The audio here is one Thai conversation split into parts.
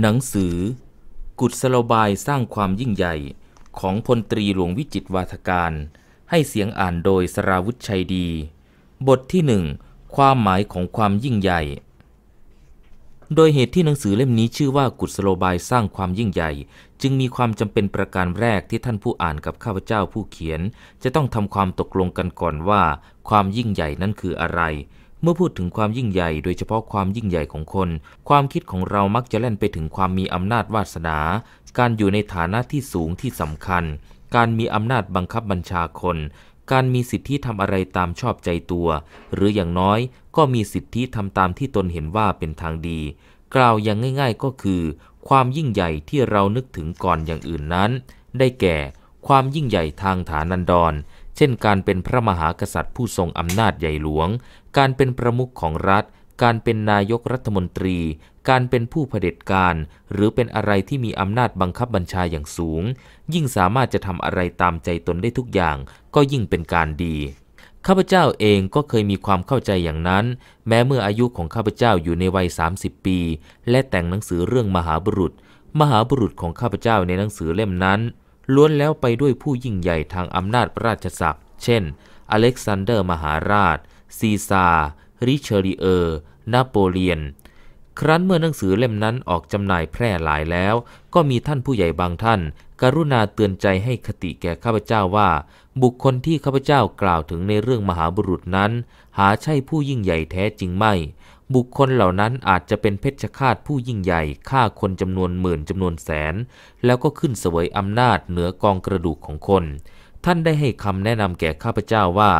หนังสือ กุศโลบายสร้างความยิ่งใหญ่ ของพลตรีหลวงวิจิตวาทการ ให้เสียงอ่านโดยสราวุธชัยดี บทที่หนึ่งความหมายของความยิ่งใหญ่ โดยเหตุที่หนังสือเล่มนี้ชื่อว่ากุศโลบายสร้างความยิ่งใหญ่ จึงมีความจำเป็นประการแรกที่ท่านผู้อ่านกับข้าพเจ้าผู้เขียน จะต้องทำความตกลงกันก่อนว่า ความยิ่งใหญ่นั้นคืออะไรเมื่อพูดถึงความยิ่งใหญ่โดยเฉพาะความยิ่งใหญ่ของคน ความคิดของเรามักจะแล่นไปถึงความมีอำนาจวาสนา การอยู่ในฐานะที่สูงที่สำคัญ การมีอำนาจบังคับบัญชาคน การมีสิทธิทำอะไรตามชอบใจตัว หรืออย่างน้อยก็มีสิทธิทำตามที่ตนเห็นว่าเป็นทางดี กล่าวอย่างง่ายๆก็คือ ความยิ่งใหญ่ที่เรานึกถึงก่อนอย่างอื่นนั้น ได้แก่ ความยิ่งใหญ่ทางฐานันดรเช่นการเป็นพระมหากษัตริย์ผู้ทรงอำนาจใหญ่หลวง การเป็นประมุขของรัฐ การเป็นนายกรัฐมนตรี การเป็นผู้เผด็จการ หรือเป็นอะไรที่มีอำนาจบังคับบัญชาอย่างสูง ยิ่งสามารถจะทำอะไรตามใจตนได้ทุกอย่าง ก็ยิ่งเป็นการดี ข้าพเจ้าเองก็เคยมีความเข้าใจอย่างนั้น แม้เมื่ออายุของข้าพเจ้าอยู่ในวัย 30 ปี และแต่งหนังสือเรื่องมหาบุรุษ มหาบุรุษของข้าพเจ้าในหนังสือเล่มนั้นล้วนแล้วไปด้วยผู้ยิ่งใหญ่ทางอำนาจราชศักดิ์เช่น อเล็กซานเดอร์มหาราช ซีซาร์ริเชริเออร์นโปเลียน ครั้นเมื่อหนังสือเล่มนั้นออกจำหน่ายแพร่หลายแล้ว ก็มีท่านผู้ใหญ่บางท่าน กรุณาเตือนใจให้คติแก่ข้าพเจ้าว่า บุคคลที่ข้าพเจ้ากล่าวถึงในเรื่องมหาบุรุษนั้น หาใช่ผู้ยิ่งใหญ่แท้จริงไม่บุคคลเหล่านั้นอาจจะเป็นเพชฌฆาตผู้ยิ่งใหญ่ฆ่าคนจำนวนหมื่นจำนวนแสน แล้วก็ขึ้นเสวยอำนาจเหนือกองกระดูกของคน ท่านได้ให้คำแนะนำแก่ข้าพเจ้าว่า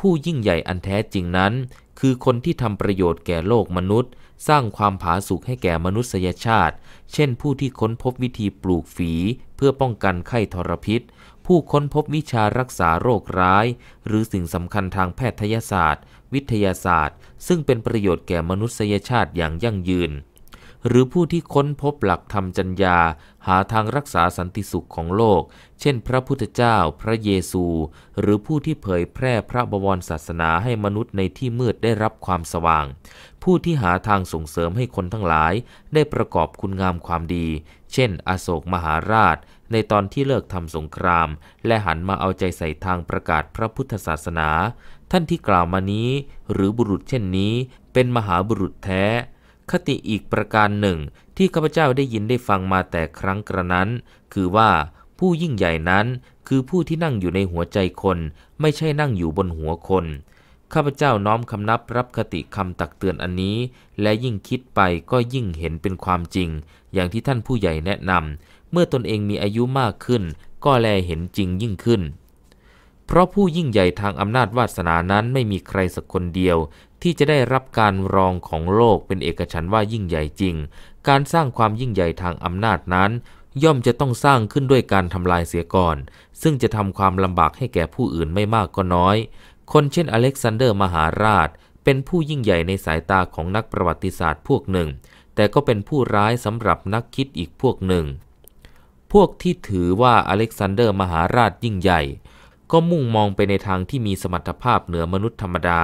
ผู้ยิ่งใหญ่อันแท้จริงนั้น คือคนที่ทำประโยชน์แก่โลกมนุษย์ สร้างความผาสุกให้แก่มนุษยชาติ เช่นผู้ที่ค้นพบวิธีปลูกฝีเพื่อป้องกันไข้ทรพิษ ผู้ค้นพบวิชารักษาโรคร้าย หรือสิ่งสำคัญทางแพทยศาสตร์วิทยาศาสตร์ ซึ่งเป็นประโยชน์แก่มนุษยชาติอย่างยั่งยืน หรือผู้ที่ค้นพบหลักธรรมจัญญา หาทางรักษาสันติสุขของโลก เช่นพระพุทธเจ้า พระเยซู หรือผู้ที่เผยแพร่พระบวรศาสนาให้มนุษย์ในที่มืดได้รับความสว่าง ผู้ที่หาทางส่งเสริมให้คนทั้งหลาย ได้ประกอบคุณงามความดี เช่น อโศกมหาราช ในตอนที่เลิกทำสงคราม และหันมาเอาใจใส่ทางประกาศพระพุทธศาสนาท่านที่กล่าวมานี้หรือบุรุษเช่นนี้ เป็นมหาบุรุษแท้ คติอีกประการหนึ่งที่ข้าพเจ้าได้ยินได้ฟังมาแต่ครั้งกระนั้น คือว่าผู้ยิ่งใหญ่นั้นคือผู้ที่นั่งอยู่ในหัวใจคนไม่ใช่นั่งอยู่บนหัวคน ข้าพเจ้าน้อมคำนับรับคติคำตักเตือนอันนี้ และยิ่งคิดไปก็ยิ่งเห็นเป็นความจริง อย่างที่ท่านผู้ใหญ่แนะนำเมื่อตนเองมีอายุมากขึ้น ก็แลเห็นจริงยิ่งขึ้นเพราะผู้ยิ่งใหญ่ทางอำนาจวาสนานั้นไม่มีใครสักคนเดียว ที่จะได้รับการรองของโลกเป็นเอกฉันว่ายิ่งใหญ่จริง การสร้างความยิ่งใหญ่ทางอำนาจนั้น ย่อมจะต้องสร้างขึ้นด้วยการทำลายเสียก่อน ซึ่งจะทำความลำบากให้แก่ผู้อื่นไม่มากก็น้อย คนเช่นอเล็กซานเดอร์มหาราช เป็นผู้ยิ่งใหญ่ในสายตาของนักประวัติศาสตร์พวกหนึ่ง แต่ก็เป็นผู้ร้ายสำหรับนักคิดอีกพวกหนึ่ง พวกที่ถือว่าอเล็กซานเดอร์มหาราชยิ่งใหญ่ก็มุ่งมองไปในทางที่มีสมรรถภาพเหนือมนุษย์ธรรมดา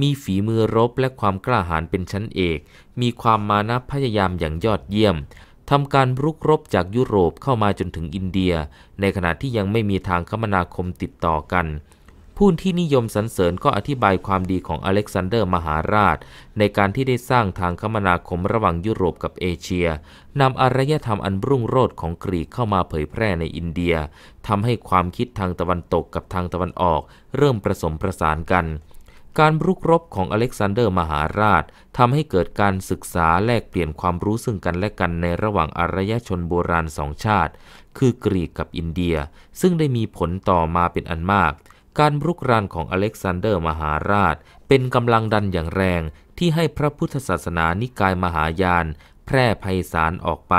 มีฝีมือรบและความกล้าหาญเป็นชั้นเอก มีความมานะพยายามอย่างยอดเยี่ยม ทำการรุกรบจากยุโรปเข้ามาจนถึงอินเดีย ในขณะที่ยังไม่มีทางคมนาคมติดต่อกันผู้ที่นิยมสรรเสริญก็อธิบายความดีของอเล็กซานเดอร์มหาราช ในการที่ได้สร้างทางคมนาคมระหว่างยุโรปกับเอเชียนำอารยธรรมอันรุ่งโรจน์ของกรีกเข้ามาเผยแพร่ในอินเดียทำให้ความคิดทางตะวันตกกับทางตะวันออก เริ่มผสมประสานกัน การรุกรบของอเล็กซานเดอร์มหาราชทำให้เกิดการศึกษาแลกเปลี่ยนความรู้ซึ่งกันและกันในระหว่างอารยชนโบราณสองชาติ คือกรีกกับอินเดีย ซึ่งได้มีผลต่อมาเป็นอันมากการรุกรานของอเล็กซานเดอร์มหาราชเป็นกำลังดันอย่างแรงที่ให้พระพุทธศาสนานิกายมหายานแพร่ไพศาลออกไป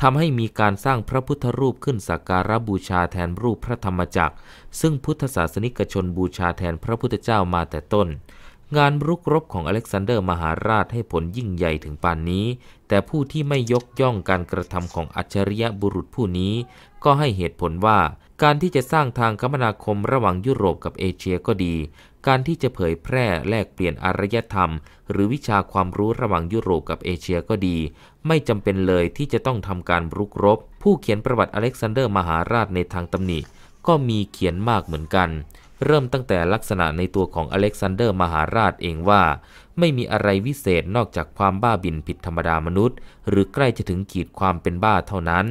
ทำให้มีการสร้างพระพุทธรูปขึ้นสักการะบูชาแทนรูปพระธรรมจักร ซึ่งพุทธศาสนิกชนบูชาแทนพระพุทธเจ้ามาแต่ต้น งานรุกรบของอเล็กซานเดอร์มหาราชให้ผลยิ่งใหญ่ถึงปานนี้ แต่ผู้ที่ไม่ยกย่องการกระทำของอัจฉริยะบุรุษผู้นี้ ก็ให้เหตุผลว่าการที่จะสร้างทางคมนาคมระหว่างยุโรปกับเอเชียก็ดี การที่จะเผยแพร่แลกเปลี่ยนอารยธรรม หรือวิชาความรู้ระหว่างยุโรปกับเอเชียก็ดี ไม่จำเป็นเลยที่จะต้องทำการรุกรบผู้เขียนประวัติอเล็กซานเดอร์มหาราชในทางตำหนิ ก็มีเขียนมากเหมือนกัน เริ่มตั้งแต่ลักษณะในตัวของอเล็กซานเดอร์มหาราชเองว่า ไม่มีอะไรวิเศษนอกจากความบ้าบินผิดธรรมดามนุษย์ หรือใกล้จะถึงขีดความเป็นบ้าเท่านั้น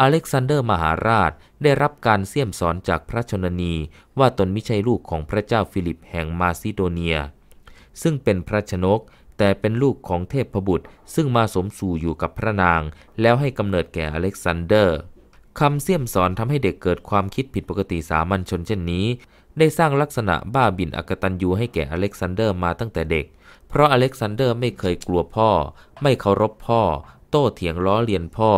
อเล็กซานเดอร์มหาราชได้รับการเสี่ยมสอนจากพระชนนี ว่าตนไม่ใช่ลูกของพระเจ้าฟิลิป แห่งมาซิโดเนีย ซึ่งเป็นพระชนก แต่เป็นลูกของเทพบุตร ซึ่งมาสมสู่อยู่กับพระนาง แล้วให้กำเนิดแก่อเล็กซานเดอร์คำเสี่ยมสอนทำให้เด็กเกิดความคิดผิดปกติสามัญชนเช่นนี้ ได้สร้างลักษณะบ้าบินอกตันยูให้แก่อเล็กซานเดอร์มาตั้งแต่เด็ก เพราะอเล็กซานเดอร์ไม่เคยกลัวพ่อ ไม่เคารพพ่อ โต้เถียงล้อเลียนพ่อ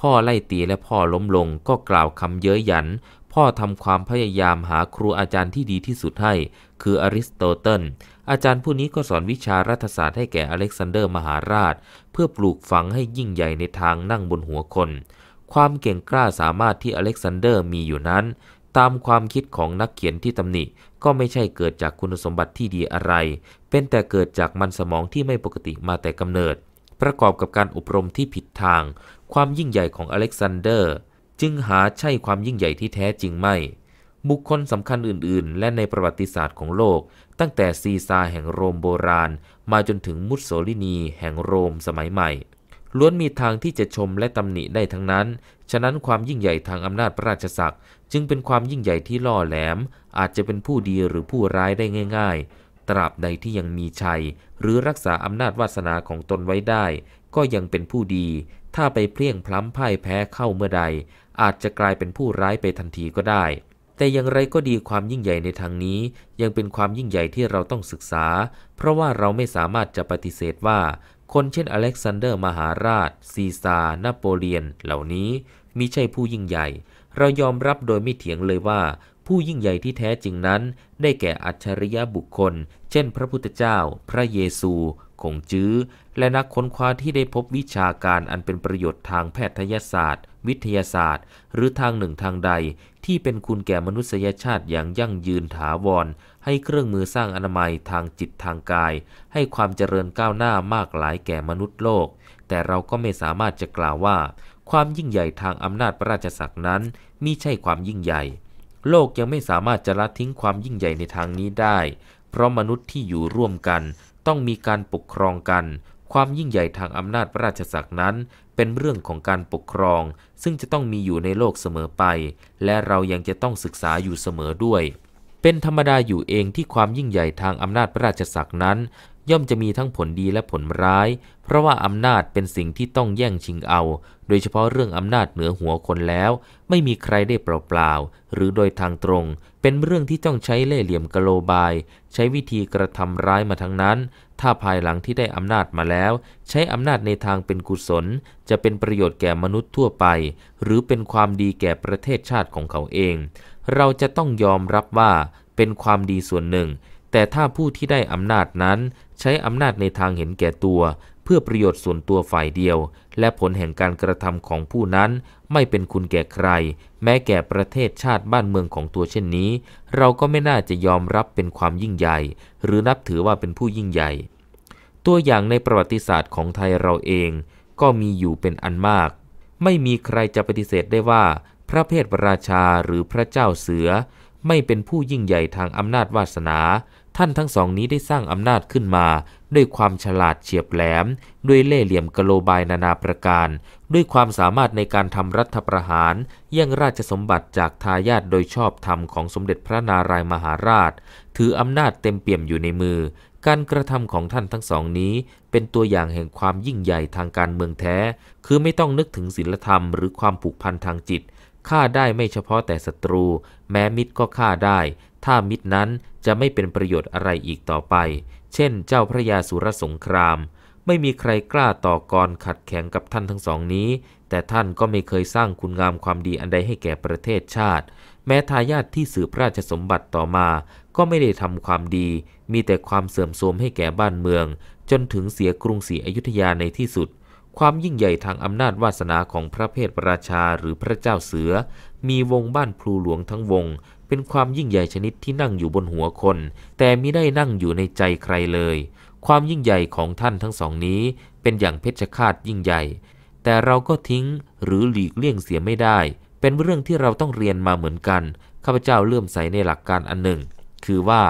พ่อไล่ตีและพ่อล้มลงก็กล่าวคำเย้ยหยัน พ่อทำความพยายามหาครูอาจารย์ที่ดีที่สุดให้คืออริสโตเติลอาจารย์ผู้นี้ก็สอนวิชารัฐศาสตร์ให้แก่อเล็กซานเดอร์มหาราช เพื่อปลูกฝังให้ยิ่งใหญ่ในทางนั่งบนหัวคน ความเก่งกล้าสามารถที่อเล็กซานเดอร์มีอยู่นั้น ตามความคิดของนักเขียนที่ตำหนิก็ไม่ใช่เกิดจากคุณสมบัติที่ดีอะไร เป็นแต่เกิดจากมันสมองที่ไม่ปกติมาแต่กำเนิด ประกอบกับการอบรมที่ผิดทางความยิ่งใหญ่ของอเล็กซานเดอร์ จึงหาใช่ความยิ่งใหญ่ที่แท้จริงไม่ บุคคลสำคัญอื่นๆ และในประวัติศาสตร์ของโลก ตั้งแต่ซีซาร์แห่งโรมโบราณ มาจนถึงมุสโสลินีแห่งโรมสมัยใหม่ ล้วนมีทางที่จะชมและตำหนิได้ทั้งนั้น ฉะนั้นความยิ่งใหญ่ทางอำนาจพระราชศักดิ์จึงเป็นความยิ่งใหญ่ที่ล่อแหลม อาจจะเป็นผู้ดีหรือผู้ร้ายได้ง่ายๆ ตราบใดที่ยังมีชัย หรือรักษาอำนาจวาสนาของตนไว้ได้ ก็ยังเป็นผู้ดีถ้าไปเพลี่ยงพล้ำพ่ายแพ้เข้าเมื่อใด อาจจะกลายเป็นผู้ร้ายไปทันทีก็ได้ แต่อย่างไรก็ดีความยิ่งใหญ่ในทางนี้ยังเป็นความยิ่งใหญ่ที่เราต้องศึกษา เพราะว่าเราไม่สามารถจะปฏิเสธว่า คนเช่นอเล็กซานเดอร์ มหาราช ซีซาร์นโปเลียนเหล่านี้มิใช่ผู้ยิ่งใหญ่ เรายอมรับโดยไม่เถียงเลยว่า ผู้ยิ่งใหญ่ที่แท้จริงนั้น ได้แก่อัจฉริยะบุคคล เช่น พระพุทธเจ้า พระเยซูคงจื้อ และนักค้นคว้าที่ได้พบวิชาการอันเป็นประโยชน์ทางแพทยศาสตร์ วิทยาศาสตร์ หรือทางหนึ่งทางใด ที่เป็นคุณแก่มนุษยชาติอย่างยั่งยืนถาวร ให้เครื่องมือสร้างอนามัยทางจิตทางกาย ให้ความเจริญก้าวหน้ามากหลายแก่มนุษย์โลก แต่เราก็ไม่สามารถจะกล่าวว่า ความยิ่งใหญ่ทางอำนาจพระราชศักดิ์นั้นมิใช่ความยิ่งใหญ่ โลกยังไม่สามารถจะละทิ้งความยิ่งใหญ่ในทางนี้ได้เพราะมนุษย์ที่อยู่ร่วมกันต้องมีการปกครองกัน ความยิ่งใหญ่ทางอำนาจพระราชศักดิ์นั้น เป็นเรื่องของการปกครอง ซึ่งจะต้องมีอยู่ในโลกเสมอไป และเรายังจะต้องศึกษาอยู่เสมอด้วย เป็นธรรมดาอยู่เองที่ความยิ่งใหญ่ทางอำนาจพระราชศักดิ์นั้นย่อมจะมีทั้งผลดีและผลร้าย เพราะว่าอำนาจเป็นสิ่งที่ต้องแย่งชิงเอา โดยเฉพาะเรื่องอำนาจเหนือหัวคนแล้ว ไม่มีใครได้เปล่าๆ หรือโดยทางตรง เป็นเรื่องที่ต้องใช้เล่ห์เหลี่ยมกะโลบาย ใช้วิธีกระทำร้ายมาทั้งนั้น ถ้าภายหลังที่ได้อำนาจมาแล้ว ใช้อำนาจในทางเป็นกุศล จะเป็นประโยชน์แก่มนุษย์ทั่วไป หรือเป็นความดีแก่ประเทศชาติของเขาเอง เราจะต้องยอมรับว่าเป็นความดีส่วนหนึ่งแต่ถ้าผู้ที่ได้อำนาจนั้น ใช้อำนาจในทางเห็นแก่ตัว เพื่อประโยชน์ส่วนตัวฝ่ายเดียว และผลแห่งการกระทำของผู้นั้น ไม่เป็นคุณแก่ใคร แม้แก่ประเทศชาติบ้านเมืองของตัวเช่นนี้ เราก็ไม่น่าจะยอมรับเป็นความยิ่งใหญ่ หรือนับถือว่าเป็นผู้ยิ่งใหญ่ ตัวอย่างในประวัติศาสตร์ของไทยเราเอง ก็มีอยู่เป็นอันมาก ไม่มีใครจะปฏิเสธได้ว่า พระเพทราชาหรือพระเจ้าเสือไม่เป็นผู้ยิ่งใหญ่ทางอำนาจวาสนาท่านทั้งสองนี้ได้สร้างอำนาจขึ้นมา ด้วยความฉลาดเฉียบแหลม ด้วยเล่ห์เหลี่ยมกโลบายนานาประการ ด้วยความสามารถในการทำรัฐประหารย่งราชสมบัติจากทายาทโดยชอบธรรมของ สมเด็จพระนารายมหาราช ถืออำนาจเต็มเปี่ยมอยู่ในมือ การกระทำของท่านทั้งสองนี้ เป็นตัวอย่างแห่งความยิ่งใหญ่ทางการเมืองแท้ คือไม่ต้องนึกถึงศีลธรรมหรือความผูกพันทางจิตฆ่าได้ไม่เฉพาะแต่ศัตรู แม้มิตรก็ฆ่าได้ถ้ามิตรนั้นจะไม่เป็นประโยชน์อะไรอีกต่อไป เช่น เจ้าพระยาสุรสงคราม ไม่มีใครกล้าต่อกรขัดแข่งกับท่านทั้งสองนี้ แต่ท่านก็ไม่เคยสร้างคุณงามความดีอันใดให้แก่ประเทศชาติ แม้ทายาทที่สืบราชสมบัติต่อมา ก็ไม่ได้ทำความดี มีแต่ความเสื่อมโทรมให้แก่บ้านเมือง จนถึงเสียกรุงศรีอยุธยาในที่สุด ความยิ่งใหญ่ทางอำนาจวาสนาของพระเพทราชาหรือพระเจ้าเสือ มีวงบ้านพลูหลวงทั้งวงเป็นความยิ่งใหญ่ชนิดที่นั่งอยู่บนหัวคน แต่มิได้นั่งอยู่ในใจใครเลย ความยิ่งใหญ่ของท่านทั้งสองนี้ เป็นอย่างเพชฌฆาตยิ่งใหญ่ แต่เราก็ทิ้งหรือหลีกเลี่ยงเสียไม่ได้ เป็นเรื่องที่เราต้องเรียนมาเหมือนกันข้าพเจ้าเลื่อมใสในหลักการอันหนึ่ง คือว่า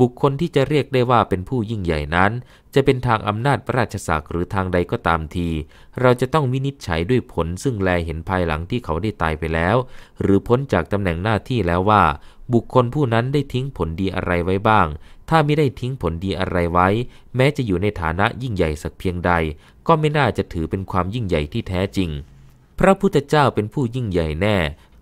บุคคลที่จะเรียกได้ว่าเป็นผู้ยิ่งใหญ่นั้นจะเป็นทางอำนาจพระราชศักดิ์หรือทางใดก็ตามที เราจะต้องวินิจฉัยด้วยผล ซึ่งแลเห็นภายหลังที่เขาได้ตายไปแล้ว หรือพ้นจากตำแหน่งหน้าที่แล้วว่า บุคคลผู้นั้นได้ทิ้งผลดีอะไรไว้บ้าง ถ้าไม่ได้ทิ้งผลดีอะไรไว้ แม้จะอยู่ในฐานะยิ่งใหญ่สักเพียงใด ก็ไม่น่าจะถือเป็นความยิ่งใหญ่ที่แท้จริง พระพุทธเจ้าเป็นผู้ยิ่งใหญ่แน่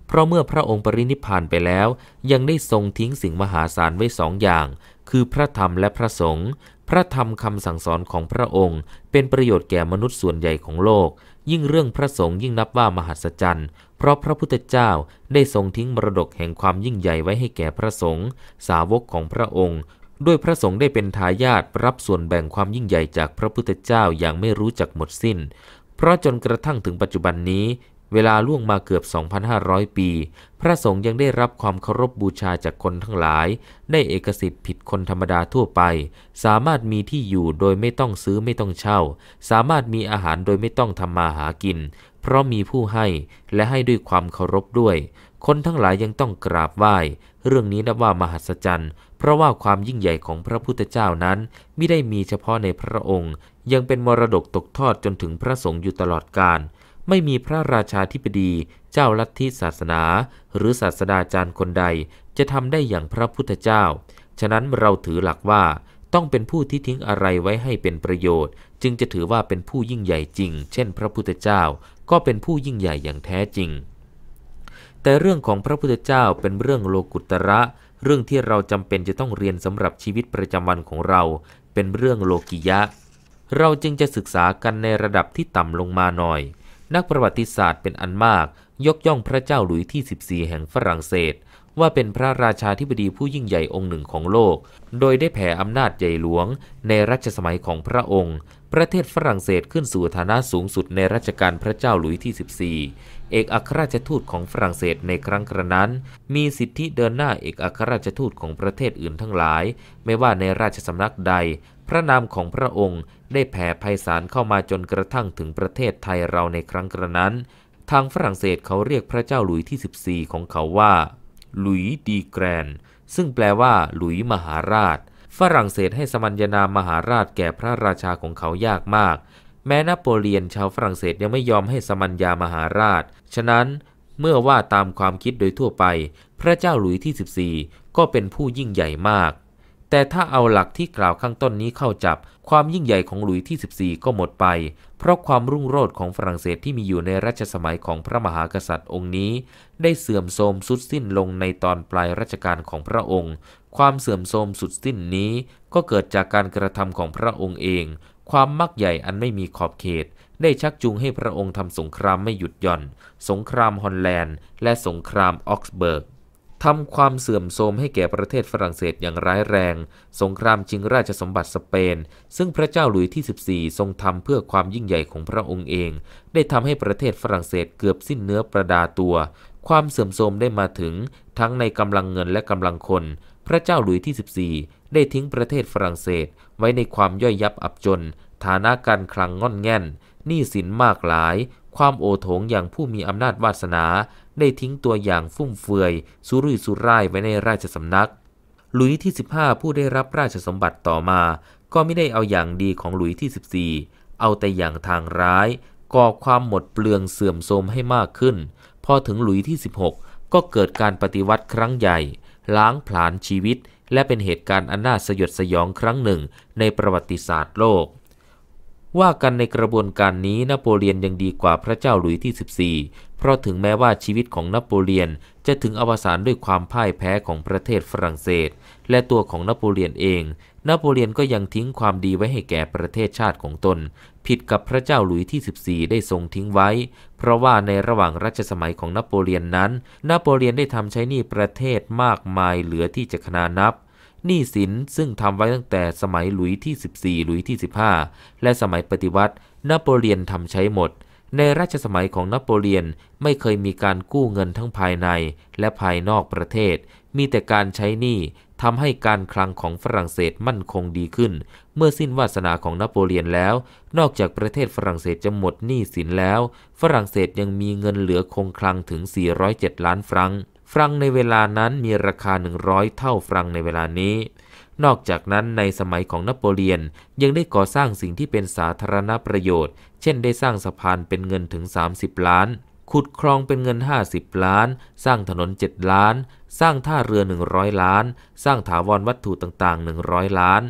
เพราะเมื่อพระองค์ปรินิพานไปแล้ว ยังได้ทรงทิ้งสิ่งมหาศาลไว้สองอย่างคือ พระธรรมและพระสงฆ์พระธรรมคำสั่งสอนของพระองค์ เป็นประโยชน์แก่มนุษย์ส่วนใหญ่ของโลก ยิ่งเรื่องพระสงฆ์ยิ่งนับว่ามหัศจรรย์เพราะพระพุทธเจ้าได้ทรงทิ้งมรดกแห่งความยิ่งใหญ่ไว้ให้แก่พระสงฆ์สาวกของพระองค์ ด้วยพระสงฆ์ได้เป็นทายาทรับส่วนแบ่งความยิ่งใหญ่จากพระพุทธเจ้าอย่างไม่รู้จักหมดสิน้น เพราะจนกระทั่งถึงปัจจุบันนี้เวลาล่วงมาเกือบ 2,500 ปี พระสงฆ์ยังได้รับความเคารพบบูชาจากคนทั้งหลาย ได้เอกสิทธิ์ผิดคนธรรมดาทั่วไป สามารถมีที่อยู่โดยไม่ต้องซื้อไม่ต้องเช่า สามารถมีอาหารโดยไม่ต้องทำมาหากิน เพราะมีผู้ให้และให้ด้วยความเคารพด้วย คนทั้งหลายยังต้องกราบไหว้ เรื่องนี้นับว่ามหัศจรรย์ เพราะว่าความยิ่งใหญ่ของพระพุทธเจ้านั้นไม่ได้มีเฉพาะในพระองค์ ยังเป็นมรดกตกทอดจนถึงพระสงฆ์อยู่ตลอดกาลไม่มีพระราชาธิบดี เจ้าลัทธิศาสนา หรือศาสดาจารย์คนใด จะทำได้อย่างพระพุทธเจ้า ฉะนั้นเราถือหลักว่า ต้องเป็นผู้ที่ทิ้งอะไรไว้ให้เป็นประโยชน์ จึงจะถือว่าเป็นผู้ยิ่งใหญ่จริง เช่นพระพุทธเจ้า ก็เป็นผู้ยิ่งใหญ่อย่างแท้จริง แต่เรื่องของพระพุทธเจ้าเป็นเรื่องโลกุตระ เรื่องที่เราจำเป็นจะต้องเรียนสำหรับชีวิตประจำวันของเรา เป็นเรื่องโลกิยะ เราจึงจะศึกษากันในระดับที่ต่ำลงมาหน่อยนักประวัติศาสตร์เป็นอันมากยกย่องพระเจ้าหลุยที่14 แห่งฝรั่งเศส ว่าเป็นพระราชาธิบดีผู้ยิ่งใหญ่องค์หนึ่งของโลก โดยได้แผ่อำนาจใหญ่หลวงในรัชสมัยของพระองค์ ประเทศฝรั่งเศสขึ้นสู่ฐานะสูงสุดในรัชกาลพระเจ้าหลุยที่14เอกอัครราชทูตของฝรั่งเศสในครั้งกระนั้น มีสิทธิเดินหน้าเอกอัครราชทูตของประเทศอื่นทั้งหลาย ไม่ว่าในราชสำนักใดพระนามของพระองค์ได้แผ่ไพศาลเข้ามาจนกระทั่งถึงประเทศไทยเราในครั้งกระนั้น ทางฝรั่งเศสเขาเรียกพระเจ้าหลุยที่ 14 ของเขาว่าหลุยดีแกรนซึ่งแปลว่าหลุยมหาราช ฝรั่งเศสให้สมัญญนามมหาราชแก่พระราชาของเขายากมาก แม้นโปเลียนชาวฝรั่งเศสยังไม่ยอมให้สมัญญามหาราช ฉะนั้น เมื่อว่าตามความคิดโดยทั่วไป พระเจ้าหลุยที่ 14 ก็เป็นผู้ยิ่งใหญ่มากแต่ถ้าเอาหลักที่กล่าวข้างต้นนี้เข้าจับ ความยิ่งใหญ่ของหลุยที่ 14 ก็หมดไป เพราะความรุ่งโรจน์ของฝรั่งเศสที่มีอยู่ในรัชสมัยของพระมหากษัตริย์องค์นี้ ได้เสื่อมโทรมสุดสิ้นลงในตอนปลายรัชกาลของพระองค์ ความเสื่อมโทรมสุดสิ้นนี้ ก็เกิดจากการกระทำของพระองค์เอง ความมักใหญ่อันไม่มีขอบเขต ได้ชักจูงให้พระองค์ทำสงครามไม่หยุดหย่อน สงครามฮอลแลนด์ และสงครามออกซ์เบิร์กทำความเสื่อมโทรมให้แก่ประเทศฝรั่งเศสอย่างร้ายแรง สงครามชิงราชสมบัติสเปน ซึ่งพระเจ้าหลุยที่ 14 ทรงทำเพื่อความยิ่งใหญ่ของพระองค์เอง ได้ทำให้ประเทศฝรั่งเศสเกือบสิ้นเนื้อประดาตัว ความเสื่อมโทรมได้มาถึงทั้งในกำลังเงินและกำลังคน พระเจ้าหลุยที่ 14 ได้ทิ้งประเทศฝรั่งเศสไว้ในความย่อยยับอับจน ฐานะการคลังง่อนแง่นหนี้สินมากหลายความโอโถงอย่างผู้มีอำนาจวาสนา ได้ทิ้งตัวอย่างฟุ่มเฟือย สุรุ่ยสุร่ายไว้ในราชสำนัก หลุยที่ 15 ผู้ได้รับราชสมบัติต่อมา ก็ไม่ได้เอาอย่างดีของหลุยที่ 14 เอาแต่อย่างทางร้ายก่อความหมดเปลืองเสื่อมโทรมให้มากขึ้น พอถึงหลุยที่ 16 ก็เกิดการปฏิวัติครั้งใหญ่ ล้างผลาญชีวิต และเป็นเหตุการณ์อันน่าสยดสยองครั้งหนึ่งในประวัติศาสตร์โลกว่ากันในกระบวนการนี้นโปเลียนยังดีกว่าพระเจ้าหลุยที่ 14 เพราะถึงแม้ว่าชีวิตของนโปเลียนจะถึงอวสานด้วยความพ่ายแพ้ของประเทศฝรั่งเศส และตัวของนโปเลียนเองนโปเลียนก็ยังทิ้งความดีไว้ให้แก่ประเทศชาติของตน ผิดกับพระเจ้าหลุยที่ 14 ได้ทรงทิ้งไว้ เพราะว่าในระหว่างรัชสมัยของนโปเลียนนั้นนโปเลียนได้ทำใช้หนี้ประเทศมากมายเหลือที่จะขนานับหนี้สินซึ่งทำไว้ตั้งแต่สมัยหลุยที่14หลุยที่15 และสมัยปฏิวัตินโปเลียนทำใช้หมด ในราชสมัยของนโปเลียนไม่เคยมีการกู้เงินทั้งภายในและภายนอกประเทศ มีแต่การใช้หนี้ทำให้การคลังของฝรั่งเศสมั่นคงดีขึ้น เมื่อสิ้นวาสนาของนโปเลียนแล้ว นอกจากประเทศฝรั่งเศสจะหมดหนี้สินแล้ว ฝรั่งเศสยังมีเงินเหลือคงคลังถึง 407 ล้านฟรังฟรังในเวลานั้นมีราคา 100 เท่าฟรังในเวลานี้ นอกจากนั้นในสมัยของนโปเลียนยังได้ก่อสร้างสิ่งที่เป็นสาธารณประโยชน์ เช่นได้สร้างสะพานเป็นเงินถึง 30 ล้าน ขุดคลองเป็นเงิน 50 ล้าน สร้างถนน 7 ล้าน สร้างท่าเรือ 100 ล้าน สร้างถาวรวัตถุต่างๆ 100 ล้าน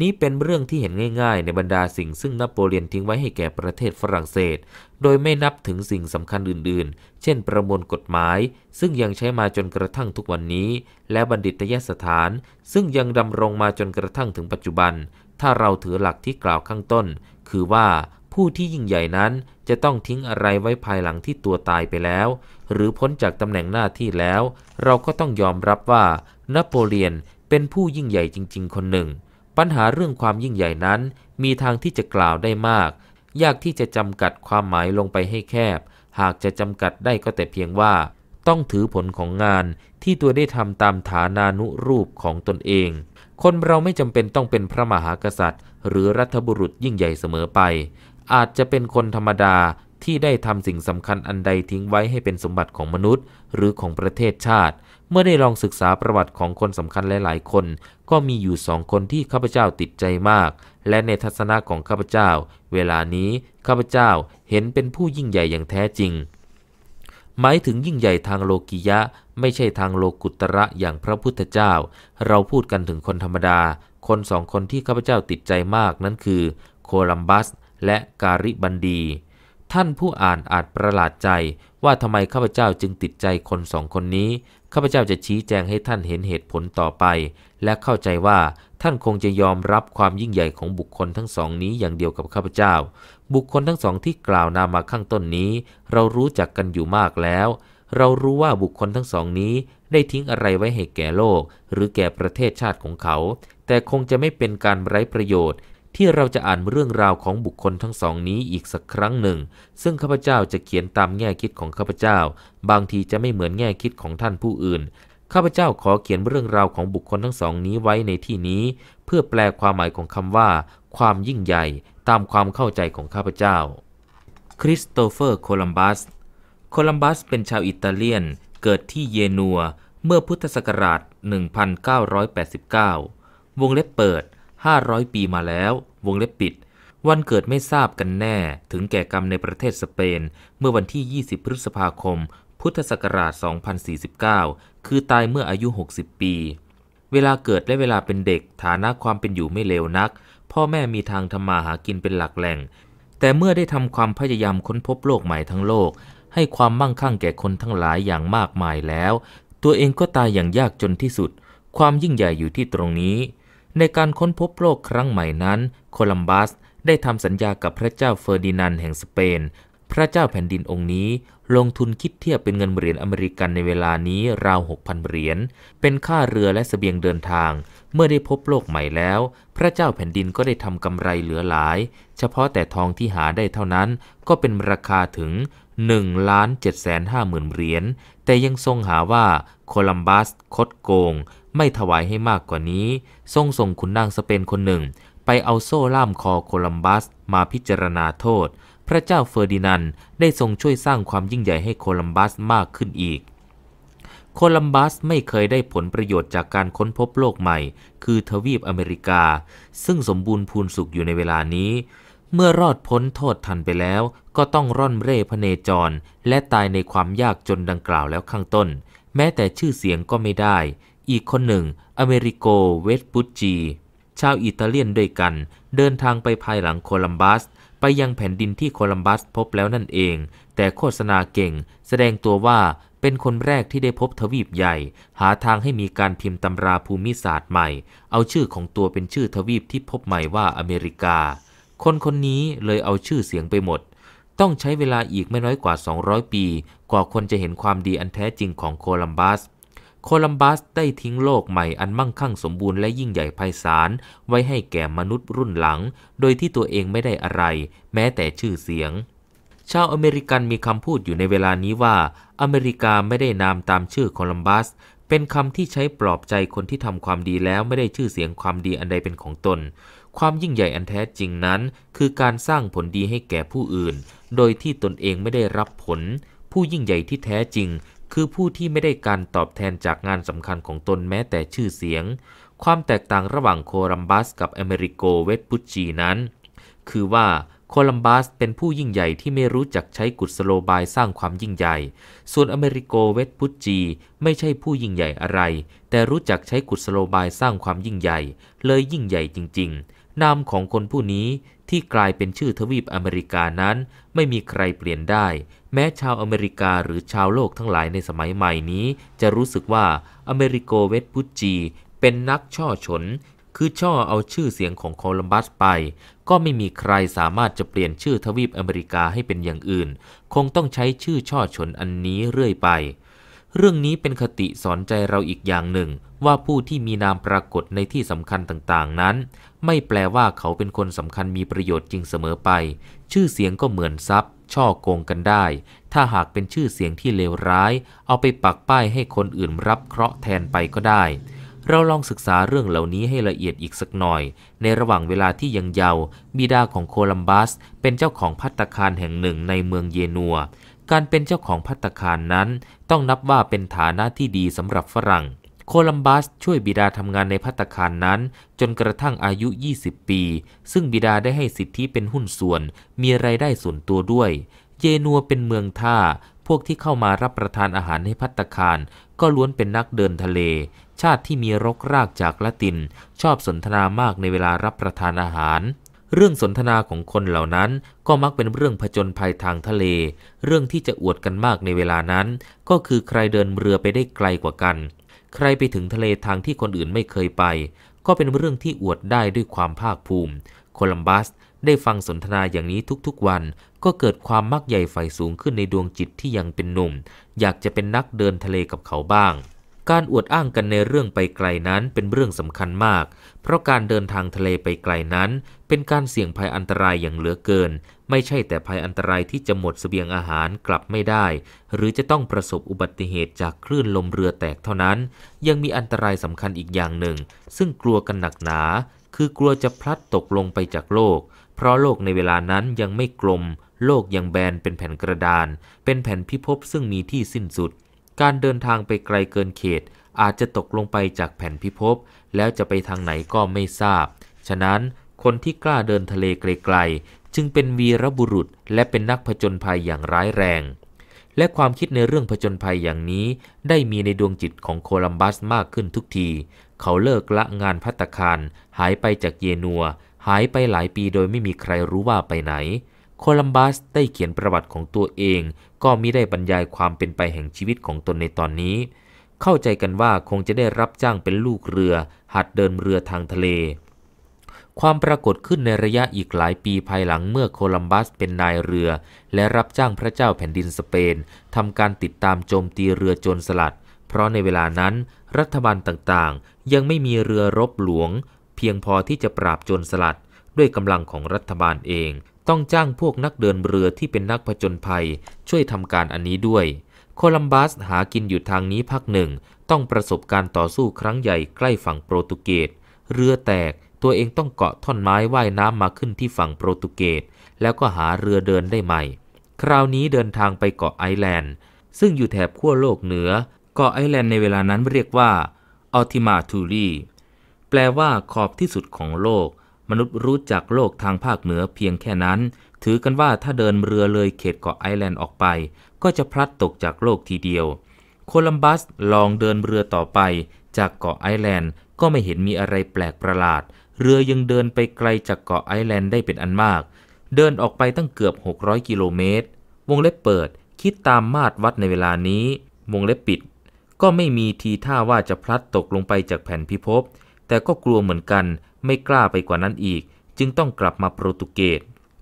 นี้เป็นเรื่องที่เห็นง่ายๆในบรรดาสิ่ง ซึ่งนโปเลียนทิ้งไว้ให้แก่ประเทศฝรั่งเศส โดยไม่นับถึงสิ่งสำคัญอื่นๆเช่นประมวลกฎหมาย ซึ่งยังใช้มาจนกระทั่งทุกวันนี้ และบัณฑิตยสถาน ซึ่งยังดำรงมาจนกระทั่งถึงปัจจุบัน ถ้าเราถือหลักที่กล่าวข้างต้น คือว่าผู้ที่ยิ่งใหญ่นั้นจะต้องทิ้งอะไรไว้ภายหลังที่ตัวตายไปแล้ว หรือพ้นจากตำแหน่งหน้าที่แล้ว เราก็ต้องยอมรับว่า นโปเลียนเป็นผู้ยิ่งใหญ่จริง ๆ คนหนึ่ง ปัญหาเรื่องความยิ่งใหญ่นั้น มีทางที่จะกล่าวได้มากยากที่จะจำกัดความหมายลงไปให้แคบหากจะจำกัดได้ก็แต่เพียงว่า ต้องถือผลของงานที่ตัวได้ทำตามฐานานุรูปของตนเอง คนเราไม่จำเป็นต้องเป็นพระมหากษัตริย์ หรือรัฐบุรุษยิ่งใหญ่เสมอไป อาจจะเป็นคนธรรมดาที่ได้ทำสิ่งสำคัญอันใดทิ้งไว้ให้เป็นสมบัติของมนุษย์หรือของประเทศชาติ เมื่อได้ลองศึกษาประวัติของคนสำคัญหลายๆ คน ก็มีอยู่สองคนที่ข้าพเจ้าติดใจมากและในทัศนะของข้าพเจ้า เวลานี้ข้าพเจ้าเห็นเป็นผู้ยิ่งใหญ่อย่างแท้จริง หมายถึงยิ่งใหญ่ทางโลกิยะ ไม่ใช่ทางโลกุตระอย่างพระพุทธเจ้า เราพูดกันถึงคนธรรมดา คนสองคนที่ข้าพเจ้าติดใจมากนั้นคือ โคลัมบัสและการิบันดีท่านผู้อ่านอาจประหลาดใจ ว่าทำไมข้าพเจ้าจึงติดใจคนสองคนนี้ข้าพเจ้าจะชี้แจงให้ท่านเห็นเหตุผลต่อไป และเข้าใจว่าท่านคงจะยอมรับความยิ่งใหญ่ของบุคคลทั้งสองนี้อย่างเดียวกับข้าพเจ้า บุคคลทั้งสองที่กล่าวนามาข้างต้นนี้ เรารู้จักกันอยู่มากแล้ว เรารู้ว่าบุคคลทั้งสองนี้ได้ทิ้งอะไรไว้ให้แก่โลก หรือแก่ประเทศชาติของเขา แต่คงจะไม่เป็นการไร้ประโยชน์ ที่เราจะอ่านเรื่องราวของบุคคลทั้งสองนี้อีกสักครั้งหนึ่ง ซึ่งข้าพเจ้าจะเขียนตามแง่คิดของข้าพเจ้า บางทีจะไม่เหมือนแง่คิดของท่านผู้อื่นข้าพเจ้าขอเขียนเรื่องราวของบุคคลทั้งสองนี้ไว้ในที่นี้ เพื่อแปลความหมายของคำว่าความยิ่งใหญ่ตามความเข้าใจของข้าพเจ้า คริสโตเฟอร์ โคลัมบัส โคลัมบัสเป็นชาวอิตาเลียนเกิดที่เยนัวเมื่อพุทธศักราช 1989 วงเล็บเปิด 500 ปีมาแล้ว วงเล็บปิด วันเกิดไม่ทราบกันแน่ ถึงแก่กรรมในประเทศสเปนเมื่อวันที่ 20 พฤษภาคม พุทธศักราช 2049คือตายเมื่ออายุ 60 ปี เวลาเกิดและเวลาเป็นเด็ก ฐานะความเป็นอยู่ไม่เลวนัก พ่อแม่มีทางทำมาหากินเป็นหลักแหล่ง แต่เมื่อได้ทำความพยายามค้นพบโลกใหม่ทั้งโลก ให้ความมั่งคั่งแก่คนทั้งหลายอย่างมากมายแล้ว ตัวเองก็ตายอย่างยากจนที่สุด ความยิ่งใหญ่อยู่ที่ตรงนี้ ในการค้นพบโลกครั้งใหม่นั้น โคลัมบัสได้ทำสัญญากับพระเจ้าเฟอร์ดินานด์แห่งสเปนพระเจ้าแผ่นดินองค์นี้ ลงทุนคิดเทียบเป็นเงินเหรียญอเมริกันในเวลานี้ราว 6,000เหรียญเป็นค่าเรือและสเสบียงเดินทาง เมื่อได้พบโลกใหม่แล้ว พระเจ้าแผ่นดินก็ได้ทำกำไรเหลือหลาย เฉพาะแต่ทองที่หาได้เท่านั้นก็เป็นราคาถึง1ล้าน7 5 0 0 0นเหรียญแต่ยังทรงหาว่าโคลัมบัสคดโกง ไม่ถวายให้มากกว่านี้ ทรงส่งขุนนางสเปนคนหนึ่ง ไปเอาโซ่ล่ามคอโคลัมบัส มาพิจารณาโทษพระเจ้าเฟอร์ดินานด์ ได้ทรงช่วยสร้างความยิ่งใหญ่ให้โคลัมบัสมากขึ้นอีก โคลัมบัสไม่เคยได้ผลประโยชน์จากการค้นพบโลกใหม่ คือทวีปอเมริกา ซึ่งสมบูรณ์พูนสุขอยู่ในเวลานี้ เมื่อรอดพ้นโทษทันไปแล้ว ก็ต้องร่อนเร่พเนจร และตายในความยากจนดังกล่าวแล้วข้างต้น แม้แต่ชื่อเสียงก็ไม่ได้ อีกคนหนึ่ง อเมริโกเวสปุจจี ชาวอิตาเลียนด้วยกัน เดินทางไปภายหลังโคลัมบัสไปยังแผ่นดินที่โคลัมบัสพบแล้วนั่นเอง แต่โฆษณาเก่ง แสดงตัวว่าเป็นคนแรกที่ได้พบทวีปใหญ่ หาทางให้มีการพิมพ์ตำราภูมิศาสตร์ใหม่ เอาชื่อของตัวเป็นชื่อทวีปที่พบใหม่ว่าอเมริกา คนคนนี้เลยเอาชื่อเสียงไปหมด ต้องใช้เวลาอีกไม่น้อยกว่า 200 ปี กว่าคนจะเห็นความดีอันแท้จริงของโคลัมบัสโคลัมบัสได้ทิ้งโลกใหม่อันมั่งคั่งสมบูรณ์และยิ่งใหญ่ไพศาลไว้ให้แก่มนุษย์รุ่นหลัง โดยที่ตัวเองไม่ได้อะไร แม้แต่ชื่อเสียง ชาวอเมริกันมีคำพูดอยู่ในเวลานี้ว่า อเมริกาไม่ได้นามตามชื่อโคลัมบัส เป็นคำที่ใช้ปลอบใจคนที่ทำความดีแล้วไม่ได้ชื่อเสียงความดีอันใดเป็นของตน ความยิ่งใหญ่อันแท้จริงนั้น คือการสร้างผลดีให้แก่ผู้อื่น โดยที่ตนเองไม่ได้รับผล ผู้ยิ่งใหญ่ที่แท้จริงคือผู้ที่ไม่ได้การตอบแทนจากงานสำคัญของตนแม้แต่ชื่อเสียง ความแตกต่างระหว่างโคลัมบัส กับอเมริโกเวสปุจจีนั้น คือว่าโคลัมบัสเป็นผู้ยิ่งใหญ่ที่ไม่รู้จักใช้กุศโลบายสร้างความยิ่งใหญ่ ส่วนอเมริโกเวสปุจีไม่ใช่ผู้ยิ่งใหญ่อะไร แต่รู้จักใช้กุศโลบายสร้างความยิ่งใหญ่ เลยยิ่งใหญ่จริง ๆ นามของคนผู้นี้ที่กลายเป็นชื่อทวีปอเมริกานั้น ไม่มีใครเปลี่ยนได้แม้ชาวอเมริกาหรือชาวโลกทั้งหลายในสมัยใหม่นี้ จะรู้สึกว่าอเมริโกเวสปุจจีเป็นนักช่อฉนคือช่อเอาชื่อเสียงของโคลัมบัสไป ก็ไม่มีใครสามารถจะเปลี่ยนชื่อทวีปอเมริกาให้เป็นอย่างอื่น คงต้องใช้ชื่อช่อฉนอันนี้เรื่อยไป เรื่องนี้เป็นคติสอนใจเราอีกอย่างหนึ่ง ว่าผู้ที่มีนามปรากฏในที่สำคัญต่างๆ นั้น ไม่แปลว่าเขาเป็นคนสำคัญมีประโยชน์จริงเสมอไป ชื่อเสียงก็เหมือนทรัพย์ช่อโกงกันได้ ถ้าหากเป็นชื่อเสียงที่เลวร้าย เอาไปปักป้ายให้คนอื่นรับเคราะห์แทนไปก็ได้ เราลองศึกษาเรื่องเหล่านี้ให้ละเอียดอีกสักหน่อย ในระหว่างเวลาที่ยังเยาว์บิดาของโคลัมบัสเป็นเจ้าของพัตคารแห่งหนึ่งในเมืองเยนัว การเป็นเจ้าของพัตคารนั้น ต้องนับว่าเป็นฐานะที่ดีสำหรับฝรั่งโคลัมบัสช่วยบิดาทำงานในพัตคารนั้น จนกระทั่งอายุ 20 ปี ซึ่งบิดาได้ให้สิทธิเป็นหุ้นส่วน มีไรายได้ส่วนตัวด้วยเยนัวเป็นเมืองท่า พวกที่เข้ามารับประทานอาหารในพัตคาร ก็ล้วนเป็นนักเดินทะเล ชาติที่มีรกรากจากละติน ชอบสนทนามากในเวลารับประทานอาหาร เรื่องสนทนาของคนเหล่านั้นก็มักเป็นเรื่องผจญภัยทางทะเล เรื่องที่จะอวดกันมากในเวลานั้น ก็คือใครเดินเรือไปได้ไกลกว่ากันใครไปถึงทะเลทางที่คนอื่นไม่เคยไป ก็เป็นเรื่องที่อวดได้ด้วยความภาคภูมิโคลัมบัสได้ฟังสนทนาอย่างนี้ทุกๆวัน ก็เกิดความมักใหญ่ไฟสูงขึ้นในดวงจิตที่ยังเป็นหนุ่ม อยากจะเป็นนักเดินทะเลกับเขาบ้าง การอวดอ้างกันในเรื่องไปไกลนั้นเป็นเรื่องสำคัญมากเพราะการเดินทางทะเลไปไกลนั้น เป็นการเสี่ยงภัยอันตรายอย่างเหลือเกิน ไม่ใช่แต่ภัยอันตรายที่จะหมดเสบียงอาหารกลับไม่ได้ หรือจะต้องประสบอุบัติเหตุจากคลื่นลมเรือแตกเท่านั้น ยังมีอันตรายสำคัญอีกอย่างหนึ่ง ซึ่งกลัวกันหนักหนา คือกลัวจะพลัดตกลงไปจากโลก เพราะโลกในเวลานั้นยังไม่กลม โลกยังแบนเป็นแผ่นกระดานเป็นแผ่นพิภพซึ่งมีที่สิ้นสุด การเดินทางไปไกลเกินเขตอาจจะตกลงไปจากแผ่นพิภพแล้วจะไปทางไหนก็ไม่ทราบ ฉะนั้นคนที่กล้าเดินทะเลไกลๆ จึงเป็นวีรบุรุษ และเป็นนักผจญภัยอย่างร้ายแรง และความคิดในเรื่องผจญภัยอย่างนี้ ได้มีในดวงจิตของโคลัมบัสมากขึ้นทุกที เขาเลิกละงานพัตคาร หายไปจากเยนัว หายไปหลายปีโดยไม่มีใครรู้ว่าไปไหน โคลัมบัสได้เขียนประวัติของตัวเอง ก็มิได้บรรยายความเป็นไปแห่งชีวิตของตนในตอนนี้เข้าใจกันว่าคงจะได้รับจ้างเป็นลูกเรือ หัดเดินเรือทางทะเล ความปรากฏขึ้นในระยะอีกหลายปีภายหลังเมื่อโคลัมบัสเป็นนายเรือ และรับจ้างพระเจ้าแผ่นดินสเปนทำการติดตามโจมตีเรือโจรสลัด เพราะในเวลานั้นรัฐบาลต่างๆยังไม่มีเรือรบหลวง เพียงพอที่จะปราบโจรสลัด ด้วยกำลังของรัฐบาลเอง ต้องจ้างพวกนักเดินเรือที่เป็นนักผจญภัยช่วยทำการอันนี้ด้วยคลัมบัสหากินอยู่ทางนี้พักหนึ่ง ต้องประสบการต่อสู้ครั้งใหญ่ใกล้ฝั่งโปรตุเกสเรือแตกตัวเองต้องเกาะท่อนไม้ว่ายน้ำมาขึ้นที่ฝั่งโปรตุเกสแล้วก็หาเรือเดินได้ใหม่ คราวนี้เดินทางไปเกาะไอแลนด์ ซึ่งอยู่แถบขั้วโลกเหนือ เกาะไอแลนด์ในเวลานั้นเรียกว่าออติมาทูรีแปลว่าขอบที่สุดของโลก มนุษย์รู้จักโลกทางภาคเหนือเพียงแค่นั้น ถือกันว่าถ้าเดินเรือเลยเขตเกาะไอแลนด์ออกไปก็จะพลัดตกจากโลกทีเดียว โคลัมบัสลองเดินเรือต่อไป จากเกาะไอแลนด์ก็ไม่เห็นมีอะไรแปลกประหลาด เรือยังเดินไปไกลจากเกาะไอแลนด์ได้เป็นอันมาก เดินออกไปตั้งเกือบ 600 กิโลเมตร วงเล็บเปิด คิดตามมาตรวัดในเวลานี้ วงเล็บปิด ก็ไม่มีทีท่าว่าจะพลัดตกลงไปจากแผ่นพิภพ แต่ก็กลัวเหมือนกัน ไม่กล้าไปกว่านั้นอีก จึงต้องกลับมาโปรตุเกส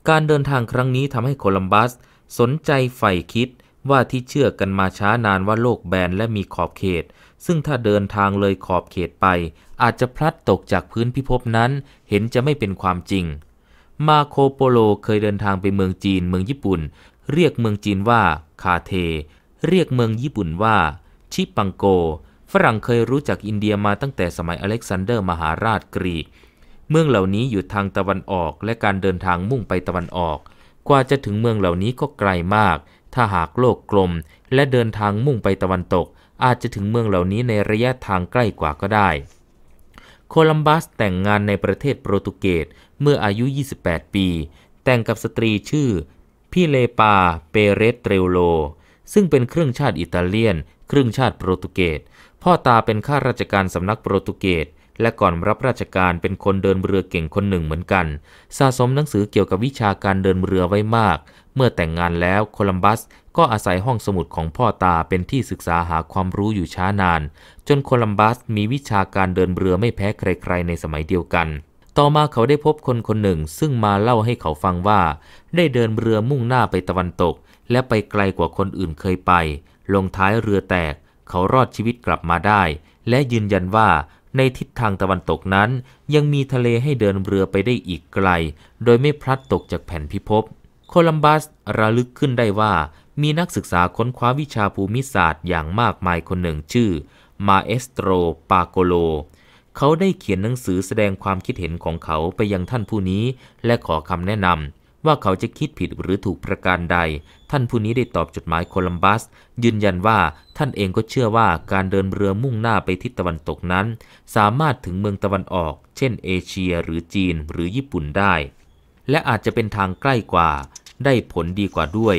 การเดินทางครั้งนี้ทำให้โคลัมบัสสนใจใฝ่คิดว่าที่เชื่อกันมาช้านานว่าโลกแบนและมีขอบเขต ซึ่งถ้าเดินทางเลยขอบเขตไป อาจจะพลัดตกจากพื้นพิภพนั้น เห็นจะไม่เป็นความจริง มาโคโปโลเคยเดินทางไปเมืองจีนเมืองญี่ปุ่น เรียกเมืองจีนว่า คาเท เรียกเมืองญี่ปุ่นว่า ชิปังโก ฝรั่งเคยรู้จักอินเดียมาตั้งแต่สมัยอเล็กซานเดอร์มหาราชกรีกเมืองเหล่านี้อยู่ทางตะวันออกและการเดินทางมุ่งไปตะวันออก กว่าจะถึงเมืองเหล่านี้ก็ไกลมากถ้าหากโลกกลม และเดินทางมุ่งไปตะวันตก อาจจะถึงเมืองเหล่านี้ในระยะทางใกล้กว่าก็ได้ โคลัมบัสแต่งงานในประเทศโปรตุเกสเมื่ออายุ 28 ปี แต่งกับสตรีชื่อพี่เลปาเปเรสเตรโล ซึ่งเป็นเครื่องชาติอิตาเลียนครึ่งชาติโปรตุเกสพ่อตาเป็นข้าราชการสำนักโปรตุเกสและก่อนรับราชการเป็นคนเดินเรือเก่งคนหนึ่งเหมือนกัน สะสมหนังสือเกี่ยวกับวิชาการเดินเรือไว้มาก เมื่อแต่งงานแล้ว โคลัมบัส ก็อาศัยห้องสมุดของพ่อตาเป็นที่ศึกษาหาความรู้อยู่ช้านาน จนโคลัมบัสมีวิชาการเดินเรือไม่แพ้ใคร ๆในสมัยเดียวกัน ต่อมาเขาได้พบคนคนหนึ่งซึ่งมาเล่าให้เขาฟังว่า ได้เดินเรือมุ่งหน้าไปตะวันตก และไปไกลกว่าคนอื่นเคยไป ลงท้ายเรือแตก เขารอดชีวิตกลับมาได้ และยืนยันว่าในทิศทางตะวันตกนั้น ยังมีทะเลให้เดินเรือไปได้อีกไกล โดยไม่พลัดตกจากแผ่นพิภพโคลัมบัสระลึกขึ้นได้ว่ามีนักศึกษาค้นคว้าวิชาภูมิศาสตร์อย่างมากมายคนหนึ่งชื่อมาเอสโตรปาโกโลเขาได้เขียนหนังสือแสดงความคิดเห็นของเขาไปยังท่านผู้นี้ และขอคำแนะนำว่าเขาจะคิดผิดหรือถูกประการใด ท่านผู้นี้ได้ตอบจดหมายโคลัมบัส ยืนยันว่า ท่านเองก็เชื่อว่าการเดินเรือมุ่งหน้าไปทิศตะวันตกนั้น สามารถถึงเมืองตะวันออก เช่น เอเชียหรือจีนหรือญี่ปุ่นได้ และอาจจะเป็นทางใกล้กว่า ได้ผลดีกว่าด้วย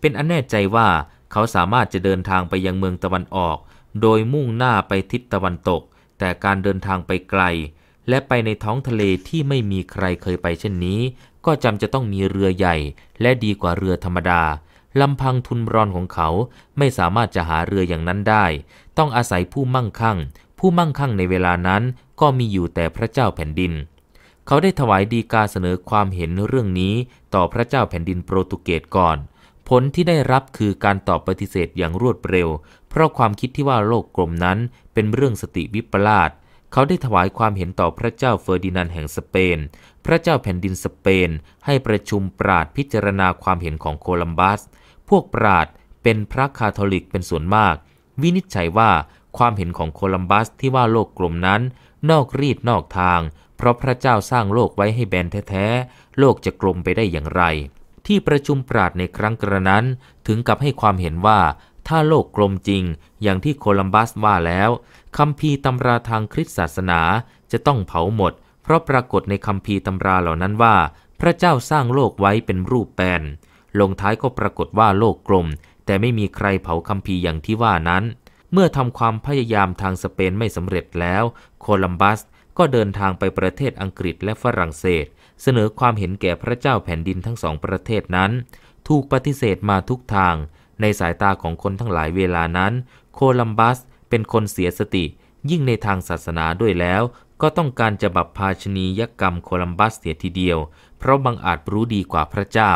เป็นอันแน่ใจว่า เขาสามารถจะเดินทางไปยังเมืองตะวันออก โดยมุ่งหน้าไปทิศตะวันตก แต่การเดินทางไปไกล และไปในท้องทะเลที่ไม่มีใครเคยไปเช่นนี้ก็จำจะต้องมีเรือใหญ่ และดีกว่าเรือธรรมดา ลำพังทุนรอนของเขาไม่สามารถจะหาเรืออย่างนั้นได้ ต้องอาศัยผู้มั่งคั่ง ผู้มั่งคั่งในเวลานั้น ก็มีอยู่แต่พระเจ้าแผ่นดิน เขาได้ถวายดีกาเสนอความเห็นเรื่องนี้ต่อพระเจ้าแผ่นดินโปรตุเกสก่อน ผลที่ได้รับคือการตอบปฏิเสธอย่างรวดเร็ว เพราะความคิดที่ว่าโลกกลมนั้น เป็นเรื่องสติวิปลาสเขาได้ถวายความเห็นต่อพระเจ้าเฟอร์ดินานด์แห่งสเปนพระเจ้าแผ่นดินสเปนให้ประชุมปราดพิจารณาความเห็นของโคลัมบัส พวกปราดเป็นพระคาทอลิกเป็นส่วนมาก วินิจฉัยว่าความเห็นของโคลัมบัสที่ว่าโลกกลมนั้น นอกรีดนอกทาง เพราะพระเจ้าสร้างโลกไว้ให้แบนแท้ๆ โลกจะกลมไปได้อย่างไร ที่ประชุมปราดในครั้งกระนั้น ถึงกับให้ความเห็นว่าถ้าโลกกลมจริง อย่างที่โคลัมบัสว่าแล้ว คัมภีร์ตำราทางคริสตศาสนาจะต้องเผาหมดพราะปรากฏในคำพีตำราเหล่านั้นว่า พระเจ้าสร้างโลกไว้เป็นรูปแปนลงท้ายก็ปรากฏว่าโลกกลม แต่ไม่มีใครเผาคำพีอย่างที่ว่านั้น เมื่อทำความพยายามทางสเปนไม่สำเร็จแล้ว โคลัมบัสก็เดินทางไปประเทศอังกฤษและฝรั่งเศส เสนอความเห็นแก่พระเจ้าแผ่นดินทั้งสองประเทศนั้น ถูกปฏิเสธมาทุกทาง ในสายตาของคนทั้งหลายเวลานั้น โคลัมบัสเป็นคนเสียสติ ยิ่งในทางศาสนาด้วยแล้วก็ต้องการจะบับพาชนียกรรมโคลัมบัสเสียทีเดียว เพราะบังอาจรู้ดีกว่าพระเจ้า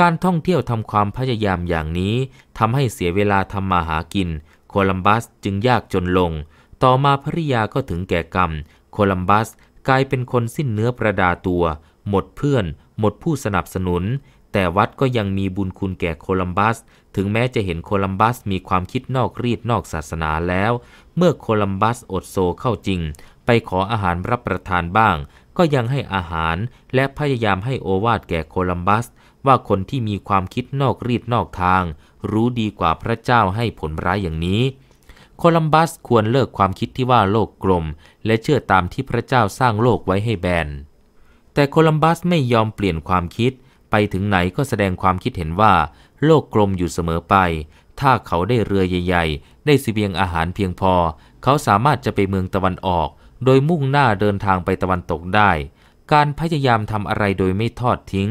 การท่องเที่ยวทำความพยายามอย่างนี้ทำให้เสียเวลาทำมาหากิน โคลัมบัสจึงยากจนลง ต่อมาภริยาก็ถึงแก่กรรม โคลัมบัสกลายเป็นคนสิ้นเนื้อประดาตัว หมดเพื่อน หมดผู้สนับสนุน แต่วัดก็ยังมีบุญคุณแก่โคลัมบัส ถึงแม้จะเห็นโคลัมบัสมีความคิดนอกรีดนอกศาสนาแล้ว เมื่อโคลัมบัสอดโซเข้าจริงไปขออาหารรับประทานบ้าง ก็ยังให้อาหารและพยายามให้โอวาดแก่โคลัมบัส ว่าคนที่มีความคิดนอกรีดนอกทาง รู้ดีกว่าพระเจ้าให้ผลร้ายอย่างนี้ โคลัมบัสควรเลิกความคิดที่ว่าโลกกลม และเชื่อตามที่พระเจ้าสร้างโลกไว้ให้แบน แต่โคลัมบัสไม่ยอมเปลี่ยนความคิด ไปถึงไหนก็แสดงความคิดเห็นว่า โลกกลมอยู่เสมอไป ถ้าเขาได้เรือใหญ่ๆได้สเสบียงอาหารเพียงพอ เขาสามารถจะไปเมืองตะวันออกโดยมุ่งหน้าเดินทางไปตะวันตกได้ การพยายามทำอะไรโดยไม่ทอดทิ้ง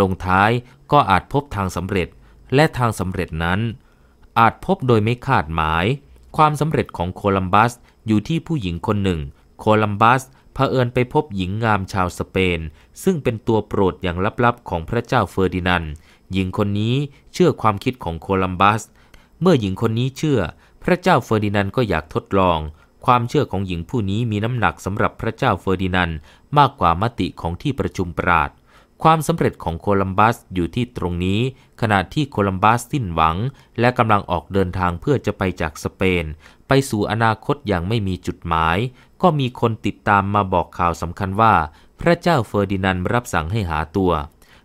ลงท้ายก็อาจพบทางสำเร็จ และทางสำเร็จนั้น อาจพบโดยไม่คาดหมาย ความสำเร็จของโคลัมบัสอยู่ที่ผู้หญิงคนหนึ่ง โคลัมบัสเผอิญไปพบหญิงงามชาวสเปน ซึ่งเป็นตัวโปรดอย่างลับๆของพระเจ้าเฟอร์ดินันด์หญิงคนนี้เชื่อความคิดของโคลัมบัส เมื่อหญิงคนนี้เชื่อ พระเจ้าเฟอร์ดินันด์ก็อยากทดลองความเชื่อของหญิงผู้นี้มีน้ำหนักสำหรับพระเจ้าเฟอร์ดินันมากกว่ามติของที่ประชุมปราดความสำเร็จของโคลัมบัสอยู่ที่ตรงนี้ ขณะที่โคลัมบัสสิ้นหวัง และกำลังออกเดินทางเพื่อจะไปจากสเปน ไปสู่อนาคตอย่างไม่มีจุดหมาย ก็มีคนติดตามมาบอกข่าวสำคัญว่า พระเจ้าเฟอร์ดินันรับสั่งให้หาตัว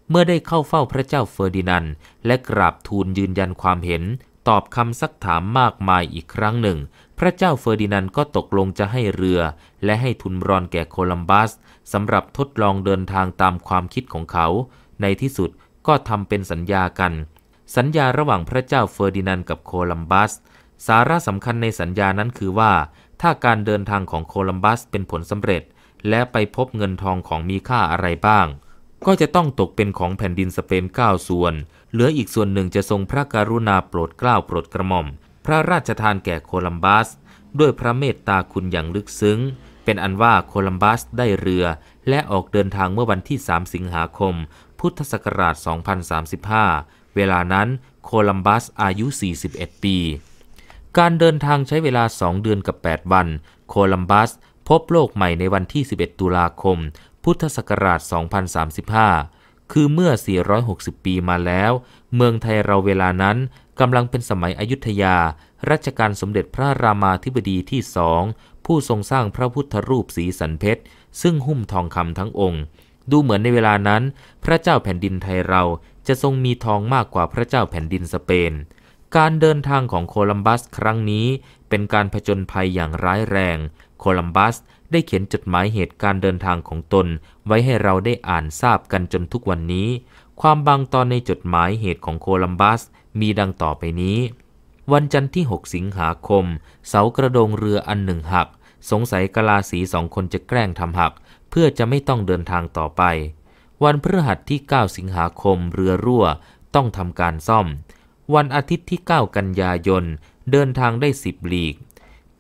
เมื่อได้เข้าเฝ้าพระเจ้าเฟอร์ดินันและกราบทูลยืนยันความเห็น ตอบคำสักถามมากมายอีกครั้งหนึ่งพระเจ้าเฟอร์ดินานด์ก็ตกลงจะให้เรือและให้ทุนรอนแก่โคลัมบัสสำหรับทดลองเดินทางตามความคิดของเขา ในที่สุดก็ทำเป็นสัญญากัน สัญญาระหว่างพระเจ้าเฟอร์ดินานด์กับโคลัมบัส สาระสำคัญในสัญญานั้นคือว่า ถ้าการเดินทางของโคลัมบัสเป็นผลสำเร็จ และไปพบเงินทองของมีค่าอะไรบ้าง ก็จะต้องตกเป็นของแผ่นดินสเปน9ส่วน เหลืออีกส่วนหนึ่งจะทรงพระกรุณาโปรดเกล้าโปรดกระหม่อมพระราชทานแก่โคลัมบัส ด้วยพระเมตตาคุณอย่างลึกซึ้ง เป็นอันว่าโคลัมบัสได้เรือและออกเดินทางเมื่อวันที่ 3 สิงหาคม พุทธศักราช 2035 เวลานั้น โคลัมบัสอายุ 41 ปี การเดินทางใช้เวลา 2 เดือนกับ 8 วัน โคลัมบัสพบโลกใหม่ในวันที่ 11 ตุลาคม พุทธศักราช 2035 คือเมื่อ 460 ปีมาแล้ว เมืองไทยเราเวลานั้นกำลังเป็นสมัยอยุธยา รัชกาลสมเด็จพระรามาธิบดีที่สอง ผู้ทรงสร้างพระพุทธรูปสีสันเพชร ซึ่งหุ้มทองคำทั้งองค์ ดูเหมือนในเวลานั้น พระเจ้าแผ่นดินไทยเรา จะทรงมีทองมากกว่าพระเจ้าแผ่นดินสเปน การเดินทางของโคลัมบัสครั้งนี้ เป็นการผจญภัยอย่างร้ายแรง โคลัมบัสได้เขียนจดหมายเหตุการเดินทางของตน ไว้ให้เราได้อ่านทราบกันจนทุกวันนี้ ความบางตอนในจดหมายเหตุของโคลัมบัสมีดังต่อไปนี้ วันจันทร์ที่6สิงหาคม เสากระโดงเรืออันหนึ่งหัก สงสัยกลาสีสองคนจะแกล้งทำหักเพื่อจะไม่ต้องเดินทางต่อไป วันพฤหัสที่9สิงหาคม เรือรั่วต้องทำการซ่อม วันอาทิตย์ที่9กันยายนเดินทางได้10หลีก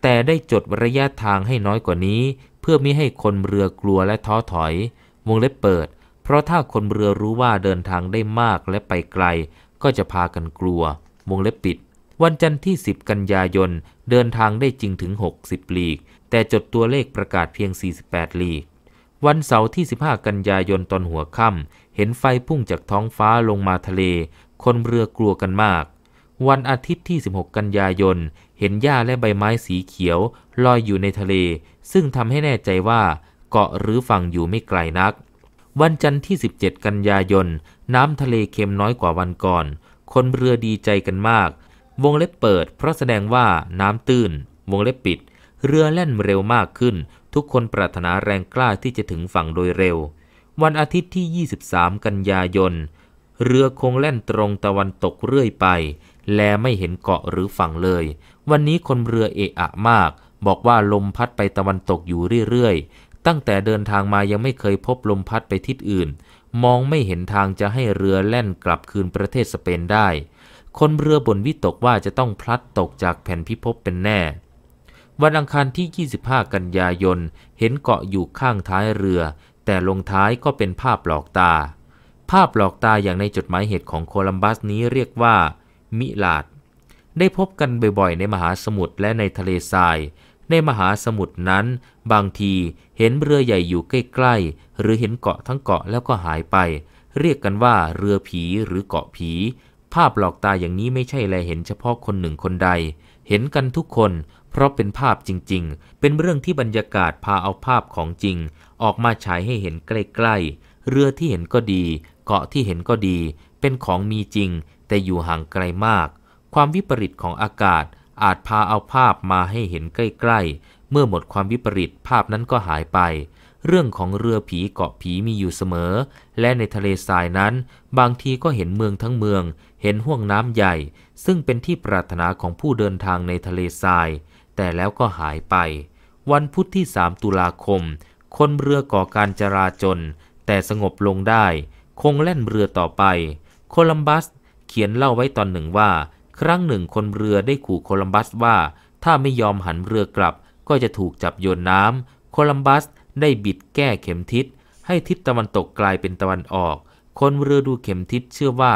แต่ได้จดระยะทางให้น้อยกว่านี้ เพื่อไม่ให้คนเรือกลัวและท้อถอยวงเล็บเปิด เพราะถ้าคนเรือรู้ว่าเดินทางได้มากและไปไกลก็จะพากันกลัววงเล็บปิด วันจันทร์ที่ 10 กันยายน เดินทางได้จริงถึง 60 ลีก แต่จดตัวเลขประกาศเพียง 48 ลีก วันเสาร์ที่ 15 กันยายนตอนหัวค่ำ เห็นไฟพุ่งจากท้องฟ้าลงมาทะเล คนเรือกลัวกันมาก วันอาทิตย์ที่ 16 กันยายน เห็นหญ้าและใบไม้สีเขียวลอยอยู่ในทะเล ซึ่งทำให้แน่ใจว่า เกาะหรือฝั่งอยู่ไม่ไกลนักวันจันทร์ที่ 17 กันยายน น้ำทะเลเค็มน้อยกว่าวันก่อน คนเรือดีใจกันมาก วงเล็บเปิด เพราะแสดงว่าน้ำตื้น วงเล็บปิด เรือแล่นเร็วมากขึ้น ทุกคนปรารถนาแรงกล้าที่จะถึงฝั่งโดยเร็ว วันอาทิตย์ที่ 23 กันยายน เรือคงแล่นตรงตะวันตกเรื่อยไป แลไม่เห็นเกาะหรือฝั่งเลย วันนี้คนเรือเอะอะมาก บอกว่าลมพัดไปตะวันตกอยู่เรื่อยตั้งแต่เดินทางมายังไม่เคยพบลมพัดไปทิศอื่น มองไม่เห็นทางจะให้เรือแล่นกลับคืนประเทศสเปนได้ คนเรือบนวิตกว่าจะต้องพลัดตกจากแผ่นพิภพเป็นแน่ วันอังคารที่ 25 กันยายน เห็นเกาะอยู่ข้างท้ายเรือ แต่ลงท้ายก็เป็นภาพหลอกตา ภาพหลอกตาอย่างในจดหมายเหตุของโคลัมบัสนี้เรียกว่า มิลาด ได้พบกันบ่อยๆ ในมหาสมุทรและในทะเลทรายในมหาสมุทรนั้น บางทีเห็นเรือใหญ่อยู่ใกล้ๆ หรือเห็นเกาะทั้งเกาะแล้วก็หายไป เรียกกันว่าเรือผีหรือเกาะผี ภาพหลอกตาอย่างนี้ไม่ใช่แลเห็นเฉพาะคนหนึ่งคนใด เห็นกันทุกคนเพราะเป็นภาพจริง ๆ เป็นเรื่องที่บรรยากาศพาเอาภาพของจริง ออกมาฉายให้เห็นใกล้ๆ เรือที่เห็นก็ดี เกาะที่เห็นก็ดี เป็นของมีจริง แต่อยู่ห่างไกลมาก ความวิปริตของอากาศอาจพาเอาภาพมาให้เห็นใกล้ ๆ เมื่อหมดความวิปริตภาพนั้นก็หายไป เรื่องของเรือผีเกาะผีมีอยู่เสมอ และในทะเลทรายนั้น บางทีก็เห็นเมืองทั้งเมือง เห็นห่วงน้ำใหญ่ ซึ่งเป็นที่ปรารถนาของผู้เดินทางในทะเลทราย แต่แล้วก็หายไป วันพุธที่ 3 ตุลาคม คนเรือก่อการจราจนแต่สงบลงได้ คงแล่นเรือต่อไป โคลัมบัสเขียนเล่าไว้ตอนหนึ่งว่าครั้งหนึ่งคนเรือได้ขู่โคลัมบัสว่า ถ้าไม่ยอมหันเรือกลับ ก็จะถูกจับโยนน้ำโคลัมบัสได้บิดแก้เข็มทิศให้ทิศตะวันตกกลายเป็นตะวันออก คนเรือดูเข็มทิศเชื่อว่า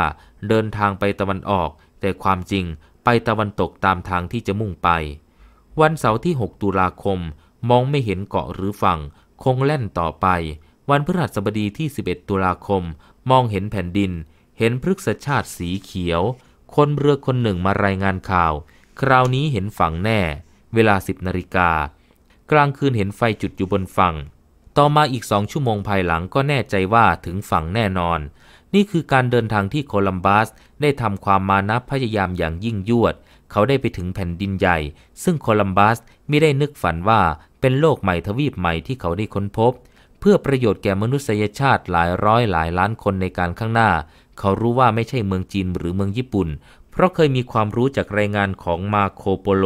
เดินทางไปตะวันออก แต่ความจริงไปตะวันตกตามทางที่จะมุ่งไป วันเสาร์ที่ 6 ตุลาคมมองไม่เห็นเกาะหรือฝั่ง คงแล่นต่อไป วันพฤหัสบดีที่ 11 ตุลาคมมองเห็นแผ่นดิน เห็นพฤกษชาติสีเขียวคนเรือคนหนึ่งมารายงานข่าว คราวนี้เห็นฝั่งแน่ เวลาสิบนาฬิกา กลางคืนเห็นไฟจุดอยู่บนฝั่ง ต่อมาอีกสองชั่วโมงภายหลังก็แน่ใจว่าถึงฝั่งแน่นอน นี่คือการเดินทางที่โคลัมบัสได้ทำความมานะพยายามอย่างยิ่งยวด เขาได้ไปถึงแผ่นดินใหญ่ ซึ่งโคลัมบัสไม่ได้นึกฝันว่าเป็นโลกใหม่ทวีปใหม่ที่เขาได้ค้นพบ เพื่อประโยชน์แก่มนุษยชาติหลายร้อยหลายล้านคนในการข้างหน้าเขารู้ว่าไม่ใช่เมืองจีนหรือเมืองญี่ปุ่น เพราะเคยมีความรู้จากรายงานของมาโคโปโล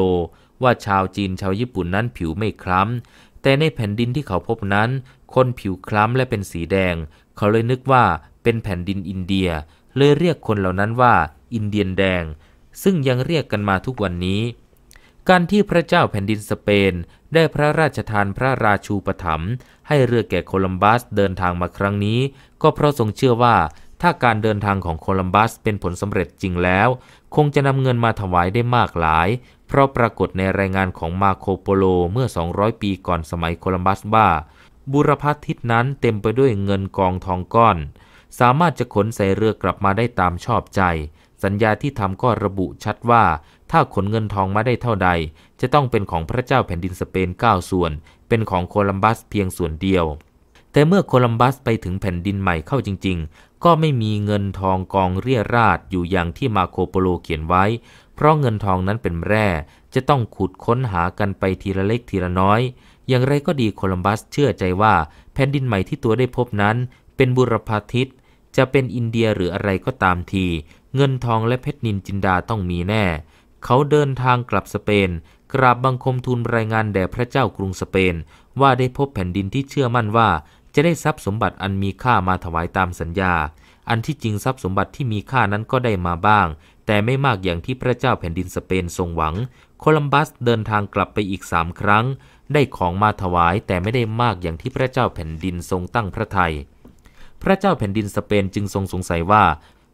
ว่าชาวจีนชาวญี่ปุ่นนั้นผิวไม่คล้ำ แต่ในแผ่นดินที่เขาพบนั้น คนผิวคล้ำและเป็นสีแดง เขาเลยนึกว่าเป็นแผ่นดินอินเดีย เลยเรียกคนเหล่านั้นว่าอินเดียนแดง ซึ่งยังเรียกกันมาทุกวันนี้ การที่พระเจ้าแผ่นดินสเปนได้พระราชทานพระราชูปถัมภ์ให้เรือแก่โคลัมบัสเดินทางมาครั้งนี้ ก็เพราะทรงเชื่อว่าถ้าการเดินทางของโคลัมบัสเป็นผลสำเร็จจริงแล้ว คงจะนำเงินมาถวายได้มากหลาย เพราะปรากฏในรายงานของมาโคโปโลเมื่อ 200 ปีก่อนสมัยโคลัมบัสว่าบุรพทิศนั้นเต็มไปด้วยเงินกองทองก้อน สามารถจะขนใส่เรือกลับมาได้ตามชอบใจ สัญญาที่ทำก็ระบุชัดว่า ถ้าขนเงินทองมาได้เท่าใด จะต้องเป็นของพระเจ้าแผ่นดินสเปน 9 ส่วน เป็นของโคลัมบัสเพียงส่วนเดียวแต่เมื่อโคลัมบัสไปถึงแผ่นดินใหม่เข้าจริง ๆ ก็ไม่มีเงินทองกองเรียราดอยู่อย่างที่มาโคโปโลเขียนไว้ เพราะเงินทองนั้นเป็นแร่จะต้องขุดค้นหากันไปทีละเล็กทีละน้อย อย่างไรก็ดีโคลัมบัสเชื่อใจว่า แผ่นดินใหม่ที่ตัวได้พบนั้น เป็นบุรพาทิศจะเป็นอินเดียหรืออะไรก็ตามทีเงินทองและเพชรนินจินดาต้องมีแน่ เขาเดินทางกลับสเปนกราบบังคมทูลรายงานแด่พระเจ้ากรุงสเปนว่าได้พบแผ่นดินที่เชื่อมั่นว่าจะได้ทรัพย์สมบัติอันมีค่ามาถวายตามสัญญา อันที่จริงทรัพย์สมบัติที่มีค่านั้นก็ได้มาบ้าง แต่ไม่มากอย่างที่พระเจ้าแผ่นดินสเปนทรงหวัง โคลัมบัสเดินทางกลับไปอีกสามครั้ง ได้ของมาถวายแต่ไม่ได้มากอย่างที่พระเจ้าแผ่นดินทรงตั้งพระทยัย พระเจ้าแผ่นดินสเปนจึงทรงสงสัยว่า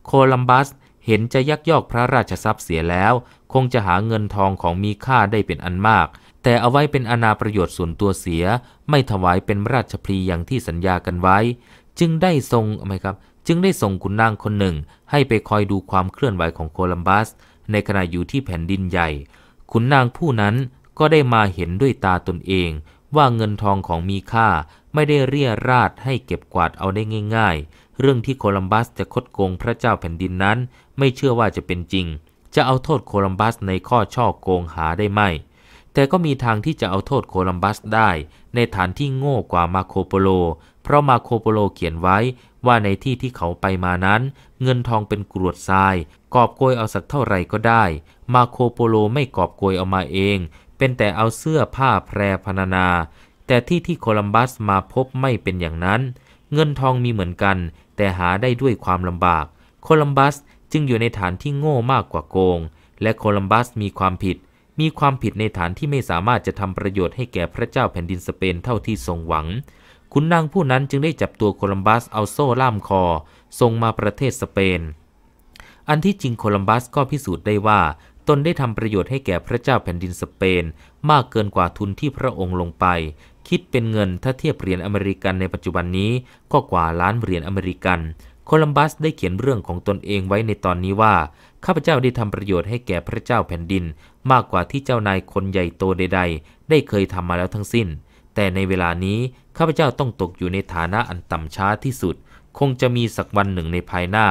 โคลัมบัสเห็นจะยักยอกพระราชทรัพย์เสียแล้ว คงจะหาเงินทองของมีค่าได้เป็นอันมากแต่เอาไว้เป็นอนาประโยชน์ส่วนตัวเสีย ไม่ถวายเป็นราชพลีอย่างที่สัญญากันไว้ จึงได้ทรงไหมครับ จึงได้ส่งขุนนางคนหนึ่งให้ไปคอยดูความเคลื่อนไหวของโคลัมบัส ในขณะอยู่ที่แผ่นดินใหญ่ ขุนนางผู้นั้นก็ได้มาเห็นด้วยตาตนเอง ว่าเงินทองของมีค่าไม่ได้เรียราดให้เก็บกวาดเอาได้ง่าย ๆ เรื่องที่โคลัมบัสจะคดโกงพระเจ้าแผ่นดินนั้น ไม่เชื่อว่าจะเป็นจริง จะเอาโทษโคลัมบัสในข้อช่อโกงหาได้ไหมแต่ก็มีทางที่จะเอาโทษโคลัมบัสได้ ในฐานที่โง่กว่ามาโคโปโล เพราะมาโคโปโลเขียนไว้ ว่าในที่ที่เขาไปมานั้น เงินทองเป็นกรวดทราย กอบโกยเอาสักเท่าไหร่ก็ได้ มาโคโปโลไม่กอบโกยเอามาเอง เป็นแต่เอาเสื้อผ้าแพรพรรณนา แต่ที่ที่โคลัมบัสมาพบไม่เป็นอย่างนั้น เงินทองมีเหมือนกัน แต่หาได้ด้วยความลำบาก โคลัมบัสจึงอยู่ในฐานที่โง่มากกว่าโกง และโคลัมบัสมีความผิดมีความผิดในฐานที่ไม่สามารถจะทำประโยชน์ให้แก่พระเจ้าแผ่นดินสเปนเท่าที่ทรงหวังขุนนางผู้นั้นจึงได้จับตัวโคลัมบัสเอาโซ่ล่ามคอส่งมาประเทศสเปน อันที่จริงโคลัมบัสก็พิสูจน์ได้ว่าตนได้ทำประโยชน์ให้แก่พระเจ้าแผ่นดินสเปน มากเกินกว่าทุนที่พระองค์ลงไป คิดเป็นเงินถ้าเทียบเหรียญอเมริกันในปัจจุบันนี้ ก็กว่าล้านเหรียญอเมริกันโคลัมบัสได้เขียนเรื่องของตนเองไว้ในตอนนี้ว่าข้าพเจ้าได้ทำประโยชน์ให้แก่พระเจ้าแผ่นดิน มากกว่าที่เจ้านายคนใหญ่โตใดๆ ได้เคยทำมาแล้วทั้งสิ้น แต่ในเวลานี้ข้าพเจ้าต้องตกอยู่ในฐานะอันต่ำช้าที่สุด คงจะมีสักวันหนึ่งในภายหน้า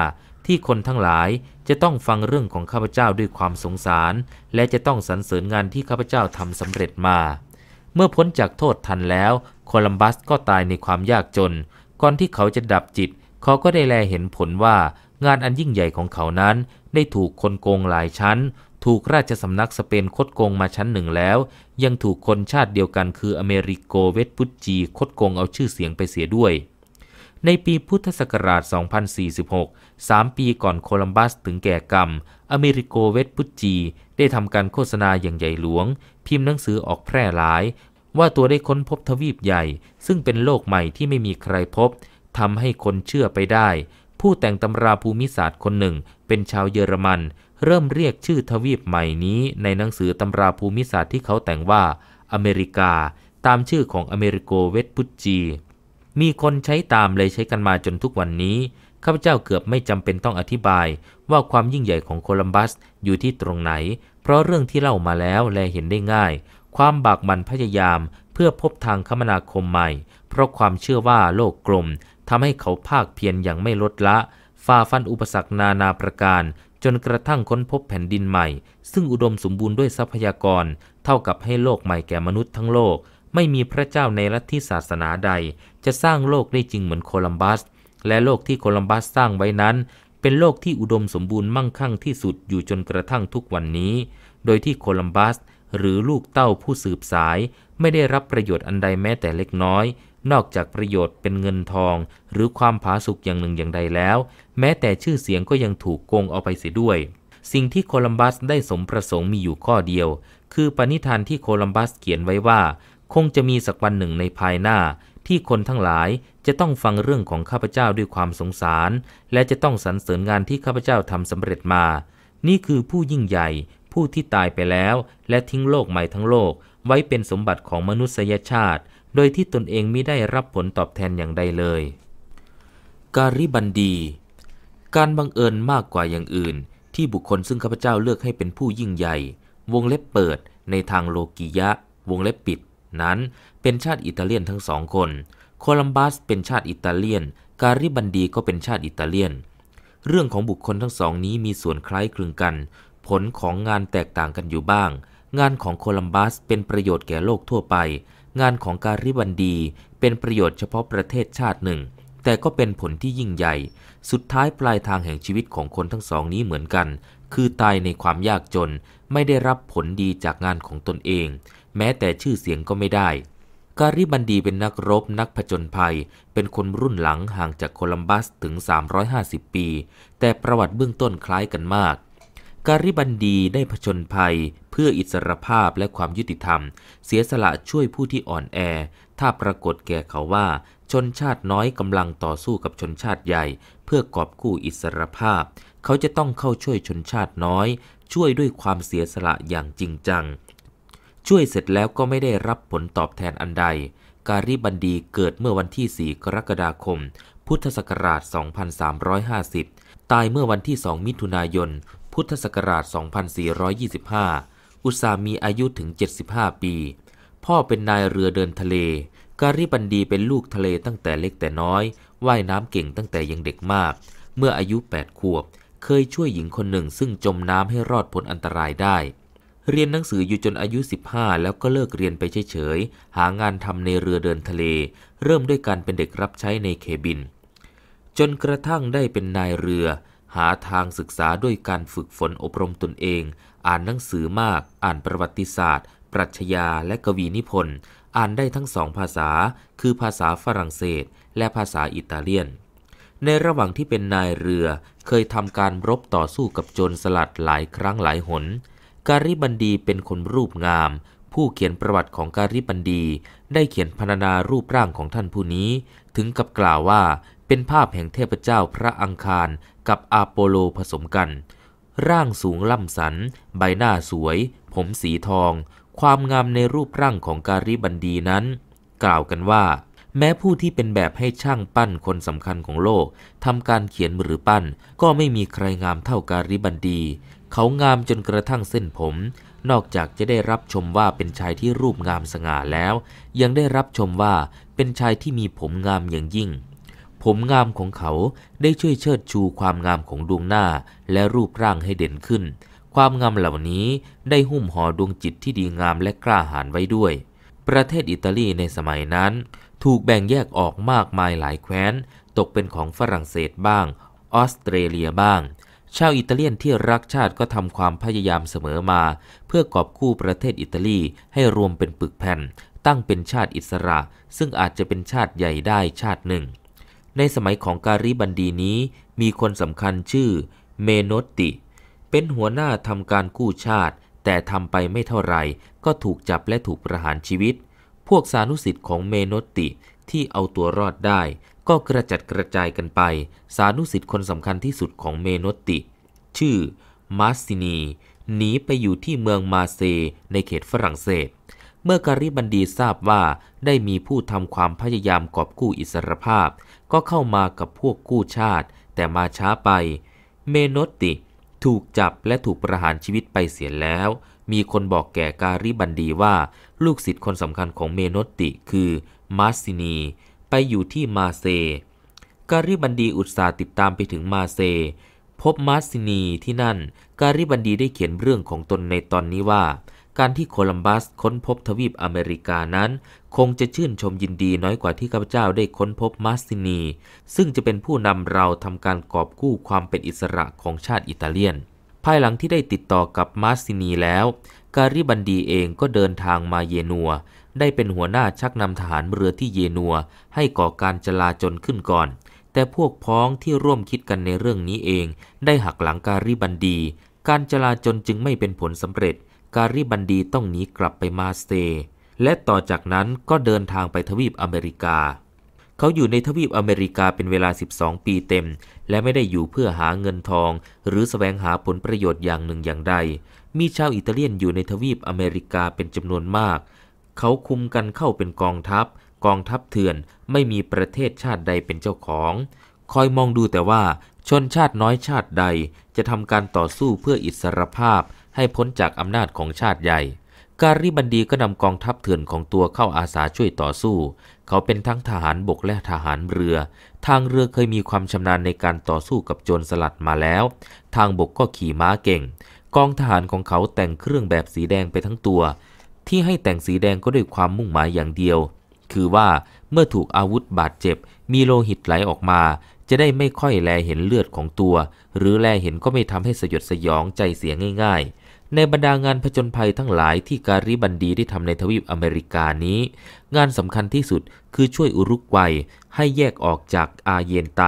ที่คนทั้งหลายจะต้องฟังเรื่องของข้าพเจ้าด้วยความสงสาร และจะต้องสรรเสริญงานที่ข้าพเจ้าทำสำเร็จมา เมื่อพ้นจากโทษทันแล้วโคลัมบัสก็ตายในความยากจน ก่อนที่เขาจะดับจิตเขาก็ได้แลเห็นผลว่างานอันยิ่งใหญ่ของเขานั้น ได้ถูกคนโกงหลายชั้น ถูกราชสำนักสเปนคดโกงมาชั้นหนึ่งแล้ว ยังถูกคนชาติเดียวกันคืออเมริโกเวสปุจจี คดโกงเอาชื่อเสียงไปเสียด้วย ในปีพุทธศักราช 2046 3 ปีก่อนโคลัมบัสถึงแก่กรรม อเมริโกเวสปุจจี ได้ทำการโฆษณาอย่างใหญ่หลวง พิมพ์หนังสือออกแพร่หลาย ว่าตัวได้ค้นพบทวีปใหญ่ ซึ่งเป็นโลกใหม่ที่ไม่มีใครพบทำให้คนเชื่อไปได้ ผู้แต่งตำราภูมิศาสตร์คนหนึ่ง เป็นชาวเยอรมัน เริ่มเรียกชื่อทวีปใหม่นี้ ในหนังสือตำราภูมิศาสตร์ที่เขาแต่งว่า อเมริกา ตามชื่อของอเมริโกเวตปุจจี มีคนใช้ตามเลยใช้กันมาจนทุกวันนี้ ข้าพเจ้าเกือบไม่จำเป็นต้องอธิบาย ว่าความยิ่งใหญ่ของโคลัมบัสอยู่ที่ตรงไหน เพราะเรื่องที่เล่ามาแล้วแลเห็นได้ง่าย ความบากบั่นพยายาม เพื่อพบทางคมนาคมใหม่ เพราะความเชื่อว่าโลกกลมทำให้เขาภาคเพียรอย่างไม่ลดละ ฝ่าฟันอุปสรรคนานาประการ จนกระทั่งค้นพบแผ่นดินใหม่ ซึ่งอุดมสมบูรณ์ด้วยทรัพยากร เท่ากับให้โลกใหม่แก่มนุษย์ทั้งโลก ไม่มีพระเจ้าในลัทธิศาสนาใด จะสร้างโลกได้จริงเหมือนโคลัมบัส และโลกที่โคลัมบัสสร้างไว้นั้น เป็นโลกที่อุดมสมบูรณ์มั่งคั่งที่สุดอยู่จนกระทั่งทุกวันนี้ โดยที่โคลัมบัสหรือลูกเต้าผู้สืบสาย ไม่ได้รับประโยชน์อันใดแม้แต่เล็กน้อยนอกจากประโยชน์เป็นเงินทอง หรือความผาสุกอย่างหนึ่งอย่างใดแล้ว แม้แต่ชื่อเสียงก็ยังถูกโกงเอาไปเสียด้วย สิ่งที่โคลัมบัสได้สมประสงค์มีอยู่ข้อเดียว คือปณิธานที่โคลัมบัสเขียนไว้ว่า คงจะมีสักวันหนึ่งในภายหน้า ที่คนทั้งหลายจะต้องฟังเรื่องของข้าพเจ้าด้วยความสงสาร และจะต้องสรรเสริญงานที่ข้าพเจ้าทำสำเร็จมา นี่คือผู้ยิ่งใหญ่ ผู้ที่ตายไปแล้ว และทิ้งโลกใหม่ทั้งโลกไว้เป็นสมบัติของมนุษยชาติโดยที่ตนเองไม่ได้รับผลตอบแทนอย่างใดเลย การิบันดี การบังเอิญมากกว่าอย่างอื่น ที่บุคคลซึ่งข้าพเจ้าเลือกให้เป็นผู้ยิ่งใหญ่ วงเล็บเปิด ในทางโลกิยะ วงเล็บปิด นั้น เป็นชาติอิตาเลียนทั้งสองคน โคลัมบัสเป็นชาติอิตาเลียน การิบันดีก็เป็นชาติอิตาเลียน เรื่องของบุคคลทั้งสองนี้มีส่วนคล้ายคลึงกัน ผลของงานแตกต่างกันอยู่บ้าง งานของโคลัมบัสเป็นประโยชน์แก่โลกทั่วไปงานของการิบันดีเป็นประโยชน์เฉพาะประเทศชาติหนึ่ง แต่ก็เป็นผลที่ยิ่งใหญ่ สุดท้ายปลายทางแห่งชีวิตของคนทั้งสองนี้เหมือนกัน คือตายในความยากจนไม่ได้รับผลดีจากงานของตนเอง แม้แต่ชื่อเสียงก็ไม่ได้ การิบันดีเป็นนักรบนักผจญภัย เป็นคนรุ่นหลังห่างจากโคลัมบัสถึง 350 ปี แต่ประวัติเบื้องต้นคล้ายกันมากการิบันดี ได้ผชนภัยเพื่ออิสรภาพและความยุติธรรม เสียสละช่วยผู้ที่อ่อนแอ ถ้าปรากฏแก่เขาว่าชนชาติน้อยกำลังต่อสู้กับชนชาติใหญ่ เพื่อกอบกู้อิสรภาพ เขาจะต้องเข้าช่วยชนชาติน้อย ช่วยด้วยความเสียสละอย่างจริงจัง ช่วยเสร็จแล้วก็ไม่ได้รับผลตอบแทนอันใด การิบันดีเกิดเมื่อวันที่ 4 กรกฎาคม พุทธศักราช 2350 ตายเมื่อวันที่ 2 มิถุนายนพุทธศักราช 2425 อุตสามีอายุถึง 75 ปี พ่อเป็นนายเรือเดินทะเล การิบันดีเป็นลูกทะเลตั้งแต่เล็กแต่น้อย ว่ายน้ำเก่งตั้งแต่ยังเด็กมาก เมื่ออายุ 8 ขวบ เคยช่วยหญิงคนหนึ่งซึ่งจมน้ำให้รอดพ้นอันตรายได้ เรียนหนังสืออยู่จนอายุ 15 แล้วก็เลิกเรียนไปเฉย ๆ หางานทำในเรือเดินทะเล เริ่มด้วยการเป็นเด็กรับใช้ในเคบิน จนกระทั่งได้เป็นนายเรือหาทางศึกษาด้วยการฝึกฝนอบรมตนเอง อ่านหนังสือมาก อ่านประวัติศาสตร์ ปรัชญา และกวีนิพนธ์ อ่านได้ทั้งสองภาษา คือภาษาฝรั่งเศส และภาษาอิตาเลียน ในระหว่างที่เป็นนายเรือ เคยทำการรบต่อสู้กับโจรสลัดหลายครั้งหลายหน การิบันดีเป็นคนรูปงาม ผู้เขียนประวัติของการิบันดีได้เขียนพรรณนารูปร่างของท่านผู้นี้ ถึงกับกล่าวว่า เป็นภาพแห่งเทพเจ้าพระอังคารกับอาโปโลผสมกัน ร่างสูงล่ำสันใบหน้าสวย ผมสีทอง ความงามในรูปร่างของการิบันดีนั้น กล่าวกันว่า แม้ผู้ที่เป็นแบบให้ช่างปั้นคนสำคัญของโลกทำการเขียนหรือปั้น ก็ไม่มีใครงามเท่าการิบันดี เขางามจนกระทั่งเส้นผม นอกจากจะได้รับชมว่าเป็นชายที่รูปงามสง่าแล้ว ยังได้รับชมว่าเป็นชายที่มีผมงามอย่างยิ่งผมงามของเขาได้ช่วยเชิดชูความงามของดวงหน้าและรูปร่างให้เด่นขึ้น ความงามเหล่านี้ได้หุ้มห่อดวงจิตที่ดีงามและกล้าหาญไว้ด้วย ประเทศอิตาลีในสมัยนั้น ถูกแบ่งแยกออกมากมายหลายแคว้น ตกเป็นของฝรั่งเศสบ้างออสเตรเลียบ้าง ชาวอิตาเลียนที่รักชาติก็ทำความพยายามเสมอมา เพื่อกอบคู่ประเทศอิตาลีให้รวมเป็นปึกแผ่นตั้งเป็นชาติอิสระ ซึ่งอาจจะเป็นชาติใหญ่ได้ชาติหนึ่งในสมัยของการิบันดีนี้มีคนสำคัญชื่อ เมโนติ เป็นหัวหน้าทำการกู้ชาติ แต่ทำไปไม่เท่าไรก็ถูกจับและถูกประหารชีวิต พวกสานุสิทธิ์ของเมโนติที่เอาตัวรอดได้ก็กระจัดกระจายกันไป สานุสิทธิ์คนสำคัญที่สุดของเมโนติชื่อ มาสซินีหนีไปอยู่ที่เมืองมาเซในเขตฝรั่งเศส เมื่อการิบันดีทราบว่าได้มีผู้ทำความพยายามกอบกู้อิสรภาพก็เข้ามากับพวกกู้ชาติแต่มาช้าไป เมนติ ถูกจับและถูกประหารชีวิตไปเสียแล้ว มีคนบอกแก่การิบันดีว่า ลูกศิษย์คนสำคัญของเมนติคือมาซินี ไปอยู่ที่มาเซ การิบันดีอุตสาห์ติดตามไปถึงมาเซ พบมาซินีที่นั่น การิบันดีได้เขียนเรื่องของตนในตอนนี้ว่า การที่โคลัมบัสค้นพบทวีปอเมริกานั้นคงจะชื่นชมยินดีน้อยกว่าที่ข้าพเจ้าได้ค้นพบมาสินี ซึ่งจะเป็นผู้นำเราทำการกอบกู้ความเป็นอิสระของชาติอิตาเลียนภายหลังที่ได้ติดต่อกับมาสินีแล้ว การิบันดีเองก็เดินทางมาเยนัว ได้เป็นหัวหน้าชักนำทหารเรือที่เยนัว ให้ก่อการจลาจลขึ้นก่อน แต่พวกพ้องที่ร่วมคิดกันในเรื่องนี้เอง ได้หักหลังการิบันดี การจลาจลจึงไม่เป็นผลสำเร็จการิบันดีต้องหนีกลับไปมาสเตและต่อจากนั้นก็เดินทางไปทวีปอเมริกา เขาอยู่ในทวีปอเมริกาเป็นเวลา 12 ปีเต็ม และไม่ได้อยู่เพื่อหาเงินทอง หรือสแสวงหาผลประโยชน์อย่างหนึ่งอย่างใด มีชาวอิตาเลียนอยู่ในทวีปอเมริกาเป็นจำนวนมาก เขาคุมกันเข้าเป็นกองทัพ กองทัพเถื่อน ไม่มีประเทศชาติใดเป็นเจ้าของ คอยมองดูแต่ว่า ชนชาติน้อยชาติใด จะทำการต่อสู้เพื่ออิสรภาพให้พ้นจากอำนาจของชาติใหญ่การิบันดีก็นำกองทัพเถื่อนของตัวเข้าอาสาช่วยต่อสู้ เขาเป็นทั้งทหารบกและทหารเรือ ทางเรือเคยมีความชำนาญในการต่อสู้กับโจรสลัดมาแล้ว ทางบกก็ขี่ม้าเก่ง กองทหารของเขาแต่งเครื่องแบบสีแดงไปทั้งตัว ที่ให้แต่งสีแดงก็ด้วยความมุ่งหมายอย่างเดียว คือว่าเมื่อถูกอาวุธบาดเจ็บมีโลหิตไหลออกมา จะได้ไม่ค่อยแลเห็นเลือดของตัว หรือแลเห็นก็ไม่ทำให้สยดสยองใจเสียง่ายๆในบรรดางานผจญภัยทั้งหลายที่การิบันดีได้ทำในทวีปอเมริกานี้ งานสำคัญที่สุดคือช่วยอุรุกวัยให้แยกออกจากอาเยนไต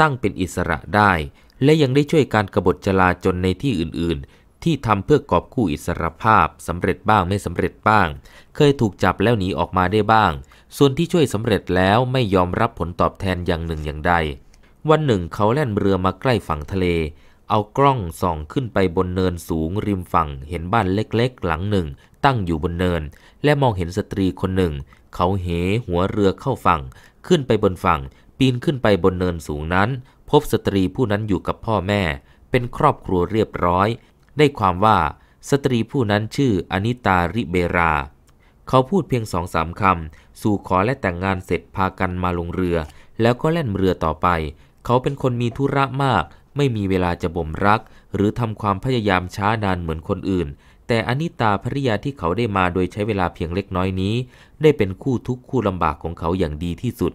ตั้งเป็นอิสระได้ และยังได้ช่วยการกรบฏจลาจลในที่อื่นๆ ที่ทำเพื่อกอบกู้อิสรภาพสำเร็จบ้างไม่สำเร็จบ้าง เคยถูกจับแล้วหนีออกมาได้บ้าง ส่วนที่ช่วยสำเร็จแล้วไม่ยอมรับผลตอบแทนอย่างหนึ่งอย่างใด วันหนึ่งเขาแล่นเรือมาใกล้ฝั่งทะเลเอากล้องส่องขึ้นไปบนเนินสูงริมฝั่ง เห็นบ้านเล็กๆ หลังหนึ่ง ตั้งอยู่บนเนิน และมองเห็นสตรีคนหนึ่ง เขาเหหัวเรือเข้าฝั่ง ขึ้นไปบนฝั่ง ปีนขึ้นไปบนเนินสูงนั้น พบสตรีผู้นั้นอยู่กับพ่อแม่ เป็นครอบครัวเรียบร้อยได้ความว่า สตรีผู้นั้นชื่ออนิตาริเบรา เขาพูดเพียงสองสามคำสู่ขอและแต่งงานเสร็จพากันมาลงเรือ แล้วก็แล่นเรือต่อไปเขาเป็นคนมีธุระมากไม่มีเวลาจะบ่มรักหรือทำความพยายามช้านานเหมือนคนอื่น แต่อนิตาภริยาที่เขาได้มาโดยใช้เวลาเพียงเล็กน้อยนี้ ได้เป็นคู่ทุกคู่ลำบากของเขาอย่างดีที่สุด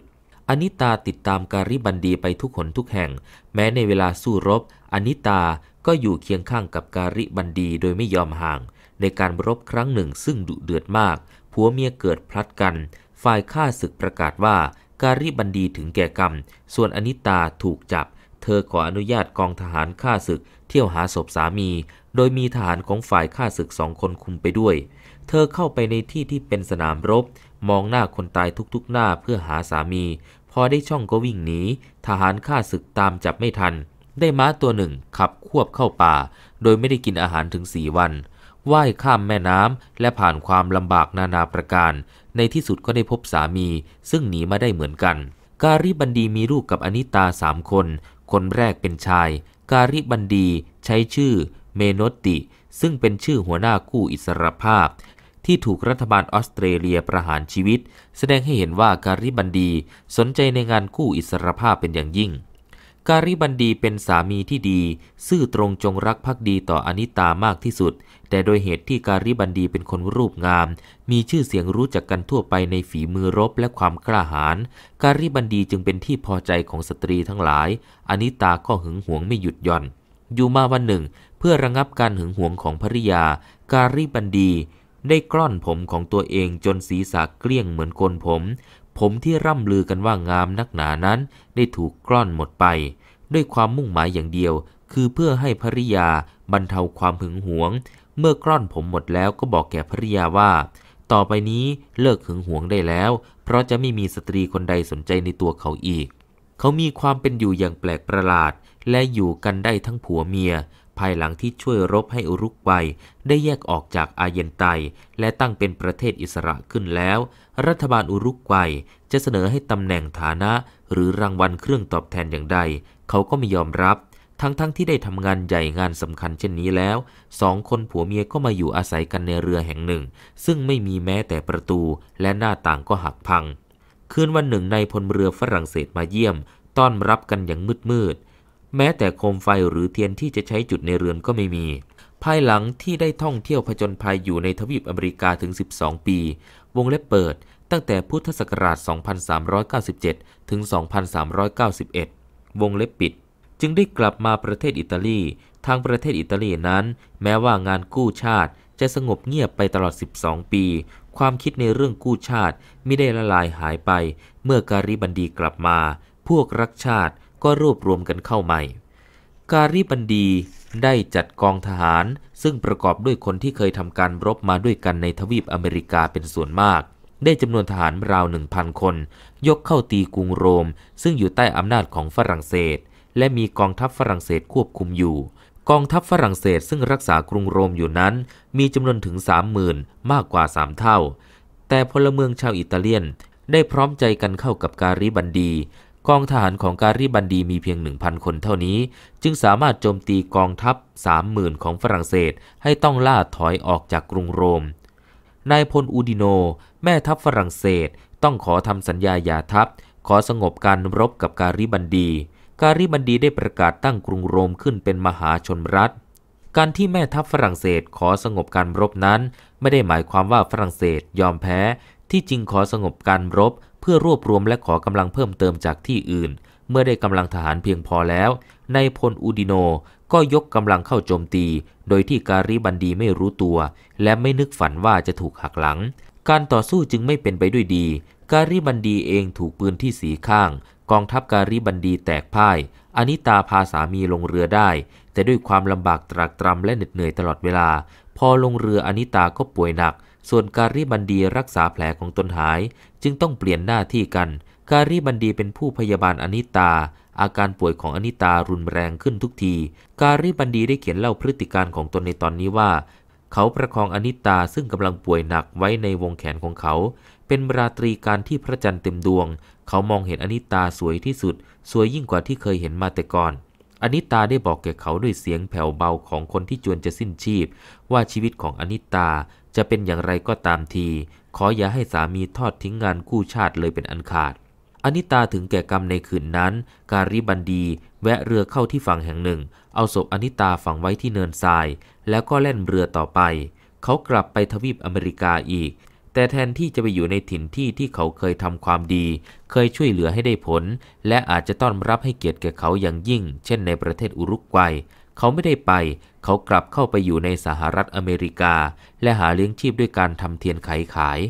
อนิตาติดตามการิบันดีไปทุกหนทุกแห่ง แม้ในเวลาสู้รบอนิตาก็อยู่เคียงข้างกับการิบันดีโดยไม่ยอมห่าง ในการรบครั้งหนึ่งซึ่งดุเดือดมากผัวเมียเกิดพลัดกัน ฝ่ายข้าศึกประกาศว่าการิบันดีถึงแก่กรรม ส่วนอนิตาถูกจับเธอขออนุญาตกองทหารฆ่าศึกเที่ยวหาศพสามี โดยมีทหารของฝ่ายฆ่าศึกสองคนคุมไปด้วย เธอเข้าไปในที่ที่เป็นสนามรบ มองหน้าคนตายทุกๆหน้าเพื่อหาสามี พอได้ช่องก็วิ่งหนีทหารฆ่าศึกตามจับไม่ทัน ได้ม้าตัวหนึ่งขับควบเข้าป่า โดยไม่ได้กินอาหารถึงสี่วัน ว่ายข้ามแม่น้ำและผ่านความลำบากนานาประการ ในที่สุดก็ได้พบสามี ซึ่งหนีมาได้เหมือนกัน การิบันดีมีลูกกับอนิตาสามคนคนแรกเป็นชายการิบันดีใช้ชื่อเมโนติ ซึ่งเป็นชื่อหัวหน้ากู้อิสรภาพ ที่ถูกรัฐบาลออสเตรเลียประหารชีวิต แสดงให้เห็นว่าการิบันดีสนใจในงานกู้อิสรภาพเป็นอย่างยิ่ง การิบันดีเป็นสามีที่ดี ซื่อตรงจงรักภักดีต่ออนิตามากที่สุดแต่โดยเหตุที่การิบันดีเป็นคนรูปงาม มีชื่อเสียงรู้จักกันทั่วไปในฝีมือรบและความกล้าหาญ การิบันดีจึงเป็นที่พอใจของสตรีทั้งหลาย อนิตาก็หึงหวงไม่หยุดย่อน อยู่มาวันหนึ่ง เพื่อระงับการหึงหวงของภริยา การิบันดีได้กล้อนผมของตัวเองจนศีรษะเกลี้ยงเหมือนโกนผม ผมที่ร่ำลือกันว่างามนักหนานั้น ได้ถูกกล้อนหมดไป ด้วยความมุ่งหมายอย่างเดียว คือเพื่อให้ภริยา บรรเทาความหึงหวงเมื่อกร่อนผมหมดแล้วก็บอกแก่ภริยาว่า ต่อไปนี้เลิกหึงหวงได้แล้ว เพราะจะไม่มีสตรีคนใดสนใจในตัวเขาอีก เขามีความเป็นอยู่อย่างแปลกประหลาด และอยู่กันได้ทั้งผัวเมีย ภายหลังที่ช่วยรบให้อุรุกวัย ได้แยกออกจากอาเยนไต และตั้งเป็นประเทศอิสระขึ้นแล้ว รัฐบาลอุรุกวัย จะเสนอให้ตำแหน่งฐานะหรือรางวัลเครื่องตอบแทนอย่างใด เขาก็ไม่ยอมรับทั้งๆทที่ได้ทำงานใหญ่งานสำคัญเช่นนี้แล้ว สองคนผัวเมียก็มาอยู่อาศัยกันในเรือแห่งหนึ่ง ซึ่งไม่มีแม้แต่ประตูและหน้าต่างก็หักพัง คืนวันหนึ่งในพลเรือฝรั่งเศสมาเยี่ยม ต้อนรับกันอย่างมืดมืด แม้แต่โคมไฟหรือเทียนที่จะใช้จุดในเรือนก็ไม่มี ภายหลังที่ได้ท่องเที่ยวผจญภัยอยู่ในทวีปอเมริกาถึง12ปี วงเล็บเปิด ตั้งแต่พุทธศักราช 2397ถึง2391วงเล็บปิดจึงได้กลับมาประเทศอิตาลี ทางประเทศอิตาลีนั้น แม้ว่างานกู้ชาติจะสงบเงียบไปตลอด 12 ปี ความคิดในเรื่องกู้ชาติไม่ได้ละลายหายไป เมื่อการิบันดีกลับมา พวกรักชาติก็รวบรวมกันเข้าใหม่ การิบันดีได้จัดกองทหาร ซึ่งประกอบด้วยคนที่เคยทำการรบมาด้วยกันในทวีปอเมริกาเป็นส่วนมาก ได้จำนวนทหารราว1,000คน ยกเข้าตีกรุงโรม ซึ่งอยู่ใต้อำนาจของฝรั่งเศสและมีกองทัพฝรั่งเศสควบคุมอยู่ กองทัพฝรั่งเศสซึ่งรักษากรุงโรมอยู่นั้น มีจำนวนถึง 30,000 มากกว่า 3 เท่า แต่พลเมืองชาวอิตาเลียนได้พร้อมใจกันเข้ากับการิบันดี กองทหารของการิบันดีมีเพียง 1,000 คนเท่านี้ จึงสามารถโจมตีกองทัพ 30,000 ของฝรั่งเศสให้ต้องล่าถอยออกจากกรุงโรม นายพลอูดิโน แม่ทัพฝรั่งเศสต้องขอทำสัญญาหย่าทัพ ขอสงบการรบกับการิบันดีการิบันดีได้ประกาศตั้งกรุงโรมขึ้นเป็นมหาชนรัฐ การที่แม่ทัพฝรั่งเศสขอสงบการรบนั้นไม่ได้หมายความว่าฝรั่งเศสยอมแพ้ ที่จริงขอสงบการรบเพื่อรวบรวมและขอกำลังเพิ่มเติมจากที่อื่น เมื่อได้กำลังทหารเพียงพอแล้ว ในพลอูดิโนก็ยกกำลังเข้าโจมตีโดยที่การิบันดีไม่รู้ตัวและไม่นึกฝันว่าจะถูกหักหลัง การต่อสู้จึงไม่เป็นไปด้วยดีการิบันดีเองถูกปืนที่สีข้างกองทัพการีบันดีแตกพ่ายอานิตาพาสามีลงเรือได้ แต่ด้วยความลำบากตรากตรำและเหน็ดเหนื่อยตลอดเวลา พอลงเรืออานิตาก็ป่วยหนัก ส่วนการีบันดีรักษาแผลของตนหาย จึงต้องเปลี่ยนหน้าที่กัน การีบันดีเป็นผู้พยาบาลอานิตา อาการป่วยของอนิตารุนแรงขึ้นทุกที การีบันดีได้เขียนเล่าพฤติการของตนในตอนนี้ว่า เขาประคองอนิตาซึ่งกำลังป่วยหนักไว้ในวงแขนของเขา เป็นราตรีการที่พระจันทร์เต็มดวงเขามองเห็นอนิตาสวยที่สุด สวยยิ่งกว่าที่เคยเห็นมาแต่ก่อนอนิตาได้บอกแก่เขาด้วยเสียงแผ่วเบาของคนที่จวนจะสิ้นชีพ ว่าชีวิตของอนิตาจะเป็นอย่างไรก็ตามที ขออย่าให้สามีทอดทิ้งงานกู้ชาติเลยเป็นอันขาด อนิตาถึงแก่กรรมในคืนนั้น การิบันดีแวะเรือเข้าที่ฝั่งแห่งหนึ่ง เอาศพอนิตาฝังไว้ที่เนินทราย แล้วก็แล่นเรือต่อไป เขากลับไปทวีปอเมริกาอีกแต่แทนที่จะไปอยู่ในถิ่นที่ที่เขาเคยทำความดี เคยช่วยเหลือให้ได้ผล และอาจจะต้อนรับให้เกียรติแก่เขาอย่างยิ่ง เช่นในประเทศอุรุกวัย เขาไม่ได้ไป เขากลับเข้าไปอยู่ในสหรัฐอเมริกา และหาเลี้ยงชีพด้วยการทำเทียนไขขาย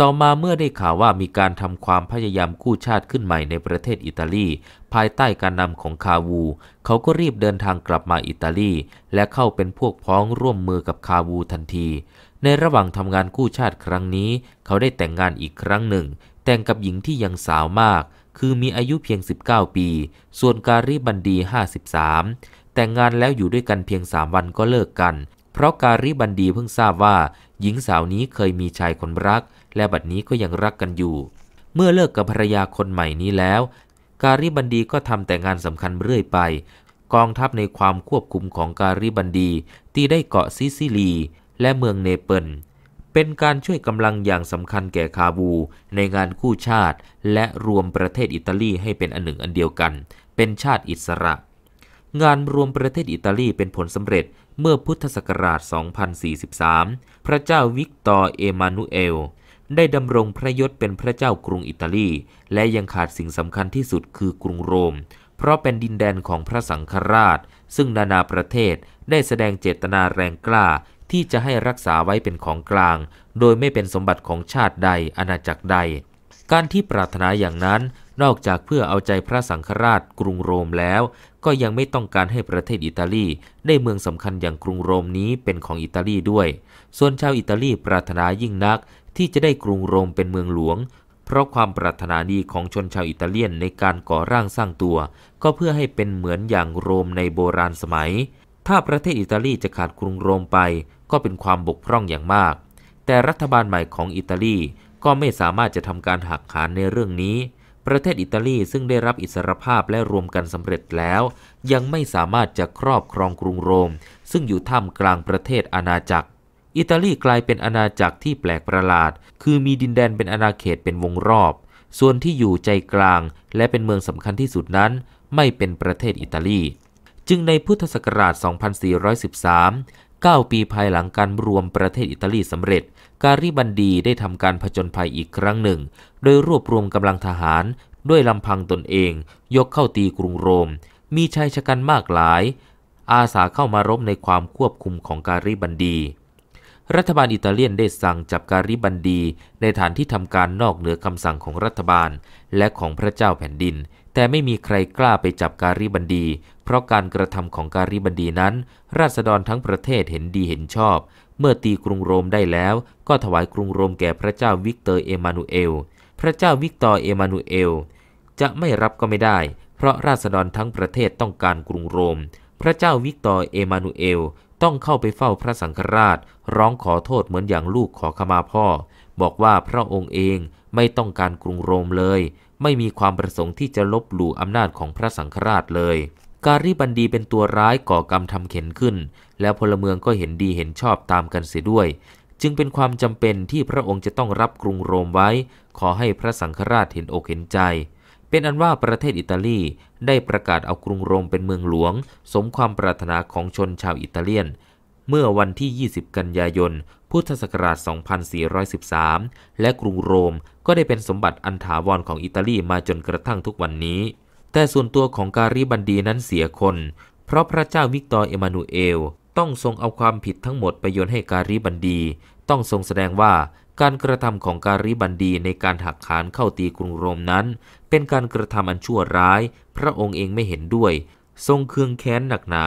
ต่อมาเมื่อได้ข่าวว่ามีการทำความพยายามกู้ชาติขึ้นใหม่ในประเทศอิตาลี ภายใต้การนำของคาวู เขาก็รีบเดินทางกลับมาอิตาลีและเข้าเป็นพวกพ้องร่วมมือกับคาวูทันทีในระหว่างทำงานกู้ชาติครั้งนี้ เขาได้แต่งงานอีกครั้งหนึ่ง แต่งกับหญิงที่ยังสาวมาก คือมีอายุเพียง 19 ปี ส่วนการิบันดี53 แต่งงานแล้วอยู่ด้วยกันเพียง 3 วันก็เลิกกัน เพราะการิบันดีเพิ่งทราบว่าหญิงสาวนี้เคยมีชายคนรัก และ บัดนี้ก็ยังรักกันอยู่ เมื่อเลิกกับภรรยาคนใหม่นี้แล้ว การิบันดีก็ทำแต่งงานสำคัญเรื่อยไป กองทัพในความควบคุมของการิบันดีที่ได้เกาะซิซิลีและเมืองเนเปิล เป็นการช่วยกำลังอย่างสำคัญแก่คาบูในงานคู่ชาติ และรวมประเทศอิตาลีให้เป็นอันหนึ่งอันเดียวกัน เป็นชาติอิสระ งานรวมประเทศอิตาลีเป็นผลสำเร็จเมื่อพุทธศักราช 2043 พระเจ้าวิกตอร์เอมานูเอล ได้ดำรงพระยศเป็นพระเจ้ากรุงอิตาลี และยังขาดสิ่งสำคัญที่สุดคือกรุงโรม เพราะเป็นดินแดนของพระสังฆราช ซึ่งนานาประเทศได้แสดงเจตนาแรงกล้าที่จะให้รักษาไว้เป็นของกลาง โดยไม่เป็นสมบัติของชาติใดอาณาจักรใด การที่ปรารถนาอย่างนั้นนอกจากเพื่อเอาใจพระสังฆราชกรุงโรมแล้ว ก็ยังไม่ต้องการให้ประเทศอิตาลีได้เมืองสำคัญอย่างกรุงโรมนี้เป็นของอิตาลีด้วย ส่วนชาวอิตาลีปรารถนายิ่งนักที่จะได้กรุงโรมเป็นเมืองหลวง เพราะความปรารถนาดีของชนชาวอิตาเลียนในการก่อร่างสร้างตัว ก็เพื่อให้เป็นเหมือนอย่างโรมในโบราณสมัย ถ้าประเทศอิตาลีจะขาดกรุงโรมไปก็เป็นความบกพร่องอย่างมาก แต่รัฐบาลใหม่ของอิตาลีก็ไม่สามารถจะทำการหักหานในเรื่องนี้ ประเทศอิตาลีซึ่งได้รับอิสรภาพและรวมกันสำเร็จแล้ว ยังไม่สามารถจะครอบครองกรุงโรม ซึ่งอยู่ท่ามกลางประเทศอาณาจักร อิตาลีกลายเป็นอาณาจักรที่แปลกประหลาด คือมีดินแดนเป็นอาณาเขตเป็นวงรอบ ส่วนที่อยู่ใจกลางและเป็นเมืองสำคัญที่สุดนั้น ไม่เป็นประเทศอิตาลี จึงในพุทธศักราช 2413 9 ปีภายหลังการรวมประเทศอิตาลีสำเร็จการิบันดีได้ทำการผจญภัยอีกครั้งหนึ่ง โดยรวบรวมกำลังทหาร ด้วยลำพังตนเอง ยกเข้าตีกรุงโรม มีชายชะกันมากหลาย อาสาเข้ามารบในความควบคุมของการิบันดี รัฐบาลอิตาเลียน ได้สั่งจับการิบันดี ในฐานที่ทำการนอกเหนือคำสั่งของรัฐบาลและของพระเจ้าแผ่นดินแต่ไม่มีใครกล้าไปจับการิบันดี เพราะการกระทำของการิบันดีนั้น ราษฎรทั้งประเทศเห็นดีเห็นชอบ เมื่อตีกรุงโรมได้แล้วก็ถวายกรุงโรมแก่พระเจ้าวิกเตอร์เอมานูเอล พระเจ้าวิกตอร์เอมานูเอล จะไม่รับก็ไม่ได้ เพราะราษฎรทั้งประเทศต้องการกรุงโรม พระเจ้าวิกตอร์เอมานูเอลต้องเข้าไปเฝ้าพระสังฆราช ร้องขอโทษเหมือนอย่างลูกขอขมาพ่อ บอกว่าพระองค์เองไม่ต้องการกรุงโรมเลยไม่มีความประสงค์ที่จะลบหลู่อำนาจของพระสังฆราชเลย การีบันดีเป็นตัวร้ายก่อกรรมทำเข็นขึ้น แล้วพลเมืองก็เห็นดีเห็นชอบตามกันเสียด้วย จึงเป็นความจำเป็นที่พระองค์จะต้องรับกรุงโรมไว้ ขอให้พระสังฆราชเห็นอกเห็นใจ เป็นอันว่าประเทศอิตาลีได้ประกาศเอากรุงโรมเป็นเมืองหลวง สมความปรารถนาของชนชาวอิตาเลียน เมื่อวันที่ 20 กันยายนพุทธศักราช 2413 และกรุงโรมก็ได้เป็นสมบัติอันถาวรของอิตาลีมาจนกระทั่งทุกวันนี้ แต่ส่วนตัวของการิบันดีนั้นเสียคน เพราะพระเจ้าวิกตอร์เอมานูเอล ต้องทรงเอาความผิดทั้งหมดไปโยนให้การิบันดีต้องทรงแสดงว่าการกระทำ ของการิบันดีในการหักขานเข้าตีกรุงโรมนั้น เป็นการกระทำอันชั่วร้าย พระองค์เองไม่เห็นด้วย ทรงเคืองแค้นหนักหนา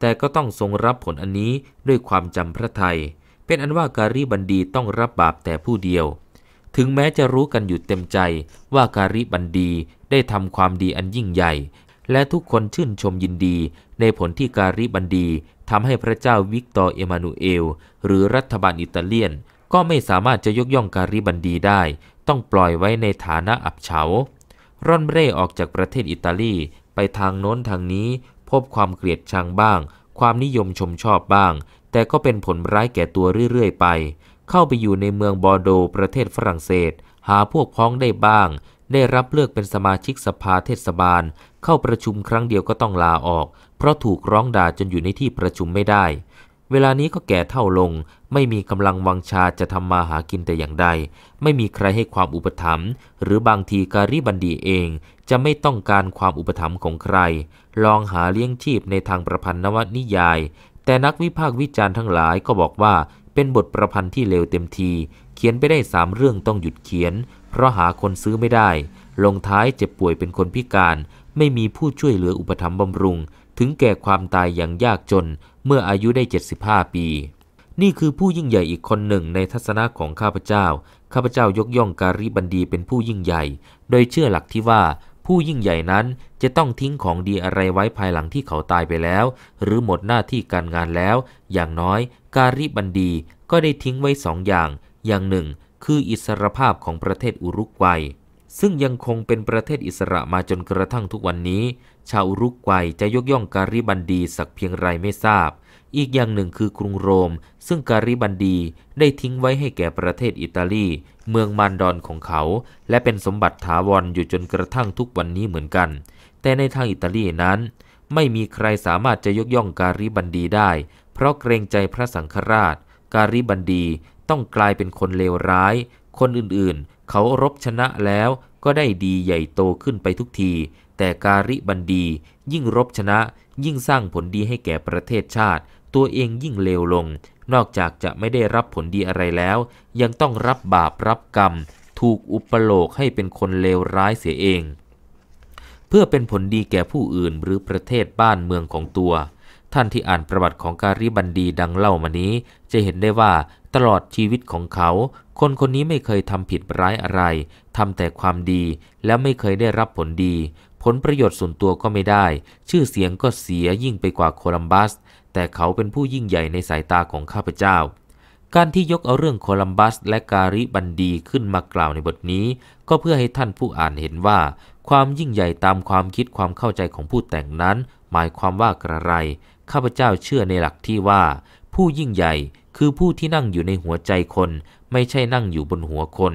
แต่ก็ต้องทรงรับผลอันนี้ด้วยความจำพระทยัยเป็นอันว่าการีบันดีต้องรับบาปแต่ผู้เดียวถึงแม้จะรู้กันอยู่เต็มใจว่าการิบันดีได้ทำความดีอันยิ่งใหญ่ และทุกคนชื่นชมยินดีในผลที่การิบันดีทำให้พระเจ้าวิกตอร์เอมานูเอล หรือรัฐบาลอิตาเลียนก็ไม่สามารถจะยกย่องการิบันดีได้ ต้องปล่อยไว้ในฐานะอับเฉาร่อนเร่ออกจากประเทศอิตาลีไปทางโน้นทางนี้ พบความเกลียดชังบ้าง ความนิยมชมชอบบ้าง แต่ก็เป็นผลร้ายแก่ตัวเรื่อยๆไปเข้าไปอยู่ในเมืองบอร์โดประเทศฝรั่งเศส หาพวกพ้องได้บ้าง ได้รับเลือกเป็นสมาชิกสภาเทศบาล เข้าประชุมครั้งเดียวก็ต้องลาออก เพราะถูกร้องด่าจนอยู่ในที่ประชุมไม่ได้ เวลานี้ก็แก่เท่าลง ไม่มีกำลังวังชาจะทำมาหากินแต่อย่างใดไม่มีใครให้ความอุปถัมภ์หรือบางทีการิบันดีเองจะไม่ต้องการความอุปถัมภ์ของใคร ลองหาเลี้ยงชีพในทางประพันธ์นวนิยาย แต่นักวิพากษ์วิจารณ์ทั้งหลายก็บอกว่าเป็นบทประพันธ์ที่เลวเต็มที เขียนไปได้สามเรื่องต้องหยุดเขียน เพราะหาคนซื้อไม่ได้ ลงท้ายเจ็บป่วยเป็นคนพิการ ไม่มีผู้ช่วยเหลืออุปถัมภ์บำรุง ถึงแก่ความตายอย่างยากจน เมื่ออายุได้ 75 ปี นี่คือผู้ยิ่งใหญ่อีกคนหนึ่งในทัศนะของข้าพเจ้า ข้าพเจ้ายกย่องการิบันดีเป็นผู้ยิ่งใหญ่ โดยเชื่อหลักที่ว่าผู้ยิ่งใหญ่นั้นจะต้องทิ้งของดีอะไรไว้ภายหลังที่เขาตายไปแล้ว หรือหมดหน้าที่การงานแล้ว อย่างน้อย การิบันดีก็ได้ทิ้งไว้สองอย่าง อย่างหนึ่งคืออิสรภาพของประเทศอุรุกวัย ซึ่งยังคงเป็นประเทศอิสระมาจนกระทั่งทุกวันนี้ ชาวอุรุกวัยจะยกย่องการิบันดีสักเพียงไรไม่ทราบ อีกอย่างหนึ่งคือกรุงโรม ซึ่งการิบันดีได้ทิ้งไว้ให้แก่ประเทศอิตาลีเมืองมันดอนของเขาและเป็นสมบัติถาวรอยู่จนกระทั่งทุกวันนี้เหมือนกัน แต่ในทางอิตาลีนั้น ไม่มีใครสามารถจะยกย่องการิบันดีได้ เพราะเกรงใจพระสังฆราช การิบันดีต้องกลายเป็นคนเลวร้าย คนอื่นๆ เขารบชนะแล้วก็ได้ดีใหญ่โตขึ้นไปทุกที แต่การิบันดียิ่งรบชนะยิ่งสร้างผลดีให้แก่ประเทศชาติ ตัวเองยิ่งเลวลงนอกจากจะไม่ได้รับผลดีอะไรแล้ว ยังต้องรับบาปรับกรรม ถูกอุปโลกให้เป็นคนเลวร้ายเสียเอง เพื่อเป็นผลดีแก่ผู้อื่น หรือประเทศบ้านเมืองของตัว ท่านที่อ่านประวัติของการิบันดีดังเล่ามานี้ จะเห็นได้ว่าตลอดชีวิตของเขา คนคนนี้ไม่เคยทำผิดร้ายอะไรทำแต่ความดี และไม่เคยได้รับผลดี ผลประโยชน์ส่วนตัวก็ไม่ได้ ชื่อเสียงก็เสียยิ่งไปกว่าโคลัมบัสแต่เขาเป็นผู้ยิ่งใหญ่ในสายตาของข้าพเจ้า การที่ยกเอาเรื่องโคลัมบัส และการิบันดีขึ้นมากล่าวในบทนี้ ก็เพื่อให้ท่านผู้อ่านเห็นว่า ความยิ่งใหญ่ตามความคิดความเข้าใจของผู้แต่งนั้น หมายความว่ากระไรข้าพเจ้าเชื่อในหลักที่ว่า ผู้ยิ่งใหญ่คือผู้ที่นั่งอยู่ในหัวใจคน ไม่ใช่นั่งอยู่บนหัวคน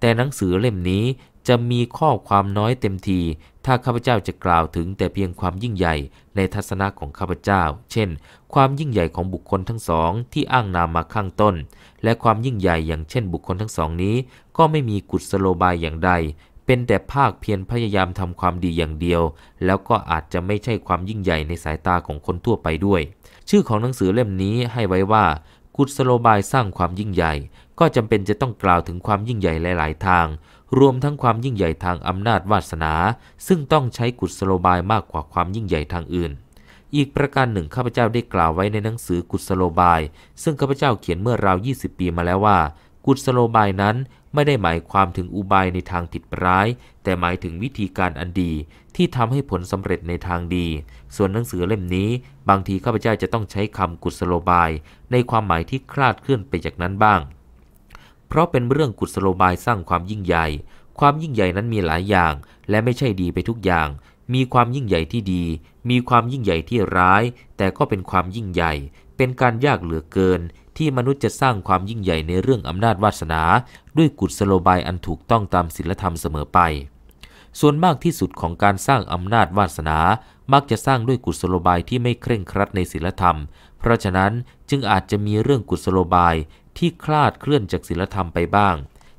แต่หนังสือเล่มนี้จะมีข้อความน้อยเต็มทีถ้าข้าพเจ้าจะกล่าวถึงแต่เพียงความยิ่งใหญ่ในทัศนะของข้าพเจ้า เช่น ความยิ่งใหญ่ของบุคคลทั้งสองที่อ้างนามมาข้างต้น และความยิ่งใหญ่อย่างเช่นบุคคลทั้งสองนี้ ก็ไม่มีกุศโลบายอย่างใด เป็นแต่ภาคเพียรพยายามทำความดีอย่างเดียว แล้วก็อาจจะไม่ใช่ความยิ่งใหญ่ในสายตาของคนทั่วไปด้วย ชื่อของหนังสือเล่มนี้ให้ไว้ว่า กุศโลบายสร้างความยิ่งใหญ่ ก็จำเป็นจะต้องกล่าวถึงความยิ่งใหญ่หลาย ๆ ทางรวมทั้งความยิ่งใหญ่ทางอำนาจวาสนา ซึ่งต้องใช้กุศโลบายมากกว่าความยิ่งใหญ่ทางอื่น อีกประการหนึ่งข้าพเจ้าได้กล่าวไว้ในหนังสือกุศโลบาย ซึ่งข้าพเจ้าเขียนเมื่อราว20 ปีมาแล้วว่า กุศโลบายนั้นไม่ได้หมายความถึงอุบายในทางผิดร้าย แต่หมายถึงวิธีการอันดีที่ทำให้ผลสำเร็จในทางดี ส่วนหนังสือเล่มนี้ บางทีข้าพเจ้าจะต้องใช้คำกุศโลบาย ในความหมายที่คลาดเคลื่อนไปจากนั้นบ้างเพราะเป็นเรื่องกุศโลบายสร้างความยิ่งใหญ่ ความยิ่งใหญ่นั้นมีหลายอย่าง และไม่ใช่ดีไปทุกอย่าง มีความยิ่งใหญ่ที่ดี มีความยิ่งใหญ่ที่ร้าย แต่ก็เป็นความยิ่งใหญ่ เป็นการยากเหลือเกิน ที่มนุษย์จะสร้างความยิ่งใหญ่ในเรื่องอำนาจวาสนา ด้วยกุศโลบายอันถูกต้องตามศีลธรรมเสมอไป ส่วนมากที่สุดของการสร้างอำนาจวาสนา มักจะสร้างด้วยกุศโลบายที่ไม่เคร่งครัดในศีลธรรม เพราะฉะนั้นจึงอาจจะมีเรื่องกุศโลบายที่คลาดเคลื่อนจากศีลธรรมไปบ้าง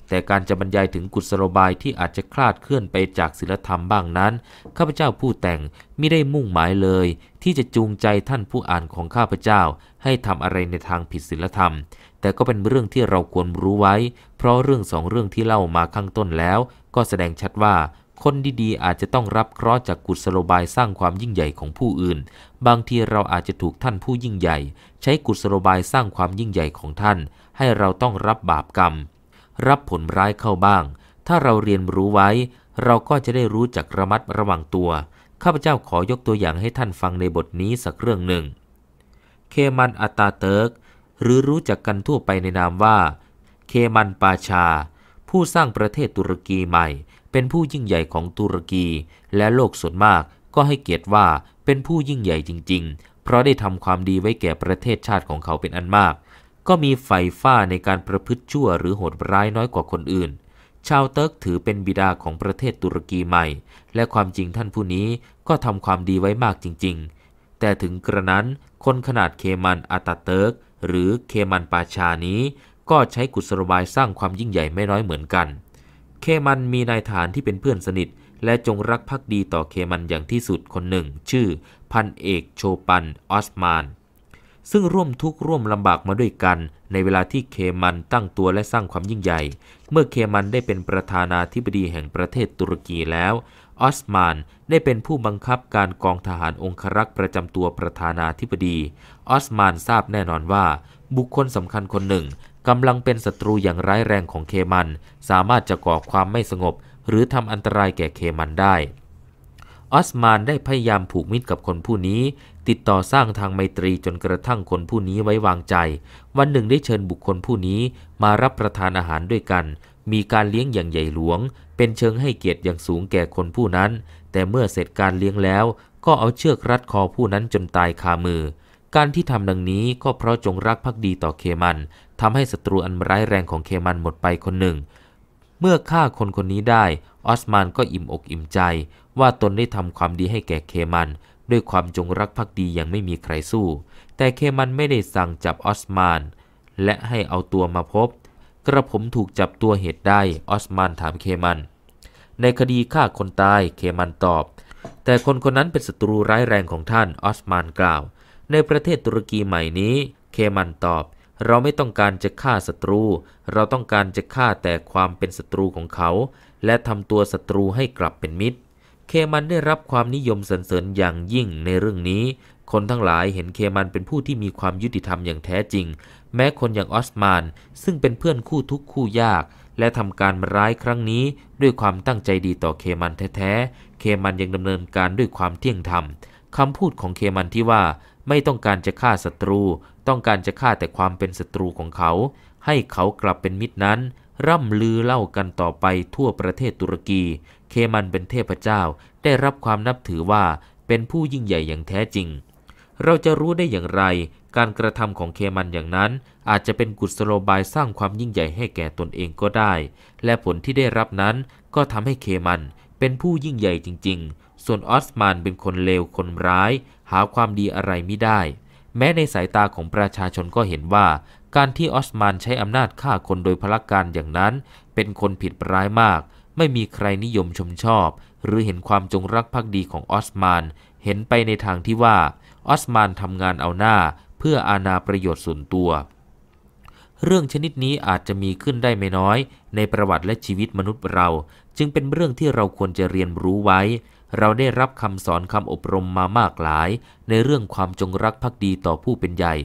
แต่การจะบรรยายถึงกุศโลบายที่อาจจะคลาดเคลื่อนไปจากศีลธรรมบ้างนั้น ข้าพเจ้าผู้แต่งไม่ได้มุ่งหมายเลย ที่จะจูงใจท่านผู้อ่านของข้าพเจ้า ให้ทำอะไรในทางผิดศีลธรรม แต่ก็เป็นเรื่องที่เราควรรู้ไว้ เพราะเรื่องสองเรื่องที่เล่ามาข้างต้นแล้ว ก็แสดงชัดว่า คนดี ๆ อาจจะต้องรับเคราะห์จากกุศโลบายสร้างความยิ่งใหญ่ของผู้อื่น บางทีเราอาจจะถูกท่านผู้ยิ่งใหญ่ ใช้กุศโลบายสร้างความยิ่งใหญ่ของท่านให้เราต้องรับบาปกรรม รับผลร้ายเข้าบ้าง ถ้าเราเรียนรู้ไว้ เราก็จะได้รู้จักระมัดระวังตัว ข้าพเจ้าขอยกตัวอย่างให้ท่านฟังในบทนี้สักเรื่องหนึ่ง เคมันอัตาเติร์กหรือรู้จักกันทั่วไปในนามว่า เคมันปาชา ผู้สร้างประเทศตุรกีใหม่ เป็นผู้ยิ่งใหญ่ของตุรกี และโลกส่วนมากก็ให้เกียรติว่าเป็นผู้ยิ่งใหญ่จริง ๆ เพราะได้ทำความดีไว้แก่ประเทศชาติของเขาเป็นอันมากก็มีไฟฟ้าในการประพฤติชั่วหรือโหดร้ายน้อยกว่าคนอื่น ชาวเติร์กถือเป็นบิดาของประเทศตุรกีใหม่ และความจริงท่านผู้นี้ก็ทำความดีไว้มากจริงๆ แต่ถึงกระนั้นคนขนาดเคมันอาตาเติร์ก หรือเคมันปาชานี้ ก็ใช้กุศโลบายสร้างความยิ่งใหญ่ไม่น้อยเหมือนกัน เคมันมีนายฐานที่เป็นเพื่อนสนิท และจงรักภักดีต่อเคมันอย่างที่สุดคนหนึ่ง ชื่อพันเอก โชปันออสมานซึ่งร่วมทุกข์ร่วมลำบากมาด้วยกัน ในเวลาที่เคมันตั้งตัวและสร้างความยิ่งใหญ่ เมื่อเคมันได้เป็นประธานาธิบดีแห่งประเทศตุรกีแล้ว ออสมานได้เป็นผู้บังคับการกองทหารองครักษ์ประจำตัวประธานาธิบดี ออสมานทราบแน่นอนว่า บุคคลสำคัญคนหนึ่งกำลังเป็นศัตรูอย่างร้ายแรงของเคมันสามารถจะก่อความไม่สงบ หรือทำอันตรายแก่เคมันได้ ออสมานได้พยายามผูกมิตรกับคนผู้นี้ติดต่อสร้างทางไมตรีจนกระทั่งคนผู้นี้ไว้วางใจ วันหนึ่งได้เชิญบุคคลผู้นี้มารับประทานอาหารด้วยกัน มีการเลี้ยงอย่างใหญ่หลวง เป็นเชิงให้เกียรติอย่างสูงแก่คนผู้นั้น แต่เมื่อเสร็จการเลี้ยงแล้ว ก็เอาเชือกรัดคอผู้นั้นจนตายคามือ การที่ทำดังนี้ก็เพราะจงรักภักดีต่อเคมัน ทำให้ศัตรูอันร้ายแรงของเคมันหมดไปคนหนึ่ง เมื่อฆ่าคนคนนี้ได้ ออสมานก็อิ่มอกอิ่มใจ ว่าตนได้ทำความดีให้แก่เคมันด้วยความจงรักภักดียังไม่มีใครสู้ แต่เคมันไม่ได้สั่งจับออสมาน และให้เอาตัวมาพบ กระผมถูกจับตัวเหตุได้ออสมานถามเคมัน ในคดีฆ่าคนตายเคมันตอบ แต่คนคนนั้นเป็นศัตรูร้ายแรงของท่านออสมานกล่าว ในประเทศตุรกีใหม่นี้ เคมันตอบ เราไม่ต้องการจะฆ่าศัตรู เราต้องการจะฆ่าแต่ความเป็นศัตรูของเขา และทำตัวศัตรูให้กลับเป็นมิตรเคมันได้รับความนิยมสรรเสริญอย่างยิ่งในเรื่องนี้ คนทั้งหลายเห็นเคมันเป็นผู้ที่มีความยุติธรรมอย่างแท้จริง แม้คนอย่างออสมานซึ่งเป็นเพื่อนคู่ทุกคู่ยาก และทำการร้ายครั้งนี้ ด้วยความตั้งใจดีต่อเคมันแท้ๆเคมันยังดำเนินการด้วยความเที่ยงธรรมคำพูดของเคมันที่ว่า ไม่ต้องการจะฆ่าศัตรู ต้องการจะฆ่าแต่ความเป็นศัตรูของเขา ให้เขากลับเป็นมิตรนั้น ร่ำลือเล่ากันต่อไปทั่วประเทศตุรกีเคมันเป็นเทพเจ้าได้รับความนับถือว่าเป็นผู้ยิ่งใหญ่อย่างแท้จริง เราจะรู้ได้อย่างไร การกระทำของเคมันอย่างนั้น อาจจะเป็นกุศโลบายสร้างความยิ่งใหญ่ให้แก่ตนเองก็ได้ และผลที่ได้รับนั้นก็ทำให้เคมันเป็นผู้ยิ่งใหญ่จริง ๆ ส่วนออสมานเป็นคนเลวคนร้าย หาความดีอะไรไม่ได้ แม้ในสายตาของประชาชนก็เห็นว่า การที่ออสมานใช้อำนาจฆ่าคนโดยพลกการอย่างนั้น เป็นคนผิดร้ายมากไม่มีใครนิยมชมชอบ หรือเห็นความจงรักภักดีของออสมานเห็นไปในทางที่ว่าออสมานทำงานเอาหน้า เพื่ออาณาประโยชน์ส่วนตัว เรื่องชนิดนี้อาจจะมีขึ้นได้ไม่น้อย ในประวัติและชีวิตมนุษย์เรา จึงเป็นเรื่องที่เราควรจะเรียนรู้ไว้ เราได้รับคำสอนคำอบรมมามากหลาย ในเรื่องความจงรักภักดีต่อผู้เป็นใหญ่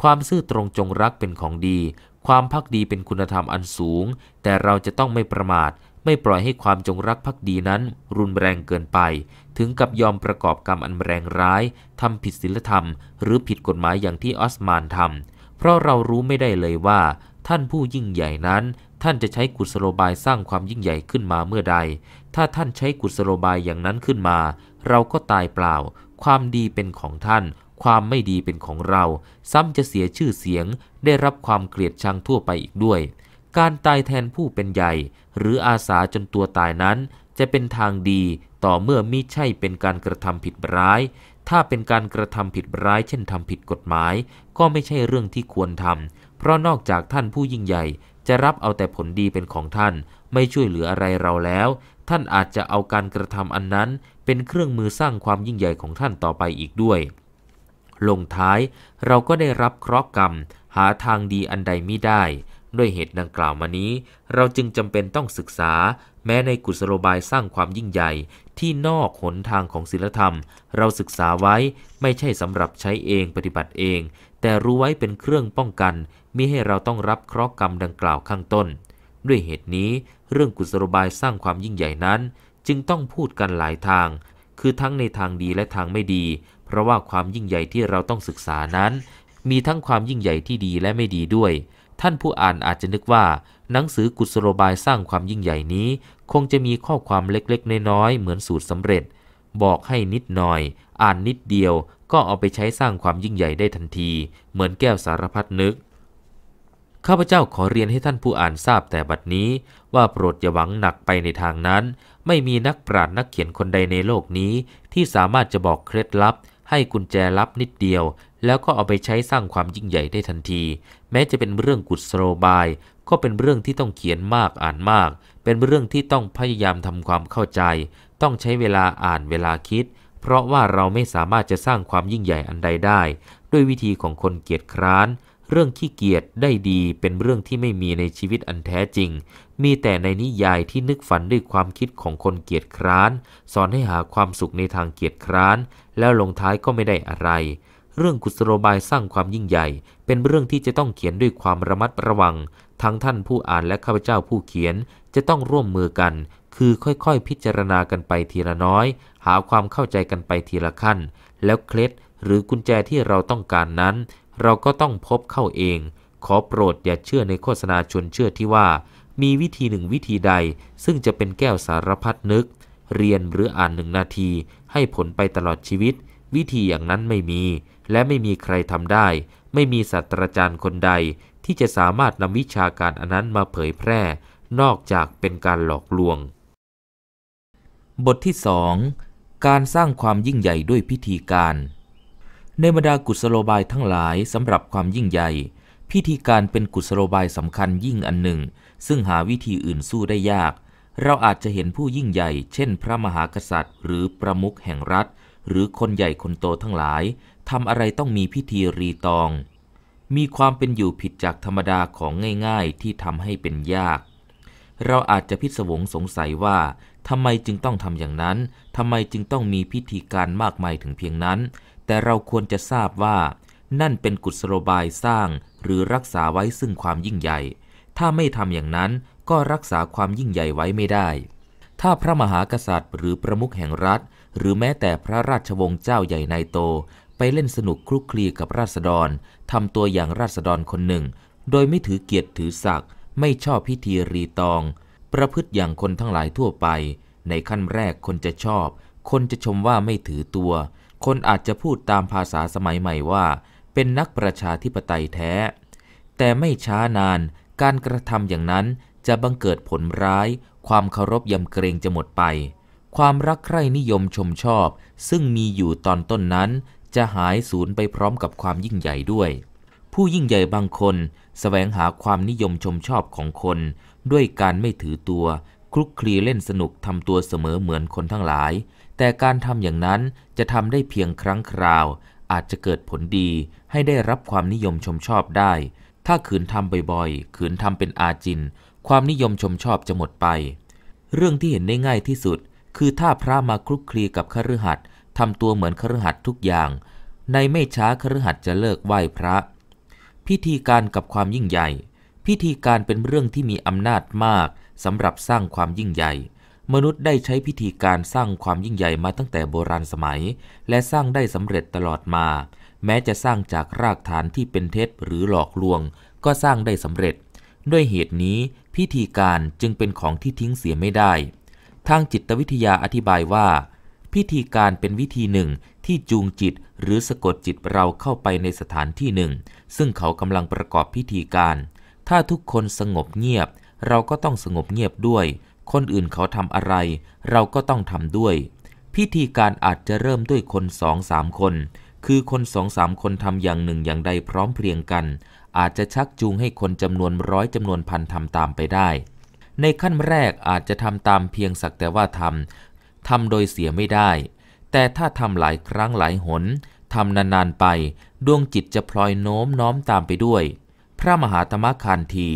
ความซื่อตรงจงรักเป็นของดี ความภักดีเป็นคุณธรรมอันสูง แต่เราจะต้องไม่ประมาทไม่ปล่อยให้ความจงรักภักดีนั้น รุนแรงเกินไป ถึงกับยอมประกอบกรรมอันแรงร้าย ทำผิดศีลธรรม หรือผิดกฎหมายอย่างที่ออสมานทำ เพราะเรารู้ไม่ได้เลยว่า ท่านผู้ยิ่งใหญ่นั้น ท่านจะใช้กุศโลบายสร้างความยิ่งใหญ่ขึ้นมาเมื่อใด ถ้าท่านใช้กุศโลบายอย่างนั้นขึ้นมา เราก็ตายเปล่า ความดีเป็นของท่าน ความไม่ดีเป็นของเรา ซ้ำจะเสียชื่อเสียง ได้รับความเกลียดชังทั่วไปอีกด้วย การตายแทนผู้เป็นใหญ่หรืออาสาจนตัวตายนั้นจะเป็นทางดีต่อเมื่อมิใช่เป็นการกระทำผิดร้าย ถ้าเป็นการกระทำผิดร้ายเช่นทำผิดกฎหมาย ก็ไม่ใช่เรื่องที่ควรทำเพราะนอกจากท่านผู้ยิ่งใหญ่จะรับเอาแต่ผลดีเป็นของท่าน ไม่ช่วยเหลืออะไรเราแล้ว ท่านอาจจะเอาการกระทำอันนั้น เป็นเครื่องมือสร้างความยิ่งใหญ่ของท่านต่อไปอีกด้วย ลงท้ายเราก็ได้รับเคราะห์กรรม หาทางดีอันใดไม่ได้ด้วยเหตุดังกล่าวมานี้เราจึงจำเป็นต้องศึกษา แม้ในกุศโลบายสร้างความยิ่งใหญ่ที่นอกหนทางของศีลธรรม เราศึกษาไว้ไม่ใช่สำหรับใช้เองปฏิบัติเอง แต่รู้ไว้เป็นเครื่องป้องกันมิให้เราต้องรับเคราะห์กรรมดังกล่าวข้างต้น ด้วยเหตุนี้ เรื่องกุศโลบายสร้างความยิ่งใหญ่นั้น จึงต้องพูดกันหลายทาง คือทั้งในทางดีและทางไม่ดี เพราะว่าความยิ่งใหญ่ที่เราต้องศึกษานั้น มีทั้งความยิ่งใหญ่ที่ดีและไม่ดีด้วยท่านผู้อ่านอาจจะนึกว่า หนังสือกุศโลบายสร้างความยิ่งใหญ่นี้ คงจะมีข้อความเล็กๆน้อยๆเหมือนสูตรสำเร็จ บอกให้นิดหน่อย อ่านนิดเดียวก็เอาไปใช้สร้างความยิ่งใหญ่ได้ทันทีเหมือนแก้วสารพัดนึกข้าพเจ้าขอเรียนให้ท่านผู้อ่านทราบแต่บัดนี้ ว่าโปรดอย่าหวังหนักไปในทางนั้น ไม่มีนักปราชญ์นักเขียนคนใดในโลกนี้ ที่สามารถจะบอกเคล็ดลับ ให้กุญแจลับนิดเดียวแล้วก็เอาไปใช้สร้างความยิ่งใหญ่ได้ทันที แม้จะเป็นเรื่องกุศโลบายก็เป็นเรื่องที่ต้องเขียนมากอ่านมาก เป็นเรื่องที่ต้องพยายามทำความเข้าใจ ต้องใช้เวลาอ่านเวลาคิด เพราะว่าเราไม่สามารถจะสร้างความยิ่งใหญ่อันใดได้ ด้วยวิธีของคนเกียจคร้าน เรื่องขี้เกียจได้ดีเป็นเรื่องที่ไม่มีในชีวิตอันแท้จริง มีแต่ในนิยายที่นึกฝันด้วยความคิดของคนเกียจคร้าน สอนให้หาความสุขในทางเกียจคร้าน แล้วลงท้ายก็ไม่ได้อะไรเรื่องกุศโลบายสร้างความยิ่งใหญ่ เป็นเรื่องที่จะต้องเขียนด้วยความระมัดระวัง ทั้งท่านผู้อ่านและข้าพเจ้าผู้เขียน จะต้องร่วมมือกัน คือค่อยๆ พิจารณากันไปทีละน้อย หาความเข้าใจกันไปทีละขั้น แล้วเคล็ด หรือกุญแจที่เราต้องการนั้น เราก็ต้องพบเข้าเอง ขอโปรดอย่าเชื่อในโฆษณาชวนเชื่อที่ว่า มีวิธีหนึ่งวิธีใดซึ่งจะเป็นแก้วสารพัดนึก เรียนหรืออ่านหนึ่งนาที ให้ผลไปตลอดชีวิต วิธีอย่างนั้นไม่มีและไม่มีใครทำได้ ไม่มีศาสตราจารย์คนใดที่จะสามารถนำวิชาการอันนั้นมาเผยแพร่นอกจากเป็นการหลอกลวง บทที่สองการสร้างความยิ่งใหญ่ด้วยพิธีการ ในบรรดากุศโลบายทั้งหลายสำหรับความยิ่งใหญ่ พิธีการเป็นกุศโลบายสำคัญยิ่งอันหนึ่ง ซึ่งหาวิธีอื่นสู้ได้ยาก เราอาจจะเห็นผู้ยิ่งใหญ่ เช่นพระมหากษัตริย์ หรือประมุขแห่งรัฐ หรือคนใหญ่คนโตทั้งหลายทำอะไรต้องมีพิธีรีตอง มีความเป็นอยู่ผิดจากธรรมดาของง่ายๆที่ทำให้เป็นยาก เราอาจจะพิศวงสงสัยว่าทำไมจึงต้องทำอย่างนั้น ทำไมจึงต้องมีพิธีการมากมายถึงเพียงนั้น แต่เราควรจะทราบว่า นั่นเป็นกุศโลบายสร้างหรือรักษาไว้ซึ่งความยิ่งใหญ่ ถ้าไม่ทำอย่างนั้นก็รักษาความยิ่งใหญ่ไว้ไม่ได้ ถ้าพระมหากษัตริย์หรือประมุขแห่งรัฐ หรือแม้แต่พระราชวงศ์เจ้าใหญ่ในโตไปเล่นสนุกคลุกคลีกับราษฎรทำตัวอย่างราษฎรคนหนึ่ง โดยไม่ถือเกียรติถือศักดิ์ ไม่ชอบพิธีรีตอง ประพฤติอย่างคนทั้งหลายทั่วไป ในขั้นแรกคนจะชอบ คนจะชมว่าไม่ถือตัว คนอาจจะพูดตามภาษาสมัยใหม่ว่า เป็นนักประชาธิปไตยแท้ แต่ไม่ช้านาน การกระทำอย่างนั้นจะบังเกิดผลร้าย ความเคารพยำเกรงจะหมดไป ความรักใคร่นิยมชมชอบ ซึ่งมีอยู่ตอนต้นนั้นจะหายสูญไปพร้อมกับความยิ่งใหญ่ด้วย ผู้ยิ่งใหญ่บางคนสแสวงหาความนิยมชมชอบของคน ด้วยการไม่ถือตัวคลุกคลีเล่นสนุกทำตัวเสมอเหมือนคนทั้งหลาย แต่การทำอย่างนั้นจะทำได้เพียงครั้งคราว อาจจะเกิดผลดีให้ได้รับความนิยมชมชอบได้ ถ้าขืนทำบ่อยๆขืนทำเป็นอาจิน ความนิยมชมชอบจะหมดไป เรื่องที่เห็นได้ง่ายที่สุดคือถ้าพระมาคลุกคลีกับคฤหัสถทำตัวเหมือนครหัสทุกอย่าง ในไม่ช้าครหัสจะเลิกไหว้พระ พิธีการกับความยิ่งใหญ่ พิธีการเป็นเรื่องที่มีอำนาจมากสำหรับสร้างความยิ่งใหญ่ มนุษย์ได้ใช้พิธีการสร้างความยิ่งใหญ่มาตั้งแต่โบราณสมัย และสร้างได้สำเร็จตลอดมา แม้จะสร้างจากรากฐานที่เป็นเท็จหรือหลอกลวง ก็สร้างได้สำเร็จ ด้วยเหตุนี้พิธีการจึงเป็นของที่ทิ้งเสียไม่ได้ ทางจิตวิทยาอธิบายว่าพิธีการเป็นวิธีหนึ่งที่จูงจิต หรือสะกดจิตเราเข้าไปในสถานที่หนึ่ง ซึ่งเขากำลังประกอบพิธีการถ้าทุกคนสงบเงียบ เราก็ต้องสงบเงียบด้วย คนอื่นเขาทำอะไร เราก็ต้องทำด้วย พิธีการอาจจะเริ่มด้วยคนสองสามคน คือคนสองสามคนทำอย่างหนึ่งอย่างใดพร้อมเพรียงกัน อาจจะชักจูงให้คนจำนวนร้อยจำนวนพันทำตามไปได้ ในขั้นแรกอาจจะทำตามเพียงสักแต่ว่าทำทำโดยเสียไม่ได้ แต่ถ้าทำหลายครั้งหลายหนทำนาน ๆ ไป ดวงจิตจะพลอยโน้มน้อมตามไปด้วย พระมหาธรรมคานที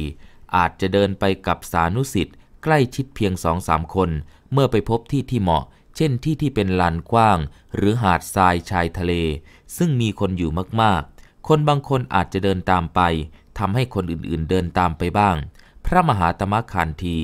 อาจจะเดินไปกับสานุสิทธิ์ใกล้ชิดเพียงสองสามคน เมื่อไปพบที่ที่เหมาะ เช่นที่ที่เป็นลานกว้าง หรือหาดทรายชายทะเล ซึ่งมีคนอยู่มากๆ คนบางคนอาจจะเดินตามไป ทำให้คนอื่นๆเดินตามไปบ้าง พระมหาตมะคานที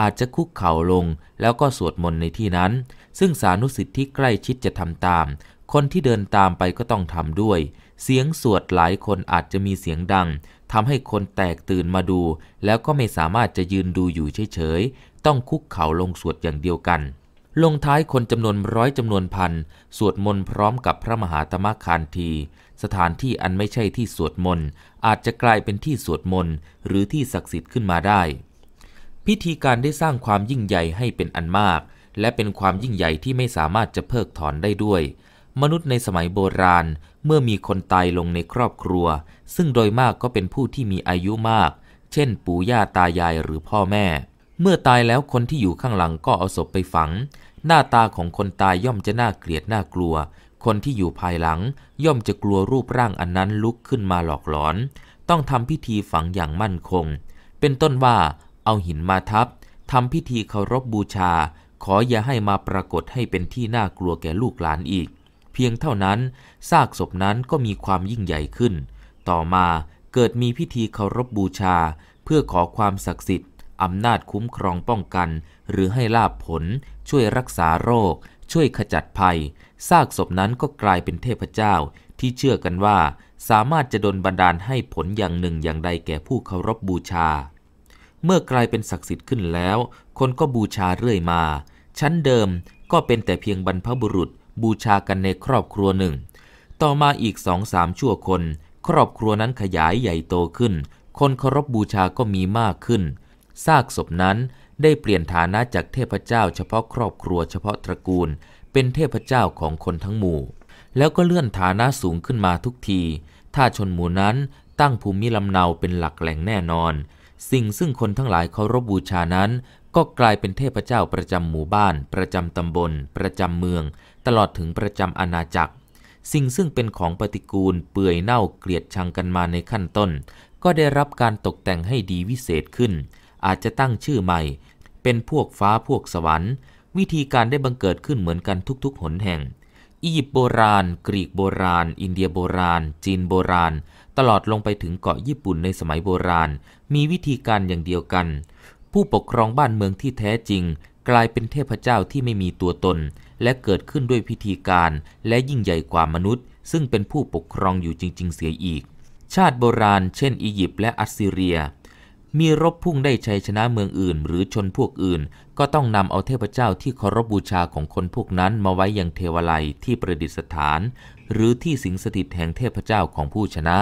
อาจจะคุกเข่าลงแล้วก็สวดมนต์ในที่นั้น ซึ่งสานุสิทธิ์ที่ใกล้ชิดจะทำตาม คนที่เดินตามไปก็ต้องทำด้วย เสียงสวดหลายคนอาจจะมีเสียงดัง ทำให้คนแตกตื่นมาดู แล้วก็ไม่สามารถจะยืนดูอยู่เฉยๆ ต้องคุกเข่าลงสวดอย่างเดียวกัน ลงท้ายคนจำนวนร้อยจำนวนพัน สวดมนต์พร้อมกับพระมหาตมะคานที สถานที่อันไม่ใช่ที่สวดมนต์ อาจจะกลายเป็นที่สวดมนต์หรือที่ศักดิ์สิทธิ์ขึ้นมาได้พิธีการได้สร้างความยิ่งใหญ่ให้เป็นอันมาก และเป็นความยิ่งใหญ่ที่ไม่สามารถจะเพิกถอนได้ด้วย มนุษย์ในสมัยโบราณเมื่อมีคนตายลงในครอบครัว ซึ่งโดยมากก็เป็นผู้ที่มีอายุมาก เช่น ปู่ย่าตายายหรือพ่อแม่ เมื่อตายแล้วคนที่อยู่ข้างหลังก็เอาศพไปฝัง หน้าตาของคนตายย่อมจะน่าเกลียดน่ากลัว คนที่อยู่ภายหลัง ย่อมจะกลัวรูปร่างอันนั้นลุกขึ้นมาหลอกหลอน ต้องทำพิธีฝังอย่างมั่นคง เป็นต้นว่าเอาหินมาทับทำพิธีเคารพบบูชา ขออย่าให้มาปรากฏให้เป็นที่น่ากลัวแก่ลูกหลานอีก เพียงเท่านั้นซากศพนั้นก็มีความยิ่งใหญ่ขึ้น ต่อมาเกิดมีพิธีเคารพบบูชา เพื่อขอความศักดิ์สิทธิ์อำนาจคุ้มครองป้องกัน หรือให้ลาบผลช่วยรักษาโรค ช่วยขจัดภัยซากศพนั้นก็กลายเป็นเทพเจ้า ที่เชื่อกันว่าสามารถจะดลบันดาลให้ผลอย่างหนึ่งอย่างใดแก่ผู้เคารพบบูชาเมื่อกลายเป็นศักดิ์สิทธิ์ขึ้นแล้ว คนก็บูชาเรื่อยมา ชั้นเดิมก็เป็นแต่เพียงบรรพบุรุษบูชากันในครอบครัวหนึ่ง ต่อมาอีกสองสามชั่วคน ครอบครัวนั้นขยายใหญ่โตขึ้น คนเคารพบบูชาก็มีมากขึ้น ซากศพนั้นได้เปลี่ยนฐานะจากเทพเจ้า เฉพาะครอบครัวเฉพาะตระกูล เป็นเทพเจ้าของคนทั้งหมู่ แล้วก็เลื่อนฐานะสูงขึ้นมาทุกที ถ้าชนหมู่นั้นตั้งภูมิลำเนาเป็นหลักแหล่งแน่นอนสิ่งซึ่งคนทั้งหลายเคารพบบูชา นั้น ก็กลายเป็นเทพเจ้าประจำ หมู่บ้าน ประจำ ตำบล ประจำ เมือง ตลอดถึงประจำอาณาจักร สิ่งซึ่งเป็นของปฏิกูล เปื่อยเน่า เกลียดชังกันมาในขั้นต้น ก็ได้รับการตกแต่งให้ดีวิเศษขึ้น อาจจะตั้งชื่อใหม่ เป็นพวกฟ้าพวกสวรรค์ วิธีการได้บังเกิดขึ้นเหมือนกันทุกๆหนแห่ง อียิปต์โบราณ กรีกโบราณ อินเดียโบราณ จีนโบราณ ตลอดลงไปถึงเกาะญี่ปุ่นในสมัยโบราณมีวิธีการอย่างเดียวกัน ผู้ปกครองบ้านเมืองที่แท้จริง กลายเป็นเทพเจ้าที่ไม่มีตัวตนและเกิดขึ้นด้วยพิธีการ และยิ่งใหญ่กว่ามนุษย์ ซึ่งเป็นผู้ปกครองอยู่จริง ๆ เสียอีก ชาติโบราณเช่นอียิปต์และอัสซีเรีย มีรบพุ่งได้ชัยชนะเมืองอื่นหรือชนพวกอื่น ก็ต้องนำเอาเทพเจ้าที่เคารพบบูชาของคนพวกนั้นมาไว้อย่างเทวาลัยที่ประดิษฐาน หรือที่สิงสถิตแห่งเทพเจ้าของผู้ชนะ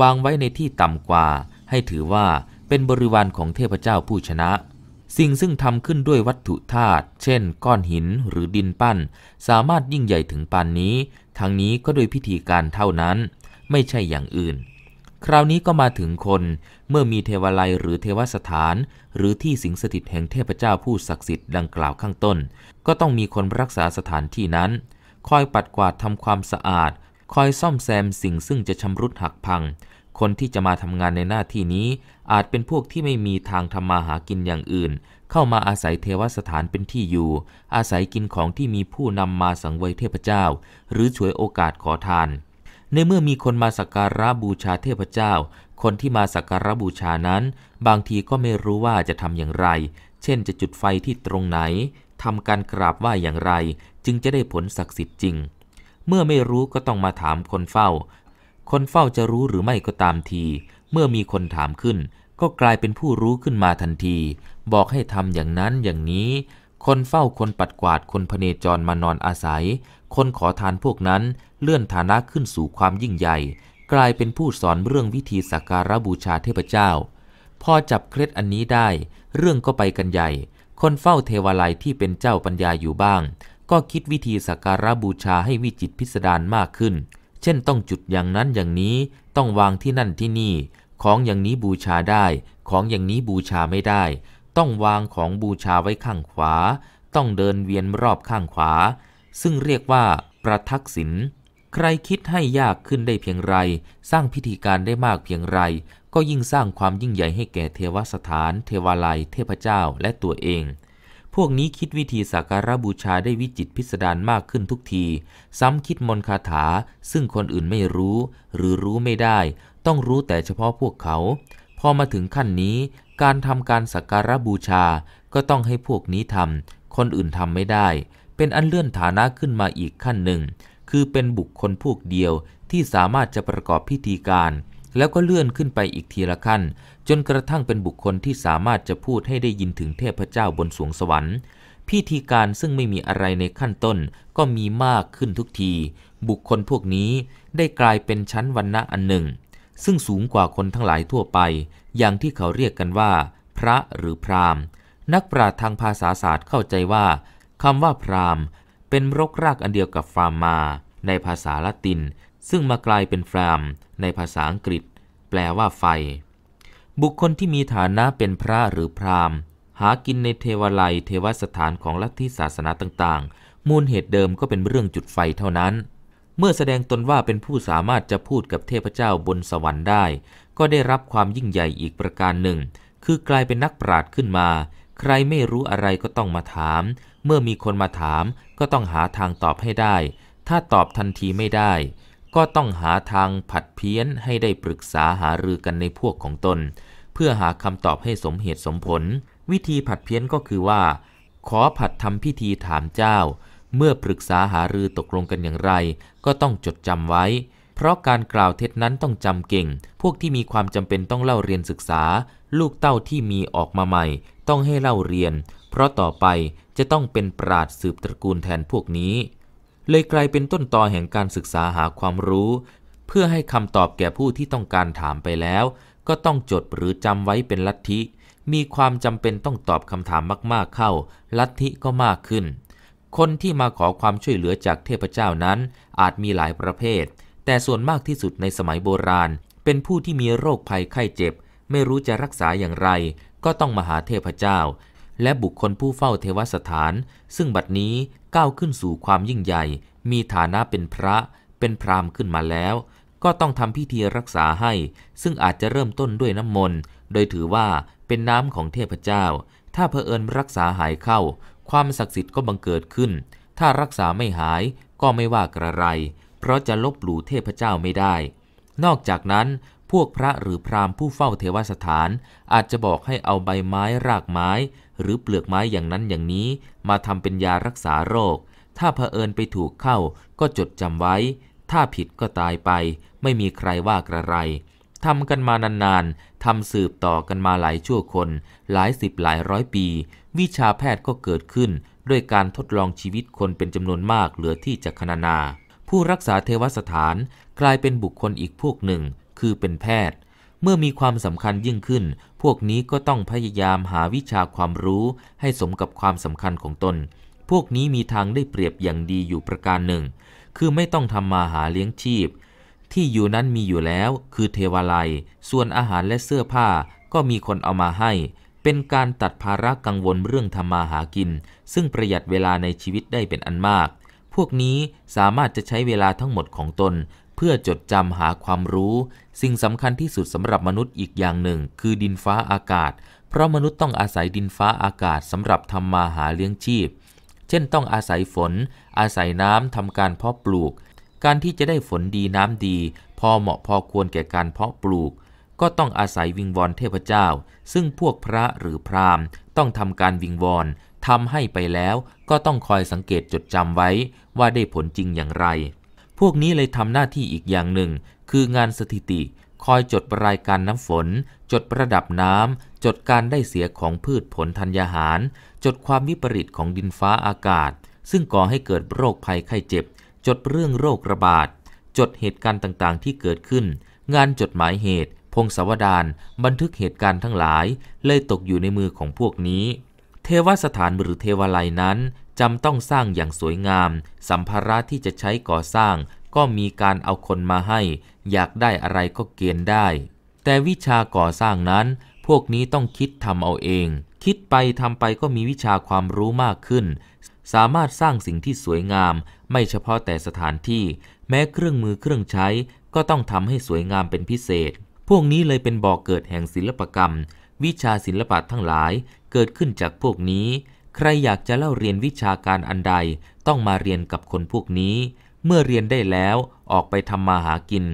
วางไว้ในที่ต่ำกว่าให้ถือว่าเป็นบริวารของเทพเจ้าผู้ชนะ สิ่งซึ่งทำขึ้นด้วยวัตถุธาตุเช่น ก้อนหินหรือดินปั้น สามารถยิ่งใหญ่ถึงปานนี้ ทั้งนี้ก็โดยพิธีการเท่านั้น ไม่ใช่อย่างอื่น คราวนี้ก็มาถึงคน เมื่อมีเทวาลัยหรือเทวสถาน หรือที่สิงสถิตแห่งเทพเจ้าผู้ศักดิ์สิทธิ์ดังกล่าวข้างต้น ก็ต้องมีคนรักษาสถานที่นั้นคอยปัดกวาดทำความสะอาดคอยซ่อมแซมสิ่งซึ่งจะชำรุดหักพังคนที่จะมาทำงานในหน้าที่นี้อาจเป็นพวกที่ไม่มีทางทำมาหากินอย่างอื่น เข้ามาอาศัยเทวสถานเป็นที่อยู่ อาศัยกินของที่มีผู้นำมาสังเวยเทพเจ้า หรือฉวยโอกาสขอทาน ในเมื่อมีคนมาสักการะบูชาเทพเจ้า คนที่มาสักการะบูชานั้น บางทีก็ไม่รู้ว่าจะทำอย่างไร เช่นจะจุดไฟที่ตรงไหนทำการกราบไหว้อย่างไร จึงจะได้ผลศักดิ์สิทธิ์จริงเมื่อไม่รู้ก็ต้องมาถามคนเฝ้าคนเฝ้าจะรู้หรือไม่ก็ตามที เมื่อมีคนถามขึ้น ก็กลายเป็นผู้รู้ขึ้นมาทันที บอกให้ทำอย่างนั้นอย่างนี้ คนเฝ้าคนปัดกวาดคนพเนจรมานอนอาศัย คนขอทานพวกนั้นเลื่อนฐานะขึ้นสู่ความยิ่งใหญ่ กลายเป็นผู้สอนเรื่องวิธีสักการะบูชาเทพเจ้า พอจับเคล็ดอันนี้ได้ เรื่องก็ไปกันใหญ่ คนเฝ้าเทวาลัยที่เป็นเจ้าปัญญาอยู่บ้าง ก็คิดวิธีสักการะบูชาให้วิจิตพิสดารมากขึ้นเช่นต้องจุดอย่างนั้นอย่างนี้ ต้องวางที่นั่นที่นี่ ของอย่างนี้บูชาได้ ของอย่างนี้บูชาไม่ได้ ต้องวางของบูชาไว้ข้างขวา ต้องเดินเวียนรอบข้างขวา ซึ่งเรียกว่าประทักษิณใครคิดให้ยากขึ้นได้เพียงไร สร้างพิธีการได้มากเพียงไร ก็ยิ่งสร้างความยิ่งใหญ่ให้แก่เทวสถาน เทวาลัย เทพเจ้าและตัวเองพวกนี้คิดวิธีสักการะบูชาได้วิจิตพิสดารมากขึ้นทุกที ซ้ำคิดมนคาถา ซึ่งคนอื่นไม่รู้หรือรู้ไม่ได้ต้องรู้แต่เฉพาะพวกเขา พอมาถึงขั้นนี้การทำการสักการะบูชาก็ต้องให้พวกนี้ทำคนอื่นทำไม่ได้เป็นอันเลื่อนฐานะขึ้นมาอีกขั้นหนึ่งคือเป็นบุคคลพวกเดียวที่สามารถจะประกอบพิธีการแล้วก็เลื่อนขึ้นไปอีกทีละขั้นจนกระทั่งเป็นบุคคลที่สามารถจะพูดให้ได้ยินถึงเทพเจ้าบนสวงสวรรค์ พิธีการซึ่งไม่มีอะไรในขั้นต้นก็มีมากขึ้นทุกที บุคคลพวกนี้ได้กลายเป็นชั้นวันณะอันหนึ่ง ซึ่งสูงกว่าคนทั้งหลายทั่วไป อย่างที่เขาเรียกกันว่าพระหรือพราหมณ์นักปราชญ์ทางภาษาศาสตร์เข้าใจว่า คำว่า พราหมณ์ เป็นรกรากอันเดียวกับฟาร์มาในภาษาละติน ซึ่งมากลายเป็นฟรามในภาษาอังกฤษ แปลว่า ไฟบุคคลที่มีฐานะเป็นพระหรือพราหมณ์หากินในเทวไลยเทวสถานของลัทธิศาสนาต่างๆ มูลเหตุเดิมก็เป็นเรื่องจุดไฟเท่านั้น เมื่อแสดงตนว่าเป็นผู้สามารถจะพูดกับเทพเจ้าบนสวรรค์ได้ ก็ได้รับความยิ่งใหญ่อีกประการหนึ่ง คือกลายเป็นนักปราชญ์ขึ้นมา ใครไม่รู้อะไรก็ต้องมาถาม เมื่อมีคนมาถาม ก็ต้องหาทางตอบให้ได้ ถ้าตอบทันทีไม่ได้ก็ต้องหาทางผัดเพี้ยนให้ได้ปรึกษาหารือกันในพวกของตน เพื่อหาคำตอบให้สมเหตุสมผล วิธีผัดเพี้ยนก็คือว่า ขอผัดทำพิธีถามเจ้า เมื่อปรึกษาหารือตกลงกันอย่างไร ก็ต้องจดจำไว้ เพราะการกล่าวเท็จนั้นต้องจำเก่ง พวกที่มีความจำเป็นต้องเล่าเรียนศึกษา ลูกเต้าที่มีออกมาใหม่ ต้องให้เล่าเรียน เพราะต่อไปจะต้องเป็นปราดสืบตระกูลแทนพวกนี้เลยกลายเป็นต้นตอแห่งการศึกษาหาความรู้ เพื่อให้คำตอบแก่ผู้ที่ต้องการถามไปแล้ว ก็ต้องจดหรือจำไว้เป็นลัทธิ มีความจำเป็นต้องตอบคำถามมากๆเข้า ลัทธิ ก็มากขึ้น คนที่มาขอความช่วยเหลือจากเทพเจ้านั้นอาจมีหลายประเภท แต่ส่วนมากที่สุดในสมัยโบราณ เป็นผู้ที่มีโรคภัยไข้เจ็บ ไม่รู้จะรักษาอย่างไร ก็ต้องมาหาเทพเจ้าและบุคคลผู้เฝ้าเทวสถาน ซึ่งบัดนี้ก้าวขึ้นสู่ความยิ่งใหญ่มีฐานะเป็นพระ เป็นพรามขึ้นมาแล้ว ก็ต้องทำพิธีรักษาให้ ซึ่งอาจจะเริ่มต้นด้วยน้ำมนต์โดยถือว่าเป็นน้ำของเทพเจ้า ถ้าเผอิญรักษาหายเข้า ความศักดิ์สิทธิ์ก็บังเกิดขึ้น ถ้ารักษาไม่หายก็ไม่ว่ากระไร เพราะจะลบหลู่เทพเจ้าไม่ได้ นอกจากนั้นพวกพระหรือพราหมณ์ผู้เฝ้าเทวสถาน อาจจะบอกให้เอาใบไม้รากไม้ หรือเปลือกไม้อย่างนั้นอย่างนี้ มาทำเป็นยารักษาโรค ถ้าเผอิญไปถูกเข้าก็จดจำไว้ ถ้าผิดก็ตายไปไม่มีใครว่ากระไรทำกันมานานๆทำสืบต่อกันมาหลายชั่วคน หลายสิบหลายร้อยปี วิชาแพทย์ก็เกิดขึ้นด้วยการทดลองชีวิตคนเป็นจำนวนมากเหลือที่จะคณนาผู้รักษาเทวสถานกลายเป็นบุคคลอีกพวกหนึ่งคือเป็นแพทย์ เมื่อมีความสำคัญยิ่งขึ้น พวกนี้ก็ต้องพยายามหาวิชาความรู้ให้สมกับความสำคัญของตน พวกนี้มีทางได้เปรียบอย่างดีอยู่ประการหนึ่ง คือไม่ต้องทำมาหาเลี้ยงชีพ ที่อยู่นั้นมีอยู่แล้วคือเทวาลัย ส่วนอาหารและเสื้อผ้าก็มีคนเอามาให้ เป็นการตัดภาระกังวลเรื่องทำมาหากิน ซึ่งประหยัดเวลาในชีวิตได้เป็นอันมาก พวกนี้สามารถจะใช้เวลาทั้งหมดของตนพื่อจดจำหาความรู้ สิ่งสำคัญที่สุดสำหรับมนุษย์อีกอย่างหนึ่งคือดินฟ้าอากาศ เพราะมนุษย์ต้องอาศัยดินฟ้าอากาศสำหรับทำมาหาเลี้ยงชีพ เช่นต้องอาศัยฝน อาศัยน้ำทำการเพาะปลูก การที่จะได้ฝนดีน้ำดี พอเหมาะพอควรแก่การเพาะปลูก ก็ต้องอาศัยวิงวอนเทพเจ้า ซึ่งพวกพระหรือพราหมณ์ ต้องทำการวิงวอนทำให้ไปแล้วก็ต้องคอยสังเกตจดจำไว้ว่าได้ผลจริงอย่างไรวกนี้เลยทำหน้าที่อีกอย่างหนึ่ง คืองานสถิติคอยจดรายการน้ำฝน จดระดับน้ำจดการได้เสียของพืชผลธัญญาหาร จดความวิปริตของดินฟ้าอากาศ ซึ่งก่อให้เกิดโรคภัยไข้เจ็บ จดเรื่องโรคระบาด จดเหตุการณ์ต่างๆที่เกิดขึ้น งานจดหมายเหตุ พงศาวดารบันทึกเหตุการณ์ทั้งหลาย เลยตกอยู่ในมือของพวกนี้ เทวสถานหรือเทวาลัยนั้นจำต้องสร้างอย่างสวยงาม สัมภาระที่จะใช้ก่อสร้าง ก็มีการเอาคนมาให้ อยากได้อะไรก็เกณฑ์ได้ แต่วิชาก่อสร้างนั้น พวกนี้ต้องคิดทำเอาเอง คิดไปทำไปก็มีวิชาความรู้มากขึ้น สามารถสร้างสิ่งที่สวยงาม ไม่เฉพาะแต่สถานที่ แม้เครื่องมือเครื่องใช้ ก็ต้องทำให้สวยงามเป็นพิเศษ พวกนี้เลยเป็นบ่อกเกิดแห่งศิลปกรรม วิชาศิลปะทั้งหลาย เกิดขึ้นจากพวกนี้ใครอยากจะเล่าเรียนวิชาการอันใดต้องมาเรียนกับคนพวกนี้ เมื่อเรียนได้แล้วออกไปทำมาหากิน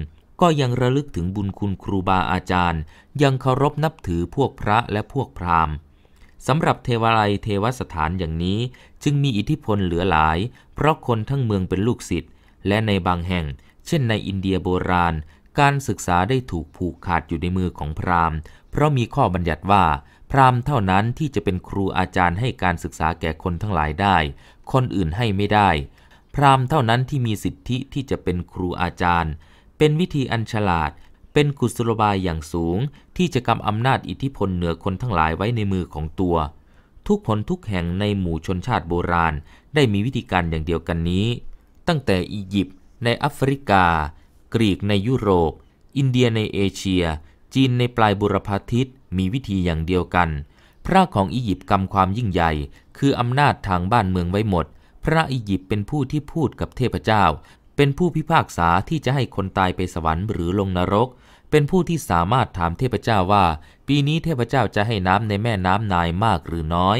ก็ยังระลึกถึงบุญคุณครูบาอาจารย์ ยังเคารพนับถือพวกพระและพวกพราหมณ์สำหรับเทวาลัยเทวสถานอย่างนี้ จึงมีอิทธิพลเหลือหลาย เพราะคนทั้งเมืองเป็นลูกศิษย์ และในบางแห่ง เช่นในอินเดียโบราณ การศึกษาได้ถูกผูกขาดอยู่ในมือของพราหมณ์เพราะมีข้อบัญญัติว่าพราหมณ์เท่านั้นที่จะเป็นครูอาจารย์ให้การศึกษาแก่คนทั้งหลายได้ คนอื่นให้ไม่ได้ พราหมณ์เท่านั้นที่มีสิทธิที่จะเป็นครูอาจารย์ เป็นวิธีอันฉลาด เป็นกุศลบายอย่างสูง ที่จะกำอำนาจอิทธิพลเหนือคนทั้งหลายไว้ในมือของตัว ทุกผลทุกแห่งในหมู่ชนชาติโบราณได้มีวิธีการอย่างเดียวกันนี้ ตั้งแต่อียิปต์ในแอฟริกา กรีกในยุโรป อินเดียในเอเชีย จีนในปลายบุรพาทิตมีวิธีอย่างเดียวกัน พระของอียิปต์กำความยิ่งใหญ่ คืออำนาจทางบ้านเมืองไว้หมด พระอียิปต์เป็นผู้ที่พูดกับเทพเจ้า เป็นผู้พิพากษาที่จะให้คนตายไปสวรรค์หรือลงนรก เป็นผู้ที่สามารถถามเทพเจ้าว่า ปีนี้เทพเจ้าจะให้น้ำในแม่น้ำนายมากหรือน้อย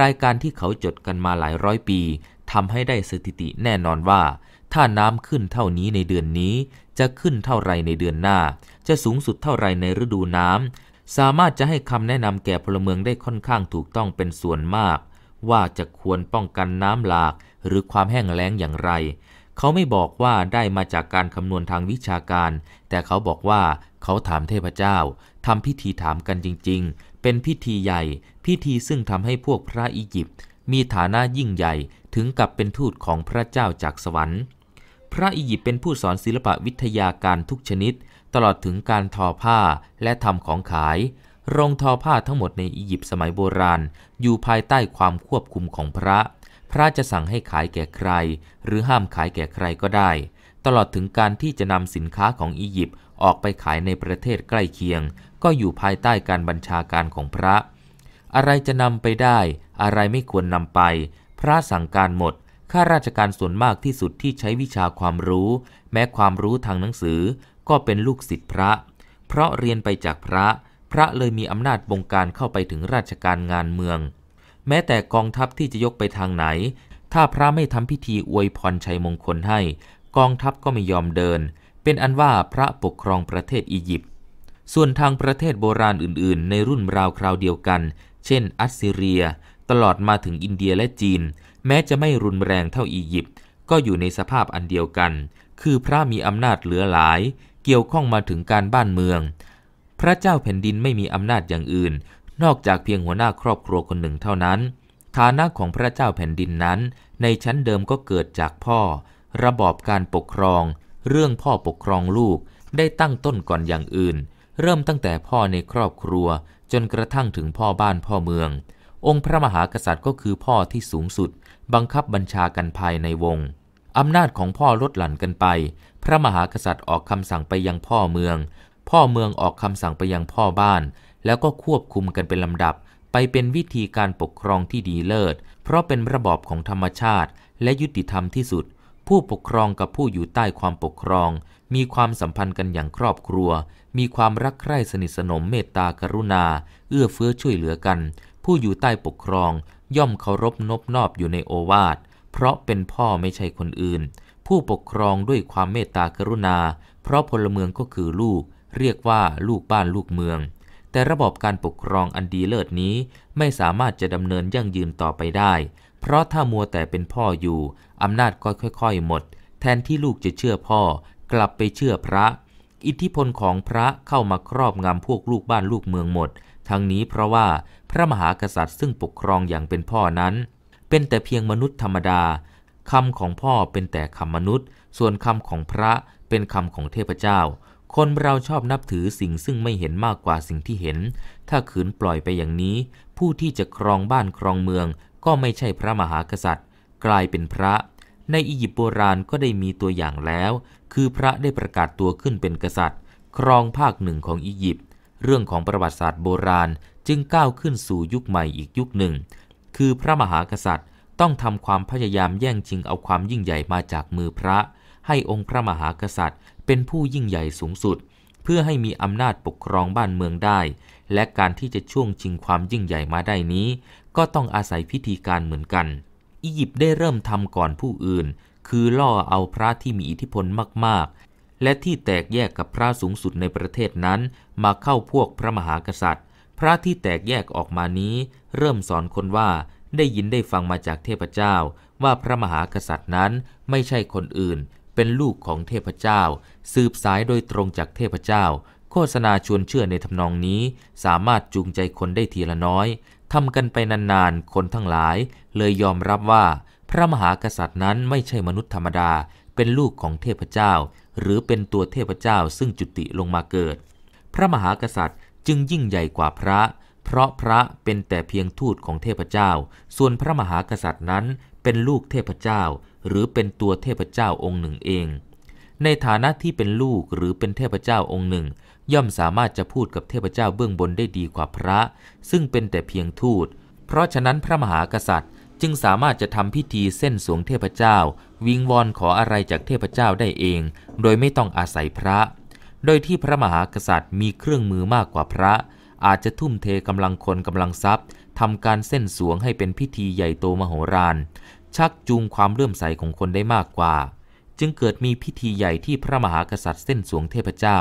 รายการที่เขาจดกันมาหลายร้อยปีทำให้ได้สถิติแน่นอนว่า ถ้าน้ำขึ้นเท่านี้ในเดือนนี้ จะขึ้นเท่าไรในเดือนหน้า จะสูงสุดเท่าไรในฤดูน้สามารถจะให้คำแนะนำแก่พลเมืองได้ค่อนข้างถูกต้องเป็นส่วนมาก ว่าจะควรป้องกันน้ำหลากหรือความแห้งแล้งอย่างไร เขาไม่บอกว่าได้มาจากการคำนวณทางวิชาการ แต่เขาบอกว่าเขาถามเทพเจ้าทำพิธีถามกันจริง ๆ เป็นพิธีใหญ่ พิธีซึ่งทำให้พวกพระอียิปต์มีฐานะยิ่งใหญ่ถึงกับเป็นทูตของพระเจ้าจากสวรรค์พระอียิปต์เป็นผู้สอนศิลปะวิทยาการทุกชนิดตลอดถึงการทอผ้าและทำของขาย โรงทอผ้าทั้งหมดในอียิปต์สมัยโบราณ อยู่ภายใต้ความควบคุมของพระ พระจะสั่งให้ขายแก่ใคร หรือห้ามขายแก่ใครก็ได้ ตลอดถึงการที่จะนำสินค้าของอียิปต์ออกไปขายในประเทศใกล้เคียง ก็อยู่ภายใต้การบัญชาการของพระ อะไรจะนำไปได้ อะไรไม่ควรนำไป พระสั่งการหมด ข้าราชการส่วนมากที่สุดที่ใช้วิชาความรู้ แม้ความรู้ทางหนังสือก็เป็นลูกศิษย์พระ เพราะเรียนไปจากพระ พระเลยมีอำนาจบงการเข้าไปถึงราชการงานเมือง แม้แต่กองทัพที่จะยกไปทางไหน ถ้าพระไม่ทำพิธีอวยพรชัยมงคลให้ กองทัพก็ไม่ยอมเดิน เป็นอันว่าพระปกครองประเทศอียิปต์ ส่วนทางประเทศโบราณอื่นๆ ในรุ่นราวคราวเดียวกัน เช่น อัสซีเรีย ตลอดมาถึงอินเดียและจีน แม้จะไม่รุนแรงเท่าอียิปต์ ก็อยู่ในสภาพอันเดียวกัน คือพระมีอำนาจเหลือหลายเกี่ยวข้องมาถึงการบ้านเมือง พระเจ้าแผ่นดินไม่มีอำนาจอย่างอื่น นอกจากเพียงหัวหน้าครอบครัวคนหนึ่งเท่านั้น ฐานะของพระเจ้าแผ่นดินนั้น ในชั้นเดิมก็เกิดจากพ่อ ระบอบการปกครอง เรื่องพ่อปกครองลูกได้ตั้งต้นก่อนอย่างอื่น เริ่มตั้งแต่พ่อในครอบครัวจนกระทั่งถึงพ่อบ้านพ่อเมือง องค์พระมหากษัตริย์ก็คือพ่อที่สูงสุดบังคับบัญชากันภายในวงอำนาจของพ่อลดหลั่นกันไปพระมหากษัตริย์ออกคำสั่งไปยังพ่อเมือง พ่อเมืองออกคำสั่งไปยังพ่อบ้าน แล้วก็ควบคุมกันเป็นลำดับ ไปเป็นวิธีการปกครองที่ดีเลิศ เพราะเป็นระบอบของธรรมชาติและยุติธรรมที่สุด ผู้ปกครองกับผู้อยู่ใต้ความปกครอง มีความสัมพันธ์กันอย่างครอบครัว มีความรักใคร่สนิทสนมเมตตากรุณา เอื้อเฟื้อช่วยเหลือกัน ผู้อยู่ใต้ปกครอง ย่อมเคารพนบนอบอยู่ในโอวาท เพราะเป็นพ่อไม่ใช่คนอื่นผู้ปกครองด้วยความเมตตากรุณา เพราะพลเมืองก็คือลูก เรียกว่าลูกบ้านลูกเมือง แต่ระบบการปกครองอันดีเลิศนี้ไม่สามารถจะดำเนินยั่งยืนต่อไปได้ เพราะถ้ามัวแต่เป็นพ่ออยู่อำนาจก็ค่อยๆ หมด แทนที่ลูกจะเชื่อพ่อ กลับไปเชื่อพระ อิทธิพลของพระเข้ามาครอบงำพวกลูกบ้านลูกเมืองหมด ทั้งนี้เพราะว่าพระมหากษัตริย์ซึ่งปกครองอย่างเป็นพ่อนั้น เป็นแต่เพียงมนุษย์ธรรมดาคำของพ่อเป็นแต่คำมนุษย์ ส่วนคำของพระเป็นคำของเทพเจ้า คนเราชอบนับถือสิ่งซึ่งไม่เห็นมากกว่าสิ่งที่เห็น ถ้าขืนปล่อยไปอย่างนี้ ผู้ที่จะครองบ้านครองเมือง ก็ไม่ใช่พระมหากษัตริย์ กลายเป็นพระ ในอียิปต์โบราณก็ได้มีตัวอย่างแล้ว คือพระได้ประกาศตัวขึ้นเป็นกษัตริย์ ครองภาคหนึ่งของอียิปต์ เรื่องของประวัติศาสตร์โบราณจึงก้าวขึ้นสู่ยุคใหม่อีกยุคหนึ่ง คือพระมหากษัตริย์ต้องทำความพยายามแย่งชิงเอาความยิ่งใหญ่มาจากมือพระ ให้องค์พระมหากษัตริย์ เป็นผู้ยิ่งใหญ่สูงสุด เพื่อให้มีอำนาจปกครองบ้านเมืองได้ และการที่จะช่วงชิงความยิ่งใหญ่มาได้นี้ ก็ต้องอาศัยพิธีการเหมือนกัน อียิปต์ได้เริ่มทำก่อนผู้อื่น คือล่อเอาพระที่มีอิทธิพลมาก ๆ และที่แตกแยกกับพระสูงสุดในประเทศนั้น มาเข้าพวกพระมหากษัตริย์ พระที่แตกแยกออกมานี้ เริ่มสอนคนว่าได้ยินได้ฟังมาจากเทพเจ้า ว่าพระมหากษัตริย์นั้นไม่ใช่คนอื่นเป็นลูกของเทพเจ้า สืบสายโดยตรงจากเทพเจ้า โฆษณาชวนเชื่อในทำนองนี้สามารถจูงใจคนได้ทีละน้อยทำกันไปนานๆ คนทั้งหลาย เลยยอมรับว่าพระมหากษัตริย์นั้นไม่ใช่มนุษย์ธรรมดาเป็นลูกของเทพเจ้า หรือเป็นตัวเทพเจ้าซึ่งจุติลงมาเกิด พระมหากษัตริย์จึงยิ่งใหญ่กว่าพระเพราะพระเป็นแต่เพียงทูตของเทพเจ้า ส่วนพระมหากษัตริย์นั้นเป็นลูกเทพเจ้า หรือเป็นตัวเทพเจ้าองค์หนึ่งเอง ในฐานะที่เป็นลูกหรือเป็นเทพเจ้าองค์หนึ่ง ย่อมสามารถจะพูดกับเทพเจ้าเบื้องบนได้ดีกว่าพระ ซึ่งเป็นแต่เพียงทูต เพราะฉะนั้นพระมหากษัตริย์จึงสามารถจะทำพิธีเส้นสวงเทพเจ้า วิงวอนขออะไรจากเทพเจ้าได้เอง โดยไม่ต้องอาศัยพระ โดยที่พระมหากษัตริย์มีเครื่องมือมากกว่าพระเอาจจะทุ่มเทกำลังคนกำลังทรัพย์ทำการเส้นสวงให้เป็นพิธีใหญ่โตมโหฬารชักจูงความเลื่อมใสของคนได้มากกว่า จึงเกิดมีพิธีใหญ่ที่พระมหากษัตริย์เส้นสวงเทพเจ้า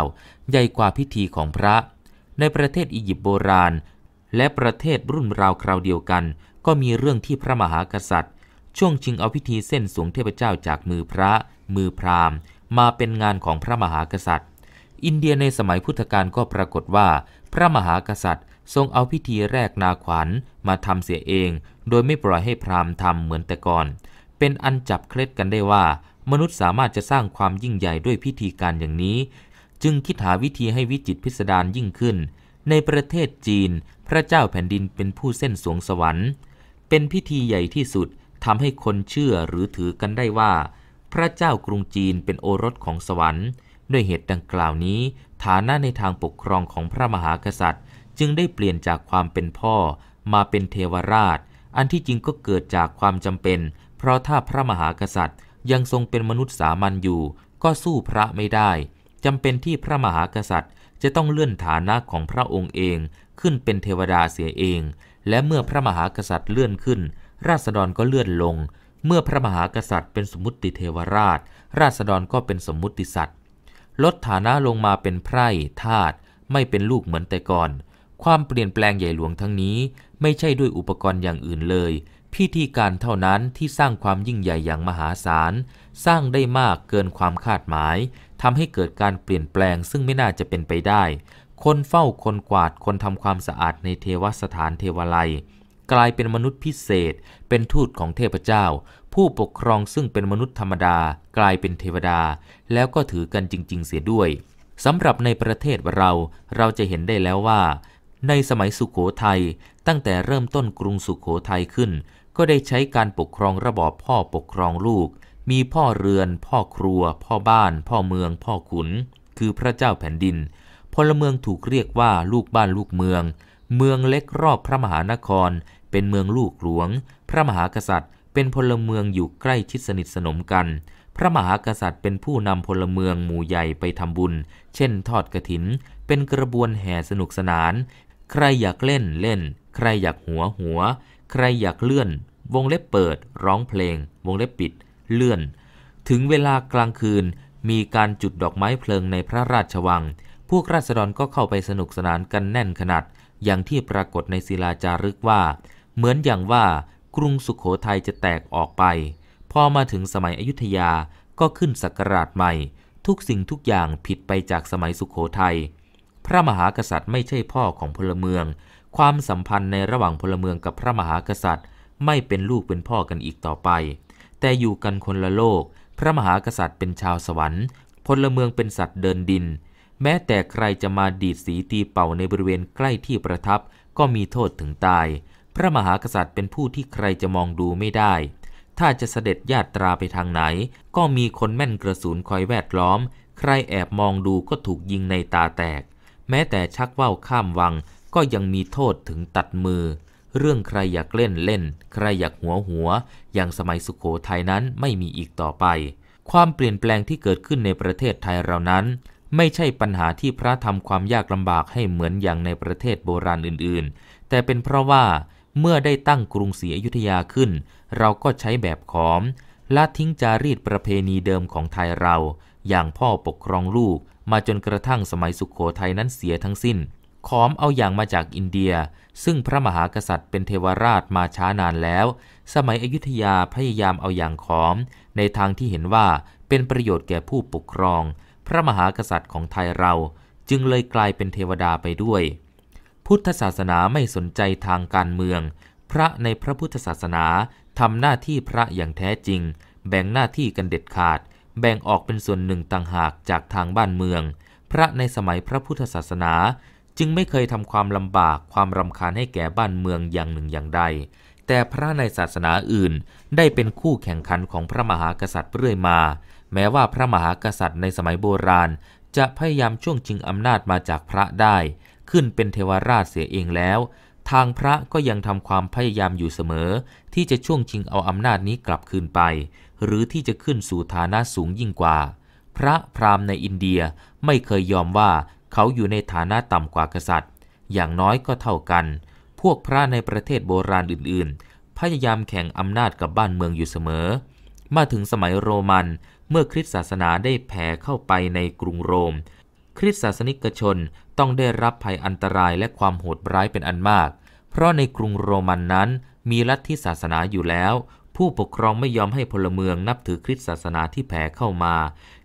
ใหญ่กว่าพิธีของพระ ในประเทศอียิปต์โบราณ และประเทศรุ่นราวคราวเดียวกัน ก็มีเรื่องที่พระมหากษัตริย์ ช่วงชิงเอาพิธีเส้นสวงเทพเจ้าจากมือพระ มือพราหมณ์มาเป็นงานของพระมหากษัตริย์ อินเดียในสมัยพุทธกาลก็ปรากฏว่าพระมหากษัตริย์ ทรงเอาพิธีแรกนาขวัญ มาทำเสียเอง โดยไม่ปล่อยให้พราหมณ์ทำเหมือนแต่ก่อน เป็นอันจับเคล็ดกันได้ว่า มนุษย์สามารถจะสร้างความยิ่งใหญ่ด้วยพิธีการอย่างนี้ จึงคิดหาวิธีให้วิจิตพิสดารยิ่งขึ้น ในประเทศจีนพระเจ้าแผ่นดินเป็นผู้เส้นสวงสวรรค์ เป็นพิธีใหญ่ที่สุดทำให้คนเชื่อหรือถือกันได้ว่า พระเจ้ากรุงจีนเป็นโอรสของสวรรค์ด้วยเหตุดังกล่าวนี้ ฐานะในทางปกครองของพระมหากษัตริย์ จึงได้เปลี่ยนจากความเป็นพ่อมาเป็นเทวราช อันที่จริงก็เกิดจากความจำเป็น เพราะถ้าพระมหากษัตริย์ยังทรงเป็นมนุษย์สามัญอยู่ ก็สู้พระไม่ได้จำเป็นที่พระมหากษัตริย์จะต้องเลื่อนฐานะของพระองค์เองขึ้นเป็นเทวดาเสียเอง และเมื่อพระมหากษัตริย์เลื่อนขึ้น ราษฎรก็เลื่อนลง เมื่อพระมหากษัตริย์เป็นสมุติเทวราช ราษฎรก็เป็นสมุติสัตว์ลดฐานะลงมาเป็นไพร่ ทาสไม่เป็นลูกเหมือนแต่ก่อน ความเปลี่ยนแปลงใหญ่หลวงทั้งนี้ไม่ใช่ด้วยอุปกรณ์อย่างอื่นเลย พิธีการเท่านั้นที่สร้างความยิ่งใหญ่อย่างมหาศาล สร้างได้มากเกินความคาดหมายทำให้เกิดการเปลี่ยนแปลงซึ่งไม่น่าจะเป็นไปได้ คนเฝ้าคนกวาดคนทำความสะอาดในเทวสถานเทวไลกลายเป็นมนุษย์พิเศษ เป็นทูตของเทพเจ้าผู้ปกครองซึ่งเป็นมนุษย์ธรรมดากลายเป็นเทวดา แล้วก็ถือกันจริง ๆเสียด้วย สำหรับในประเทศเราเราจะเห็นได้แล้วว่า ในสมัยสุขโขทัยตั้งแต่เริ่มต้นกรุงสุขโขทัยขึ้น ก็ได้ใช้การปกครองระบอบพ่อปกครองลูก มีพ่อเรือน พ่อครัว พ่อบ้าน พ่อเมือง พ่อขุน คือพระเจ้าแผ่นดินพลเมืองถูกเรียกว่าลูกบ้านลูกเมือง เมืองเล็กรอบพระมหานคร เป็นเมืองลูกหลวง พระมหากษัตริย์เป็นพลเมืองอยู่ใกล้ชิดสนิทสนมกัน พระมหากษัตริย์เป็นผู้นำพลเมืองหมู่ใหญ่ไปทำบุญ เช่นทอดกระถิน เป็นกระบวนแห่สนุกสนาน ใครอยากเล่นเล่น ใครอยากหัวหัว ใครอยากเลื่อน วงเล็บเปิด ร้องเพลง วงเล็บปิด เลื่อน ถึงเวลากลางคืน มีการจุดดอกไม้เพลิงในพระราชวัง พวกราษฎรก็เข้าไปสนุกสนานกันแน่นขนาด อย่างที่ปรากฏในศิลาจารึกว่า เหมือนอย่างว่ากรุงสุขโขทัยจะแตกออกไป พอมาถึงสมัยอยุธยาก็ขึ้นสักราชใหม่ ทุกสิ่งทุกอย่างผิดไปจากสมัยสุขโขทยัย พระมหากษัตริย์ไม่ใช่พ่อของพลเมือง ความสัมพันธ์ในระหว่างพลเมืองกับพระมหากษัตริย์ ไม่เป็นลูกเป็นพ่อกันอีกต่อไป แต่อยู่กันคนละโลก พระมหากษัตริย์เป็นชาวสวรรค์ พลเมืองเป็นสัตว์เดินดิน แม้แต่ใครจะมาดีดสีตีเป่าในบริเวณใกล้ที่ประทับก็มีโทษถึงตายพระมหากษัตริย์เป็นผู้ที่ใครจะมองดูไม่ได้ ถ้าจะเสด็จญาตราไปทางไหน ก็มีคนแม่นกระสุนคอยแวดล้อม ใครแอบมองดูก็ถูกยิงในตาแตก แม้แต่ชักว่าวข้ามวัง ก็ยังมีโทษถึงตัดมือ เรื่องใครอยากเล่นเล่น ใครอยากหัวหัว อย่างสมัยสุขโขทัยนั้นไม่มีอีกต่อไป ความเปลี่ยนแปลงที่เกิดขึ้นในประเทศไทยเรานั้น ไม่ใช่ปัญหาที่พระทำความยากลำบากให้เหมือนอย่างในประเทศโบราณอื่นๆ แต่เป็นเพราะว่าเมื่อได้ตั้งกรุงศรีอยุธยาขึ้น เราก็ใช้แบบขอมละทิ้งจารีตประเพณีเดิมของไทยเรา อย่างพ่อปกครองลูก มาจนกระทั่งสมัยสุขโขทัยนั้นเสียทั้งสิ้น ขอมเอาอย่างมาจากอินเดีย ซึ่งพระมหากษัตริย์เป็นเทวราชมาช้านานแล้ว สมัยอยุธยาพยายามเอาอย่างขอม ในทางที่เห็นว่าเป็นประโยชน์แก่ผู้ปกครอง พระมหากษัตริย์ของไทยเราจึงเลยกลายเป็นเทวดาไปด้วยพุทธศาสนาไม่สนใจทางการเมือง พระในพระพุทธศาสนา ทำหน้าที่พระอย่างแท้จริง แบ่งหน้าที่กันเด็ดขาด แบ่งออกเป็นส่วนหนึ่งต่างหากจากทางบ้านเมือง พระในสมัยพระพุทธศาสนา จึงไม่เคยทำความลำบากความรำคาญให้แก่บ้านเมืองอย่างหนึ่งอย่างใด แต่พระในศาสนาอื่นได้เป็นคู่แข่งขันของพระมหากษัตริย์เรื่อยมา แม้ว่าพระมหากษัตริย์ในสมัยโบราณ จะพยายามช่วงชิงอำนาจมาจากพระได้ขึ้นเป็นเทวราชเสียเองแล้ว ทางพระก็ยังทำความพยายามอยู่เสมอที่จะช่วงชิงเอาอำนาจนี้กลับคืนไป หรือที่จะขึ้นสู่ฐานะสูงยิ่งกว่า พระพราหมณ์ในอินเดียไม่เคยยอมว่าเขาอยู่ในฐานะต่ำกว่ากษัตริย์ อย่างน้อยก็เท่ากัน พวกพระในประเทศโบราณอื่นๆ พยายามแข่งอำนาจกับบ้านเมืองอยู่เสมอ มาถึงสมัยโรมันเมื่อคริสตศาสนาได้แผ่เข้าไปในกรุงโรม คริสตศาสนิกชนต้องได้รับภัยอันตรายและความโหดร้ายเป็นอันมาก เพราะในกรุงโรมันนั้นมีลัทธิศาสนาอยู่แล้ว ผู้ปกครองไม่ยอมให้พลเมืองนับถือคริสตศาสนาที่แผ่เข้ามา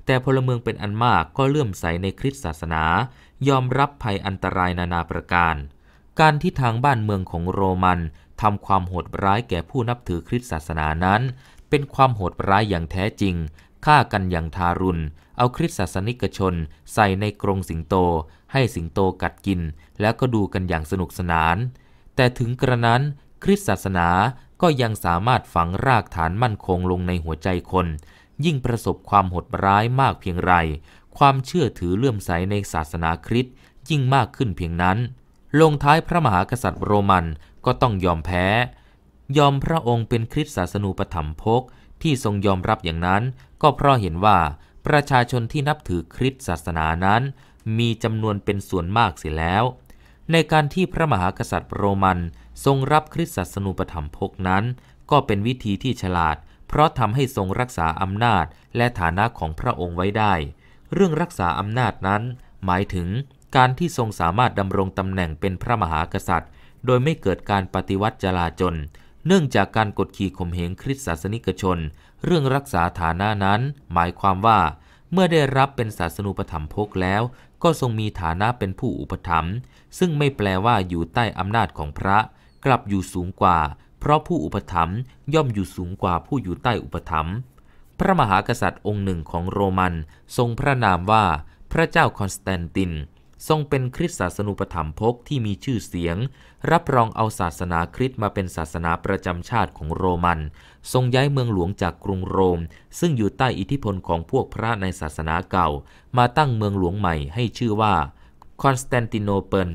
แต่พลเมืองเป็นอันมากก็เลื่อมใสในคริสตศาสนา ยอมรับภัยอันตรายนานาประการ การที่ทางบ้านเมืองของโรมันทำความโหดร้ายแก่ผู้นับถือคริสตศาสนานั้น เป็นความโหดร้ายอย่างแท้จริงฆ่ากันอย่างทารุณ เอาคริสตศาสนิกชน ใส่ในกรงสิงโตให้สิงโตกัดกินแล้วก็ดูกันอย่างสนุกสนาน แต่ถึงกระนั้นคริสตศาสนาก็ยังสามารถฝังรากฐานมั่นคงลงในหัวใจคน ยิ่งประสบความหดร้ายมากเพียงไร ความเชื่อถือเลื่อมใสในศาสนาคริสต์ยิ่งมากขึ้นเพียงนั้น ลงท้ายพระมหากษัตริย์โรมันก็ต้องยอมแพ้ ยอมพระองค์เป็นคริสตศาสนูปถัมภกที่ทรงยอมรับอย่างนั้น ก็เพราะเห็นว่าประชาชนที่นับถือคริสตศาสนานั้นมีจำนวนเป็นส่วนมากเสียแล้ว ในการที่พระมหากษัตริย์โรมันทรงรับคริสตศาสนูปถัมภกนั้น ก็เป็นวิธีที่ฉลาด เพราะทำให้ทรงรักษาอำนาจและฐานะของพระองค์ไว้ได้ เรื่องรักษาอำนาจนั้น หมายถึงการที่ทรงสามารถดำรงตำแหน่งเป็นพระมหากษัตริย์ โดยไม่เกิดการปฏิวัติจลาจลเนื่องจากการกดขี่ข่มเหงคริสตศาสนิกชน เรื่องรักษาฐานะนั้น หมายความว่า เมื่อได้รับเป็นศาสนูปถัมภกแล้วก็ทรงมีฐานะเป็นผู้อุปถัมภ์ซึ่งไม่แปลว่าอยู่ใต้อำนาจของพระ กลับอยู่สูงกว่า เพราะผู้อุปถัมภ์ย่อมอยู่สูงกว่าผู้อยู่ใต้อุปถัมภ์พระมหากษัตริย์องค์หนึ่งของโรมันทรงพระนามว่า พระเจ้าคอนสแตนตินทรงเป็นคริสตศาสนุปถัมภกที่มีชื่อเสียง รับรองเอาศาสนาคริสต์มาเป็นศาสนาประจำชาติของโรมัน ทรงย้ายเมืองหลวงจากกรุงโรม ซึ่งอยู่ใต้อิทธิพลของพวกพระในศาสนาเก่ามาตั้งเมืองหลวงใหม่ให้ชื่อว่าคอนสแตนติโนเปิล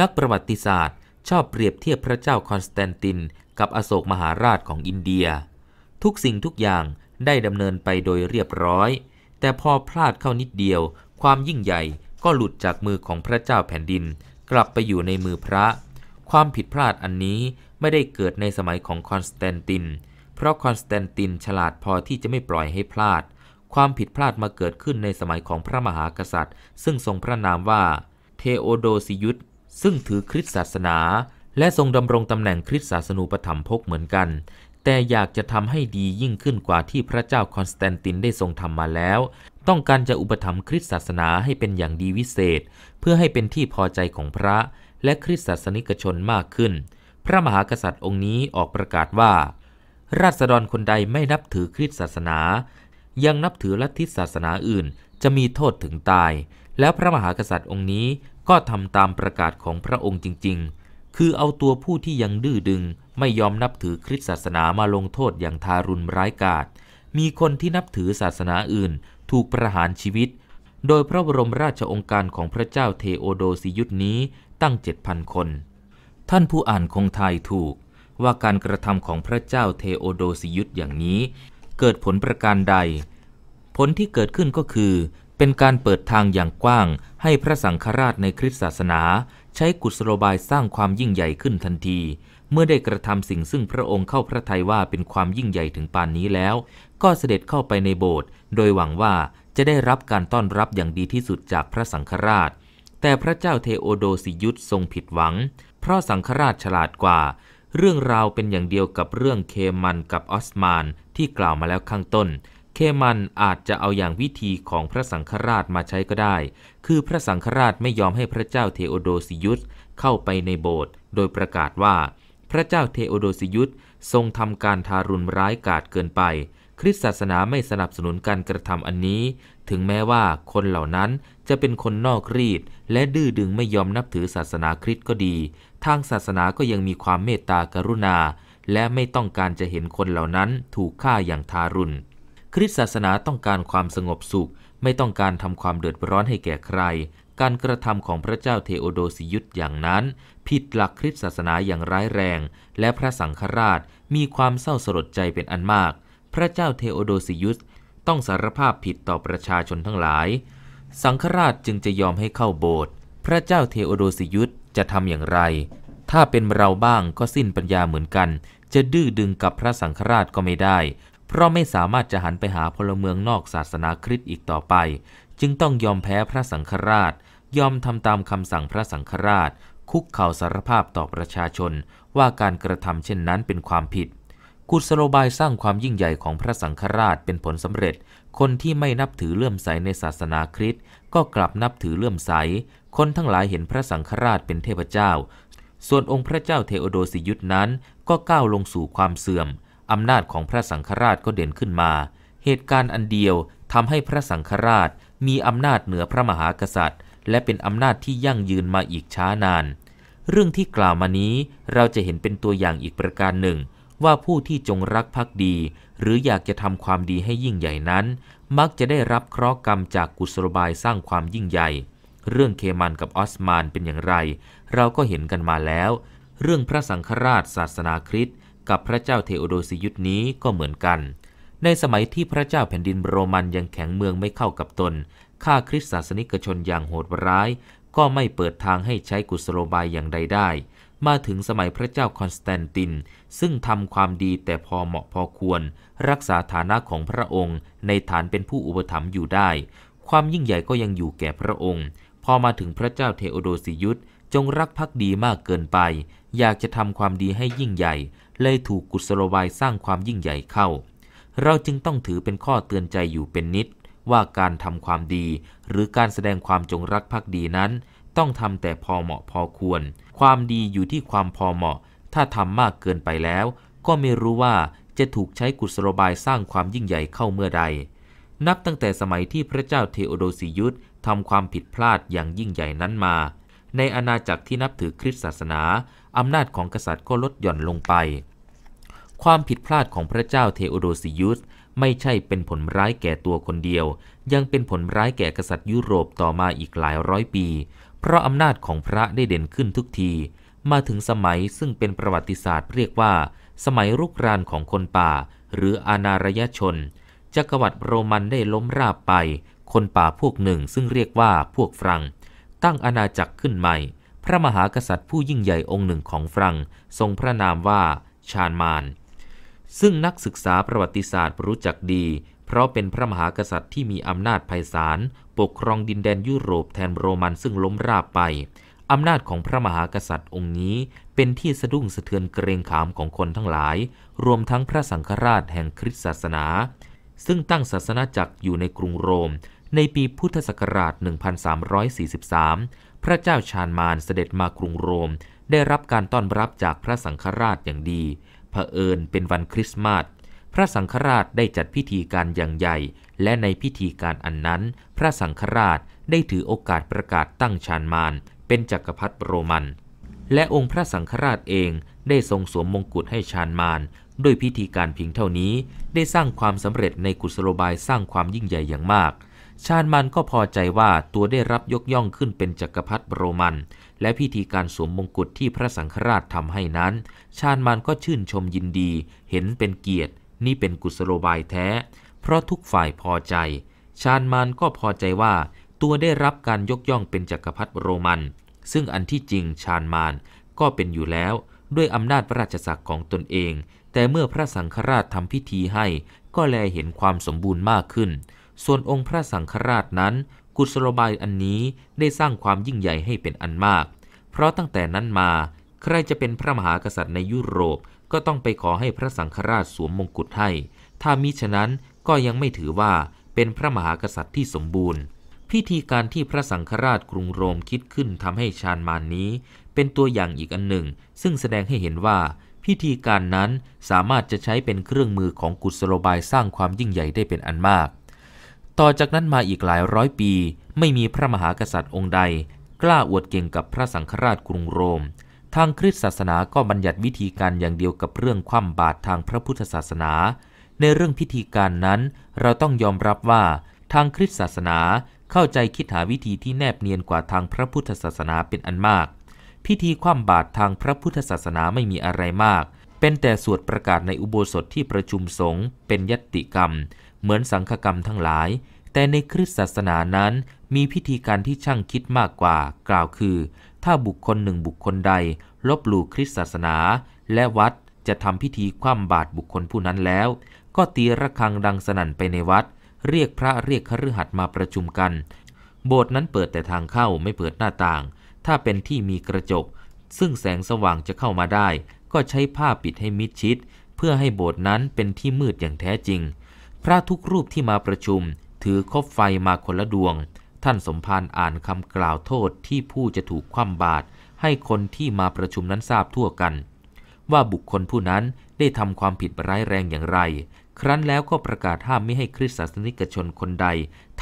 นักประวัติศาสตร์ชอบเปรียบเทียบพระเจ้าคอนสแตนติน กับอโศกมหาราชของอินเดีย ทุกสิ่งทุกอย่างได้ดำเนินไปโดยเรียบร้อย แต่พอพลาดเข้านิดเดียวความยิ่งใหญ่ก็หลุดจากมือของพระเจ้าแผ่นดิน กลับไปอยู่ในมือพระ ความผิดพลาดอันนี้ไม่ได้เกิดในสมัยของคอนสแตนติน เพราะคอนสแตนตินฉลาดพอที่จะไม่ปล่อยให้พลาด ความผิดพลาดมาเกิดขึ้นในสมัยของพระมหากษัตริย์ ซึ่งทรงพระนามว่า เทโอโดซิยุสซึ่งถือคริสตศาสนา และทรงดำรงตำแหน่งคริสตศาสนูปถัมภกเหมือนกัน แต่อยากจะทำให้ดียิ่งขึ้นกว่าที่พระเจ้าคอนสแตนตินได้ทรงทำมาแล้วต้องการจะอุปถัมภ์คริสตศาสนาให้เป็นอย่างดีวิเศษ เพื่อให้เป็นที่พอใจของพระและคริสตศาสนิกชนมากขึ้น พระมหากษัตริย์องค์นี้ออกประกาศว่า ราษฎรคนใดไม่นับถือคริสตศาสนา ยังนับถือลัทธิศาสนาอื่นจะมีโทษถึงตาย แล้วพระมหากษัตริย์องค์นี้ก็ทำตามประกาศของพระองค์จริง ๆ คือเอาตัวผู้ที่ยังดื้อดึงไม่ยอมนับถือคริสตศาสนามาลงโทษอย่างทารุณร้ายกาจมีคนที่นับถือศาสนาอื่นถูกประหารชีวิต โดยพระบรมราชองค์การของพระเจ้าเทโอโดซิยุทธนี้ตั้ง7,000 คนท่านผู้อ่านคงทายถูกว่าการกระทำของพระเจ้าเทโอโดซิยุทธอย่างนี้ เกิดผลประการใด ผลที่เกิดขึ้นก็คือ เป็นการเปิดทางอย่างกว้างให้พระสังฆราชในคริสตศาสนา ใช้กุศโลบายสร้างความยิ่งใหญ่ขึ้นทันที เมื่อได้กระทำสิ่งซึ่งพระองค์เข้าพระทัยว่าเป็นความยิ่งใหญ่ถึงปานนี้แล้วก็เสด็จเข้าไปในโบสถ์ โดยหวังว่าจะได้รับการต้อนรับอย่างดีที่สุดจากพระสังฆราช แต่พระเจ้าเทโอโดสิยุสทรงผิดหวัง เพราะสังฆราชฉลาดกว่า เรื่องราวเป็นอย่างเดียวกับเรื่องเคมันกับออสมานที่กล่าวมาแล้วข้างต้น เคมันอาจจะเอาอย่างวิธีของพระสังฆราชมาใช้ก็ได้ คือพระสังฆราชไม่ยอมให้พระเจ้าเทโอโดสิยุสเข้าไปในโบสถ์ โดยประกาศว่า พระเจ้าเทโอโดสิยุสทรงทำการทารุณร้ายกาจเกินไปคริสตศาสนาไม่สนับสนุนการกระทำอันนี้ ถึงแม้ว่าคนเหล่านั้นจะเป็นคนนอกรีดและดื้อดึงไม่ยอมนับถือศาสนาคริสต์ก็ดี ทางศาสนาก็ยังมีความเมตตากรุณา และไม่ต้องการจะเห็นคนเหล่านั้นถูกฆ่าอย่างทารุณ คริสตศาสนาต้องการความสงบสุข ไม่ต้องการทำความเดือดร้อนให้แก่ใคร การกระทำของพระเจ้าเทโอโดซิยุตอย่างนั้น ผิดหลักคริสตศาสนาอย่างร้ายแรง และพระสังฆราชมีความเศร้าสลดใจเป็นอันมากพระเจ้าเทโอโดซิยุสต้องสารภาพผิดต่อประชาชนทั้งหลาย สังฆราชจึงจะยอมให้เข้าโบสถ์ พระเจ้าเทโอโดซิยุสจะทำอย่างไร ถ้าเป็นเราบ้างก็สิ้นปัญญาเหมือนกัน จะดื้อดึงกับพระสังฆราชก็ไม่ได้ เพราะไม่สามารถจะหันไปหาพลเมืองนอกศาสนาคริสต์อีกต่อไป จึงต้องยอมแพ้พระสังฆราช ยอมทำตามคำสั่งพระสังฆราช คุกเข่าสารภาพต่อประชาชน ว่าการกระทำเช่นนั้นเป็นความผิดกุศโลบายสร้างความยิ่งใหญ่ของพระสังฆราชเป็นผลสำเร็จ คนที่ไม่นับถือเลื่อมใสในศาสนาคริสต์ก็กลับนับถือเลื่อมใส คนทั้งหลายเห็นพระสังฆราชเป็นเทพเจ้า ส่วนองค์พระเจ้าเทโอโดซิยุทธนั้น ก็ก้าวลงสู่ความเสื่อมอำนาจของพระสังฆราชก็เด่นขึ้นมา เหตุการณ์อันเดียวทำให้พระสังฆราชมีอำนาจเหนือพระมหากษัตริย์ และเป็นอำนาจที่ยั่งยืนมาอีกช้านาน เรื่องที่กล่าวมานี้เราจะเห็นเป็นตัวอย่างอีกประการหนึ่งว่าผู้ที่จงรักภักดีหรืออยากจะทำความดีให้ยิ่งใหญ่นั้น มักจะได้รับเคราะห์กรรมจากกุศโลบายสร้างความยิ่งใหญ่ เรื่องเคมันกับออสมานเป็นอย่างไร เราก็เห็นกันมาแล้ว เรื่องพระสังฆราชศาสนาคริสต์กับพระเจ้าเทโอโดซิยุทธนี้ก็เหมือนกัน ในสมัยที่พระเจ้าแผ่นดินโรมันยังแข็งเมืองไม่เข้ากับตนฆ่าคริสตศาสนิกชนอย่างโหดร้าย ก็ไม่เปิดทางให้ใช้กุศโลบายอย่างใดได้มาถึงสมัยพระเจ้าคอนสแตนติน ซึ่งทำความดีแต่พอเหมาะพอควร รักษาฐานะของพระองค์ ในฐานเป็นผู้อุปถัมภ์อยู่ได้ ความยิ่งใหญ่ก็ยังอยู่แก่พระองค์ พอมาถึงพระเจ้าเทโอโดสิยุสจงรักภักดีมากเกินไป อยากจะทำความดีให้ยิ่งใหญ่ เลยถูกกุศโลบายสร้างความยิ่งใหญ่เข้า เราจึงต้องถือเป็นข้อเตือนใจอยู่เป็นนิด ว่าการทำความดีหรือการแสดงความจงรักภักดีนั้น ต้องทำแต่พอเหมาะพอควรความดีอยู่ที่ความพอเหมาะ ถ้าทำมากเกินไปแล้ว ก็ไม่รู้ว่าจะถูกใช้กุศโลบายสร้างความยิ่งใหญ่เข้าเมื่อใด นับตั้งแต่สมัยที่พระเจ้าเทโอโดซิยุสทำความผิดพลาดอย่างยิ่งใหญ่นั้นมา ในอาณาจักรที่นับถือคริสตศาสนาอำนาจของกษัตริย์ก็ลดหย่อนลงไป ความผิดพลาดของพระเจ้าเทโอโดซิยุสไม่ใช่เป็นผลร้ายแก่ตัวคนเดียว ยังเป็นผลร้ายแก่กษัตริย์ยุโรปต่อมาอีกหลายร้อยปีเพราะอำนาจของพระได้เด่นขึ้นทุกที มาถึงสมัยซึ่งเป็นประวัติศาสตร์เรียกว่า สมัยรุกรานของคนป่า หรืออานารยชนจักรวรรดิโรมันได้ล้มราบไปคนป่าพวกหนึ่งซึ่งเรียกว่าพวกฟรังตั้งอาณาจักรขึ้นใหม่ พระมหากษัตริย์ผู้ยิ่งใหญ่องค์หนึ่งของฟรังทรงพระนามว่า ชาญมาน ซึ่งนักศึกษาประวัติศาสตร์รู้จักดี เพราะเป็นพระมหากษัตริย์ที่มีอำนาจไพศาลปกครองดินแดนยุโรปแทนโรมันซึ่งล้มราบไป อำนาจของพระมหากษัตริย์องค์นี้เป็นที่สะดุ้งสะเทือนเกรงขามของคนทั้งหลาย รวมทั้งพระสังฆราชแห่งคริสตศาสนา ซึ่งตั้งศาสนาจักรอยู่ในกรุงโรม ในปีพุทธศักราช 1343 พระเจ้าชาญมานเสด็จมากรุงโรม ได้รับการต้อนรับจากพระสังฆราชอย่างดีเผอิญเป็นวันคริสต์มาสพระสังฆราชได้จัดพิธีการอย่างใหญ่ และในพิธีการอันนั้น พระสังฆราชได้ถือโอกาสประกาศตั้งชานมาน เป็นจักรพรรดิโรมัน และองค์พระสังฆราชเองได้ทรงสวมมงกุฎให้ชานมาน ด้วยพิธีการเพียงเท่านี้ได้สร้างความสำเร็จในกุศโลบายสร้างความยิ่งใหญ่อย่างมาก ชาญมันก็พอใจว่าตัวได้รับยกย่องขึ้น เป็นจกักรพรรดิโรมัน และพิธีการสวมมงกุฎที่พระสังฆราชทำให้นั้น ชาญมันก็ชื่นชมยินดี เห็นเป็นเกียรตินี่เป็นกุศโลบายแท้ เพราะทุกฝ่ายพอใจ ชาญมานก็พอใจว่า ตัวได้รับการยกย่องเป็นจกักรพรรดิโรมัน ซึ่งอันที่จริงชาญมานก็เป็นอยู่แล้ว ด้วยอำนาจพระราชศักดิ์ของตนเอง แต่เมื่อพระสังฆราชทำพิธีให้ ก็แลเห็นความสมบูรณ์มากขึ้น ส่วนองค์พระสังฆราชนั้น กุศโลบายอันนี้ได้สร้างความยิ่งใหญ่ให้เป็นอันมาก เพราะตั้งแต่นั้นมา ใครจะเป็นพระมหากษัตริย์ในยุโรปก็ต้องไปขอให้พระสังฆราชสวมมงกุฎให้ ถ้ามิฉะนั้นก็ยังไม่ถือว่าเป็นพระมหากษัตริย์ที่สมบูรณ์ พิธีการที่พระสังฆราชกรุงโรมคิดขึ้นทำให้ชานมานนี้ เป็นตัวอย่างอีกอันหนึ่ง ซึ่งแสดงให้เห็นว่าพิธีการนั้นสามารถจะใช้เป็นเครื่องมือของกุศโลบายสร้างความยิ่งใหญ่ได้เป็นอันมาก ต่อจากนั้นมาอีกหลายร้อย ปี ไม่มีพระมหากษัตริย์องค์ใด กล้าอวดเก่งกับพระสังฆราชกรุงโรมทางคริสต์ศาสนาก็บัญญัติวิธีการอย่างเดียวกับเรื่องคว่ำบาตรทางพระพุทธศาสนา ในเรื่องพิธีการนั้น เราต้องยอมรับว่า ทางคริสต์ศาสนาเข้าใจคิดหาวิธีที่แนบเนียนกว่าทางพระพุทธศาสนาเป็นอันมาก พิธีคว่ำบาตรทางพระพุทธศาสนาไม่มีอะไรมาก เป็นแต่สวดประกาศในอุโบสถที่ประชุมสงฆ์เป็นยติกรรม เหมือนสังฆกรรมทั้งหลาย แต่ในคริสต์ศาสนานั้น มีพิธีการที่ช่างคิดมากกว่า กล่าวคือถ้าบุคคลหนึ่งบุคคลใด ลบหลู่คริสตศาสนา และวัดจะทำพิธีคว่ำบาตรบุคคลผู้นั้นแล้ว ก็ตีระฆังดังสนั่นไปในวัด เรียกพระเรียกคฤหัสถ์มาประชุมกัน โบสถ์นั้นเปิดแต่ทางเข้าไม่เปิดหน้าต่าง ถ้าเป็นที่มีกระจก ซึ่งแสงสว่างจะเข้ามาได้ ก็ใช้ผ้าปิดให้มิดชิดเพื่อให้โบสถ์นั้นเป็นที่มืดอย่างแท้จริง พระทุกรูปที่มาประชุม ถือคบไฟมาคนละดวงท่านสมพานอ่านคำ กล่าวโทษที่ผู้จะถูกคว่ำบาตรให้คนที่มาประชุมนั้นทราบทั่วกัน ว่าบุคคลผู้นั้นได้ทำความผิดร้ายแรงอย่างไร ครั้นแล้วก็ประกาศห้ามไม่ให้คริสตศาสนิกชนคนใด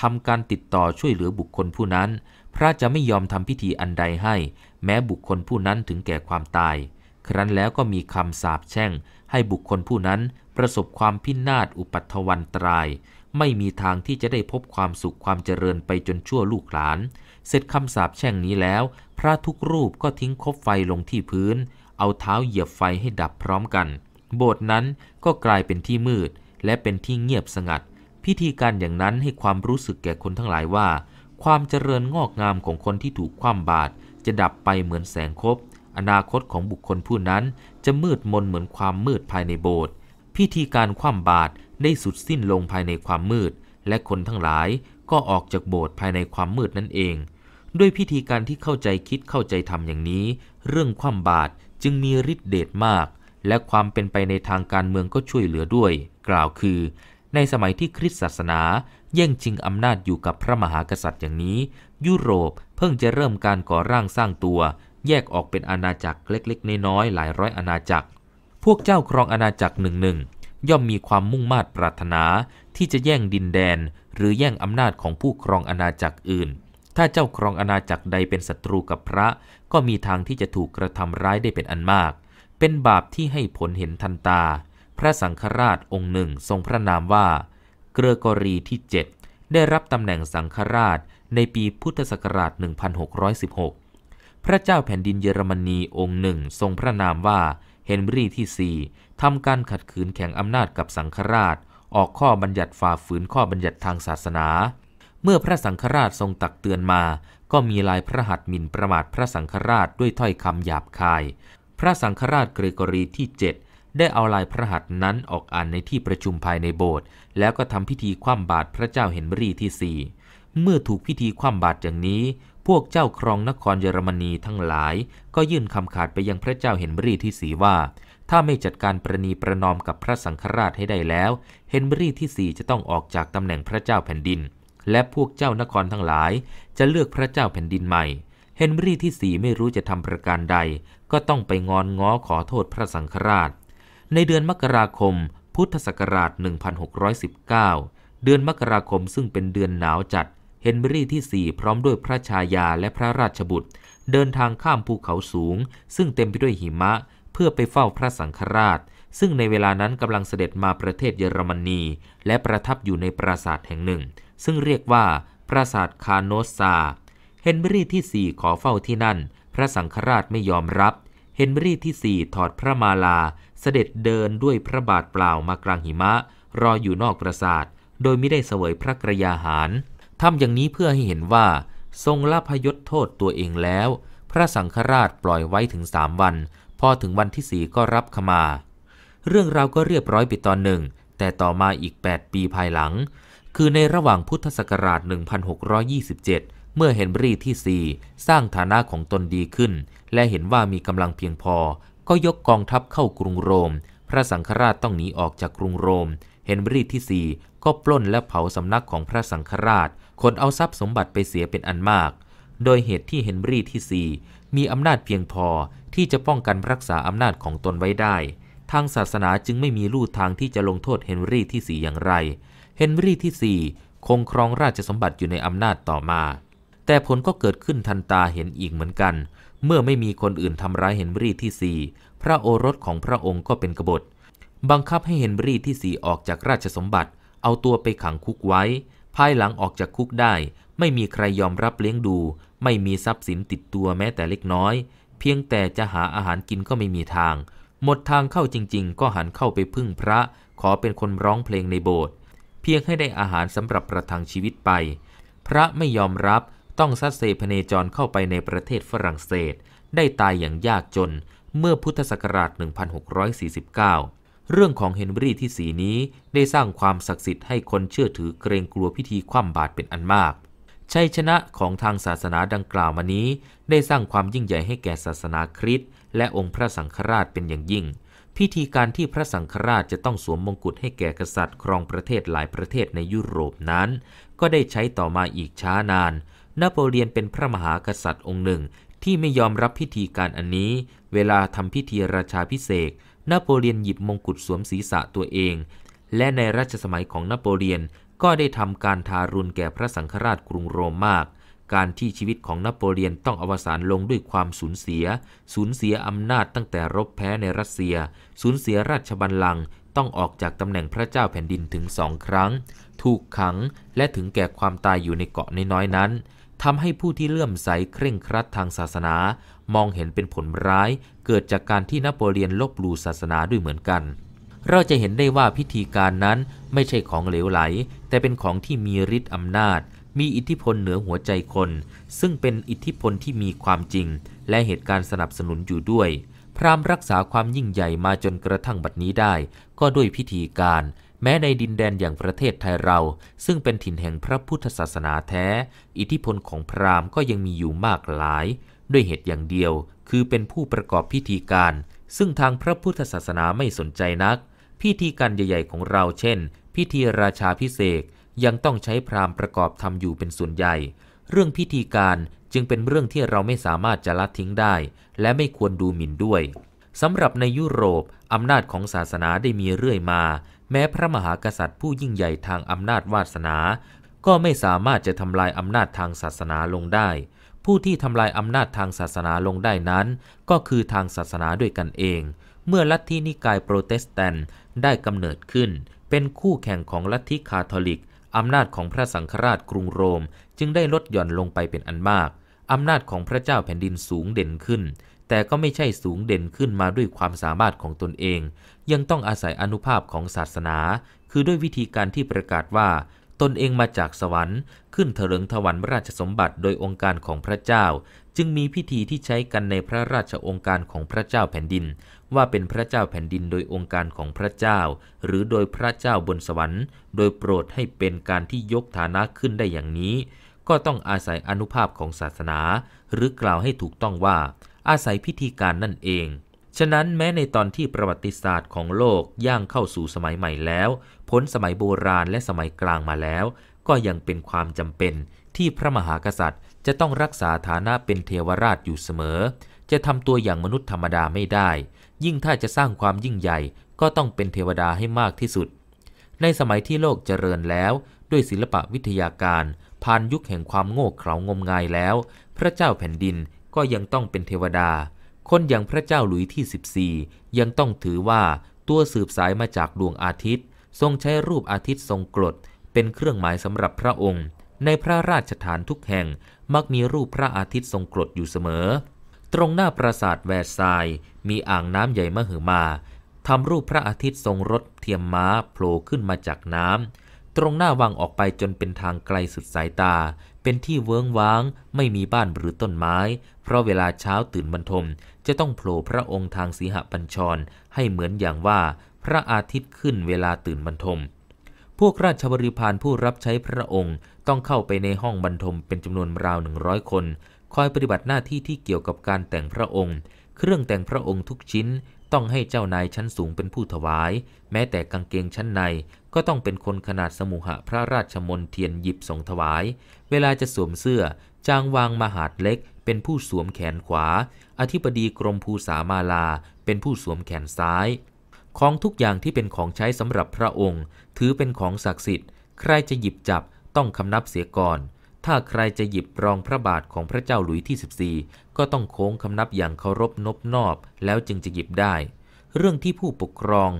ทำการติดต่อช่วยเหลือบุคคลผู้นั้น พระจะไม่ยอมทำพิธีอันใดให้ แม้บุคคลผู้นั้นถึงแก่ความตาย ครั้นแล้วก็มีคำสาปแช่งให้บุคคลผู้นั้นประสบความพินาศอุปัตถวันตรายไม่มีทางที่จะได้พบความสุขความเจริญไปจนชั่วลูกหลาน เสร็จคำสาปแช่งนี้แล้ว พระทุกรูปก็ทิ้งคบไฟลงที่พื้นเอาเท้าเหยียบไฟให้ดับพร้อมกัน โบสถ์นั้นก็กลายเป็นที่มืด และเป็นที่เงียบสงัด พิธีการอย่างนั้นให้ความรู้สึกแก่คนทั้งหลายว่า ความเจริญงอกงามของคนที่ถูกความบาดจะดับไปเหมือนแสงคบ อนาคตของบุคคลผู้นั้นจะมืดมนเหมือนความมืดภายในโบสถ์พิธีการความบาดได้สุดสิ้นลงภายในความมืด และคนทั้งหลายก็ออกจากโบสถ์ภายในความมืดนั่นเอง ด้วยพิธีการที่เข้าใจคิดเข้าใจทำอย่างนี้ เรื่องความบาตจึงมีฤทธิเดชมาก และความเป็นไปในทางการเมืองก็ช่วยเหลือด้วย กล่าวคือ ในสมัยที่คริสตศาสนา แย่งชิงอำนาจอยู่กับพระมหากษัตริย์อย่างนี้ ยุโรปเพิ่งจะเริ่มการก่อร่างสร้างตัว แยกออกเป็นอาณาจักรเล็ก ๆ น้อยๆหลายร้อยอาณาจักร พวกเจ้าครองอาณาจักรหนึ่งหนึ่งย่อมมีความมุ่งมา่ปรารถนาที่จะแย่งดินแดนหรือแย่งอำนาจของผู้ครองอาณาจักรอื่น ถ้าเจ้าครองอาณาจักรใดเป็นศัตรูกับพระ ก็มีทางที่จะถูกกระทำร้ายได้เป็นอันมาก เป็นบาปที่ให้ผลเห็นทันตา พระสังฆราชองค์หนึ่ง ทรงพระนามว่า เกรกอรีที่ 7 ได้รับตำแหน่งสังฆราช ในปีพุทธศักราช 1616 พระเจ้าแผ่นดินเยอรมนีองค์หนึ่ง ทรงพระนามว่า เฮนรี่ที่4ทำการขัดขืนแข่งอำนาจกับสังฆราช ออกข้อบัญญัติฝ่าฝืนข้อบัญญัติทางศาสนา เมื่อพระสังฆราชทรงตักเตือนมา ก็มีลายพระหัตถ์มินประมาทพระสังฆราชด้วยถ้อยคำหยาบคาย พระสังฆราชเกรกอรีที่ 7 ได้เอาลายพระหัตถ์นั้นออกอ่านในที่ประชุมภายในโบสถ์ แล้วก็ทำพิธีคว่ำบาตรพระเจ้าเฮนรีที่ 4 เมื่อถูกพิธีคว่ำบาตรอย่างนี้ พวกเจ้าครองนครเยอรมนีทั้งหลาย ก็ยื่นคำขาดไปยังพระเจ้าเฮนรี่ที่สีว่าถ้าไม่จัดการประนีประนอมกับพระสังฆราชให้ได้แล้ว เฮนรี่ที่สี่จะต้องออกจากตำแหน่งพระเจ้าแผ่นดิน และพวกเจ้านครทั้งหลายจะเลือกพระเจ้าแผ่นดินใหม่ เฮนรี่ที่สี่ไม่รู้จะทำประการใด ก็ต้องไปงอนง้อขอโทษพระสังฆราช ในเดือนมกราคม พุทธศักราช 1619 เดือนมกราคมซึ่งเป็นเดือนหนาวจัด เฮนรี่ที่สี่พร้อมด้วยพระชายาและพระราชบุตร เดินทางข้ามภูเขาสูง ซึ่งเต็มไปด้วยหิมะเพื่อไปเฝ้าพระสังฆราช ซึ่งในเวลานั้นกำลังเสด็จมาประเทศเยอรมนีและประทับอยู่ในปราสาทแห่งหนึ่ง ซึ่งเรียกว่าปราสาทคาโนซา เฮนรี่ที่ 4 ขอเฝ้าที่นั่น พระสังฆราชไม่ยอมรับ เฮนรี่ที่ 4 ถอดพระมาลา เสด็จเดินด้วยพระบาทเปล่ามากลางหิมะ รออยู่นอกปราสาท โดยไม่ได้เสวยพระกรยาหารทำอย่างนี้เพื่อให้เห็นว่าทรงละพยศโทษตัวเองแล้ว พระสังฆราชปล่อยไว้ถึงสามวันพอถึงวันที่สี่ก็รับขมา เรื่องราวก็เรียบร้อยไปตอนหนึ่ง แต่ต่อมาอีก 8 ปีภายหลัง คือในระหว่างพุทธศักราช 1627 เมื่อเฮนรี่ที่ 4 สร้างฐานะของตนดีขึ้น และเห็นว่ามีกำลังเพียงพอ ก็ยกกองทัพเข้ากรุงโรม พระสังฆราชต้องหนีออกจากกรุงโรม เฮนรี่ที่ 4 ก็ปล้นและเผาสำนักของพระสังฆราช คนเอาทรัพย์สมบัติไปเสียเป็นอันมาก โดยเหตุที่เฮนรี่ที่ 4 มีอำนาจเพียงพอที่จะป้องกันรักษาอำนาจของตนไว้ได้ ทางศาสนาจึงไม่มีลู่ทางที่จะลงโทษเฮนรี่ที่่อย่างไร เฮนรี่ที่สี่คงครองราชสมบัติอยู่ในอำนาจต่อมา แต่ผลก็เกิดขึ้นทันตาเห็นอีกเหมือนกัน เมื่อไม่มีคนอื่นทำร้ายเฮนรี่ที่สี่พระโอรสของพระองค์ก็เป็นกบฏ บังคับให้เฮนรี่ที่สี่ออกจากราชสมบัติ เอาตัวไปขังคุกไว้ ภายหลังออกจากคุกได้ ไม่มีใครยอมรับเลี้ยงดู ไม่มีทรัพย์สินติดตัวแม้แต่เล็กน้อยเพียงแต่จะหาอาหารกินก็ไม่มีทาง หมดทางเข้าจริงๆ ก็หันเข้าไปพึ่งพระขอเป็นคนร้องเพลงในโบสถ์เพียงให้ได้อาหารสำหรับประทังชีวิตไป พระไม่ยอมรับต้องซัดเซพเนจรเข้าไปในประเทศฝรั่งเศส ได้ตายอย่างยากจน เมื่อพุทธศักราช 1649 เรื่องของเฮนรี่ที่สีนี้ ได้สร้างความศักดิ์สิทธิ์ให้คนเชื่อถือเกรงกลัวพิธีคว่ำบาตรเป็นอันมากชัยชนะของทางศาสนาดังกล่าวมานี้ ได้สร้างความยิ่งใหญ่ให้แก่ศาสนาคริสต์และองค์พระสังฆราชเป็นอย่างยิ่ง พิธีการที่พระสังฆราชจะต้องสวมมงกุฎให้แก่กษัตริย์ครองประเทศหลายประเทศในยุโรปนั้น ก็ได้ใช้ต่อมาอีกช้านานนโปเลียนเป็นพระมหากษัตริย์องค์หนึ่ง ที่ไม่ยอมรับพิธีการอันนี้ เวลาทำพิธีราชาพิเศษนโปเลียนหยิบมงกุฎสวมศีรษะตัวเอง และในรัชสมัยของนโปเลียนก็ได้ทำการทารุณแก่พระสังฆราชกรุงโรมมาก การที่ชีวิตของนโปเลียนต้องอวสานลงด้วยความสูญเสียสูญเสียอำนาจตั้งแต่รบแพ้ในรัสเซีย สูญเสียราชบัลลังก์ต้องออกจากตำแหน่งพระเจ้าแผ่นดินถึงสองครั้ง ถูกขังและถึงแก่ความตายอยู่ในเกาะน้อยๆนั้นทำให้ผู้ที่เลื่อมใสเคร่งครัดทางศาสนา มองเห็นเป็นผลร้าย เกิดจากการที่นโปเลียนลบลู่ศาสนาด้วยเหมือนกันเราจะเห็นได้ว่าพิธีการนั้นไม่ใช่ของเหลวไหล แต่เป็นของที่มีฤทธิ์อำนาจ มีอิทธิพลเหนือหัวใจคน ซึ่งเป็นอิทธิพลที่มีความจริง และเหตุการณ์สนับสนุนอยู่ด้วย พราหมณ์รักษาความยิ่งใหญ่มาจนกระทั่งบัดนี้ได้ ก็ด้วยพิธีการแม้ในดินแดนอย่างประเทศไทยเรา ซึ่งเป็นถิ่นแห่งพระพุทธศาสนาแท้ อิทธิพลของพราหมณ์ก็ยังมีอยู่มากหลาย ด้วยเหตุอย่างเดียวคือเป็นผู้ประกอบพิธีการ ซึ่งทางพระพุทธศาสนาไม่สนใจนักพิธีการใหญ่ๆ ของเราเช่นพิธีราชาพิเศษยังต้องใช้พราหมณ์ประกอบทำอยู่เป็นส่วนใหญ่ เรื่องพิธีการจึงเป็นเรื่องที่เราไม่สามารถจะละทิ้งได้ และไม่ควรดูหมิ่นด้วยสำหรับในยุโรปอำนาจของศาสนาได้มีเรื่อยมา แม้พระมหากษัตริย์ ผู้ยิ่งใหญ่ทางอำนาจวาสนา ก็ไม่สามารถจะทำลายอำนาจทางศาสนาลงได้ ผู้ที่ทำลายอำนาจทางศาสนาลงได้นั้น ก็คือทางศาสนาด้วยกันเอง เมื่อลัทธินิกายโปรเตสแตนต์ได้กำเนิดขึ้น เป็นคู่แข่งของลัทธิคาทอลิกอำนาจของพระสังฆราชกรุงโรม จึงได้ลดหย่อนลงไปเป็นอันมาก อำนาจของพระเจ้าแผ่นดินสูงเด่นขึ้น แต่ก็ไม่ใช่สูงเด่นขึ้นมาด้วยความสามารถของตนเอง ยังต้องอาศัยอนุภาพของศาสนา คือด้วยวิธีการที่ประกาศว่า ตนเองมาจากสวรรค์ ขึ้นเถลิงถวันราชสมบัติโดยองค์การของพระเจ้า จึงมีพิธีที่ใช้กันในพระราชองค์การของพระเจ้าแผ่นดินว่าเป็นพระเจ้าแผ่นดินโดยองค์การของพระเจ้า หรือโดยพระเจ้าบนสวรรค์ โดยโปรดให้เป็นการที่ยกฐานะขึ้นได้อย่างนี้ ก็ต้องอาศัยอนุภาพของศาสนา หรือกล่าวให้ถูกต้องว่า อาศัยพิธีการนั่นเอง ฉะนั้นแม้ในตอนที่ประวัติศาสตร์ของโลกย่างเข้าสู่สมัยใหม่แล้วพ้นสมัยโบราณและสมัยกลางมาแล้ว ก็ยังเป็นความจำเป็น ที่พระมหากษัตริย์ จะต้องรักษาฐานะเป็นเทวราชอยู่เสมอ จะทำตัวอย่างมนุษย์ธรรมดาไม่ได้ยิ่งถ้าจะสร้างความยิ่งใหญ่ก็ต้องเป็นเทวดาให้มากที่สุด ในสมัยที่โลกเจริญแล้ว ด้วยศิลปะวิทยาการผ่านยุคแห่งความโง่เขลางมงายแล้ว พระเจ้าแผ่นดินก็ยังต้องเป็นเทวดา คนอย่างพระเจ้าหลุยที่ 14 ยังต้องถือว่าตัวสืบสายมาจากดวงอาทิตย์ ทรงใช้รูปอาทิตย์ทรงกรดเป็นเครื่องหมายสำหรับพระองค์ ในพระราชฐานทุกแห่งมักมีรูปพระอาทิตย์ทรงกรดอยู่เสมอ ตรงหน้าปราสาทแวร์ซายมีอ่างน้ำใหญ่มหึมาทำรูปพระอาทิตย์ทรงรถเทียมม้าโผล่ขึ้นมาจากน้ำตรงหน้าวังออกไปจนเป็นทางไกลสุดสายตา เป็นที่เวิ้งว้าง ไม่มีบ้านหรือต้นไม้ เพราะเวลาเช้าตื่นบรรทม จะต้องโผล่พระองค์ทางสีหปัญชรให้เหมือนอย่างว่าพระอาทิตย์ขึ้นเวลาตื่นบรรทม พวกราชบริพารผู้รับใช้พระองค์ต้องเข้าไปในห้องบรรทมเป็นจำนวนราวหนึ่งร้อยคน คอยปฏิบัติหน้าที่ที่เกี่ยวกับการแต่งพระองค์เครื่องแต่งพระองค์ทุกชิ้นต้องให้เจ้านายชั้นสูงเป็นผู้ถวาย แม้แต่กางเกงชั้นในก็ต้องเป็นคนขนาดสมุหะพระราชมนเทียนหยิบส่งถวาย เวลาจะสวมเสื้อ จางวางมหาดเล็กเป็นผู้สวมแขนขวา อธิบดีกรมภูสามาลาเป็นผู้สวมแขนซ้าย ของทุกอย่างที่เป็นของใช้สำหรับพระองค์ ถือเป็นของศักดิ์สิทธิ์ใครจะหยิบจับต้องคำนับเสียก่อนถ้าใครจะหยิบรองพระบาทของพระเจ้าหลุยที่ 14 ก็ต้องโค้งคำนับอย่างเคารพนบนอบ แล้วจึงจะหยิบได้ เรื่องที่ผู้ปกครอง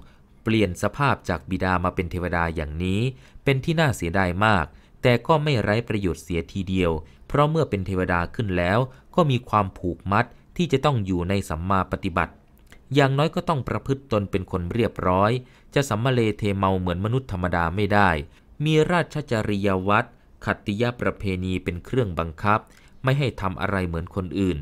เปลี่ยนสภาพจากบิดามาเป็นเทวดาอย่างนี้ เป็นที่น่าเสียดายมาก แต่ก็ไม่ไร้ประโยชน์เสียทีเดียว เพราะเมื่อเป็นเทวดาขึ้นแล้ว ก็มีความผูกมัดที่จะต้องอยู่ในสัมมาปฏิบัติ อย่างน้อยก็ต้องประพฤติตนเป็นคนเรียบร้อย จะสัมมาเลเทเมาเหมือนมนุษย์ธรรมดาไม่ได้ มีราชจริยวัตรขัตติยประเพณีเป็นเครื่องบังคับไม่ให้ทำอะไรเหมือนคนอื่น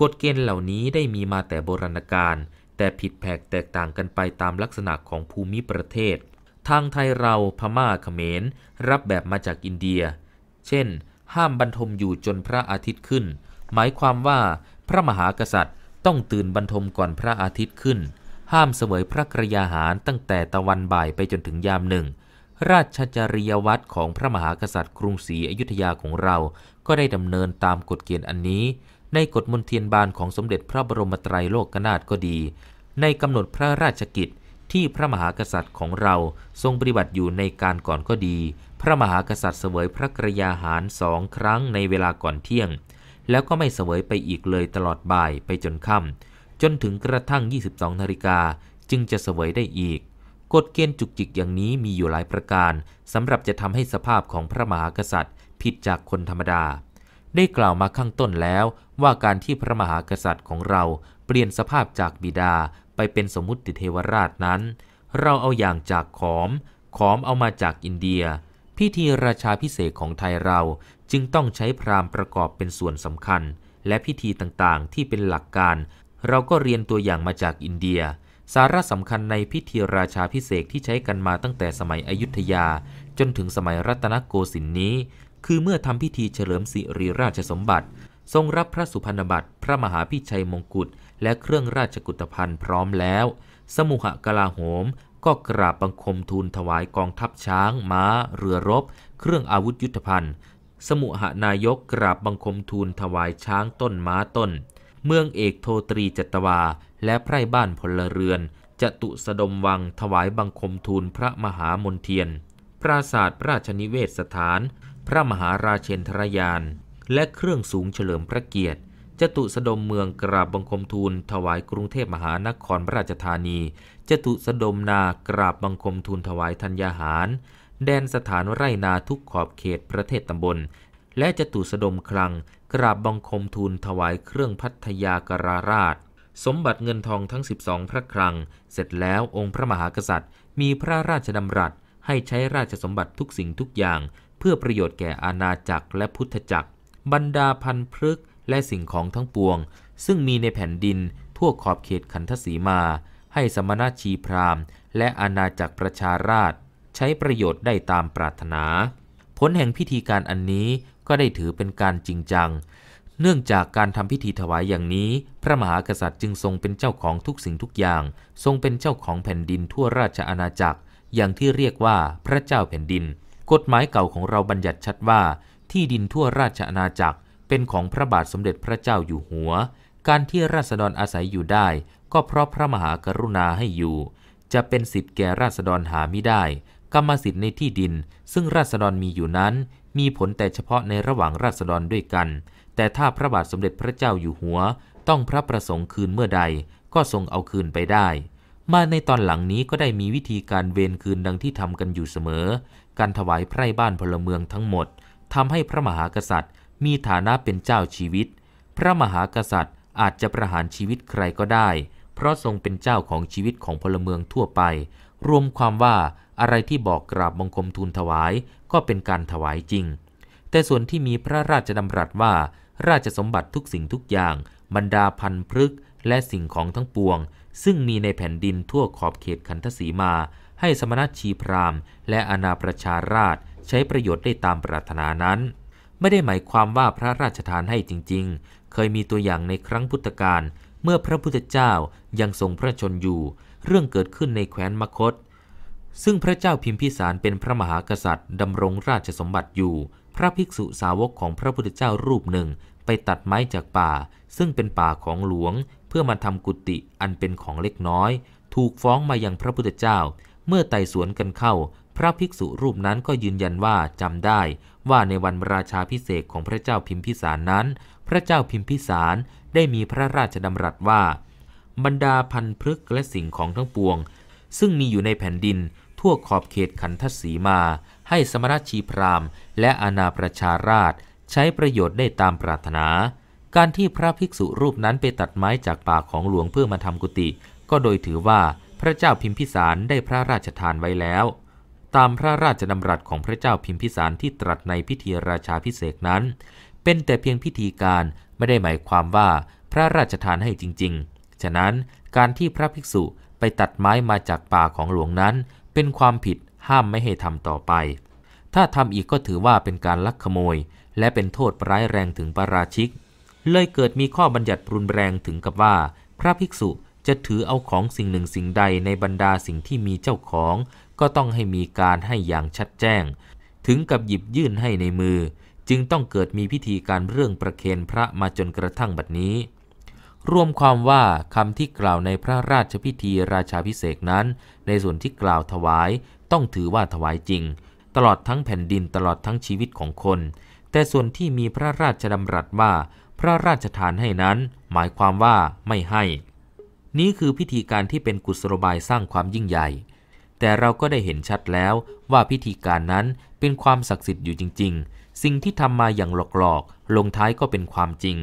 กฎเกณฑ์เหล่านี้ได้มีมาแต่โบราณกาลแต่ผิดแผกแตกต่างกันไปตามลักษณะของภูมิประเทศ ทางไทยเราพม่าเขมร รับแบบมาจากอินเดีย เช่น ห้ามบรรทมอยู่จนพระอาทิตย์ขึ้น หมายความว่าพระมหากษัตริย์ต้องตื่นบรรทมก่อนพระอาทิตย์ขึ้น ห้ามเสวยพระกระยาหารตั้งแต่ตะวันบ่ายไปจนถึงยามหนึ่งราชจริยวัตรของพระมหากษัตริย์กรุงศรีอยุธยาของเรา ก็ได้ดำเนินตามกฎเกณฑ์อันนี้ ในกฎมนเทียนบานของสมเด็จพระบรมไตรโลกนาถก็ดี ในกำหนดพระราชกิจที่พระมหากษัตริย์ของเราทรงปฏิบัติอยู่ในการก่อนก็ดี พระมหากษัตริย์เสวยพระกระยาหารสองครั้งในเวลาก่อนเที่ยง แล้วก็ไม่เสวยไปอีกเลยตลอดบ่ายไปจนค่ำจนถึงกระทั่ง 22นาฬิกาจึงจะเสวยได้อีกกฎเกณฑ์จุกจิกอย่างนี้มีอยู่หลายประการสำหรับจะทำให้สภาพของพระมหากษัตริย์ผิดจากคนธรรมดา ได้กล่าวมาข้างต้นแล้วว่าการที่พระมหากษัตริย์ของเรา เปลี่ยนสภาพจากบิดาไปเป็นสมมุติเทวราชนั้น เราเอาอย่างจากขอม ขอมเอามาจากอินเดีย พิธีราชาพิเศษของไทยเราจึงต้องใช้พราหมณ์ประกอบเป็นส่วนสำคัญ และพิธีต่างๆที่เป็นหลักการ เราก็เรียนตัวอย่างมาจากอินเดียสาระสำคัญในพิธีราชาพิเศษที่ใช้กันมาตั้งแต่สมัยอยุธยาจนถึงสมัยรัตนโกสินทร์นี้ คือเมื่อทำพิธีเฉลิมสิริราชสมบัติ ทรงรับพระสุพรรณบัตรพระมหาพิชัยมงกุฎและเครื่องราชกุฏภัณฑ์พร้อมแล้ว สมุหกลาโหมก็กราบบังคมทูลถวายกองทัพช้าง ม้า เรือรบ เครื่องอาวุธยุทธภัณฑ์ สมุหนายกกราบบังคมทูลถวายช้างต้นม้าต้น เมืองเอกโทตรีจัตวาและไพร่บ้านพลเรือนจะตุสดมวังถวายบังคมทูลพระมหามนเทียน ปราศาสตร์ราชนิเวศสถาน พระมหาราเชนทรยาน และเครื่องสูงเฉลิมพระเกียรติจตุสดมเมืองกราบบังคมทูลถวายกรุงเทพมหานครราชธานีจตุสดมนากราบบังคมทูลถวายธัญญาหาร แดนสถานไร่นาทุกขอบเขตประเทศตำบล และจตุสดมคลัง กราบบังคมทูลถวายเครื่องพัทยากราราชสมบัติเงินทองทั้ง 12 พระครังเสร็จแล้วองค์พระมหากษัตริย์ มีพระราชดำรัส ให้ใช้ราชสมบัติทุกสิ่งทุกอย่าง เพื่อประโยชน์แก่อาณาจักรและพุทธจักร บรรดาพันพฤกษ์และสิ่งของทั้งปวง ซึ่งมีในแผ่นดินทั่วขอบเขตขันทศีมา ให้สมณชีพราหมณ์และอาณาจักรประชาราช ใช้ประโยชน์ได้ตามปรารถนา ผลแห่งพิธีการอันนี้ก็ได้ถือเป็นการจริงจังเนื่องจากการทำพิธีถวายอย่างนี้ พระมหากษัตริย์จึงทรงเป็นเจ้าของทุกสิ่งทุกอย่าง ทรงเป็นเจ้าของแผ่นดินทั่วราชอาณาจักร อย่างที่เรียกว่าพระเจ้าแผ่นดิน กฎหมายเก่าของเราบัญญัติชัดว่าที่ดินทั่วราชอาณาจักร เป็นของพระบาทสมเด็จพระเจ้าอยู่หัว การที่ราษฎรอาศัยอยู่ได้ ก็เพราะพระมหากรุณาให้อยู่ จะเป็นสิทธิ์แก่ราษฎรหาไม่ได้ กรรมสิทธิ์ในที่ดิน ซึ่งราษฎรมีอยู่นั้น มีผลแต่เฉพาะในระหว่างราษฎรด้วยกันแต่ถ้าพระบาทสมเด็จพระเจ้าอยู่หัว ต้องพระประสงค์คืนเมื่อใดก็ทรงเอาคืนไปได้ มาในตอนหลังนี้ก็ได้มีวิธีการเวนคืนดังที่ทำกันอยู่เสมอ การถวายไพร่บ้านพลเมืองทั้งหมดทำให้พระมหากษัตริย์ มีฐานะเป็นเจ้าชีวิต พระมหากษัตริย์อาจจะประหารชีวิตใครก็ได้ เพราะทรงเป็นเจ้าของชีวิตของพลเมืองทั่วไป รวมความว่าอะไรที่บอกกราบบังคมทูลถวาย ก็เป็นการถวายจริง แต่ส่วนที่มีพระราชดำรัสว่าราชสมบัติทุกสิ่งทุกอย่างบรรดาพันพฤกษ์และสิ่งของทั้งปวง ซึ่งมีในแผ่นดินทั่วขอบเขตขันธศีมา ให้สมณชีพรามและอนาประชาราชใช้ประโยชน์ได้ตามปรารถนานั้น ไม่ได้หมายความว่าพระราชทานให้จริงๆ เคยมีตัวอย่างในครั้งพุทธกาลเมื่อพระพุทธเจ้ายังทรงพระชนอยู่ เรื่องเกิดขึ้นในแคว้นมคต ซึ่งพระเจ้าพิมพิสารเป็นพระมหากษัตริย์ดำรงราชสมบัติอยู่พระภิกษุสาวกของพระพุทธเจ้ารูปหนึ่งไปตัดไม้จากป่า ซึ่งเป็นป่าของหลวงเพื่อมาทำกุฏิอันเป็นของเล็กน้อย ถูกฟ้องมายังพระพุทธเจ้า เมื่อไต่สวนกันเข้า พระภิกษุรูปนั้นก็ยืนยันว่าจำได้ ว่าในวันราชาพิเศษของพระเจ้าพิมพิสารนั้น พระเจ้าพิมพิสารได้มีพระราชดำรัสว่า บรรดาพันพฤกษ์และสิ่งของทั้งปวง ซึ่งมีอยู่ในแผ่นดิน ทั่วขอบเขตขันทศีมาให้สมณชีพราหมณ์และอนาประชาราช ใช้ประโยชน์ได้ตามปรารถนา การที่พระภิกษุรูปนั้นไปตัดไม้จากป่าของหลวงเพื่อมาทำกุฏิก็โดยถือว่าพระเจ้าพิมพิสารได้พระราชทานไว้แล้ว ตามพระราชดำรัสของพระเจ้าพิมพิสารที่ตรัสในพิธีราชาพิเศษนั้น เป็นแต่เพียงพิธีการไม่ได้หมายความว่าพระราชทานให้จริงๆ ฉะนั้นการที่พระภิกษุไปตัดไม้มาจากป่าของหลวงนั้นเป็นความผิดห้ามไม่ให้ทำต่อไป ถ้าทำอีกก็ถือว่าเป็นการลักขโมย และเป็นโทษร้ายแรงถึงปาราชิก เลยเกิดมีข้อบัญญัติรุนแรงถึงกับว่า พระภิกษุจะถือเอาของสิ่งหนึ่งสิ่งใดในบรรดาสิ่งที่มีเจ้าของ ก็ต้องให้มีการให้อย่างชัดแจ้ง ถึงกับหยิบยื่นให้ในมือ จึงต้องเกิดมีพิธีการเรื่องประเคนพระมาจนกระทั่งบัดนี้ รวมความว่าคำที่กล่าวในพระราชพิธีราชาพิเศษนั้น ในส่วนที่กล่าวถวายต้องถือว่าถวายจริงตลอดทั้งแผ่นดินตลอดทั้งชีวิตของคน แต่ส่วนที่มีพระราชดำรัสว่าพระราชทานให้นั้นหมายความว่าไม่ให้ นี้คือพิธีการที่เป็นกุศโลบายสร้างความยิ่งใหญ่ แต่เราก็ได้เห็นชัดแล้วว่าพิธีการนั้นเป็นความศักดิ์สิทธิ์อยู่จริงๆ สิ่งที่ทำมาอย่างหลอกๆลงท้ายก็เป็นความจริง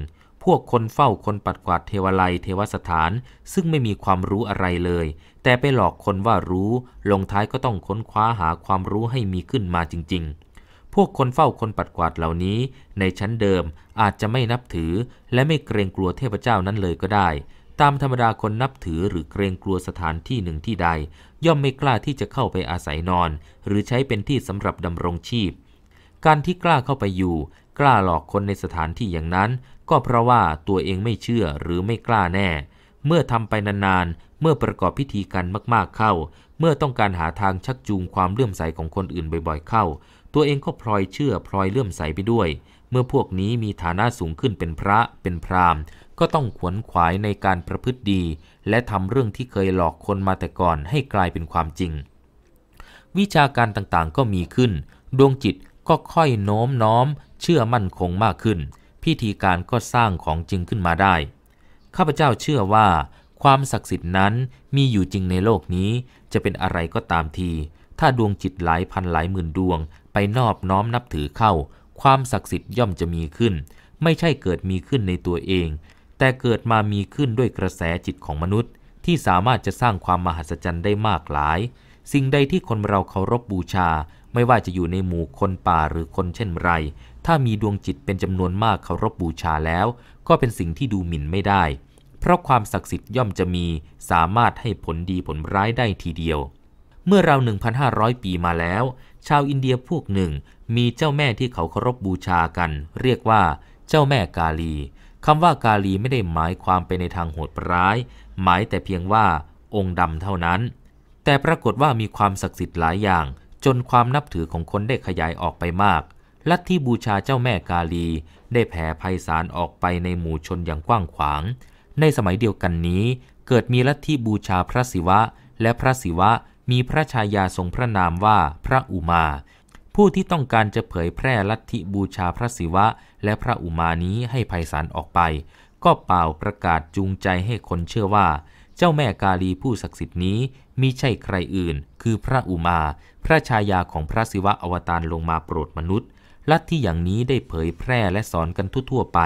พวกคนเฝ้าคนปัดกวาดเทวไลเทวสถาน ซึ่งไม่มีความรู้อะไรเลย แต่ไปหลอกคนว่ารู้ ลงท้ายก็ต้องค้นคว้าหาความรู้ให้มีขึ้นมาจริงๆ พวกคนเฝ้าคนปัดกวาดเหล่านี้ ในชั้นเดิมอาจจะไม่นับถือ และไม่เกรงกลัวเทพเจ้านั้นเลยก็ได้ ตามธรรมดาคนนับถือ หรือเกรงกลัวสถานที่หนึ่งที่ใด ย่อมไม่กล้าที่จะเข้าไปอาศัยนอน หรือใช้เป็นที่สำหรับดำรงชีพ การที่กล้าเข้าไปอยู่ กล้าหลอกคนในสถานที่อย่างนั้นก็เพราะว่าตัวเองไม่เชื่อหรือไม่กล้าแน่ เมื่อทำไปนานๆ เมื่อประกอบพิธีกันมากๆเข้า เมื่อต้องการหาทางชักจูงความเลื่อมใสของคนอื่นบ่อยๆเข้า ตัวเองก็พลอยเชื่อพลอยเลื่อมใสไปด้วย เมื่อพวกนี้มีฐานะสูงขึ้นเป็นพระเป็นพราหมณ์ ก็ต้องขวนขวายในการประพฤติดี และทำเรื่องที่เคยหลอกคนมาแต่ก่อนให้กลายเป็นความจริง วิชาการต่างๆ ก็มีขึ้น ดวงจิตก็ค่อยโน้มน้อม เชื่อมั่นคงมากขึ้นพิธีการก็สร้างของจริงขึ้นมาได้ ข้าพเจ้าเชื่อว่า ความศักดิ์สิทธิ์นั้นมีอยู่จริงในโลกนี้จะเป็นอะไรก็ตามที ถ้าดวงจิตหลายพันหลายหมื่นดวง ไปนอบน้อมนับถือเข้า ความศักดิ์สิทธิ์ย่อมจะมีขึ้น ไม่ใช่เกิดมีขึ้นในตัวเอง แต่เกิดมามีขึ้นด้วยกระแสจิตของมนุษย์ ที่สามารถจะสร้างความมหัศจรรย์ได้มากหลาย สิ่งใดที่คนเราเคารพบบูชาไม่ว่าจะอยู่ในหมู่คนป่าหรือคนเช่นไรถ้ามีดวงจิตเป็นจำนวนมากเคารพบบูชาแล้วก็เป็นสิ่งที่ดูหมิ่นไม่ได้ เพราะความศักดิ์สิทธิ์ย่อมจะมี สามารถให้ผลดีผลร้ายได้ทีเดียว เมื่อราว1,500 ปีมาแล้ว ชาวอินเดียพวกหนึ่งมีเจ้าแม่ที่เขาเคารพบบูชากัน เรียกว่าเจ้าแม่กาลีคำว่ากาลีไม่ได้หมายความไปในทางโหดร้าย หมายแต่เพียงว่าองค์ดำเท่านั้น แต่ปรากฏว่ามีความศักดิ์สิทธิ์หลายอย่าง จนความนับถือของคนได้ขยายออกไปมากลัทธิบูชาเจ้าแม่กาลีได้แผ่ไพศาลออกไปในหมู่ชนอย่างกว้างขวาง ในสมัยเดียวกันนี้ เกิดมีลัทธิบูชาพระศิวะและพระศิวะมีพระชายาทรงพระนามว่าพระอุมา ผู้ที่ต้องการจะเผยแพร่ลัทธิบูชาพระศิวะและพระอุมานี้ให้ไพศาลออกไป ก็เป่าประกาศจูงใจให้คนเชื่อว่า เจ้าแม่กาลีผู้ศักดิ์สิทธิ์นี้มิใช่ใครอื่นคือพระอุมาพระชายาของพระศิวะอวตารลงมาโปรดมนุษย์ลัทธิอย่างนี้ได้เผยแพร่และสอนกันทั่วๆไป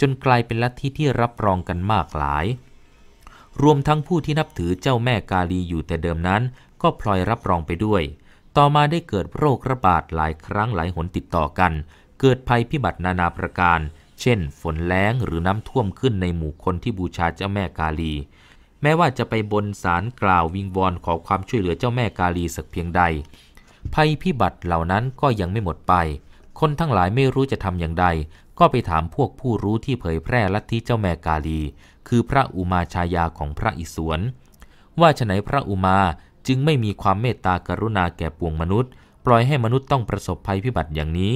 จนกลายเป็นลัทธิที่รับรองกันมากหลาย รวมทั้งผู้ที่นับถือเจ้าแม่กาลีอยู่แต่เดิมนั้น ก็พลอยรับรองไปด้วย ต่อมาได้เกิดโรคระบาดหลายครั้งหลายหนติดต่อกัน เกิดภัยพิบัตินานาประการ เช่น ฝนแล้งหรือน้ำท่วมขึ้นในหมู่คนที่บูชาเจ้าแม่กาลี แม้ว่าจะไปบนสารกล่าววิงวอนขอความช่วยเหลือเจ้าแม่กาลีสักเพียงใด ภัยพิบัติเหล่านั้นก็ยังไม่หมดไปคนทั้งหลายไม่รู้จะทำอย่างใด ก็ไปถามพวกผู้รู้ที่เผยแพร่ลัทธิเจ้าแม่กาลี คือพระอุมาชายาของพระอิศวรว่าฉไหนพระอุมาจึงไม่มีความเมตตากรุณาแก่ปวงมนุษย์ ปล่อยให้มนุษย์ต้องประสบภัยพิบัติอย่างนี้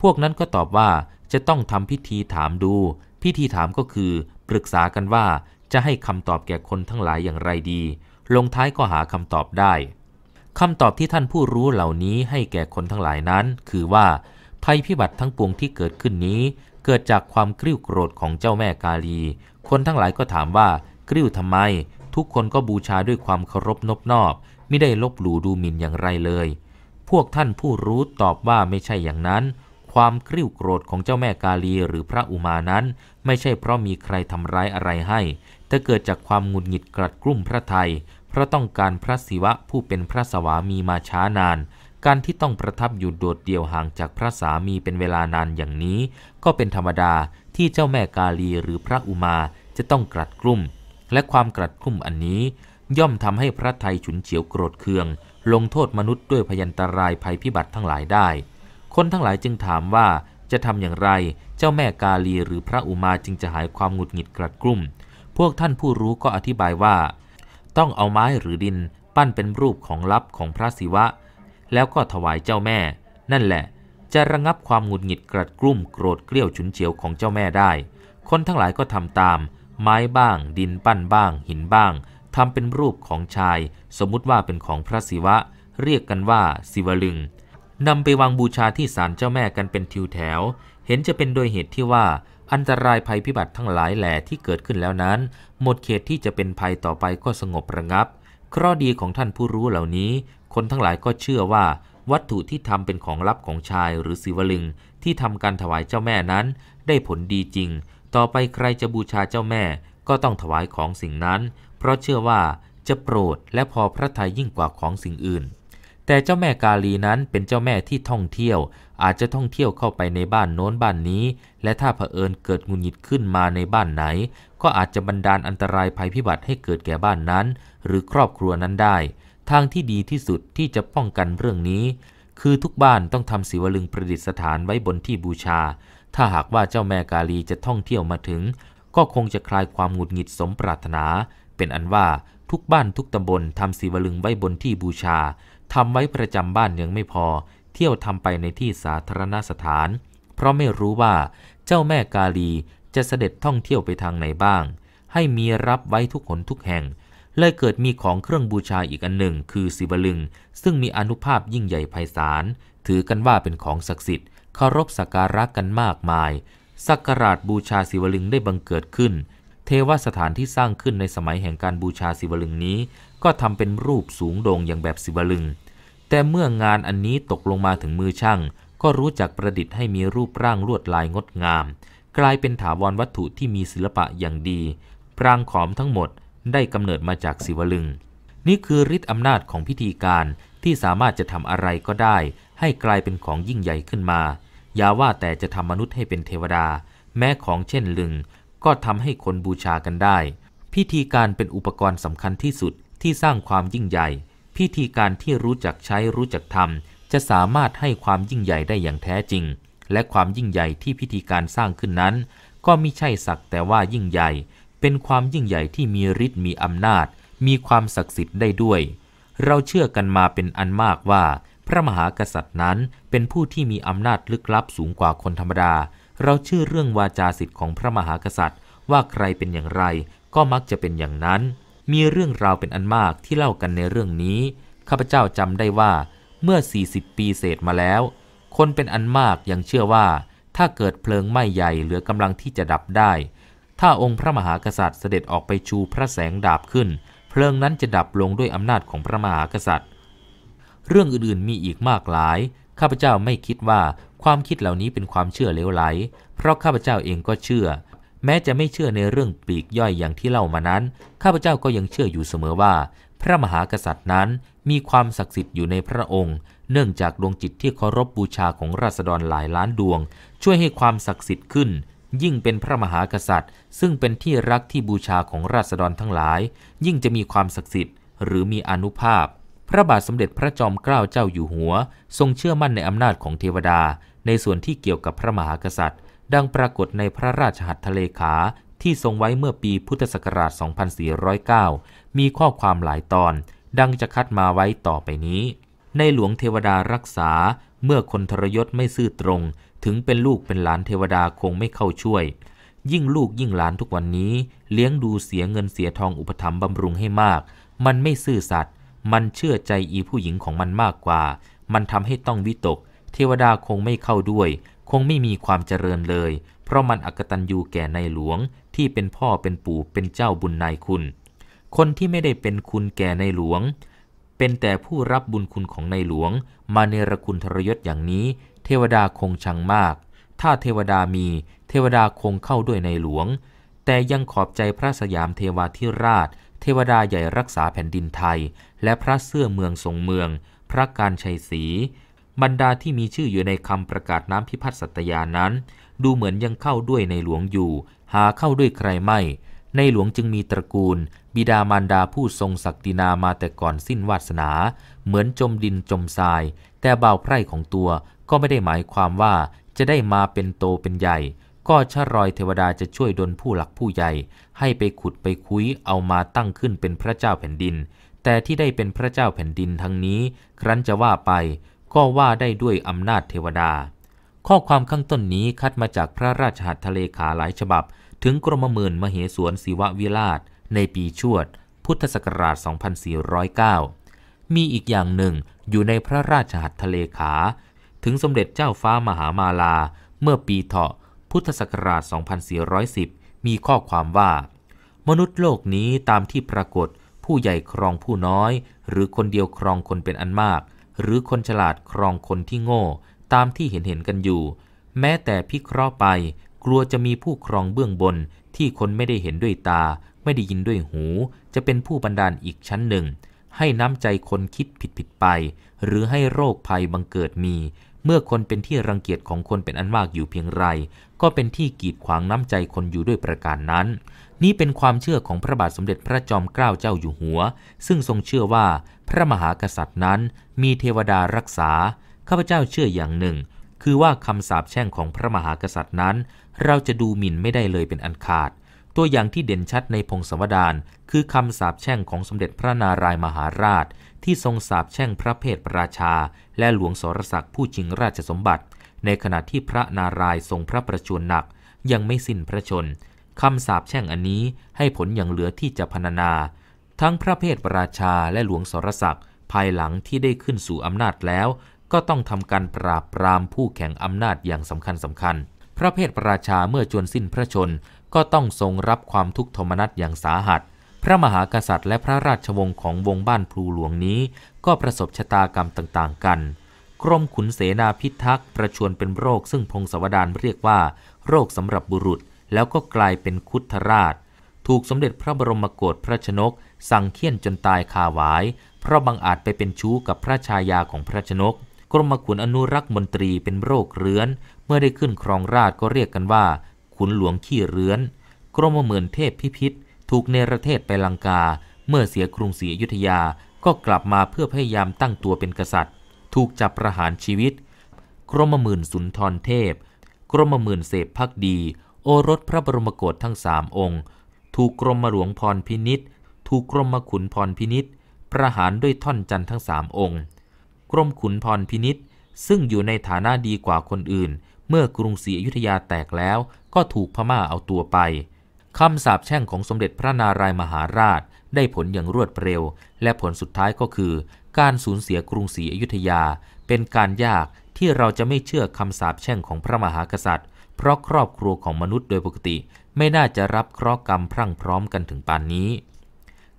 พวกนั้นก็ตอบว่าจะต้องทำพิธีถามดู พิธีถามก็คือ ปรึกษากันว่าจะให้คำตอบแก่คนทั้งหลายอย่างไรดี ลงท้ายก็หาคำตอบได้คำตอบที่ท่านผู้รู้เหล่านี้ให้แก่คนทั้งหลายนั้น คือว่าภัยพิบัติทั้งปวงที่เกิดขึ้นนี้ เกิดจากความกริ้วโกรธของเจ้าแม่กาลี คนทั้งหลายก็ถามว่ากริ้วทำไม ทุกคนก็บูชาด้วยความเคารพนบนอบ ไม่ได้ลบหลู่ดูหมิ่นอย่างไรเลย พวกท่านผู้รู้ตอบว่าไม่ใช่อย่างนั้น ความกริ้วโกรธของเจ้าแม่กาลีหรือพระอุมานั้น ไม่ใช่เพราะมีใครทำร้ายอะไรให้แต่เกิดจากความหงุดหงิดกลัดกลุ้มพระไทยเพราะต้องการพระศิวะผู้เป็นพระสวามีมาช้านานการที่ต้องประทับอยู่โดดเดี่ยวห่างจากพระสามีเป็นเวลานานอย่างนี้ ก็เป็นธรรมดาที่เจ้าแม่กาลีหรือพระอุมาจะต้องกรัดกลุ่ม และความกรัดกลุ่มอันนี้ ย่อมทำให้พระไทยฉุนเฉียวโกรธเคือง ลงโทษมนุษย์ด้วยพยันตรายภัยพิบัติทั้งหลายได้ คนทั้งหลายจึงถามว่าจะทำอย่างไร เจ้าแม่กาลีหรือพระอุมาจึงจะหายความหงุดหงิดกรัดกลุ่ม พวกท่านผู้รู้ก็อธิบายว่า ต้องเอาไม้หรือดินปั้นเป็นรูปของลับของพระศิวะแล้วก็ถวายเจ้าแม่ นั่นแหละ จะระงับความหงุดหงิดกระดกรุ่มโกรธเกลี้ยวฉุนเฉียวของเจ้าแม่ได้ คนทั้งหลายก็ทำตาม ไม้บ้าง ดินปั้นบ้าง หินบ้างทำเป็นรูปของชาย สมมุติว่าเป็นของพระศิวะ เรียกกันว่าศิวลึงนำไปวางบูชาที่ศาลเจ้าแม่กันเป็นทิวแถว เห็นจะเป็นโดยเหตุที่ว่าอันตรายภัยพิบัติทั้งหลายแหล่ที่เกิดขึ้นแล้วนั้น หมดเขตที่จะเป็นภัยต่อไปก็สงบระงับข้อดีของท่านผู้รู้เหล่านี้คนทั้งหลายก็เชื่อว่าวัตถุที่ทำเป็นของลับของชายหรือศิวลึง ที่ทำการถวายเจ้าแม่นั้น ได้ผลดีจริง ต่อไปใครจะบูชาเจ้าแม่ก็ต้องถวายของสิ่งนั้น เพราะเชื่อว่าจะโปรดและพอพระทัยยิ่งกว่าของสิ่งอื่น แต่เจ้าแม่กาลีนั้นเป็นเจ้าแม่ที่ท่องเที่ยว อาจจะท่องเที่ยวเข้าไปในบ้านโน้นบ้านนี้ และถ้าเผอิญเกิดงุนหิดขึ้นมาในบ้านไหน ก็อาจจะบันดาลอันตรายภัยพิบัติให้เกิดแก่บ้านนั้น หรือครอบครัวนั้นได้ทางที่ดีที่สุดที่จะป้องกันเรื่องนี้ คือทุกบ้านต้องทำศิวลึงประดิษฐานไว้บนที่บูชา ถ้าหากว่าเจ้าแม่กาลีจะท่องเที่ยวมาถึง ก็คงจะคลายความหงุดหงิดสมปรารถนา เป็นอันว่าทุกบ้านทุกตำบลทำศิวลึงไว้บนที่บูชาทำไว้ประจำบ้านยังไม่พอ เที่ยวทำไปในที่สาธารณสถาน เพราะไม่รู้ว่าเจ้าแม่กาลีจะเสด็จท่องเที่ยวไปทางไหนบ้าง ให้มีรับไว้ทุกหนทุกแห่งเลยเกิดมีของเครื่องบูชาอีกอันหนึ่ง คือศิวลึง ซึ่งมีอนุภาพยิ่งใหญ่ไพศาลถือกันว่าเป็นของศักดิ์สิทธิ์ เคารพสักการะกันมากมาย สักการะบูชาศิวลึง ได้บังเกิดขึ้น เทวสถานที่สร้างขึ้นในสมัยแห่งการบูชาศิวลึงนี้ ก็ทำเป็นรูปสูงโด่งอย่างแบบศิวลึง แต่เมื่องานอันนี้ตกลงมาถึงมือช่าง ก็รู้จักประดิษฐ์ให้มีรูปร่างลวดลายงดงาม กลายเป็นถาวรวัตถุที่มีศิลปะอย่างดีปรางขอมทั้งหมดได้กำเนิดมาจากศิวลึง นี่คือฤทธิ์อำนาจของพิธีการที่สามารถจะทำอะไรก็ได้ ให้กลายเป็นของยิ่งใหญ่ขึ้นมา อย่าว่าแต่จะทำมนุษย์ให้เป็นเทวดา แม้ของเช่นลึงก็ทำให้คนบูชากันได้ พิธีการเป็นอุปกรณ์สำคัญที่สุดที่สร้างความยิ่งใหญ่ พิธีการที่รู้จักใช้รู้จักทำจะสามารถให้ความยิ่งใหญ่ได้อย่างแท้จริง และความยิ่งใหญ่ที่พิธีการสร้างขึ้นนั้น ก็ไม่ใช่สักแต่ว่ายิ่งใหญ่เป็นความยิ่งใหญ่ที่มีฤทธิ์มีอำนาจ มีความศักดิ์สิทธิ์ได้ด้วย เราเชื่อกันมาเป็นอันมากว่า พระมหากษัตริย์นั้นเป็นผู้ที่มีอำนาจลึกลับสูงกว่าคนธรรมดา เราเชื่อเรื่องวาจาสิทธิ์ของพระมหากษัตริย์ ว่าใครเป็นอย่างไรก็มักจะเป็นอย่างนั้น มีเรื่องราวเป็นอันมากที่เล่ากันในเรื่องนี้ข้าพเจ้าจำได้ว่าเมื่อ40ปีเศษมาแล้ว คนเป็นอันมากยังเชื่อว่า ถ้าเกิดเพลิงไหม้ใหญ่เหลือกำลังที่จะดับได้ถ้าองค์พระมหากษัตริย์เสด็จออกไปชูพระแสงดาบขึ้น เพลิงนั้นจะดับลงด้วยอำนาจของพระมหากษัตริย์ เรื่องอื่นๆมีอีกมากหลาย ข้าพเจ้าไม่คิดว่าความคิดเหล่านี้เป็นความเชื่อเลวไหลเพราะข้าพเจ้าเองก็เชื่อ แม้จะไม่เชื่อในเรื่องปลีกย่อยอย่างที่เล่ามานั้น ข้าพเจ้าก็ยังเชื่ออยู่เสมอว่า พระมหากษัตริย์นั้น มีความศักดิ์สิทธิ์อยู่ในพระองค์ เนื่องจากดวงจิตที่เคารพบบูชาของราษฎรหลายล้านดวง ช่วยให้ความศักดิ์สิทธิ์ขึ้นยิ่งเป็นพระมหากษัตริย์ ซึ่งเป็นที่รักที่บูชาของราษฎรทั้งหลาย ยิ่งจะมีความศักดิ์สิทธิ์หรือมีอนุภาพ พระบาทสมเด็จพระจอมเกล้าเจ้าอยู่หัว ทรงเชื่อมั่นในอำนาจของเทวดา ในส่วนที่เกี่ยวกับพระมหากษัตริย์ ดังปรากฏในพระราชหัตถเลขา ที่ทรงไว้เมื่อปีพุทธศักราช 2409 มีข้อความหลายตอน ดังจะคัดมาไว้ต่อไปนี้ ในหลวงเทวดารักษาเมื่อคนทรยศไม่ซื่อตรง ถึงเป็นลูกเป็นหลานเทวดาคงไม่เข้าช่วย ยิ่งลูกยิ่งหลานทุกวันนี้ เลี้ยงดูเสียเงินเสียทองอุปถัมภ์บำรุงให้มาก มันไม่ซื่อสัตย์มันเชื่อใจอีผู้หญิงของมันมากกว่า มันทำให้ต้องวิตก เทวดาคงไม่เข้าด้วย คงไม่มีความเจริญเลย เพราะมันอักตันยูแก่ในหลวง ที่เป็นพ่อเป็นปู่เป็นเจ้าบุญนายคุณ คนที่ไม่ได้เป็นคุณแก่ในหลวงเป็นแต่ผู้รับบุญคุณของในหลวงมาเนรคุณทรยศอย่างนี้ เทวดาคงชังมาก ถ้าเทวดามี เทวดาคงเข้าด้วยในหลวง แต่ยังขอบใจพระสยามเทวาธิราช เทวดาใหญ่รักษาแผ่นดินไทย และพระเสื้อเมืองทรงเมือง พระการชัยศรีบรรดาที่มีชื่ออยู่ในคำประกาศน้ำพิพัฒน์สัตยานั้น ดูเหมือนยังเข้าด้วยในหลวงอยู่ หาเข้าด้วยใครไม่ในหลวงจึงมีตระกูลบิดามารดาผู้ทรงศักดินามาแต่ก่อนสิ้นวาสนา เหมือนจมดินจมทราย แต่บ่าวไพร่ของตัวก็ไม่ได้หมายความว่าจะได้มาเป็นโตเป็นใหญ่ ก็ชะรอยเทวดาจะช่วยดลผู้หลักผู้ใหญ่ให้ไปขุดไปคุยเอามาตั้งขึ้นเป็นพระเจ้าแผ่นดิน แต่ที่ได้เป็นพระเจ้าแผ่นดินทั้งนี้ ครั้นจะว่าไป ก็ว่าได้ด้วยอำนาจเทวดา ข้อความข้างต้นนี้คัดมาจากพระราชหัตถเลขาหลายฉบับถึงกรมหมื่นมเหสวนศิววิราชในปีชวด พุทธศักราช 2409 มีอีกอย่างหนึ่งอยู่ในพระราชหัตถเลขา ถึงสมเด็จเจ้าฟ้ามหามาลา เมื่อปีเถาะพุทธศักราช 2410 มีข้อความว่า มนุษย์โลกนี้ตามที่ปรากฏผู้ใหญ่ครองผู้น้อย หรือคนเดียวครองคนเป็นอันมาก หรือคนฉลาดครองคนที่โง่ ตามที่เห็นเห็นกันอยู่ แม้แต่พิเคราะห์ไปกลัวจะมีผู้ครองเบื้องบน ที่คนไม่ได้เห็นด้วยตา ไม่ได้ยินด้วยหู จะเป็นผู้บันดาลอีกชั้นหนึ่ง ให้น้ำใจคนคิดผิดผิดไป หรือให้โรคภัยบังเกิดมี เมื่อคนเป็นที่รังเกียจของคนเป็นอันมากอยู่เพียงไร ก็เป็นที่กีดขวางน้ำใจคนอยู่ด้วยประการนั้น นี่เป็นความเชื่อของ พระบาทสมเด็จพระจอมเกล้าเจ้าอยู่หัว ซึ่งทรงเชื่อว่าพระมหากษัตริย์นั้น มีเทวดารักษาข้าพเจ้าเชื่ออย่างหนึ่ง คือว่าคำสาปแช่งของพระมหากษัตริย์นั้นเราจะดูหมิ่นไม่ได้เลยเป็นอันขาด ตัวอย่างที่เด่นชัดในพงศวดานคือคำสาปแช่งของสมเด็จพระนารายมหาราช ที่ทรงสาปแช่งพระเพทราชา และหลวงสรศักดิ์ผู้ชิงราชสมบัติ ในขณะที่พระนารายทรงพระประชวรหนัก ยังไม่สิ้นพระชนคำสาปแช่งอันนี้ให้ผลอย่างเหลือที่จะพรรณนา ทั้งพระเพทราชาและหลวงสรศักดิ์ภายหลังที่ได้ขึ้นสู่อำนาจแล้ว ก็ต้องทำการปราบปรามผู้แข่งอำนาจอย่างสำคัญสำคัญพระเพศราชาเมื่อจวนสิ้นพระชนก็ต้องทรงรับความทุกข์ทมนัสอย่างสาหัส พระมหากษัตริย์และพระราชวงศ์ของวงบ้านพลูหลวงนี้ ก็ประสบชะตากรรมต่างๆกัน กรมขุนเสนาพิทักษ์ ประชวนเป็นโรค ซึ่งพงศวดานเรียกว่า โรคสำหรับบุรุษ แล้วก็กลายเป็นคุทราช ถูกสมเด็จพระบรมโกศพระชนก สั่งเคี่ยนจนตายคาหวาย เพราะบังอาจไปเป็นชู้กับพระชายาของพระชนกรมขุนอนุรักษ์มนตรีเป็นโรคเรื้อนเมื่อได้ขึ้นครองราชก็เรียกกันว่า ขุนหลวงขี้เรือน กรมหมืนเทพพิพิธถูกเนรเทศไปลังกาเมื่อเสียกรุงศรีอยุธยาก็กลับมาเพื่อพยายามตั้งตัวเป็นกษัตริย์ ถูกจับประหารชีวิต กรมหมื่นสุนทรเทพ กรมหมื่นเสพพักดี โอรสพระบรมโกศทั้งสามองค์ ถูกกรมหลวงพรพินิษถูกกรมขุนพรพินิษประหารด้วยท่อนจันทร์ทั้งสามองค์ กรมขุนพรพินิษซึ่งอยู่ในฐานะดีกว่าคนอื่นเมื่อกรุงศรีอยุธยาแตกแล้ว ก็ถูกพม่าเอาตัวไปคำสาปแช่งของสมเด็จพระนารายมหาราชได้ผลอย่างรวดเร็วและผลสุดท้ายก็คือ การสูญเสียกรุงศรีอยุธยา เป็นการยากที่เราจะไม่เชื่อคำสาปแช่งของพระมหากษัตริย์ เพราะครอบครัวของมนุษย์โดยปกติไม่น่าจะรับเคราะห์กรรมพรั่งพร้อมกันถึงปานนี้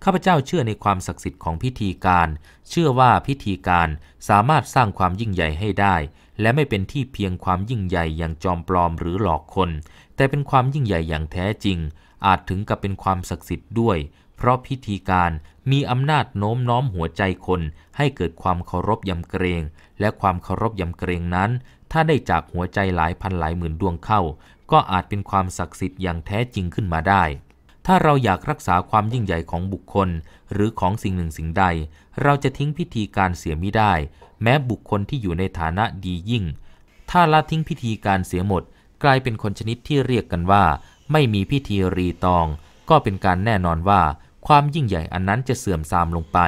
ข้าพเจ้าเชื่อในความศักดิ์สิทธิ์ของพิธีการ เชื่อว่าพิธีการสามารถสร้างความยิ่งใหญ่ให้ได้และไม่เป็นที่เพียงความยิ่งใหญ่อย่างจอมปลอมหรือหลอกคน แต่เป็นความยิ่งใหญ่อย่างแท้จริง อาจถึงกับเป็นความศักดิ์สิทธิ์ด้วย เพราะพิธีการมีอำนาจโน้มน้อมหัวใจคน ให้เกิดความเคารพยำเกรง และความเคารพยำเกรงนั้น ถ้าได้จากหัวใจหลายพันหลายหมื่นดวงเข้า ก็อาจเป็นความศักดิ์สิทธิ์อย่างแท้จริงขึ้นมาได้ ถ้าเราอยากรักษาความยิ่งใหญ่ของบุคคล หรือของสิ่งหนึ่งสิ่งใด เราจะทิ้งพิธีการเสียไม่ได้แม้บุคคลที่อยู่ในฐานะดียิ่ง ถ้าละทิ้งพิธีการเสียหมด กลายเป็นคนชนิดที่เรียกกันว่า ไม่มีพิธีรีตอง ก็เป็นการแน่นอนว่า ความยิ่งใหญ่อันนั้นจะเสื่อมทรามลงไป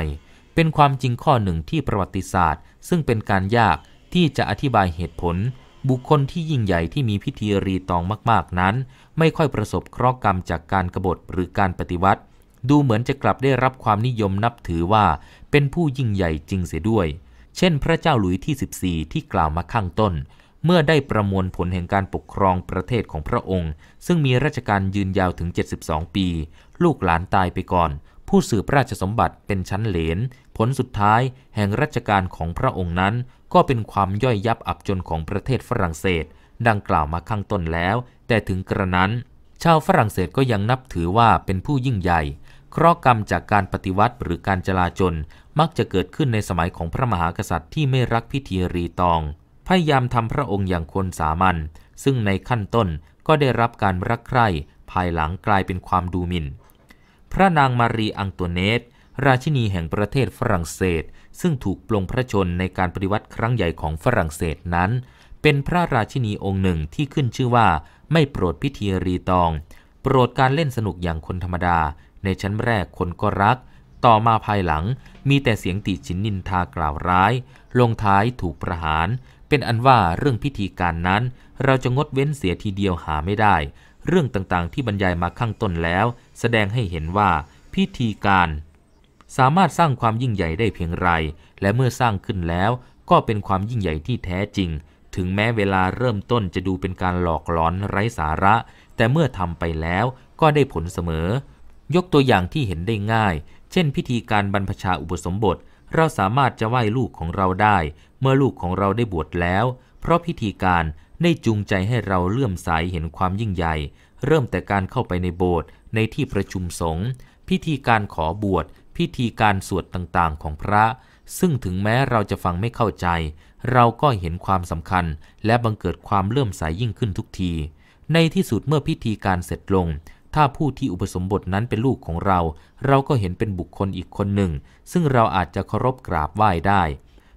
เป็นความจริงข้อหนึ่งที่ประวัติศาสตร์ ซึ่งเป็นการยากที่จะอธิบายเหตุผล บุคคลที่ยิ่งใหญ่ที่มีพิธีรีตองมาก ๆนั้น ไม่ค่อยประสบเคราะห์กรรมจากการกรบฏหรือการปฏิวัติ ดูเหมือนจะกลับได้รับความนิยมนับถือว่า เป็นผู้ยิ่งใหญ่จริงเสียด้วยเช่นพระเจ้าหลุยที่ 14 ที่กล่าวมาข้างต้น เมื่อได้ประมวลผลแห่งการปกครองประเทศของพระองค์ ซึ่งมีราชการยืนยาวถึง 72 ปี ลูกหลานตายไปก่อน ผู้สืบราชสมบัติเป็นชั้นเหลน ผลสุดท้ายแห่งราชการของพระองค์นั้น ก็เป็นความย่อยยับอับจนของประเทศฝรั่งเศส ดังกล่าวมาข้างต้นแล้ว แต่ถึงกระนั้น ชาวฝรั่งเศสก็ยังนับถือว่าเป็นผู้ยิ่งใหญ่เคราะห์กรรมจากการปฏิวัติหรือการจลาจลมักจะเกิดขึ้นในสมัยของพระมหากษัตริย์ ที่ไม่รักพิธีรีตอง พยายามทำพระองค์อย่างคนสามัญ ซึ่งในขั้นต้นก็ได้รับการรักใคร่ ภายหลังกลายเป็นความดูหมิน่น พระนางมารีอังตัวเนตราชินีแห่งประเทศฝรั่งเศส ซึ่งถูกปลงพระชนในการปฏิวัติครั้งใหญ่ของฝรั่งเศสนั้น เป็นพระราชินีองค์หนึ่งที่ขึ้นชื่อว่าไม่โปรดพิธีรีตอง โปรดการเล่นสนุกอย่างคนธรรมดา ในชั้นแรกคนก็รัก ต่อมาภายหลังมีแต่เสียงติฉินนินทากล่าวร้าย ลงท้ายถูกประหาร เป็นอันว่าเรื่องพิธีการนั้น เราจะงดเว้นเสียทีเดียวหาไม่ได้ เรื่องต่างๆที่บรรยายมาข้างต้นแล้ว แสดงให้เห็นว่าพิธีการ สามารถสร้างความยิ่งใหญ่ได้เพียงไร และเมื่อสร้างขึ้นแล้วก็เป็นความยิ่งใหญ่ที่แท้จริง ถึงแม้เวลาเริ่มต้นจะดูเป็นการหลอกหลอนไร้สาระ แต่เมื่อทำไปแล้วก็ได้ผลเสมอ ยกตัวอย่างที่เห็นได้ง่ายเช่นพิธีการบรรพชาอุปสมบทเราสามารถจะไหว้ลูกของเราได้ เมื่อลูกของเราได้บวชแล้ว เพราะพิธีการ ได้จูงใจให้เราเลื่อมใสเห็นความยิ่งใหญ่ เริ่มแต่การเข้าไปในโบสถ์ในที่ประชุมสงฆ์พิธีการขอบวช พิธีการสวดต่างๆของพระ ซึ่งถึงแม้เราจะฟังไม่เข้าใจ เราก็เห็นความสำคัญ และบังเกิดความเลื่อมใสยยิ่งขึ้นทุกที ในที่สุดเมื่อพิธีการเสร็จลงถ้าผู้ที่อุปสมบทนั้นเป็นลูกของเรา เราก็เห็นเป็นบุคคลอีกคนหนึ่ง ซึ่งเราอาจจะเคารพกราบไหว้ได้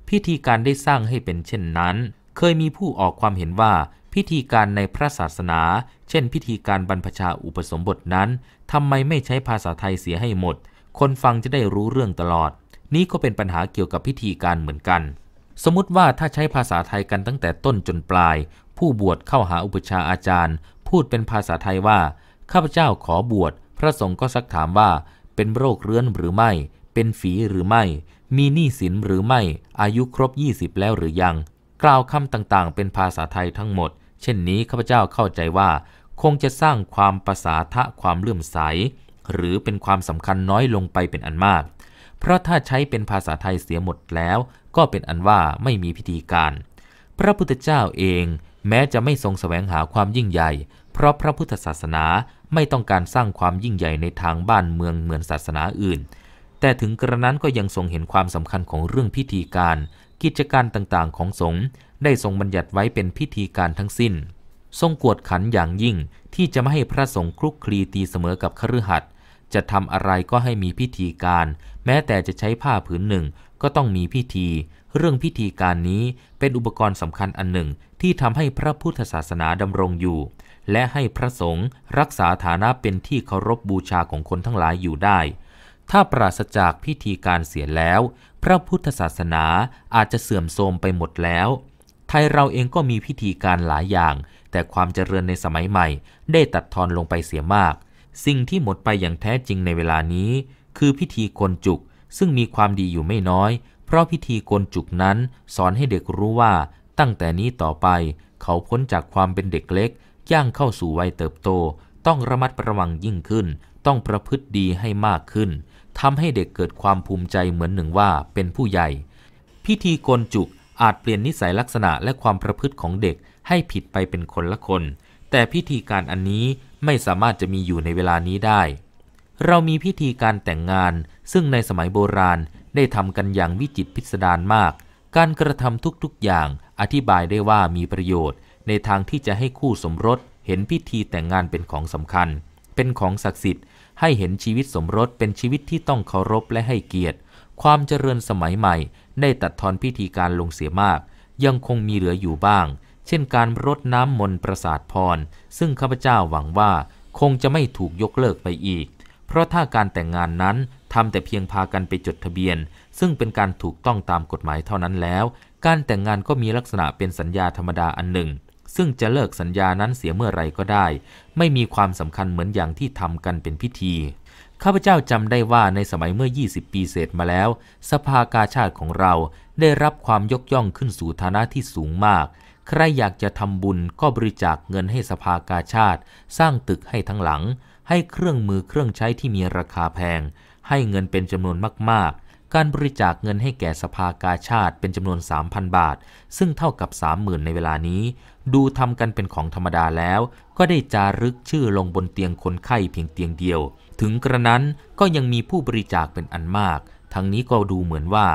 พิธีการได้สร้างให้เป็นเช่นนั้น เคยมีผู้ออกความเห็นว่าพิธีการในพระศาสนา เช่น พิธีการบรรพชาอุปสมบทนั้น ทำไมไม่ใช้ภาษาไทยเสียให้หมด คนฟังจะได้รู้เรื่องตลอด นี้ก็เป็นปัญหาเกี่ยวกับพิธีการเหมือนกัน สมมติว่าถ้าใช้ภาษาไทยกันตั้งแต่ต้นจนปลาย ผู้บวชเข้าหาอุปชาอาจารย์ พูดเป็นภาษาไทยว่าข้าพเจ้าขอบวช พระสงฆ์ก็ซักถามว่า เป็นโรคเรื้อนหรือไม่ เป็นฝีหรือไม่ มีหนี้สินหรือไม่ อายุครบ 20 แล้วหรือยัง กล่าวคำต่างๆ เป็นภาษาไทยทั้งหมด เช่นนี้ข้าพเจ้าเข้าใจว่า คงจะสร้างความประสาทะความเลื่อมใส หรือเป็นความสำคัญน้อยลงไปเป็นอันมาก เพราะถ้าใช้เป็นภาษาไทยเสียหมดแล้ว ก็เป็นอันว่าไม่มีพิธีการ พระพุทธเจ้าเอง แม้จะไม่ทรงสแสวงหาความยิ่งใหญ่ เพราะพระพุทธศาสนาไม่ต้องการสร้างความยิ่งใหญ่ในทางบ้านเมืองเหมือนศาสนาอื่น แต่ถึงกระนั้นก็ยังทรงเห็นความสำคัญของเรื่องพิธีการ กิจการต่างๆ ของสงฆ์ได้ทรงบัญญัติไว้เป็นพิธีการทั้งสิ้น ทรงกวดขันอย่างยิ่งที่จะไม่ให้พระสงฆ์คลุกคลีตีเสมอกับคฤหัสถ์จะทำอะไรก็ให้มีพิธีการ แม้แต่จะใช้ผ้าผืนหนึ่งก็ต้องมีพิธี เรื่องพิธีการนี้เป็นอุปกรณ์สำคัญอันหนึ่งที่ทำให้พระพุทธศาสนาดำรงอยู่และให้พระสงฆ์รักษาฐานะเป็นที่เคารพบบูชาของคนทั้งหลายอยู่ได้ ถ้าปราศจากพิธีการเสียแล้ว พระพุทธศาสนาอาจจะเสื่อมโทรมไปหมดแล้ว ไทยเราเองก็มีพิธีการหลายอย่าง แต่ความเจริญในสมัยใหม่ ได้ตัดทอนลงไปเสียมาก สิ่งที่หมดไปอย่างแท้จริงในเวลานี้ คือพิธีกลจุก ซึ่งมีความดีอยู่ไม่น้อย เพราะพิธีกลจุกนั้น สอนให้เด็กรู้ว่า ตั้งแต่นี้ต่อไป เขาพ้นจากความเป็นเด็กเล็กย่างเข้าสู่วัยเติบโต ต้องระมัดระวังยิ่งขึ้น ต้องประพฤติดีให้มากขึ้นทำให้เด็กเกิดความภูมิใจเหมือนหนึ่งว่าเป็นผู้ใหญ่ พิธีโกนจุกอาจเปลี่ยนนิสัยลักษณะและความประพฤติของเด็กให้ผิดไปเป็นคนละคน แต่พิธีการอันนี้ไม่สามารถจะมีอยู่ในเวลานี้ได้ เรามีพิธีการแต่งงานซึ่งในสมัยโบราณได้ทำกันอย่างวิจิตพิสดารมาก การกระทำทุกๆอย่างอธิบายได้ว่ามีประโยชน์ในทางที่จะให้คู่สมรส เห็นพิธีแต่งงานเป็นของสำคัญ เป็นของศักดิ์สิทธิ์ ให้เห็นชีวิตสมรสเป็นชีวิตที่ต้องเคารพและให้เกียรติ ความเจริญสมัยใหม่ได้ตัดทอนพิธีการลงเสียมาก ยังคงมีเหลืออยู่บ้าง เช่นการรดน้ำมนต์ประสาทพร ซึ่งข้าพเจ้าหวังว่า คงจะไม่ถูกยกเลิกไปอีก เพราะถ้าการแต่งงานนั้นทำแต่เพียงพากันไปจดทะเบียน ซึ่งเป็นการถูกต้องตามกฎหมายเท่านั้นแล้ว การแต่งงานก็มีลักษณะเป็นสัญญาธรรมดาอันหนึ่งซึ่งจะเลิกสัญญานั้นเสียเมื่อไรก็ได้ ไม่มีความสำคัญเหมือนอย่างที่ทำกันเป็นพิธี ข้าพเจ้าจำได้ว่าในสมัยเมื่อ 20 ปีเศษมาแล้ว สภากาชาติของเราได้รับความยกย่องขึ้นสู่ฐานะที่สูงมาก ใครอยากจะทำบุญก็บริจาคเงินให้สภากาชาติ สร้างตึกให้ทั้งหลัง ให้เครื่องมือเครื่องใช้ที่มีราคาแพง ให้เงินเป็นจำนวนมากๆ การบริจาคเงินให้แก่สภากาชาติ เป็นจำนวน 3,000 บาท ซึ่งเท่ากับ30,000ในเวลานี้ดูทำกันเป็นของธรรมดาแล้วก็ได้จารึกชื่อลงบนเตียงคนไข้เพียงเตียงเดียว ถึงกระนั้นก็ยังมีผู้บริจาคเป็นอันมาก ทั้งนี้ก็ดูเหมือนว่า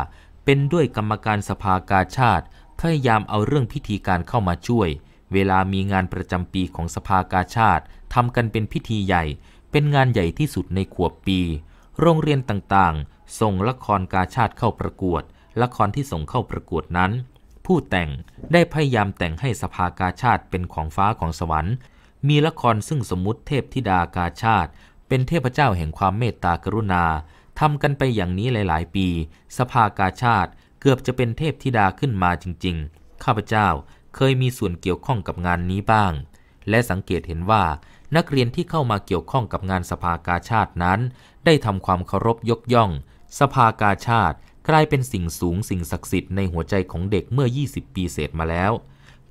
เป็นด้วยกรรมการสภากาชาติพยายามเอาเรื่องพิธีการเข้ามาช่วย เวลามีงานประจำปีของสภากาชาติทำกันเป็นพิธีใหญ่ เป็นงานใหญ่ที่สุดในขวบปี โรงเรียนต่างๆ ส่งละครกาชาติเข้าประกวด ละครที่ส่งเข้าประกวดนั้นผู้แต่งได้พยายามแต่งให้สภากาชาติเป็นของฟ้าของสวรรค์ มีละครซึ่งสมมติเทพธิดากาชาติ เป็นเทพเจ้าแห่งความเมตตากรุณาทำกันไปอย่างนี้หลาย ๆ ปี สภากาชาติเกือบจะเป็นเทพธิดาขึ้นมาจริง ๆ ข้าพเจ้าเคยมีส่วนเกี่ยวข้องกับงานนี้บ้าง และสังเกตเห็นว่านักเรียนที่เข้ามาเกี่ยวข้องกับงานสภากาชาตินั้น ได้ทำความเคารพยกย่อง สภากาชาติกลายเป็นสิ่งสูงสิ่งศักดิ์สิทธิ์ในหัวใจของเด็กเมื่อ 20 ปีเศษมาแล้ว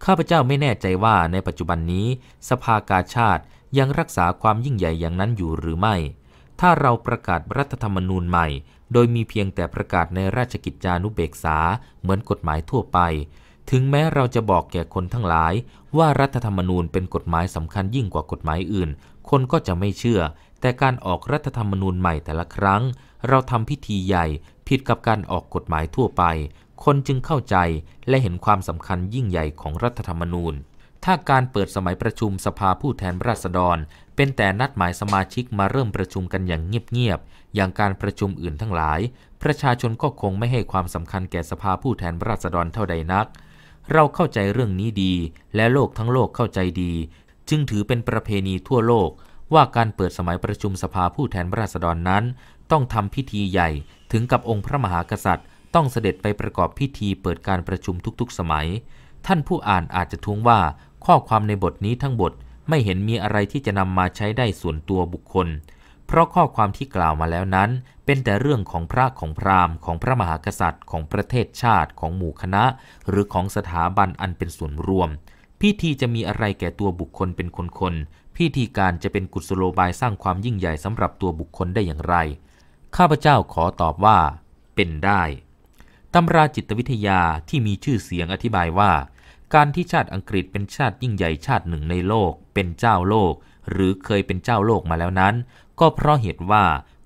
ข้าพเจ้าไม่แน่ใจว่า ในปัจจุบันนี้ สภากาชาติ ยังรักษาความยิ่งใหญ่อย่างนั้นอยู่หรือไม่ ถ้าเราประกาศรัฐธรรมนูญใหม่ โดยมีเพียงแต่ประกาศในราชกิจจานุเบกษาเหมือนกฎหมายทั่วไป ถึงแม้เราจะบอกแก่คนทั้งหลาย ว่ารัฐธรรมนูญเป็นกฎหมายสำคัญยิ่งกว่ากฎหมายอื่น คนก็จะไม่เชื่อ แต่การออกรัฐธรรมนูญใหม่แต่ละครั้ง เราทำพิธีใหญ่ผิดกับการออกกฎหมายทั่วไป คนจึงเข้าใจและเห็นความสำคัญยิ่งใหญ่ของรัฐธรรมนูญ ถ้าการเปิดสมัยประชุมสภาผู้แทนราษฎร เป็นแต่นัดหมายสมาชิกมาเริ่มประชุมกันอย่างเงียบ ๆ อย่างการประชุมอื่นทั้งหลาย ประชาชนก็คงไม่ให้ความสำคัญแก่สภาผู้แทนราษฎรเท่าใดนัก เราเข้าใจเรื่องนี้ดี และโลกทั้งโลกเข้าใจดี จึงถือเป็นประเพณีทั่วโลกว่าการเปิดสมัยประชุมสภาผู้แทนราษฎรนั้นต้องทำพิธีใหญ่ถึงกับองค์พระมหากษัตริย์ ต้องเสด็จไปประกอบพิธีเปิดการประชุมทุกๆสมัย ท่านผู้อ่านอาจจะท้วงว่าข้อความในบทนี้ทั้งบทไม่เห็นมีอะไรที่จะนำมาใช้ได้ส่วนตัวบุคคล เพราะข้อความที่กล่าวมาแล้วนั้น เป็นแต่เรื่องของพระของพราหมณ์ของพระมหากษัตริย์ ของประเทศชาติของหมู่คณะ หรือของสถาบันอันเป็นส่วนรวม พิธีจะมีอะไรแก่ตัวบุคคลเป็นคนๆ พิธีการจะเป็นกุศโลบายสร้างความยิ่งใหญ่สำหรับตัวบุคคลได้อย่างไรข้าพเจ้าขอตอบว่า เป็นได้ ตำราจิตวิทยาที่มีชื่อเสียงอธิบายว่า การที่ชาติอังกฤษเป็นชาติยิ่งใหญ่ชาติหนึ่งในโลก เป็นเจ้าโลก หรือเคยเป็นเจ้าโลกมาแล้วนั้น ก็เพราะเหตุว่า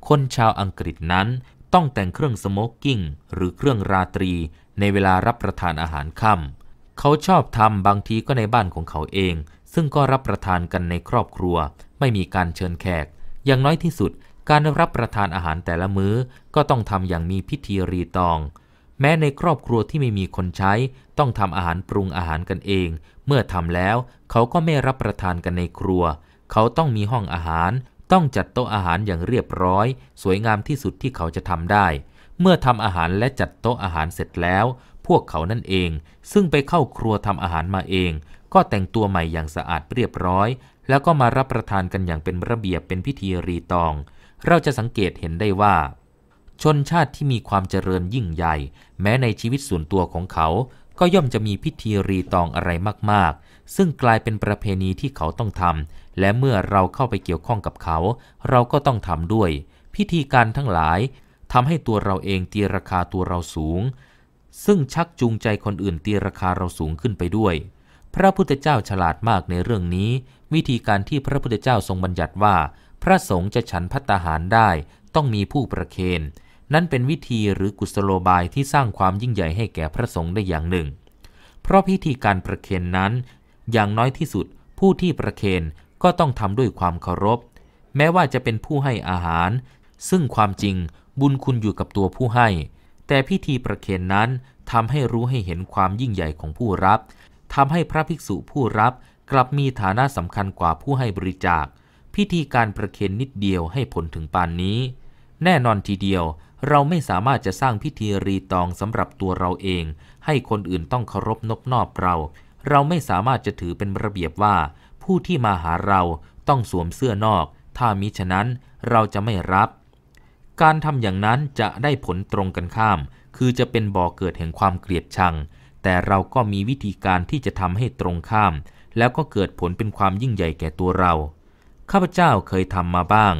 คนชาวอังกฤษนั้นต้องแต่งเครื่องสโมกกิ้งหรือเครื่องราตรี ในเวลารับประทานอาหารค่ำเขาชอบทำบางทีก็ในบ้านของเขาเอง ซึ่งก็รับประทานกันในครอบครัว ไม่มีการเชิญแขก อย่างน้อยที่สุดการรับประทานอาหารแต่ละมื้อก็ต้องทำอย่างมีพิธีรีตอง แม้ในครอบครัวที่ไม่มีคนใช้ต้องทำอาหารปรุงอาหารกันเอง เมื่อทำแล้วเขาก็ไม่รับประทานกันในครัว เขาต้องมีห้องอาหาร ต้องจัดโต๊ะอาหารอย่างเรียบร้อย สวยงามที่สุดที่เขาจะทำได้ เมื่อทำอาหารและจัดโต๊ะอาหารเสร็จแล้ว พวกเขานั่นเอง ซึ่งไปเข้าครัวทำอาหารมาเอง ก็แต่งตัวใหม่อย่างสะอาดเรียบร้อย แล้วก็มารับประทานกันอย่างเป็นระเบียบเป็นพิธีรีตองเราจะสังเกตเห็นได้ว่าชนชาติที่มีความเจริญยิ่งใหญ่ แม้ในชีวิตส่วนตัวของเขาก็ย่อมจะมีพิธีรีตองอะไรมากๆ ซึ่งกลายเป็นประเพณีที่เขาต้องทำและเมื่อเราเข้าไปเกี่ยวข้องกับเขา เราก็ต้องทำด้วย พิธีการทั้งหลายทำให้ตัวเราเองตีราคาตัวเราสูง ซึ่งชักจูงใจคนอื่นตีราคาเราสูงขึ้นไปด้วย พระพุทธเจ้าฉลาดมากในเรื่องนี้ วิธีการที่พระพุทธเจ้าทรงบัญญัติว่าพระสงฆ์จะฉันพัตหารได้ ต้องมีผู้ประเคน นั้นเป็นวิธีหรือกุศโลบายที่สร้างความยิ่งใหญ่ให้แก่พระสงฆ์ได้อย่างหนึ่ง เพราะพิธีการประเคนนั้น อย่างน้อยที่สุดผู้ที่ประเคนก็ต้องทำด้วยความเคารพแม้ว่าจะเป็นผู้ให้อาหาร ซึ่งความจริงบุญคุณอยู่กับตัวผู้ให้ แต่พิธีประเคนนั้นทำให้รู้ให้เห็นความยิ่งใหญ่ของผู้รับทำให้พระภิกษุผู้รับกลับมีฐานะสำคัญกว่าผู้ให้บริจาคพิธีการประเคนนิดเดียวให้ผลถึงปานนี้ แน่นอนทีเดียว เราไม่สามารถจะสร้างพิธีรีตองสำหรับตัวเราเอง ให้คนอื่นต้องเคารพนบนอบเรา เราไม่สามารถจะถือเป็นระเบียบว่า ผู้ที่มาหาเราต้องสวมเสื้อนอก ถ้ามิฉะนั้นเราจะไม่รับ การทำอย่างนั้นจะได้ผลตรงกันข้าม คือจะเป็นบ่อเกิดแห่งความเกลียดชัง แต่เราก็มีวิธีการที่จะทำให้ตรงข้าม แล้วก็เกิดผลเป็นความยิ่งใหญ่แก่ตัวเราข้าพเจ้าเคยทำมาบ้าง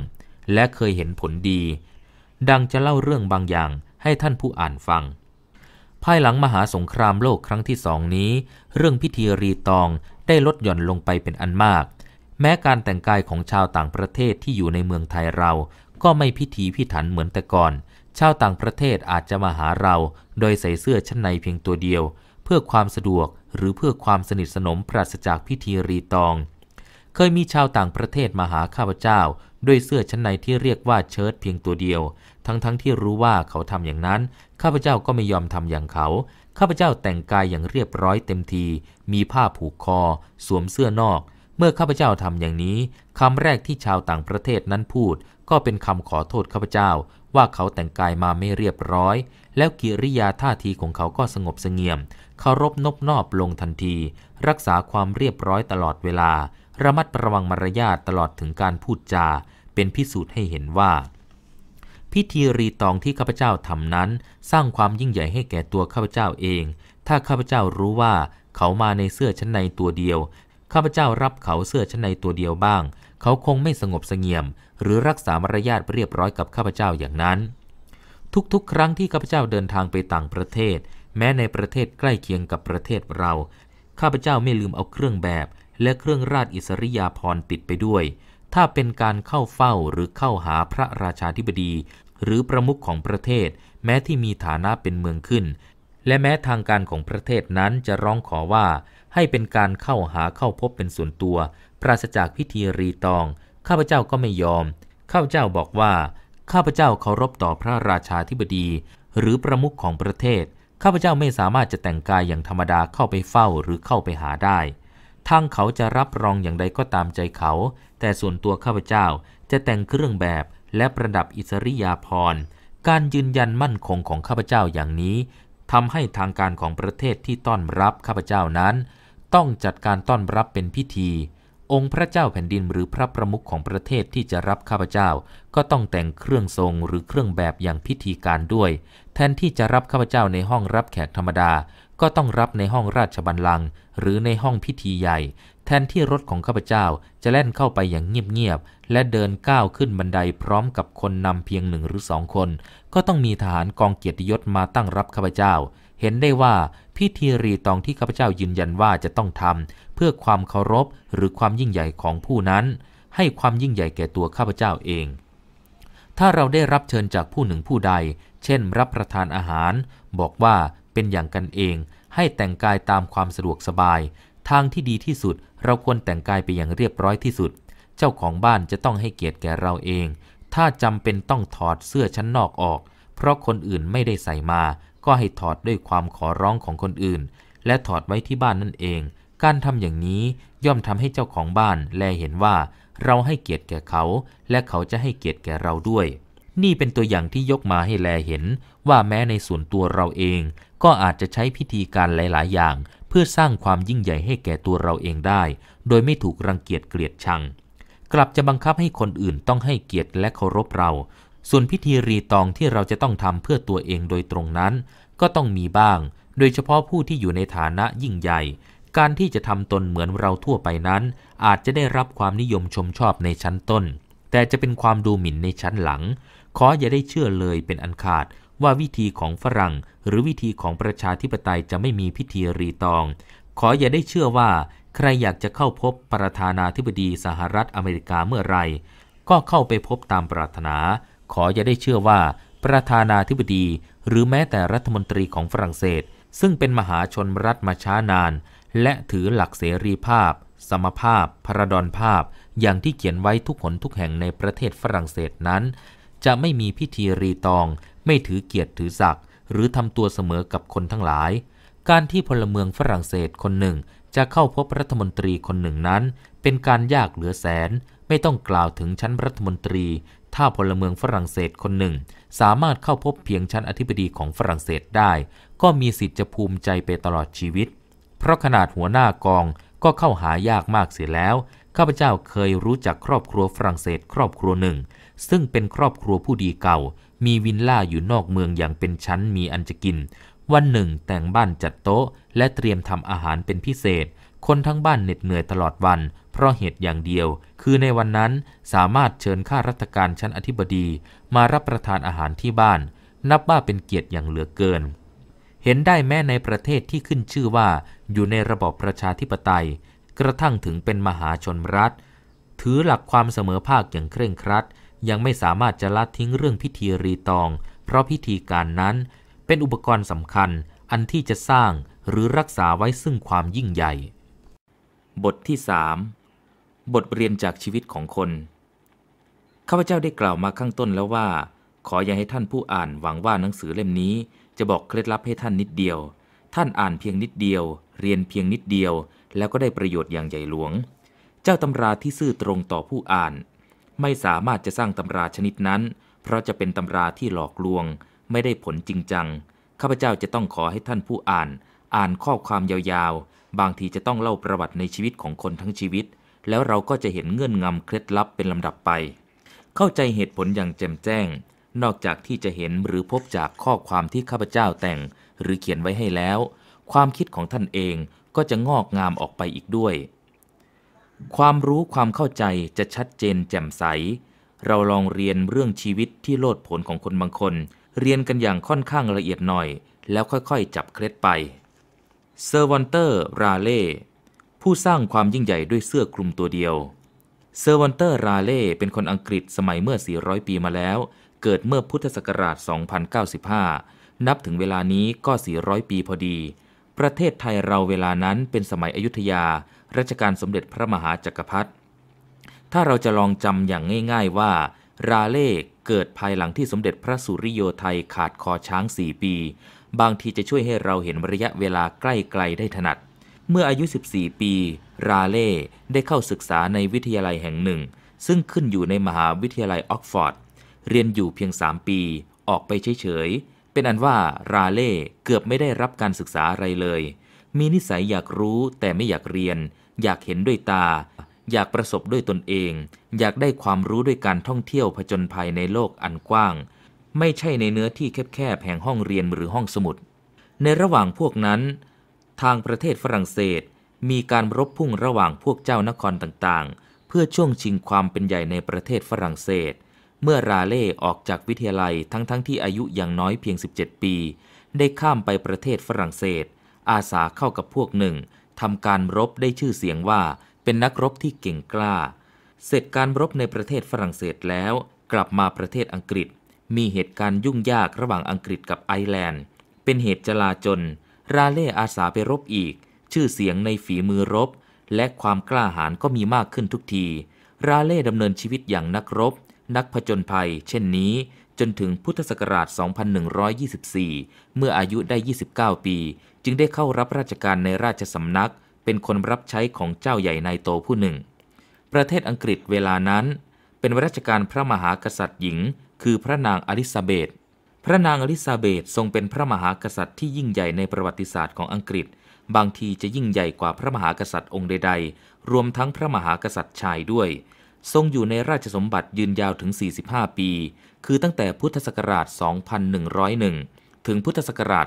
และเคยเห็นผลดี ดังจะเล่าเรื่องบางอย่างให้ท่านผู้อ่านฟัง ภายหลังมหาสงครามโลกครั้งที่สองนี้ เรื่องพิธีรีตองได้ลดหย่อนลงไปเป็นอันมาก แม้การแต่งกายของชาวต่างประเทศที่อยู่ในเมืองไทยเรา ก็ไม่พิธีพิถันเหมือนแต่ก่อน ชาวต่างประเทศอาจจะมาหาเราโดยใส่เสื้อชั้นในเพียงตัวเดียว เพื่อความสะดวกหรือเพื่อความสนิทสนมปราศจากพิธีรีตองเคยมีชาวต่างประเทศมาหาข้าพเจ้า ด้วยเสื้อชั้นในที่เรียกว่าเชิ้ตเพียงตัวเดียว ทั้งๆทที่รู้ว่าเขาทำอย่างนั้น ข้าพเจ้าก็ไม่ยอมทำอย่างเขา ข้าพเจ้าแต่งกายอย่างเรียบร้อยเต็มที มีผ้าผูกคอสวมเสื้อนอก เมื่อข้าพเจ้าทำอย่างนี้ คำแรกที่ชาวต่างประเทศนั้นพูด ก็เป็นคำขอโทษข้าพเจ้า ว่าเขาแต่งกายมาไม่เรียบร้อย แล้วกิริยาท่าทีของเขาก็สงบเสงี่ยมเคารพนบนอบลงทันที รักษาความเรียบร้อยตลอดเวลาระมัดระวังมารยาทตลอดถึงการพูดจา เป็นพิสูจน์ให้เห็นว่า พิธีรีตองที่ข้าพเจ้าทำนั้น สร้างความยิ่งใหญ่ให้แก่ตัวข้าพเจ้าเอง ถ้าข้าพเจ้ารู้ว่าเขามาในเสื้อชั้นในตัวเดียว ข้าพเจ้ารับเขาเสื้อชั้นในตัวเดียวบ้าง เขาคงไม่สงบเสงี่ยม หรือรักษามารยาทเรียบร้อยกับข้าพเจ้าอย่างนั้น ทุกๆ ครั้งที่ข้าพเจ้าเดินทางไปต่างประเทศ แม้ในประเทศใกล้เคียงกับประเทศเรา ข้าพเจ้าไม่ลืมเอาเครื่องแบบและเครื่องราชอิสริยาภรณ์ติดไปด้วย ถ้าเป็นการเข้าเฝ้าหรือเข้าหาพระราชาธิบดี หรือประมุขของประเทศ แม้ที่มีฐานะเป็นเมืองขึ้น และแม้ทางการของประเทศนั้นจะร้องขอว่า ให้เป็นการเข้าหาเข้าพบเป็นส่วนตัว ปราศจากพิธีรีตอง ข้าพเจ้าก็ไม่ยอม ข้าพเจ้าบอกว่า ข้าพเจ้าเคารพต่อพระราชาธิบดี หรือประมุขของประเทศ ข้าพเจ้าไม่สามารถจะแต่งกายอย่างธรรมดาเข้าไปเฝ้าหรือเข้าไปหาได้ทางเขาจะรับรองอย่างใดก็ตามใจเขา แต่ส่วนตัวข้าพเจ้าจะแต่งเครื่องแบบและประดับอิสริยาภรณ์ การยืนยันมั่นคงของข้าพเจ้าอย่างนี้ทำให้ทางการของประเทศที่ต้อนรับข้าพเจ้านั้น ต้องจัดการต้อนรับเป็นพิธี องค์พระเจ้าแผ่นดินหรือพระประมุขของประเทศที่จะรับข้าพเจ้าก็ต้องแต่งเครื่องทรงหรือเครื่องแบบอย่างพิธีการด้วย แทนที่จะรับข้าพเจ้าในห้องรับแขกธรรมดาก็ต้องรับในห้องราชบัลลังก์หรือในห้องพิธีใหญ่ แทนที่รถของข้าพเจ้าจะแล่นเข้าไปอย่างเงียบ ๆ และเดินก้าวขึ้นบันไดพร้อมกับคนนำเพียงหนึ่งหรือสองคน ก็ต้องมีทหารกองเกียรติยศมาตั้งรับข้าพเจ้า เห็นได้ว่าพิธีรีตองที่ข้าพเจ้ายืนยันว่าจะต้องทำเพื่อความเคารพหรือความยิ่งใหญ่ของผู้นั้น ให้ความยิ่งใหญ่แก่ตัวข้าพเจ้าเอง ถ้าเราได้รับเชิญจากผู้หนึ่งผู้ใด เช่น รับประทานอาหาร บอกว่าเป็นอย่างกันเอง ให้แต่งกายตามความสะดวกสบาย ทางที่ดีที่สุด เราควรแต่งกายไปอย่างเรียบร้อยที่สุด เจ้าของบ้านจะต้องให้เกียรติแก่เราเอง ถ้าจำเป็นต้องถอดเสื้อชั้นนอกออก เพราะคนอื่นไม่ได้ใส่มา ก็ให้ถอดด้วยความขอร้องของคนอื่น และถอดไว้ที่บ้านนั่นเอง การทำอย่างนี้ย่อมทำให้เจ้าของบ้าน แลเห็นว่า เราให้เกียรติแก่เขา และเขาจะให้เกียรติแก่เราด้วย นี่เป็นตัวอย่างที่ยกมาให้แลเห็นว่าแม้ในส่วนตัวเราเองก็อาจจะใช้พิธีการหลาย ๆ อย่าง เพื่อสร้างความยิ่งใหญ่ให้แก่ตัวเราเองได้ โดยไม่ถูกรังเกียจเกลียดชัง กลับจะบังคับให้คนอื่นต้องให้เกียรติและเคารพเรา ส่วนพิธีรีตองที่เราจะต้องทำเพื่อตัวเองโดยตรงนั้น ก็ต้องมีบ้าง โดยเฉพาะผู้ที่อยู่ในฐานะยิ่งใหญ่ การที่จะทำตนเหมือนเราทั่วไปนั้น อาจจะได้รับความนิยมชมชอบในชั้นต้น แต่จะเป็นความดูหมิ่นในชั้นหลัง ขออย่าได้เชื่อเลยเป็นอันขาดว่าวิธีของฝรั่งหรือวิธีของประชาธิปไตยจะไม่มีพิธีรีตอง ขออย่าได้เชื่อว่า ใครอยากจะเข้าพบประธานาธิบดีสหรัฐอเมริกาเมื่อไรก็เข้าไปพบตามปรารถนาขออย่าได้เชื่อว่า ประธานาธิบดี หรือแม้แต่รัฐมนตรีของฝรั่งเศส ซึ่งเป็นมหาชนรัฐมาช้านาน และถือหลักเสรีภาพสมภาพพระดอนภาพ อย่างที่เขียนไว้ทุกหนทุกแห่งในประเทศฝรั่งเศสนั้น จะไม่มีพิธีรีตองไม่ถือเกียรติถือศักดิ์หรือทำตัวเสมอกับคนทั้งหลาย การที่พลเมืองฝรั่งเศสคนหนึ่งจะเข้าพบรัฐมนตรีคนหนึ่งนั้น เป็นการยากเหลือแสน ไม่ต้องกล่าวถึงชั้นรัฐมนตรี ถ้าพลเมืองฝรั่งเศสคนหนึ่ง สามารถเข้าพบเพียงชั้นอธิบดีของฝรั่งเศสได้ ก็มีสิทธิจะภูมิใจไปตลอดชีวิต เพราะขนาดหัวหน้ากอง ก็เข้าหายากมากเสียแล้วข้าพเจ้าเคยรู้จักครอบครัวฝรั่งเศสครอบครัวหนึ่ง ซึ่งเป็นครอบครัวผู้ดีเก่ามีวินล่าอยู่นอกเมืองอย่างเป็นชั้นมีอันจะกิน วันหนึ่งแต่งบ้านจัดโต๊ะและเตรียมทำอาหารเป็นพิเศษ คนทั้งบ้านเหน็ดเหนื่อยตลอดวัน เพราะเหตุอย่างเดียว คือในวันนั้นสามารถเชิญข้าราชการชั้นอธิบดี มารับประทานอาหารที่บ้าน นับว่าเป็นเกียรติอย่างเหลือเกิน เห็นได้แม้ในประเทศที่ขึ้นชื่อว่าอยู่ในระบอบประชาธิปไตย กระทั่งถึงเป็นมหาชนรัฐ ถือหลักความเสมอภาคอย่างเคร่งครัดยังไม่สามารถจะละทิ้งเรื่องพิธีรีตอง เพราะพิธีการนั้นเป็นอุปกรณ์สำคัญ อันที่จะสร้างหรือรักษาไว้ซึ่งความยิ่งใหญ่ บทที่สบทเรียนจากชีวิตของคนข้าพเจ้าได้กล่าวมาข้างต้นแล้วว่า ขออย่าให้ท่านผู้อ่านหวังว่าหนังสือเล่มนี้ จะบอกเคล็ดลับให้ท่านนิดเดียว ท่านอ่านเพียงนิดเดียว เรียนเพียงนิดเดียว แล้วก็ได้ประโยชน์อย่างใหญ่หลวง เจ้าตำราที่ซื่อตรงต่อผู้อ่านไม่สามารถจะสร้างตำราชนิดนั้น เพราะจะเป็นตำราที่หลอกลวง ไม่ได้ผลจริงจัง ข้าพเจ้าจะต้องขอให้ท่านผู้อ่าน อ่านข้อความยาวๆ บางทีจะต้องเล่าประวัติในชีวิตของคนทั้งชีวิต แล้วเราก็จะเห็นเงื่อนงำเคล็ดลับเป็นลำดับไป เข้าใจเหตุผลอย่างแจ่มแจ้ง นอกจากที่จะเห็นหรือพบจากข้อความที่ข้าพเจ้าแต่ง หรือเขียนไว้ให้แล้ว ความคิดของท่านเองก็จะงอกงามออกไปอีกด้วยความรู้ความเข้าใจจะชัดเจนแจ่มใส เราลองเรียนเรื่องชีวิตที่โลดผลของคนบางคน เรียนกันอย่างค่อนข้างละเอียดหน่อย แล้วค่อย ๆ จับเคล็ดไป เซอร์วันเตอร์ ราเล่ ผู้สร้างความยิ่งใหญ่ด้วยเสื้อคลุมตัวเดียว เซอร์วันเตอร์ ราเล่ เป็นคนอังกฤษสมัยเมื่อ 400 ปีมาแล้ว เกิดเมื่อพุทธศักราช2095นับถึงเวลานี้ก็ 400 ปีพอดี ประเทศไทยเราเวลานั้นเป็นสมัยอยุธยารัชกาลสมเด็จพระมหาจักรพรรดิ ถ้าเราจะลองจำอย่างง่ายๆว่า ราเล่เกิดภายหลังที่สมเด็จพระสุริโยไทยขาดคอช้าง 4 ปี บางทีจะช่วยให้เราเห็นระยะเวลาใกล้ไกลได้ถนัด เมื่ออายุ 14 ปี ราเล่ได้เข้าศึกษาในวิทยาลัยแห่งหนึ่ง ซึ่งขึ้นอยู่ในมหาวิทยาลัยออกฟอร์ด เรียนอยู่เพียง 3 ปี ออกไปเฉยๆเป็นอันว่า ราเล่เกือบไม่ได้รับการศึกษาอะไรเลย มีนิสัยอยากรู้แต่ไม่อยากเรียนอยากเห็นด้วยตา อยากประสบด้วยตนเอง อยากได้ความรู้ด้วยการท่องเที่ยวผจญภัยในโลกอันกว้าง ไม่ใช่ในเนื้อที่แคบๆแห่งห้องเรียนหรือห้องสมุด ในระหว่างพวกนั้นทางประเทศฝรั่งเศสมีการรบพุ่งระหว่างพวกเจ้านครต่างๆ เพื่อช่วงชิงความเป็นใหญ่ในประเทศฝรั่งเศส เมื่อราเล่ออกจากวิทยาลัยทั้งๆทที่อายุอย่างน้อยเพียง 17 ปี ได้ข้ามไปประเทศฝรั่งเศส อาสาเข้ากับพวกหนึ่งทำการรบได้ชื่อเสียงว่าเป็นนักรบที่เก่งกล้า เสร็จการรบในประเทศฝรั่งเศสแล้วกลับมาประเทศอังกฤษ มีเหตุการณ์ยุ่งยากระหว่างอังกฤษกับไอร์แลนด์ เป็นเหตุจลาจลราเล่อาสาไปรบอีก ชื่อเสียงในฝีมือรบ และความกล้าหาญก็มีมากขึ้นทุกที ราเล่ดำเนินชีวิตอย่างนักรบ นักผจญภัย เช่นนี้ จนถึงพุทธศักราช 2124 เมื่ออายุได้ 29 ปีจึงได้เข้ารับราชการในราชสำนัก เป็นคนรับใช้ของเจ้าใหญ่นายโตผู้หนึ่ง ประเทศอังกฤษเวลานั้น เป็นราชการพระมหากษัตริย์หญิง คือพระนางอลิซาเบธ พระนางอลิซาเบธทรงเป็นพระมหากษัตริย์ที่ยิ่งใหญ่ในประวัติศาสตร์ของอังกฤษ บางทีจะยิ่งใหญ่กว่าพระมหากษัตริย์องค์ใดๆ รวมทั้งพระมหากษัตริย์ชายด้วย ทรงอยู่ในราชสมบัติยืนยาวถึง 45 ปี คือตั้งแต่พุทธศักราช 2101ถึงพุทธศักราช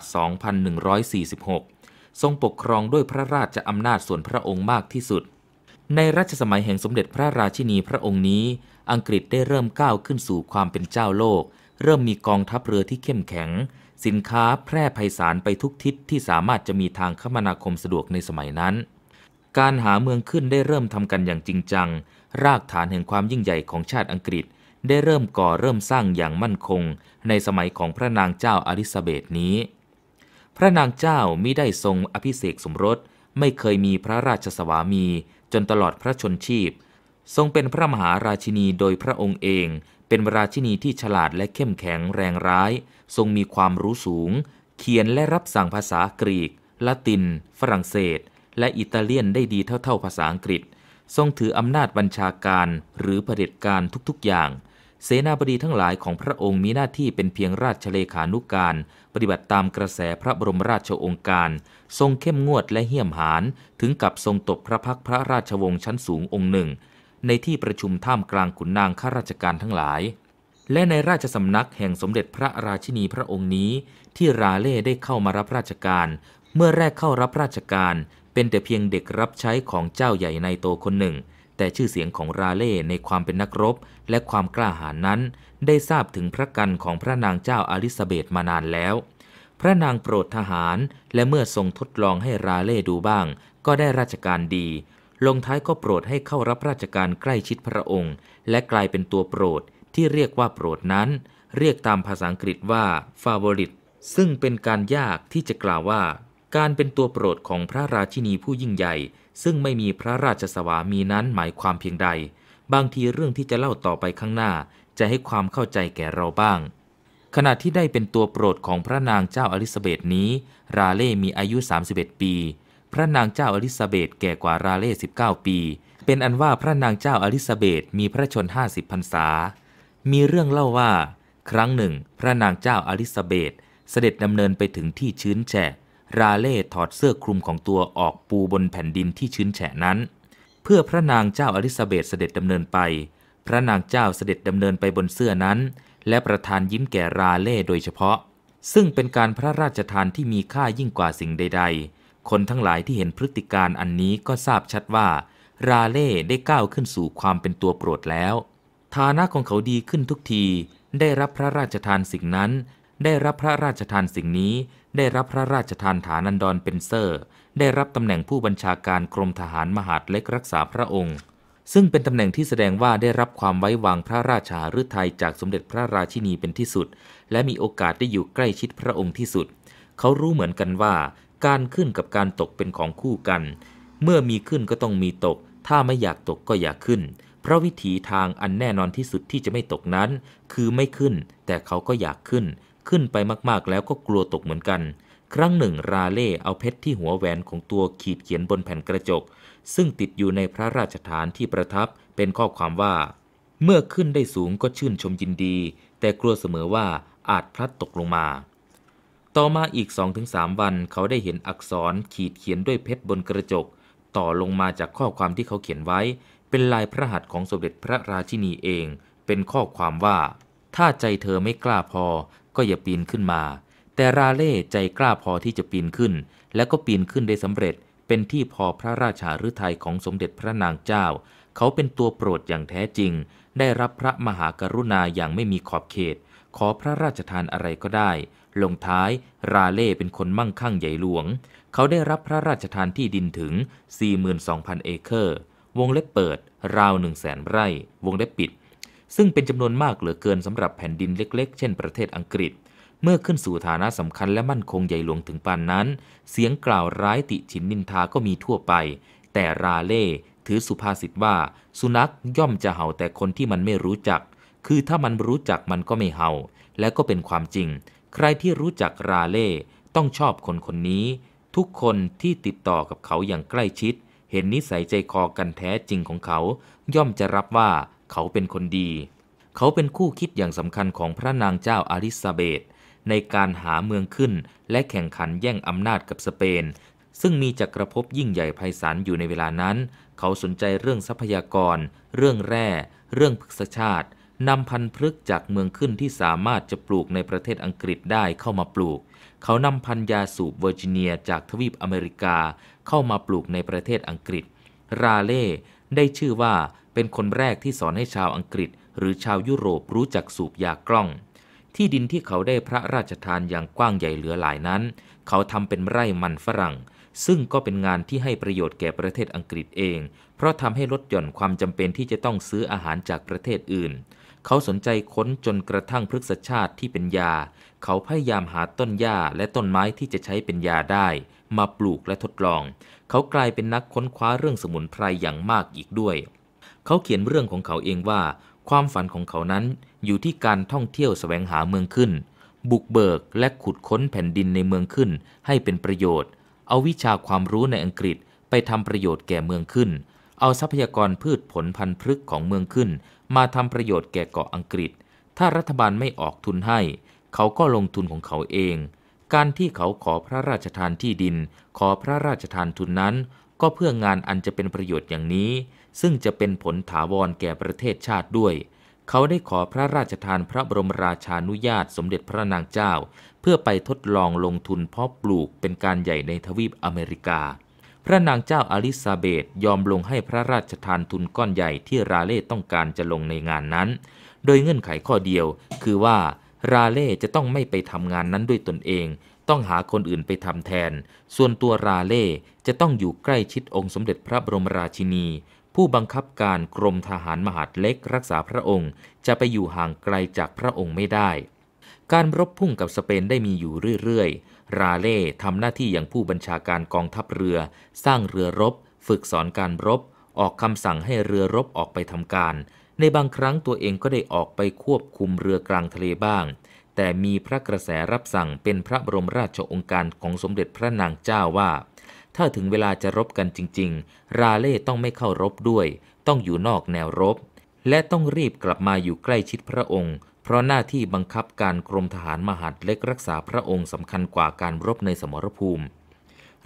2146 ทรงปกครองด้วยพระราชอำนาจส่วนพระองค์มากที่สุด ในรัชสมัยแห่งสมเด็จพระราชินีพระองค์นี้ อังกฤษได้เริ่มก้าวขึ้นสู่ความเป็นเจ้าโลก เริ่มมีกองทัพเรือที่เข้มแข็ง สินค้าแพร่ไพศาลไปทุกทิศที่สามารถจะมีทางคมนาคมสะดวกในสมัยนั้น การหาเมืองขึ้นได้เริ่มทำกันอย่างจริงจัง รากฐานแห่งความยิ่งใหญ่ของชาติอังกฤษได้เริ่มก่อเริ่มสร้างอย่างมั่นคง ในสมัยของพระนางเจ้าอลิซาเบธนี้ พระนางเจ้ามิได้ทรงอภิเษกสมรส ไม่เคยมีพระราชสวามี จนตลอดพระชนชีพ ทรงเป็นพระมหาราชินีโดยพระองค์เอง เป็นราชินีที่ฉลาดและเข้มแข็งแรงร้าย ทรงมีความรู้สูง เขียนและรับสั่งภาษากรีกละติน ฝรั่งเศส และอิตาเลียนได้ดีเท่าๆภาษาอังกฤษ ทรงถืออำนาจบัญชาการหรือเผด็จการทุกๆ อย่างเสนาบดีทั้งหลายของพระองค์มีหน้าที่เป็นเพียงราชเลขานุการ ปฏิบัติตามกระแสพระบรมราชโองการ ทรงเข้มงวดและเหี้ยมหานถึงกับทรงตบพระพักพระราชวงศ์ชั้นสูงองค์หนึ่ง ในที่ประชุมท่ามกลางขุนนางข้าราชการทั้งหลาย และในราชสำนักแห่งสมเด็จพระราชินีพระองค์นี้ ที่ราเล่ได้เข้ามารับราชการ เมื่อแรกเข้ารับราชการ เป็นแต่เพียงเด็กรับใช้ของเจ้าใหญ่ในโตคนหนึ่ง แต่ชื่อเสียงของราเล่ในความเป็นนักรบและความกล้าหาญนั้น ได้ทราบถึงพระกันของพระนางเจ้าอลิซาเบตมานานแล้ว พระนางโปรดทหาร และเมื่อทรงทดลองให้ราเล่ดูบ้าง ก็ได้ราชการดี ลงท้ายก็โปรดให้เข้ารับราชการใกล้ชิดพระองค์ และกลายเป็นตัวโปรดที่เรียกว่าโปรดนั้น เรียกตามภาษาอังกฤษว่า favorite ซึ่งเป็นการยากที่จะกล่าวว่า การเป็นตัวโปรดของพระราชินีผู้ยิ่งใหญ่ ซึ่งไม่มีพระราชสวามีนั้นหมายความเพียงใดบางทีเรื่องที่จะเล่าต่อไปข้างหน้าจะให้ความเข้าใจแก่เราบ้าง ขณะที่ได้เป็นตัวโปรดของพระนางเจ้าอลิซาเบธนี้ ราเล่ มีอายุ 31 ปี พระนางเจ้าอลิซาเบธแก่กว่าราเล่ 19 ปี เป็นอันว่าพระนางเจ้าอลิซาเบธมีพระชน 50พรรษา มีเรื่องเล่าว่า ครั้งหนึ่ง พระนางเจ้าอลิซาเบธเสด็จดำเนินไปถึงที่ชื้นแฉะ ราเล่ถอดเสื้อคลุมของตัวออกปูบนแผ่นดินที่ชื้นแฉะนั้นเพื่อพระนางเจ้าอลิซาเบธเสด็จดำเนินไป พระนางเจ้าเสด็จดำเนินไปบนเสื้อนั้น และประทานยิ้มแก่ราเล่โดยเฉพาะ ซึ่งเป็นการพระราชทานที่มีค่ายิ่งกว่าสิ่งใดๆ คนทั้งหลายที่เห็นพฤติการอันนี้ก็ทราบชัดว่า ราเล่ได้ก้าวขึ้นสู่ความเป็นตัวโปรดแล้ว ฐานะของเขาดีขึ้นทุกที ได้รับพระราชทานสิ่งนั้น ได้รับพระราชทานสิ่งนี้ ได้รับพระราชทานฐานันดรเป็นเซอร์ได้รับตำแหน่งผู้บัญชาการกรมทหารมหาดเล็กรักษาพระองค์ ซึ่งเป็นตำแหน่งที่แสดงว่าได้รับความไว้วางพระราชาหไทยจากสมเด็จพระราชินีเป็นที่สุด และมีโอกาสได้อยู่ใกล้ชิดพระองค์ที่สุด เขารู้เหมือนกันว่า การขึ้นกับการตกเป็นของคู่กัน เมื่อมีขึ้นก็ต้องมีตก ถ้าไม่อยากตกก็อย่าขึ้น เพราะวิถีทางอันแน่นอนที่สุดที่จะไม่ตกนั้น คือไม่ขึ้น แต่เขาก็อยากขึ้น ขึ้นไปมาก ๆ แล้วก็กลัวตกเหมือนกันครั้งหนึ่ง ราเล่เอาเพชรที่หัวแหวนของตัวขีดเขียนบนแผ่นกระจก ซึ่งติดอยู่ในพระราชฐานที่ประทับเป็นข้อความว่า เมื่อขึ้นได้สูงก็ชื่นชมยินดี แต่กลัวเสมอว่าอาจพลัดตกลงมา ต่อมาอีกสองถึามวันเขาได้เห็นอักษรขีดเขียนด้วยเพชรบนกระจก ต่อลงมาจากข้อความที่เขาเขียนไว้ เป็นลายพระหัตถ์ของสมเด็จพระราชินีเอง เป็นข้อความว่า ถ้าใจเธอไม่กล้าพอก็อย่าปีนขึ้นมาแต่ราเล่ใจกล้าพอที่จะปีนขึ้น และก็ปีนขึ้นได้สำเร็จ เป็นที่พอพระราชาฤทัยของสมเด็จพระนางเจ้า เขาเป็นตัวโปรดอย่างแท้จริง ได้รับพระมหากรุณาอย่างไม่มีขอบเขต ขอพระราชทานอะไรก็ได้ ลงท้ายราเล่เป็นคนมั่งคั่งใหญ่หลวง เขาได้รับพระราชทานที่ดินถึง 42,000 เอเคอร์ วงเล็บเปิด ราว 1 0 0 0 0นไร่วงเล็บปิด ซึ่งเป็นจำนวนมากเหลือเกินสำหรับแผ่นดินเล็ก ๆ เช่น ประเทศอังกฤษเมื่อขึ้นสู่ฐานะสำคัญและมั่นคงใหญ่หลวงถึงปานนั้น เสียงกล่าวร้ายติฉินนินทาก็มีทั่วไป แต่ราเล่ถือสุภาษิตว่า สุนัขย่อมจะเห่าแต่คนที่มันไม่รู้จัก คือถ้ามันรู้จักมันก็ไม่เห่า และก็เป็นความจริง ใครที่รู้จักราเล่ต้องชอบคนคนนี้ ทุกคนที่ติดต่อกับเขาอย่างใกล้ชิด เห็นนิสัยใจคอกันแท้จริงของเขา ย่อมจะรับว่าเขาเป็นคนดี เขาเป็นคู่คิดอย่างสำคัญของพระนางเจ้าอาริซาเบธในการหาเมืองขึ้นและแข่งขันแย่งอำนาจกับสเปน ซึ่งมีจักรภพยิ่งใหญ่ไพศาลอยู่ในเวลานั้น เขาสนใจเรื่องทรัพยากร เรื่องแร่ เรื่องพฤกษชาติ นำพันธุ์พฤกจากเมืองขึ้นที่สามารถจะปลูกในประเทศอังกฤษได้เข้ามาปลูก เขานำพันธุ์ยาสูบเวอร์จิเนียจากทวีปอเมริกาเข้ามาปลูกในประเทศอังกฤษ ราเล่ได้ชื่อว่าเป็นคนแรกที่สอนให้ชาวอังกฤษหรือชาวยุโรปรู้จักสูบยากล้องที่ดินที่เขาได้พระราชทานอย่างกว้างใหญ่เหลือหลายนั้น เขาทำเป็นไร่มันฝรั่ง ซึ่งก็เป็นงานที่ให้ประโยชน์แก่ประเทศอังกฤษเอง เพราะทำให้ลดหย่อนความจำเป็นที่จะต้องซื้ออาหารจากประเทศอื่น เขาสนใจค้นจนกระทั่งพฤกษชาติที่เป็นยา เขาพยายามหาต้นหญ้าและต้นไม้ที่จะใช้เป็นยาได้ มาปลูกและทดลอง เขากลายเป็นนักค้นคว้าเรื่องสมุนไพรอย่างมากอีกด้วย เขาเขียนเรื่องของเขาเองว่าความฝันของเขานั้นอยู่ที่การท่องเที่ยวแสวงหาเมืองขึ้น บุกเบิกและขุดค้นแผ่นดินในเมืองขึ้น ให้เป็นประโยชน์ เอาวิชาความรู้ในอังกฤษ ไปทำประโยชน์แก่เมืองขึ้น เอาทรัพยากรพืชผลพันธุ์พฤกษ์ของเมืองขึ้น มาทำประโยชน์แก่เกาะอังกฤษ ถ้ารัฐบาลไม่ออกทุนให้ เขาก็ลงทุนของเขาเอง การที่เขาขอพระราชทานที่ดิน ขอพระราชทานทุนนั้น ก็เพื่องานอันจะเป็นประโยชน์อย่างนี้ซึ่งจะเป็นผลถาวรแก่ประเทศชาติด้วย เขาได้ขอพระราชทานพระบรมราชานุญาตสมเด็จพระนางเจ้า เพื่อไปทดลองลงทุนเพาะปลูกเป็นการใหญ่ในทวีปอเมริกา พระนางเจ้าอลิซาเบธยอมลงให้พระราชทานทุนก้อนใหญ่ที่ราเล่ต้องการจะลงในงานนั้น โดยเงื่อนไขข้อเดียวคือว่าราเล่จะต้องไม่ไปทำงานนั้นด้วยตนเอง ต้องหาคนอื่นไปทำแทน ส่วนตัวราเล่จะต้องอยู่ใกล้ชิดองค์สมเด็จพระบรมราชินีผู้บังคับการกรมทหารมหาดเล็กรักษาพระองค์ จะไปอยู่ห่างไกลจากพระองค์ไม่ได้ การรบพุ่งกับสเปนได้มีอยู่เรื่อยๆ ราเล่ทำหน้าที่อย่างผู้บัญชาการกองทัพเรือ สร้างเรือรบ ฝึกสอนการรบ ออกคำสั่งให้เรือรบออกไปทำการ ในบางครั้งตัวเองก็ได้ออกไปควบคุมเรือกลางทะเลบ้าง แต่มีพระกระแสรับสั่งเป็นพระบรมราชโองการของสมเด็จพระนางเจ้าว่าถ้าถึงเวลาจะรบกันจริง ๆ ราเล่ต้องไม่เข้ารบด้วย ต้องอยู่นอกแนวรบ และต้องรีบกลับมาอยู่ใกล้ชิดพระองค์ เพราะหน้าที่บังคับการกรมทหารมหาดเล็กรักษาพระองค์สำคัญกว่าการรบในสมรภูมิ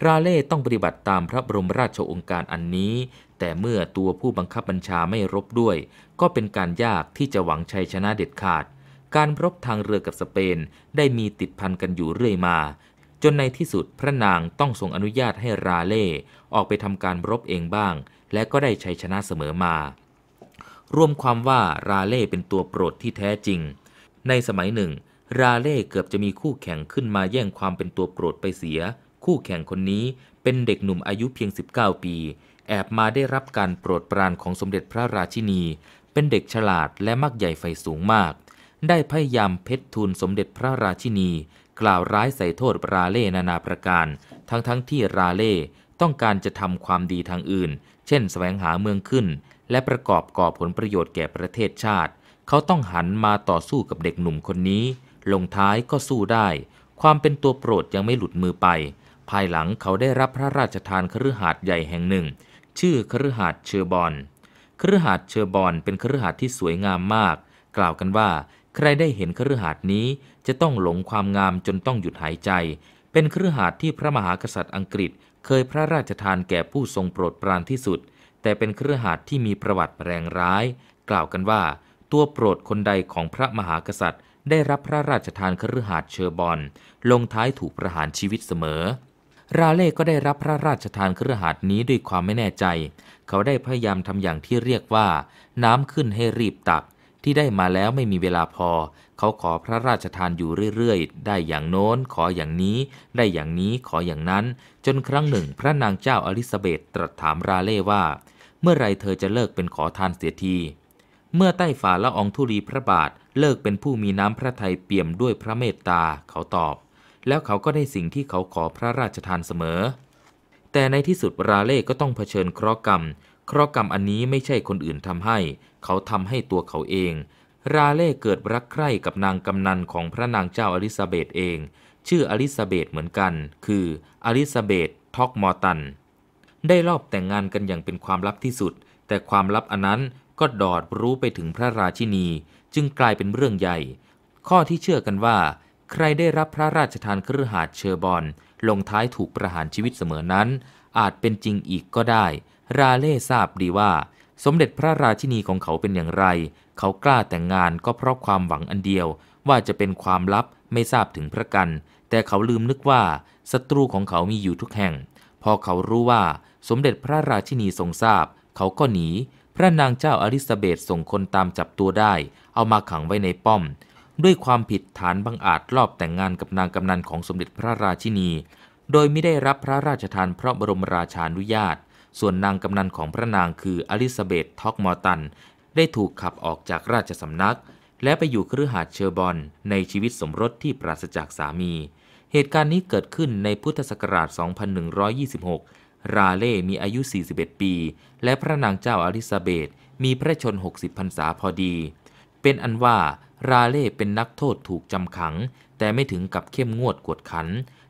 ราเล่ต้องปฏิบัติตามพระบรมราชโองการอันนี้ แต่เมื่อตัวผู้บังคับบัญชาไม่รบด้วย ก็เป็นการยากที่จะหวังชัยชนะเด็ดขาด การรบทางเรือกับสเปนได้มีติดพันกันอยู่เรื่อยมาจนในที่สุดพระนางต้องทรงอนุญาตให้ราเล่ออกไปทำการรบเองบ้าง และก็ได้ชัยชนะเสมอมา รวมความว่าราเล่เป็นตัวโปรดที่แท้จริง ในสมัยหนึ่ง ราเล่เกือบจะมีคู่แข่งขึ้นมาแย่งความเป็นตัวโปรดไปเสีย คู่แข่งคนนี้เป็นเด็กหนุ่มอายุเพียง 19 ปี แอบมาได้รับการโปรดปรานของสมเด็จพระราชินี เป็นเด็กฉลาดและมักใหญ่ไฟสูงมาก ได้พยายามเพชรทูลสมเด็จพระราชินีกล่าวร้ายใส่โทษราเล่นานาประการ ทั้งทั้งที่ราเล่ต้องการจะทำความดีทางอื่น เช่นสแสวงหาเมืองขึ้น และประกอบก่อผลประโยชน์แก่ประเทศชาติ เขาต้องหันมาต่อสู้กับเด็กหนุ่มคนนี้ ลงท้ายก็สู้ได้ ความเป็นตัวโปรดยังไม่หลุดมือไป ภายหลังเขาได้รับพระราชทานคฤหาสน์ใหญ่แห่งหนึ่ง ชื่อคฤหาสน์เชอร์บอนคฤหาสน์เชอร์บอนเป็นคฤหาสน์ที่สวยงามมาก กล่าวกันว่า ใครได้เห็นคฤหาสน์นี้จะต้องหลงความงามจนต้องหยุดหายใจ เป็นเครือหาดที่พระมหากษัตริย์อังกฤษเคยพระราชทานแก่ผู้ทรงโปรดปรานที่สุด แต่เป็นเครือหาดที่มีประวัติแรงร้าย กล่าวกันว่าตัวโปรดคนใดของพระมหากษัตริย์ ได้รับพระราชทานเครือหาดเชอร์บอนลงท้ายถูกประหารชีวิตเสมอ ราเล่ก็ได้รับพระราชทานเครือหาดนี้ด้วยความไม่แน่ใจ เขาได้พยายามทำอย่างที่เรียกว่า น้ำขึ้นให้รีบตัก ที่ได้มาแล้วไม่มีเวลาพอเขาขอพระราชทานอยู่เรื่อยๆ ได้อย่างโน้นขออย่างนี้ ได้อย่างนี้ขออย่างนั้นจนครั้งหนึ่งพระนางเจ้าอลิซาเบธตรัสถามราเล่ว่า เมื่อไรเธอจะเลิกเป็นขอทานเสียที เมื่อใต้ฝ่าละอองธุรีพระบาทเลิกเป็นผู้มีน้ำพระทัยเปี่ยมด้วยพระเมตตาเขาตอบ แล้วเขาก็ได้สิ่งที่เขาขอพระราชทานเสมอ แต่ในที่สุดราเล่ก็ต้องเผชิญเคราะห์กรรมเคราะห์กรรมอันนี้ไม่ใช่คนอื่นทำให้ เขาทำให้ตัวเขาเองราเล่เกิดรักใคร่กับนางกำนันของพระนางเจ้าอลิซาเบตเอง ชื่ออลิซาเบตเหมือนกันคืออลิซาเบตท็อกมอตัน ได้รอบแต่งงานกันอย่างเป็นความลับที่สุด แต่ความลับอันนั้นก็ดอดรู้ไปถึงพระราชินี จึงกลายเป็นเรื่องใหญ่ ข้อที่เชื่อกันว่า ใครได้รับพระราชทานเครือหาดเชอร์บอนลงท้ายถูกประหารชีวิตเสมอนั้น อาจเป็นจริงอีกก็ได้ ราเล่ทราบดีว่าสมเด็จพระราชินีของเขาเป็นอย่างไร เขากล้าแต่งงานก็เพราะความหวังอันเดียวว่าจะเป็นความลับไม่ทราบถึงพระกัน แต่เขาลืมนึกว่าศัตรูของเขามีอยู่ทุกแห่ง พอเขารู้ว่า สมเด็จพระราชินีทรงทราบ เขาก็หนี พระนางเจ้าอลิซาเบธส่งคนตามจับตัวได้ เอามาขังไว้ในป้อม ด้วยความผิดฐานบังอาจลอบแต่งงานกับนางกำนันของสมเด็จพระราชินี โดยไม่ได้รับพระราชทานพระบรมราชานุญาตส่วนนางกำนันของพระนางคืออลิซาเบธท็อกมอร์ตัน ได้ถูกขับออกจากราชสำนัก และไปอยู่ครือหาดเชอร์บอน ในชีวิตสมรสที่ปราศจากสามี เหตุการณ์นี้เกิดขึ้นในพุทธศักราช 2126 ราเล่ มีอายุ 41 ปี และพระนางเจ้าอลิซาเบธมีพระชน 60พรรษาพอดี เป็นอันว่าราเล่เป็นนักโทษถูกจำขัง แต่ไม่ถึงกับเข้มงวดกวดขัน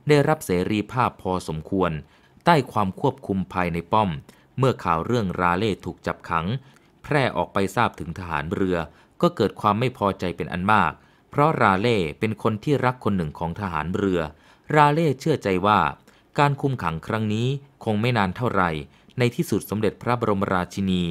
ได้รับเสรีภาพพอสมควรใต้ความควบคุมภายในป้อม เมื่อข่าวเรื่องราเล่ถูกจับขังแพร่ออกไปทราบถึงทหารเรือ ก็เกิดความไม่พอใจเป็นอันมาก เพราะราเล่เป็นคนที่รักคนหนึ่งของทหารเรือ ราเล่เชื่อใจว่า การคุมขังครั้งนี้คงไม่นานเท่าไหร่ ในที่สุดสมเด็จพระบรมราชินี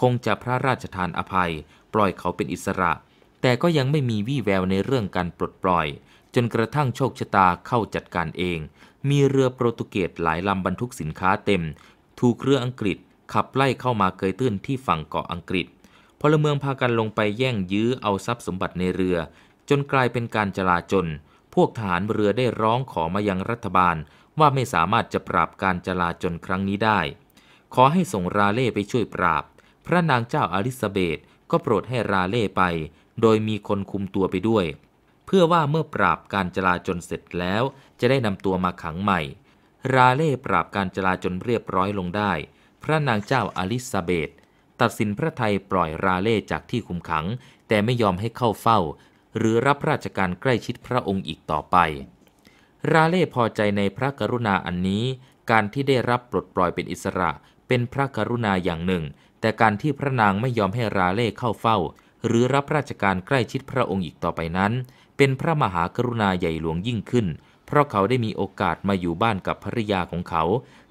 คงจะพระราชทานอภัย ปล่อยเขาเป็นอิสระ แต่ก็ยังไม่มีวี่แววในเรื่องการปลดปล่อย จนกระทั่งโชคชะตาเข้าจัดการเองมีเรือโปรตุเกสหลายลำบรรทุกสินค้าเต็ม ถูกเรืออังกฤษขับไล่เข้ามาเกยตื้นที่ฝั่งเกาะอังกฤษพลเมืองพากันลงไปแย่งยื้อเอาทรัพย์สมบัติในเรือ จนกลายเป็นการจลาจลพวกทหารเรือได้ร้องขอมายังรัฐบาลว่าไม่สามารถจะปราบการจลาจลครั้งนี้ได้ ขอให้ส่งราเล่ไปช่วยปราบพระนางเจ้าอลิซาเบธก็โปรดให้ราเล่ไป โดยมีคนคุมตัวไปด้วยพื่อว่าเมื่อปราบการจลาจนเสร็จแล้ว จะได้นำตัวมาขังใหม่ ราเล่ปราบการจลาจนเรียบร้อยลงได้ พระนางเจ้าอลิซาเบธตัดสินพระไทยปล่อยราเล่จากที่คุมขัง แต่ไม่ยอมให้เข้าเฝ้า หรือรับราชการใกล้ชิดพระองค์อีกต่อไป ราเล่พอใจในพระกรุณาอันนี้ การที่ได้รับปลดปล่อยเป็นอิสระเป็นพระกรุณาอย่างหนึ่ง แต่การที่พระนางไม่ยอมให้ราเล่เข้าเฝ้า หรือรับราชการใกล้ชิดพระองค์อีกต่อไปนั้นเป็นพระมหากรุณาใหญ่หลวงยิ่งขึ้น เพราะเขาได้มีโอกาสมาอยู่บ้านกับภรรยาของเขา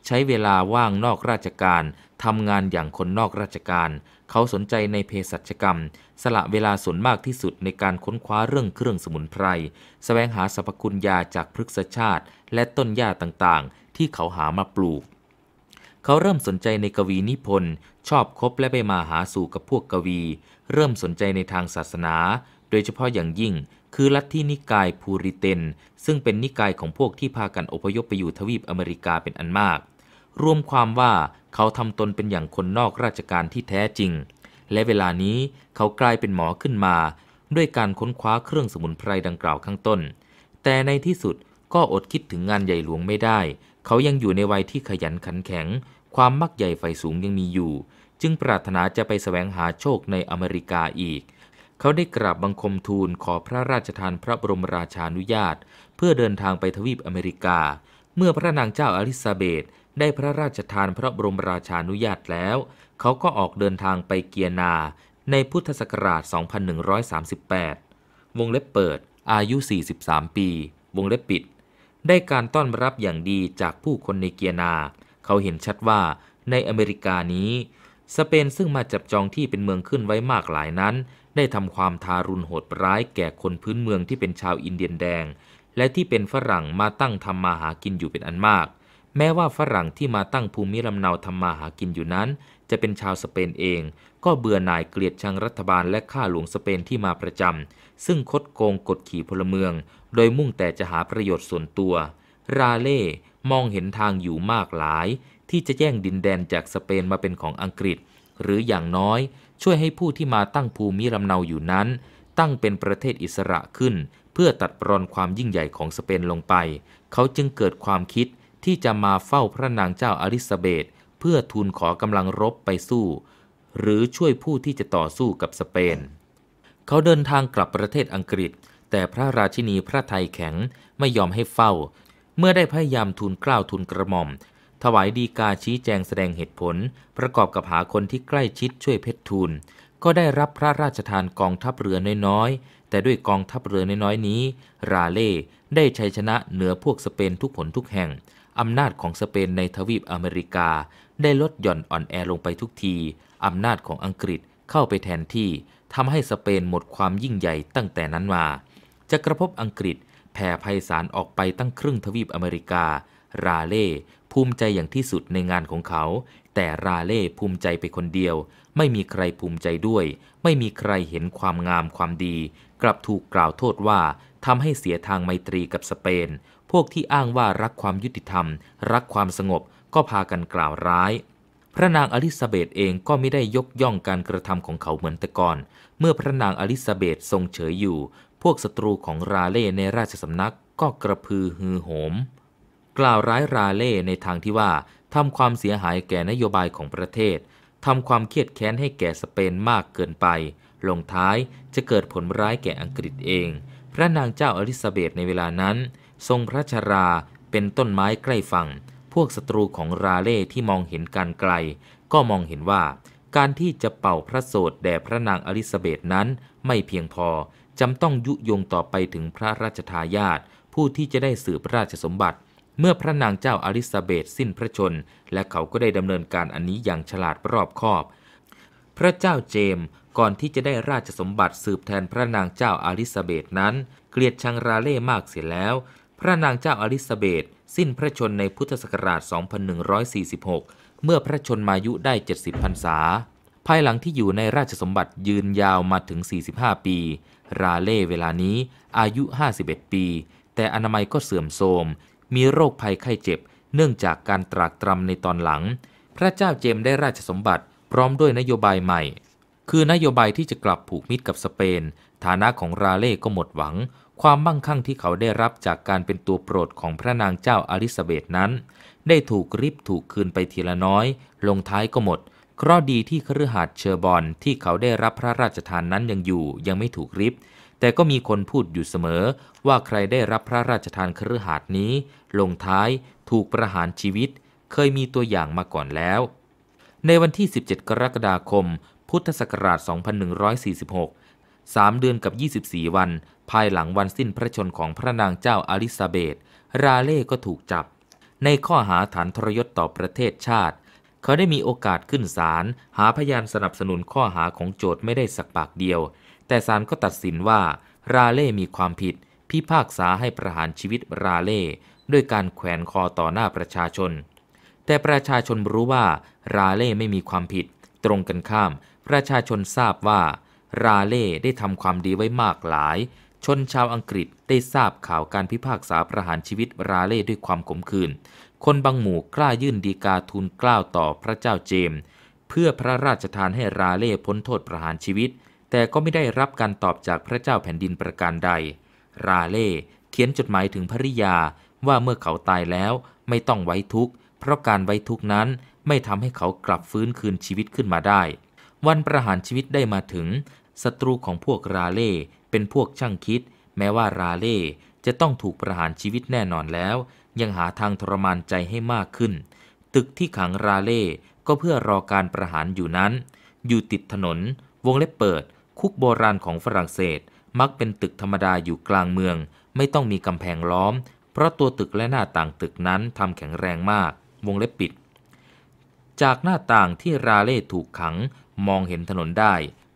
ใช้เวลาว่างนอกราชการ ทำงานอย่างคนนอกราชการ เขาสนใจในเภสัชกรรมสละเวลาส่วนมากที่สุดในการค้นคว้าเรื่องเครื่องสมุนไพรสแสวงหาสรรพคุณยาจากพฤกษชาติ และต้นหญ้าต่างๆ ที่เขาหามาปลูก เขาเริ่มสนใจในกวีนิพนธ์ ชอบคบและไปมาหาสู่กับพวกกวี เริ่มสนใจในทางศาสนา โดยเฉพาะอย่างยิ่งคือลัทธินิกายพูริเตน ซึ่งเป็นนิกายของพวกที่พากันอพยพไปอยู่ทวีปอเมริกาเป็นอันมาก รวมความว่าเขาทำตนเป็นอย่างคนนอกราชการที่แท้จริง และเวลานี้เขากลายเป็นหมอขึ้นมา ด้วยการค้นคว้าเครื่องสมุนไพรดังกล่าวข้างต้น แต่ในที่สุดก็อดคิดถึงงานใหญ่หลวงไม่ได้ เขายังอยู่ในวัยที่ขยันขันแข็ง ความมักใหญ่ไฟสูงยังมีอยู่ จึงปรารถนาจะไปแสวงหาโชคในอเมริกาอีกเขาได้กราบบังคมทูลขอพระราชทานพระบรมราชานุญาต เพื่อเดินทางไปทวีปอเมริกา เมื่อพระนางเจ้าอลิซาเบธได้พระราชทานพระบรมราชานุญาตแล้ว เขาก็ออกเดินทางไปเกียนาในพุทธศักราช 2138 วงเล็บเปิดอายุ 43 ปีวงเล็บปิดได้การต้อนรับอย่างดีจากผู้คนในเกียนาเขาเห็นชัดว่า ในอเมริกานี้ สเปนซึ่งมาจับจองที่เป็นเมืองขึ้นไว้มากหลายนั้นได้ทำความทารุณโหดร้ายแก่คนพื้นเมืองที่เป็นชาวอินเดียนแดง และที่เป็นฝรั่งมาตั้งทำมาหากินอยู่เป็นอันมาก แม้ว่าฝรั่งที่มาตั้งภูมิลำเนาทำมาหากินอยู่นั้น จะเป็นชาวสเปนเอง ก็เบื่อหน่ายเกลียดชังรัฐบาลและข้าหลวงสเปนที่มาประจำซึ่งคดโกงกดขี่พลเมือง โดยมุ่งแต่จะหาประโยชน์ส่วนตัว ราเล่มองเห็นทางอยู่มากหลาย ที่จะแย่งดินแดนจากสเปนมาเป็นของอังกฤษ หรืออย่างน้อยช่วยให้ผู้ที่มาตั้งภูมิลำเนาอยู่นั้น ตั้งเป็นประเทศอิสระขึ้น เพื่อตัดรอนความยิ่งใหญ่ของสเปนลงไป เขาจึงเกิดความคิดที่จะมาเฝ้าพระนางเจ้าอลิซาเบธเพื่อทูลขอกำลังรบไปสู้ หรือช่วยผู้ที่จะต่อสู้กับสเปน เขาเดินทางกลับประเทศอังกฤษ แต่พระราชินีพระไทยแข็งไม่ยอมให้เฝ้า เมื่อได้พยายามทูลกล้าวทูลกระหม่อมถวายดีกาชี้แจงแสดงเหตุผลประกอบกับหาคนที่ใกล้ชิดช่วยเพชรทูลก็ได้รับพระราชทานกองทัพเรือน้อย ๆ แต่ด้วยกองทัพเรือน้อยยนี้ ราเล่ได้ชัยชนะเหนือพวกสเปนทุกผลทุกแห่ง อำนาจของสเปนในทวีปอเมริกา ได้ลดหย่อนอ่อนแอลงไปทุกที อำนาจของอังกฤษเข้าไปแทนที่ทำให้สเปนหมดความยิ่งใหญ่ตั้งแต่นั้นมาจะกระพอังกฤษแผ่ภัยสารออกไปตั้งครึ่งทวีปอเมริกา ราเล่ภูมิใจอย่างที่สุดในงานของเขา แต่ราเล่ภูมิใจไปคนเดียว ไม่มีใครภูมิใจด้วย ไม่มีใครเห็นความงามความดี กลับถูกกล่าวโทษว่าทำให้เสียทางไมตรีกับสเปน พวกที่อ้างว่ารักความยุติธรรม รักความสงบก็พากันกล่าวร้าย พระนางอลิซาเบธเองก็ไม่ได้ยกย่องการกระทำของเขาเหมือนแต่ก่อนเมื่อพระนางอลิซาเบธทรงเฉยอยู่ พวกศัตรูของราเล่ในราชสำนักก็กระพือฮือโหมกล่าวร้ายราเล่ในทางที่ว่าทำความเสียหายแก่นโยบายของประเทศทำความเครียดแค้นให้แก่สเปนมากเกินไป ลงท้ายจะเกิดผลร้ายแก่อังกฤษเอง พระนางเจ้าอลิซาเบธในเวลานั้น ทรงพระชาราเป็นต้นไม้ใกล้ฝั่งพวกศัตรูของราเล่ที่มองเห็นการไกล ก็มองเห็นว่า การที่จะเป่าพระโสดแด่พระนางอลิซาเบธนั้น ไม่เพียงพอจำต้องยุยงต่อไปถึงพระราชทายาทผู้ที่จะได้สืบราชสมบัติเมื่อพระนางเจ้าอลิซาเบธสิ้นพระชน และเขาก็ได้ดำเนินการอันนี้อย่างฉลาดรอบคอบ พระเจ้าเจมส์ก่อนที่จะได้ราชสมบัติสืบแทนพระนางเจ้าอลิซาเบธนั้น เกลียดชังราเล่มากเสียแล้ว พระนางเจ้าอลิซาเบธสิ้นพระชนในพุทธศักราช 2146 เมื่อพระชนมายุได้ 70พรรษา ภายหลังที่อยู่ในราชสมบัติยืนยาวมาถึง 45 ปี ราเล่เวลานี้อายุ 51 ปี แต่อนามัยก็เสื่อมโทรมมีโรคภัยไข้เจ็บเนื่องจากการตรากตรำในตอนหลัง พระเจ้าเจมได้ราชสมบัติพร้อมด้วยนโยบายใหม่ คือนโยบายที่จะกลับผูกมิตรกับสเปน ฐานะของราเล่ก็หมดหวัง ความมั่งคั่งที่เขาได้รับจากการเป็นตัวโปรดของพระนางเจ้าอลิซาเบธนั้น ได้ถูกริบถูกคืนไปทีละน้อย ลงท้ายก็หมดเคราะดีที่คฤหาสน์เชอร์บอนที่เขาได้รับพระราชทานนั้นยังอยู่ ยังไม่ถูกริบแต่ก็มีคนพูดอยู่เสมอ ว่าใครได้รับพระราชทานครือหาสนี้ ลงท้ายถูกประหารชีวิต เคยมีตัวอย่างมาก่อนแล้ว ในวันที่ 17 กรกฎาคม พุทธศักราช 2146 3 เดือนกับ 24 วัน ภายหลังวันสิ้นพระชนของพระนางเจ้าอลิซาเบธราเล่ก็ถูกจับ ในข้อหาฐานทรยศต่อประเทศชาติ เขาได้มีโอกาสขึ้นศาลหาพยานสนับสนุนข้อหาของโจทย์ไม่ได้สักปากเดียวแต่ศาลก็ตัดสินว่าราเล่มีความผิด พิพากษาให้ประหารชีวิตราเล่ด้วยการแขวนคอต่อหน้าประชาชน แต่ประชาชนรู้ว่า ราเล่ไม่มีความผิด ตรงกันข้าม ประชาชนทราบว่า ราเล่ได้ทำความดีไว้มากหลาย ชนชาวอังกฤษได้ทราบข่าวการพิพากษาประหารชีวิตราเล่ด้วยความขมขื่นคนบางหมู่กล้ายื่นดีกาทูลกล้าวต่อพระเจ้าเจมเพื่อพระราชทานให้ราเล่พ้นโทษประหารชีวิตแต่ก็ไม่ได้รับการตอบจากพระเจ้าแผ่นดินประการใด ราเล่เขียนจดหมายถึงภริยา ว่าเมื่อเขาตายแล้ว ไม่ต้องไว้ทุกข์เพราะการไว้ทุกข์นั้นไม่ทำให้เขากลับฟื้นคืนชีวิตขึ้นมาได้ วันประหารชีวิตได้มาถึงศัตรูของพวกราเล่เป็นพวกช่างคิด แม้ว่าราเล่จะต้องถูกประหารชีวิตแน่นอนแล้ว ยังหาทางทรมานใจให้มากขึ้น ตึกที่ขังราเล่ก็เพื่อรอการประหารอยู่นั้น อยู่ติดถนน วงเล็บเปิดคุกโบราณของฝรั่งเศส มักเป็นตึกธรรมดาอยู่กลางเมือง ไม่ต้องมีกำแพงล้อม เพราะตัวตึกและหน้าต่างตึกนั้น ทำแข็งแรงมากวงเล็บปิด จากหน้าต่างที่ราเล่ถูกขังมองเห็นถนนได้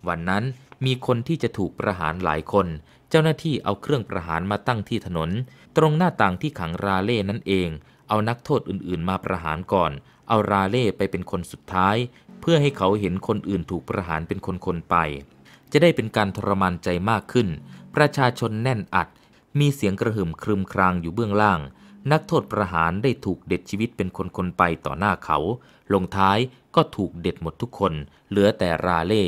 วันนั้นมีคนที่จะถูกประหารหลายคน เจ้าหน้าที่เอาเครื่องประหารมาตั้งที่ถนน ตรงหน้าต่างที่ขังราเล่นั่นเอง เอานักโทษอื่น ๆ มาประหารก่อน เอาราเล่ไปเป็นคนสุดท้าย เพื่อให้เขาเห็นคนอื่นถูกประหารเป็นคน ๆ ไปจะได้เป็นการทรมานใจมากขึ้น ประชาชนแน่นอัด มีเสียงกระหึ่มครึมครางอยู่เบื้องล่าง นักโทษประหารได้ถูกเด็ดชีวิตเป็นคนคนไปต่อหน้าเขา ลงท้ายก็ถูกเด็ดหมดทุกคน เหลือแต่ราเล่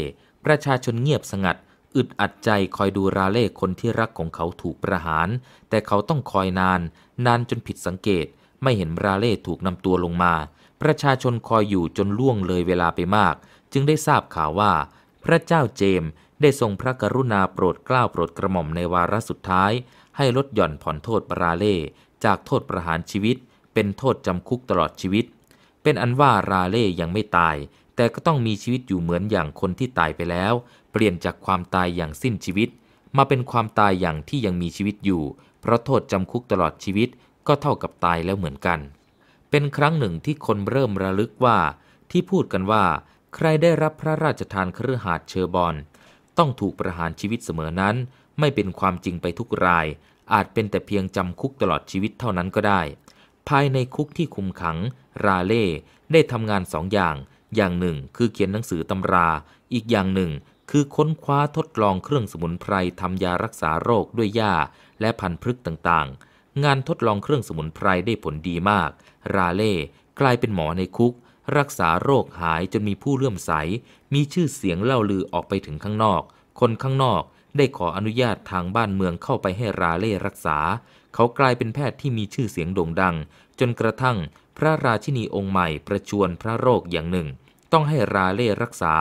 ประชาชนเงียบสงัด อึดอัดใจคอยดูราเล่คนที่รักของเขาถูกประหาร แต่เขาต้องคอยนาน นานจนผิดสังเกต ไม่เห็นราเล่ถูกนำตัวลงมา ประชาชนคอยอยู่จนล่วงเลยเวลาไปมาก จึงได้ทราบข่าวว่า พระเจ้าเจมส์ได้ทรงพระกรุณาโปรดเกล้าโปรดกระหม่อมในวาระสุดท้าย ให้ลดหย่อนผ่อนโทษปราเล่จากโทษประหารชีวิต เป็นโทษจำคุกตลอดชีวิต เป็นอันว่าราเล่ยังไม่ตาย แต่ก็ต้องมีชีวิตอยู่เหมือนอย่างคนที่ตายไปแล้ว เปลี่ยนจากความตายอย่างสิ้นชีวิต มาเป็นความตายอย่างที่ยังมีชีวิตอยู่ เพราะโทษจำคุกตลอดชีวิตก็เท่ากับตายแล้วเหมือนกัน เป็นครั้งหนึ่งที่คนเริ่มระลึกว่า ที่พูดกันว่า ใครได้รับพระราชทานเครือหาดเชอบอนต้องถูกประหารชีวิตเสมอนั้น ไม่เป็นความจริงไปทุกราย อาจเป็นแต่เพียงจำคุกตลอดชีวิตเท่านั้นก็ได้ ภายในคุกที่คุมขัง ราเล่ได้ทำงานสองอย่าง อย่างหนึ่ง คือเขียนหนังสือตำรา อีกอย่างหนึ่ง คือค้นคว้าทดลองเครื่องสมุนไพรทำยารักษาโรคด้วยหญ้า และพันธุ์พฤกษ์ต่างๆ งานทดลองเครื่องสมุนไพรได้ผลดีมาก ราเล่กลายเป็นหมอในคุกรักษาโรคหายจนมีผู้เลื่อมใส มีชื่อเสียงเล่าลือออกไปถึงข้างนอก คนข้างนอกได้ขออนุญาตทางบ้านเมืองเข้าไปให้ราเล่รักษา เขากลายเป็นแพทย์ที่มีชื่อเสียงโด่งดัง จนกระทั่งพระราชินีองค์ใหม่ประชวนพระโรคอย่างหนึ่ง ต้องให้ราเล่รักษา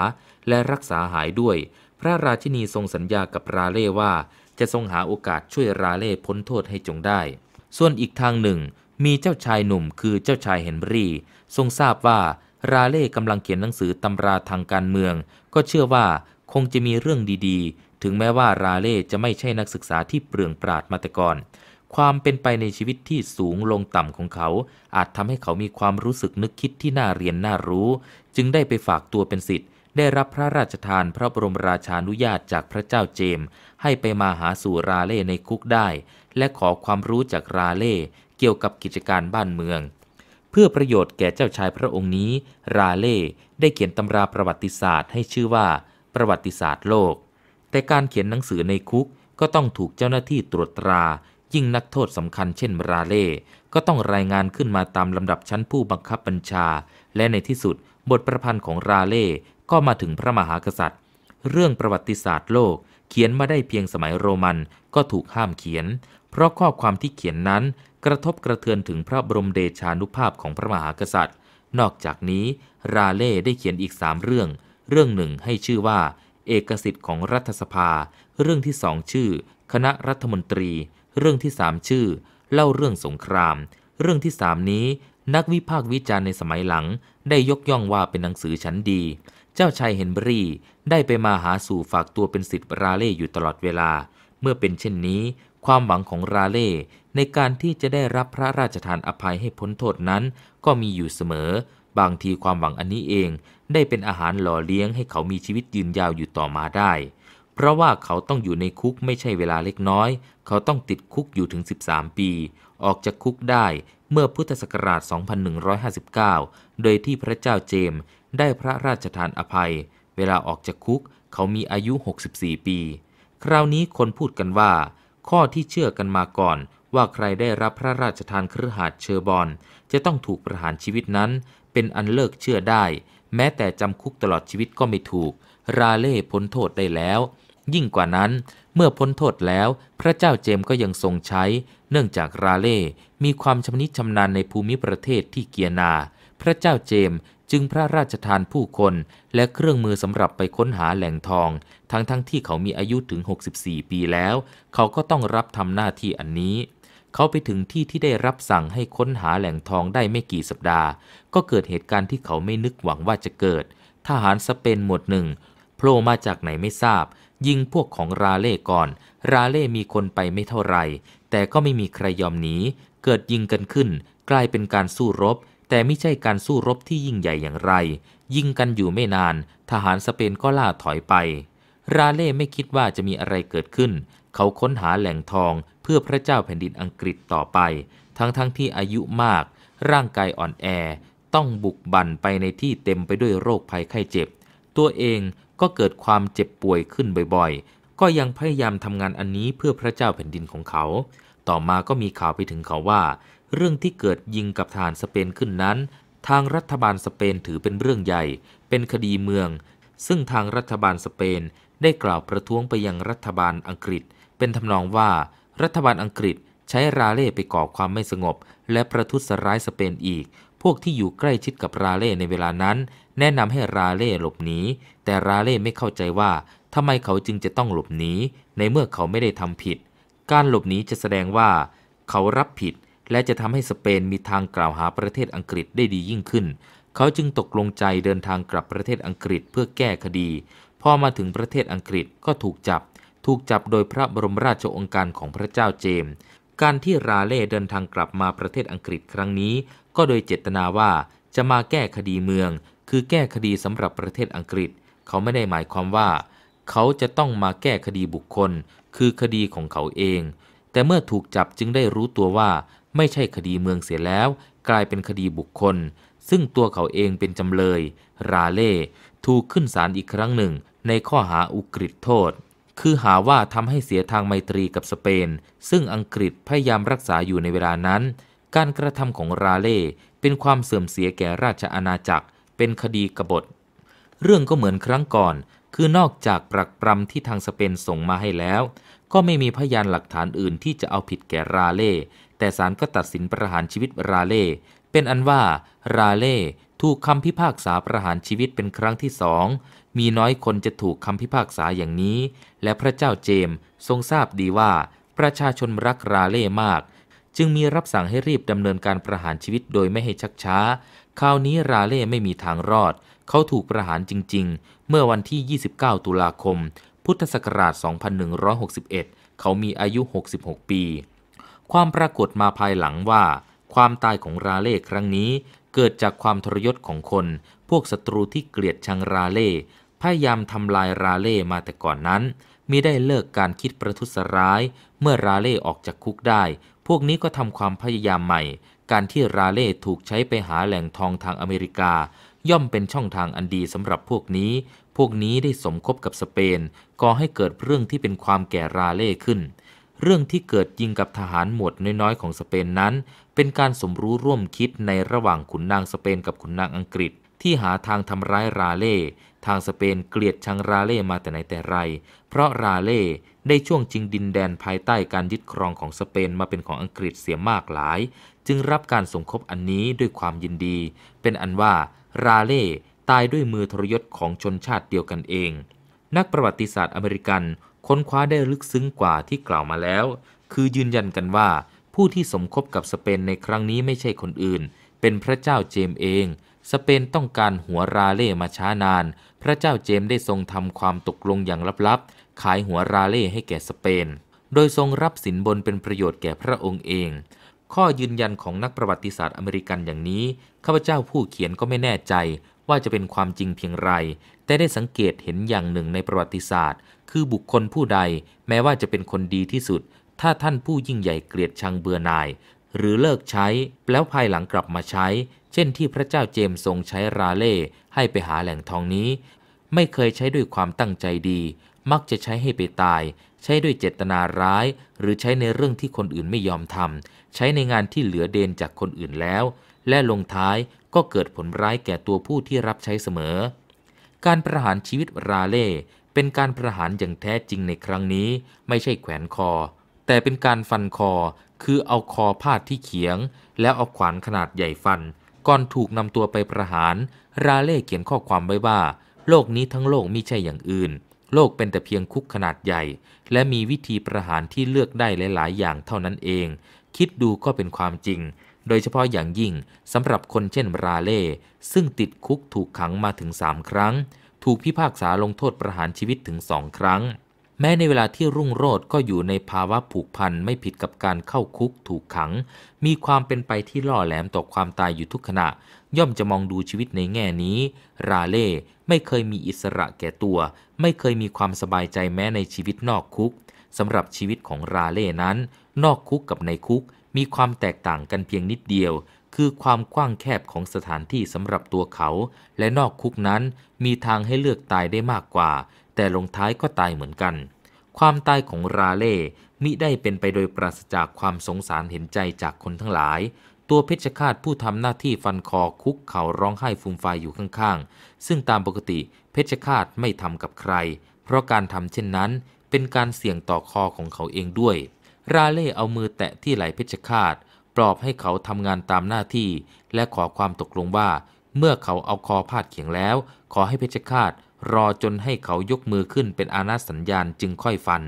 และรักษาหายด้วย พระราชินีทรงสัญญากับราเล่ว่าจะทรงหาโอกาสช่วยราเล่พ้นโทษให้จงได้ ส่วนอีกทางหนึ่ง มีเจ้าชายหนุ่มคือเจ้าชายเฮนรี่ทรงทราบว่า ราเล่กำลังเขียนหนังสือ ตำราทางการเมือง ก็เชื่อว่าคงจะมีเรื่องดีๆ ถึงแม้ว่าราเล่จะไม่ใช่นักศึกษาที่เปลืองปราดมาแต่ก่อน ความเป็นไปในชีวิตที่สูงลงต่ำของเขา อาจทำให้เขามีความรู้สึกนึกคิดที่น่าเรียนน่ารู้ จึงได้ไปฝากตัวเป็นสิทธิ์ได้รับพระราชทานพระบรมราชานุญาตจากพระเจ้าเจมให้ไปมาหาสู่ราเล่ในคุกได้ และขอความรู้จากราเล่เกี่ยวกับกิจการบ้านเมืองพื่อประโยชน์แก่เจ้าชายพระองค์นี้ ราเล่ได้เขียนตำราประวัติศาสตร์ให้ชื่อว่า ประวัติศาสตร์โลก แต่การเขียนหนังสือในคุกก็ต้องถูกเจ้าหน้าที่ตรวจตรา ยิ่งนักโทษสำคัญเช่น ราเล่ก็ต้องรายงานขึ้นมาตามลำดับชั้นผู้บังคับบัญชา และในที่สุดบทประพันธ์ของราเล่ก็มาถึงพระมหากษัตริย์ เรื่องประวัติศาสตร์โลกเขียนมาได้เพียงสมัยโรมัน ก็ถูกห้ามเขียน เพราะข้อความที่เขียนนั้นกระทบกระเทือนถึงพระบรมเดชานุภาพของพระมหากษัตริย์ นอกจากนี้ ราเล่ได้เขียนอีกสามเรื่อง เรื่องหนึ่งให้ชื่อว่า เอกสิทธิ์ของรัฐสภา เรื่องที่สองชื่อ คณะรัฐมนตรี เรื่องที่สามชื่อ เล่าเรื่องสงคราม เรื่องที่สามนี้ นักวิพากษ์วิจารณ์ในสมัยหลังได้ยกย่องว่าเป็นหนังสือชั้นดี เจ้าชายเฮนรี่ได้ไปมาหาสู่ฝากตัวเป็นสิทธิ์ราเล่อยู่ตลอดเวลา เมื่อเป็นเช่นนี้ ความหวังของราเล่ในการที่จะได้รับพระราชทานอภัยให้พ้นโทษนั้น ก็มีอยู่เสมอ บางทีความหวังอันนี้เองได้เป็นอาหารหล่อเลี้ยงให้เขามีชีวิตยืนยาวอยู่ต่อมาได้ เพราะว่าเขาต้องอยู่ในคุกไม่ใช่เวลาเล็กน้อย เขาต้องติดคุกอยู่ถึง 13 ปี ออกจากคุกได้เมื่อพุทธศักราช 2159 โดยที่พระเจ้าเจมได้พระราชทานอภัย เวลาออกจากคุก เขามีอายุ64ปี คราวนี้คนพูดกันว่า ข้อที่เชื่อกันมาก่อนว่าใครได้รับพระราชทานครือหาดเชอร์บอนจะต้องถูกประหารชีวิตนั้น เป็นอันเลิกเชื่อได้ แม้แต่จำคุกตลอดชีวิตก็ไม่ถูก ราเล่พ้นโทษได้แล้ว ยิ่งกว่านั้น เมื่อพ้นโทษแล้ว พระเจ้าเจมก็ยังทรงใช้ เนื่องจากราเล่มีความชำนิชำนาญในภูมิประเทศที่เกียนา พระเจ้าเจมจึงพระราชทานผู้คน และเครื่องมือสำหรับไปค้นหาแหล่งทอง ทั้งทั้งที่เขามีอายุถึง 64 ปีแล้ว เขาก็ต้องรับทำหน้าที่อันนี้เขาไปถึงที่ที่ได้รับสั่งให้ค้นหาแหล่งทองได้ไม่กี่สัปดาห์ ก็เกิดเหตุการณ์ที่เขาไม่นึกหวังว่าจะเกิด ทหารสเปนหมวดหนึ่งโผล่มาจากไหนไม่ทราบ ยิงพวกของราเล่ก่อน ราเล่มีคนไปไม่เท่าไหร่แต่ก็ไม่มีใครยอมหนีเกิดยิงกันขึ้นกลายเป็นการสู้รบ แต่ไม่ใช่การสู้รบที่ยิ่งใหญ่อย่างไร ยิงกันอยู่ไม่นาน ทหารสเปนก็ล่าถอยไป ราเล่ไม่คิดว่าจะมีอะไรเกิดขึ้น เขาค้นหาแหล่งทองเพื่อพระเจ้าแผ่นดินอังกฤษต่อไป ทั้งๆทที่อายุมาก ร่างกายอ่อนแอ ต้องบุกบั่นไปในที่เต็มไปด้วยโรคภัยไข้เจ็บ ตัวเองก็เกิดความเจ็บป่วยขึ้นบ่อย ๆ ก็ยังพยายามทำงานอันนี้เพื่อพระเจ้าแผ่นดินของเขา ต่อมาก็มีข่าวไปถึงเขาว่า เรื่องที่เกิดยิงกับทหารสเปนขึ้นนั้น ทางรัฐบาลสเปนถือเป็นเรื่องใหญ่ เป็นคดีเมือง ซึ่งทางรัฐบาลสเปนได้กล่าวประท้วงไปยังรัฐบาลอังกฤษ เป็นทานองว่ารัฐบาลอังกฤษใช้ราเล่ไปก่อความไม่สงบ และประทุษร้ายสเปนอีก พวกที่อยู่ใกล้ชิดกับราเล่ในเวลานั้นแนะนำให้ราเล่หลบหนี แต่ราเล่ไม่เข้าใจว่าทำไมเขาจึงจะต้องหลบหนีในเมื่อเขาไม่ได้ทำผิด การหลบหนีจะแสดงว่า เขารับผิดและจะทำให้สเปนมีทางกล่าวหาประเทศอังกฤษได้ดียิ่งขึ้น เขาจึงตกลงใจเดินทางกลับประเทศอังกฤษเพื่อแก้คดี พอมาถึงประเทศอังกฤษก็ถูกจับถูกจับโดยพระบรมราชโองการของพระเจ้าเจมส์ การที่ราเล่เดินทางกลับมาประเทศอังกฤษครั้งนี้ ก็โดยเจตนาว่าจะมาแก้คดีเมือง คือแก้คดีสำหรับประเทศอังกฤษ เขาไม่ได้หมายความว่า เขาจะต้องมาแก้คดีบุคคล คือคดีของเขาเอง แต่เมื่อถูกจับจึงได้รู้ตัวว่าไม่ใช่คดีเมืองเสียแล้ว กลายเป็นคดีบุคคล ซึ่งตัวเขาเองเป็นจำเลย ราเล่ถูกขึ้นศาลอีกครั้งหนึ่งในข้อหาอุกฤษโทษคือหาว่าทำให้เสียทางไมตรีกับสเปน ซึ่งอังกฤษพยายามรักษาอยู่ในเวลานั้น การกระทำของราเล่เป็นความเสื่อมเสียแก่ราชอาณาจักร เป็นคดีกบฏ เรื่องก็เหมือนครั้งก่อน คือนอกจากปรักปรำที่ทางสเปนส่งมาให้แล้ว ก็ไม่มีพยานหลักฐานอื่นที่จะเอาผิดแก่ราเล่แต่ศาลก็ตัดสินประหารชีวิตราเล่เป็นอันว่า ราเล่ถูกคำพิพากษาประหารชีวิตเป็นครั้งที่สองมีน้อยคนจะถูกคำพิพากษาอย่างนี้ และพระเจ้าเจมทรงทราบดีว่า ประชาชนรักราเล่มาก จึงมีรับสั่งให้รีบดำเนินการประหารชีวิตโดยไม่ให้ชักช้า คราวนี้ราเล่ไม่มีทางรอด เขาถูกประหารจริง ๆ เมื่อวันที่ 29 ตุลาคม พุทธศักราช2161 เขามีอายุ 66 ปี ความปรากฏมาภายหลังว่า ความตายของราเล่ครั้งนี้ เกิดจากความทรยศของคน พวกศัตรูที่เกลียดชังราเล่พยายามทำลายราเล่มาแต่ก่อนนั้นมิได้เลิกการคิดประทุษร้าย เมื่อราเล่ออกจากคุกได้ พวกนี้ก็ทำความพยายามใหม่ การที่ราเล่ถูกใช้ไปหาแหล่งทองทางอเมริกา ย่อมเป็นช่องทางอันดี สำหรับพวกนี้ พวกนี้ได้สมคบกับสเปนก่อให้เกิดเรื่องที่เป็นความแก่ราเล่ขึ้น เรื่องที่เกิดยิงกับทหารหมวดน้อยๆ ของสเปนนั้น เป็นการสมรู้ร่วมคิดในระหว่างขุนนางสเปนกับขุนนางอังกฤษที่หาทางทำร้ายราเล่ทางสเปนเกลียดชังราเล่มาแต่ไหนแต่ไร เพราะราเล่ได้ช่วงริงดินแดนภายใต้การยึดครองของสเปนมาเป็นของอังกฤษเสียมากหลาย จึงรับการสมคบอันนี้ด้วยความยินดี เป็นอันว่า ราเล่ตายด้วยมือทรยศของชนชาติเดียวกันเอง นักประวัติศาสตร์อเมริกันค้นคว้าได้ลึกซึ้งกว่าที่กล่าวมาแล้ว คือยืนยันกันว่าผู้ที่สมคบกับสเปนในครั้งนี้ไม่ใช่คนอื่น เป็นพระเจ้าเจมเอง สเปนต้องการหัวราเล่มาช้านานพระเจ้าเจมได้ทรงทำความตกลงอย่างลับๆ ขายหัวราเล่ให้แก่สเปน โดยทรงรับสินบนเป็นประโยชน์แก่พระองค์เอง ข้อยืนยันของนักประวัติศาสตร์อเมริกันอย่างนี้ข้าพเจ้าผู้เขียนก็ไม่แน่ใจว่าจะเป็นความจริงเพียงไร แต่ได้สังเกตเห็นอย่างหนึ่งในประวัติศาสตร์ คือบุคคลผู้ใด แม้ว่าจะเป็นคนดีที่สุด ถ้าท่านผู้ยิ่งใหญ่เกลียดชังเบื่อหน่าย หรือเลิกใช้ แล้วภายหลังกลับมาใช้ เช่นที่พระเจ้าเจมส์ทรงใช้ราเล่ให้ไปหาแหล่งทองนี้ไม่เคยใช้ด้วยความตั้งใจดี มักจะใช้ให้ไปตาย ใช้ด้วยเจตนาร้าย หรือใช้ในเรื่องที่คนอื่นไม่ยอมทำ ใช้ในงานที่เหลือเดนจากคนอื่นแล้ว และลงท้ายก็เกิดผลร้ายแก่ตัวผู้ที่รับใช้เสมอ การประหารชีวิตราเล่เป็นการประหารอย่างแท้จริงในครั้งนี้ ไม่ใช่แขวนคอ แต่เป็นการฟันคอ คือเอาคอพาดที่เขียง แล้วเอาขวานขนาดใหญ่ฟัน ก่อนถูกนำตัวไปประหาร ราเล่เขียนข้อความไว้ว่าโลกนี้ทั้งโลกมิใช่อย่างอื่น โลกเป็นแต่เพียงคุกขนาดใหญ่ และมีวิธีประหารที่เลือกได้หลาย ๆ อย่างเท่านั้นเอง คิดดูก็เป็นความจริง โดยเฉพาะอย่างยิ่งสำหรับคนเช่นราเล่ ซึ่งติดคุกถูกขังมาถึงสามครั้ง ถูกพิพากษาลงโทษประหารชีวิตถึงสองครั้ง แม้ในเวลาที่รุ่งโรธก็อยู่ในภาวะผูกพันไม่ผิดกับการเข้าคุกถูกขัง มีความเป็นไปที่ล่อแหลมต่อความตายอยู่ทุกขณะย่อมจะมองดูชีวิตในแง่นี้ ราเล่ ไม่เคยมีอิสระแก่ตัว ไม่เคยมีความสบายใจแม้ในชีวิตนอกคุกสำหรับชีวิตของราเล่นั้น นอกคุกกับในคุก มีความแตกต่างกันเพียงนิดเดียว คือความกว้างแคบของสถานที่สำหรับตัวเขา และนอกคุกนั้นมีทางให้เลือกตายได้มากกว่า แต่ลงท้ายก็ตายเหมือนกัน ความตายของราเล่มิได้เป็นไปโดยปราศจากความสงสารเห็นใจจากคนทั้งหลายตัวเพชฌฆาตผู้ทำหน้าที่ฟันคอคุกเข่าร้องไห้ฟูมฟายอยู่ข้างๆ ซึ่งตามปกติเพชฌฆาตไม่ทำกับใคร เพราะการทำเช่นนั้น เป็นการเสี่ยงต่อคอของเขาเองด้วย ราเล่เอามือแตะที่ไหล่เพชฌฆาต ปลอบให้เขาทำงานตามหน้าที่ และขอความตกลงว่า เมื่อเขาเอาคอพาดเขียงแล้ว ขอให้เพชฌฆาต รอจนให้เขายกมือขึ้นเป็นอาณาสัญญาณจึงค่อยฟัน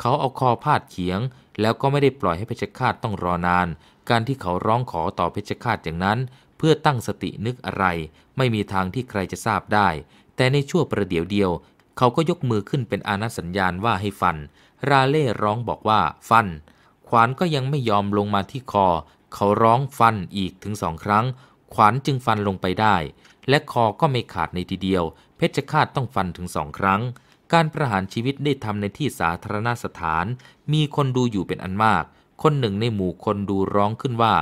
เขาเอาคอพาดเขียง แล้วก็ไม่ได้ปล่อยให้เพชฌฆาตต้องรอนานการที่เขาร้องขอต่อเพชฌฆาตอย่างนั้น เพื่อตั้งสตินึกอะไร ไม่มีทางที่ใครจะทราบได้ แต่ในชั่วประเดี๋ยวเดียว เขาก็ยกมือขึ้นเป็นอานัสัญญาณว่าให้ฟัน ราเล่ร้องบอกว่า ฟัน ขวานก็ยังไม่ยอมลงมาที่คอ เขาร้องฟันอีกถึงสองครั้ง ขวานจึงฟันลงไปได้ และคอก็ไม่ขาดในทีเดียว เพชฌฆาตต้องฟันถึงสองครั้ง การประหารชีวิตได้ทำในที่สาธารณสถาน มีคนดูอยู่เป็นอันมากคนหนึ่งในหมู่คนดูร้องขึ้นว่า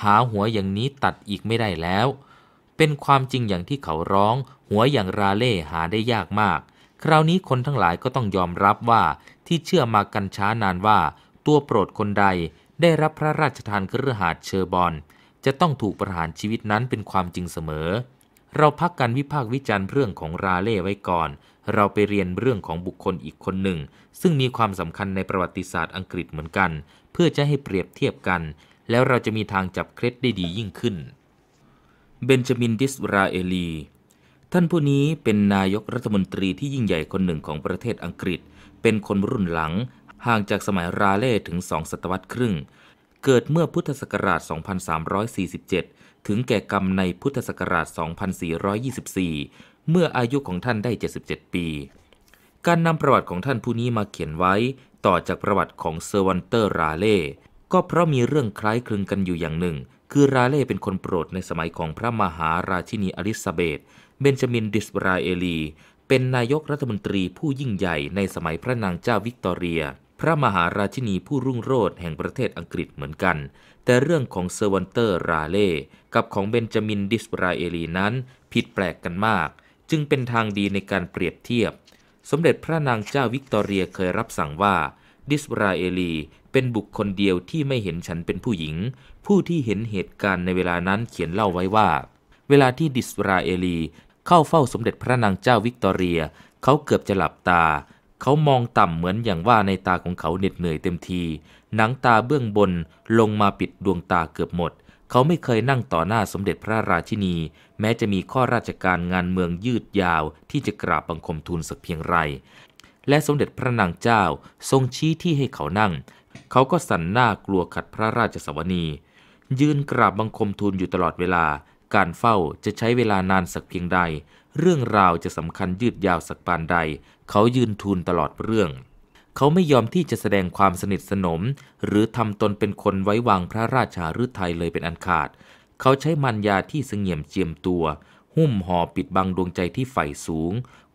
หาหัวอย่างนี้ตัดอีกไม่ได้แล้ว เป็นความจริงอย่างที่เขาร้อง หัวอย่างราเล่หาได้ยากมาก คราวนี้คนทั้งหลายก็ต้องยอมรับว่าที่เชื่อมากันช้านานว่า ตัวโปรดคนใดได้รับพระราชทานคอหาดเชอบอนจะต้องถูกประหารชีวิตนั้นเป็นความจริงเสมอ เราพักกันวิพากษ์วิจารณ์เรื่องของราเล่ไว้ก่อนเราไปเรียนเรื่องของบุคคลอีกคนหนึ่ง ซึ่งมีความสำคัญในประวัติศาสตร์อังกฤษเหมือนกัน เพื่อจะให้เปรียบเทียบกัน แล้วเราจะมีทางจับเครดได้ดียิ่งขึ้น เบนจามินดิสราเอลี ท่านผู้นี้เป็นนายกรัฐมนตรีที่ยิ่งใหญ่คนหนึ่งของประเทศอังกฤษ เป็นคนรุ่นหลัง ห่างจากสมัยราเล่ถึงสองศตวรรษครึ่ง เกิดเมื่อพุทธศักราช 2347 ถึงแก่กรรมในพุทธศักราช 2424เมื่ออายุของท่านได้ 77 ปี การนำประวัติของท่านผู้นี้มาเขียนไว้ ต่อจากประวัติของเซอร์วันเตอร์ราเล่ก็เพราะมีเรื่องคล้ายคลึงกันอยู่อย่างหนึ่ง คือราเล่เป็นคนโปรดในสมัยของพระมหาราชินีอลิซาเบธ เบนจามินดิสราเอลีเป็นนายกรัฐมนตรีผู้ยิ่งใหญ่ในสมัยพระนางเจ้าวิกตอเรีย พระมหาราชินีผู้รุ่งโรจน์แห่งประเทศอังกฤษเหมือนกัน แต่เรื่องของเซอร์วันเตอร์ราเล่กับของเบนจามินดิสราเอลีนั้น ผิดแปลกกันมากจึงเป็นทางดีในการเปรียบเทียบ สมเด็จพระนางเจ้าวิกตอเรียเคยรับสั่งว่า ดิสราเอลีเป็นบุคคลเดียวที่ไม่เห็นฉันเป็นผู้หญิง ผู้ที่เห็นเหตุการณ์ในเวลานั้นเขียนเล่าไว้ว่า เวลาที่ดิสราเอลี เข้าเฝ้าสมเด็จพระนางเจ้าวิกตอเรีย เขาเกือบจะหลับตา เขามองต่ำเหมือนอย่างว่าในตาของเขาเหน็ดเหนื่อยเต็มที หนังตาเบื้องบนลงมาปิดดวงตาเกือบหมด เขาไม่เคยนั่งต่อหน้าสมเด็จพระราชินีแม้จะมีข้อราชการงานเมืองยืดยาวที่จะกราบบังคมทูลสักเพียงไร และสมเด็จพระนางเจ้าทรงชี้ที่ให้เขานั่ง เขาก็สั่นหน้ากลัวขัดพระราชสวนียืนกราบบังคมทูลอยู่ตลอดเวลา การเฝ้าจะใช้เวลานานสักเพียงใด เรื่องราวจะสำคัญยืดยาวสักปานใด เขายืนทูลตลอดเรื่อง เขาไม่ยอมที่จะแสดงความสนิทสนม หรือทำตนเป็นคนไว้วางพระราชาฤทัยเลยเป็นอันขาดเขาใช้มันยาที่เสงี่ยมเจียมตัว หุ้มห่อปิดบัง ดวงใจที่ใฝ่สูง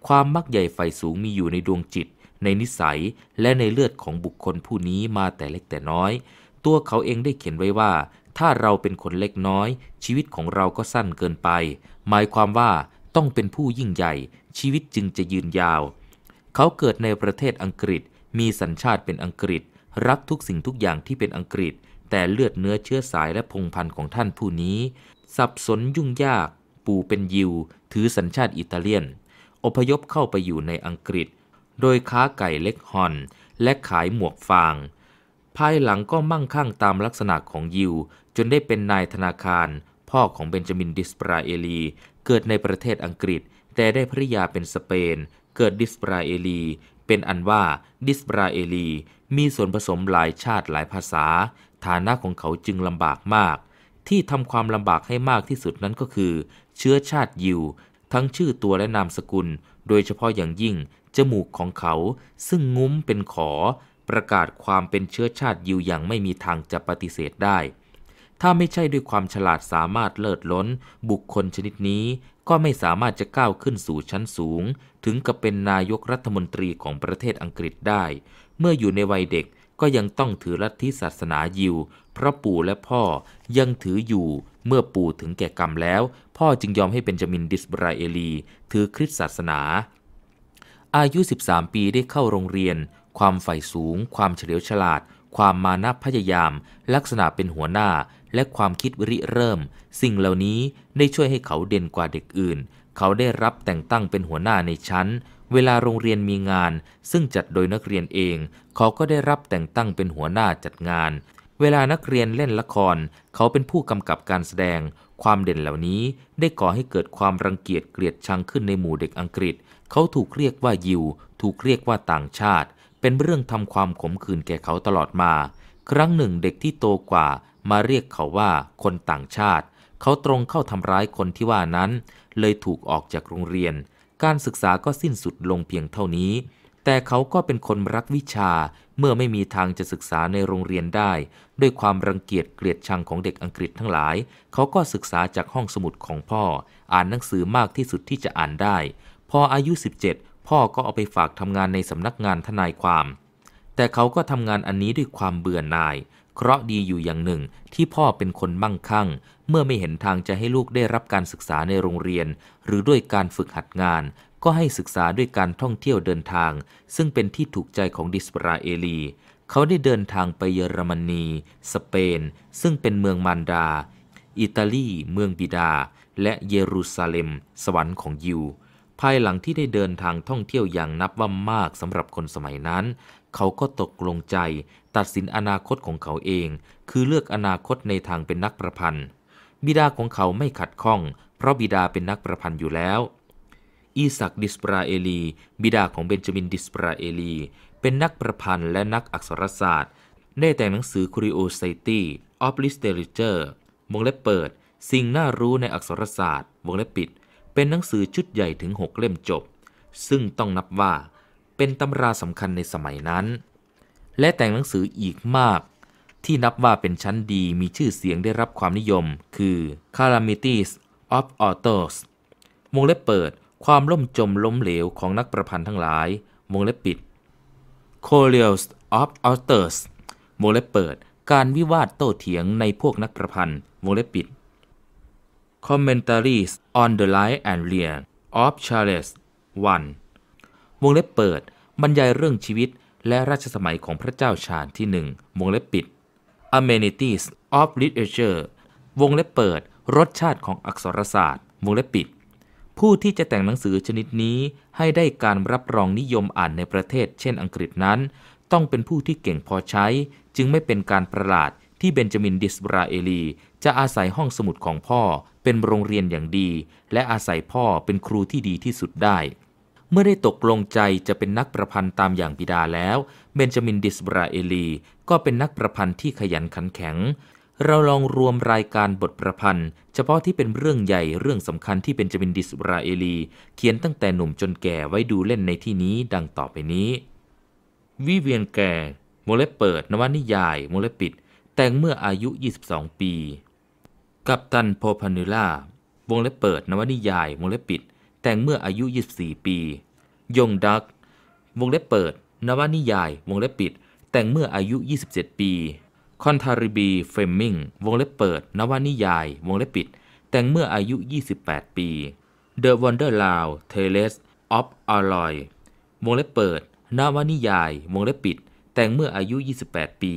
ความมักใหญ่ใฝ่สูงมีอยู่ในดวงจิต ในนิสัยและในเลือดของบุคคลผู้นี้มาแต่เล็กแต่น้อยตัวเขาเองได้เขียนไว้ว่า ถ้าเราเป็นคนเล็กน้อย ชีวิตของเราก็สั้นเกินไป หมายความว่าต้องเป็นผู้ยิ่งใหญ่ ชีวิตจึงจะยืนยาว เขาเกิดในประเทศอังกฤษ มีสัญชาติเป็นอังกฤษ รักทุกสิ่งทุกอย่างที่เป็นอังกฤษแต่เลือดเนื้อเชื้อสายและพงพันธุ์ของท่านผู้นี้ สับสนยุ่งยากปู่เป็นยิว ถือสัญชาติอิตาเลียน อพยพเข้าไปอยู่ในอังกฤษ โดยค้าไก่เล็กฮอน และขายหมวกฟาง ภายหลังก็มั่งคั่งตามลักษณะของยิว จนได้เป็นนายธนาคาร พ่อของเบนจามินดิสปราเอลี เกิดในประเทศอังกฤษ แต่ได้ภริยาเป็นสเปน เกิดดิสปราเอลีเป็นอันว่าดิสปราเอลีมีส่วนผสมหลายชาติหลายภาษาฐานะของเขาจึงลำบากมาก ที่ทำความลำบากให้มากที่สุดนั้นก็คือ เชื้อชาติยิวทั้งชื่อตัวและนามสกุล โดยเฉพาะอย่างยิ่ง จมูกของเขาซึ่งงุ้มเป็นขอ ประกาศความเป็นเชื้อชาติยิวอย่างไม่มีทางจะปฏิเสธได้ ถ้าไม่ใช่ด้วยความฉลาดสามารถเลิศล้น บุคคลชนิดนี้ก็ไม่สามารถจะก้าวขึ้นสู่ชั้นสูง ถึงกับเป็นนายกรัฐมนตรีของประเทศอังกฤษได้ เมื่ออยู่ในวัยเด็กก็ยังต้องถือลัทธิศาสนายิวเพราะปู่และพ่อยังถืออยู่เมื่อปู่ถึงแก่กรรมแล้ว พ่อจึงยอมให้เบนจามินดิสบราเอลี ถือคริสตศาสนา อายุ 13 ปีได้เข้าโรงเรียน ความใฝ่สูง ความเฉลียวฉลาด ความมานะพยายาม ลักษณะเป็นหัวหน้า และความคิดริเริ่ม สิ่งเหล่านี้ได้ช่วยให้เขาเด่นกว่าเด็กอื่น เขาได้รับแต่งตั้งเป็นหัวหน้าในชั้นเวลาโรงเรียนมีงาน ซึ่งจัดโดยนักเรียนเอง เขาก็ได้รับแต่งตั้งเป็นหัวหน้าจัดงาน เวลานักเรียนเล่นละคร เขาเป็นผู้กำกับการแสดง ความเด่นเหล่านี้ได้ก่อให้เกิดความรังเกียจเกลียดชังขึ้นในหมู่เด็กอังกฤษ เขาถูกเรียกว่ายิวถูกเรียกว่าต่างชาติ เป็นเรื่องทำความขมขื่นแก่เขาตลอดมา ครั้งหนึ่งเด็กที่โตกว่า มาเรียกเขาว่าคนต่างชาติ เขาตรงเข้าทำร้ายคนที่ว่านั้น เลยถูกออกจากโรงเรียนการศึกษาก็สิ้นสุดลงเพียงเท่านี้ แต่เขาก็เป็นคนรักวิชา เมื่อไม่มีทางจะศึกษาในโรงเรียนได้ ด้วยความรังเกียจเกลียดชังของเด็กอังกฤษทั้งหลาย เขาก็ศึกษาจากห้องสมุดของพ่อ อ่านหนังสือมากที่สุดที่จะอ่านได้ พออายุ 17 พ่อก็เอาไปฝากทำงานในสำนักงานทนายความ แต่เขาก็ทำงานอันนี้ด้วยความเบื่อหน่าย เคราะดีอยู่อย่างหนึ่งที่พ่อเป็นคนมั่งคั่งเมื่อไม่เห็นทางจะให้ลูกได้รับการศึกษาในโรงเรียน หรือด้วยการฝึกหัดงาน ก็ให้ศึกษาด้วยการท่องเที่ยวเดินทาง ซึ่งเป็นที่ถูกใจของดิสปราเอลี เขาได้เดินทางไปเยอรมนี สเปน ซึ่งเป็นเมืองมันดา อิตาลี เมืองบิดา และเยรูซาเล็ม สวรรค์ของยิวภายหลังที่ได้เดินทางท่องเที่ยวอย่างนับว่ามากสำหรับคนสมัยนั้น เขาก็ตกลงใจ ตัดสินอนาคตของเขาเอง คือเลือกอนาคตในทางเป็นนักประพันธ์บิดาของเขาไม่ขัดข้อง เพราะบิดาเป็นนักประพันธ์อยู่แล้ว อีสักดิสปราเอลีบิดาของเบนจามินดิสปราเอลี เป็นนักประพันธ์และนักอักษรศาสตร์ ได้แต่งหนังสือคริโ c u r i o s อ t y of l i t ริเจอร์วงเล็บเปิด สิ่งน่ารู้ในอักษรศาสตร์วงเล็บปิด เป็นหนังสือชุดใหญ่ถึง6เล่มจบ ซึ่งต้องนับว่า เป็นตำราสำคัญในสมัยนั้น และแต่งหนังสืออีกมากที่นับว่าเป็นชั้นดีมีชื่อเสียงได้รับความนิยม คือ calamities of authors วงเล็บเปิดความล่มจมล้มเหลวของนักประพันธ์ทั้งหลายวงเล็บปิด c o l e l s of authors วงเล็บเปิดการวิวาทโต้เถียงในพวกนักประพันธ์วงเล็บปิด commentaries on the life and r e a r of Charles I วงเล็บเปิดบรรยายเรื่องชีวิตและราชสมัยของพระเจ้าชาญที่หนึ่งวงเล็บปิด amenities of literature วงเล็บเปิดรสชาติของอักษรศาสตร์ วงเล็บปิด ผู้ที่จะแต่งหนังสือชนิดนี้ให้ได้การรับรองนิยมอ่านในประเทศเช่นอังกฤษนั้น ต้องเป็นผู้ที่เก่งพอใช้ จึงไม่เป็นการประหลาดที่เบนจามินดิสบราเอลี จะอาศัยห้องสมุดของพ่อเป็นโรงเรียนอย่างดี และอาศัยพ่อเป็นครูที่ดีที่สุดได้เมื่อได้ตกลงใจจะเป็นนักประพันธ์ตามอย่างบิดาแล้ว เบนจามินดิสบราเอลี ก็เป็นนักประพันธ์ที่ขยันขันแข็ง เราลองรวมรายการบทประพันธ์ เฉพาะที่เป็นเรื่องใหญ่เรื่องสำคัญที่เบนจามินดิสบราเอลี เขียนตั้งแต่หนุ่มจนแก่ไว้ดูเล่นในที่นี้ดังต่อไปนี้ วิเวียนแก่โมเลเปิด นวนิยาย โมเลปิด แต่งเมื่ออายุ 22 ปี กัปตันโพพานิล่าวงเล็บเปิด นวนิยาย โมเลปิดแต่งเมื่ออายุ 24 ปี ยงดักวงเล็บเปิด นวนิยาย วงเล็บปิด แต่งเมื่ออายุ 27 ปีคอนทาริบีเฟมมิงวงเล็บเปิด นวนิยาย วงเล็บปิด แต่งเมื่ออายุ 28 ปี The w o n d e r l a n เ Tales of Alloy วงเล็บเปิด นวนิยาย วงเล็บปิด แต่งเมื่ออายุ 28 ปี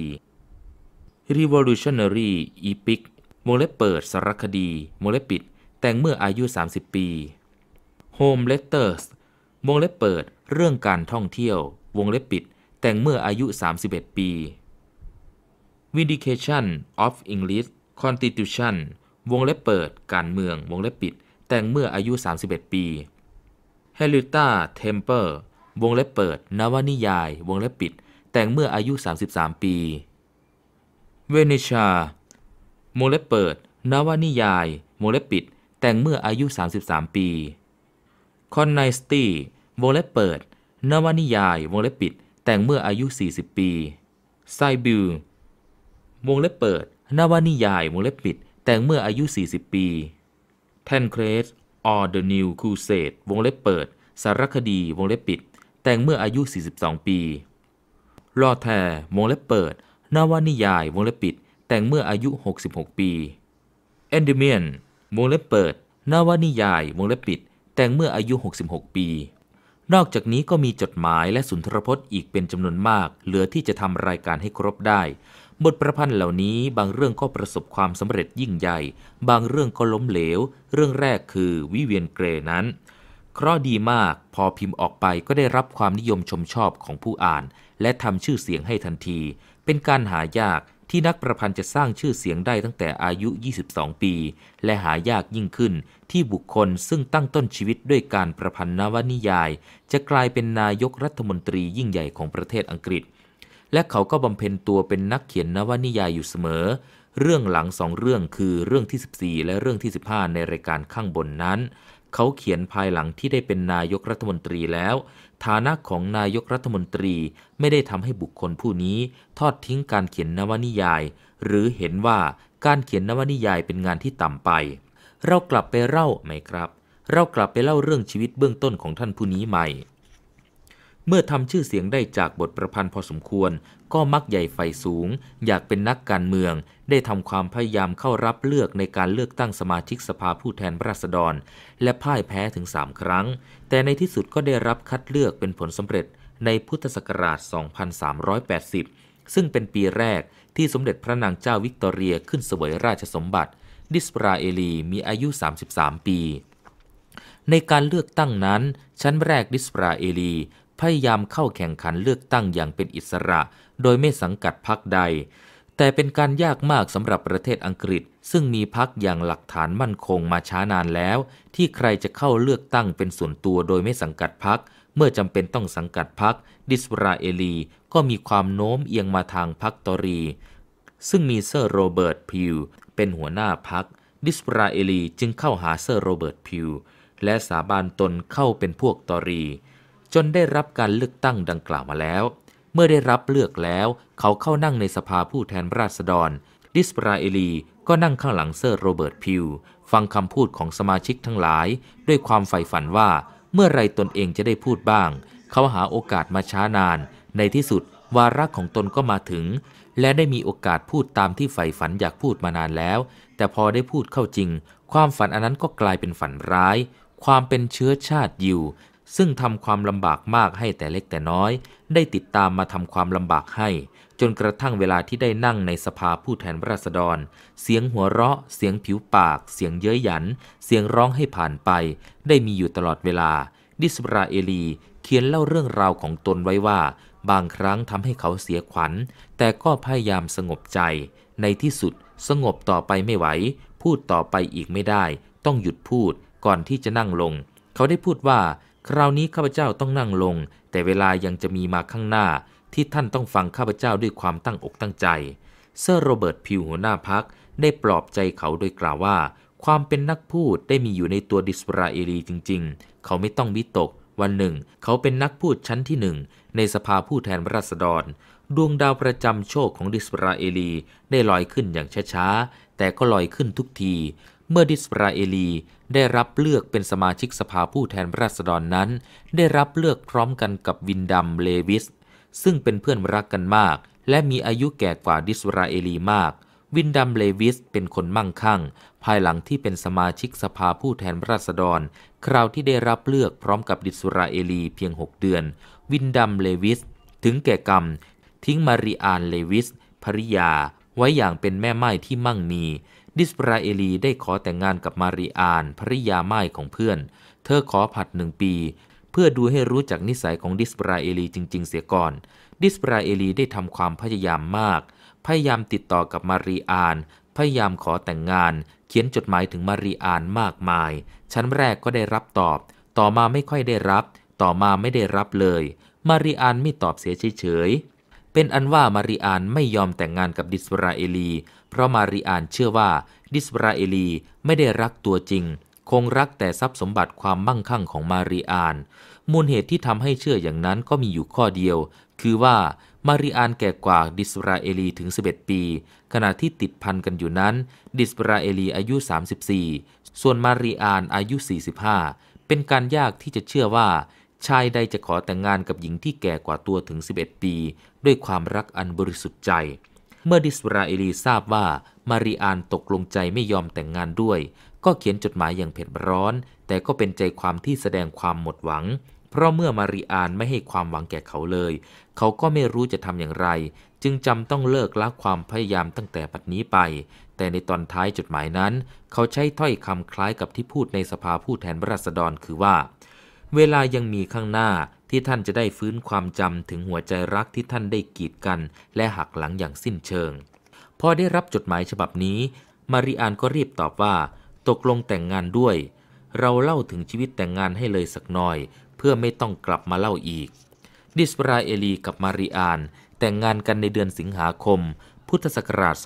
Revolutionary Epic วงเล็บเปิด สารคดี วงเล็บปิด แต่งเมื่ออายุ 30 ปี Home Letters วงเล็บเปิด เรื่องการท่องเที่ยว วงเล็บปิด แต่งเมื่ออายุ 31 ปี Vindication of English Constitution วงเล็บเปิด การเมืองวงเล็บปิด แต่งเมื่ออายุ 31 ปี Helita Temper วงเล็บเปิด นวนิยาย วงเล็บปิด แต่งเมื่ออายุ 33 ปี v e n i t i a วงเล็บเปิด นวนิยายวงเล็บปิด แต่งเมื่ออายุ 33 ปีคอนไนสตี้วงเล็บเปิด นวนิยาย วงเล็บปิด แต่งเมื่ออายุ 40 ปี ไซบิววงเล็บเปิด นวนิยาย วงเล็บปิด แต่งเมื่ออายุ 40ปีเทนเครสออเดอะนิวคูเซต วงเล็บเปิด สารคดี วงเล็บปิด แต่งเมื่ออายุ 42 ปี ลอแทวงเล็บเปิด นวนิยาย วงเล็บปิด แต่งเมื่ออายุ 66 ปี เอนเดเมียน วงเล็บเปิด นวนิยาย วงเล็บปิดแต่งเมื่ออายุ 66 ปี นอกจากนี้ก็มีจดหมายและสุนทรพจน์อีกเป็นจำนวนมาก เหลือที่จะทำรายการให้ครบได้ บทประพันธ์เหล่านี้บางเรื่องก็ประสบความสำเร็จยิ่งใหญ่ บางเรื่องก็ล้มเหลว เรื่องแรกคือวิเวียนเกรนั้น เคราะดีมากพอพิมพ์ออกไปก็ได้รับความนิยมชมชอบของผู้อ่าน และทำชื่อเสียงให้ทันที เป็นการหายากที่นักประพันธ์จะสร้างชื่อเสียงได้ตั้งแต่อายุ 22 ปี และหายากยิ่งขึ้นที่บุคคลซึ่งตั้งต้นชีวิตด้วยการประพันธ์นวนิยาย จะกลายเป็นนายกรัฐมนตรียิ่งใหญ่ของประเทศอังกฤษ และเขาก็บำเพ็ญตัวเป็นนักเขียนนวนิยายอยู่เสมอ เรื่องหลังสองเรื่องคือเรื่องที่ 14 และเรื่องที่ 15 ในรายการข้างบนนั้น เขาเขียนภายหลังที่ได้เป็นนายกรัฐมนตรีแล้วฐานะของนายกรัฐมนตรีไม่ได้ทำให้บุคคลผู้นี้ทอดทิ้งการเขียนนวนิยาย หรือเห็นว่าการเขียนนวนิยายเป็นงานที่ต่ำไป เรากลับไปเล่าไหมครับ เรากลับไปเล่าเรื่องชีวิตเบื้องต้นของท่านผู้นี้ใหม่ เมื่อทำชื่อเสียงได้จากบทประพันธ์พอสมควร ก็มักใหญ่ไฟสูง อยากเป็นนักการเมืองได้ทำความพยายามเข้ารับเลือกในการเลือกตั้งสมาชิกสภาผู้แทนราษฎร และพ่ายแพ้ถึง 3 ครั้ง แต่ในที่สุดก็ได้รับคัดเลือกเป็นผลสำเร็จในพุทธศักราช 2380 ซึ่งเป็นปีแรกที่สมเด็จพระนางเจ้าวิกตอเรียขึ้นเสวยราชสมบัติ ดิสปราเอลีมีอายุ 33 ปี ในการเลือกตั้งนั้น ชั้นแรกดิสปราเอลีพยายามเข้าแข่งขันเลือกตั้งอย่างเป็นอิสระ โดยไม่สังกัดพรรคใดแต่เป็นการยากมากสำหรับประเทศอังกฤษ ซึ่งมีพักอย่างหลักฐานมั่นคงมาช้านานแล้ว ที่ใครจะเข้าเลือกตั้งเป็นส่วนตัวโดยไม่สังกัดพัก เมื่อจำเป็นต้องสังกัดพักดิสราเอลีก็มีความโน้มเอียงมาทางพักตอรี ซึ่งมีเซอร์โรเบิร์ตพิวเป็นหัวหน้าพักดิสราเอลีจึงเข้าหาเซอร์โรเบิร์ตพิวและสาบานตนเข้าเป็นพวกตอรี จนได้รับการเลือกตั้งดังกล่าวมาแล้วเมื่อได้รับเลือกแล้วเขาเข้านั่งในสภาผู้แทนราษฎร ดิสปราเอลี ก็นั่งข้างหลังเซอร์โรเบิร์ตพิว ฟังคำพูดของสมาชิกทั้งหลาย ด้วยความใฝ่ฝันว่าเมื่อไรตนเองจะได้พูดบ้าง เขาหาโอกาสมาช้านาน ในที่สุดวาระของตนก็มาถึง และได้มีโอกาสพูดตามที่ใฝ่ฝันอยากพูดมานานแล้ว แต่พอได้พูดเข้าจริง ความฝันอันนั้นก็กลายเป็นฝันร้าย ความเป็นเชื้อชาติอยู่ซึ่งทำความลำบากมากให้แต่เล็กแต่น้อย ได้ติดตามมาทำความลำบากให้ จนกระทั่งเวลาที่ได้นั่งในสภาผู้แทนราษฎร เสียงหัวเราะ เสียงผิวปาก เสียงเย้ยหยัน เสียงร้องให้ผ่านไป ได้มีอยู่ตลอดเวลา ดิสราเอลี เขียนเล่าเรื่องราวของตนไว้ว่า บางครั้งทำให้เขาเสียขวัญ แต่ก็พยายามสงบใจ ในที่สุดสงบต่อไปไม่ไหว พูดต่อไปอีกไม่ได้ ต้องหยุดพูด ก่อนที่จะนั่งลง เขาได้พูดว่าคราวนี้ข้าพเจ้าต้องนั่งลงแต่เวลายังจะมีมาข้างหน้า ที่ท่านต้องฟังข้าพเจ้าด้วยความตั้งอกตั้งใจเซอร์โรเบิร์ตพิวหัวหน้าพักได้ปลอบใจเขาโดยกล่าวว่าความเป็นนักพูดได้มีอยู่ในตัวดิสราเอลีจริง ๆ เขาไม่ต้องวิตก วันหนึ่งเขาเป็นนักพูดชั้นที่หนึ่งในสภาผู้แทนราษฎร ดวงดาวประจำโชคของดิสราเอลีได้ลอยขึ้นอย่างช้าๆแต่ก็ลอยขึ้นทุกทีเมื่อดิสราเอลีได้รับเลือกเป็นสมาชิกสภาผู้แทนราษฎรนั้น ได้รับเลือกพร้อมกันกับวินดัม เลวิสซึ่งเป็นเพื่อนรักกันมาก และมีอายุแก่กว่าดิสราเอลีมาก วินดัม เลวิสเป็นคนมั่งคั่ง ภายหลังที่เป็นสมาชิกสภาผู้แทนราษฎร คราวที่ได้รับเลือกพร้อมกับดิสราเอลีเพียง6เดือน วินดัม เลวิสถึงแก่กรรม ทิ้งมาริอานเลวิสภริยาไว้อย่างเป็นแม่ไม้ที่มั่งมีดิสราเอลีได้ขอแต่งงานกับมาริอานภริยาไม้ของเพื่อน เธอขอผัดหนึ่งปี เพื่อดูให้รู้จักนิสัยของดิสราเอลีจริง ๆ เสียก่อน ดิสราเอลีได้ทำความพยายามมาก พยายามติดต่อกับมาริอานพยายามขอแต่งงาน เขียนจดหมายถึงมาริอานมากมายชั้นแรกก็ได้รับตอบ ต่อมาไม่ค่อยได้รับ ต่อมาไม่ได้รับเลย มาริอานไม่ตอบเสียเฉยๆ เป็นอันว่ามาริอานไม่ยอมแต่งงานกับดิสราเอลีเพราะมาริอานเชื่อว่าดิสราเอลีไม่ได้รักตัวจริงคงรักแต่ทรัพย์สมบัติความมั่งคั่งของมาริอาน มูลเหตุที่ทำให้เชื่ออย่างนั้นก็มีอยู่ข้อเดียว คือว่ามาริอานแก่กว่าดิสราเอลีถึง 11 ปี ขณะที่ติดพันกันอยู่นั้นดิสราเอลีอายุ 34 ส่วนมาริอานอายุ 45 เป็นการยากที่จะเชื่อว่าชายใดจะขอแต่งงานกับหญิงที่แก่กว่าตัวถึง11ปี ด้วยความรักอันบริสุทธิ์ใจเมื่อดิสราเอลีทราบว่า มาริอานตกลงใจไม่ยอมแต่งงานด้วย ก็เขียนจดหมายอย่างเผ็ดร้อนแต่ก็เป็นใจความที่แสดงความหมดหวัง เพราะเมื่อมาริอานไม่ให้ความหวังแก่เขาเลย เขาก็ไม่รู้จะทำอย่างไร จึงจำต้องเลิกละความพยายามตั้งแต่ปัจนี้ไป แต่ในตอนท้ายจดหมายนั้น เขาใช้ถ้อยคำคล้ายกับที่พูดในสภาผู้แทนราษฎรคือว่า เวลายังมีข้างหน้าที่ท่านจะได้ฟื้นความจำถึงหัวใจรักที่ท่านได้กีดกัน และหักหลังอย่างสิ้นเชิง พอได้รับจดหมายฉบับนี้ มาริอานก็รีบตอบว่า ตกลงแต่งงานด้วย เราเล่าถึงชีวิตแต่งงานให้เลยสักหน่อยเพื่อไม่ต้องกลับมาเล่าอีก ดิสราเอลีกับมาริอาน แต่งงานกันในเดือนสิงหาคม พุทธศักราช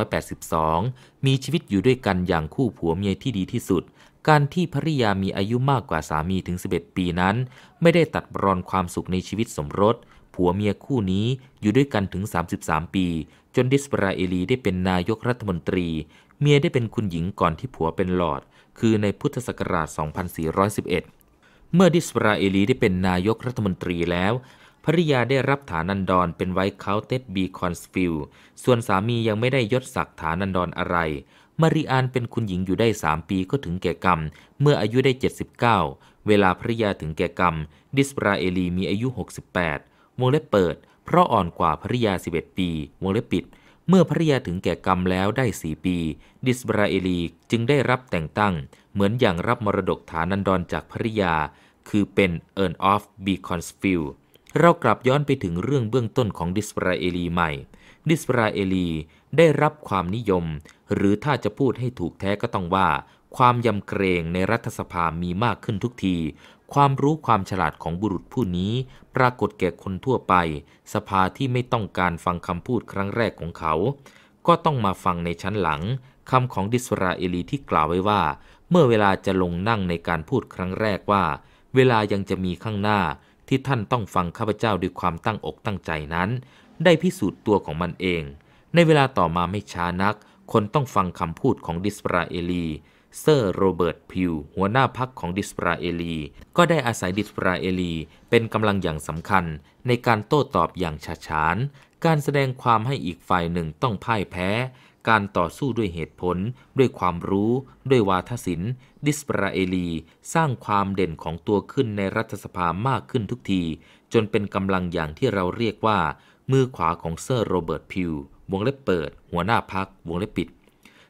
2382 มีชีวิตอยู่ด้วยกันอย่างคู่ผัวเมียที่ดีที่สุด การที่ภริยามีอายุมากกว่าสามีถึง11 ปีนั้นไม่ได้ตัดรอนความสุขในชีวิตสมรส ผัวเมียคู่นี้อยู่ด้วยกันถึง 33 ปี จนดิสปราเอลีได้เป็นนายกรัฐมนตรี เมียได้เป็นคุณหญิงก่อนที่ผัวเป็นหลอด คือในพุทธศักราช 2411 เมื่อดิสปราเอลีได้เป็นนายกรัฐมนตรีแล้ว ภริยาได้รับฐานันดรเป็นไวท์เคานเตสบีคอนสฟิลส่วนสามียังไม่ได้ยศศักดิ์ฐานันดรออะไร มาริอานเป็นคุณหญิงอยู่ได้ 3 ปีก็ถึงแก่กรรม เมื่ออายุได้ 79เวลาพระยาถึงแก่กรรมดิสราเอลี มีอายุ 68วงเล็บเปิด เพราะอ่อนกว่าพระยา 11 ปีวงเล็บปิด เมื่อพระยาถึงแก่กรรมแล้วได้ 4 ปี ดิสราเอลีจึงได้รับแต่งตั้งเหมือนอย่างรับมรดกฐานันดรจากพระยา คือเป็นเอิร์นออฟบีคอนสฟิลเรากลับย้อนไปถึงเรื่องเบื้องต้นของดิสราเอลี ใหม่ ดิสราเอลีได้รับความนิยม หรือถ้าจะพูดให้ถูกแท้ก็ต้องว่าความยำเกรงในรัฐสภามีมากขึ้นทุกที ความรู้ความฉลาดของบุรุษผู้นี้ ปรากฏแก่คนทั่วไป สภาที่ไม่ต้องการฟังคำพูดครั้งแรกของเขา ก็ต้องมาฟังในชั้นหลังคำของดิสราเอลีที่กล่าวไว้ว่า เมื่อเวลาจะลงนั่งในการพูดครั้งแรกว่า เวลายังจะมีข้างหน้า ที่ท่านต้องฟังข้าพเจ้าด้วยความตั้งอกตั้งใจนั้น ได้พิสูจน์ตัวของมันเอง ในเวลาต่อมาไม่ช้านัก คนต้องฟังคำพูดของดิสราเอลีเซอร์โรเบิร์ตพิวหัวหน้าพักของดิสปราเอลีก็ได้อาศัยดิสปราเอลีเป็นกำลังอย่างสำคัญ ในการโต้ตอบอย่างฉาฉาน การแสดงความให้อีกฝ่ายหนึ่งต้องพ่ายแพ้ การต่อสู้ด้วยเหตุผลด้วยความรู้ด้วยวาทศิลป์ดิสปราเอลี สร้างความเด่นของตัวขึ้นในรัฐสภามากขึ้นทุกที จนเป็นกำลังอย่างที่เราเรียกว่ามือขวาของเซอร์โรเบิร์ตพิววงเล็บเปิด หัวหน้าพักวงเล็บปิด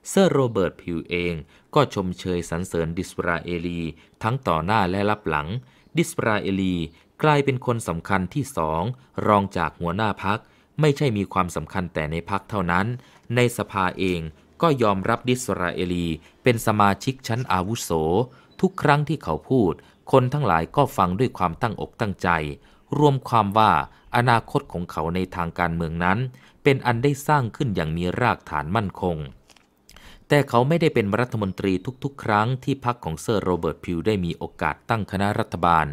เซอร์โรเบิร์ตพิวเองก็ชมเชยสรรเสริญดิสราเอลี ทั้งต่อหน้าและรับหลัง ดิสราเอลีกลายเป็นคนสำคัญที่สองรองจากหัวหน้าพัก ไม่ใช่มีความสำคัญแต่ในพักเท่านั้น ในสภาเองก็ยอมรับดิสราเอลี เป็นสมาชิกชั้นอาวุโส ทุกครั้งที่เขาพูดคนทั้งหลายก็ฟังด้วยความตั้งอกตั้งใจ รวมความว่าอนาคตของเขาในทางการเมืองนั้น เป็นอันได้สร้างขึ้นอย่างมีรากฐานมั่นคงแต่เขาไม่ได้เป็นรัฐมนตรีทุกๆครั้งที่พรรคของเซอร์โรเบิร์ตพิวได้มีโอกาสตั้งคณะรัฐบาล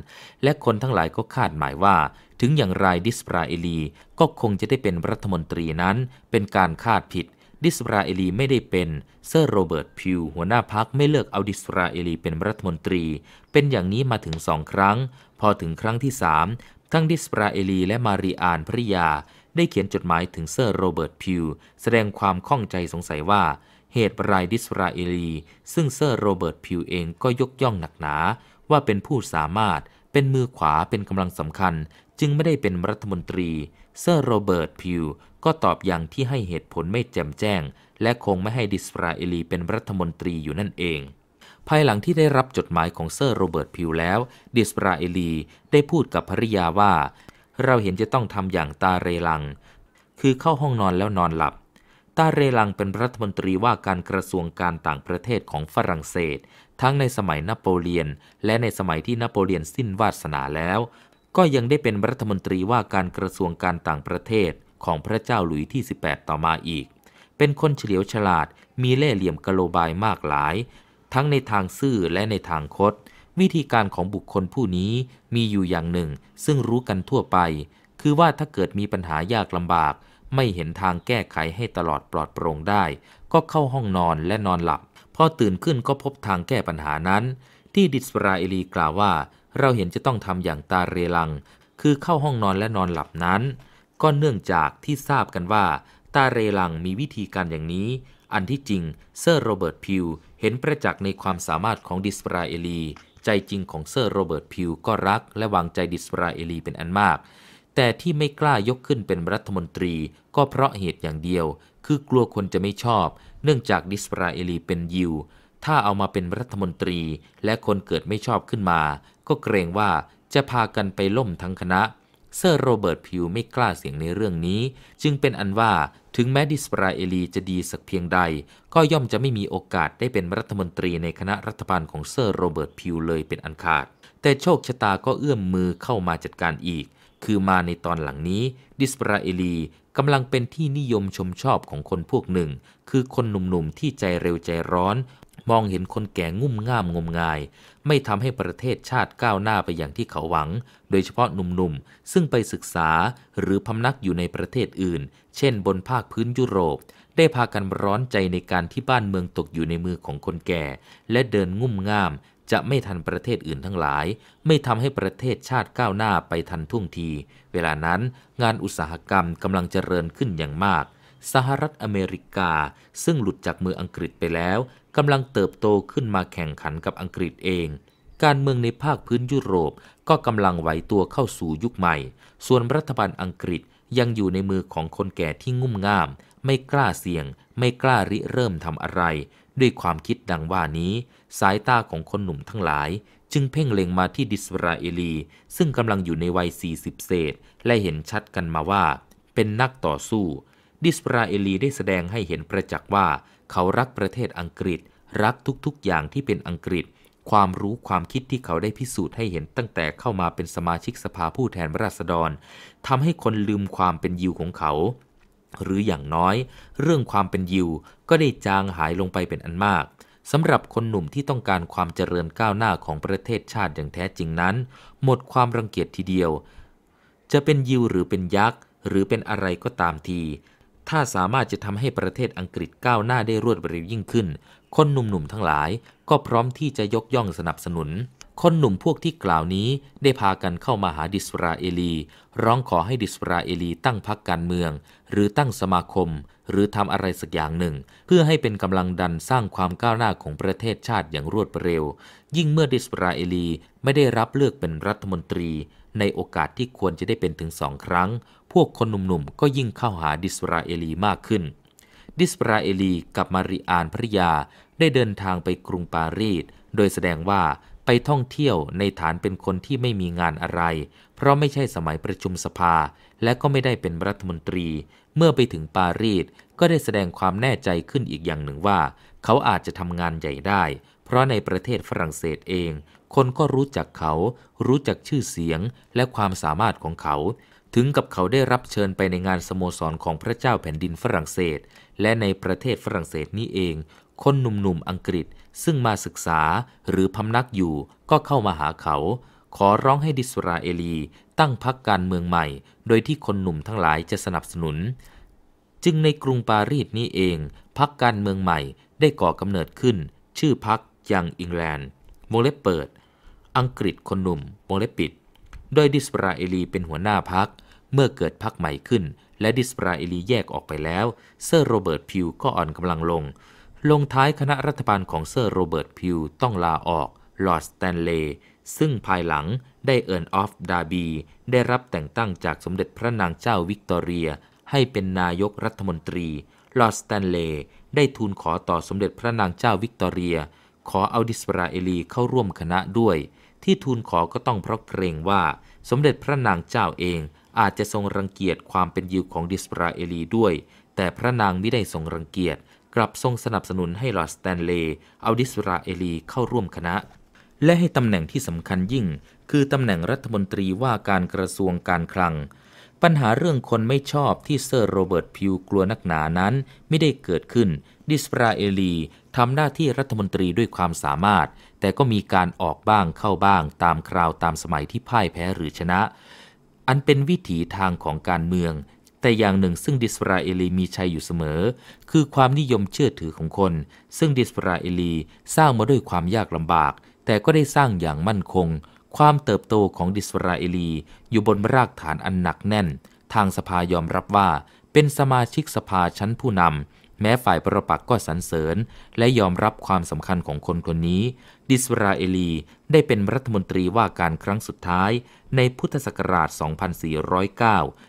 และคนทั้งหลายก็คาดหมายว่า ถึงอย่างไรดิสราเอลีก็คงจะได้เป็นรัฐมนตรีนั้น เป็นการคาดผิด ดิสราเอลีไม่ได้เป็นเซอร์โรเบิร์ตพิวหัวหน้าพรรคไม่เลือกเอาดิสราเอลีเป็นรัฐมนตรีเป็นอย่างนี้มาถึงสองครั้ง พอถึงครั้งที่สามทั้งดิสราเอลี และมารีอานภริยา ได้เขียนจดหมายถึงเซอร์โรเบิร์ตพิวแสดงความข้องใจสงสัยว่าเหตุรายดิสราเอลี ซึ่งเซอร์โรเบิร์ตพิวเองก็ยกย่องหนักหนาว่าเป็นผู้สามารถเป็นมือขวาเป็นกำลังสำคัญ จึงไม่ได้เป็นรัฐมนตรีเซอร์โรเบิร์ตพิวก็ตอบอย่างที่ให้เหตุผลไม่แจ่มแจ้ง และคงไม่ให้ดิสราเอลีเป็นรัฐมนตรีอยู่นั่นเอง ภายหลังที่ได้รับจดหมายของเซอร์โรเบิร์ตพิวแล้วดิสราเอลีได้พูดกับภริยาว่า เราเห็นจะต้องทำอย่างตาเรลัง คือเข้าห้องนอนแล้วนอนหลับตาเรลังเป็นรัฐมนตรีว่าการกระทรวงการต่างประเทศของฝรั่งเศส ทั้งในสมัยนโปเลียน และในสมัยที่นโปเลียนสิ้นวาสนาแล้ว ก็ยังได้เป็นรัฐมนตรีว่าการกระทรวงการต่างประเทศของพระเจ้าหลุยที่ 18 ต่อมาอีก เป็นคนเฉลียวฉลาดมีเล่ห์เหลี่ยมกะโลบายมากหลาย ทั้งในทางซื่อและในทางคดวิธีการของบุคคลผู้นี้มีอยู่อย่างหนึ่ง ซึ่งรู้กันทั่วไป คือว่าถ้าเกิดมีปัญหายากลำบากไม่เห็นทางแก้ไขให้ตลอดปลอดโปร่งได้ ก็เข้าห้องนอนและนอนหลับ พอตื่นขึ้นก็พบทางแก้ปัญหานั้น ที่ดิสราเอลีกล่าวว่า เราเห็นจะต้องทำอย่างตาเรลัง คือเข้าห้องนอนและนอนหลับนั้น ก็เนื่องจากที่ทราบกันว่า ตาเรลังมีวิธีการอย่างนี้ อันที่จริงเซอร์โรเบิร์ตพิวเห็นประจักษ์ในความสามารถของดิสราเอลีใจจริงของเซอร์โรเบิร์ตพิวก็รักและวางใจดิสราเอลีเป็นอันมากแต่ที่ไม่กล้ายกขึ้นเป็นรัฐมนตรีก็เพราะเหตุอย่างเดียว คือกลัวคนจะไม่ชอบเนื่องจากดิสราเอลีเป็นยิว ถ้าเอามาเป็นรัฐมนตรีและคนเกิดไม่ชอบขึ้นมา ก็เกรงว่าจะพากันไปล่มทั้งคณะเซอร์โรเบิร์ตพิวไม่กล้าเสียงในเรื่องนี้จึงเป็นอันว่าถึงแม้ดิสราเอลีจะดีสักเพียงใด ก็ย่อมจะไม่มีโอกาสได้เป็นรัฐมนตรีในคณะรัฐบาลของเซอร์โรเบิร์ตพิวเลยเป็นอันขาดแต่โชคชะตาก็เอื้อมมือเข้ามาจัดการอีกคือมาในตอนหลังนี้ ดิสราเอลีกำลังเป็นที่นิยมชมชอบของคนพวกหนึ่ง คือคนหนุ่มๆที่ใจเร็วใจร้อน มองเห็นคนแก่งุ่มง่ามงมงาย ไม่ทำให้ประเทศชาติก้าวหน้าไปอย่างที่เขาหวัง โดยเฉพาะหนุ่มๆซึ่งไปศึกษาหรือพำนักอยู่ในประเทศอื่น เช่นบนภาคพื้นยุโรป ได้พากันร้อนใจในการที่บ้านเมืองตกอยู่ในมือของคนแก่ และเดินงุ่มง่ามจะไม่ทันประเทศอื่นทั้งหลาย ไม่ทำให้ประเทศชาติก้าวหน้าไปทันท่วงที เวลานั้นงานอุตสาหกรรมกำลังเจริญขึ้นอย่างมาก สหรัฐอเมริกาซึ่งหลุดจากมืออังกฤษไปแล้วกำลังเติบโตขึ้นมาแข่งขันกับอังกฤษเอง การเมืองในภาคพื้นยุโรป ก็กำลังไหวตัวเข้าสู่ยุคใหม่ ส่วนรัฐบาลอังกฤษยังอยู่ในมือของคนแก่ที่งุ่มง่าม ไม่กล้าเสี่ยง ไม่กล้าริเริ่มทำอะไรด้วยความคิดดังว่านี้ สายตาของคนหนุ่มทั้งหลาย จึงเพ่งเล็งมาที่ดิสราเอลี ซึ่งกำลังอยู่ในวัย 40 เศษ และเห็นชัดกันมาว่า เป็นนักต่อสู้ ดิสราเอลีได้แสดงให้เห็นประจักษ์ว่า เขารักประเทศอังกฤษรักทุกๆ อย่างที่เป็นอังกฤษ ความรู้ความคิดที่เขาได้พิสูจน์ให้เห็นตั้งแต่เข้ามาเป็นสมาชิกสภาผู้แทนราษฎรทำให้คนลืมความเป็นยิวของเขาหรืออย่างน้อยเรื่องความเป็นยิว ก็ได้จางหายลงไปเป็นอันมากสำหรับคนหนุ่มที่ต้องการความเจริญก้าวหน้าของประเทศชาติอย่างแท้จริงนั้น หมดความรังเกียจทีเดียว จะเป็นยิวหรือเป็นยักษ์ หรือเป็นอะไรก็ตามที ถ้าสามารถจะทำให้ประเทศอังกฤษก้าวหน้าได้รวดเร็วยิ่งขึ้น คนหนุ่มๆทั้งหลายก็พร้อมที่จะยกย่องสนับสนุนคนหนุ่มพวกที่กล่าวนี้ได้พากันเข้ามาหาดิสราเอลี ร้องขอให้ดิสราเอลีตั้งพรรคการเมือง หรือตั้งสมาคม หรือทำอะไรสักอย่างหนึ่ง เพื่อให้เป็นกำลังดันสร้างความก้าวหน้าของประเทศชาติอย่างรวดเร็ว ยิ่งเมื่อดิสราเอลีไม่ได้รับเลือกเป็นรัฐมนตรี ในโอกาสที่ควรจะได้เป็นถึงสองครั้ง พวกคนหนุ่มๆก็ยิ่งเข้าหาดิสราเอลีมากขึ้น ดิสราเอลีกับมาริอานภริยา ได้เดินทางไปกรุงปารีสโดยแสดงว่าไปท่องเที่ยวในฐานเป็นคนที่ไม่มีงานอะไร เพราะไม่ใช่สมัยประชุมสภา และก็ไม่ได้เป็นรัฐมนตรี เมื่อไปถึงปารีสก็ได้แสดงความแน่ใจขึ้นอีกอย่างหนึ่งว่า เขาอาจจะทำงานใหญ่ได้ เพราะในประเทศฝรั่งเศสเอง คนก็รู้จักเขา รู้จักชื่อเสียงและความสามารถของเขา ถึงกับเขาได้รับเชิญไปในงานสโมสรของพระเจ้าแผ่นดินฝรั่งเศส และในประเทศฝรั่งเศสนี้เอง คนหนุ่มๆอังกฤษซึ่งมาศึกษาหรือพำนักอยู่ก็เข้ามาหาเขา ขอร้องให้ดิสราเอลีตั้งพักการเมืองใหม่ โดยที่คนหนุ่มทั้งหลายจะสนับสนุน จึงในกรุงปารีสนี้เอง พักการเมืองใหม่ได้ก่อกำเนิดขึ้นชื่อพักยังอิงแลนด์โมเลเปิด อังกฤษคนหนุ่มโมเลปิด โดยดิสราเอลีเป็นหัวหน้าพัก เมื่อเกิดพักใหม่ขึ้น และดิสราเอลีแยกออกไปแล้วเซอร์โรเบิร์ตพิวก็อ่อนกำลังลงลงท้ายคณะรัฐบาลของเซอร์โรเบิร์ตพิวต้องลาออกลอร์ดสแตนเลย์ซึ่งภายหลังได้เอิร์นออฟดาบี ได้รับแต่งตั้งจากสมเด็จพระนางเจ้าวิกตอเรียให้เป็นนายกรัฐมนตรี ลอร์ดสแตนเลย์ได้ทูลขอต่อสมเด็จพระนางเจ้าวิกตอเรีย ขอเอาดิสราเอลีเข้าร่วมคณะด้วย ที่ทูลขอก็ต้องเพราะเกรงว่า สมเด็จพระนางเจ้าเองอาจจะทรงรังเกียจความเป็นยิวของดิสราเอลีด้วย แต่พระนางไม่ได้ทรงรังเกียจกลับทรงสนับสนุนให้ลอร์ดสแตนเลย์เอาดิสราเอลีเข้าร่วมคณะ และให้ตำแหน่งที่สำคัญยิ่ง คือตำแหน่งรัฐมนตรีว่าการกระทรวงการคลัง ปัญหาเรื่องคนไม่ชอบที่เซอร์โรเบิร์ตพิวกลัวนักหนานั้นไม่ได้เกิดขึ้น ดิสราเอลีทำหน้าที่รัฐมนตรีด้วยความสามารถ แต่ก็มีการออกบ้างเข้าบ้างตามคราวตามสมัยที่พ่ายแพ้หรือชนะ อันเป็นวิถีทางของการเมืองแต่อย่างหนึ่งซึ่งดิสราเอลีมีชัยอยู่เสมอ คือความนิยมเชื่อถือของคน ซึ่งดิสราเอลีสร้างมาด้วยความยากลำบาก แต่ก็ได้สร้างอย่างมั่นคง ความเติบโตของดิสราเอลี อยู่บนรากฐานอันหนักแน่น ทางสภายอมรับว่า เป็นสมาชิกสภาชั้นผู้นำแม้ฝ่ายประปักก็สรรเสริญ และยอมรับความสำคัญของคนคนนี้ดิสราเอลีได้เป็นรัฐมนตรีว่าการครั้งสุดท้ายในพุทธศักราช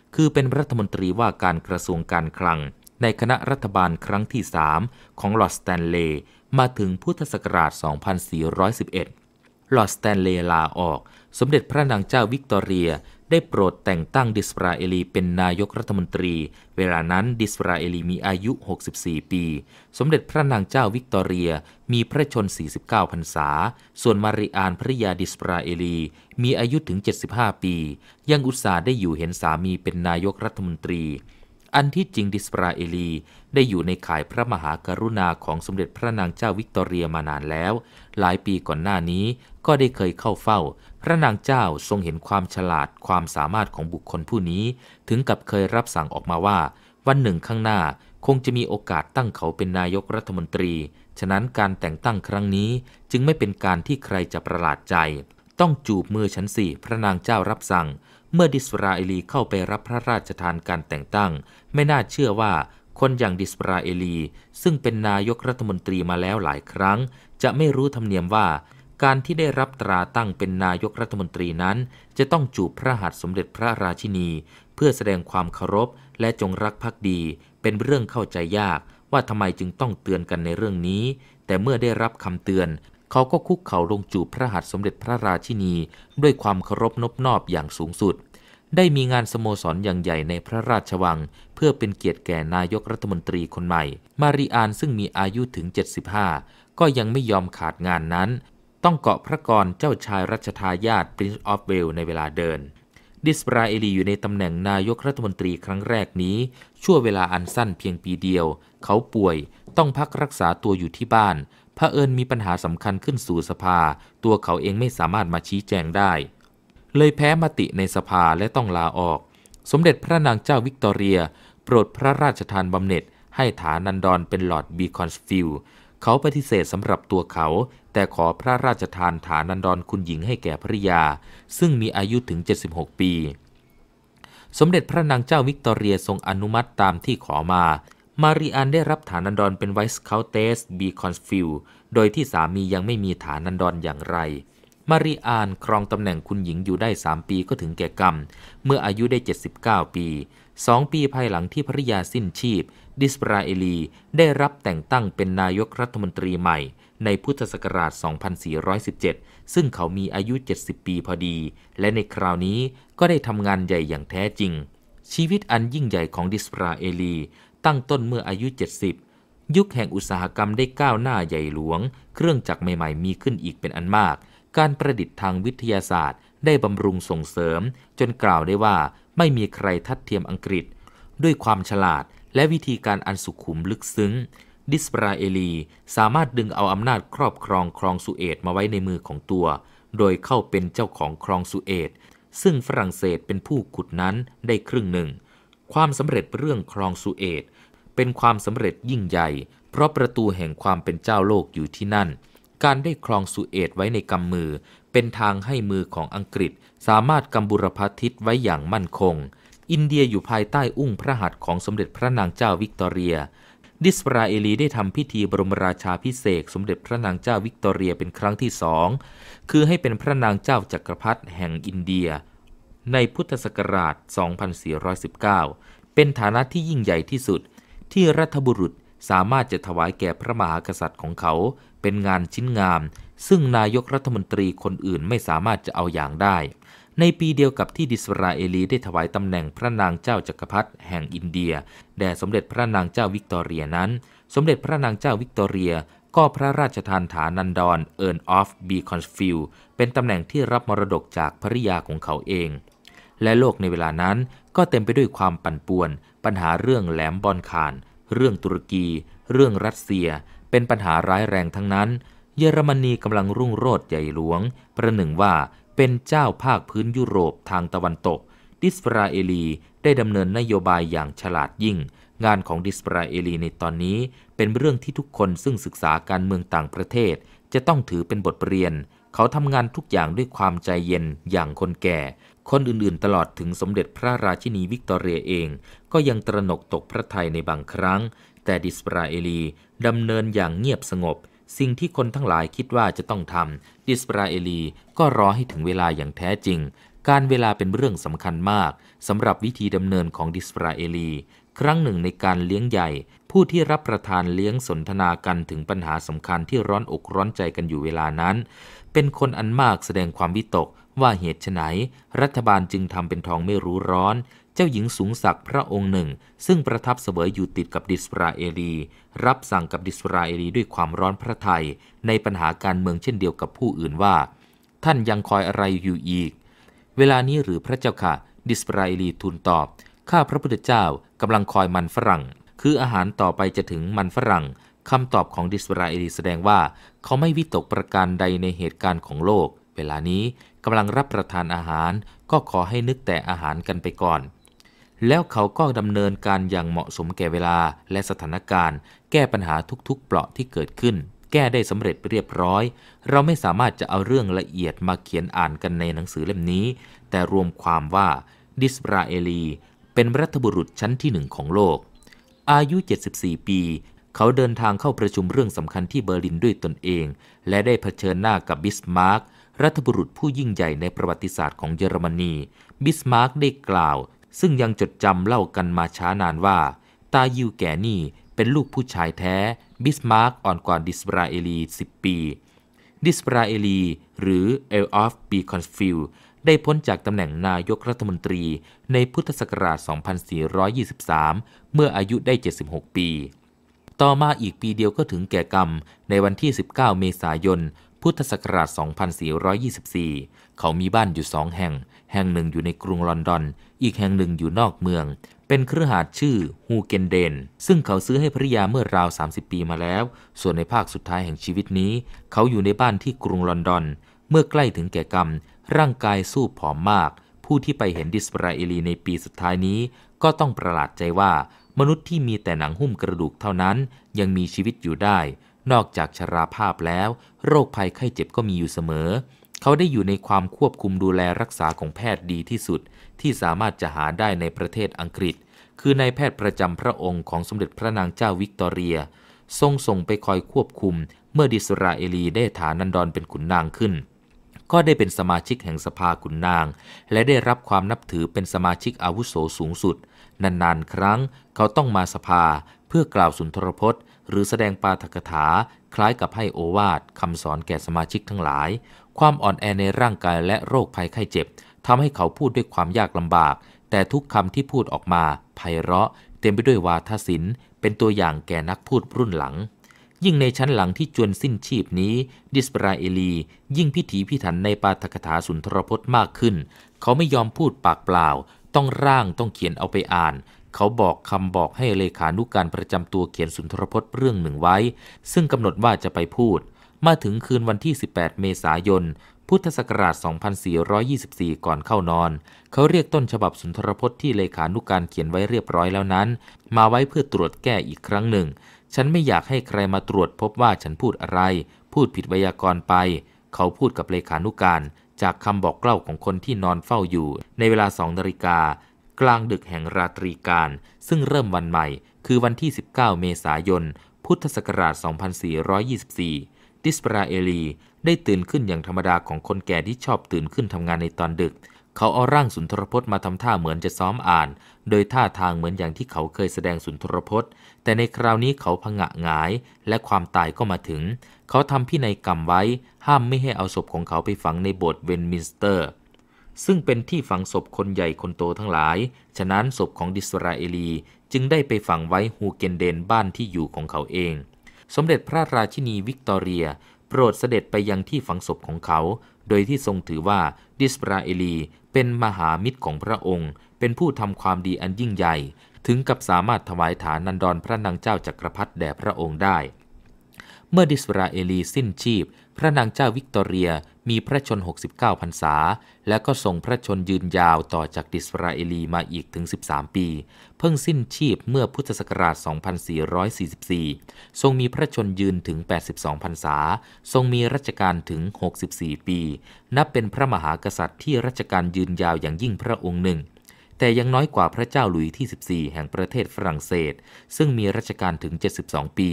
2409คือเป็นรัฐมนตรีว่าการกระทรวงการคลัง ในคณะรัฐบาลครั้งที่ 3 ของลอดสแตนเลย์มาถึงพุทธศักราช 2411 ลอดสแตนเลย์ลาออก สมเด็จพระนางเจ้าวิกตอเรียได้โปรดแต่งตั้งดิสราเอลี เป็นนายกรัฐมนตรี เวลานั้นดิสราเอลีมีอายุ 64 ปี สมเด็จพระนางเจ้าวิกตอเรียมีพระชน 49 พรรษา ส่วนมาริอานภริยาดิสราเอลี มีอายุถึง 75 ปี ยังอุตส่าห์ได้อยู่เห็นสามีเป็นนายกรัฐมนตรี อันที่จริงดิสราเอลีได้อยู่ในข่ายพระมหากรุณาของสมเด็จพระนางเจ้าวิกตอเรียมานานแล้ว หลายปีก่อนหน้านี้ก็ได้เคยเข้าเฝ้าพระนางเจ้าทรงเห็นความฉลาดความสามารถของบุคคลผู้นี้ ถึงกับเคยรับสั่งออกมาว่า วันหนึ่งข้างหน้าคงจะมีโอกาสตั้งเขาเป็นนายกรัฐมนตรี ฉะนั้นการแต่งตั้งครั้งนี้ จึงไม่เป็นการที่ใครจะประหลาดใจ ต้องจูบมือฉันสี่พระนางเจ้ารับสั่ง เมื่อดิสราเอลีเข้าไปรับพระราชทานการแต่งตั้ง ไม่น่าเชื่อว่าคนอย่างดิสราเอลี ซึ่งเป็นนายกรัฐมนตรีมาแล้วหลายครั้ง จะไม่รู้ธรรมเนียมว่าการที่ได้รับตราตั้งเป็นนายกรัฐมนตรีนั้น จะต้องจูบพระหัตถ์สมเด็จพระราชินี เพื่อแสดงความเคารพและจงรักภักดี เป็นเรื่องเข้าใจยากว่าทำไมจึงต้องเตือนกันในเรื่องนี้ แต่เมื่อได้รับคำเตือน เขาก็คุกเข่าลงจูบพระหัตถ์สมเด็จพระราชินี ด้วยความเคารพนบนอบอย่างสูงสุด ได้มีงานสโมสรอย่างใหญ่ในพระราชวัง เพื่อเป็นเกียรติแก่นายกรัฐมนตรีคนใหม่มาริอานซึ่งมีอายุถึง75ก็ยังไม่ยอมขาดงานนั้นต้องเกาะพระกรเจ้าชายรัชทายาท Prince of Wales ในเวลาเดิน ดิสราเอลี อยู่ในตำแหน่งนายกรัฐมนตรีครั้งแรกนี้ชั่วเวลาอันสั้นเพียงปีเดียว เขาป่วยต้องพักรักษาตัวอยู่ที่บ้าน พระเอิญมีปัญหาสำคัญขึ้นสู่สภา ตัวเขาเองไม่สามารถมาชี้แจงได้ เลยแพ้มติในสภาและต้องลาออก สมเด็จพระนางเจ้าวิกตอเรีย โปรดพระราชทานบำเหน็จให้ฐานันดรเป็นหลอดบีคอนสฟิลเขาปฏิเสธสำหรับตัวเขาแต่ขอพระราชทานฐานันดรคุณหญิงให้แก่ภริยา ซึ่งมีอายุถึง 76 ปี สมเด็จพระนางเจ้าวิกตอเรียทรงอนุมัติตามที่ขอมา มารีอันได้รับฐานันดรเป็นไวส์เคาเตสบีคอนฟิลโดยที่สามียังไม่มีฐานันดรอย่างไร มารีอันครองตำแหน่งคุณหญิงอยู่ได้ 3 ปีก็ถึงแก่กรรม เมื่ออายุได้ 79 ปีสองปีภายหลังที่ภริยาสิ้นชีพ ดิสราเอลีได้รับแต่งตั้งเป็นนายกรัฐมนตรีใหม่ในพุทธศักราช 2417 ซึ่งเขามีอายุ 70 ปีพอดี และในคราวนี้ก็ได้ทำงานใหญ่อย่างแท้จริง ชีวิตอันยิ่งใหญ่ของดิสราเอลี ตั้งต้นเมื่ออายุ 70 ยุคแห่งอุตสาหกรรมได้ก้าวหน้าใหญ่หลวง เครื่องจักรใหม่ๆ มีขึ้นอีกเป็นอันมาก การประดิษฐ์ทางวิทยาศาสตร์ได้บำรุงส่งเสริม จนกล่าวได้ว่าไม่มีใครทัดเทียมอังกฤษ ด้วยความฉลาด และวิธีการอันสุขุมลึกซึ้งดิสราเอลีสามารถดึงเอาอำนาจครอบครองครองสุเอตมาไว้ในมือของตัว โดยเข้าเป็นเจ้าของครองสุเอตซึ่งฝรั่งเศสเป็นผู้ขุดนั้นได้ครึ่งหนึ่ง ความสำเร็จเรื่องครองสุเอตเป็นความสำเร็จยิ่งใหญ่ เพราะประตูแห่งความเป็นเจ้าโลกอยู่ที่นั่น การได้ครองสุเอตไว้ในกำมือ เป็นทางให้มือของอังกฤษ สามารถกำบุรพาทิศไว้อย่างมั่นคง อินเดียอยู่ภายใต้อุ้งพระหัตถ์ของสมเด็จพระนางเจ้าวิกตอเรียดิสราเอลีได้ทำพิธีบรมราชาพิเศษสมเด็จพระนางเจ้าวิกตอเรียเป็นครั้งที่สอง คือให้เป็นพระนางเจ้าจักรพรรดิแห่งอินเดีย ในพุทธศักราช 2419 เป็นฐานะที่ยิ่งใหญ่ที่สุดที่รัฐบุรุษสามารถจะถวายแก่พระมหากษัตริย์ของเขา เป็นงานชิ้นงาม ซึ่งนายกรัฐมนตรีคนอื่นไม่สามารถจะเอาอย่างได้ในปีเดียวกับที่ดิสราเอลี ได้ถวายตำแหน่งพระนางเจ้าจักรพรรดิแห่งอินเดียแด่สมเด็จพระนางเจ้าวิกตอเรียนั้น สมเด็จพระนางเจ้าวิกตอเรีย ก็พระราชทานฐานันดรเอิร์นออฟบีคอนฟิลเป็นตำแหน่งที่รับมรดกจากภริยาของเขาเอง และโลกในเวลานั้นก็เต็มไปด้วยความปั่นป่วน ปัญหาเรื่องแหลมบอลคาน เรื่องตุรกี เรื่องรัสเซีย เป็นปัญหาร้ายแรงทั้งนั้น เยอรมนีกำลังรุ่งโรจน์ใหญ่หลวง ประหนึ่งว่าเป็นเจ้าภาคพื้นยุโรปทางตะวันตก ดิสราเอลีได้ดำเนินนโยบายอย่างฉลาดยิ่ง งานของดิสราเอลีในตอนนี้ เป็นเรื่องที่ทุกคนซึ่งศึกษาการเมืองต่างประเทศ จะต้องถือเป็นบทเรียน เขาทำงานทุกอย่างด้วยความใจเย็นอย่างคนแก่ คนอื่น ๆ ตลอดถึงสมเด็จพระราชินีวิกตอเรียเองก็ยังตระหนกตกพระไทยในบางครั้ง แต่ดิสปราเอลีดำเนินอย่างเงียบสงบสิ่งที่คนทั้งหลายคิดว่าจะต้องทำอิสราเอลีก็รอให้ถึงเวลาอย่างแท้จริง การเวลาเป็นเรื่องสำคัญมาก สำหรับวิธีดำเนินของดิสราเอลี ครั้งหนึ่งในการเลี้ยงใหญ่ ผู้ที่รับประทานเลี้ยงสนทนากันถึงปัญหาสำคัญที่ร้อนอกร้อนใจกันอยู่เวลานั้น เป็นคนอันมากแสดงความวิตก ว่าเหตุไฉนรัฐบาลจึงทำเป็นทองไม่รู้ร้อนจ้าหญิงสูงศักดิ์พระองค์หนึ่งซึ่ง ประทับเสวยอยู่ติดกับดิสราเอลี รับสั่งกับดิสราเอลีด้วยความร้อนพระทัยในปัญหาการเมืองเช่นเดียวกับผู้อื่นว่า ท่านยังคอยอะไรอยู่อีก เวลานี้หรือพระเจ้าค่ะดิสราเอลีทูลตอบข้าพระพุทธเจ้ากำลังคอยมันฝรั่ง คืออาหารต่อไปจะถึงมันฝรั่งคำตอบของดิสราเอลีแสดงว่า เขาไม่วิตกประการใดในเหตุการณ์ของโลก เวลานี้กำลังรับประทานอาหารก็ขอให้นึกแต่อาหารกันไปก่อนแล้วเขาก็ดำเนินการอย่างเหมาะสมแก่เวลาและสถานการณ์แก้ปัญหาทุกๆเปราะที่เกิดขึ้น แก้ได้สำเร็จเรียบร้อย เราไม่สามารถจะเอาเรื่องละเอียดมาเขียนอ่านกันในหนังสือเล่มนี้ แต่รวมความว่าดิสราเอลีเป็นรัฐบุรุษชั้นที่หนึ่งของโลก อายุ 74 ปี เขาเดินทางเข้าประชุมเรื่องสำคัญที่เบอร์ลินด้วยตนเอง และได้เผชิญหน้ากับบิสมาร์กรัฐบุรุษผู้ยิ่งใหญ่ในประวัติศาสตร์ของเยอรมนีบิสมาร์กได้กล่าวซึ่งยังจดจำเล่ากันมาช้านานว่า ตายิวแก่นี่เป็นลูกผู้ชายแท้ บิสมาร์กอ่อนกว่าดิสราเอลี 10 ปี ดิสราเอลี หรือเอลออฟบีคอนฟิลได้พ้นจากตำแหน่งนายกรัฐมนตรีในพุทธศักราช 2423 เมื่ออายุได้ 76 ปี ต่อมาอีกปีเดียวก็ถึงแก่กรรมในวันที่ 19 เมษายน พุทธศักราช 2424 เขามีบ้านอยู่สองแห่งแห่งหนึ่งอยู่ในกรุงลอนดอน อีกแห่งหนึ่งอยู่นอกเมือง เป็นเครือข่ายชื่อฮูเกนเดน ซึ่งเขาซื้อให้ภริยาเมื่อราว 30 ปีมาแล้ว ส่วนในภาคสุดท้ายแห่งชีวิตนี้ เขาอยู่ในบ้านที่กรุงลอนดอน เมื่อใกล้ถึงแก่กรรม ร่างกายสู้ผอมมาก ผู้ที่ไปเห็นดิสปราเอลีในปีสุดท้ายนี้ ก็ต้องประหลาดใจว่า มนุษย์ที่มีแต่หนังหุ้มกระดูกเท่านั้น ยังมีชีวิตอยู่ได้ นอกจากชราภาพแล้ว โรคภัยไข้เจ็บก็มีอยู่เสมอเขาได้อยู่ในความควบคุมดูแลรักษาของแพทย์ดีที่สุด ที่สามารถจะหาได้ในประเทศอังกฤษ คือนายแพทย์ประจำพระองค์ของสมเด็จพระนางเจ้าวิกตอเรีย ทรงส่งไปคอยควบคุม เมื่อดิสราเอลีได้ฐานันดรเป็นขุนนางขึ้น ก็ได้เป็นสมาชิกแห่งสภาขุนนาง และได้รับความนับถือเป็นสมาชิกอาวุโสสูงสุด นานๆ ครั้งเขาต้องมาสภา เพื่อกล่าวสุนทรพจน์ หรือแสดงปาฐกถา คล้ายกับให้โอวาทคำสอนแก่สมาชิกทั้งหลายความอ่อนแอในร่างกายและโรคภัยไข้เจ็บทำให้เขาพูดด้วยความยากลำบาก แต่ทุกคำที่พูดออกมาไพเราะ เต็มไปด้วยวาทศิลป์เป็นตัวอย่างแก่นักพูดรุ่นหลัง ยิ่งในชั้นหลังที่จวนสิ้นชีพนี้ ดิสปราเอลียิ่งพิถีพิถันในปาฐกถาสุนทรพจน์มากขึ้น เขาไม่ยอมพูดปากเปล่า ต้องร่างต้องเขียนเอาไปอ่าน เขาบอกคำบอกให้เลขานุกการประจำตัวเขียนสุนทรพจน์เรื่องหนึ่งไว้ ซึ่งกำหนดว่าจะไปพูดมาถึงคืนวันที่ 18 เมษายน พุทธศักราช 2424 ก่อนเข้านอน เขาเรียกต้นฉบับสุนทรพจน์ที่เลขานุการเขียนไว้เรียบร้อยแล้วนั้น มาไว้เพื่อตรวจแก้อีกครั้งหนึ่ง ฉันไม่อยากให้ใครมาตรวจพบว่าฉันพูดอะไร พูดผิดไวยากรณ์ไป เขาพูดกับเลขานุการ จากคำบอกเล่าของคนที่นอนเฝ้าอยู่ ในเวลาสองนาฬิกากลางดึกแห่งราตรีการ ซึ่งเริ่มวันใหม่ คือวันที่ 19 เมษายน พุทธศักราช 2424ดิสปราเอลีได้ตื่นขึ้นอย่างธรรมดาของคนแก่ที่ชอบตื่นขึ้นทำงานในตอนดึก เขาเอาร่างสุนทรพจน์มาทำท่าเหมือนจะซ้อมอ่าน โดยท่าทางเหมือนอย่างที่เขาเคยแสดงสุนทรพจน์ แต่ในคราวนี้เขาผงะหงาย และความตายก็มาถึง เขาทำพินัยกรรมไว้ห้ามไม่ให้เอาศพของเขาไปฝังในโบสถ์เวนมินสเตอร์ ซึ่งเป็นที่ฝังศพคนใหญ่คนโตทั้งหลาย ฉะนั้นศพของดิสราเอลี จึงได้ไปฝังไว้ฮูเกนเดนบ้านที่อยู่ของเขาเองสมเด็จพระราชินีวิกตอเรีย โปรดเสด็จไปยังที่ฝังศพของเขา โดยที่ทรงถือว่า ดิสราเอลีเป็นมหามิตรของพระองค์ เป็นผู้ทำความดีอันยิ่งใหญ่ ถึงกับสามารถถวายฐานนันดรพระนางเจ้าจักรพรรดิแด่พระองค์ได้ เมื่อดิสราเอลีสิ้นชีพ พระนางเจ้าวิกตอเรียมีพระชน 69พรรษา และก็ทรงพระชนยืนยาวต่อจากดิสราเอลีมาอีกถึง 13 ปีเพิ่งสิ้นชีพเมื่อพุทธศักราช 2444 ทรงมีพระชนยืนถึง 82พรรษาทรงมีรัชการถึง 64 ปี นับเป็นพระมหากษัตริย์ที่รัชการยืนยาวอย่างยิ่งพระองค์หนึ่ง แต่ยังน้อยกว่าพระเจ้าหลุยที่ 14 แห่งประเทศฝรั่งเศส ซึ่งมีรัชการถึง 72 ปี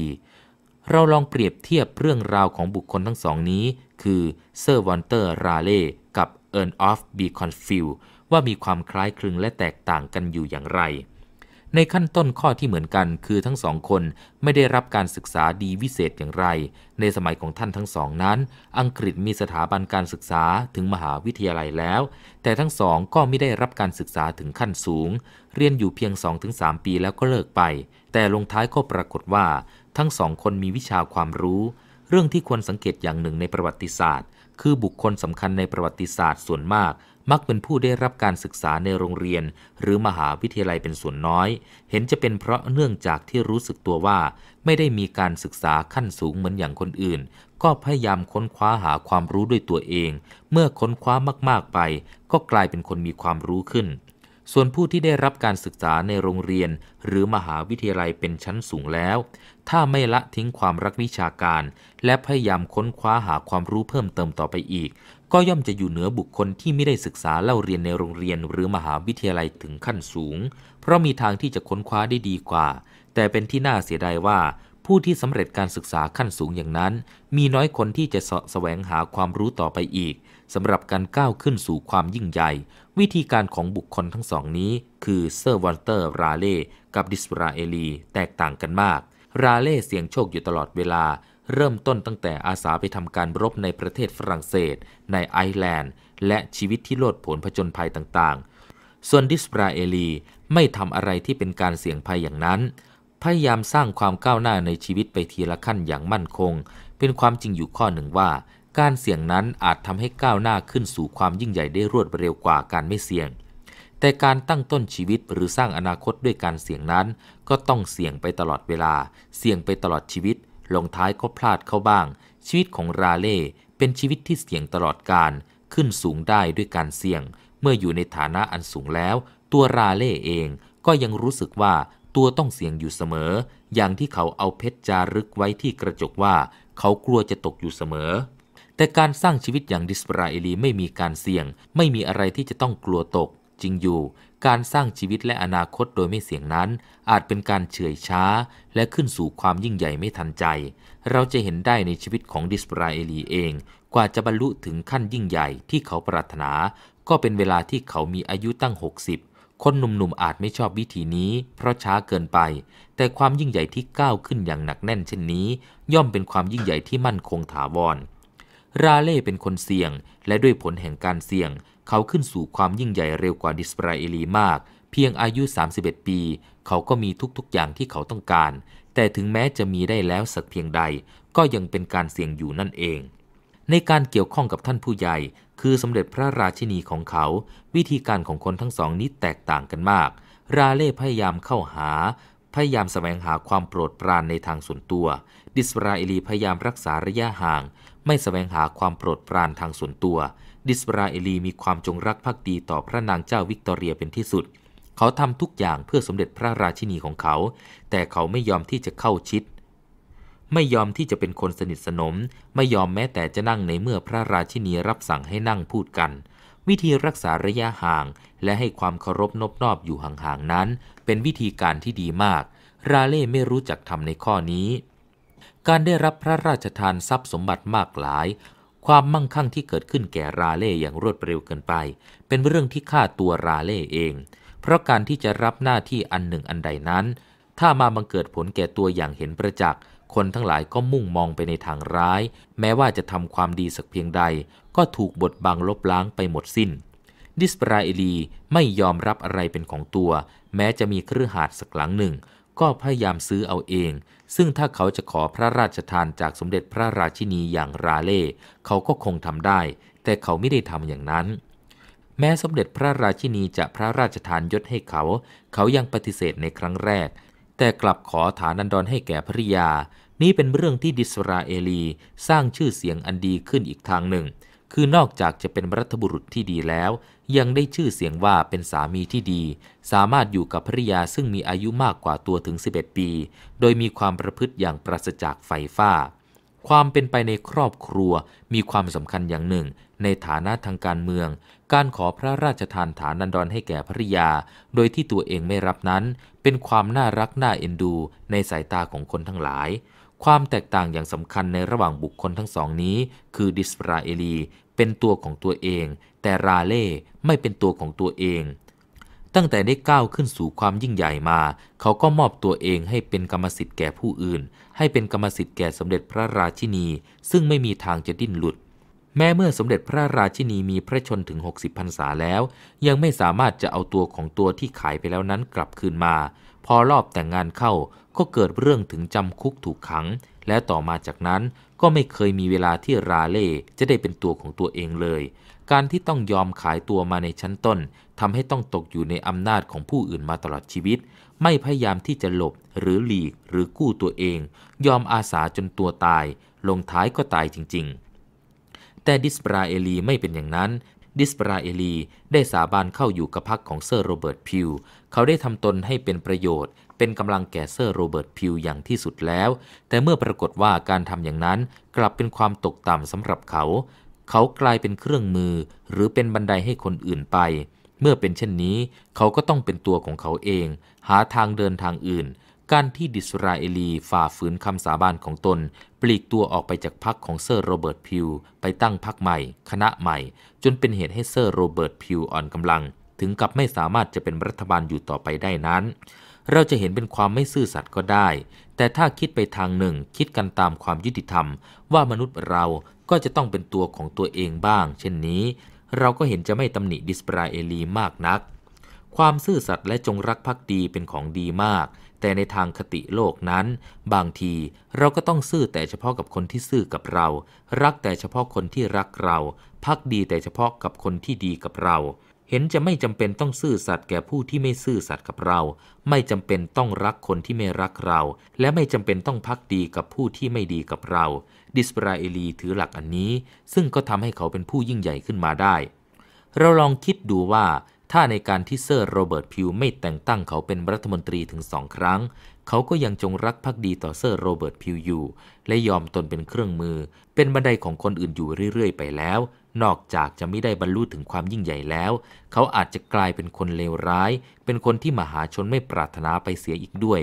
เราลองเปรียบเทียบเรื่องราวของบุคคลทั้งสองนี้คือ เซอร์วอนเตอร์ ราเล่กับ เอิร์นออฟบีคอนฟิล ว่ามีความคล้ายคลึงและแตกต่างกันอยู่อย่างไรในขั้นต้นข้อที่เหมือนกัน คือทั้งสองคนไม่ได้รับการศึกษาดีวิเศษอย่างไร ในสมัยของท่านทั้งสองนั้น อังกฤษมีสถาบันการศึกษาถึงมหาวิทยาลัยแล้ว แต่ทั้งสองก็ไม่ได้รับการศึกษาถึงขั้นสูง เรียนอยู่เพียง 2-3 ปีแล้วก็เลิกไป แต่ลงท้ายก็ปรากฏว่า ทั้งสองคนมีวิชาความรู้ เรื่องที่ควรสังเกตอย่างหนึ่งในประวัติศาสตร์ คือบุคคลสำคัญในประวัติศาสตร์ส่วนมากมักเป็นผู้ได้รับการศึกษาในโรงเรียนหรือมหาวิทยาลัยเป็นส่วนน้อย เห็นจะเป็นเพราะเนื่องจากที่รู้สึกตัวว่า ไม่ได้มีการศึกษาขั้นสูงเหมือนอย่างคนอื่น ก็พยายามค้นคว้าหาความรู้ด้วยตัวเอง เมื่อค้นคว้ามาก ๆ ไป ก็กลายเป็นคนมีความรู้ขึ้น ส่วนผู้ที่ได้รับการศึกษาในโรงเรียน หรือมหาวิทยาลัยเป็นชั้นสูงแล้ว ถ้าไม่ละทิ้งความรักวิชาการ และพยายามค้นคว้าหาความรู้เพิ่มเติมต่อไปอีกก็ย่อมจะอยู่เหนือบุคคลที่ไม่ได้ศึกษาเล่าเรียนในโรงเรียนหรือมหาวิทยาลัยถึงขั้นสูงเพราะมีทางที่จะค้นคว้าได้ดีกว่า แต่เป็นที่น่าเสียดายว่า ผู้ที่สำเร็จการศึกษาขั้นสูงอย่างนั้น มีน้อยคนที่จะสสแสวงหาความรู้ต่อไปอีกสำหรับการก้าวขึ้นสู่ความยิ่งใหญ่ วิธีการของบุคคลทั้งสองนี้ คือเซอร์วอลเตอร์ราเล่กับดิสราเอลีแตกต่างกันมาก ราเล่เสี่ยงโชคอยู่ตลอดเวลาเริ่มต้นตั้งแต่อาสาไปทำการรบในประเทศฝรั่งเศส ในไอร์แลนด์ และชีวิตที่โลดผลผจญภัยต่างๆ ส่วนดิสปราเอลีไม่ทำอะไรที่เป็นการเสี่ยงภัยอย่างนั้น พยายามสร้างความก้าวหน้าในชีวิตไปทีละขั้นอย่างมั่นคง เป็นความจริงอยู่ข้อหนึ่งว่า การเสี่ยงนั้นอาจทำให้ก้าวหน้าขึ้นสู่ความยิ่งใหญ่ได้รวดเร็วกว่าการไม่เสี่ยง แต่การตั้งต้นชีวิตหรือสร้างอนาคตด้วยการเสี่ยงนั้น ก็ต้องเสี่ยงไปตลอดเวลา เสี่ยงไปตลอดชีวิตลงท้ายก็พลาดเข้าบ้าง ชีวิตของราเล่เป็นชีวิตที่เสี่ยงตลอดการขึ้นสูงได้ด้วยการเสี่ยงเมื่ออยู่ในฐานะอันสูงแล้ว ตัวราเล่เอง ก็ยังรู้สึกว่าตัวต้องเสี่ยงอยู่เสมอ อย่างที่เขาเอาเพชรจารึกไว้ที่กระจกว่า เขากลัวจะตกอยู่เสมอ แต่การสร้างชีวิตอย่างดิสปราเอลีไม่มีการเสี่ยงไม่มีอะไรที่จะต้องกลัวตกจริงอยู่การสร้างชีวิตและอนาคตโดยไม่เสี่ยงนั้น อาจเป็นการเฉื่อยช้า และขึ้นสู่ความยิ่งใหญ่ไม่ทันใจ เราจะเห็นได้ในชีวิตของดิสปราเอลีเอง กว่าจะบรรลุถึงขั้นยิ่งใหญ่ที่เขาปรารถนา ก็เป็นเวลาที่เขามีอายุตั้ง 60 คนหนุ่มๆอาจไม่ชอบวิธีนี้ เพราะช้าเกินไป แต่ความยิ่งใหญ่ที่ก้าวขึ้นอย่างหนักแน่น เช่นนี้ ย่อมเป็นความยิ่งใหญ่ที่มั่นคงถาวร ราเล่เป็นคนเสี่ยงและด้วยผลแห่งการเสี่ยงเขาขึ้นสู่ความยิ่งใหญ่เร็วกว่าดิสปราเอลีมาก เพียงอายุ 31 ปี เขาก็มีทุก ๆ อย่างที่เขาต้องการ แต่ถึงแม้จะมีได้แล้วสักเพียงใด ก็ยังเป็นการเสี่ยงอยู่นั่นเอง ในการเกี่ยวข้องกับท่านผู้ใหญ่ คือสมเด็จพระราชินีของเขา วิธีการของคนทั้งสองนี้แตกต่างกันมาก ราเล่พยายามเข้าหา พยายามแสวงหาความโปรดปรานในทางส่วนตัว ดิสราเอลีพยายามรักษาระยะห่าง ไม่แสวงหาความโปรดปรานทางส่วนตัวดิสราเอลีมีความจงรักภักดีต่อพระนางเจ้าวิกตอเรียเป็นที่สุด เขาทำทุกอย่างเพื่อสมเด็จพระราชินีของเขา แต่เขาไม่ยอมที่จะเข้าชิด ไม่ยอมที่จะเป็นคนสนิทสนม ไม่ยอมแม้แต่จะนั่งในเมื่อพระราชินีรับสั่งให้นั่งพูดกัน วิธีรักษาระยะห่าง และให้ความเคารพนบนอบอยู่ห่างๆ นั้น เป็นวิธีการที่ดีมาก ราเล่ไม่รู้จักทำในข้อนี้ การได้รับพระราชทานทรัพย์สมบัติมากหลายความมั่งคั่งที่เกิดขึ้นแก่ราเล่อย่างรวดเร็วเกินไป เป็นเรื่องที่ฆ่าตัวราเล่เอง เพราะการที่จะรับหน้าที่อันหนึ่งอันใดนั้น ถ้ามาบังเกิดผลแก่ตัวอย่างเห็นประจักษ์คนทั้งหลายก็มุ่งมองไปในทางร้าย แม้ว่าจะทำความดีสักเพียงใด ก็ถูกบทบังลบล้างไปหมดสิน้น ดิสปราเอลีไม่ยอมรับอะไรเป็นของตัว แม้จะมีเครือหาดสักหลังหนึ่ง ก็พยายามซื้อเอาเองซึ่งถ้าเขาจะขอพระราชทานจากสมเด็จพระราชินีอย่างราเล่เขาก็คงทำได้แต่เขาไม่ได้ทำอย่างนั้น แม้สมเด็จพระราชินีจะพระราชทานยศให้เขา เขายังปฏิเสธในครั้งแรก แต่กลับขอฐานันดรให้แก่ภริยา นี่เป็นเรื่องที่ดิสราเอลีสร้างชื่อเสียงอันดีขึ้นอีกทางหนึ่ง คือนอกจากจะเป็นรัฐบุรุษที่ดีแล้วยังได้ชื่อเสียงว่าเป็นสามีที่ดี สามารถอยู่กับภริยาซึ่งมีอายุมากกว่าตัวถึง 11 ปี โดยมีความประพฤติอย่างปราศจากไฟฟ้า ความเป็นไปในครอบครัวมีความสำคัญอย่างหนึ่ง ในฐานะทางการเมือง การขอพระราชทานฐานันดรให้แก่ภริยา โดยที่ตัวเองไม่รับนั้น เป็นความน่ารักน่าเอ็นดู ในสายตาของคนทั้งหลาย ความแตกต่างอย่างสำคัญในระหว่างบุคคลทั้งสองนี้ คือดิสราเอลีเป็นตัวของตัวเองแต่ราเล่ไม่เป็นตัวของตัวเอง ตั้งแต่ได้ก้าวขึ้นสู่ความยิ่งใหญ่มา เขาก็มอบตัวเองให้เป็นกรรมสิทธิ์แก่ผู้อื่น ให้เป็นกรรมสิทธิ์แก่สมเด็จพระราชินี ซึ่งไม่มีทางจะดิ้นหลุด แม้เมื่อสมเด็จพระราชินีมีพระชนถึง 60พรรษาแล้ว ยังไม่สามารถจะเอาตัวของตัวที่ขายไปแล้วนั้นกลับคืนมา พอรอบแต่งงานเข้า ก็เกิดเรื่องถึงจำคุกถูกขัง และต่อมาจากนั้นก็ไม่เคยมีเวลาที่ราเล่จะได้เป็นตัวของตัวเองเลยการที่ต้องยอมขายตัวมาในชั้นต้นทำให้ต้องตกอยู่ในอำนาจของผู้อื่นมาตลอดชีวิต ไม่พยายามที่จะหลบหรือหลีกหรือกู้ตัวเอง ยอมอาสาจนตัวตายลงท้ายก็ตายจริงๆ แต่ดิสปราเอลีไม่เป็นอย่างนั้นดิสปราเอลีได้สาบานเข้าอยู่กับพักของเซอร์โรเบิร์ตพิวเขาได้ทำตนให้เป็นประโยชน์ เป็นกำลังแก่เซอร์โรเบิร์ตพิวอย่างที่สุดแล้ว แต่เมื่อปรากฏว่าการทำอย่างนั้นกลับเป็นความตกต่ำสำหรับเขาเขากลายเป็นเครื่องมือหรือเป็นบันไดให้คนอื่นไป เมื่อเป็นเช่นนี้เขาก็ต้องเป็นตัวของเขาเอง หาทางเดินทางอื่น การที่ดิสราเอลีฝ่าฝืนคำสาบานของตน ปลีกตัวออกไปจากพักของเซอร์โรเบิร์ตพิวไปตั้งพักใหม่ คณะใหม่จนเป็นเหตุให้เซอร์โรเบิร์ตพิวอ่อนกำลัง ถึงกับไม่สามารถจะเป็นรัฐบาลอยู่ต่อไปได้นั้น เราจะเห็นเป็นความไม่ซื่อสัตย์ก็ได้ แต่ถ้าคิดไปทางหนึ่งคิดกันตามความยุติธรรมว่ามนุษย์เราก็จะต้องเป็นตัวของตัวเองบ้าง เช่นนี้ เราก็เห็นจะไม่ตำหนิดิสปราเอลีมากนัก ความซื่อสัตย์และจงรักภักดีเป็นของดีมาก แต่ในทางคติโลกนั้น บางทีเราก็ต้องซื่อแต่เฉพาะกับคนที่ซื่อกับเรา รักแต่เฉพาะคนที่รักเราพักดีแต่เฉพาะกับคนที่ดีกับเรา เห็นจะไม่จำเป็นต้องซื่อสัตย์แก่ผู้ที่ไม่ซื่อสัตย์กับเรา ไม่จำเป็นต้องรักคนที่ไม่รักเรา และไม่จำเป็นต้องพักดีกับผู้ที่ไม่ดีกับเราดิสราเอลีถือหลักอันนี้ ซึ่งก็ทำให้เขาเป็นผู้ยิ่งใหญ่ขึ้นมาได้ เราลองคิดดูว่า ถ้าในการที่เซอร์โรเบิร์ตพิวไม่แต่งตั้งเขาเป็นรัฐมนตรีถึงสองครั้ง เขาก็ยังจงรักภักดีต่อเซอร์โรเบิร์ตพิวอยู่ และยอมตนเป็นเครื่องมือ เป็นบันไดของคนอื่นอยู่เรื่อยๆ ไปแล้ว นอกจากจะไม่ได้บรรลุถึงความยิ่งใหญ่แล้ว เขาอาจจะกลายเป็นคนเลวร้าย เป็นคนที่มหาชนไม่ปรารถนาไปเสียอีกด้วย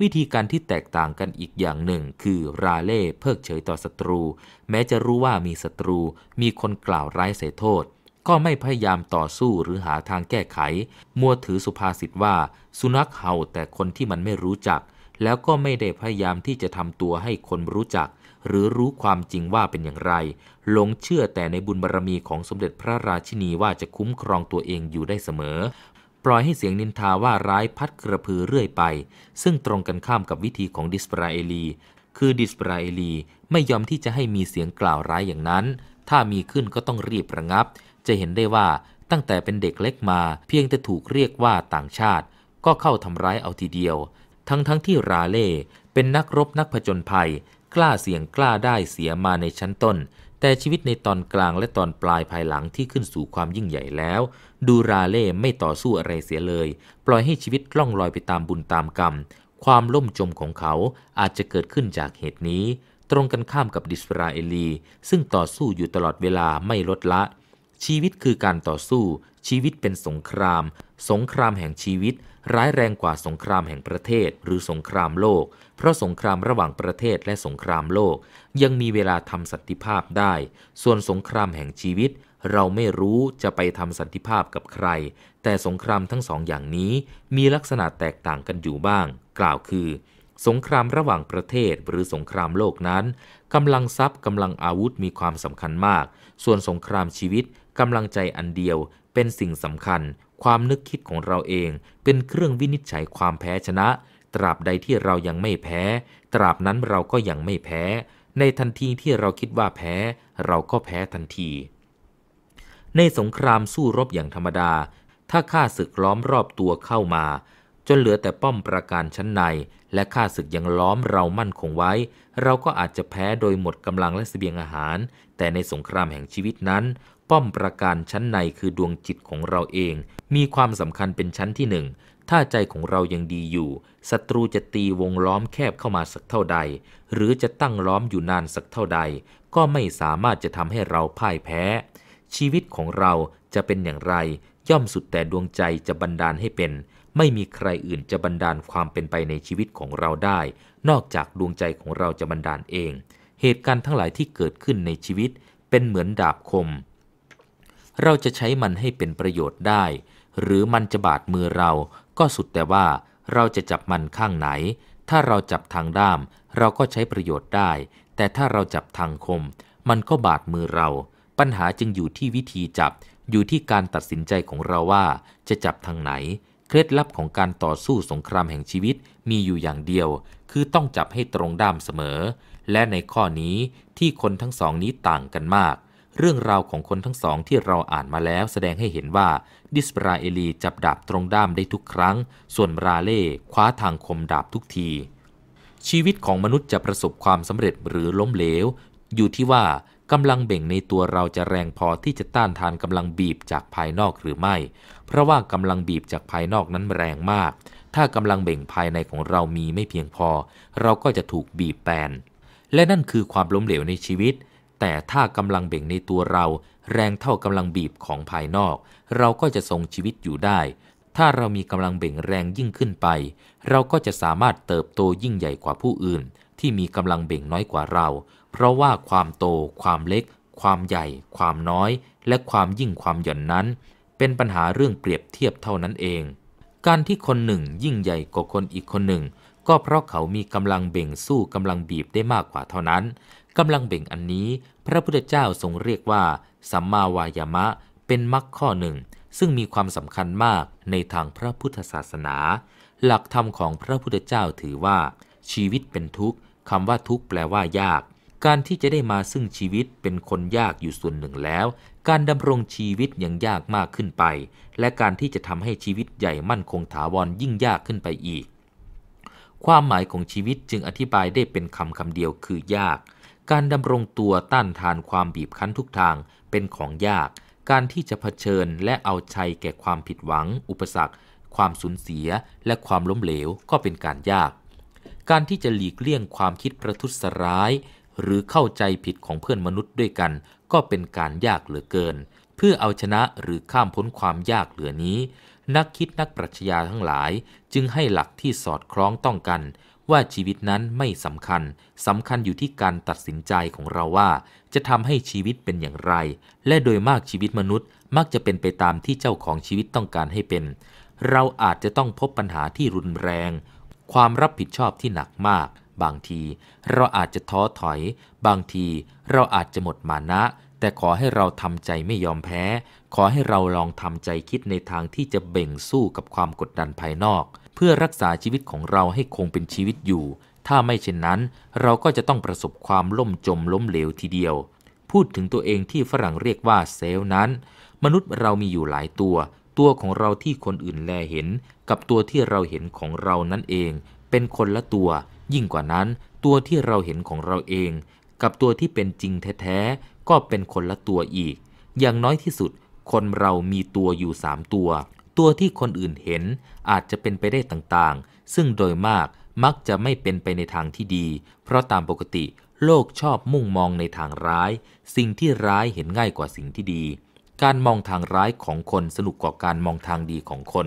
วิธีการที่แตกต่างกันอีกอย่างหนึ่งคือราเล่เพิกเฉยต่อศัตรู แม้จะรู้ว่ามีศัตรู มีคนกล่าวร้ายเสียโทษ ก็ไม่พยายามต่อสู้หรือหาทางแก้ไขมัวถือสุภาษิตว่า สุนัขเห่าแต่คนที่มันไม่รู้จัก แล้วก็ไม่ได้พยายามที่จะทำตัวให้คนรู้จัก หรือรู้ความจริงว่าเป็นอย่างไร หลงเชื่อแต่ในบุญบารรมีของสมเด็จพระราชินีว่าจะคุ้มครองตัวเองอยู่ได้เสมอปล่อยให้เสียงนินทาว่าร้ายพัดกระพือเรื่อยไป ซึ่งตรงกันข้ามกับวิธีของดิสปราเอลี คือดิสปราเอลี ไม่ยอมที่จะให้มีเสียงกล่าวร้ายอย่างนั้น ถ้ามีขึ้นก็ต้องรีบระงับ จะเห็นได้ว่าตั้งแต่เป็นเด็กเล็กมา เพียงแต่ถูกเรียกว่าต่างชาติ ก็เข้าทำร้ายเอาทีเดียว ทั้งทั้งที่ราเล่เป็นนักรบนักผจญภัย กล้าเสี่ยงกล้าได้เสียมาในชั้นต้นแต่ชีวิตในตอนกลางและตอนปลายภายหลังที่ขึ้นสู่ความยิ่งใหญ่แล้ว ดูราเล่ไม่ต่อสู้อะไรเสียเลย ปล่อยให้ชีวิตล่องลอยไปตามบุญตามกรรม ความล่มจมของเขาอาจจะเกิดขึ้นจากเหตุนี้ ตรงกันข้ามกับดิสราเอลี ซึ่งต่อสู้อยู่ตลอดเวลาไม่ลดละ ชีวิตคือการต่อสู้ ชีวิตเป็นสงคราม สงครามแห่งชีวิตร้ายแรงกว่าสงครามแห่งประเทศหรือสงครามโลก เพราะสงครามระหว่างประเทศและสงครามโลก ยังมีเวลาทำสันติภาพได้ ส่วนสงครามแห่งชีวิต เราไม่รู้จะไปทำสันติภาพกับใคร แต่สงครามทั้งสองอย่างนี้มีลักษณะแตกต่างกันอยู่บ้าง กล่าวคือ สงครามระหว่างประเทศหรือสงครามโลกนั้นกำลังทรัพย์กำลังอาวุธมีความสำคัญมาก ส่วนสงครามชีวิตกำลังใจอันเดียวเป็นสิ่งสำคัญความนึกคิดของเราเองเป็นเครื่องวินิจฉัยความแพ้ชนะ ตราบใดที่เรายังไม่แพ้ ตราบนั้นเราก็ยังไม่แพ้ ในทันทีที่เราคิดว่าแพ้ เราก็แพ้ทันที ในสงครามสู้รบอย่างธรรมดา ถ้าข้าศึกล้อมรอบตัวเข้ามา จนเหลือแต่ป้อมประการชั้นใน และข้าศึกยังล้อมเรามั่นคงไว้ เราก็อาจจะแพ้โดยหมดกำลังและสเสบียงอาหาร แต่ในสงครามแห่งชีวิตนั้นป้อมประการชั้นในคือดวงจิตของเราเอง มีความสำคัญเป็นชั้นที่หนึ่ง ถ้าใจของเรายังดีอยู่ ศัตรูจะตีวงล้อมแคบเข้ามาสักเท่าใด หรือจะตั้งล้อมอยู่นานสักเท่าใด ก็ไม่สามารถจะทำให้เราพ่ายแพ้ ชีวิตของเราจะเป็นอย่างไร ย่อมสุดแต่ดวงใจจะบันดาลให้เป็น ไม่มีใครอื่นจะบันดาลความเป็นไปในชีวิตของเราได้ นอกจากดวงใจของเราจะบันดาลเอง เหตุการณ์ทั้งหลายที่เกิดขึ้นในชีวิต เป็นเหมือนดาบคมเราจะใช้มันให้เป็นประโยชน์ได้ หรือมันจะบาดมือเรา ก็สุดแต่ว่าเราจะจับมันข้างไหน ถ้าเราจับทางด้ามเราก็ใช้ประโยชน์ได้ แต่ถ้าเราจับทางคมมันก็บาดมือเรา ปัญหาจึงอยู่ที่วิธีจับ อยู่ที่การตัดสินใจของเราว่าจะจับทางไหน เคล็ดลับของการต่อสู้สงครามแห่งชีวิตมีอยู่อย่างเดียว คือต้องจับให้ตรงด้ามเสมอ และในข้อนี้ที่คนทั้งสองนี้ต่างกันมากเรื่องราวของคนทั้งสองที่เราอ่านมาแล้วแสดงให้เห็นว่าดิสปราเอลีจับดาบตรงด้ามได้ทุกครั้ง ส่วนราเล่คว้าทางคมดาบทุกที ชีวิตของมนุษย์จะประสบความสำเร็จหรือล้มเหลวอยู่ที่ว่ากำลังเบ่งในตัวเราจะแรงพอที่จะต้านทานกำลังบีบจากภายนอกหรือไม่ เพราะว่ากำลังบีบจากภายนอกนั้นแรงมาก ถ้ากำลังเบ่งภายในของเรามีไม่เพียงพอ เราก็จะถูกบีบแปนและนั่นคือความล้มเหลวในชีวิตแต่ถ้ากำลังเบ่งในตัวเราแรงเท่ากำลังบีบของภายนอก เราก็จะทรงชีวิตอยู่ได้ ถ้าเรามีกำลังเบ่งแรงยิ่งขึ้นไป เราก็จะสามารถเติบโตยิ่งใหญ่กว่าผู้อื่น ที่มีกำลังเบ่งน้อยกว่าเรา เพราะว่าความโต ความเล็ก ความใหญ่ ความน้อย และความยิ่งความหย่อนนั้น เป็นปัญหาเรื่องเปรียบเทียบเท่านั้นเอง การที่คนหนึ่งยิ่งใหญ่กว่าคนอีกคนหนึ่ง ก็เพราะเขามีกำลังเบ่งสู้กำลังบีบได้มากกว่าเท่านั้นกำลังเบ่งอันนี้พระพุทธเจ้าทรงเรียกว่า สัมมาวายามะเป็นมรรคข้อหนึ่ง ซึ่งมีความสำคัญมากในทางพระพุทธศาสนา หลักธรรมของพระพุทธเจ้าถือว่า ชีวิตเป็นทุกข์คำว่าทุกข์แปลว่ายาก การที่จะได้มาซึ่งชีวิตเป็นคนยากอยู่ส่วนหนึ่งแล้ว การดำรงชีวิตยังยากมากขึ้นไป และการที่จะทำให้ชีวิตใหญ่มั่นคงถาวรยิ่งยากขึ้นไปอีก ความหมายของชีวิตจึงอธิบายได้เป็นคำคำเดียวคือยากการดำรงตัวต้านทานความบีบคั้นทุกทางเป็นของยาก การที่จะเผชิญและเอาชัยแก่ความผิดหวัง อุปสรรค ความสูญเสียและความล้มเหลวก็เป็นการยาก การที่จะหลีกเลี่ยงความคิดประทุษร้าย หรือเข้าใจผิดของเพื่อนมนุษย์ด้วยกัน ก็เป็นการยากเหลือเกิน เพื่อเอาชนะหรือข้ามพ้นความยากเหลือนี้ นักคิดนักปรัชญาทั้งหลายจึงให้หลักที่สอดคล้องต้องกันว่าชีวิตนั้นไม่สำคัญสำคัญอยู่ที่การตัดสินใจของเราว่า จะทำให้ชีวิตเป็นอย่างไร และโดยมากชีวิตมนุษย์ มักจะเป็นไปตามที่เจ้าของชีวิตต้องการให้เป็น เราอาจจะต้องพบปัญหาที่รุนแรง ความรับผิดชอบที่หนักมาก บางที เราอาจจะท้อถอย บางที เราอาจจะหมดมานะ แต่ขอให้เราทำใจไม่ยอมแพ้ ขอให้เราลองทำใจคิดในทางที่จะเบ่งสู้กับความกดดันภายนอกเพื่อรักษาชีวิตของเราให้คงเป็นชีวิตอยู่ ถ้าไม่เช่นนั้น เราก็จะต้องประสบความล่มจมล้มเหลวทีเดียว พูดถึงตัวเองที่ฝรั่งเรียกว่าเซลล์นั้น มนุษย์เรามีอยู่หลายตัว ตัวของเราที่คนอื่นแลเห็น กับตัวที่เราเห็นของเรานั่นเอง เป็นคนละตัว ยิ่งกว่านั้น ตัวที่เราเห็นของเราเอง กับตัวที่เป็นจริงแท้ๆก็เป็นคนละตัวอีก อย่างน้อยที่สุด คนเรามีตัวอยู่สามตัวตัวที่คนอื่นเห็นอาจจะเป็นไปได้ต่างๆ ซึ่งโดยมากมักจะไม่เป็นไปในทางที่ดี เพราะตามปกติ โลกชอบมุ่งมองในทางร้าย สิ่งที่ร้ายเห็นง่ายกว่าสิ่งที่ดี การมองทางร้ายของคนสนุกกว่าการมองทางดีของคน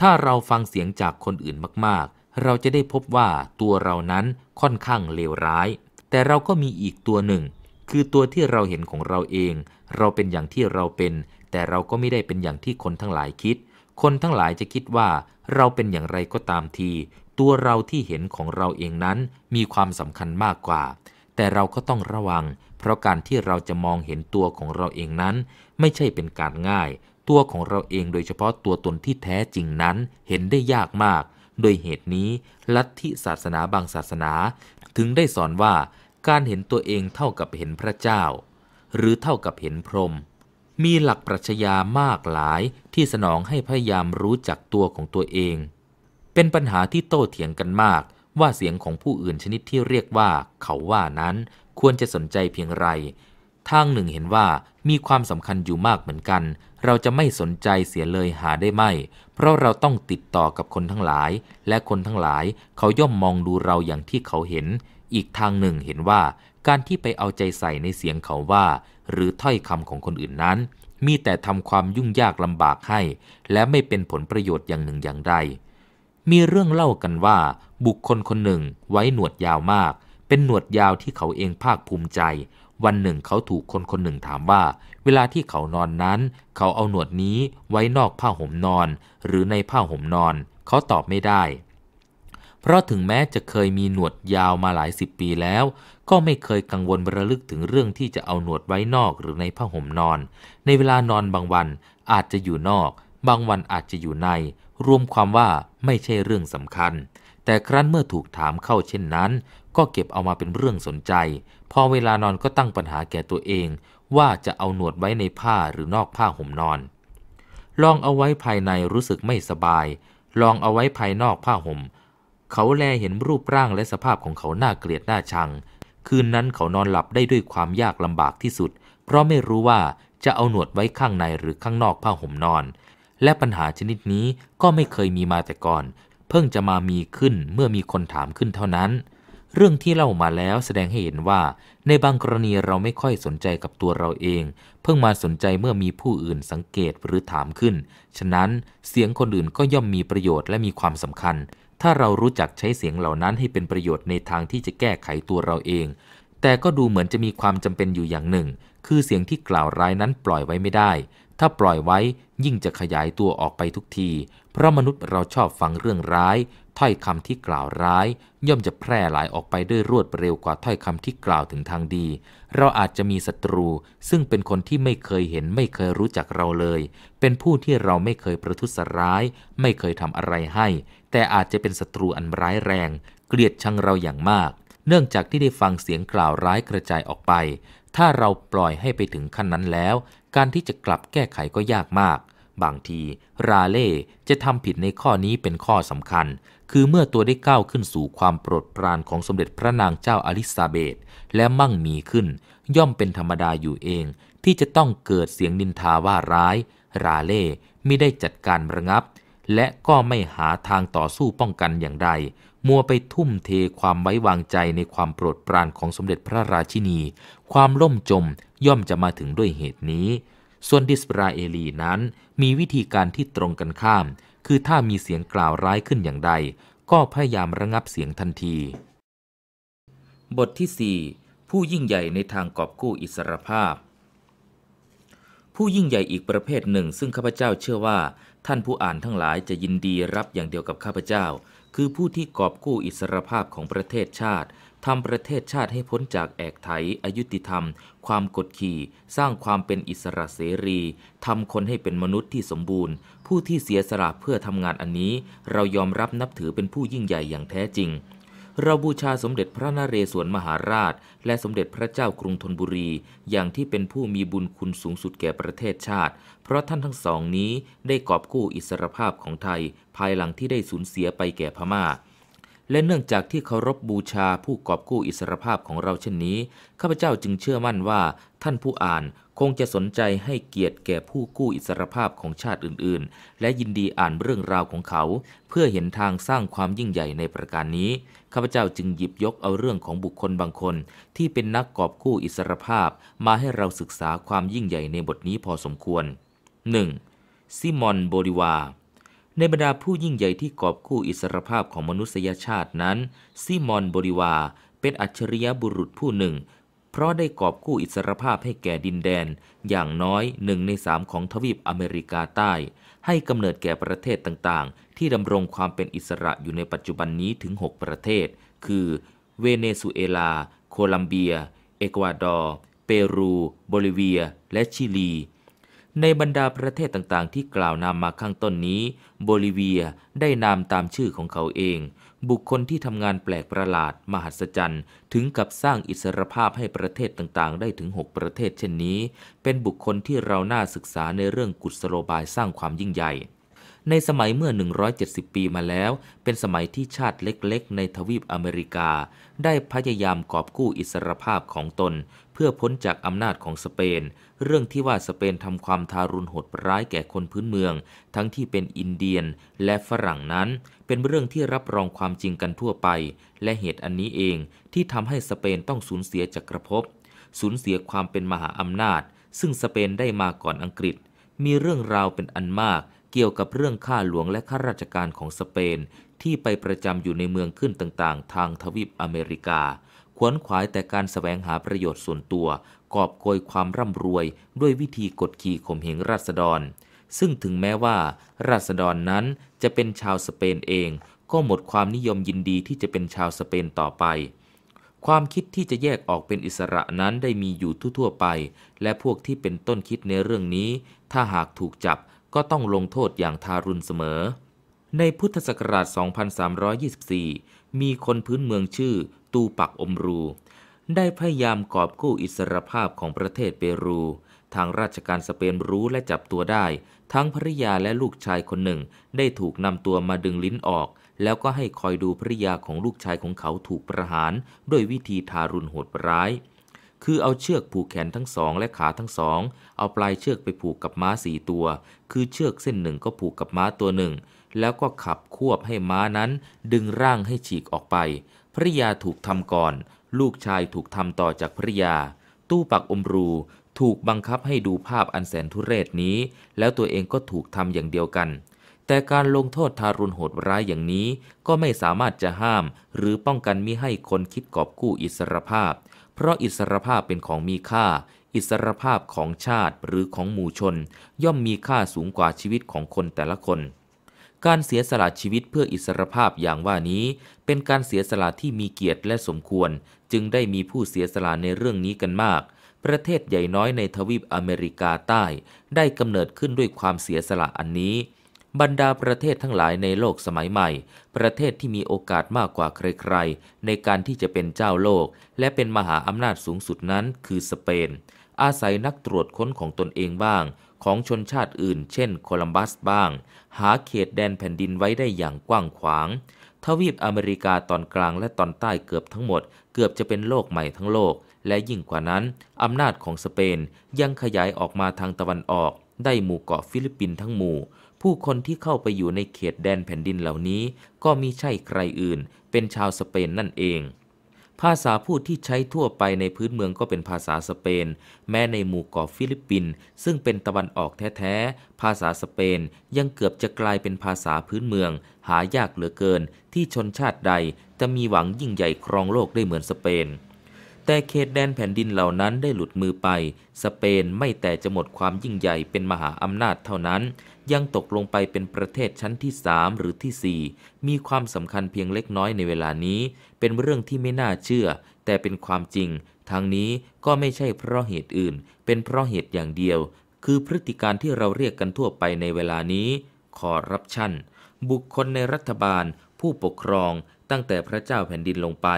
ถ้าเราฟังเสียงจากคนอื่นมากๆ เราจะได้พบว่าตัวเรานั้นค่อนข้างเลวร้าย แต่เราก็มีอีกตัวหนึ่ง คือตัวที่เราเห็นของเราเอง เราเป็นอย่างที่เราเป็น แต่เราก็ไม่ได้เป็นอย่างที่คนทั้งหลายคิดคนทั้งหลายจะคิดว่าเราเป็นอย่างไรก็ตามที ตัวเราที่เห็นของเราเองนั้นมีความสำคัญมากกว่า แต่เราก็ต้องระวังเพราะการที่เราจะมองเห็นตัวของเราเองนั้น ไม่ใช่เป็นการง่าย ตัวของเราเองโดยเฉพาะตัวตนที่แท้จริงนั้นเห็นได้ยากมากโดยเหตุนี้ลัทธิศาสนาบางศาสนา ถึงได้สอนว่าการเห็นตัวเองเท่ากับเห็นพระเจ้า หรือเท่ากับเห็นพรหมมีหลักปรัชญามากหลาย ที่สนองให้พยายามรู้จักตัวของตัวเอง เป็นปัญหาที่โต้เถียงกันมาก ว่าเสียงของผู้อื่นชนิดที่เรียกว่า เขาว่านั้น ควรจะสนใจเพียงไร ทางหนึ่งเห็นว่า มีความสำคัญอยู่มากเหมือนกัน เราจะไม่สนใจเสียเลยหาได้ไม่เพราะเราต้องติดต่อกับคนทั้งหลาย และคนทั้งหลายเขาย่อมมองดูเราอย่างที่เขาเห็น อีกทางหนึ่งเห็นว่า การที่ไปเอาใจใส่ในเสียงเขาว่าหรือถ้อยคำของคนอื่นนั้น มีแต่ทำความยุ่งยากลำบากให้ และไม่เป็นผลประโยชน์อย่างหนึ่งอย่างใด มีเรื่องเล่ากันว่า บุคคลคนหนึ่งไว้หนวดยาวมาก เป็นหนวดยาวที่เขาเองภาคภูมิใจ วันหนึ่งเขาถูกคนคนหนึ่งถามว่า เวลาที่เขานอนนั้น เขาเอาหนวดนี้ไว้นอกผ้าห่มนอน หรือในผ้าห่มนอน เขาตอบไม่ได้ เพราะถึงแม้จะเคยมีหนวดยาวมาหลายสิบปีแล้วก็ไม่เคยกังวลระลึกถึงเรื่องที่จะเอาหนวดไว้นอกหรือในผ้าห่มนอน ในเวลานอนบางวันอาจจะอยู่นอกบางวันอาจจะอยู่ใน รวมความว่าไม่ใช่เรื่องสำคัญ แต่ครั้นเมื่อถูกถามเข้าเช่นนั้นก็เก็บเอามาเป็นเรื่องสนใจ พอเวลานอนก็ตั้งปัญหาแก่ตัวเองว่าจะเอาหนวดไว้ในผ้าหรือนอกผ้าห่มนอน ลองเอาไว้ภายในรู้สึกไม่สบาย ลองเอาไว้ภายนอกผ้าห่ม เขาแลเห็นรูปร่างและสภาพของเขาหน้าเกลียดหน้าชังคืนนั้นเขานอนหลับได้ด้วยความยากลำบากที่สุด เพราะไม่รู้ว่าจะเอาหนวดไว้ข้างในหรือข้างนอกผ้าห่มนอน และปัญหาชนิดนี้ก็ไม่เคยมีมาแต่ก่อน เพิ่งจะมามีขึ้นเมื่อมีคนถามขึ้นเท่านั้น เรื่องที่เล่ามาแล้วแสดงให้เห็นว่า ในบางกรณีเราไม่ค่อยสนใจกับตัวเราเอง เพิ่งมาสนใจเมื่อมีผู้อื่นสังเกตหรือถามขึ้น ฉะนั้นเสียงคนอื่นก็ย่อมมีประโยชน์และมีความสำคัญถ้าเรารู้จักใช้เสียงเหล่านั้นให้เป็นประโยชน์ในทางที่จะแก้ไขตัวเราเอง แต่ก็ดูเหมือนจะมีความจำเป็นอยู่อย่างหนึ่ง คือเสียงที่กล่าวร้ายนั้นปล่อยไว้ไม่ได้ ถ้าปล่อยไว้ ยิ่งจะขยายตัวออกไปทุกที เพราะมนุษย์เราชอบฟังเรื่องร้าย ถ้อยคำที่กล่าวร้าย ย่อมจะแพร่หลายออกไปด้วยรวดเร็วกว่าถ้อยคำที่กล่าวถึงทางดี เราอาจจะมีศัตรู ซึ่งเป็นคนที่ไม่เคยเห็น ไม่เคยรู้จักเราเลย เป็นผู้ที่เราไม่เคยประทุษร้าย ไม่เคยทำอะไรให้แต่อาจจะเป็นศัตรูอันร้ายแรง เกลียดชังเราอย่างมาก เนื่องจากที่ได้ฟังเสียงกล่าวร้ายกระจายออกไป ถ้าเราปล่อยให้ไปถึงขั้นนั้นแล้ว การที่จะกลับแก้ไขก็ยากมาก บางที ราเล่จะทำผิดในข้อนี้เป็นข้อสำคัญ คือเมื่อตัวได้ก้าวขึ้นสู่ความโปรดปรานของสมเด็จพระนางเจ้าอลิซาเบธและมั่งมีขึ้น ย่อมเป็นธรรมดาอยู่เอง ที่จะต้องเกิดเสียงนินทาว่าร้าย ราเล่ไม่ได้จัดการระงับและก็ไม่หาทางต่อสู้ป้องกันอย่างใด มัวไปทุ่มเทความไว้วางใจในความโปรดปรานของสมเด็จพระราชินี ความล่มจมย่อมจะมาถึงด้วยเหตุนี้ ส่วนดิสราเอลีนั้นมีวิธีการที่ตรงกันข้าม คือถ้ามีเสียงกล่าวร้ายขึ้นอย่างใด ก็พยายามระงับเสียงทันที บทที่ 4 ผู้ยิ่งใหญ่ในทางกอบกู้อิสรภาพ ผู้ยิ่งใหญ่อีกประเภทหนึ่ง ซึ่งข้าพเจ้าเชื่อว่าท่านผู้อ่านทั้งหลายจะยินดีรับอย่างเดียวกับข้าพเจ้า คือผู้ที่กอบกู้อิสรภาพของประเทศชาติ ทำประเทศชาติให้พ้นจากแอกไถอายุติธรรม ความกดขี่ สร้างความเป็นอิสระเสรีทำคนให้เป็นมนุษย์ที่สมบูรณ์ ผู้ที่เสียสละเพื่อทำงานอันนี้ เรายอมรับนับถือเป็นผู้ยิ่งใหญ่อย่างแท้จริง เราบูชาสมเด็จพระนเรศวรมหาราช และสมเด็จพระเจ้ากรุงธนบุรี อย่างที่เป็นผู้มีบุญคุณสูงสุดแก่ประเทศชาติเพราะท่านทั้งสองนี้ได้กอบกู้อิสรภาพของไทย ภายหลังที่ได้สูญเสียไปแก่พมา่า และเนื่องจากที่เคารพบบูชาผู้กอบกู้อิสรภาพของเราเช่นนี้ ข้าพเจ้าจึงเชื่อมั่นว่า ท่านผู้อ่านคงจะสนใจให้เกียรติแก่ผู้กู้อิสรภาพของชาติอื่นๆ และยินดีอ่านเรื่องราวของเขา เพื่อเห็นทางสร้างความยิ่งใหญ่ในประการนี้ ข้าพเจ้าจึงหยิบยกเอาเรื่องของบุคคลบางคน ที่เป็นนักกอบกู้อิสรภาพ มาให้เราศึกษาความยิ่งใหญ่ในบทนี้พอสมควร 1. ซิมอน โบลิวา ในบรรดาผู้ยิ่งใหญ่ที่กอบกู้อิสรภาพของมนุษยชาตินั้น ซิมอน โบลิวาเป็นอัจฉริยะบุรุษผู้หนึ่ง เพราะได้กอบกู้อิสรภาพให้แก่ดินแดนอย่างน้อยหนึ่งในสามของทวีปอเมริกาใต้ ให้กำเนิดแก่ประเทศต่างๆ ที่ดำรงความเป็นอิสระอยู่ในปัจจุบันนี้ถึง 6 ประเทศ คือ เวเนซุเอลา โคลัมเบีย เอกวาดอร์เปรูโบลิเวีย และชิลีในบรรดาประเทศต่างๆ ที่กล่าวนามมาข้างต้นนี้ โบลิเวียได้นามตามชื่อของเขาเอง บุคคลที่ทำงานแปลกประหลาด มหัศจรรย์ ถึงกับสร้างอิสรภาพให้ประเทศต่างๆ ได้ถึง 6 ประเทศเช่นนี้ เป็นบุคคลที่เราน่าศึกษาในเรื่องกุศโลบายสร้างความยิ่งใหญ่ ในสมัยเมื่อ 170 ปีมาแล้ว เป็นสมัยที่ชาติเล็กๆ ในทวีปอเมริกา ได้พยายามกอบกู้อิสรภาพของตนเพื่อพ้นจากอำนาจของสเปน เรื่องที่ว่าสเปนทำความทารุณโหดร้ายแก่คนพื้นเมือง ทั้งที่เป็นอินเดียนและฝรั่งนั้น เป็นเรื่องที่รับรองความจริงกันทั่วไป และเหตุอันนี้เองที่ทำให้สเปนต้องสูญเสียจักรภพสูญเสียความเป็นมหาอำนาจ ซึ่งสเปนได้มาก่อนอังกฤษ มีเรื่องราวเป็นอันมากเกี่ยวกับเรื่องข้าหลวงและข้าราชการของสเปน ที่ไปประจำอยู่ในเมืองขึ้นต่างๆ ทางทวีปอเมริกาขวนขวายแต่การสแสวงหาประโยชน์ส่วนตัว กอบโกยความร่ำรวยด้วยวิธีกดขี่ข่มเหง ราษฎร ซึ่งถึงแม้ว่าราษฎรนั้นจะเป็นชาวสเปนเอง ก็หมดความนิยมยินดีที่จะเป็นชาวสเปนต่อไป ความคิดที่จะแยกออกเป็นอิสระนั้นได้มีอยู่ทั่วๆไป และพวกที่เป็นต้นคิดในเรื่องนี้ ถ้าหากถูกจับก็ต้องลงโทษอย่างทารุณเสมอ ในพุทธศักราช 2324 มีคนพื้นเมืองชื่อตูปักอมรู ได้พยายามกอบกู้อิสรภาพของประเทศเปรู ทางราชการสเปนรู้และจับตัวได้ ทั้งภริยาและลูกชายคนหนึ่ง ได้ถูกนำตัวมาดึงลิ้นออก แล้วก็ให้คอยดูภริยาของลูกชายของเขาถูกประหาร ด้วยวิธีทารุณโหดร้าย คือเอาเชือกผูกแขนทั้งสอง และขาทั้งสอง เอาปลายเชือกไปผูกกับม้าสี่ตัว คือเชือกเส้นหนึ่งก็ผูกกับม้าตัวหนึ่ง แล้วก็ขับควบให้ม้านั้น ดึงร่างให้ฉีกออกไปภริยาถูกทำก่อน ลูกชายถูกทำต่อจากภริยา ตู้ปักอมรูถูกบังคับให้ดูภาพอันแสนทุเรศนี้ แล้วตัวเองก็ถูกทำอย่างเดียวกัน แต่การลงโทษทารุณโหดร้ายอย่างนี้ก็ไม่สามารถจะห้าม หรือป้องกันมิให้คนคิดกอบกู้อิสรภาพ เพราะอิสรภาพเป็นของมีค่า อิสรภาพของชาติหรือของหมู่ชนย่อมมีค่าสูงกว่าชีวิตของคนแต่ละคนการเสียสละชีวิตเพื่ออิสรภาพอย่างว่านี้ เป็นการเสียสละที่มีเกียรติและสมควรจึงได้มีผู้เสียสละในเรื่องนี้กันมาก ประเทศใหญ่น้อยในทวีปอเมริกาใต้ ได้กำเนิดขึ้นด้วยความเสียสละอันนี้ บรรดาประเทศทั้งหลายในโลกสมัยใหม่ ประเทศที่มีโอกาสมากกว่าใครๆในการที่จะเป็นเจ้าโลกและเป็นมหาอำนาจสูงสุดนั้น คือสเปน อาศัยนักตรวจค้นของตนเองบ้าง ของชนชาติอื่นเช่นโคลัมบัสบ้างหาเขตแดนแผ่นดินไว้ได้อย่างกว้างขวาง ทวีปอเมริกาตอนกลางและตอนใต้เกือบทั้งหมดเกือบจะเป็นโลกใหม่ทั้งโลก และยิ่งกว่านั้นอำนาจของสเปนยังขยายออกมาทางตะวันออก ได้หมู่เกาะฟิลิปปินส์ทั้งหมู่ผู้คนที่เข้าไปอยู่ในเขตแดนแผ่นดินเหล่านี้ ก็มิใช่ใครอื่น เป็นชาวสเปนนั่นเองภาษาพูดที่ใช้ทั่วไปในพื้นเมืองก็เป็นภาษาสเปน แม้ในหมู่เกาะฟิลิปปินส์ซึ่งเป็นตะวันออกแท้ๆ ภาษาสเปนยังเกือบจะกลายเป็นภาษาพื้นเมือง หายากเหลือเกิน ที่ชนชาติใดจะมีหวังยิ่งใหญ่ครองโลกได้เหมือนสเปน แต่เขตแดนแผ่นดินเหล่านั้นได้หลุดมือไป สเปนไม่แต่จะหมดความยิ่งใหญ่เป็นมหาอำนาจเท่านั้นยังตกลงไปเป็นประเทศชั้นที่3หรือที่ 4 มีความสำคัญเพียงเล็กน้อยในเวลานี้ เป็นเรื่องที่ไม่น่าเชื่อ แต่เป็นความจริงทางนี้ก็ไม่ใช่เพราะเหตุอื่น เป็นเพราะเหตุอย่างเดียว คือพฤติการที่เราเรียกกันทั่วไปในเวลานี้คอรัปชันบุคคลในรัฐบาล ผู้ปกครองตั้งแต่พระเจ้าแผ่นดินลงไป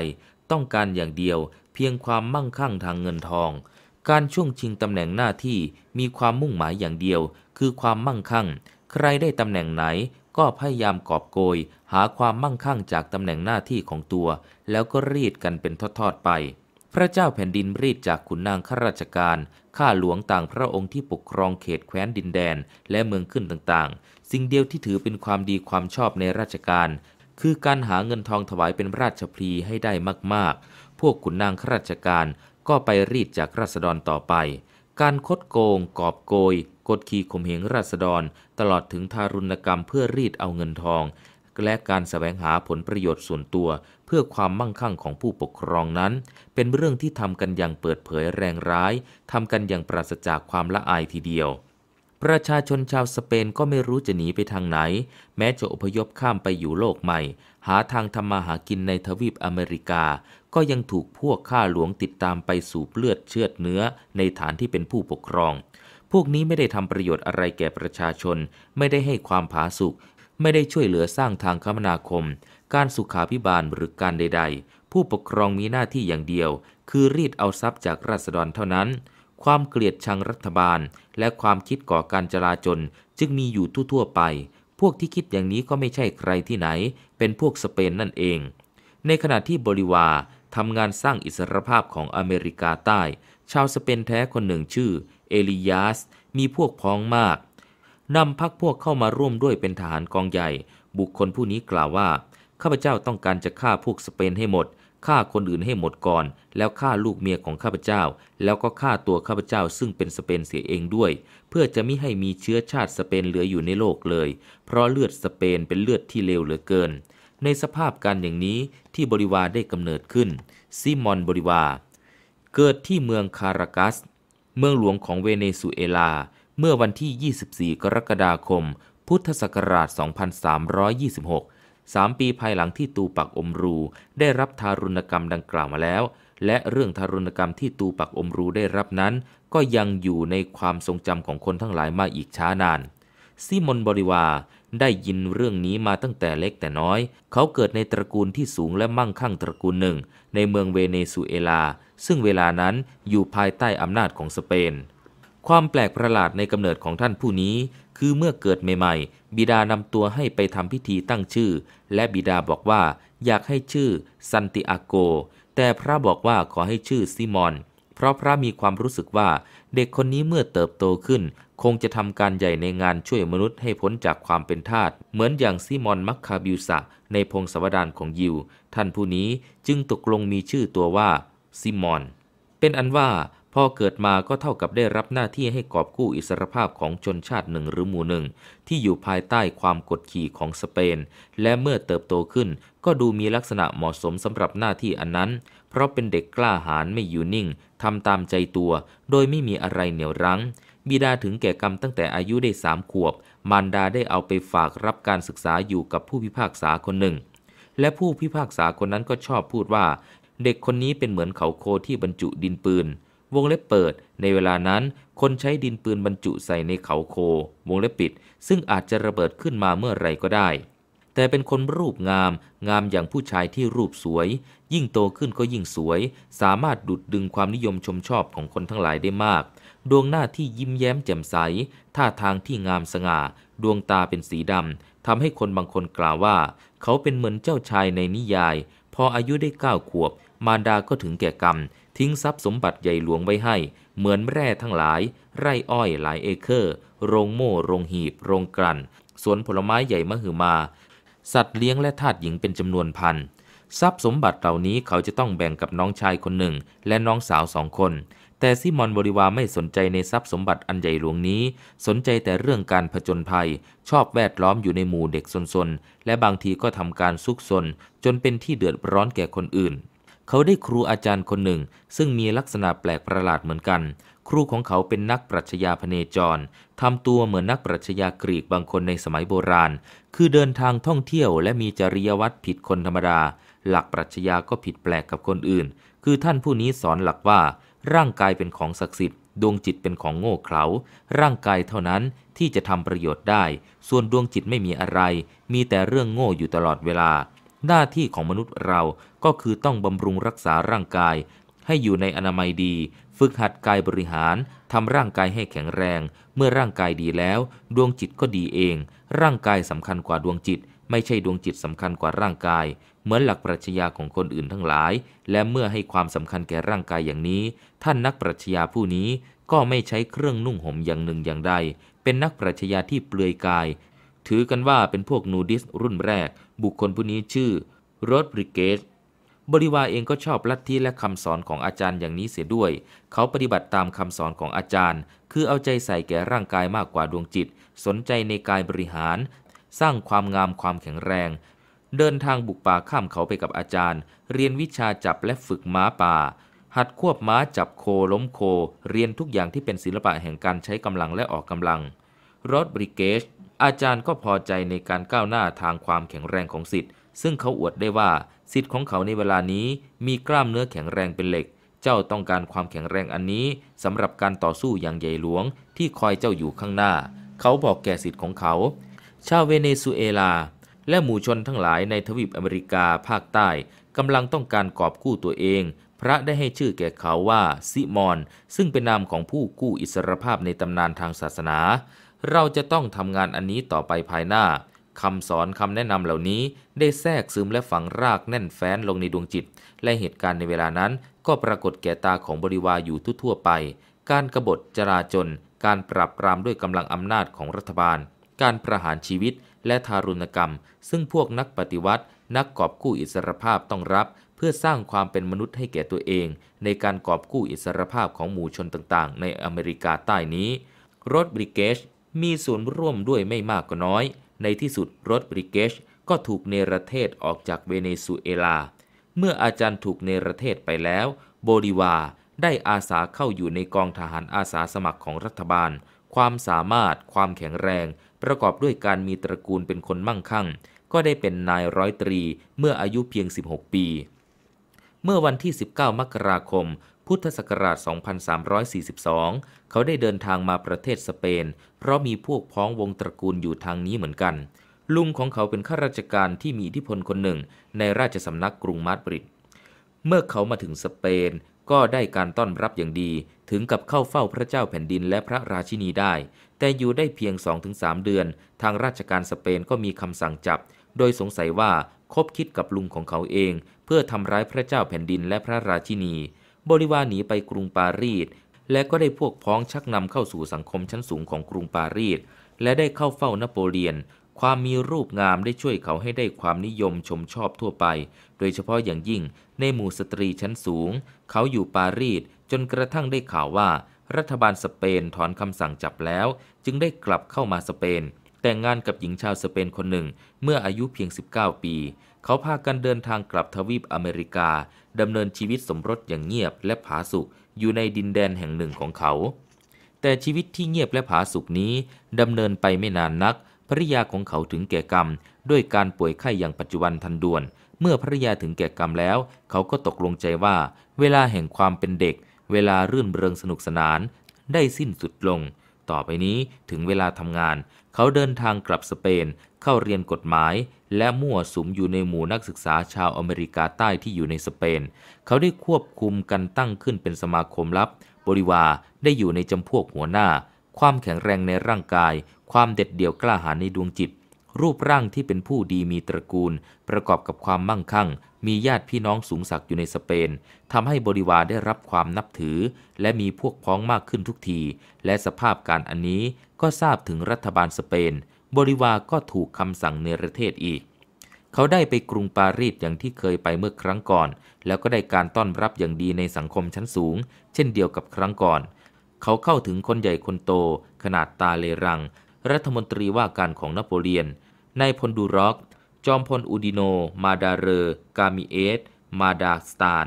ต้องการอย่างเดียว เพียงความมั่งคั่งทางเงินทอง การช่วงชิงตำแหน่งหน้าที่มีความมุ่งหมายอย่างเดียวคือความมั่งคั่ง ใครได้ตำแหน่งไหน ก็พยายามกอบโกย หาความมั่งคั่งจากตำแหน่งหน้าที่ของตัว แล้วก็รีดกันเป็นทอดๆไป พระเจ้าแผ่นดินรีดจากขุนนางข้าราชการ ข้าหลวงต่างพระองค์ที่ปกครองเขตแคว้นดินแดนและเมืองขึ้นต่างๆ สิ่งเดียวที่ถือเป็นความดีความชอบในราชการ คือการหาเงินทองถวายเป็นราชพลีให้ได้มากๆ พวกขุนนางข้าราชการ ก็ไปรีดจากราษฎรต่อไป การคดโกง กอบโกยกดขี่ข่มเหงราษฎรตลอดถึงทารุณกรรมเพื่อรีดเอาเงินทองและการสแสวงหาผลประโยชน์ส่วนตัวเพื่อความมั่งคั่งของผู้ปกครองนั้นเป็นเรื่องที่ทำกันอย่างเปิดเผยแรงร้ายทำกันอย่างปราศจากความละอายทีเดียวประชาชนชาวสเปนก็ไม่รู้จะหนีไปทางไหนแม้จะอพยพข้ามไปอยู่โลกใหม่หาทางทำมาหากินในทวีปอเมริกา ก็ยังถูกพวกข้าหลวงติดตามไปสู่เลือดเชือดเนื้อในฐานที่เป็นผู้ปกครองพวกนี้ไม่ได้ทำประโยชน์อะไรแก่ประชาชน ไม่ได้ให้ความผาสุก ไม่ได้ช่วยเหลือสร้างทางคมนาคม การสุขาพิบาลหรือการใดๆ ผู้ปกครองมีหน้าที่อย่างเดียว คือรีดเอาทรัพย์จากราษฎรเท่านั้น ความเกลียดชังรัฐบาล และความคิดก่อการจลาจลจึงมีอยู่ทั่วๆไป พวกที่คิดอย่างนี้ก็ไม่ใช่ใครที่ไหน เป็นพวกสเปนนั่นเอง ในขณะที่บริวาทำงานสร้างอิสรภาพของอเมริกาใต้ ชาวสเปนแท้คนหนึ่งชื่อเอลียาสมีพวกพ้องมากนำพักพวกเข้ามาร่วมด้วยเป็นทหารกองใหญ่ บุคคลผู้นี้กล่าวว่าข้าพเจ้าต้องการจะฆ่าพวกสเปนให้หมดฆ่าคนอื่นให้หมดก่อน แล้วฆ่าลูกเมียของข้าพเจ้า แล้วก็ฆ่าตัวข้าพเจ้าซึ่งเป็นสเปนเสียเองด้วย เพื่อจะไม่ให้มีเชื้อชาติสเปนเหลืออยู่ในโลกเลย เพราะเลือดสเปนเป็นเลือดที่เลวเหลือเกิน ในสภาพการอย่างนี้ที่บริวารได้กำเนิดขึ้นซิมอนบริวารเกิดที่เมืองคารากัสเมืองหลวงของเวเนซุเอลา เมื่อวันที่ 24 กรกฎาคม พุทธศักราช 2326สามปีภายหลังที่ตูปักอมรู ได้รับทารุณกรรมดังกล่าวมาแล้ว และเรื่องทารุณกรรมที่ตูปักอมรูได้รับนั้น ก็ยังอยู่ในความทรงจำของคนทั้งหลายมาอีกช้านานซิมอนบริวาได้ยินเรื่องนี้มาตั้งแต่เล็กแต่น้อย เขาเกิดในตระกูลที่สูงและมั่งคั่งตระกูลหนึ่ง ในเมืองเวเนซุเอลา ซึ่งเวลานั้นอยู่ภายใต้อำนาจของสเปน ความแปลกประหลาดในกำเนิดของท่านผู้นี้ คือเมื่อเกิดใหม่ ๆ บิดานำตัวให้ไปทำพิธีตั้งชื่อ และบิดาบอกว่า อยากให้ชื่อซันติอาโก แต่พระบอกว่าขอให้ชื่อซิมอน เพราะพระมีความรู้สึกว่า เด็กคนนี้เมื่อเติบโตขึ้นคงจะทำการใหญ่ในงานช่วยมนุษย์ให้พ้นจากความเป็นทาสเหมือนอย่างซิมอน มัคคาบิวสะในพงศวดานของยิว ท่านผู้นี้จึงตกลงมีชื่อตัวว่าซิมอน เป็นอันว่าพอเกิดมาก็เท่ากับได้รับหน้าที่ให้กอบกู้อิสรภาพของชนชาติหนึ่งหรือหมู่หนึ่ง ที่อยู่ภายใต้ความกดขี่ของสเปน และเมื่อเติบโตขึ้นก็ดูมีลักษณะเหมาะสมสำหรับหน้าที่อันนั้น เพราะเป็นเด็กกล้าหาญไม่อยู่นิ่งทำตามใจตัว โดยไม่มีอะไรเหนี่ยวรั้งบิดาถึงแก่กรรมตั้งแต่อายุได้สามขวบ มารดาได้เอาไปฝากรับการศึกษาอยู่กับผู้พิพากษาคนหนึ่ง และผู้พิพากษาคนนั้นก็ชอบพูดว่า เด็กคนนี้เป็นเหมือนเขาโคที่บรรจุดินปืนวงเล็บเปิดในเวลานั้น คนใช้ดินปืนบรรจุใส่ในเขาโควงเล็บปิดซึ่งอาจจะระเบิดขึ้นมาเมื่อไรก็ได้ แต่เป็นคนรูปงาม งามอย่างผู้ชายที่รูปสวย ยิ่งโตขึ้นก็ยิ่งสวย สามารถดุดดึงความนิยมชมชอบของคนทั้งหลายได้มากดวงหน้าที่ยิ้มแย้มแจ่มใส ท่าทางที่งามสง่า ดวงตาเป็นสีดำ ทำให้คนบางคนกล่าวว่า เขาเป็นเหมือนเจ้าชายในนิยาย พออายุได้เก้าขวบ มารดาก็ถึงแก่กรรม ทิ้งทรัพย์สมบัติใหญ่หลวงไว้ให้ เหมือนแร่ทั้งหลาย ไร่อ้อยหลายเอเคอร์ โรงโม่ โรงหีบ โรงกลั่น สวนผลไม้ใหญ่มหอมา สัตว์เลี้ยงและทาสหญิงเป็นจำนวนพัน ทรัพย์สมบัติเหล่านี้เขาจะต้องแบ่งกับน้องชายคนหนึ่ง และน้องสาวสองคนแต่ซิมอนบริวาไม่สนใจในทรัพย์สมบัติอันใหญ่หลวงนี้ สนใจแต่เรื่องการผจญภัย ชอบแวดล้อมอยู่ในหมู่เด็กซนๆ และบางทีก็ทำการซุกซนจนเป็นที่เดือดร้อนแก่คนอื่น เขาได้ครูอาจารย์คนหนึ่ง ซึ่งมีลักษณะแปลกประหลาดเหมือนกัน ครูของเขาเป็นนักปรัชญาพเนจรทำตัวเหมือนนักปรัชญากรีกบางคนในสมัยโบราณ คือเดินทางท่องเที่ยวและมีจริยวัตรผิดคนธรรมดา หลักปรัชญาก็ผิดแปลกกับคนอื่น คือท่านผู้นี้สอนหลักว่าร่างกายเป็นของศักดิ์สิทธิ์ดวงจิตเป็นของโง่เขลาร่างกายเท่านั้นที่จะทำประโยชน์ได้ ส่วนดวงจิตไม่มีอะไร มีแต่เรื่องโง่อยู่ตลอดเวลา หน้าที่ของมนุษย์เราก็คือต้องบำรุงรักษาร่างกาย ให้อยู่ในอนามัยดี ฝึกหัดกายบริหาร ทำร่างกายให้แข็งแรง เมื่อร่างกายดีแล้ว ดวงจิตก็ดีเอง ร่างกายสำคัญกว่าดวงจิตไม่ใช่ดวงจิตสำคัญกว่าร่างกาย เหมือนหลักปรัชญาของคนอื่นทั้งหลาย และเมื่อให้ความสำคัญแก่ร่างกายอย่างนี้ ท่านนักปรัชญาผู้นี้ก็ไม่ใช้เครื่องนุ่งห่มอย่างหนึ่งอย่างใด เป็นนักปรัชญาที่เปลือยกาย ถือกันว่าเป็นพวกนูดิสรุ่นแรก บุคคลผู้นี้ชื่อโรดบริเกสบริวาเองก็ชอบลัทธิและคำสอนของอาจารย์อย่างนี้เสียด้วย เขาปฏิบัติตามคำสอนของอาจารย์ คือเอาใจใส่แก่ร่างกายมากกว่าดวงจิต สนใจในกายบริหารสร้างความงามความแข็งแรง เดินทางบุกป่าข้ามเขาไปกับอาจารย์ เรียนวิชาจับและฝึกม้าป่า หัดควบม้าจับโคล้มโค เรียนทุกอย่างที่เป็นศิลปะแห่งการใช้กำลังและออกกำลังรดบริเกชอาจารย์ก็พอใจในการก้าวหน้าทางความแข็งแรงของสิทธิ์ซึ่งเขาอวดได้ว่าสิทธิ์ของเขาในเวลานี้มีกล้ามเนื้อแข็งแรงเป็นเหล็ก เจ้าต้องการความแข็งแรงอันนี้สำหรับการต่อสู้อย่างใหญ่หลวง ที่คอยเจ้าอยู่ข้างหน้า เขาบอกแก่สิทธิ์ของเขาชาวเวเนซุเอลา และหมู่ชนทั้งหลายในทวีปอเมริกาภาคใต้กำลังต้องการกอบกู้ตัวเอง พระได้ให้ชื่อแก่เขาว่าซิมอน ซึ่งเป็นนามของผู้กู้อิสรภาพในตำนานทางศาสนา เราจะต้องทำงานอันนี้ต่อไปภายหน้าคำสอนคำแนะนำเหล่านี้ได้แทรกซึมและฝังรากแน่นแฟ้นลงในดวงจิต และเหตุการณ์ในเวลานั้น ก็ปรากฏแก่ตาของบริวารอยู่ทั่วไป การกรบฏจราจนการปราบปรามด้วยกำลังอำนาจของรัฐบาลการประหารชีวิตและทารุณกรรม ซึ่งพวกนักปฏิวัติ นักกอบกู้อิสรภาพต้องรับ เพื่อสร้างความเป็นมนุษย์ให้แก่ตัวเอง ในการกอบกู้อิสรภาพของหมู่ชนต่างๆ ในอเมริกาใต้นี้ รถบริเกชมีส่วนร่วมด้วยไม่มากก็น้อย ในที่สุดรถบริเกช ก็ถูกเนรเทศออกจากเวเนซุเอลา เมื่ออาจารย์ถูกเนรเทศไปแล้ว โบลิวาได้อาสาเข้าอยู่ในกองทหารอาสาสมัครของรัฐบาล ความสามารถความแข็งแรงประกอบด้วยการมีตระกูลเป็นคนมั่งคั่ง ก็ได้เป็นนายร้อยตรี เมื่ออายุเพียง 16 ปี เมื่อวันที่ 19 มกราคม พุทธศักราช2342 เขาได้เดินทางมาประเทศสเปน เพราะมีพวกพ้องวงตระกูลอยู่ทางนี้เหมือนกัน ลุงของเขาเป็นข้าราชการที่มีอิทธิพลคนหนึ่งในราชสำนักกรุงมาดริด เมื่อเขามาถึงสเปนก็ได้การต้อนรับอย่างดีถึงกับเข้าเฝ้าพระเจ้าแผ่นดินและพระราชินีได้แต่อยู่ได้เพียง 2-3 เดือน ทางราชการสเปนก็มีคำสั่งจับ โดยสงสัยว่าคบคิดกับลุงของเขาเอง เพื่อทำร้ายพระเจ้าแผ่นดินและพระราชินี บริวารหนีไปกรุงปารีสและก็ได้พวกพ้องชักนำเข้าสู่สังคมชั้นสูงของกรุงปารีสและได้เข้าเฝ้านโปเลียน ความมีรูปงามได้ช่วยเขาให้ได้ความนิยมชมชอบทั่วไป โดยเฉพาะอย่างยิ่ง ในหมู่สตรีชั้นสูง เขาอยู่ปารีสจนกระทั่งได้ข่าวว่ารัฐบาลสเปนถอนคำสั่งจับแล้ว จึงได้กลับเข้ามาสเปน แต่งงานกับหญิงชาวสเปนคนหนึ่ง เมื่ออายุเพียง 19 ปี เขาพากันเดินทางกลับทวีปอเมริกาดำเนินชีวิตสมรสอย่างเงียบและผาสุกอยู่ในดินแดนแห่งหนึ่งของเขา แต่ชีวิตที่เงียบและผาสุกนี้ดำเนินไปไม่นานนัก ภริยาของเขาถึงแก่กรรม ด้วยการป่วยไข้อย่างปัจจุบันทันด่วน เมื่อภริยาถึงแก่กรรมแล้ว เขาก็ตกลงใจว่า เวลาแห่งความเป็นเด็กเวลารื่นเริงสนุกสนาน ได้สิ้นสุดลง ต่อไปนี้ถึงเวลาทำงาน เขาเดินทางกลับสเปน เข้าเรียนกฎหมาย และมั่วสุมอยู่ในหมู่นักศึกษาชาวอเมริกาใต้ที่อยู่ในสเปน เขาได้ควบคุมกันตั้งขึ้นเป็นสมาคมลับ บริวาได้อยู่ในจำพวกหัวหน้า ความแข็งแรงในร่างกาย ความเด็ดเดี่ยวกล้าหาญในดวงจิตรูปร่างที่เป็นผู้ดีมีตระกูลประกอบกับความมั่งคั่ง มีญาติพี่น้องสูงศักดิ์อยู่ในสเปนทำให้บริวารได้รับความนับถือ และมีพวกพ้องมากขึ้นทุกที และสภาพการอันนี้ก็ทราบถึงรัฐบาลสเปน บริวารก็ถูกคำสั่งในประเทศอีก เขาได้ไปกรุงปารีสอย่างที่เคยไปเมื่อครั้งก่อน แล้วก็ได้การต้อนรับอย่างดีในสังคมชั้นสูง เช่นเดียวกับครั้งก่อนเขาเข้าถึงคนใหญ่คนโต ขนาดตาเลรังรัฐมนตรีว่าการของนโปเลียนนายพลดูร็อก จอมพลอูดิโน มาดาเรอกามิเอส มาดาสตาน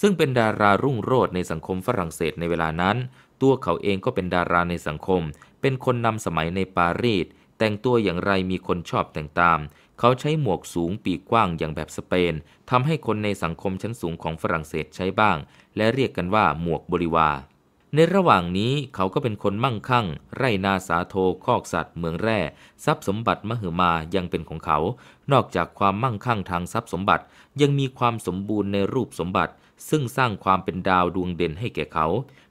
ซึ่งเป็นดารารุ่งโรจน์ในสังคมฝรั่งเศสในเวลานั้น ตัวเขาเองก็เป็นดาราในสังคม เป็นคนนำสมัยในปารีส แต่งตัวอย่างไรมีคนชอบแต่งตามเขาใช้หมวกสูงปีกกว้างอย่างแบบสเปนทำให้คนในสังคมชั้นสูงของฝรั่งเศสใช้บ้าง และเรียกกันว่าหมวกบริวาในระหว่างนี้เขาก็เป็นคนมั่งคั่ง ไรนาสาโทคอกสัตว์เมืองแร่ ทรัพย์สมบัติมหึมายังเป็นของเขา นอกจากความมั่งคั่งทางทรัพย์สมบัติ ยังมีความสมบูรณ์ในรูปสมบัติ ซึ่งสร้างความเป็นดาวดวงเด่นให้แก่เขา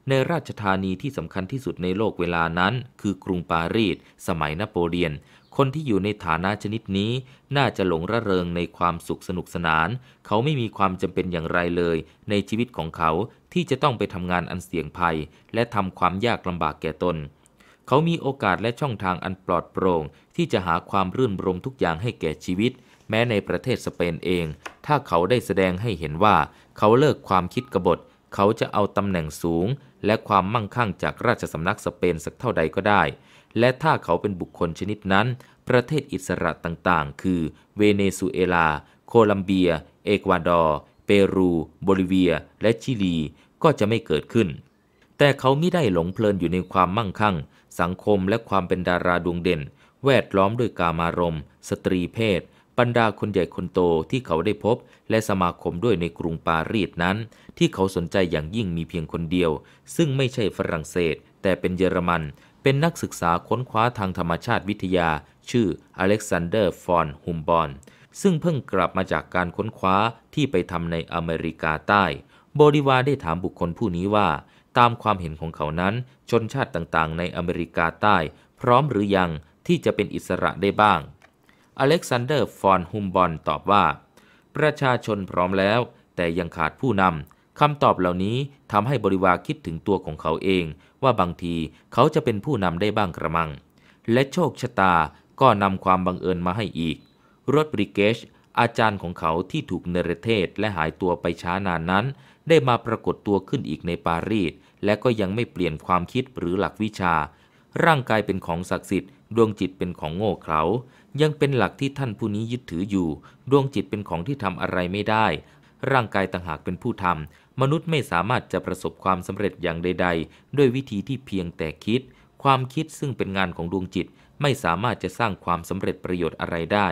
ในราชธานีที่สำคัญที่สุดในโลกเวลานั้นคือกรุงปารีสสมัยนโปเลียนคนที่อยู่ในฐานะชนิดนี้ น่าจะหลงระเริงในความสุขสนุกสนาน เขาไม่มีความจำเป็นอย่างไรเลย ในชีวิตของเขาที่จะต้องไปทำงานอันเสี่ยงภัย และทำความยากลำบากแก่ตน เขามีโอกาสและช่องทางอันปลอดโปร่งที่จะหาความรื่นรมทุกอย่างให้แก่ชีวิต แม้ในประเทศสเปนเอง ถ้าเขาได้แสดงให้เห็นว่าเขาเลิกความคิดกบฏ เขาจะเอาตำแหน่งสูงและความมั่งคั่งจากราชสำนักสเปนสักเท่าใดก็ได้และถ้าเขาเป็นบุคคลชนิดนั้น ประเทศอิสระต่างๆ คือ เวเนซุเอลา โคลัมเบีย เอกวาดอร์ เปรูโบลิเวีย และชิลี ก็จะไม่เกิดขึ้น แต่เขาไม่ได้หลงเพลินอยู่ในความมั่งคั่ง สังคมและความเป็นดาราดวงเด่น แวดล้อมด้วยกามารม สตรีเพศ บรรดาคนใหญ่คนโตที่เขาได้พบ และสมาคมด้วยในกรุงปารีสนั้น ที่เขาสนใจอย่างยิ่งมีเพียงคนเดียว ซึ่งไม่ใช่ฝรั่งเศส แต่เป็นเยอรมันเป็นนักศึกษาค้นคว้าทางธรรมชาติวิทยา ชื่ออเล็กซานเดอร์ฟอนฮุมบอนซึ่งเพิ่งกลับมาจากการค้นคว้าที่ไปทำในอเมริกาใต้โบริวาได้ถามบุคคลผู้นี้ว่า ตามความเห็นของเขานั้นชนชาติต่างๆในอเมริกาใต้ พร้อมหรือยังที่จะเป็นอิสระได้บ้างอเล็กซานเดอร์ฟอนฮุมบอนตอบว่า ประชาชนพร้อมแล้ว แต่ยังขาดผู้นำคำตอบเหล่านี้ทำให้บริวาคิดถึงตัวของเขาเอง ว่าบางทีเขาจะเป็นผู้นำได้บ้างกระมัง และโชคชะตาก็นำความบังเอิญมาให้อีก รถบริเกช อาจารย์ของเขาที่ถูกเนรเทศและหายตัวไปช้านานนั้น ได้มาปรากฏตัวขึ้นอีกในปารีสและก็ยังไม่เปลี่ยนความคิดหรือหลักวิชา ร่างกายเป็นของศักดิ์สิทธิ์ ดวงจิตเป็นของโง่เขายังเป็นหลักที่ท่านผู้นี้ยึดถืออยู่ดวงจิตเป็นของที่ทำอะไรไม่ได้ ร่างกายต่างหากเป็นผู้ทมนุษย์ไม่สามารถจะประสบความสำเร็จอย่างใดๆ ด้วยวิธีที่เพียงแต่คิด ความคิดซึ่งเป็นงานของดวงจิตไม่สามารถจะสร้างความสำเร็จประโยชน์อะไรได้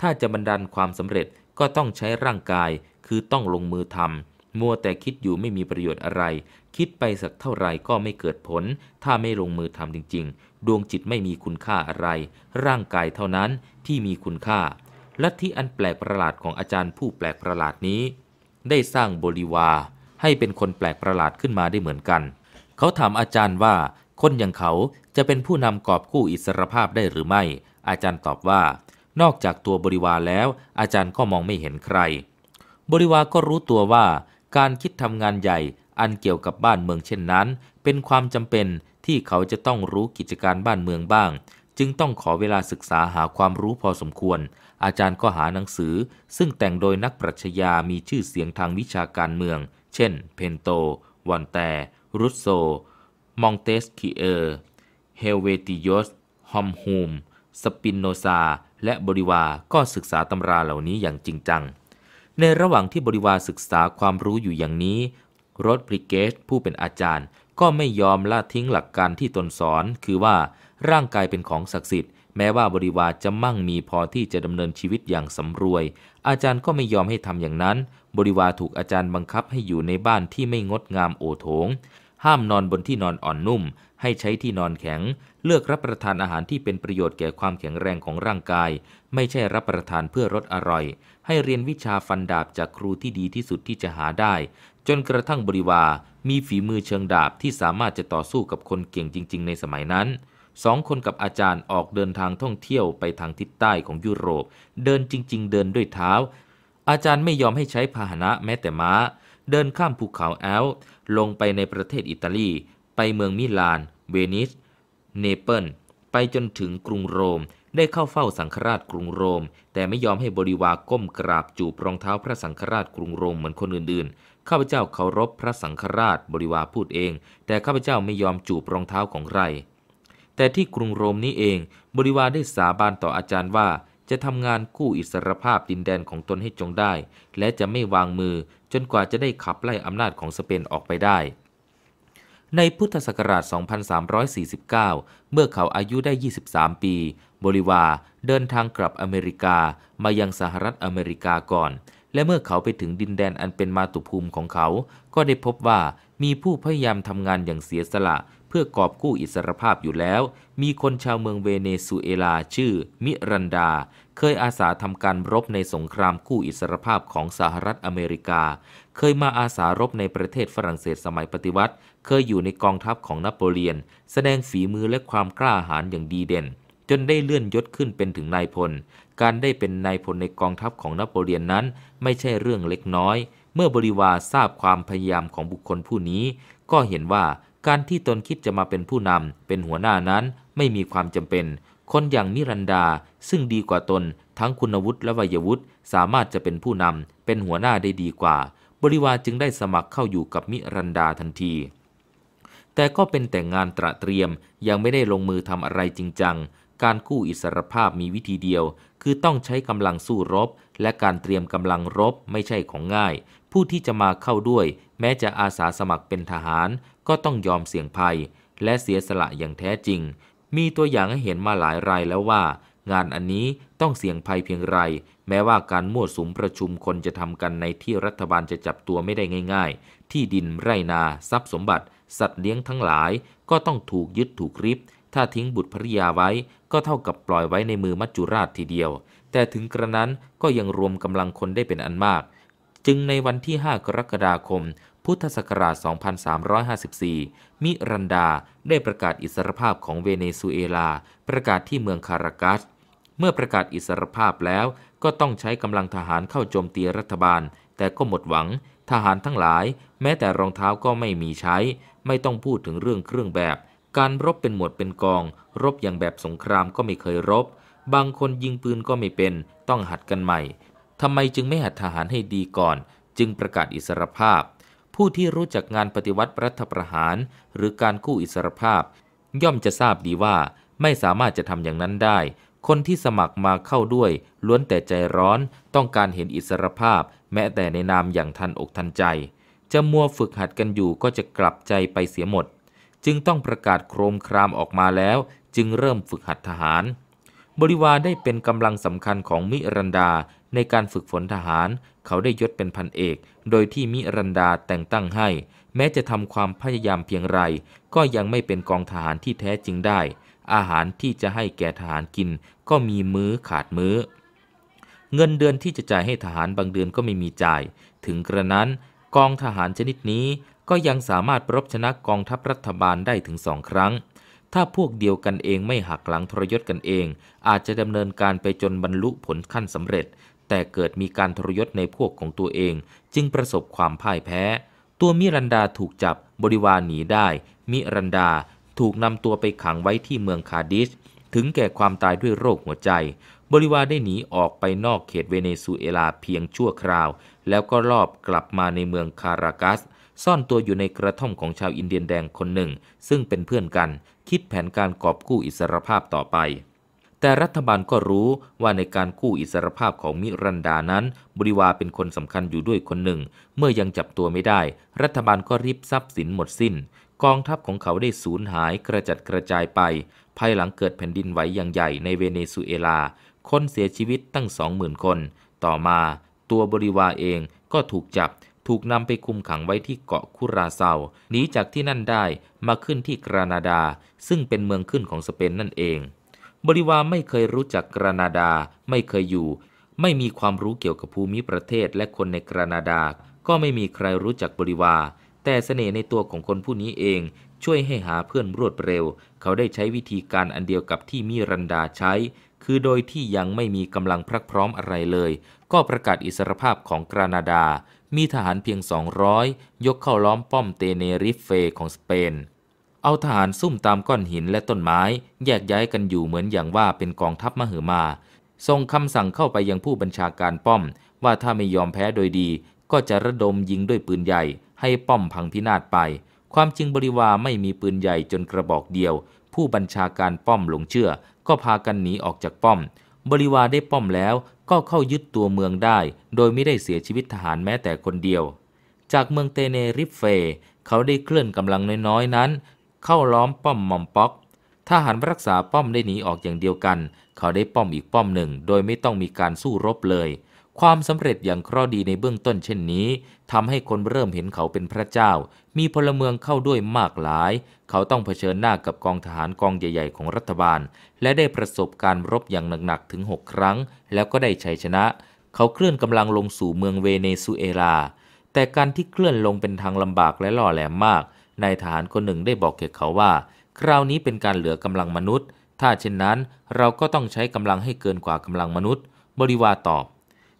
ถ้าจะบรรดาลความสำเร็จก็ต้องใช้ร่างกาย คือต้องลงมือทำ มัวแต่คิดอยู่ไม่มีประโยชน์อะไร คิดไปสักเท่าไหร่ก็ไม่เกิดผล ถ้าไม่ลงมือทำจริงๆ ดวงจิตไม่มีคุณค่าอะไร ร่างกายเท่านั้นที่มีคุณค่า ลัทธิอันแปลกประหลาดของอาจารย์ผู้แปลกประหลาดนี้ ได้สร้างบริวารให้เป็นคนแปลก ประหลาดขึ้นมาได้เหมือนกัน เขาถามอาจารย์ว่า คนอย่างเขาจะเป็นผู้นำกอบกู้อิสรภาพได้หรือไม่ อาจารย์ตอบว่า นอกจากตัวบริวารแล้ว อาจารย์ก็มองไม่เห็นใคร บริวารก็รู้ตัวว่า การคิดทำงานใหญ่ อันเกี่ยวกับบ้านเมืองเช่นนั้น เป็นความจำเป็นที่เขาจะต้องรู้กิจการบ้านเมืองบ้าง จึงต้องขอเวลาศึกษาหาความรู้พอสมควร อาจารย์ก็หาหนังสือ ซึ่งแต่งโดยนักปรัชญา มีชื่อเสียงทางวิชาการเมืองเช่นเพนโตวันแตรุสโซมองเตสคิเออร์เฮลเวติยสฮอมฮูมสปินโนซา และบริวาก็ศึกษาตำราเหล่านี้อย่างจริงจัง ในระหว่างที่บริวาศึกษาความรู้อยู่อย่างนี้โรดบริเกสผู้เป็นอาจารย์ก็ไม่ยอมละทิ้งหลักการที่ตนสอน คือว่าร่างกายเป็นของศักดิ์สิทธิ์ แม้ว่าบริวาจะมั่งมีพอที่จะดำเนินชีวิตอย่างสำรวย อาจารย์ก็ไม่ยอมให้ทำอย่างนั้นบริวาถูกอาจารย์บังคับให้อยู่ในบ้านที่ไม่งดงามโอโถง ห้ามนอนบนที่นอนอ่อนนุ่ม ให้ใช้ที่นอนแข็ง เลือกรับประทานอาหารที่เป็นประโยชน์แก่ความแข็งแรงของร่างกาย ไม่ใช่รับประทานเพื่อรสอร่อย ให้เรียนวิชาฟันดาบจากครูที่ดีที่สุดที่จะหาได้ จนกระทั่งบริวา มีฝีมือเชิงดาบที่สามารถจะต่อสู้กับคนเก่งจริง ๆ ในสมัยนั้นสองคนกับอาจารย์ออกเดินทางท่องเที่ยวไปทางทิศใต้ของยุโรป เดินจริง ๆ เดินด้วยเท้าอาจารย์ไม่ยอมให้ใช้พาหนะแม้แต่ม้า เดินข้ามภูเขาแอลลงไปในประเทศอิตาลี ไปเมืองมิลาน เวนิส เนเปิล ไปจนถึงกรุงโรมได้เข้าเฝ้าสังฆราชกรุงโรม แต่ไม่ยอมให้บริวาก้มกราบจูบรองเท้าพระสังฆราชกรุงโรมเหมือนคนอื่นๆข้าพเจ้าเคารพพระสังฆราชบริวาพูดเอง แต่ข้าพเจ้าไม่ยอมจูบรองเท้าของใครแต่ที่กรุงโรมนี้เองบริวารได้สาบานต่ออาจารย์ว่าจะทำงานกู้อิสรภาพดินแดนของตนให้จงได้ และจะไม่วางมือจนกว่าจะได้ขับไล่อำนาจของสเปนออกไปได้ ในพุทธศักราช 2349 เมื่อเขาอายุได้ 23 ปี บริวาเดินทางกลับอเมริกา มายังสหรัฐอเมริกาก่อน และเมื่อเขาไปถึงดินแดนอันเป็นมาตุภูมิของเขา ก็ได้พบว่ามีผู้พยายามทำงานอย่างเสียสละเพื่อกอบกู้อิสรภาพอยู่แล้ว มีคนชาวเมืองเวเนซุเอลาชื่อ มิรันดา เคยอาสาทำการรบในสงครามกู้อิสรภาพของสหรัฐอเมริกา เคยมาอาสารบในประเทศฝรั่งเศสสมัยปฏิวัติ เคยอยู่ในกองทัพของนโปเลียน แสดงฝีมือและความกล้าหาญอย่างดีเด่น จนได้เลื่อนยศขึ้นเป็นถึงนายพล การได้เป็นนายพลในกองทัพของนโปเลียนนั้น ไม่ใช่เรื่องเล็กน้อย เมื่อบริวารทราบความพยายามของบุคคลผู้นี้ ก็เห็นว่าการที่ตนคิดจะมาเป็นผู้นำเป็นหัวหน้านั้นไม่มีความจำเป็น คนอย่างมิรันดาซึ่งดีกว่าตน ทั้งคุณวุฒิและวัยวุฒิสามารถจะเป็นผู้นำเป็นหัวหน้าได้ดีกว่า บริวารจึงได้สมัครเข้าอยู่กับมิรันดาทันที แต่ก็เป็นแต่งงานตระเตรียมยังไม่ได้ลงมือทำอะไรจริงจังการกู้อิสรภาพมีวิธีเดียว คือต้องใช้กำลังสู้รบ และการเตรียมกำลังรบไม่ใช่ของง่าย ผู้ที่จะมาเข้าด้วย แม้จะอาสาสมัครเป็นทหารก็ต้องยอมเสี่ยงภัย และเสียสละอย่างแท้จริง มีตัวอย่างให้เห็นมาหลายรายแล้วว่า งานอันนี้ต้องเสี่ยงภัยเพียงไร แม้ว่าการมั่วสุมประชุมคนจะทำกันในที่รัฐบาลจะจับตัวไม่ได้ง่าย ๆ ที่ดินไรนาทรัพย์สมบัติ สัตว์เลี้ยงทั้งหลาย ก็ต้องถูกยึดถูกริบถ้าทิ้งบุตรภริยาไว้ ก็เท่ากับปล่อยไว้ในมือมัจจุราชทีเดียว แต่ถึงกระนั้นก็ยังรวมกำลังคนได้เป็นอันมาก จึงในวันที่5กรกฎาคมพุทธศักราช2354 มิรันดา ได้ประกาศอิสรภาพของเวเนซุเอลา ประกาศที่เมืองคารากัส เมื่อประกาศอิสรภาพแล้ว ก็ต้องใช้กำลังทหารเข้าโจมตีรัฐบาล แต่ก็หมดหวังทหารทั้งหลาย แม้แต่รองเท้าก็ไม่มีใช้ ไม่ต้องพูดถึงเรื่องเครื่องแบบ การรบเป็นหมวดเป็นกอง รบอย่างแบบสงครามก็ไม่เคยรบ บางคนยิงปืนก็ไม่เป็น ต้องหัดกันใหม่ทำไมจึงไม่หัดทหารให้ดีก่อน จึงประกาศอิสรภาพผู้ที่รู้จักงานปฏิวัติรัฐประหารหรือการกู้อิสรภาพ ย่อมจะทราบดีว่าไม่สามารถจะทำ อย่างนั้นได้ คนที่สมัครมาเข้าด้วย ล้วนแต่ใจร้อนต้องการเห็นอิสรภาพ แม้แต่ในนามอย่างทันอกทันใจ จะมัวฝึกหัดกันอยู่ก็จะกลับใจไปเสียหมด จึงต้องประกาศโครมครามออกมาแล้ว จึงเริ่มฝึกหัดทหาร บริวารได้เป็นกำลังสำคัญของมิรันดาในการฝึกฝนทหาร เขาได้ยศเป็นพันเอก โดยที่มิรันดาแต่งตั้งให้ แม้จะทำความพยายามเพียงไร ก็ยังไม่เป็นกองทหารที่แท้จริงได้ อาหารที่จะให้แก่ทหารกินก็มีมื้อขาดมื้อ เงินเดือนที่จะจ่ายให้ทหารบางเดือนก็ไม่มีจ่าย ถึงกระนั้น กองทหารชนิดนี้ก็ยังสามารถรบชนะกองทัพรัฐบาลได้ถึงสองครั้ง ถ้าพวกเดียวกันเองไม่หักหลังทรยศกันเอง อาจจะดำเนินการไปจนบรรลุผลขั้นสำเร็จแต่เกิดมีการทรยศในพวกของตัวเองจึงประสบความพ่ายแพ้ ตัวมิรันดาถูกจับบริวารหนีได้ มิรันดาถูกนำตัวไปขังไว้ที่เมืองคาดิชถึงแก่ความตายด้วยโรคหัวใจ บริวารได้หนีออกไปนอกเขตเวเนซุเอลาเพียงชั่วคราว แล้วก็ลอบกลับมาในเมืองคารากัส ซ่อนตัวอยู่ในกระท่อมของชาวอินเดียนแดงคนหนึ่ง ซึ่งเป็นเพื่อนกัน คิดแผนการกอบกู้อิสรภาพต่อไปแต่รัฐบาลก็รู้ว่าในการกู้อิสรภาพของมิรันดานั้น บริวาเป็นคนสำคัญอยู่ด้วยคนหนึ่ง เมื่อยังจับตัวไม่ได้ รัฐบาลก็รีบทรัพย์สินหมดสิน้น กองทัพของเขาได้สูญหายกระจัดกระจายไป ภายหลังเกิดแผ่นดินไหวอย่างใหญ่ในเวเนซุเอลา คนเสียชีวิตตั้งสองหมื่นคน ต่อมา ตัวบริวาเองก็ถูกจับ ถูกนำไปคุมขังไว้ที่เกาะคุราเซาหนีจากที่นั่นได้มาขึ้นที่กรานาดา ซึ่งเป็นเมืองขึ้นของสเปนนั่นเองบริวารไม่เคยรู้จักกรานาดาไม่เคยอยู่ ไม่มีความรู้เกี่ยวกับภูมิประเทศและคนในกรานาดา ก็ไม่มีใครรู้จักบริวา แต่เสน่ห์ในตัวของคนผู้นี้เองช่วยให้หาเพื่อนรวดเร็วเขาได้ใช้วิธีการอันเดียวกับที่มิรันดาใช้ คือโดยที่ยังไม่มีกำลังพรักพร้อมอะไรเลย ก็ประกาศอิสรภาพของกรานาดา มีทหารเพียง 200 ยกเข้าล้อมป้อมเตเนริฟเฟของสเปนเอาทหารซุ่มตามก้อนหินและต้นไม้ แยกย้ายกันอยู่เหมือนอย่างว่าเป็นกองทัพมหึมาส่งคำสั่งเข้าไปยังผู้บัญชาการป้อม ว่าถ้าไม่ยอมแพ้โดยดี ก็จะระดมยิงด้วยปืนใหญ่ให้ป้อมพังพินาศไป ความจริงบริวารไม่มีปืนใหญ่จนกระบอกเดียว ผู้บัญชาการป้อมหลงเชื่อ ก็พากันหนีออกจากป้อม บริวารได้ป้อมแล้ว ก็เข้ายึดตัวเมืองได้ โดยไม่ได้เสียชีวิตทหารแม้แต่คนเดียว จากเมืองเตเนริฟเฟเขาได้เคลื่อนกำลังน้อยๆนั้นเข้าล้อมป้อมมอมป๊อก ทหารรักษาป้อมได้หนีออกอย่างเดียวกัน เขาได้ป้อมอีกป้อมหนึ่งโดยไม่ต้องมีการสู้รบเลย ความสำเร็จอย่างเคราะดีในเบื้องต้นเช่นนี้ทำให้คนเริ่มเห็นเขาเป็นพระเจ้า มีพลเมืองเข้าด้วยมากหลาย เขาต้องเผชิญหน้ากับกองทหารกองใหญ่ๆ ของรัฐบาล และได้ประสบการรบอย่างหนักๆถึง 6 ครั้ง แล้วก็ได้ชัยชนะ เขาเคลื่อนกำลังลงสู่เมืองเวเนซุเอลา แต่การที่เคลื่อนลงเป็นทางลำบากและล่อแหลมมากนายทหารคนหนึ่งได้บอกเก่เขาว่า คราวนี้เป็นการเหลือกำลังมนุษย์ ถ้าเช่นนั้น เราก็ต้องใช้กำลังให้เกินกว่ากำลังมนุษย์ บริวาตอบ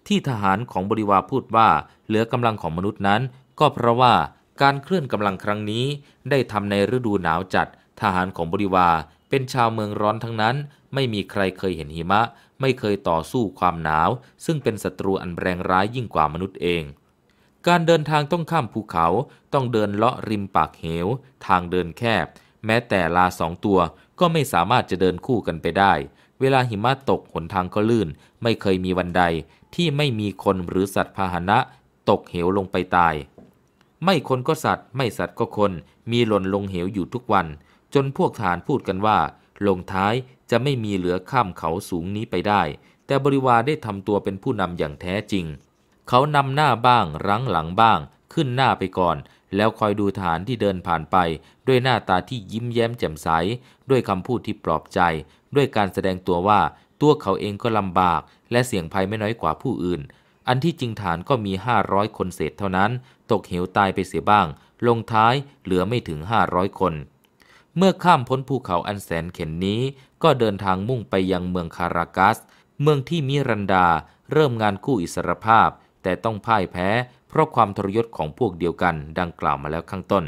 ที่ทหารของบริวาพูดว่า เหลือกำลังของมนุษย์นั้น ก็เพราะว่าการเคลื่อนกำลังครั้งนี้ ได้ทำในฤดูหนาวจัด ทหารของบริวาเป็นชาวเมืองร้อนทั้งนั้นไม่มีใครเคยเห็นหิมะ ไม่เคยต่อสู้ความหนาว ซึ่งเป็นศัตรูอันแรงร้ายยิ่งกว่ามนุษย์เองการเดินทางต้องข้ามภูเขาต้องเดินเลาะริมปากเหวทางเดินแคบ แม้แต่ลาสองตัวก็ไม่สามารถจะเดินคู่กันไปได้ เวลาหิมะตกหนทางก็ลื่น ไม่เคยมีวันใดที่ไม่มีคนหรือสัตว์พาหนะตกเหวลงไปตาย ไม่คนก็สัตว์ ไม่สัตว์ก็คนมีหล่นลงเหวอยู่ทุกวัน จนพวกทหารพูดกันว่า ลงท้ายจะไม่มีเหลือข้ามเขาสูงนี้ไปได้ แต่บริวารได้ทำตัวเป็นผู้นำอย่างแท้จริงเขานำหน้าบ้างรั้งหลังบ้างขึ้นหน้าไปก่อน แล้วคอยดูทหารที่เดินผ่านไป ด้วยหน้าตาที่ยิ้มแย้มแจ่มใสด้วยคำพูดที่ปลอบใจ ด้วยการแสดงตัวว่า ตัวเขาเองก็ลำบากและเสี่ยงภัยไม่น้อยกว่าผู้อื่น อันที่จริงฐานก็มี 500 คนเศษเท่านั้น ตกเหวตายไปเสียบ้าง ลงท้ายเหลือไม่ถึง 500 คน เมื่อข้ามพ้นภูเขาอันแสนเข็นนี้ ก็เดินทางมุ่งไปยังเมืองคารากัส เมืองที่มิรันดา เริ่มงานกู้อิสรภาพแต่ต้องพ่ายแพ้เพราะความทรยศของพวกเดียวกัน ดังกล่าวมาแล้วข้างต้น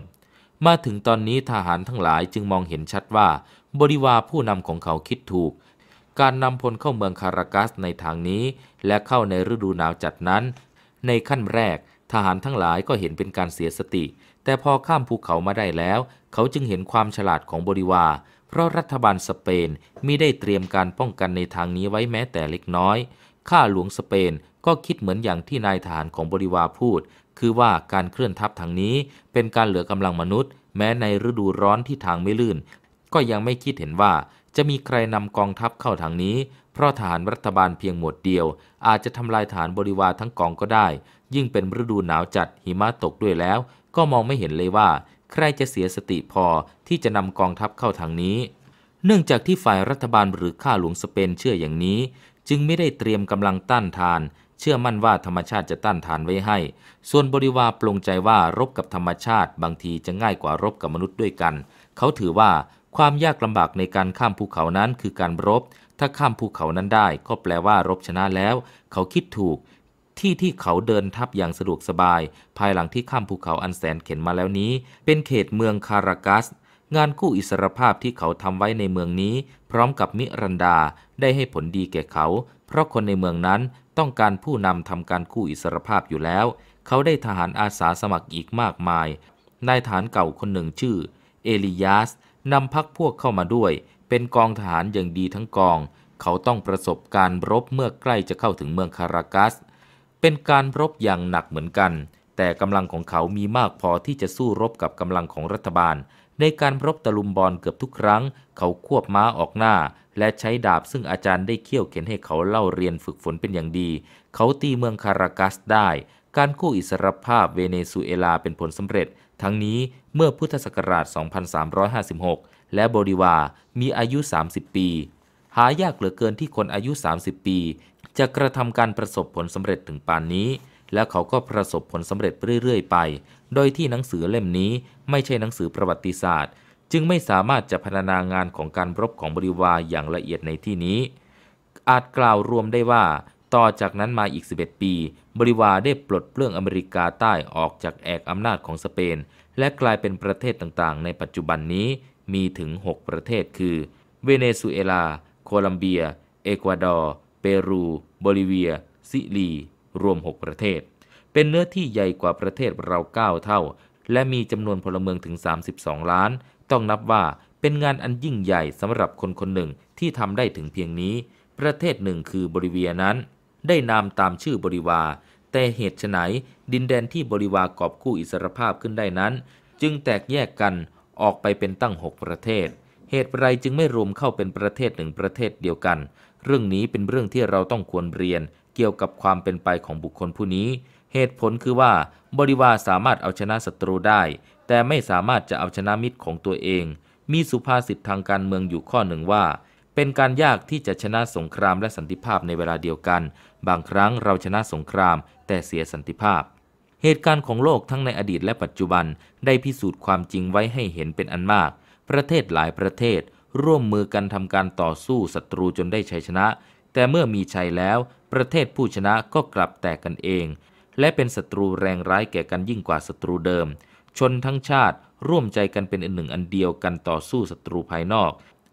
มาถึงตอนนี้ทหารทั้งหลายจึงมองเห็นชัดว่า บริวาผู้นำของเขาคิดถูก การนำพลเข้าเมืองคารากัสในทางนี้ และเข้าในฤดูหนาวจัดนั้น ในขั้นแรกทหารทั้งหลายก็เห็นเป็นการเสียสติ แต่พอข้ามภูเขามาได้แล้ว เขาจึงเห็นความฉลาดของบริวาเพราะรัฐบาลสเปนมิได้เตรียมการป้องกันในทางนี้ไว้แม้แต่เล็กน้อยข้าหลวงสเปนก็คิดเหมือนอย่างที่นายทหารของบริวาพูด คือว่าการเคลื่อนทัพทางนี้เป็นการเหลือกำลังมนุษย์ แม้ในฤดูร้อนที่ทางไม่ลื่น ก็ยังไม่คิดเห็นว่าจะมีใครนำกองทัพเข้าทางนี้ เพราะฐานรัฐบาลเพียงหมวดเดียว อาจจะทำลายฐานบริวารทั้งกองก็ได้ ยิ่งเป็นฤดูหนาวจัดหิมะตกด้วยแล้ว ก็มองไม่เห็นเลยว่าใครจะเสียสติพอที่จะนำกองทัพเข้าทางนี้ เนื่องจากที่ฝ่ายรัฐบาลหรือข้าหลวงสเปนเชื่ออย่างนี้ จึงไม่ได้เตรียมกำลังต้านทานเชื่อมั่นว่าธรรมชาติจะต้านทานไว้ให้ ส่วนบริวาปลงใจว่ารบกับธรรมชาติ บางทีจะง่ายกว่ารบกับมนุษย์ด้วยกัน เขาถือว่า ความยากลำบากในการข้ามภูเขานั้นคือการรบ ถ้าข้ามภูเขานั้นได้ก็แปลว่ารบชนะแล้ว เขาคิดถูก ที่ที่เขาเดินทับอย่างสะดวกสบาย ภายหลังที่ข้ามภูเขาอันแสนเข็นมาแล้วนี้ เป็นเขตเมืองคารากัส งานกู้อิสรภาพที่เขาทำไว้ในเมืองนี้ พร้อมกับมิรันดาได้ให้ผลดีแก่เขาเพราะคนในเมืองนั้นต้องการผู้นำทำการคู่อิสรภาพอยู่แล้ว เขาได้ทหารอาสาสมัครอีกมากมาย นายทหารเก่าคนหนึ่งชื่อ เอลิยาสนำพักพวกเข้ามาด้วย เป็นกองทหารอย่างดีทั้งกอง เขาต้องประสบการรบเมื่อใกล้จะเข้าถึงเมืองคารากัส เป็นการรบอย่างหนักเหมือนกัน แต่กำลังของเขามีมากพอที่จะสู้รบกับกำลังของรัฐบาล ในการรบตะลุมบอลเกือบทุกครั้ง เขาควบม้าออกหน้าและใช้ดาบซึ่งอาจารย์ได้เขี่ยวเข็นให้เขาเล่าเรียนฝึกฝนเป็นอย่างดี เขาตีเมืองคารากัสได้ การกู้อิสรภาพเวเนซุเอลาเป็นผลสำเร็จ ทั้งนี้เมื่อพุทธศักราช 2356 และโบลิวา มีอายุ 30 ปี หายากเหลือเกินที่คนอายุ 30 ปี จะกระทำการประสบผลสำเร็จถึงป่านนี้ และเขาก็ประสบผลสำเร็จเรื่อยๆ ไป โดยที่หนังสือเล่มนี้ไม่ใช่หนังสือประวัติศาสตร์จึงไม่สามารถจะพรรณนางานของการรบของบริวารอย่างละเอียดในที่นี้ อาจกล่าวรวมได้ว่า ต่อจากนั้นมาอีก 11 ปี บริวารได้ปลดเปลื้องอเมริกาใต้ออกจากแอกอำนาจของสเปน และกลายเป็นประเทศต่างๆในปัจจุบันนี้ มีถึง 6 ประเทศคือ เวเนซุเอลา โคลัมเบีย เอกวาดอร์ เปรูบบลิเวีย ซิลีรวม 6 ประเทศ เป็นเนื้อที่ใหญ่กว่าประเทศเรา9เท่า และมีจำนวนพลเมืองถึง 32 ล้านต้องนับว่าเป็นงานอันยิ่งใหญ่สำหรับคนคนหนึ่งที่ทำได้ถึงเพียงนี้ ประเทศหนึ่งคือบริเวียนั้น ได้นามตามชื่อบริวา แต่เหตุไนดินแดนที่บริวากอบคู่อิสรภาพขึ้นได้นั้น จึงแตกแยกกันออกไปเป็นตั้งหกประเทศเหตุไรจึงไม่รวมเข้าเป็นประเทศหนึ่งประเทศเดียวกัน เรื่องนี้เป็นเรื่องที่เราต้องควรเรียน เกี่ยวกับความเป็นไปของบุคคลผู้นี้ เหตุผลคือว่าบริวาสามารถเอาชนะศัตรูได้แต่ไม่สามารถจะเอาชนะมิตรของตัวเอง มีสุภาษิตทางการเมืองอยู่ข้อหนึ่งว่า เป็นการยากที่จะชนะสงครามและสันติภาพในเวลาเดียวกัน บางครั้งเราชนะสงครามแต่เสียสันติภาพ เหตุการณ์ของโลกทั้งในอดีตและปัจจุบันได้พิสูจน์ความจริงไว้ให้เห็นเป็นอันมาก ประเทศหลายประเทศ ร่วมมือกันทำการต่อสู้ศัตรูจนได้ชัยชนะ แต่เมื่อมีชัยแล้ว ประเทศผู้ชนะก็กลับแตกกันเอง และเป็นศัตรูแรงร้ายแก่กันยิ่งกว่าศัตรูเดิมชนทั้งชาติร่วมใจกันเป็นอันหนึ่งอันเดียวกันต่อสู้ศัตรูภายนอก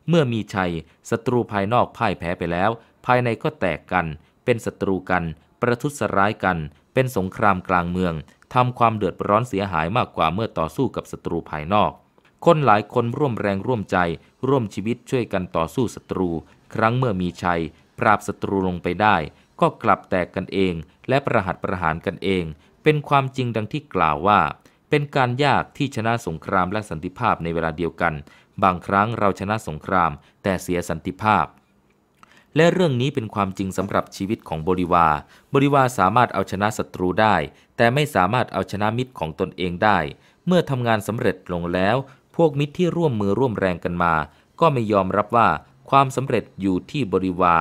เมื่อมีชัยศัตรูภายนอกพ่ายแพ้ไปแล้ว ภายในก็แตกกัน เป็นศัตรูกัน ประทุษร้ายกัน เป็นสงครามกลางเมืองทำความเดือดร้อนเสียหายมากกว่าเมื่อต่อสู้กับศัตรูภายนอก คนหลายคนร่วมแรงร่วมใจร่วมชีวิตช่วยกันต่อสู้ศัตรู ครั้งเมื่อมีชัย ปราบศัตรูลงไปได้ ก็กลับแตกกันเอง และประหัตประหารกันเอง เป็นความจริงดังที่กล่าวว่าเป็นการยากที่ชนะสงครามและสันติภาพในเวลาเดียวกัน บางครั้งเราชนะสงครามแต่เสียสันติภาพ และเรื่องนี้เป็นความจริงสำหรับชีวิตของบริวา บริวาสามารถเอาชนะศัตรูได้แต่ไม่สามารถเอาชนะมิตรของตนเองได้ เมื่อทำงานสำเร็จลงแล้ว พวกมิตรที่ร่วมมือร่วมแรงกันมาก็ไม่ยอมรับว่าความสำเร็จอยู่ที่บริวา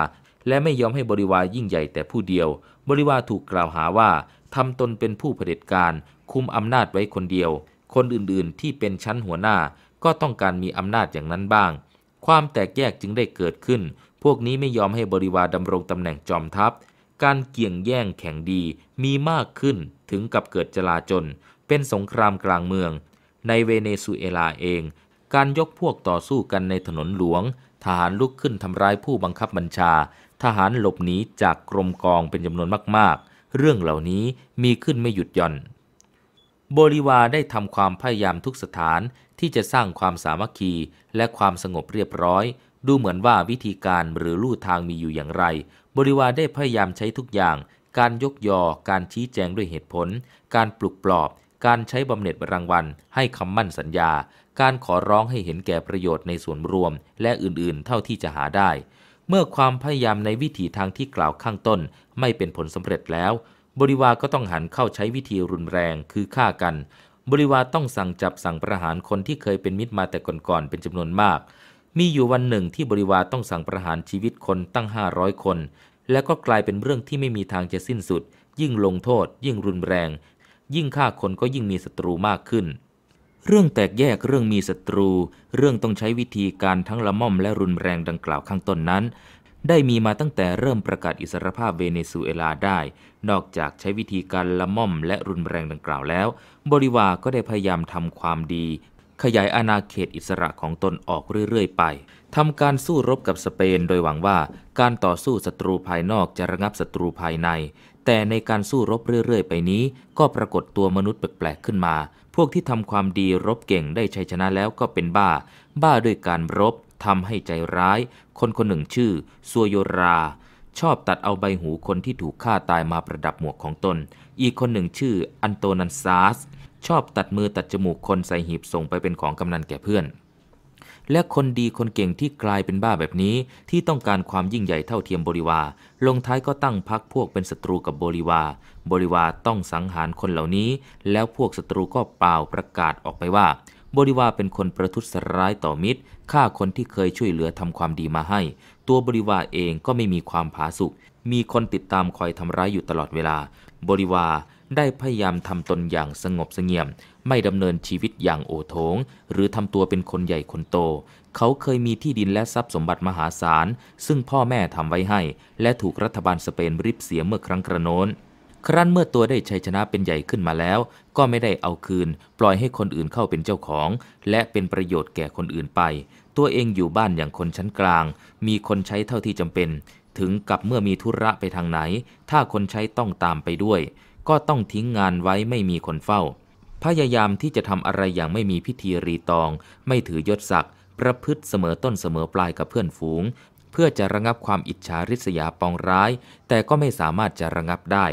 และไม่ยอมให้บริวายิ่งใหญ่แต่ผู้เดียว บริวาถูกกล่าวหาว่าทำตนเป็นผู้เผด็จการคุมอำนาจไว้คนเดียว คนอื่นๆ ที่เป็นชั้นหัวหน้าก็ต้องการมีอำนาจอย่างนั้นบ้าง ความแตกแยกจึงได้เกิดขึ้น พวกนี้ไม่ยอมให้บริวารดำรงตำแหน่งจอมทัพ การเกี่ยงแย่งแข่งดีมีมากขึ้นถึงกับเกิดจลาจลเป็นสงครามกลางเมือง ในเวเนซุเอลาเอง การยกพวกต่อสู้กันในถนนหลวง ทหารลุกขึ้นทำร้ายผู้บังคับบัญชา ทหารหลบหนีจากกรมกองเป็นจำนวนมากๆ เรื่องเหล่านี้มีขึ้นไม่หยุดหย่อนโบลิวาได้ทำความพยายามทุกสถาน ที่จะสร้างความสามัคคี และความสงบเรียบร้อย ดูเหมือนว่าวิธีการหรือลู่ทางมีอยู่อย่างไรโบลิวาได้พยายามใช้ทุกอย่าง การยกยอการชี้แจงด้วยเหตุผล การปลุกปลอบ การใช้บำเหน็จรางวัล ให้คำมั่นสัญญา การขอร้องให้เห็นแก่ประโยชน์ในส่วนรวม และอื่นๆเท่าที่จะหาได้ เมื่อความพยายามในวิถีทางที่กล่าวข้างต้น ไม่เป็นผลสำเร็จแล้วบริวารก็ต้องหันเข้าใช้วิธีรุนแรงคือฆ่ากัน บริวารต้องสั่งจับสั่งประหารคนที่เคยเป็นมิตรมาแต่ก่อนๆเป็นจำนวนมาก มีอยู่วันหนึ่งที่บริวารต้องสั่งประหารชีวิตคนตั้ง500คนและก็กลายเป็นเรื่องที่ไม่มีทางจะสิ้นสุด ยิ่งลงโทษ ยิ่งรุนแรง ยิ่งฆ่าคนก็ยิ่งมีศัตรูมากขึ้น เรื่องแตกแยกเรื่องมีศัตรู เรื่องต้องใช้วิธีการทั้งละม่อมและรุนแรงดังกล่าวข้างต้นนั้นได้มีมาตั้งแต่เริ่มประกาศอิสรภาพเวเนซุเอลาได้ นอกจากใช้วิธีการละม่อมและรุนแรงดังกล่าวแล้วบริวาก็ได้พยายามทำความดี ขยายอาณาเขตอิสระของตนออกเรื่อยๆ ไปทำการสู้รบกับสเปนโดยหวังว่าการต่อสู้ศัตรูภายนอกจะระงับศัตรูภายใน แต่ในการสู้รบเรื่อย ๆ ไปนี้ ก็ปรากฏตัวมนุษย์แปลกๆ ขึ้นมา พวกที่ทำความดีรบเก่งได้ชัยชนะแล้วก็เป็นบ้า บ้าด้วยการรบทำให้ใจร้าย คนคนหนึ่งชื่อซัวโยรา ชอบตัดเอาใบหูคนที่ถูกฆ่าตายมาประดับหมวกของตน อีกคนหนึ่งชื่ออันโตนันซาสชอบตัดมือตัดจมูกคนใส่หีบส่งไปเป็นของกำนันแก่เพื่อน และคนดีคนเก่งที่กลายเป็นบ้าแบบนี้ที่ต้องการความยิ่งใหญ่เท่าเทียมบริวา ลงท้ายก็ตั้งพักพวกเป็นศัตรูกับบริวาบริวาต้องสังหารคนเหล่านี้ แล้วพวกศัตรูก็เปล่าประกาศออกไปว่าบริวาเป็นคนประทุษร้ายต่อมิตรฆ่าคนที่เคยช่วยเหลือทำความดีมาให้ ตัวบริวาเองก็ไม่มีความผาสุก มีคนติดตามคอยทำร้ายอยู่ตลอดเวลา บริวาได้พยายามทำตนอย่างสงบเสงี่ยม ไม่ดำเนินชีวิตอย่างโอโถง หรือทำตัวเป็นคนใหญ่คนโต เขาเคยมีที่ดินและทรัพย์สมบัติมหาศาล ซึ่งพ่อแม่ทำไว้ให้ และถูกรัฐบาลสเปนริบเสียเมื่อครั้งกระโน้นครั้นเมื่อตัวได้ชัยชนะเป็นใหญ่ขึ้นมาแล้ว ก็ไม่ได้เอาคืน ปล่อยให้คนอื่นเข้าเป็นเจ้าของ และเป็นประโยชน์แก่คนอื่นไป ตัวเองอยู่บ้านอย่างคนชั้นกลาง มีคนใช้เท่าที่จำเป็น ถึงกับเมื่อมีธุระไปทางไหน ถ้าคนใช้ต้องตามไปด้วย ก็ต้องทิ้งงานไว้ไม่มีคนเฝ้า พยายามที่จะทำอะไรอย่างไม่มีพิธีรีตอง ไม่ถือยศศักดิ์ประพฤติเสมอต้นเสมอปลายกับเพื่อนฝูง เพื่อจะระงับความอิจฉาริษยาปองร้าย แต่ก็ไม่สามารถจะระงับได้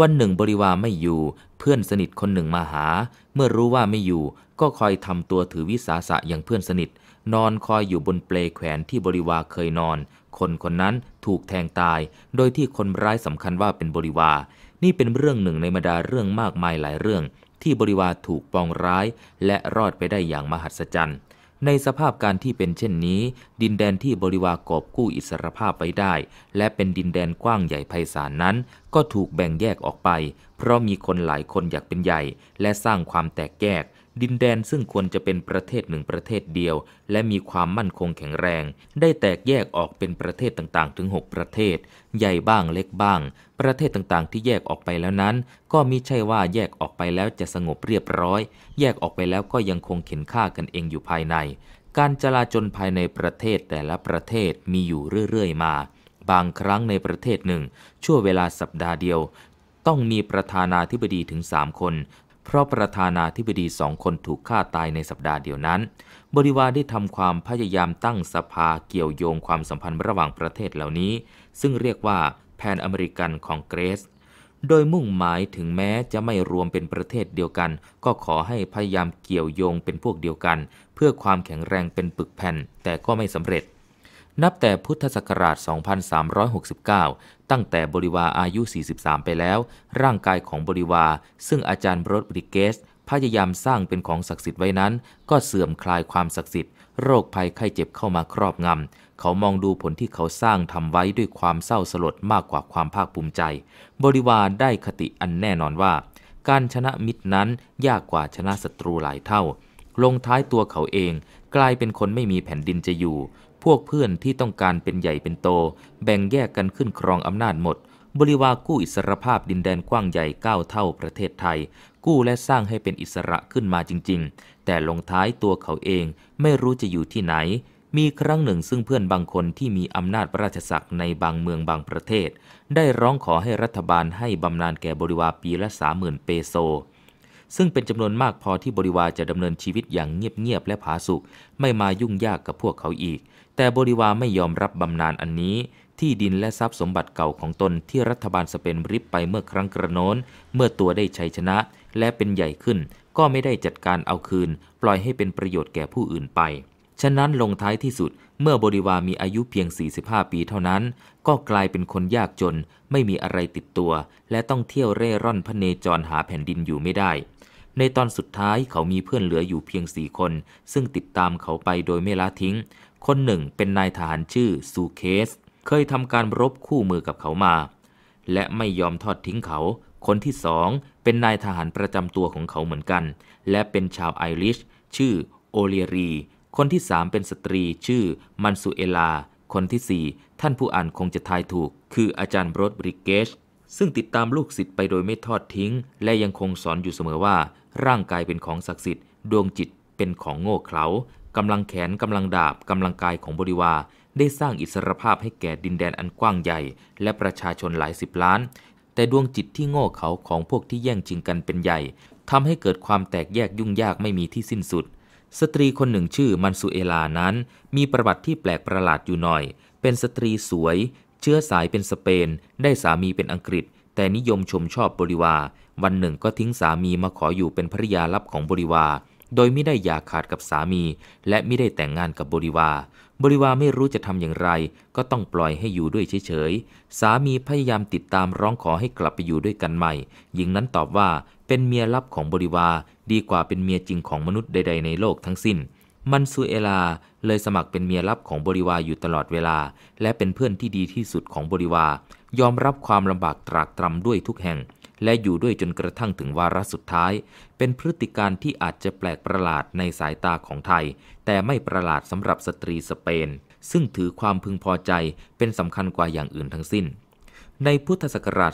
วันหนึ่งบริวารไม่อยู่เพื่อนสนิทคนหนึ่งมาหา เมื่อรู้ว่าไม่อยู่ ก็คอยทำตัวถือวิสาสะอย่างเพื่อนสนิท นอนคอยอยู่บนเปลแขวนที่บริวารเคยนอน คนคนนั้นถูกแทงตาย โดยที่คนร้ายสำคัญว่าเป็นบริวารนี่เป็นเรื่องหนึ่งในบรรดาเรื่องมากมายหลายเรื่อง ที่บริวารถูกปองร้าย และรอดไปได้อย่างมหัศจรรย์ในสภาพการที่เป็นเช่นนี้ ดินแดนที่บริวารกอบกู้อิสรภาพไปได้ และเป็นดินแดนกว้างใหญ่ไพศาลนั้น ก็ถูกแบ่งแยกออกไปเพราะมีคนหลายคนอยากเป็นใหญ่ และสร้างความแตกแยกดินแดนซึ่งควรจะเป็นประเทศหนึ่งประเทศเดียว และมีความมั่นคงแข็งแรง ได้แตกแยกออกเป็นประเทศต่างๆ ถึง 6 ประเทศ ใหญ่บ้างเล็กบ้าง ประเทศต่างๆ ที่แยกออกไปแล้วนั้น ก็มิใช่ว่าแยกออกไปแล้วจะสงบเรียบร้อย แยกออกไปแล้วก็ยังคงเข็นฆ่ากันเองอยู่ภายใน การจลาจลภายในประเทศแต่ละประเทศมีอยู่เรื่อยๆมา บางครั้งในประเทศหนึ่งชั่วเวลาสัปดาห์เดียวต้องมีประธานาธิบดีถึง3คนเพราะประธานาธิบดีสองคนถูกฆ่าตายในสัปดาห์เดียวนั้น บริวารได้ทำความพยายามตั้งสภาเกี่ยวโยงความสัมพันธ์ระหว่างประเทศเหล่านี้ ซึ่งเรียกว่าแพนอเมริกันคองเกรส โดยมุ่งหมายถึงแม้จะไม่รวมเป็นประเทศเดียวกัน ก็ขอให้พยายามเกี่ยวโยงเป็นพวกเดียวกัน เพื่อความแข็งแรงเป็นปึกแผ่นแต่ก็ไม่สำเร็จ นับแต่พุทธศักราช 2369ตั้งแต่บริวาอายุ 43 ไปแล้ว ร่างกายของบริวา ซึ่งอาจารย์บรอดบริเกส พยายามสร้างเป็นของศักดิ์สิทธิ์ไว้นั้น ก็เสื่อมคลายความศักดิ์สิทธิ์ โรคภัยไข้เจ็บเข้ามาครอบงำเขามองดูผลที่เขาสร้างทำไว้ด้วยความเศร้าสลดมากกว่าความภาคภูมิใจ บริวาได้คติอันแน่นอนว่า การชนะมิตรนั้นยากกว่าชนะศัตรูหลายเท่าลงท้ายตัวเขาเอง กลายเป็นคนไม่มีแผ่นดินจะอยู่พวกเพื่อนที่ต้องการเป็นใหญ่เป็นโต แบ่งแยกกันขึ้นครองอำนาจหมด บริวารกู้อิสรภาพดินแดนกว้างใหญ่ก้าวเท่าประเทศไทย กู้และสร้างให้เป็นอิสระขึ้นมาจริง ๆ แต่ลงท้ายตัวเขาเองไม่รู้จะอยู่ที่ไหน มีครั้งหนึ่งซึ่งเพื่อนบางคนที่มีอำนาจราชศักดิ์ในบางเมืองบางประเทศได้ร้องขอให้รัฐบาลให้บำนาญแก่บริวารปีละสามหมื่นเปโซซึ่งเป็นจำนวนมากพอที่บริวารจะดำเนินชีวิตอย่างเงียบๆและผาสุกไม่มายุ่งยากกับพวกเขาอีกแต่บริวารไม่ยอมรับบำนาญอันนี้ ที่ดินและทรัพย์สมบัติเก่าของตนที่รัฐบาลสเปนริบไปเมื่อครั้งกระโน้นเมื่อตัวได้ชัยชนะและเป็นใหญ่ขึ้นก็ไม่ได้จัดการเอาคืน ปล่อยให้เป็นประโยชน์แก่ผู้อื่นไป ฉะนั้นลงท้ายที่สุด เมื่อบริวารมีอายุเพียง 45 ปีเท่านั้น ก็กลายเป็นคนยากจน ไม่มีอะไรติดตัว และต้องเที่ยวเร่ร่อนพเนจรหาแผ่นดินอยู่ไม่ได้ ในตอนสุดท้ายเขามีเพื่อนเหลืออยู่เพียงสี่คน ซึ่งติดตามเขาไปโดยไม่ละทิ้งคนหนึ่งเป็นนายทหารชื่อซูเคส เคยทำการรบคู่มือกับเขามา และไม่ยอมทอดทิ้งเขา คนที่สองเป็นนายทหารประจำตัวของเขาเหมือนกัน และเป็นชาวไอริชชื่อโอเลรี คนที่สามเป็นสตรีชื่อมันซูเอลา คนที่สี่ท่านผู้อ่านคงจะทายถูก คืออาจารย์โรดบริเกชซึ่งติดตามลูกศิษย์ไปโดยไม่ทอดทิ้ง และยังคงสอนอยู่เสมอว่าร่างกายเป็นของศักดิ์สิทธิ์ดวงจิตเป็นของโง่เขลากำลังแขนกำลังดาบกำลังกายของบริวา ได้สร้างอิสรภาพให้แก่ดินแดนอันกว้างใหญ่ และประชาชนหลายสิบล้าน แต่ดวงจิตที่โง่เขาของพวกที่แย่งชิงกันเป็นใหญ่ทำให้เกิดความแตกแยกยุ่งยากไม่มีที่สิ้นสุด สตรีคนหนึ่งชื่อ มันสุเอลานั้น มีประวัติที่แปลกประหลาดอยู่หน่อย เป็นสตรีสวย เชื้อสายเป็นสเปน ได้สามีเป็นอังกฤษ แต่นิยมชมชอบบริวา วันหนึ่งก็ทิ้งสามีมาขออยู่เป็นภริยาลับของบริวาโดยไม่ได้อย่าขาดกับสามี และไม่ได้แต่งงานกับบริวา บริวาไม่รู้จะทำอย่างไร ก็ต้องปล่อยให้อยู่ด้วยเฉยๆ สามีพยายามติดตามร้องขอให้กลับไปอยู่ด้วยกันใหม่ หญิงนั้นตอบว่าเป็นเมียลับของบริวาดีกว่าเป็นเมียจริงของมนุษย์ใดๆในโลกทั้งสิ้น มันซูเอลาเลยสมัครเป็นเมียลับของบริวาอยู่ตลอดเวลา และเป็นเพื่อนที่ดีที่สุดของบริวา ยอมรับความลำบากตรากตรำด้วยทุกแห่งและอยู่ด้วยจนกระทั่งถึงวาระสุดท้าย เป็นพฤติการที่อาจจะแปลกประหลาดในสายตาของไทย แต่ไม่ประหลาดสำหรับสตรีสเปน ซึ่งถือความพึงพอใจเป็นสำคัญกว่าอย่างอื่นทั้งสิ้น ในพุทธศักราช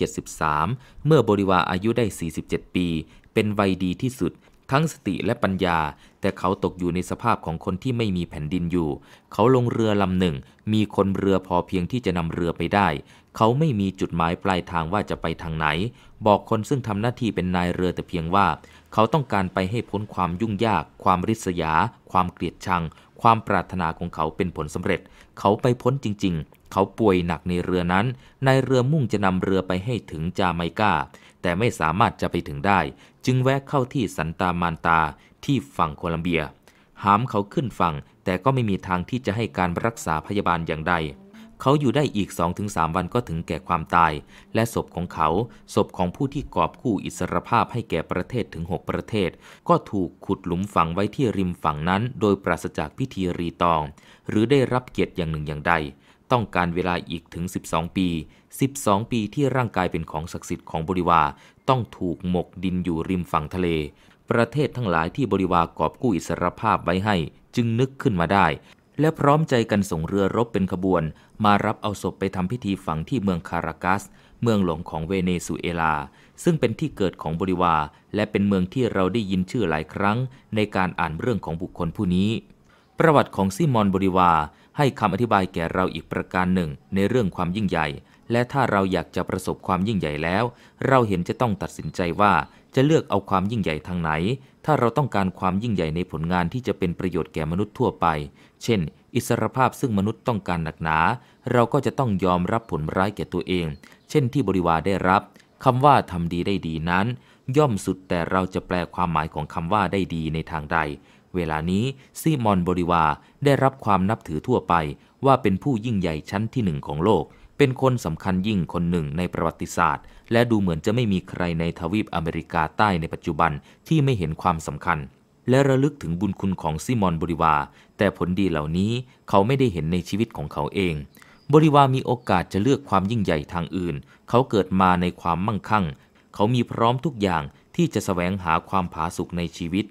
2373 เมื่อบริวาอายุได้ 47 ปี เป็นวัยดีที่สุด ทั้งสติและปัญญา แต่เขาตกอยู่ในสภาพของคนที่ไม่มีแผ่นดินอยู่ เขาลงเรือลำหนึ่ง มีคนเรือพอเพียงที่จะนำเรือไปได้เขาไม่มีจุดหมายปลายทางว่าจะไปทางไหน บอกคนซึ่งทำหน้าที่เป็นนายเรือแต่เพียงว่า เขาต้องการไปให้พ้นความยุ่งยาก ความริษยา ความเกลียดชัง ความปรารถนาของเขาเป็นผลสำเร็จ เขาไปพ้นจริงๆ เขาป่วยหนักในเรือนั้นนายเรือมุ่งจะนำเรือไปให้ถึงจาไมกาแต่ไม่สามารถจะไปถึงได้ จึงแวะเข้าที่สันตามานตาที่ฝั่งโคลัมเบียหามเขาขึ้นฝั่ง แต่ก็ไม่มีทางที่จะให้การรักษาพยาบาลอย่างใดเขาอยู่ได้อีก 2-3 วันก็ถึงแก่ความตาย และศพของเขาศพของผู้ที่กอบกู้อิสรภาพให้แก่ประเทศถึง 6 ประเทศ ก็ถูกขุดหลุมฝังไว้ที่ริมฝั่งนั้นโดยปราศจากพิธีรีตอง หรือได้รับเกียรติอย่างหนึ่งอย่างใด ต้องการเวลาอีกถึง 12 ปี 12 ปีที่ร่างกายเป็นของศักดิ์สิทธิ์ของบริวา ต้องถูกหมกดินอยู่ริมฝั่งทะเล ประเทศทั้งหลายที่บริวากอบกู้อิสรภาพไว้ให้จึงนึกขึ้นมาได้และพร้อมใจกันส่งเรือรบเป็นขบวน มารับเอาศพไปทำพิธีฝังที่เมืองคารากัส เมืองหลวงของเวเนซุเอลา ซึ่งเป็นที่เกิดของบริวา และเป็นเมืองที่เราได้ยินชื่อหลายครั้งในการอ่านเรื่องของบุคคลผู้นี้ ประวัติของซิมอนบริวาให้คำอธิบายแก่เราอีกประการหนึ่ง ในเรื่องความยิ่งใหญ่ และถ้าเราอยากจะประสบความยิ่งใหญ่แล้ว เราเห็นจะต้องตัดสินใจว่าจะเลือกเอาความยิ่งใหญ่ทางไหน ถ้าเราต้องการความยิ่งใหญ่ในผลงานที่จะเป็นประโยชน์แก่มนุษย์ทั่วไปเช่น อิสรภาพซึ่งมนุษย์ต้องการหนักหนาเราก็จะต้องยอมรับผลร้ายแก่ตัวเอง เช่นที่บริวารได้รับคำว่าทำดีได้ดีนั้น ย่อมสุดแต่เราจะแปลความหมายของคำว่าได้ดีในทางใด เวลานี้ซีมอนบริวาได้รับความนับถือทั่วไป ว่าเป็นผู้ยิ่งใหญ่ชั้นที่หนึ่งของโลก เป็นคนสำคัญยิ่งคนหนึ่งในประวัติศาสตร์ และดูเหมือนจะไม่มีใครในทวีปอเมริกาใต้ในปัจจุบันที่ไม่เห็นความสำคัญและระลึกถึงบุญคุณของซิมอนบริวา แต่ผลดีเหล่านี้เขาไม่ได้เห็นในชีวิตของเขาเอง บริวามีโอกาสจะเลือกความยิ่งใหญ่ทางอื่น เขาเกิดมาในความมั่งคั่ง เขามีพร้อมทุกอย่างที่จะสแสวงหาความผาสุกในชีวิต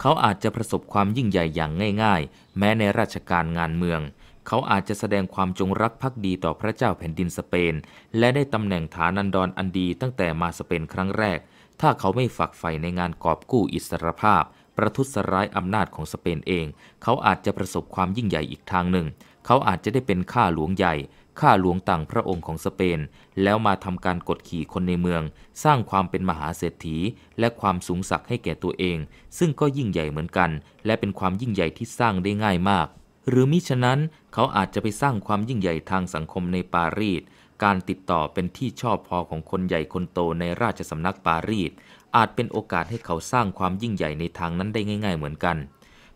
เขาอาจจะประสบความยิ่งใหญ่อย่างง่ายๆ แม้ในราชการงานเมือง เขาอาจจะแสดงความจงรักภักดีต่อพระเจ้าแผ่นดินสเปน และได้ตำแหน่งฐานันดรออันดีตั้งแต่มาสเปนครั้งแรก ถ้าเขาไม่ฝักใฝ่ในงานกอบกู้อิสรภาพประทุษร้ายอำนาจของสเปนเอง เขาอาจจะประสบความยิ่งใหญ่อีกทางหนึ่ง เขาอาจจะได้เป็นข้าหลวงใหญ่ ข้าหลวงต่างพระองค์ของสเปน แล้วมาทำการกดขี่คนในเมือง สร้างความเป็นมหาเศรษฐี และความสูงศักดิ์ให้แก่ตัวเอง ซึ่งก็ยิ่งใหญ่เหมือนกัน และเป็นความยิ่งใหญ่ที่สร้างได้ง่ายมาก หรือมิฉะนั้นเขาอาจจะไปสร้างความยิ่งใหญ่ทางสังคมในปารีส การติดต่อเป็นที่ชอบพอของคนใหญ่คนโตในราชสำนักปารีสอาจเป็นโอกาสให้เขาสร้างความยิ่งใหญ่ในทางนั้นได้ง่าย ๆ เหมือนกัน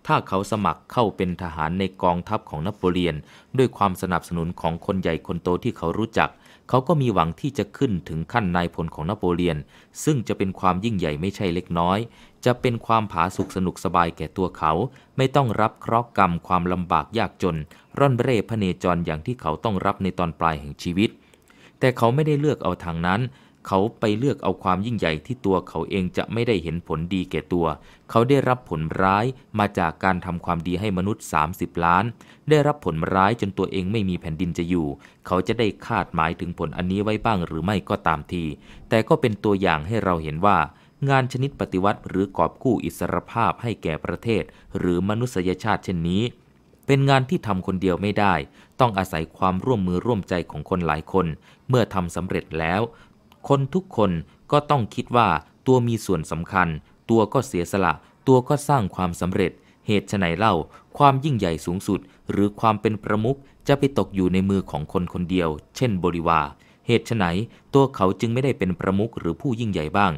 ถ้าเขาสมัครเข้าเป็นทหารในกองทัพของนโปเลียน ด้วยความสนับสนุนของคนใหญ่คนโตที่เขารู้จัก เขาก็มีหวังที่จะขึ้นถึงขั้นนายพลของนโปเลียน ซึ่งจะเป็นความยิ่งใหญ่ไม่ใช่เล็กน้อย จะเป็นความผาสุกสนุกสบายแก่ตัวเขา ไม่ต้องรับเคราะห์กรรมความลำบากยากจน ร่อนเร่พเนจรอย่างที่เขาต้องรับในตอนปลายแห่งชีวิต แต่เขาไม่ได้เลือกเอาทางนั้นเขาไปเลือกเอาความยิ่งใหญ่ที่ตัวเขาเองจะไม่ได้เห็นผลดีแก่ตัว เขาได้รับผลร้ายมาจากการทำความดีให้มนุษย์ 30 ล้าน ได้รับผลร้ายจนตัวเองไม่มีแผ่นดินจะอยู่ เขาจะได้คาดหมายถึงผลอันนี้ไว้บ้างหรือไม่ก็ตามที แต่ก็เป็นตัวอย่างให้เราเห็นว่า งานชนิดปฏิวัติหรือกอบกู้อิสรภาพให้แก่ประเทศ หรือมนุษยชาติเช่นนี้ เป็นงานที่ทำคนเดียวไม่ได้ ต้องอาศัยความร่วมมือร่วมใจของคนหลายคน เมื่อทำสำเร็จแล้วคนทุกคนก็ต้องคิดว่าตัวมีส่วนสำคัญ ตัวก็เสียสละ ตัวก็สร้างความสำเร็จ เหตุไฉนเล่า ความยิ่งใหญ่สูงสุด หรือความเป็นประมุขจะไปตกอยู่ในมือของคนคนเดียว เช่นบริวา เหตุไฉนตัวเขาจึงไม่ได้เป็นประมุขหรือผู้ยิ่งใหญ่บ้าง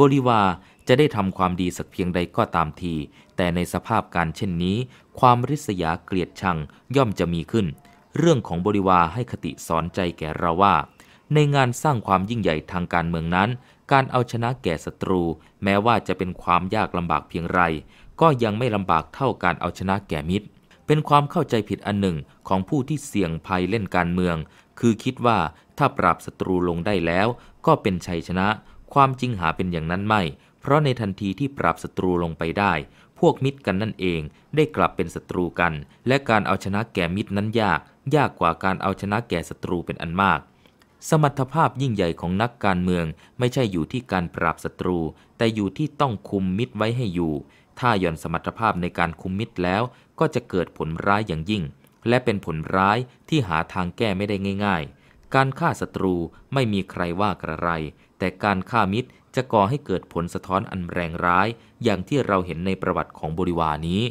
บริวาจะได้ทำความดีสักเพียงใดก็ตามที แต่ในสภาพการเช่นนี้ ความริษยาเกลียดชังย่อมจะมีขึ้น เรื่องของบริวาให้คติสอนใจแก่เราว่าในงานสร้างความยิ่งใหญ่ทางการเมืองนั้น การเอาชนะแก่ศัตรู แม้ว่าจะเป็นความยากลำบากเพียงไร ก็ยังไม่ลำบากเท่าการเอาชนะแก่มิตร เป็นความเข้าใจผิดอันหนึ่งของผู้ที่เสี่ยงภัยเล่นการเมือง คือคิดว่าถ้าปราบศัตรูลงได้แล้ว ก็เป็นชัยชนะ ความจริงหาเป็นอย่างนั้นไม่ เพราะในทันทีที่ปราบศัตรูลงไปได้ พวกมิตรกันนั่นเองได้กลับเป็นศัตรูกัน และการเอาชนะแก่มิตรนั้นยาก ยากกว่าการเอาชนะแก่ศัตรูเป็นอันมากสมรรถภาพยิ่งใหญ่ของนักการเมืองไม่ใช่อยู่ที่การปราบศัตรู แต่อยู่ที่ต้องคุมมิตรไว้ให้อยู่ ถ้าหย่อนสมรรถภาพในการคุมมิตรแล้วก็จะเกิดผลร้ายอย่างยิ่ง และเป็นผลร้ายที่หาทางแก้ไม่ได้ง่ายๆ การฆ่าศัตรูไม่มีใครว่ากระไร แต่การฆ่ามิตรจะก่อให้เกิดผลสะท้อนอันแรงร้าย อย่างที่เราเห็นในประวัติของบริวานี้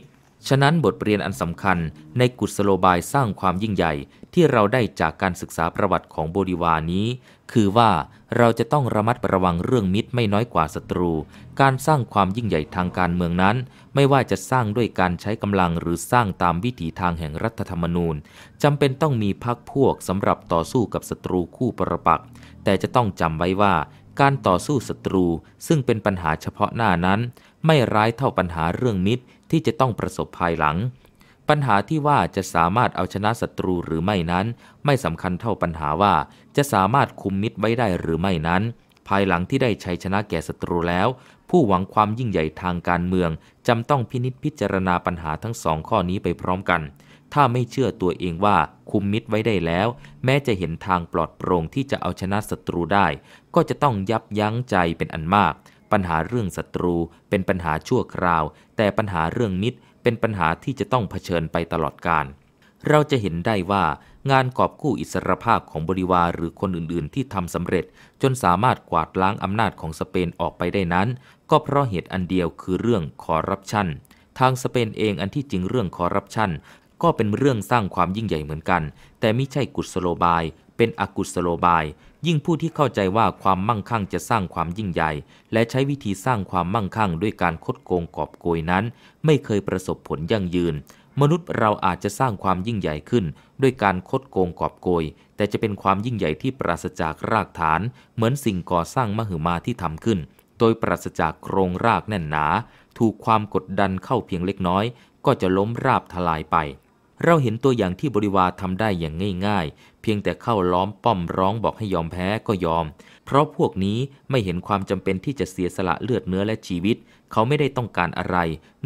ฉะนั้นบทเรียนอันสำคัญในกุศโลบายสร้างความยิ่งใหญ่ที่เราได้จากการศึกษาประวัติของโบดิวานี้ คือว่าเราจะต้องระมัดระวังเรื่องมิตรไม่น้อยกว่าศัตรู การสร้างความยิ่งใหญ่ทางการเมืองนั้น ไม่ว่าจะสร้างด้วยการใช้กำลังหรือสร้างตามวิถีทางแห่งรัฐธรรมนูญจำเป็นต้องมีพรรคพวกสำหรับต่อสู้กับศัตรูคู่ปรปัก แต่จะต้องจำไว้ว่าการต่อสู้ศัตรู ซึ่งเป็นปัญหาเฉพาะหน้านั้น ไม่ร้ายเท่าปัญหาเรื่องมิตรที่จะต้องประสบภายหลังปัญหาที่ว่าจะสามารถเอาชนะศัตรูหรือไม่นั้นไม่สำคัญเท่าปัญหาว่าจะสามารถคุมมิตรไว้ได้หรือไม่นั้นภายหลังที่ได้ชัยชนะแก่ศัตรูแล้วผู้หวังความยิ่งใหญ่ทางการเมืองจำต้องพินิษพิจารณาปัญหาทั้งสองข้อนี้ไปพร้อมกันถ้าไม่เชื่อตัวเองว่าคุมมิตรไว้ได้แล้วแม้จะเห็นทางปลอดโปร่งที่จะเอาชนะศัตรูได้ก็จะต้องยับยั้งใจเป็นอันมากปัญหาเรื่องศัตรูเป็นปัญหาชั่วคราวแต่ปัญหาเรื่องมิตรเป็นปัญหาที่จะต้องเผชิญไปตลอดการ เราจะเห็นได้ว่างานกอบกู้อิสรภาพของบริวารหรือคนอื่นๆ ที่ทำสำเร็จ จนสามารถกวาดล้างอำนาจของสเปนออกไปได้นั้น ก็เพราะเหตุอันเดียวคือเรื่องคอร์รัปชัน ทางสเปนเองอันที่จริงเรื่องคอร์รัปชัน ก็เป็นเรื่องสร้างความยิ่งใหญ่เหมือนกัน แต่ไม่ใช่กุศโลบาย เป็นอกุศโลบายยิ่งผู้ที่เข้าใจว่าความมั่งคั่งจะสร้างความยิ่งใหญ่ และใช้วิธีสร้างความมั่งคั่งด้วยการคดโกงกอบโกยนั้น ไม่เคยประสบผลยั่งยืน มนุษย์เราอาจจะสร้างความยิ่งใหญ่ขึ้น ด้วยการคดโกงกอบโกยแต่จะเป็นความยิ่งใหญ่ที่ปราศจากรากฐาน เหมือนสิ่งก่อสร้างมหึมาที่ทำขึ้น โดยปราศจากโครงรากแน่นหนา ถูกความกดดันเข้าเพียงเล็กน้อย ก็จะล้มราบทลายไป เราเห็นตัวอย่างที่บริวารทำได้อย่างง่ายพียงแต่เข้าล้อมป้อมร้องบอกให้ยอมแพ้ก็ยอม เพราะพวกนี้ไม่เห็นความจำเป็นที่จะเสียสละเลือดเนื้อและชีวิต เขาไม่ได้ต้องการอะไร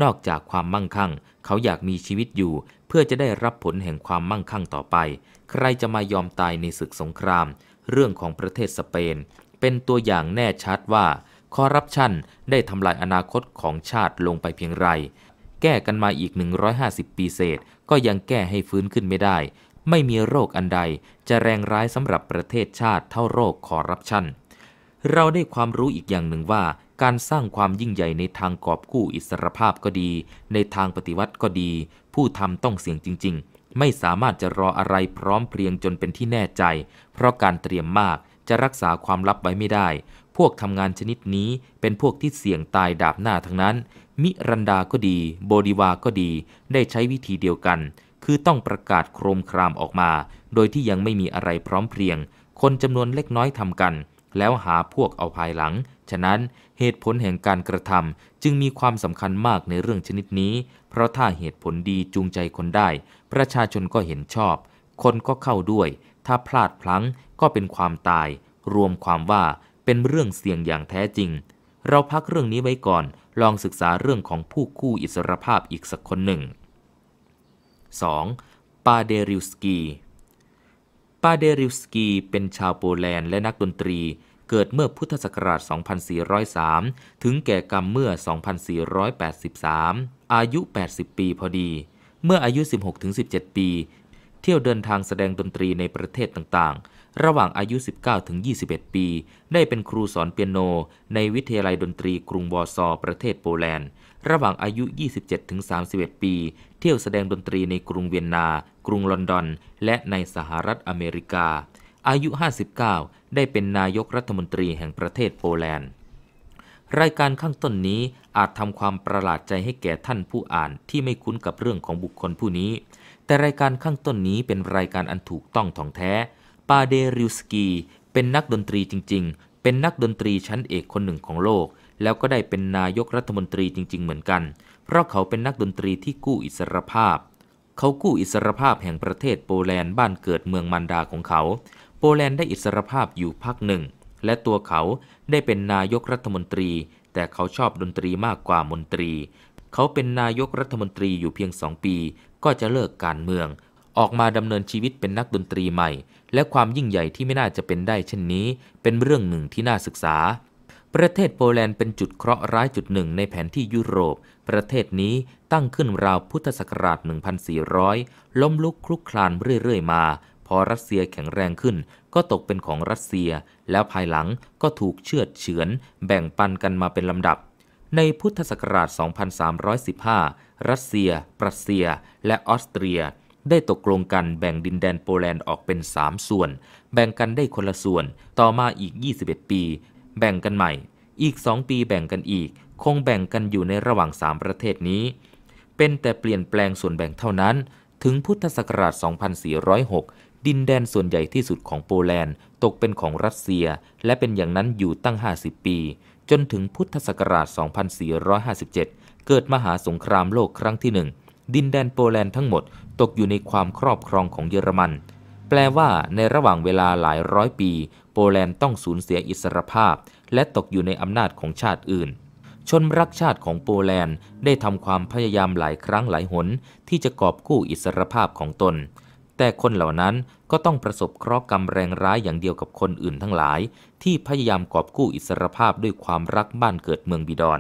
นอกจากความมั่งคั่ง เขาอยากมีชีวิตอยู่เพื่อจะได้รับผลแห่งความมั่งคั่งต่อไป ใครจะมายอมตายในศึกสงครามเรื่องของประเทศสเปน เป็นตัวอย่างแน่ชัดว่าคอร์รัปชันได้ทำลายอนาคตของชาติลงไปเพียงไร แก้กันมาอีก 150 ปีเศษ ก็ยังแก้ให้ฟื้นขึ้นไม่ได้ไม่มีโรคอันใดจะแรงร้ายสำหรับประเทศชาติเท่าโรคคอร์รัปชัน เราได้ความรู้อีกอย่างหนึ่งว่า การสร้างความยิ่งใหญ่ในทางกอบกู้อิสรภาพก็ดี ในทางปฏิวัติก็ดี ผู้ทำต้องเสี่ยงจริงๆ ไม่สามารถจะรออะไรพร้อมเพรียงจนเป็นที่แน่ใจ เพราะการเตรียมมากจะรักษาความลับไว้ไม่ได้ พวกทำงานชนิดนี้เป็นพวกที่เสี่ยงตายดาบหน้าทั้งนั้น มิรันดาก็ดี โบดิวาก็ดี ได้ใช้วิธีเดียวกันคือต้องประกาศโครมครามออกมา โดยที่ยังไม่มีอะไรพร้อมเพรียง คนจำนวนเล็กน้อยทำกัน แล้วหาพวกเอาภายหลัง ฉะนั้นเหตุผลแห่งการกระทำจึงมีความสำคัญมากในเรื่องชนิดนี้ เพราะถ้าเหตุผลดีจูงใจคนได้ ประชาชนก็เห็นชอบ คนก็เข้าด้วย ถ้าพลาดพลั้งก็เป็นความตาย รวมความว่าเป็นเรื่องเสี่ยงอย่างแท้จริง เราพักเรื่องนี้ไว้ก่อนลองศึกษาเรื่องของผู้คู่อิสรภาพอีกสักคนหนึ่ง 2. ปาเดริวสกี ปาเดริวสกีเป็นชาวโปแลนด์และนักดนตรี เกิดเมื่อพุทธศักราช 2403 ถึงแก่กรรมเมื่อ 2483 อายุ 80 ปีพอดี เมื่ออายุ 16-17 ปี เที่ยวเดินทางแสดงดนตรีในประเทศต่างๆ ระหว่างอายุ 19-21 ปี ได้เป็นครูสอนเปียโนในวิทยาลัยดนตรี กรุงวอร์ซอประเทศโปแลนด์ ระหว่างอายุ 27-31 ปีเที่ยวแสดงดนตรีในกรุงเวียนนา กรุงลอนดอน และในสหรัฐอเมริกา อายุ 59 ได้เป็นนายกรัฐมนตรีแห่งประเทศโปแลนด์ รายการข้างต้นนี้อาจทำความประหลาดใจให้แก่ท่านผู้อ่านที่ไม่คุ้นกับเรื่องของบุคคลผู้นี้ แต่รายการข้างต้นนี้เป็นรายการอันถูกต้องท่องแท้ ปาเดริวสกี เป็นนักดนตรีจริง ๆ เป็นนักดนตรีชั้นเอกคนหนึ่งของโลก แล้วก็ได้เป็นนายกรัฐมนตรีจริง ๆ เหมือนกันเพราะเขาเป็นนักดนตรีที่กู้อิสรภาพ เขากู้อิสรภาพแห่งประเทศโปแลนด์บ้านเกิดเมืองมันดาของเขา โปแลนด์ได้อิสรภาพอยู่พักหนึ่ง และตัวเขาได้เป็นนายกรัฐมนตรี แต่เขาชอบดนตรีมากกว่ามนตรี เขาเป็นนายกรัฐมนตรีอยู่เพียงสองปี ก็จะเลิกการเมือง ออกมาดำเนินชีวิตเป็นนักดนตรีใหม่ และความยิ่งใหญ่ที่ไม่น่าจะเป็นได้เช่นนี้ เป็นเรื่องหนึ่งที่น่าศึกษา ประเทศโปแลนด์เป็นจุดเคราะห์ร้ายจุดหนึ่งในแผนที่ยุโรปประเทศนี้ตั้งขึ้นราวพุทธศักราช 1,400 ล้มลุก คลุกคลานเรื่อย ๆ มา พอรัสเซียแข็งแรงขึ้นก็ตกเป็นของรัสเซีย แล้วภายหลังก็ถูกเชื้อเฉือน แบ่งปันกันมาเป็นลำดับ ในพุทธศักราช 2,315 รัสเซีย ปรัสเซีย และออสเตรีย ได้ตกลงกันแบ่งดินแดนโปแลนด์ออกเป็น 3 ส่วน แบ่งกันได้คนละส่วน ต่อมาอีก 21 ปี แบ่งกันใหม่ อีก2ปีแบ่งกันอีกคงแบ่งกันอยู่ในระหว่าง 3 ประเทศนี้ เป็นแต่เปลี่ยนแปลงส่วนแบ่งเท่านั้น ถึงพุทธศักราช 2406 ดินแดนส่วนใหญ่ที่สุดของโปแลนด์ ตกเป็นของรัสเซีย และเป็นอย่างนั้นอยู่ตั้ง 50 ปี จนถึงพุทธศักราช 2457 เกิดมหาสงครามโลกครั้งที่หนึ่งดินแดนโปแลนด์ทั้งหมดตกอยู่ในความครอบครองของเยอรมัน แปลว่าในระหว่างเวลาหลายร้อยปี โปแลนด์ต้องสูญเสียอิสรภาพ และตกอยู่ในอำนาจของชาติอื่นชนรักชาติของโปแลนด์ได้ทำความพยายามหลายครั้งหลายหนที่จะกอบกู้อิสรภาพของตน แต่คนเหล่านั้นก็ต้องประสบเคราะห์กรรมแรงร้ายอย่างเดียวกับคนอื่นทั้งหลาย ที่พยายามกอบกู้อิสรภาพด้วยความรักบ้านเกิดเมืองบิดอน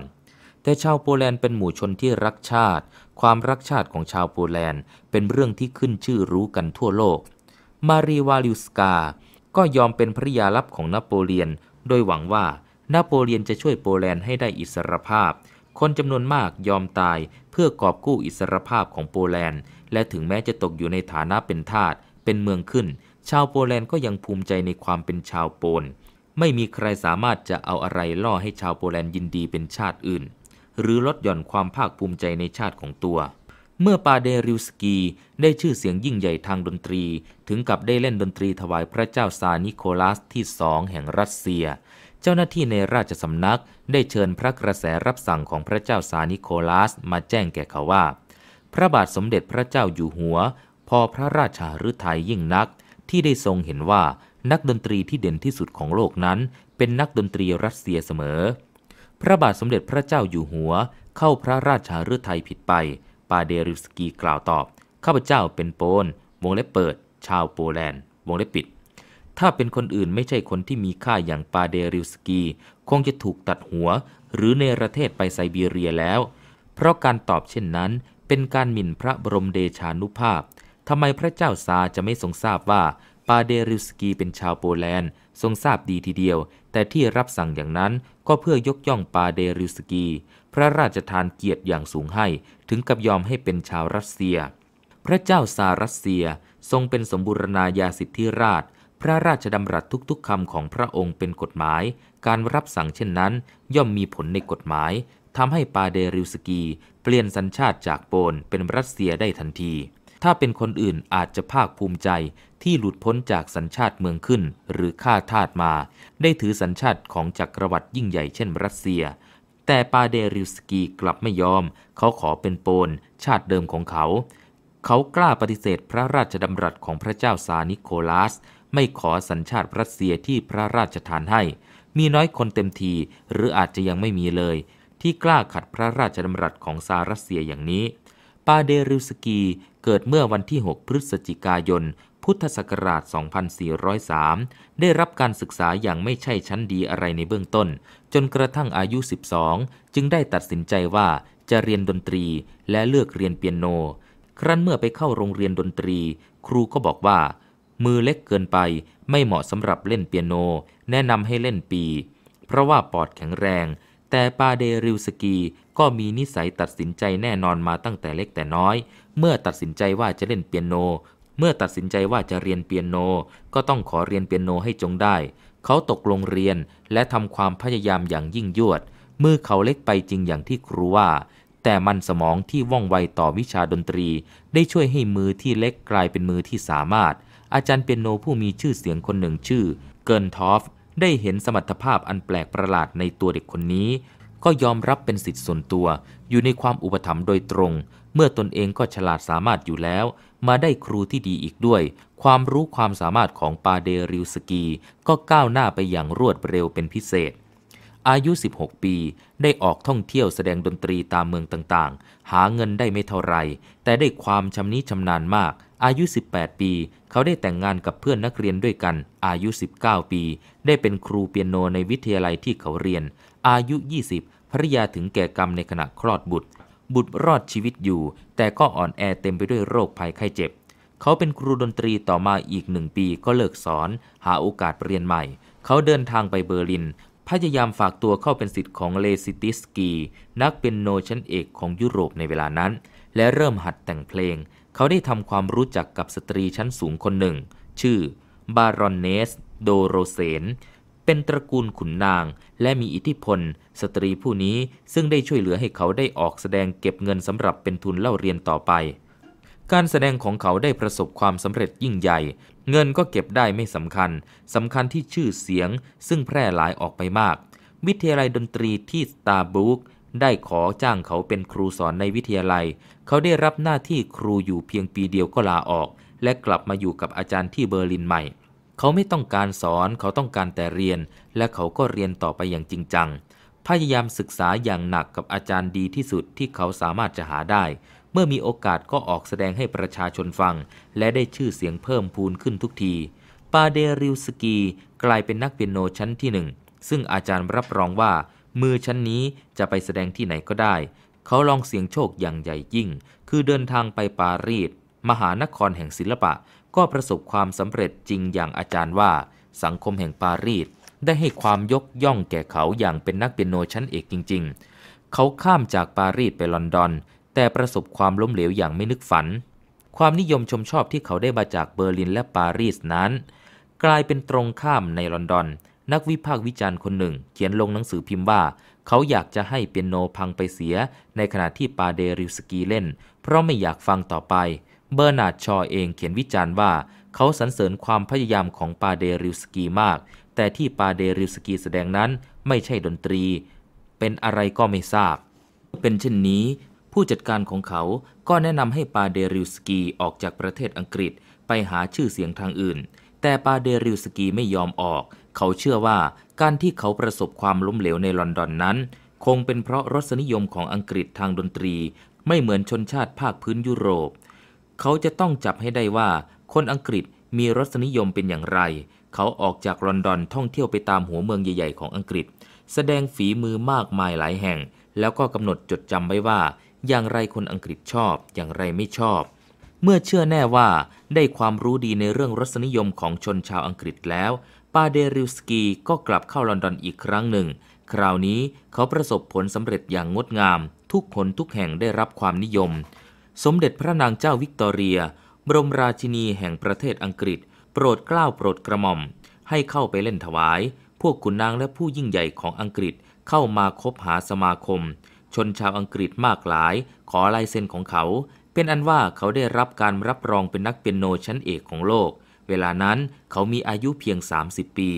แต่ชาวโปแลนด์เป็นหมู่ชนที่รักชาติ ความรักชาติของชาวโปแลนด์เป็นเรื่องที่ขึ้นชื่อรู้กันทั่วโลก มารีวาลิวสกา ก็ยอมเป็นภริยาลับของนโปเลียนโดยหวังว่านโปเลียนจะช่วยโปแลนด์ให้ได้อิสรภาพ คนจำนวนมากยอมตายเพื่อกอบกู้อิสรภาพของโปแลนด์ และถึงแม้จะตกอยู่ในฐานะเป็นทาส เป็นเมืองขึ้น ชาวโปแลนด์ก็ยังภูมิใจในความเป็นชาวโปล ไม่มีใครสามารถจะเอาอะไรล่อให้ชาวโปแลนด์ยินดีเป็นชาติอื่น หรือลดหย่อนความภาคภูมิใจในชาติของตัว เมื่อปาเดริวสกีได้ชื่อเสียงยิ่งใหญ่ทางดนตรี ถึงกับได้เล่นดนตรีถวายพระเจ้าซานิโคลัสที่สองแห่งรัสเซียเจ้าหน้าที่ในราชสำนักได้เชิญพระกระแสรับสั่งของพระเจ้าซานิโคลัสมาแจ้งแก่เขาว่า พระบาทสมเด็จพระเจ้าอยู่หัว พอพระราชาฤทัยยิ่งนัก ที่ได้ทรงเห็นว่านักดนตรีที่เด่นที่สุดของโลกนั้นเป็นนักดนตรีรัสเซียเสมอ พระบาทสมเด็จพระเจ้าอยู่หัว เข้าพระราชาฤทัยผิดไป ปาเดริสกีกล่าวตอบข้าพเจ้าเป็นโปนวงเล็บเปิด ชาวโปแลนด์วงเล็บปิดถ้าเป็นคนอื่นไม่ใช่คนที่มีค่าอย่างปาเดริวสกี คงจะถูกตัดหัวหรือในประเทศไปไซบีเรียแล้ว เพราะการตอบเช่นนั้นเป็นการหมิ่นพระบรมเดชานุภาพ ทำไมพระเจ้าซาจะไม่ทรงทราบว่า ปาเดริวสกีเป็นชาวโปแลนด์ทรงทราบดีทีเดียว แต่ที่รับสั่งอย่างนั้นก็เพื่อยกย่องปาเดริวสกี พระราชทานเกียรติอย่างสูงให้ ถึงกับยอมให้เป็นชาวรัสเซีย พระเจ้าซารัสเซียทรงเป็นสมบูรณาญาสิทธิราชพระราชดำรัสทุกๆ คำของพระองค์เป็นกฎหมาย การรับสั่งเช่นนั้น ย่อมมีผลในกฎหมายทำให้ปาเดริวสกีเปลี่ยนสัญชาติจากโปน เป็นรัสเซียได้ทันที ถ้าเป็นคนอื่นอาจจะภาคภูมิใจที่หลุดพ้นจากสัญชาติเมืองขึ้น หรือฆ่าทาสมา ได้ถือสัญชาติของจักรวรรดิยิ่งใหญ่เช่นรัสเซีย แต่ปาเดริวสกีกลับไม่ยอม เขาขอเป็นโปน ชาติเดิมของเขา เขากล้าปฏิเสธพระราชดำรัสของพระเจ้าซานิโคลัสไม่ขอสัญชาติรัสเซียที่พระราชทานให้ มีน้อยคนเต็มที หรืออาจจะยังไม่มีเลย ที่กล้าขัดพระราชดำรัสของซารัสเซียอย่างนี้ ปาเดริวสกีเกิดเมื่อวันที่ 6 พฤศจิกายน พุทธศักราช 2403 ได้รับการศึกษาอย่างไม่ใช่ชั้นดีอะไรในเบื้องต้น จนกระทั่งอายุ 12 จึงได้ตัดสินใจว่าจะเรียนดนตรีและเลือกเรียนเปียโน ครั้นเมื่อไปเข้าโรงเรียนดนตรี ครูก็บอกว่ามือเล็กเกินไปไม่เหมาะสำหรับเล่นเปียโน แนะนำให้เล่นปี เพราะว่าปอดแข็งแรง แต่ปาเดริวสกีก็มีนิสัยตัดสินใจแน่นอนมาตั้งแต่เล็กแต่น้อย เมื่อตัดสินใจว่าจะเล่นเปียโน เมื่อตัดสินใจว่าจะเรียนเปียโน ก็ต้องขอเรียนเปียโนให้จงได้ เขาตกลงเรียนและทำความพยายามอย่างยิ่งยวด มือเขาเล็กไปจริงอย่างที่ครูว่า แต่มันสมองที่ว่องไวต่อวิชาดนตรี ได้ช่วยให้มือที่เล็กกลายเป็นมือที่สามารถอาจารย์เปียโนผู้มีชื่อเสียงคนหนึ่งชื่อเกินทอฟ ได้เห็นสมรรถภาพอันแปลกประหลาดในตัวเด็กคนนี้ ก็ยอมรับเป็นสิทธิ์ส่วนตัวอยู่ในความอุปถัมภ์โดยตรง เมื่อตนเองก็ฉลาดสามารถอยู่แล้ว มาได้ครูที่ดีอีกด้วย ความรู้ความสามารถของปาเดริวสกี ก็ก้าวหน้าไปอย่างรวดเร็วเป็นพิเศษ อายุ 16 ปีได้ออกท่องเที่ยวแสดงดนตรีตามเมืองต่างๆ หาเงินได้ไม่เท่าไรแต่ได้ความชำนิชำนาญมากอายุ 18 ปี เขาได้แต่งงานกับเพื่อนนักเรียนด้วยกัน อายุ 19 ปี ได้เป็นครูเปียโนในวิทยาลัยที่เขาเรียน อายุ 20ภรยาถึงแก่กรรมในขณะคลอดบุตร บุตรรอดชีวิตอยู่ แต่ก็อ่อนแอเต็มไปด้วยโรคภัยไข้เจ็บ เขาเป็นครูดนตรีต่อมาอีกหนึ่งปี ก็เลิกสอน หาโอกาสเรียนใหม่ เขาเดินทางไปเบอร์ลิน พยายามฝากตัวเข้าเป็นสิทธิ์ของเลซิติสกี นักเปียโนชั้นเอกของยุโรปในเวลานั้น และเริ่มหัดแต่งเพลงเขาได้ทำความรู้จักกับสตรีชั้นสูงคนหนึ่ง ชื่อ บารอนเนส โดโรเซน เป็นตระกูลขุนนาง และมีอิทธิพล สตรีผู้นี้ ซึ่งได้ช่วยเหลือให้เขาได้ออกแสดงเก็บเงินสำหรับเป็นทุนเล่าเรียนต่อไป การแสดงของเขาได้ประสบความสำเร็จยิ่งใหญ่ เงินก็เก็บได้ไม่สำคัญ สำคัญที่ชื่อเสียงซึ่งแพร่หลายออกไปมาก วิทยาลัยดนตรีที่สตาร์บุกได้ขอจ้างเขาเป็นครูสอนในวิทยาลัย เขาได้รับหน้าที่ครูอยู่เพียงปีเดียวก็ลาออก และกลับมาอยู่กับอาจารย์ที่เบอร์ลินใหม่ เขาไม่ต้องการสอนเขาต้องการแต่เรียน และเขาก็เรียนต่อไปอย่างจริงจัง พยายามศึกษาอย่างหนักกับอาจารย์ดีที่สุดที่เขาสามารถจะหาได้ เมื่อมีโอกาสก็ออกแสดงให้ประชาชนฟัง และได้ชื่อเสียงเพิ่มพูนขึ้นทุกที ปาเดริลสกีกลายเป็นนักเปียโนชั้นที่หนึ่ง ซึ่งอาจารย์รับรองว่ามือชั้นนี้จะไปแสดงที่ไหนก็ได้ เขาลองเสี่ยงโชคอย่างใหญ่ยิ่ง คือเดินทางไปปารีส มหานครแห่งศิลปะ ก็ประสบความสำเร็จจริงอย่างอาจารย์ว่า สังคมแห่งปารีสได้ให้ความยกย่องแก่เขาอย่างเป็นนักเปียโนชั้นเอกจริง ๆ เขาข้ามจากปารีสไปลอนดอน แต่ประสบความล้มเหลวอย่างไม่นึกฝัน ความนิยมชมชอบที่เขาได้มาจากเบอร์ลินและปารีสนั้น กลายเป็นตรงข้ามในลอนดอนนักวิพากษ์วิจารณ์คนหนึ่ง เขียนลงหนังสือพิมพ์ว่า เขาอยากจะให้เปียโนพังไปเสีย ในขณะที่ปาเดริวสกีเล่น เพราะไม่อยากฟังต่อไป เบอร์นาร์ดชอเองเขียนวิจารณ์ว่า เขาสรรเสริญความพยายามของปาเดริวสกีมาก แต่ที่ปาเดริวสกีแสดงนั้นไม่ใช่ดนตรี เป็นอะไรก็ไม่ทราบเป็นเช่นนี้ ผู้จัดการของเขาก็แนะนำให้ปาเดริวสกีออกจากประเทศอังกฤษ ไปหาชื่อเสียงทางอื่น แต่ปาเดริวสกีไม่ยอมออกเขาเชื่อว่าการที่เขาประสบความล้มเหลวในลอนดอนนั้น คงเป็นเพราะรสนิยมของอังกฤษทางดนตรี ไม่เหมือนชนชาติภาคพื้นยุโรป เขาจะต้องจับให้ได้ว่า คนอังกฤษมีรสนิยมเป็นอย่างไร เขาออกจากลอนดอนท่องเที่ยวไปตามหัวเมืองใหญ่ๆของอังกฤษ แสดงฝีมือมากมายหลายแห่ง แล้วก็กำหนดจดจำไว้ว่า อย่างไรคนอังกฤษชอบอย่างไรไม่ชอบ เมื่อเชื่อแน่ว่าได้ความรู้ดีในเรื่องรสนิยมของชนชาวอังกฤษแล้วปาเดริวสกีก็กลับเข้าลอนดอนอีกครั้งหนึ่ง คราวนี้เขาประสบผลสำเร็จอย่างงดงาม ทุกคนทุกแห่งได้รับความนิยม สมเด็จพระนางเจ้าวิกตอเรีย บรมราชินีแห่งประเทศอังกฤษ โปรดเกล้าโปรดกระหม่อม ให้เข้าไปเล่นถวาย พวกขุนนางและผู้ยิ่งใหญ่ของอังกฤษเข้ามาคบหาสมาคม ชนชาวอังกฤษมากหลาย ขอลายเซ็นของเขา เป็นอันว่าเขาได้รับการรับรองเป็นนักเปียโนชั้นเอกของโลกเวลานั้นเขามีอายุเพียง 30 ปี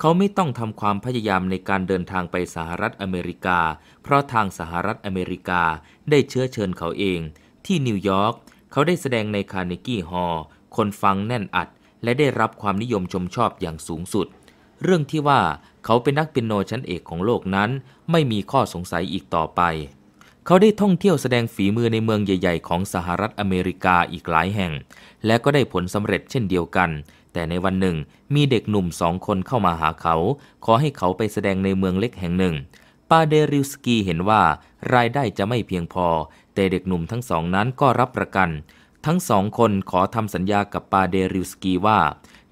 เขาไม่ต้องทำความพยายามในการเดินทางไปสหรัฐอเมริกา เพราะทางสหรัฐอเมริกาได้เชื้อเชิญเขาเอง ที่นิวยอร์ก เขาได้แสดงในคาร์เนกี้ฮอลล์คนฟังแน่นอัด และได้รับความนิยมชมชอบอย่างสูงสุด เรื่องที่ว่าเขาเป็นนักเปียโนชั้นเอกของโลกนั้นไม่มีข้อสงสัยอีกต่อไปเขาได้ท่องเที่ยวแสดงฝีมือในเมืองใหญ่ๆ ของสหรัฐอเมริกาอีกหลายแห่ง และก็ได้ผลสำเร็จเช่นเดียวกัน แต่ในวันหนึ่งมีเด็กหนุ่มสองคนเข้ามาหาเขา ขอให้เขาไปแสดงในเมืองเล็กแห่งหนึ่ง ปาเดริวสกีเห็นว่า รายได้จะไม่เพียงพอ แต่เด็กหนุ่มทั้งสองนั้นก็รับประกัน ทั้งสองคนขอทำสัญญากับปาเดริวสกีว่า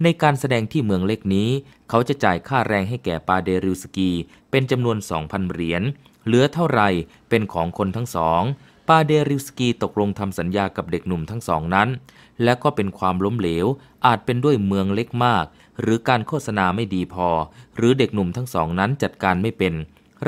ในการแสดงที่เมืองเล็กนี้เขาจะจ่ายค่าแรงให้แก่ปาเดริวสกีเป็นจำนวน2,000เหรียญเหลือเท่าไรเป็นของคนทั้งสองปาเดริสกีตกลงทำสัญญากับเด็กหนุ่มทั้งสองนั้น และก็เป็นความล้มเหลวอาจเป็นด้วยเมืองเล็กมาก หรือการโฆษณาไม่ดีพอ หรือเด็กหนุ่มทั้งสองนั้นจัดการไม่เป็น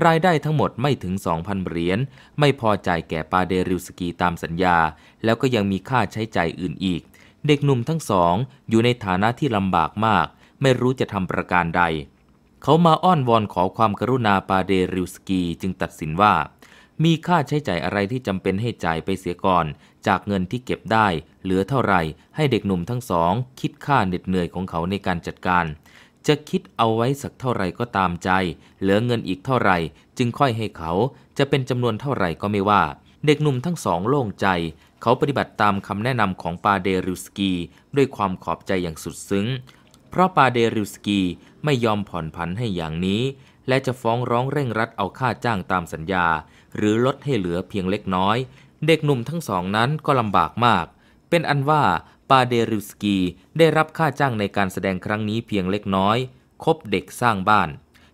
รายได้ทั้งหมดไม่ถึง2,000เหรียญไม่พอจ่ายแก่ปาเดริสกีตามสัญญา แล้วก็ยังมีค่าใช้ใจ่ายอื่นอีก เด็กหนุ่มทั้งสอง อยู่ในฐานะที่ลำบากมาก ไม่รู้จะทำประการใดเขามาอ้อนวอนขอความกรุณาปาเดริวสกี จึงตัดสินว่า มีค่าใช้จ่ายอะไรที่จำเป็นให้จ่ายไปเสียก่อน จากเงินที่เก็บได้ เหลือเท่าไหร่ ให้เด็กหนุ่มทั้งสอง คิดค่าเหน็ดเหนื่อยของเขาในการจัดการ จะคิดเอาไว้สักเท่าไหร่ก็ตามใจเหลือเงินอีกเท่าไหร่ จึงค่อยให้เขาจะเป็นจำนวนเท่าไหร่ก็ไม่ว่า เด็กหนุ่มทั้งสองโล่งใจ เขาปฏิบัติตามคำแนะนำของปาเดริวสกีด้วยความขอบใจอย่างสุดซึ้ง เพราะปาเดริวสกีไม่ยอมผ่อนผันให้อย่างนี้ และจะฟ้องร้องเร่งรัดเอาค่าจ้างตามสัญญา หรือลดให้เหลือเพียงเล็กน้อย เด็กหนุ่มทั้งสองนั้นก็ลำบากมาก เป็นอันว่าปาเดริสกีได้รับค่าจ้างในการแสดงครั้งนี้เพียงเล็กน้อยคบเด็กสร้างบ้าน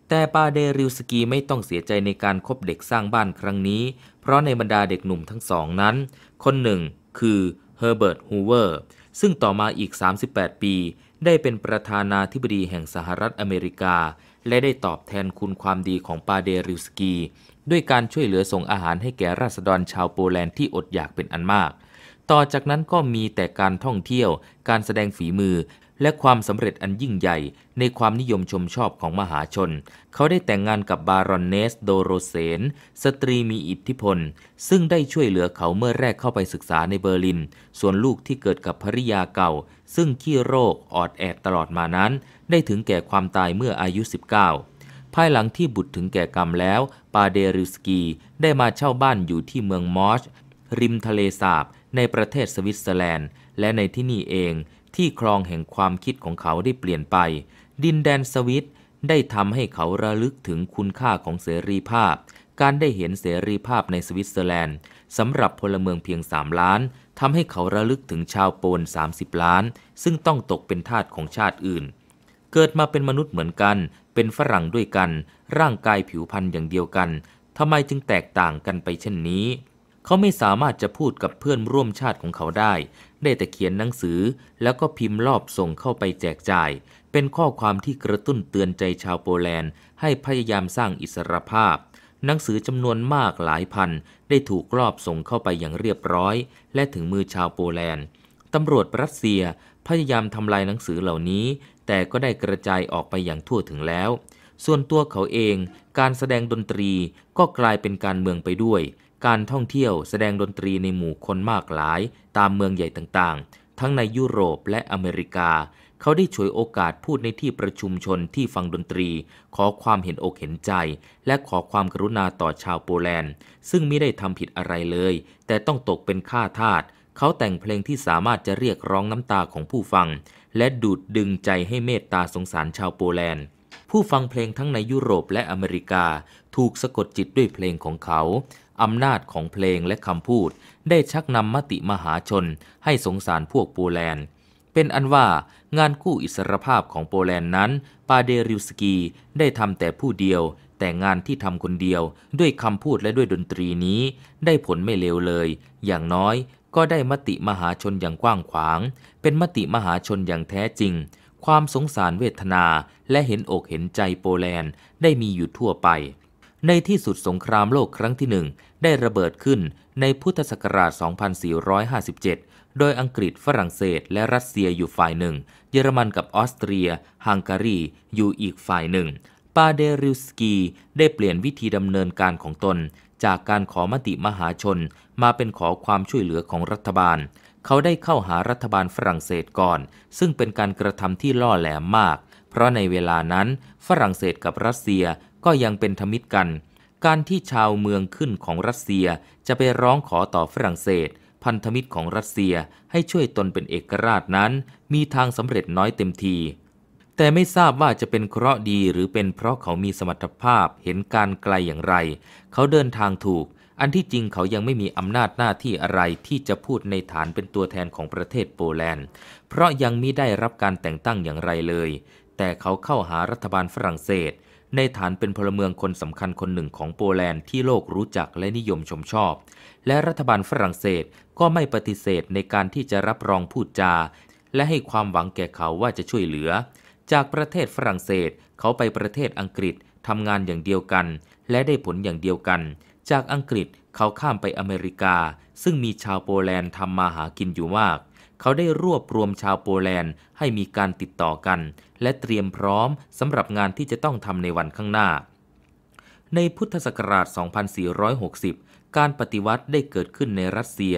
แต่ปาเดริสกีไม่ต้องเสียใจในการคบเด็กสร้างบ้านครั้งนี้ เพราะในบรรดาเด็กหนุ่มทั้งสองนั้น คนหนึ่ง คือเฮอร์เบิร์ตฮูเวอร์ซึ่งต่อมาอีก 38 ปีได้เป็นประธานาธิบดีแห่งสหรัฐอเมริกา และได้ตอบแทนคุณความดีของปาเดริวสกี ด้วยการช่วยเหลือส่งอาหารให้แก่ราษฎรชาวโปแลนด์ที่อดอยากเป็นอันมาก ต่อจากนั้นก็มีแต่การท่องเที่ยวการแสดงฝีมือและความสำเร็จอันยิ่งใหญ่ในความนิยมชมชอบของมหาชน เขาได้แต่งงานกับบารอนเนสโดโรเซนสตรีมีอิทธิพล ซึ่งได้ช่วยเหลือเขาเมื่อแรกเข้าไปศึกษาในเบอร์ลิน ส่วนลูกที่เกิดกับภริยาเก่า ซึ่งขี้โรคออดแอดตลอดมานั้น ได้ถึงแก่ความตายเมื่ออายุ 19 ภายหลังที่บุตรถึงแก่กรรมแล้ว ปาเดริสกีได้มาเช่าบ้านอยู่ที่เมืองมอชริมทะเลสาบ ในประเทศสวิตเซอร์แลนด์ และในที่นี่เองที่ครองแห่งความคิดของเขาได้เปลี่ยนไป ดินแดนสวิต ได้ทำให้เขาระลึกถึงคุณค่าของเสรีภาพ การได้เห็นเสรีภาพในสวิตเซอร์แลนด์สำหรับพลเมืองเพียง3ล้านทำให้เขาระลึกถึงชาวโปน 30 ล้าน ซึ่งต้องตกเป็นทาสของชาติอื่น เกิดมาเป็นมนุษย์เหมือนกัน เป็นฝรั่งด้วยกัน ร่างกายผิวพรรณอย่างเดียวกันทำไมจึงแตกต่างกันไปเช่นนี้ เขาไม่สามารถจะพูดกับเพื่อนร่วมชาติของเขาได้ได้แต่เขียนหนังสือแล้วก็พิมพ์รอบส่งเข้าไปแจกจ่ายเป็นข้อความที่กระตุ้นเตือนใจชาวโปแลนด์ให้พยายามสร้างอิสรภาพ หนังสือจำนวนมากหลายพันได้ถูกรอบส่งเข้าไปอย่างเรียบร้อยและถึงมือชาวโปแลนด์ตำรวจรัสเซียพยายามทำลายหนังสือเหล่านี้แต่ก็ได้กระจายออกไปอย่างทั่วถึงแล้ว ส่วนตัวเขาเองการแสดงดนตรีก็กลายเป็นการเมืองไปด้วยการท่องเที่ยวแสดงดนตรีในหมู่คนมากหลายตามเมืองใหญ่ต่างๆ ทั้งในยุโรปและอเมริกา เขาได้ฉวยโอกาสพูดในที่ประชุมชนที่ฟังดนตรี ขอความเห็นอกเห็นใจและขอความกรุณาต่อชาวโปแลนด์ ซึ่งไม่ได้ทำผิดอะไรเลย แต่ต้องตกเป็นฆ่าทาส เขาแต่งเพลงที่สามารถจะเรียกร้องน้ำตาของผู้ฟังและดูดดึงใจให้เมตตาสงสารชาวโปแลนด์ ผู้ฟังเพลงทั้งในยุโรปและอเมริกาถูกสะกดจิตด้วยเพลงของเขาอำนาจของเพลงและคำพูด ได้ชักนำมติมหาชนให้สงสารพวกโปแลนด์เป็นอันว่างานกู้อิสรภาพของโปแลนด์นั้น ปาเดริวสกีได้ทำแต่ผู้เดียว แต่งานที่ทำคนเดียวด้วยคำพูดและด้วยดนตรีนี้ ได้ผลไม่เลวเลย อย่างน้อยก็ได้มติมหาชนอย่างกว้างขวาง เป็นมติมหาชนอย่างแท้จริง ความสงสารเวทนาและเห็นอกเห็นใจโปแลนด์ ได้มีอยู่ทั่วไป ในที่สุดสงครามโลกครั้งที่หนึ่งได้ระเบิดขึ้นในพุทธศักราช 2457 โดยอังกฤษ ฝรั่งเศส และรัสเซียอยู่ฝ่ายหนึ่ง เยอรมันกับออสเตรีย ฮังการีอยู่อีกฝ่ายหนึ่ง ปาเดริสกีได้เปลี่ยนวิธีดำเนินการของตน จากการขอมติมหาชน มาเป็นขอความช่วยเหลือของรัฐบาล เขาได้เข้าหารัฐบาลฝรั่งเศสก่อน ซึ่งเป็นการกระทำที่ล่อแหลมมาก เพราะในเวลานั้น ฝรั่งเศสกับรัสเซียก็ยังเป็นธมิตรกันการที่ชาวเมืองขึ้นของรัสเซียจะไปร้องขอต่อฝรั่งเศส พันธมิตรของรัสเซีย ให้ช่วยตนเป็นเอกราชนั้น มีทางสำเร็จน้อยเต็มที แต่ไม่ทราบว่าจะเป็นเคราะห์ดี หรือเป็นเพราะเขามีสมรรถภาพเห็นการไกลอย่างไร เขาเดินทางถูก อันที่จริงเขายังไม่มีอำนาจหน้าที่อะไรที่จะพูดในฐานเป็นตัวแทนของประเทศโปแลนด์ เพราะยังมิได้รับการแต่งตั้งอย่างไรเลย แต่เขาเข้าหารัฐบาลฝรั่งเศสในฐานเป็นพลเมืองคนสำคัญคนหนึ่งของโปแลนด์ที่โลกรู้จักและนิยมชมชอบ และรัฐบาลฝรั่งเศสก็ไม่ปฏิเสธในการที่จะรับรองพูดจา และให้ความหวังแก่เขาว่าจะช่วยเหลือ จากประเทศฝรั่งเศสเขาไปประเทศอังกฤษทำงานอย่างเดียวกัน และได้ผลอย่างเดียวกัน จากอังกฤษเขาข้ามไปอเมริกา ซึ่งมีชาวโปแลนด์ทำมาหากินอยู่มาก เขาได้รวบรวมชาวโปแลนด์ ให้มีการติดต่อกันและเตรียมพร้อมสำหรับงานที่จะต้องทำในวันข้างหน้า ในพุทธศักราช 2460 การปฏิวัติได้เกิดขึ้นในรัสเซีย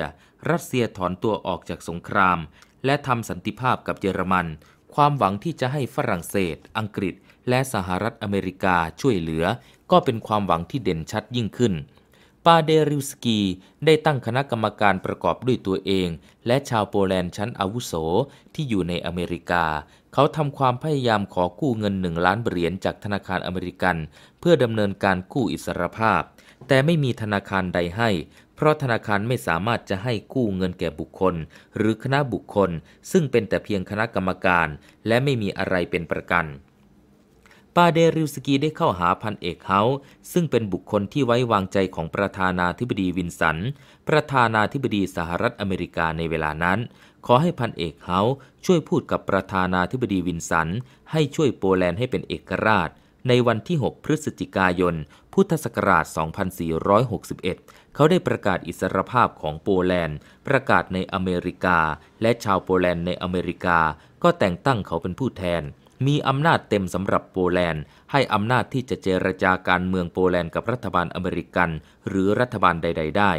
รัสเซียถอนตัวออกจากสงคราม และทำสันติภาพกับเยอรมัน ความหวังที่จะให้ฝรั่งเศส อังกฤษ และสหรัฐอเมริกาช่วยเหลือ ก็เป็นความหวังที่เด่นชัดยิ่งขึ้นปาเดริวสกี ได้ตั้งคณะกรรมการประกอบด้วยตัวเอง และชาวโปแลนด์ชั้นอาวุโสที่อยู่ในอเมริกา เขาทำความพยายามขอกู้เงินหนึ่งล้านเหรียญจากธนาคารอเมริกัน เพื่อดำเนินการกู้อิสรภาพ แต่ไม่มีธนาคารใดให้ เพราะธนาคารไม่สามารถจะให้กู้เงินแก่บุคคล หรือคณะบุคคล ซึ่งเป็นแต่เพียงคณะกรรมการ และไม่มีอะไรเป็นประกันปาเดริวสกีได้เข้าหาพันเอกเฮาซึ่งเป็นบุคคลที่ไว้วางใจของประธานาธิบดีวินสัน ประธานาธิบดีสหรัฐอเมริกาในเวลานั้น ขอให้พันเอกเฮาช่วยพูดกับประธานาธิบดีวินสัน ให้ช่วยโปแลนด์ให้เป็นเอกราช ในวันที่ 6 พฤศจิกายน พุทธศักราช 2461 เขาได้ประกาศอิสรภาพของโปแลนด์ ประกาศในอเมริกา และชาวโปแลนด์ในอเมริกา ก็แต่งตั้งเขาเป็นผู้แทนมีอำนาจเต็มสำหรับโปแลนด์ ให้อำนาจที่จะเจรจาการเมืองโปแลนด์กับรัฐบาลอเมริกัน หรือรัฐบาลใดๆ ได้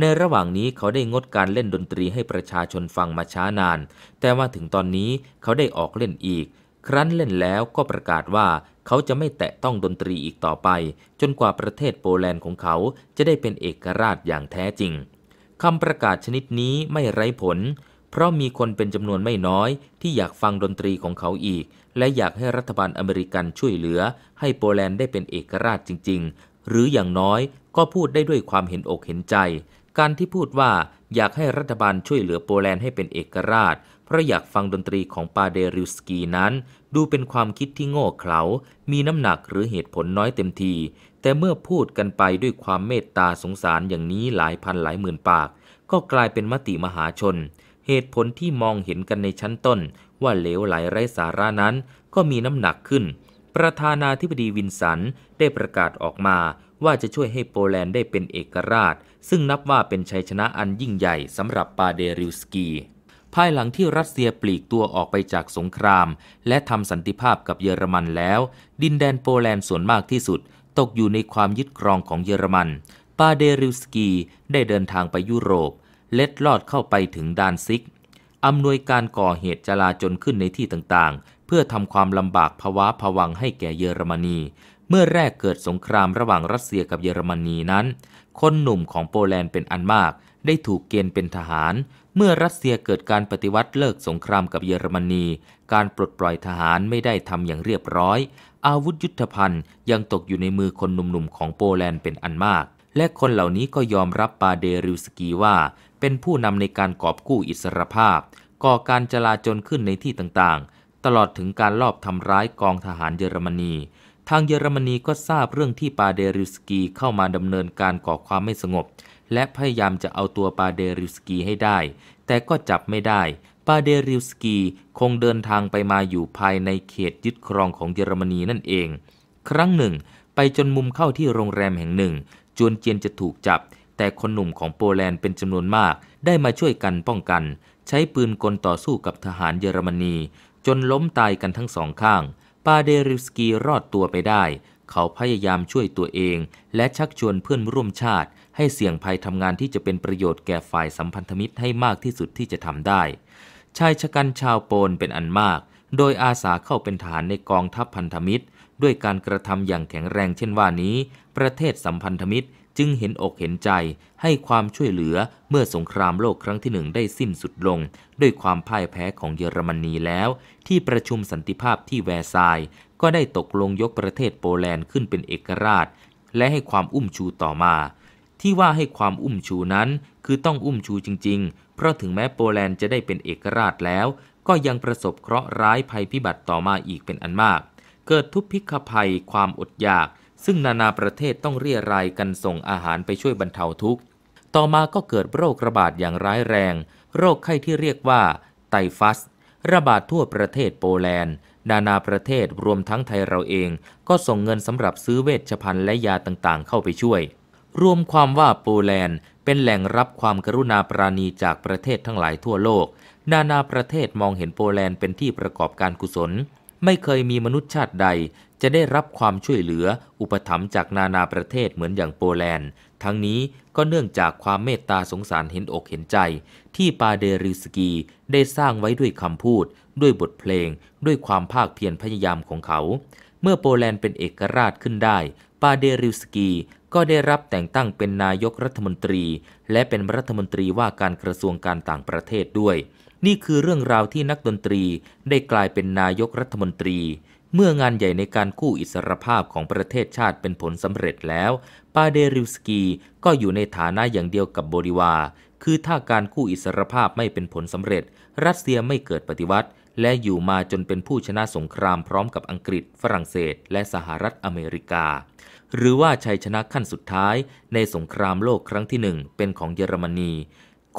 ในระหว่างนี้เขาได้งดการเล่นดนตรีให้ประชาชนฟังมาช้านาน แต่มาถึงตอนนี้เขาได้ออกเล่นอีก ครั้นเล่นแล้วก็ประกาศว่าเขาจะไม่แตะต้องดนตรีอีกต่อไป จนกว่าประเทศโปแลนด์ของเขาจะได้เป็นเอกราชอย่างแท้จริงคำประกาศชนิดนี้ไม่ไร้ผล เพราะมีคนเป็นจำนวนไม่น้อยที่อยากฟังดนตรีของเขาอีกและอยากให้รัฐบาลอเมริกันช่วยเหลือให้โปแลนด์ได้เป็นเอกราชจริงๆ หรืออย่างน้อยก็พูดได้ด้วยความเห็นอกเห็นใจ การที่พูดว่าอยากให้รัฐบาลช่วยเหลือโปแลนด์ให้เป็นเอกราชเพราะอยากฟังดนตรีของปาเดริวสกีนั้น ดูเป็นความคิดที่โง่เขลา มีน้ำหนักหรือเหตุผลน้อยเต็มที แต่เมื่อพูดกันไปด้วยความเมตตาสงสารอย่างนี้หลายพันหลายหมื่นปาก ก็กลายเป็นมติมหาชน เหตุผลที่มองเห็นกันในชั้นต้นว่าเหลวไหลไร้สาระนั้นก็มีน้ำหนักขึ้น ประธานาธิบดีวินสันได้ประกาศออกมาว่าจะช่วยให้โปแลนด์ได้เป็นเอกราช ซึ่งนับว่าเป็นชัยชนะอันยิ่งใหญ่สำหรับปาเดริวสกี ภายหลังที่รัสเซียปลีกตัวออกไปจากสงคราม และทำสันติภาพกับเยอรมันแล้ว ดินแดนโปแลนด์ส่วนมากที่สุด ตกอยู่ในความยึดครองของเยอรมัน ปาเดริวสกี ได้เดินทางไปยุโรป เล็ดลอดเข้าไปถึงดานซิกอำนวยการก่อเหตุจลาจลขึ้นในที่ต่างๆ เพื่อทำความลำบากภาวะผวังให้แก่เยอรมนี เมื่อแรกเกิดสงครามระหว่างรัสเซียกับเยอรมนีนั้น คนหนุ่มของโปแลนด์เป็นอันมาก ได้ถูกเกณฑ์เป็นทหาร เมื่อรัสเซียเกิดการปฏิวัติเลิกสงครามกับเยอรมนี การปลดปล่อยทหารไม่ได้ทำอย่างเรียบร้อย อาวุธยุทธภัณฑ์ ยังตกอยู่ในมือคนหนุ่มๆของโปแลนด์เป็นอันมาก และคนเหล่านี้ก็ยอมรับปาเดริวสกีว่าเป็นผู้นำในการกอบกู้อิสรภาพ ก่อการจลาจลขึ้นในที่ต่างๆ ตลอดถึงการลอบทำร้ายกองทหารเยอรมนี ทางเยอรมนีก็ทราบเรื่องที่ปาเดริสกีเข้ามาดำเนินการก่อความไม่สงบ และพยายามจะเอาตัวปาเดริสกีให้ได้ แต่ก็จับไม่ได้ ปาเดริสกีคงเดินทางไปมาอยู่ภายในเขตยึดครองของเยอรมนีนั่นเอง ครั้งหนึ่งไปจนมุมเข้าที่โรงแรมแห่งหนึ่งจวนเจียนจะถูกจับแต่คนหนุ่มของโปแลนด์เป็นจำนวนมาก ได้มาช่วยกันป้องกัน ใช้ปืนกลต่อสู้กับทหารเยอรมนี จนล้มตายกันทั้งสองข้าง ปาเดริสกีรอดตัวไปได้ เขาพยายามช่วยตัวเอง และชักชวนเพื่อนร่วมชาติ ให้เสี่ยงภัยทำงานที่จะเป็นประโยชน์แก่ฝ่ายสัมพันธมิตรให้มากที่สุดที่จะทำได้ชายชะกันชาวโปนเป็นอันมาก โดยอาสาเข้าเป็นฐานในกองทัพพันธมิตร ด้วยการกระทำอย่างแข็งแรง เช่นว่านี้ ประเทศสัมพันธมิตรจึงเห็นอกเห็นใจให้ความช่วยเหลือเมื่อสงครามโลกครั้งที่หนึ่งได้สิ้นสุดลง ด้วยความพ่ายแพ้ของเยอรมนีแล้ว ที่ประชุมสันติภาพที่แวร์ซาย์ก็ได้ตกลงยกประเทศโปแลนด์ขึ้นเป็นเอกราช และให้ความอุ้มชูต่อมา ที่ว่าให้ความอุ้มชูนั้นคือต้องอุ้มชูจริง ๆ เพราะถึงแม้โปแลนด์จะได้เป็นเอกราชแล้ว ก็ยังประสบเคราะห์ร้ายภัยพิบัติต่อมาอีกเป็นอันมาก เกิดทุพพิฆภัยความอดอยากซึ่งนานาประเทศต้องเรียรายกันส่งอาหารไปช่วยบรรเทาทุกข์ ต่อมาก็เกิดโรคระบาดอย่างร้ายแรง โรคไข้ที่เรียกว่าไตฟัส ระบาดทั่วประเทศโปแลนด์ นานาประเทศรวมทั้งไทยเราเองก็ส่งเงินสำหรับซื้อเวชภัณฑ์และยาต่างๆ เข้าไปช่วย รวมความว่าโปแลนด์ เป็นแหล่งรับความกรุณาปราณีจากประเทศทั้งหลายทั่วโลก นานาประเทศมองเห็นโปแลนด์เป็นที่ประกอบการกุศล ไม่เคยมีมนุษย์ชาติใดจะได้รับความช่วยเหลืออุปถัมภ์จากนานาประเทศเหมือนอย่างโปแลนด์ ทั้งนี้ก็เนื่องจากความเมตตาสงสารเห็นอกเห็นใจ ที่ปาเดริสกีได้สร้างไว้ด้วยคำพูดด้วยบทเพลงด้วยความภาคเพียรพยายามของเขา เมื่อโปแลนด์เป็นเอกราชขึ้นได้ ปาเดริสกีก็ได้รับแต่งตั้งเป็นนายกรัฐมนตรี และเป็นรัฐมนตรีว่าการกระทรวงการต่างประเทศด้วย นี่คือเรื่องราวที่นักดนตรีได้กลายเป็นนายกรัฐมนตรีเมื่องานใหญ่ในการกู้อิสรภาพของประเทศชาติเป็นผลสำเร็จแล้ว ปาเดริวสกีก็อยู่ในฐานะอย่างเดียวกับบริวา คือถ้าการกู้อิสรภาพไม่เป็นผลสำเร็จ รัสเซียไม่เกิดปฏิวัติ และอยู่มาจนเป็นผู้ชนะสงครามพร้อมกับอังกฤษ ฝรั่งเศส และสหรัฐอเมริกา หรือว่าชัยชนะขั้นสุดท้ายในสงครามโลกครั้งที่หนึ่งเป็นของเยอรมนี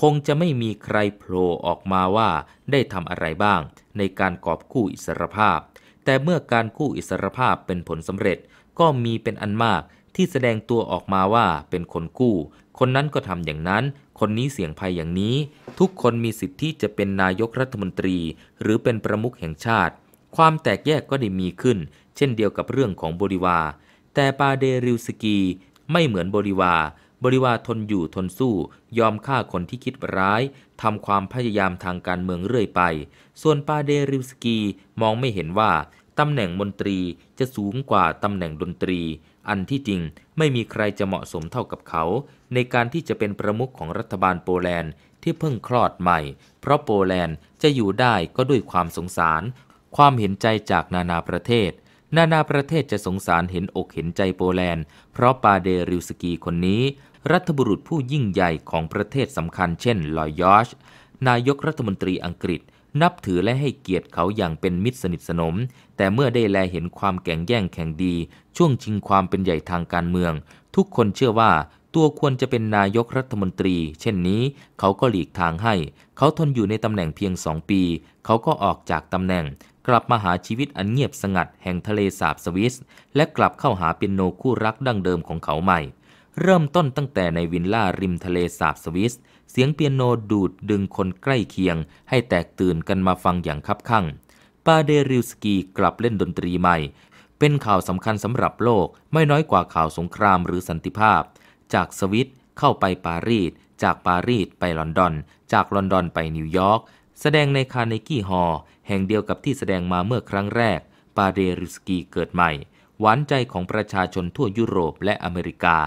คงจะไม่มีใครโผล่ออกมาว่าได้ทำอะไรบ้าง ในการกอบกู้อิสรภาพแต่เมื่อการกู้อิสรภาพเป็นผลสำเร็จก็มีเป็นอันมากที่แสดงตัวออกมาว่าเป็นคนกู้คนนั้นก็ทำอย่างนั้น คนนี้เสี่ยงภัยอย่างนี้ ทุกคนมีสิทธิ์ที่จะเป็นนายกรัฐมนตรี หรือเป็นประมุขแห่งชาติ ความแตกแยกก็ได้มีขึ้น เช่นเดียวกับเรื่องของบริวา แต่ปาเดริวสกีไม่เหมือนบริวา บริวาทนอยู่ทนสู้ ยอมฆ่าคนที่คิดร้ายทำความพยายามทางการเมืองเรื่อยไป ส่วนปาเดริวสกีมองไม่เห็นว่าตำแหน่งมนตรีจะสูงกว่าตำแหน่งดนตรี อันที่จริงไม่มีใครจะเหมาะสมเท่ากับเขา ในการที่จะเป็นประมุขของรัฐบาลโปแลนด์ที่เพิ่งคลอดใหม่ เพราะโปแลนด์จะอยู่ได้ก็ด้วยความสงสาร ความเห็นใจจากนานาประเทศ นานาประเทศจะสงสารเห็นอกเห็นใจโปแลนด์ เพราะปาเดริวสกีคนนี้ รัฐบุรุษผู้ยิ่งใหญ่ของประเทศสำคัญเช่น ลอยยอชนายกรัฐมนตรีอังกฤษนับถือและให้เกียรติเขาอย่างเป็นมิตรสนิทสนมแต่เมื่อได้แลเห็นความแข่งแย่งแข่งดี ช่วงชิงความเป็นใหญ่ทางการเมือง ทุกคนเชื่อว่าตัวควรจะเป็นนายกรัฐมนตรี เช่นนี้ เขาก็หลีกทางให้ เขาทนอยู่ในตำแหน่งเพียงสองปี เขาก็ออกจากตำแหน่ง กลับมาหาชีวิตอันเงียบสงัด แห่งทะเลสาบสวิสและกลับเข้าหาเปียโนคู่รักดั้งเดิมของเขาใหม่ เริ่มต้นตั้งแต่ในวินล่าริมทะเลสาบสวิสเสียงเปียโนดูดดึงคนใกล้เคียง ให้แตกตื่นกันมาฟังอย่างคับขั่งปาเดริลสกีกลับเล่นดนตรีใหม่ เป็นข่าวสำคัญสำหรับโลกไม่น้อยกว่าข่าวสงครามหรือสันติภาพ จากสวิตเข้าไปปารีส จากปารีสไปลอนดอน จากลอนดอนไปนิวยอร์ก แสดงในคาร์เนกี้ฮอลล์แห่งเดียวกับที่แสดงมาเมื่อครั้งแรก ปาเดริลสกีเกิดใหม่ หวานใจของประชาชนทั่วยุโรปและอเมริกา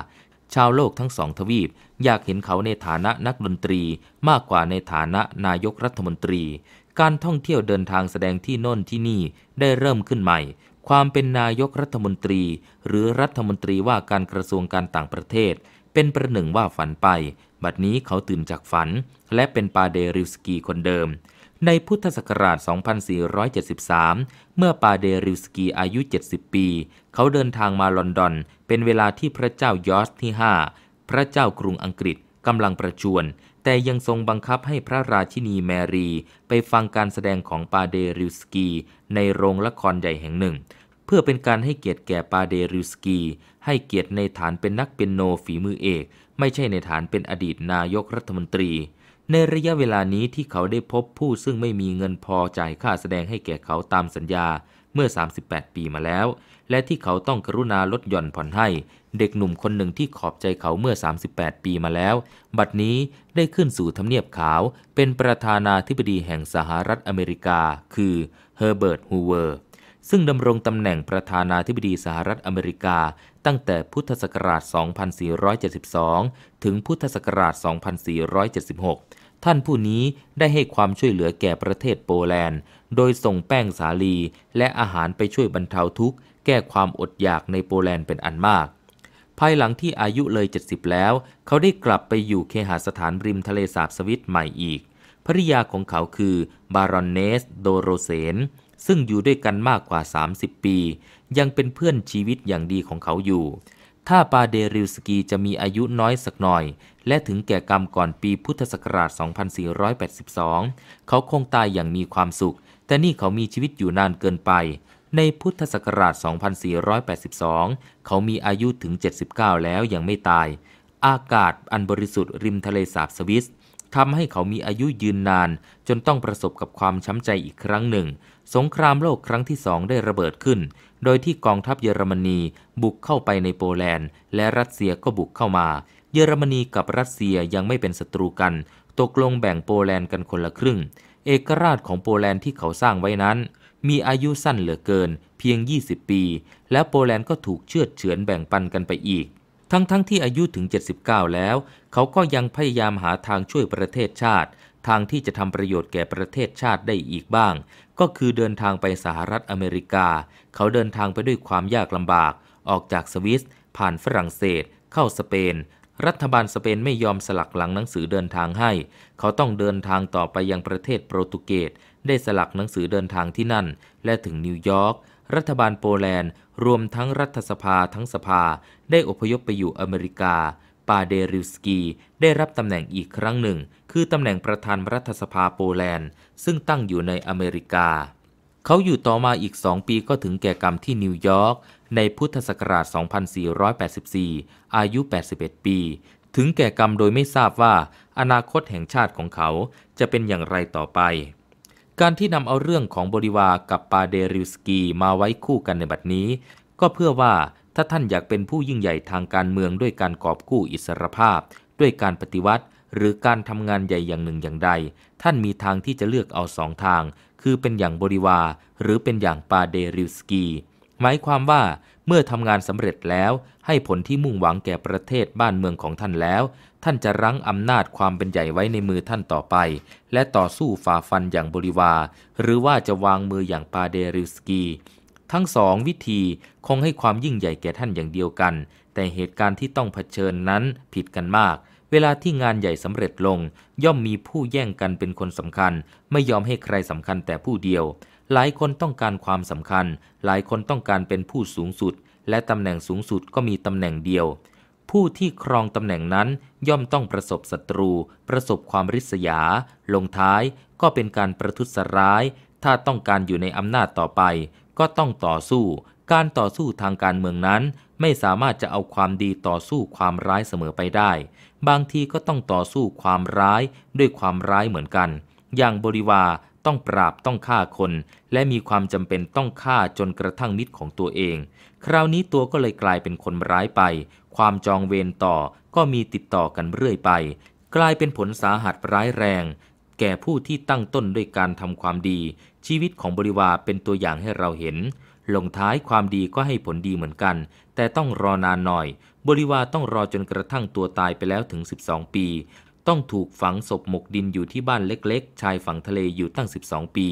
ชาวโลกทั้งสองทวีป อยากเห็นเขาในฐานะนักดนตรีมากกว่าในฐานะนายกรัฐมนตรีการท่องเที่ยวเดินทางแสดงที่โน่นที่นี่ได้เริ่มขึ้นใหม่ ความเป็นนายกรัฐมนตรี หรือรัฐมนตรีว่าการกระทรวงการต่างประเทศ เป็นประหนึ่งว่าฝันไป บัดนี้เขาตื่นจากฝัน และเป็นปาเดริวสกีคนเดิม ในพุทธศักราช 2473 เมื่อปาเดริวสกีอายุ 70 ปี เขาเดินทางมาลอนดอน เป็นเวลาที่พระเจ้ายอร์ชที่5พระเจ้ากรุงอังกฤษกำลังประชวนแต่ยังทรงบังคับให้พระราชินีแมรีไปฟังการแสดงของปาเดริวสกี ในโรงละครใหญ่แห่งหนึ่ง เพื่อเป็นการให้เกียรติแก่ปาเดริวสกี ให้เกียรติในฐานเป็นนักเปียโนฝีมือเอก ไม่ใช่ในฐานเป็นอดีตนายกรัฐมนตรี ในระยะเวลานี้ที่เขาได้พบผู้ซึ่งไม่มีเงินพอจ่ายค่าแสดงให้แก่เขาตามสัญญาเมื่อ 38 ปีมาแล้วและที่เขาต้องกรุณาลดหย่อนผ่อนให้ เด็กหนุ่มคนหนึ่งที่ขอบใจเขาเมื่อ 38 ปีมาแล้ว บัดนี้ได้ขึ้นสู่ทำเนียบขาวเป็นประธานาธิบดีแห่งสหรัฐอเมริกา คือ เฮอร์เบิร์ต ฮูเวอร์ ซึ่งดำรงตำแหน่งประธานาธิบดีสหรัฐอเมริกา ตั้งแต่พุทธศักราช2472 ถึงพุทธศักราช 2476 ท่านผู้นี้ได้ให้ความช่วยเหลือแก่ประเทศโปแลนด์ โดยส่งแป้งสาลีและอาหารไปช่วยบรรเทาทุกข์แก้ความอดอยากในโปแลนด์เป็นอันมาก ภายหลังที่อายุเลย 70 แล้ว เขาได้กลับไปอยู่เคหสถานริมทะเลสาบสวิตใหม่อีก ภริยาของเขาคือบารอนเนส โดโรเซน ซึ่งอยู่ด้วยกันมากกว่า 30 ปี ยังเป็นเพื่อนชีวิตอย่างดีของเขาอยู่ ถ้าปาเดริลสกีจะมีอายุน้อยสักหน่อย และถึงแก่กรรมก่อนปีพุทธศักราช2482 เขาคงตายอย่างมีความสุข แต่นี่เขามีชีวิตอยู่นานเกินไปในพุทธศักราช 2482 เขามีอายุถึง 79 แล้วยังไม่ตาย อากาศอันบริสุทธิ์ริมทะเลสาบสวิสทำให้เขามีอายุยืนนาน จนต้องประสบกับความช้ำใจอีกครั้งหนึ่ง สงครามโลกครั้งที่สองได้ระเบิดขึ้น โดยที่กองทัพเยอรมนี บุกเข้าไปในโปแลนด์ และรัสเซียก็บุกเข้ามา เยอรมนีกับรัสเซียยังไม่เป็นศัตรูกัน ตกลงแบ่งโปแลนด์กันคนละครึ่ง เอกราชของโปแลนด์ที่เขาสร้างไว้นั้นมีอายุสั้นเหลือเกิน เพียง 20 ปี และโปแลนด์ก็ถูกเชือเฉือนแบ่งปันกันไปอีก ทั้งๆทที่อายุถึง 79 แล้ว เขาก็ยังพยายามหาทางช่วยประเทศชาติ ทางที่จะทำประโยชน์แก่ประเทศชาติได้อีกบ้าง ก็คือเดินทางไปสหรัฐอเมริกา เขาเดินทางไปด้วยความยากลำบาก ออกจากสวิสผ่านฝรั่งเศส เข้าสเปน รัฐบาลสเปนไม่ยอมสลักหลังหนังสือเดินทางให้ เขาต้องเดินทางต่อไปยังประเทศโปรตุเกสได้สลักหนังสือเดินทางที่นั่น และถึงนิวยอร์ก รัฐบาลโปแลนด์รวมทั้งรัฐสภาทั้งสภาได้อพยพไปอยู่อเมริกา ปาเดริวสกีได้รับตำแหน่งอีกครั้งหนึ่ง คือตำแหน่งประธานรัฐสภาโปแลนด์ซึ่งตั้งอยู่ในอเมริกา เขาอยู่ต่อมาอีกสองปีก็ถึงแก่กรรมที่นิวยอร์ก ในพุทธศักราช2484 อายุ 81 ปี ถึงแก่กรรมโดยไม่ทราบว่า อนาคตแห่งชาติของเขา จะเป็นอย่างไรต่อไปการที่นำเอาเรื่องของบริวา กับปาเดริวสกี มาไว้คู่กันในบัดนี้ ก็เพื่อว่าถ้าท่านอยากเป็นผู้ยิ่งใหญ่ทางการเมืองด้วยการกอบกู้อิสรภาพ ด้วยการปฏิวัติ หรือการทำงานใหญ่อย่างหนึ่งอย่างใด ท่านมีทางที่จะเลือกเอาสองทาง คือเป็นอย่างบริวา หรือเป็นอย่างปาเดริวสกี หมายความว่าเมื่อทำงานสำเร็จแล้ว ให้ผลที่มุ่งหวังแก่ประเทศบ้านเมืองของท่านแล้วท่านจะรั้งอำนาจความเป็นใหญ่ไว้ในมือท่านต่อไป และต่อสู้ฝ่าฟันอย่างบริวา หรือว่าจะวางมืออย่างปาเดริสกีทั้งสองวิธีคงให้ความยิ่งใหญ่แก่ท่านอย่างเดียวกัน แต่เหตุการณ์ที่ต้องเผชิญนั้นผิดกันมาก เวลาที่งานใหญ่สำเร็จลง ย่อมมีผู้แย่งกันเป็นคนสำคัญ ไม่ยอมให้ใครสำคัญแต่ผู้เดียว หลายคนต้องการความสำคัญ หลายคนต้องการเป็นผู้สูงสุด และตำแหน่งสูงสุดก็มีตำแหน่งเดียวผู้ที่ครองตำแหน่งนั้นย่อมต้องประสบศัตรู ประสบความริษยา ลงท้าย ก็เป็นการประทุษร้าย ถ้าต้องการอยู่ในอำนาจต่อไปก็ต้องต่อสู้ การต่อสู้ทางการเมืองนั้น ไม่สามารถจะเอาความดีต่อสู้ความร้ายเสมอไปได้ บางทีก็ต้องต่อสู้ความร้ายด้วยความร้ายเหมือนกัน อย่างบริวาต้องปราบต้องฆ่าคน และมีความจำเป็นต้องฆ่าจนกระทั่งมิตรของตัวเอง คราวนี้ตัวก็เลยกลายเป็นคนร้ายไปความจองเวรต่อก็มีติดต่อกันเรื่อยไป กลายเป็นผลสาหัสร้ายแรง แก่ผู้ที่ตั้งต้นด้วยการทำความดี ชีวิตของบริวาเป็นตัวอย่างให้เราเห็น ลงท้ายความดีก็ให้ผลดีเหมือนกัน แต่ต้องรอนานหน่อย บริวาต้องรอจนกระทั่งตัวตายไปแล้วถึง 12 ปี ต้องถูกฝังศพหมกดินอยู่ที่บ้านเล็กๆ ชายฝั่งทะเลอยู่ตั้ง 12 ปี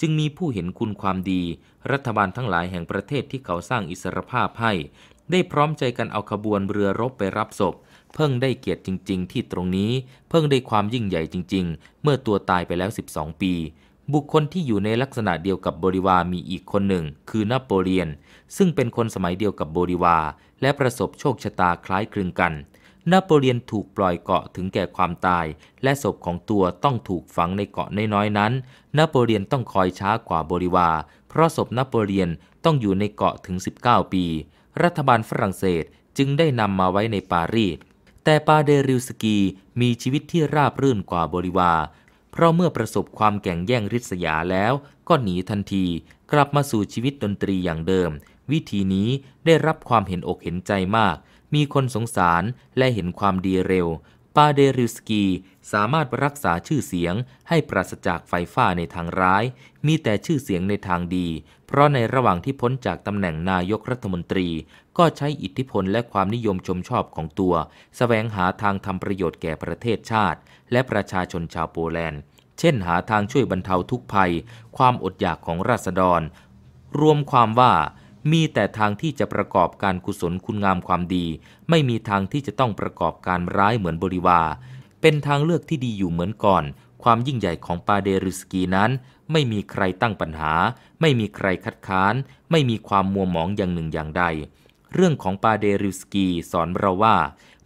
จึงมีผู้เห็นคุณความดี รัฐบาลทั้งหลายแห่งประเทศที่เขาสร้างอิสรภาพให้ได้พร้อมใจกันเอาขบวนเรือรบไปรับศพ เพิ่งได้เกียรติจริงๆ ที่ตรงนี้ เพิ่งได้ความยิ่งใหญ่จริงๆ เมื่อตัวตายไปแล้ว 12 ปี บุคคลที่อยู่ในลักษณะเดียวกับบริวามีอีกคนหนึ่ง คือนโปเลียน ซึ่งเป็นคนสมัยเดียวกับบริวา และประสบโชคชะตาคล้ายคลึงกัน นโปเลียนถูกปล่อยเกาะถึงแก่ความตาย และศพของตัวต้องถูกฝังในเกาะน้อยๆนั้นนโปเลียนต้องคอยช้ากว่าบริวา เพราะศพนโปเลียนต้องอยู่ในเกาะถึง 19 ปีรัฐบาลฝรั่งเศสจึงได้นำมาไว้ในปารีส แต่ปาเดริลสกีมีชีวิตที่ราบรื่นกว่าบริวา เพราะเมื่อประสบความแก่งแย่งริษยาแล้วก็หนีทันที กลับมาสู่ชีวิตดนตรีอย่างเดิม วิธีนี้ได้รับความเห็นอกเห็นใจมาก มีคนสงสารและเห็นความดีเร็ว ปาเดริลสกีสามารถรักษาชื่อเสียง ให้ปราศจากไฟฟ้าในทางร้าย มีแต่ชื่อเสียงในทางดีเพราะในระหว่างที่พ้นจากตำแหน่งนายกรัฐมนตรี ก็ใช้อิทธิพล และความนิยมชมชอบของตัวสแสวงหาทางทำประโยชน์แก่ประเทศชาติ และประชาชนชาวโปแลนด์ เช่นหาทางช่วยบรรเทาทุกภัย ความอดอยากของราษฎร รวมความว่ามีแต่ทางที่จะประกอบการกุศลคุณงามความดี ไม่มีทางที่จะต้องประกอบการร้ายเหมือนบริวาเป็นทางเลือกที่ดีอยู่เหมือนก่อน ความยิ่งใหญ่ของปาเดรุสกีนั้นไม่มีใครตั้งปัญหา ไม่มีใครคัดค้าน ไม่มีความมัวหมองอย่างหนึ่งอย่างใด เรื่องของปาเดริสกีสอนเราว่า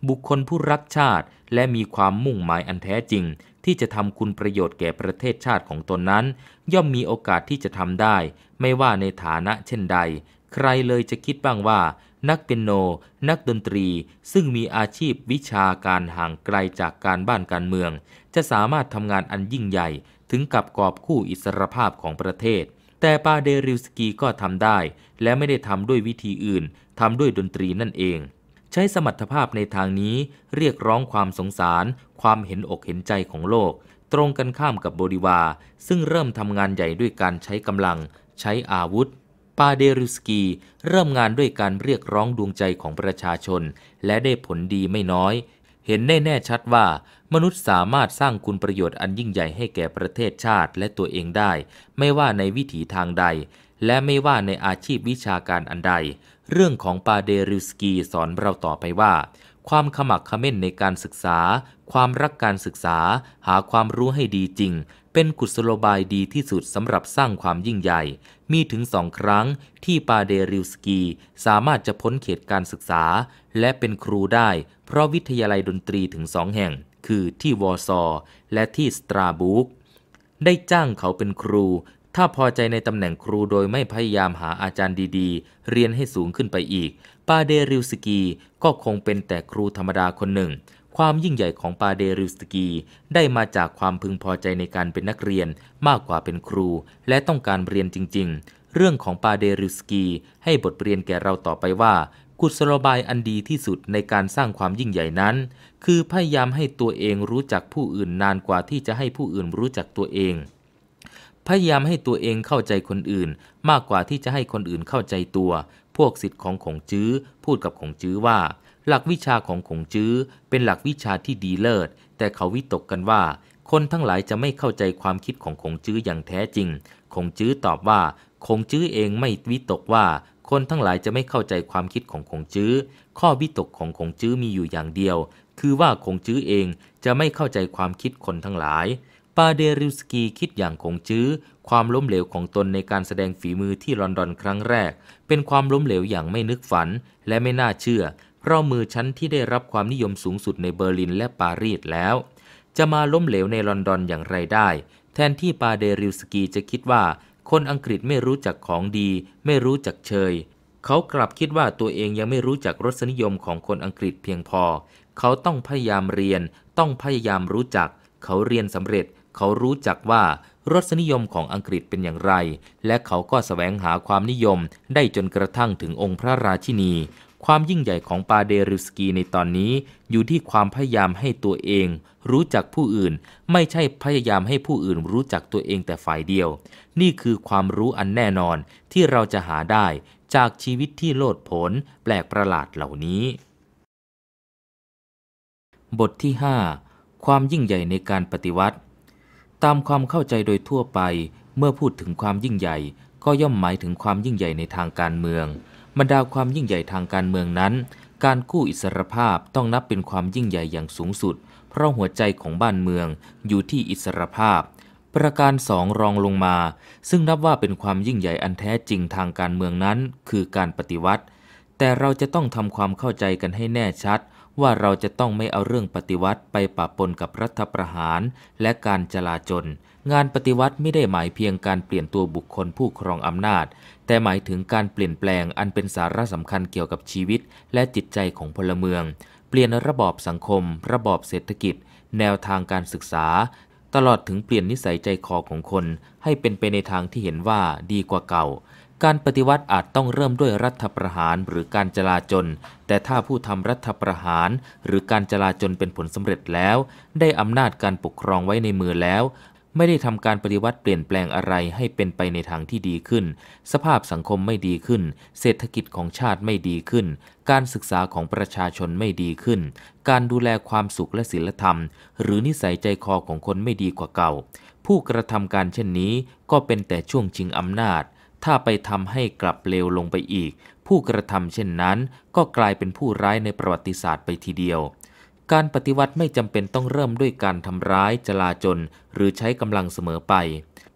บุคคลผู้รักชาติและมีความมุ่งหมายอันแท้จริง ที่จะทำคุณประโยชน์แก่ประเทศชาติของตนนั้น ย่อมมีโอกาสที่จะทำได้ ไม่ว่าในฐานะเช่นใด ใครเลยจะคิดบ้างว่า นักเปียโน นักดนตรี ซึ่งมีอาชีพวิชาการห่างไกลจากการบ้านการเมือง จะสามารถทำงานอันยิ่งใหญ่ถึงกับกอบคู่อิสรภาพของประเทศ แต่ปาเดริวสกีก็ทำได้และไม่ได้ทำด้วยวิธีอื่น ทำด้วยดนตรีนั่นเอง ใช้สมรรถภาพในทางนี้ เรียกร้องความสงสาร ความเห็นอกเห็นใจของโลก ตรงกันข้ามกับโบริวา ซึ่งเริ่มทำงานใหญ่ด้วยการใช้กำลัง ใช้อาวุธ ปาเดริวสกี เริ่มงานด้วยการเรียกร้องดวงใจของประชาชน และได้ผลดีไม่น้อย เห็นแน่แน่ชัดว่ามนุษย์สามารถสร้างคุณประโยชน์อันยิ่งใหญ่ให้แก่ประเทศชาติและตัวเองได้ ไม่ว่าในวิถีทางใด และไม่ว่าในอาชีพวิชาการอันใด เรื่องของปาเดริสกีสอนเราต่อไปว่า ความขมักขม้นในการศึกษา ความรักการศึกษา หาความรู้ให้ดีจริง เป็นกุศโลบายดีที่สุดสำหรับสร้างความยิ่งใหญ่ มีถึงสองครั้งที่ปาเดริสกี สามารถจะพ้นเขตการศึกษา และเป็นครูได้ เพราะวิทยาลัยดนตรีถึงสองแห่งคือที่วอร์ซอและที่สตราบูกได้จ้างเขาเป็นครู ถ้าพอใจในตำแหน่งครูโดยไม่พยายามหาอาจารย์ดีๆ เรียนให้สูงขึ้นไปอีก ปาเดริวสกี ก็คงเป็นแต่ครูธรรมดาคนหนึ่ง ความยิ่งใหญ่ของปาเดริวสกี ได้มาจากความพึงพอใจในการเป็นนักเรียนมากกว่าเป็นครู และต้องการเรียนจริงๆ เรื่องของปาเดริวสกีให้บทเรียนแก่เราต่อไปว่ากุศโลบายอันดีที่สุดในการสร้างความยิ่งใหญ่นั้น คือพยายามให้ตัวเองรู้จักผู้อื่นนานกว่าที่จะให้ผู้อื่นรู้จักตัวเอง พยายามให้ตัวเองเข้าใจคนอื่น มากกว่าที่จะให้คนอื่นเข้าใจตัว พวกสิทธิ์ของของจื้อ พูดกับของจื้อว่า หลักวิชาของของจื้อเป็นหลักวิชาที่ดีเลิศแต่เขาวิตกกันว่า คนทั้งหลายจะไม่เข้าใจความคิดของของจื้ออย่างแท้จริงของจื้อตอบว่าคงจื้อเองไม่วิตกว่าคนทั้งหลายจะไม่เข้าใจความคิดของคงจื้อ ข้อวิตกของคงจื้อมีอยู่อย่างเดียว คือว่าคงจื้อเองจะไม่เข้าใจความคิดคนทั้งหลาย ปาเดริสกีคิดอย่างคงจื้อ ความล้มเหลวของตนในการแสดงฝีมือที่ลอนดอนครั้งแรก เป็นความล้มเหลวอย่างไม่นึกฝัน และไม่น่าเชื่อ เพราะมือชั้นที่ได้รับความนิยมสูงสุดในเบอร์ลินและปารีสแล้ว จะมาล้มเหลวในลอนดอนอย่างไรได้ แทนที่ปาเดริสกีจะคิดว่าคนอังกฤษไม่รู้จักของดี ไม่รู้จักเชยเขากลับคิดว่าตัวเองยังไม่รู้จักรสนิยมของคนอังกฤษเพียงพอ เขาต้องพยายามเรียน ต้องพยายามรู้จัก เขาเรียนสำเร็จเขารู้จักว่ารสนิยมของอังกฤษเป็นอย่างไร และเขาก็สแสวงหาความนิยมได้จนกระทั่งถึงองค์พระราชินีความยิ่งใหญ่ของปาเดริสกีในตอนนี้ อยู่ที่ความพยายามให้ตัวเองรู้จักผู้อื่น ไม่ใช่พยายามให้ผู้อื่นรู้จักตัวเองแต่ฝ่ายเดียว นี่คือความรู้อันแน่นอนที่เราจะหาได้จากชีวิตที่โลดผลแปลกประหลาดเหล่านี้ บทที่5ความยิ่งใหญ่ในการปฏิวัติ ตามความเข้าใจโดยทั่วไป เมื่อพูดถึงความยิ่งใหญ่ ก็ย่อมหมายถึงความยิ่งใหญ่ในทางการเมืองบรรดาความยิ่งใหญ่ทางการเมืองนั้น การกู้อิสรภาพต้องนับเป็นความยิ่งใหญ่อย่างสูงสุด เพราะหัวใจของบ้านเมืองอยู่ที่อิสรภาพ ประการสองรองลงมา ซึ่งนับว่าเป็นความยิ่งใหญ่อันแท้จริงทางการเมืองนั้น คือการปฏิวัติ แต่เราจะต้องทำความเข้าใจกันให้แน่ชัด ว่าเราจะต้องไม่เอาเรื่องปฏิวัติไปปะปนกับรัฐประหาร และการจลาจลงานปฏิวัติไม่ได้หมายเพียงการเปลี่ยนตัวบุคคลผู้ครองอำนาจแต่หมายถึงการเปลี่ยนแปลงอันเป็นสาระสำคัญเกี่ยวกับชีวิต และจิตใจของพลเมือง เปลี่ยนระบอบสังคม ระบอบเศรษฐกิจ แนวทางการศึกษา ตลอดถึงเปลี่ยนนิสัยใจคอของคนให้เป็นไปในทางที่เห็นว่าดีกว่าเก่า การปฏิวัติอาจต้องเริ่มด้วยรัฐประหารหรือการจลาจล แต่ถ้าผู้ทำรัฐประหาร หรือการจลาจลเป็นผลสำเร็จแล้ว ได้อำนาจการปกครองไว้ในมือแล้วไม่ได้ทำการปฏิวัติเปลี่ยนแปลงอะไรให้เป็นไปในทางที่ดีขึ้น สภาพสังคมไม่ดีขึ้น เศรษฐกิจของชาติไม่ดีขึ้น การศึกษาของประชาชนไม่ดีขึ้น การดูแลความสุขและศีลธรรม หรือนิสัยใจคอของคนไม่ดีกว่าเก่า ผู้กระทำการเช่นนี้ก็เป็นแต่ช่วงชิงอำนาจ ถ้าไปทำให้กลับเลวลงไปอีก ผู้กระทำเช่นนั้นก็กลายเป็นผู้ร้ายในประวัติศาสตร์ไปทีเดียวการปฏิวัติไม่จำเป็นต้องเริ่มด้วยการทำร้ายจลาจลหรือใช้กำลังเสมอไป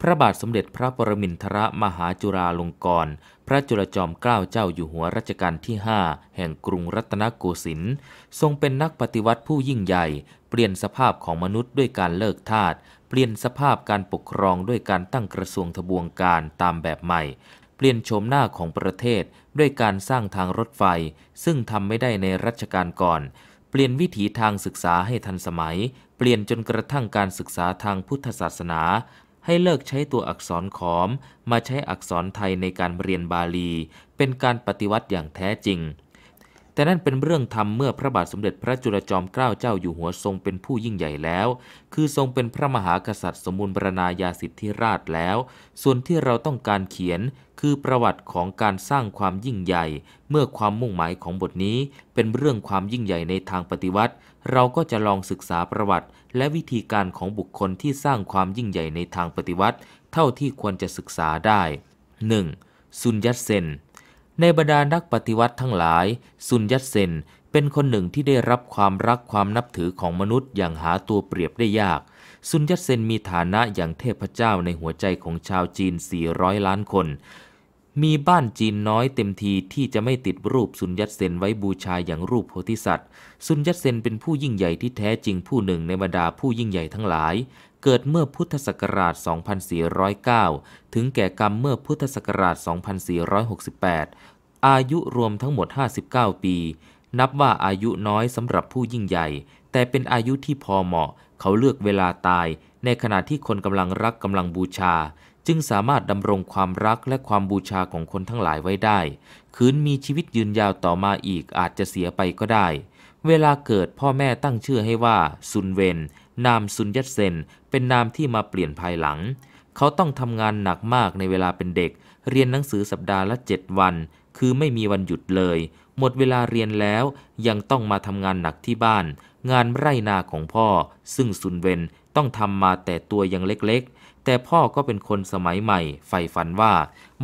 พระบาทสมเด็จพระปรมินทรมหาจุฬาลงกรณพระจุลจอมเกล้าเจ้าอยู่หัวรัชกาลที่ 5 แห่งกรุงรัตนโกสินทร์ทรงเป็นนักปฏิวัติผู้ยิ่งใหญ่ เปลี่ยนสภาพของมนุษย์ด้วยการเลิกทาส เปลี่ยนสภาพการปกครองด้วยการตั้งกระทรวงทบวงการตามแบบใหม่ เปลี่ยนโฉมหน้าของประเทศด้วยการสร้างทางรถไฟซึ่งทำไม่ได้ในรัชกาลก่อนเปลี่ยนวิถีทางศึกษาให้ทันสมัย เปลี่ยนจนกระทั่งการศึกษาทางพุทธศาสนา ให้เลิกใช้ตัวอักษรขอม มาใช้อักษรไทยในการเรียนบาลี เป็นการปฏิวัติอย่างแท้จริง แต่นั่นเป็นเรื่องธรรมเมื่อพระบาทสมเด็จพระจุลจอมเกล้าเจ้าอยู่หัวทรงเป็นผู้ยิ่งใหญ่แล้ว คือทรงเป็นพระมหากษัตริย์สมุนบรรณาญาสิทธิราชแล้ว ส่วนที่เราต้องการเขียนคือประวัติของการสร้างความยิ่งใหญ่ เมื่อความมุ่งหมายของบทนี้ เป็นเรื่องความยิ่งใหญ่ในทางปฏิวัติ เราก็จะลองศึกษาประวัติ และวิธีการของบุคคลที่สร้างความยิ่งใหญ่ในทางปฏิวัติ เท่าที่ควรจะศึกษาได้ 1. ซุนยัตเซนในบรรดานักปฏิวัติทั้งหลายซุนยัตเซนเป็นคนหนึ่งที่ได้รับความรักความนับถือของมนุษย์อย่างหาตัวเปรียบได้ยากซุนยัตเซนมีฐานะอย่างเทพเจ้าในหัวใจของชาวจีน 400 ล้านคนมีบ้านจีนน้อยเต็มทีที่จะไม่ติดรูปสุนยัตเซนไว้บูชาอย่างรูปโพธิสัตว์ สุนยัตเซนเป็นผู้ยิ่งใหญ่ที่แท้จริงผู้หนึ่งในบรรดาผู้ยิ่งใหญ่ทั้งหลาย เกิดเมื่อพุทธศักราช 2409 ถึงแก่กรรมเมื่อพุทธศักราช 2468 อายุรวมทั้งหมด 59 ปี นับว่าอายุน้อยสำหรับผู้ยิ่งใหญ่ แต่เป็นอายุที่พอเหมาะ เขาเลือกเวลาตาย ในขณะที่คนกำลังรักกำลังบูชาจึงสามารถดำรงความรักและความบูชาของคนทั้งหลายไว้ได้ คืนมีชีวิตยืนยาวต่อมาอีกอาจจะเสียไปก็ได้ เวลาเกิดพ่อแม่ตั้งชื่อให้ว่าซุนเวนนามซุนยัตเซนเป็นนามที่มาเปลี่ยนภายหลัง เขาต้องทำงานหนักมากในเวลาเป็นเด็ก เรียนหนังสือสัปดาห์ละ 7 วัน คือไม่มีวันหยุดเลย หมดเวลาเรียนแล้วยังต้องมาทำงานหนักที่บ้าน งานไร่นาของพ่อ ซึ่งซุนเวนต้องทำมาแต่ตัวยังเล็กๆแต่พ่อก็เป็นคนสมัยใหม่ใฝ่ฝันว่า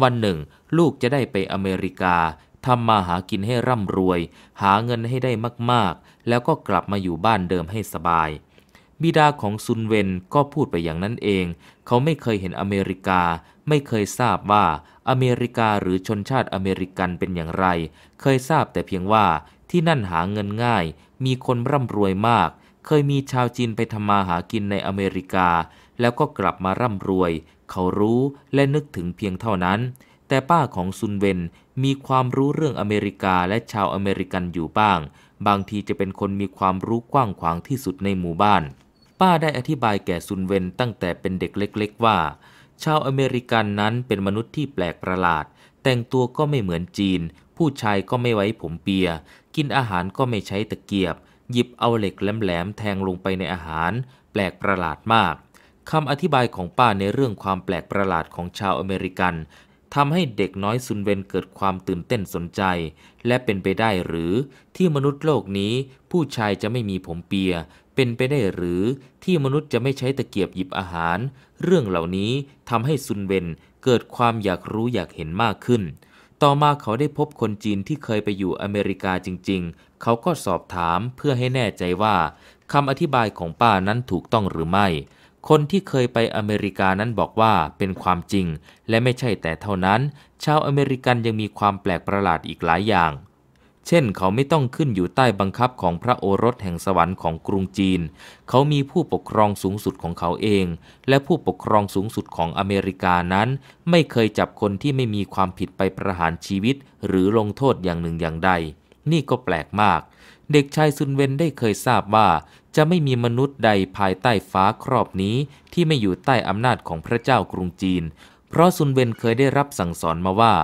วันหนึ่ง ลูกจะได้ไปอเมริกาทำมาหากินให้ร่ำรวย หาเงินให้ได้มากๆ แล้วก็กลับมาอยู่บ้านเดิมให้สบาย บิดาของซุนเวนก็พูดไปอย่างนั้นเอง เขาไม่เคยเห็นอเมริกา ไม่เคยทราบว่า อเมริกาหรือชนชาติอเมริกันเป็นอย่างไร เคยทราบแต่เพียงว่าที่นั่นหาเงินง่าย มีคนร่ำรวยมาก เคยมีชาวจีนไปทำมาหากินในอเมริกาแล้วก็กลับมาร่ำรวย เขารู้และนึกถึงเพียงเท่านั้น แต่ป้าของซุนเวนมีความรู้เรื่องอเมริกาและชาวอเมริกันอยู่บ้าง บางทีจะเป็นคนมีความรู้กว้างขวางที่สุดในหมู่บ้าน ป้าได้อธิบายแก่ซุนเวนตั้งแต่เป็นเด็กเล็ก ๆ ว่า ชาวอเมริกันนั้นเป็นมนุษย์ที่แปลกประหลาด แต่งตัวก็ไม่เหมือนจีน ผู้ชายก็ไม่ไว้ผมเปีย กินอาหารก็ไม่ใช้ตะเกียบ หยิบเอาเหล็กแหลมๆแทงลงไปในอาหาร แปลกประหลาดมากคำอธิบายของป้าในเรื่องความแปลกประหลาดของชาวอเมริกันทำให้เด็กน้อยซุนเวนเกิดความตื่นเต้นสนใจ และเป็นไปได้หรือ ที่มนุษย์โลกนี้ผู้ชายจะไม่มีผมเปียเป็นไปได้หรือ ที่มนุษย์จะไม่ใช้ตะเกียบหยิบอาหาร เรื่องเหล่านี้ทำให้ซุนเวนเกิดความอยากรู้อยากเห็นมากขึ้น ต่อมาเขาได้พบคนจีนที่เคยไปอยู่อเมริกาจริงๆ เขาก็สอบถามเพื่อให้แน่ใจว่าคำอธิบายของป้านั้นถูกต้องหรือไม่คนที่เคยไปอเมริกานั้นบอกว่าเป็นความจริง และไม่ใช่แต่เท่านั้น ชาวอเมริกันยังมีความแปลกประหลาดอีกหลายอย่าง เช่นเขาไม่ต้องขึ้นอยู่ใต้บังคับของพระโอรสแห่งสวรรค์ของกรุงจีน เขามีผู้ปกครองสูงสุดของเขาเอง และผู้ปกครองสูงสุดของอเมริกานั้น ไม่เคยจับคนที่ไม่มีความผิดไปประหารชีวิต หรือลงโทษอย่างหนึ่งอย่างใดนี่ก็แปลกมาก เด็กชายซุนเวนได้เคยทราบว่าจะไม่มีมนุษย์ใดภายใต้ฟ้าครอบนี้ที่ไม่อยู่ใต้อำนาจของพระเจ้ากรุงจีน เพราะซุนเวนเคยได้รับสั่งสอนมาว่า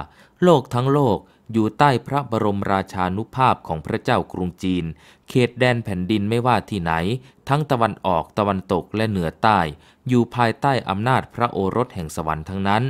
โลกทั้งโลกอยู่ใต้พระบรมราชานุภาพของพระเจ้ากรุงจีน เขตแดนแผ่นดินไม่ว่าที่ไหน ทั้งตะวันออก ตะวันตก และเหนือใต้ อยู่ภายใต้อำนาจพระโอรสแห่งสวรรค์ทั้งนั้น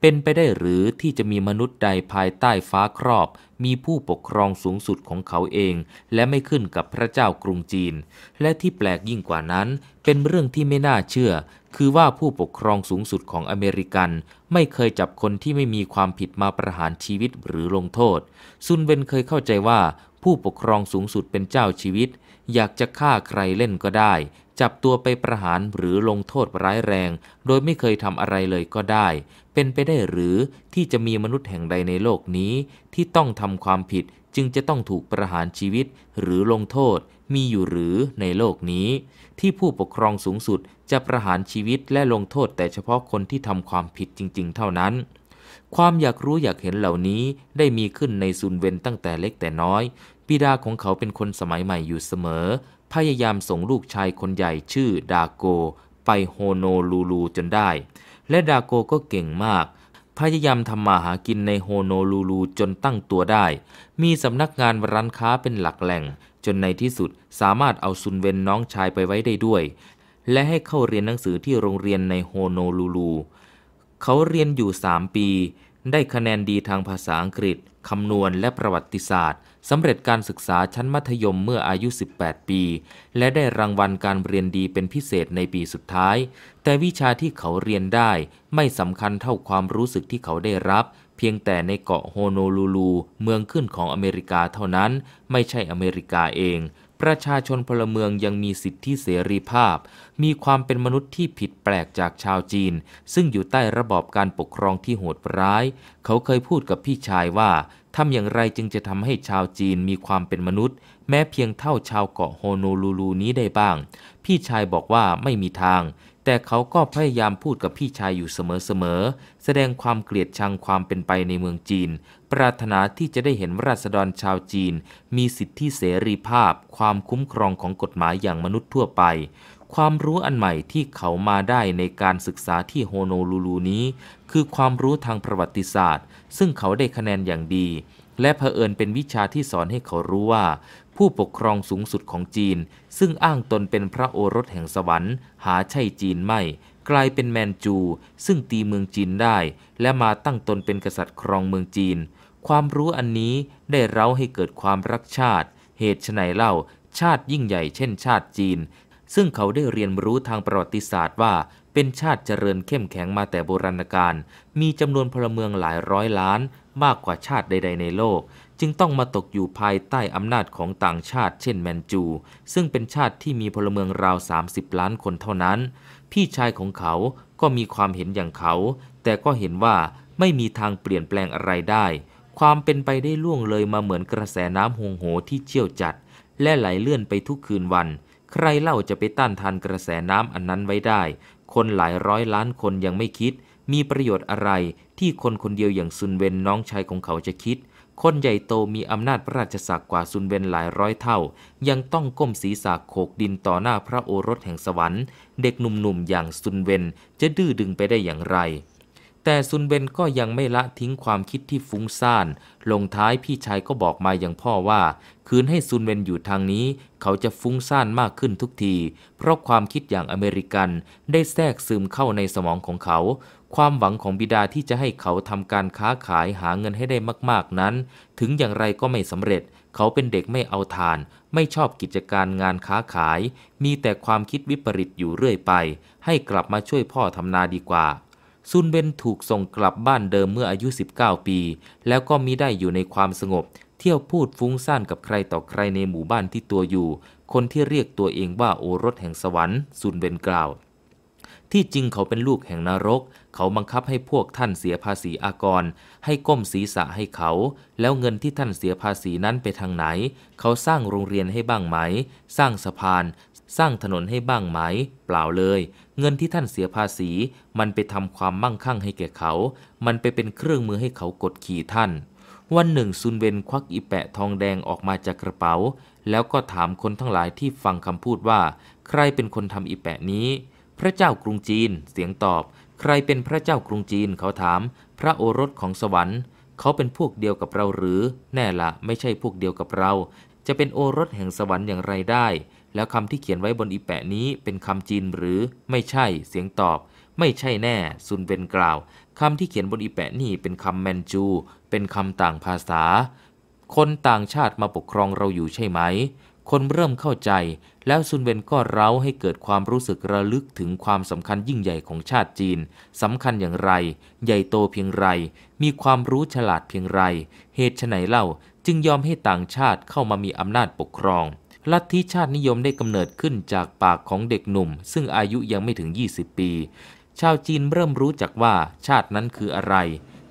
เป็นไปได้หรือที่จะมีมนุษย์ใดภายใต้ฟ้าครอบมีผู้ปกครองสูงสุดของเขาเอง และไม่ขึ้นกับพระเจ้ากรุงจีน และที่แปลกยิ่งกว่านั้น เป็นเรื่องที่ไม่น่าเชื่อ คือว่าผู้ปกครองสูงสุดของอเมริกัน ไม่เคยจับคนที่ไม่มีความผิดมาประหารชีวิตหรือลงโทษซุนเวนเคยเข้าใจว่าผู้ปกครองสูงสุดเป็นเจ้าชีวิต อยากจะฆ่าใครเล่นก็ได้จับตัวไปประหารหรือลงโทษร้ายแรง โดยไม่เคยทำอะไรเลยก็ได้ เป็นไปได้หรือที่จะมีมนุษย์แห่งใดในโลกนี้ที่ต้องทำความผิดจึงจะต้องถูกประหารชีวิตหรือลงโทษมีอยู่หรือในโลกนี้ ที่ผู้ปกครองสูงสุดจะประหารชีวิตและลงโทษแต่เฉพาะคนที่ทำความผิดจริง ๆ เท่านั้น ความอยากรู้อยากเห็นเหล่านี้ได้มีขึ้นในซุนเวนตั้งแต่เล็กแต่น้อยปิดาของเขาเป็นคนสมัยใหม่อยู่เสมอพยายามส่งลูกชายคนใหญ่ชื่อดาโกไปโฮโนลูลู จนได้ และดาโก ก็เก่งมาก พยายามทำมาหากินในโฮโนลูลูจนตั้งตัวได้ มีสำนักงานร้านค้าเป็นหลักแหล่ง จนในที่สุดสามารถเอาซุนเวนน้องชายไปไว้ได้ด้วย และให้เข้าเรียนหนังสือที่โรงเรียนในโฮโนลูลู เขาเรียนอยู่ 3 ปีได้คะแนนดีทางภาษาอังกฤษคำนวณและประวัติศาสตร์ สำเร็จการศึกษาชั้นมัธยมเมื่ออายุ 18 ปี และได้รางวัลการเรียนดีเป็นพิเศษในปีสุดท้าย แต่วิชาที่เขาเรียนได้ ไม่สำคัญเท่าความรู้สึกที่เขาได้รับ เพียงแต่ในเกาะโฮโนลูลู เมืองขึ้นของอเมริกาเท่านั้น ไม่ใช่อเมริกาเองประชาชนพลเมืองยังมีสิทธิเสรีภาพ มีความเป็นมนุษย์ที่ผิดแปลกจากชาวจีน ซึ่งอยู่ใต้ระบอบการปกครองที่โหดร้าย เขาเคยพูดกับพี่ชายว่า ทำอย่างไรจึงจะทำให้ชาวจีนมีความเป็นมนุษย์แม้เพียงเท่าชาวเกาะโฮโนลูลูนี้ได้บ้าง พี่ชายบอกว่าไม่มีทาง แต่เขาก็พยายามพูดกับพี่ชายอยู่เสมอๆ แสดงความเกลียดชังความเป็นไปในเมืองจีนปรารถนาที่จะได้เห็นราษฎรชาวจีน มีสิทธิเสรีภาพความคุ้มครองของกฎหมายอย่างมนุษย์ทั่วไป ความรู้อันใหม่ที่เขามาได้ในการศึกษาที่โฮโนลูลูนี้ คือความรู้ทางประวัติศาสตร์ ซึ่งเขาได้คะแนนอย่างดี และเผอิญเป็นวิชาที่สอนให้เขารู้ว่า ผู้ปกครองสูงสุดของจีน ซึ่งอ้างตนเป็นพระโอรสแห่งสวรรค์ หาใช่จีนไม่กลายเป็นแมนจู ซึ่งตีเมืองจีนได้ และมาตั้งตนเป็นกษัตริย์ครองเมืองจีนความรู้อันนี้ได้เร้าให้เกิดความรักชาติ เหตุไนเล่า ชาติยิ่งใหญ่เช่นชาติจีน ซึ่งเขาได้เรียนรู้ทางประวัติศาสตร์ว่า เป็นชาติเจริญเข้มแข็งมาแต่โบราณกาลมีจำนวนพลเมืองหลายร้อยล้าน มากกว่าชาติใด ๆ ในโลก จึงต้องมาตกอยู่ภายใต้อำนาจของต่างชาติ เช่นแมนจู ซึ่งเป็นชาติที่มีพลเมืองราว 30 ล้านคนเท่านั้น พี่ชายของเขาก็มีความเห็นอย่างเขา แต่ก็เห็นว่าไม่มีทางเปลี่ยนแปลงอะไรได้ความเป็นไปได้ล่วงเลยมาเหมือนกระแสน้ำหงโหที่เชี่ยวจัด และไหลเลื่อนไปทุกคืนวัน ใครเล่าจะไปต้านทานกระแสน้ำอันนั้นไว้ได้ คนหลายร้อยล้านคนยังไม่คิด มีประโยชน์อะไรที่คนคนเดียวอย่างซุนเวนน้องชายของเขาจะคิด คนใหญ่โตมีอำนาจพระราชศักดิ์กว่าซุนเวนหลายร้อยเท่า ยังต้องก้มศีรษะโขกดินต่อหน้าพระโอรสแห่งสวรรค์ เด็กหนุ่มๆอย่างซุนเวนจะดื้อดึงไปได้อย่างไรแต่ซุนเบนก็ยังไม่ละทิ้งความคิดที่ฟุ้งซ่าน ลงท้ายพี่ชายก็บอกมาอย่างพ่อว่า คืนให้ซุนเบนอยู่ทางนี้ เขาจะฟุ้งซ่านมากขึ้นทุกที เพราะความคิดอย่างอเมริกัน ได้แทรกซึมเข้าในสมองของเขา ความหวังของบิดาที่จะให้เขาทำการค้าขายหาเงินให้ได้มาก ๆ นั้น ถึงอย่างไรก็ไม่สำเร็จ เขาเป็นเด็กไม่เอาทาน ไม่ชอบกิจการงานค้าขาย มีแต่ความคิดวิปริตอยู่เรื่อยไป ให้กลับมาช่วยพ่อทำนาดีกว่าซุนเบนถูกส่งกลับบ้านเดิมเมื่ออายุ 19 ปี แล้วก็มิได้อยู่ในความสงบ เที่ยวพูดฟุ้งซ่านกับใครต่อใครในหมู่บ้านที่ตัวอยู่ คนที่เรียกตัวเองว่า โอรสแห่งสวรรค์ซุนเบนกล่าว ที่จริงเขาเป็นลูกแห่งนรก เขาบังคับให้พวกท่านเสียภาษีอากร ให้ก้มศีรษะให้เขา แล้วเงินที่ท่านเสียภาษีนั้นไปทางไหน เขาสร้างโรงเรียนให้บ้างไหม สร้างสะพานสร้างถนนให้บ้างไหม เปล่าเลย เงินที่ท่านเสียภาษี มันไปทำความมั่งคั่งให้แก่เขา มันไปเป็นเครื่องมือให้เขากดขี่ท่าน วันหนึ่ง ซุนเวนควักอีแปะทองแดงออกมาจากกระเป๋า แล้วก็ถามคนทั้งหลายที่ฟังคำพูดว่า ใครเป็นคนทำอีแปะนี้ พระเจ้ากรุงจีน เสียงตอบ ใครเป็นพระเจ้ากรุงจีนเขาถาม พระโอรสของสวรรค์ เขาเป็นพวกเดียวกับเราหรือ แน่ละไม่ใช่พวกเดียวกับเรา จะเป็นโอรสแห่งสวรรค์อย่างไรได้แล้วคำที่เขียนไว้บนอีแปะนี้ เป็นคำจีนหรือ ไม่ใช่เสียงตอบ ไม่ใช่แน่ซุนเวนกล่าวคำที่เขียนบนอีแปะนี่เป็นคำแมนจูเป็นคำต่างภาษา คนต่างชาติมาปกครองเราอยู่ใช่ไหม คนเริ่มเข้าใจ แล้วซุนเวนก็เร้าให้เกิดความรู้สึกระลึกถึงความสำคัญยิ่งใหญ่ของชาติจีนสำคัญอย่างไร ใหญ่โตเพียงไร มีความรู้ฉลาดเพียงไร เหตุไฉนเล่าจึงยอมให้ต่างชาติเข้ามามีอำนาจปกครองลัทธิชาตินิยมได้กำเนิดขึ้นจากปากของเด็กหนุ่มซึ่งอายุยังไม่ถึง 20 ปี ชาวจีนเริ่มรู้จักว่าชาตินั้นคืออะไร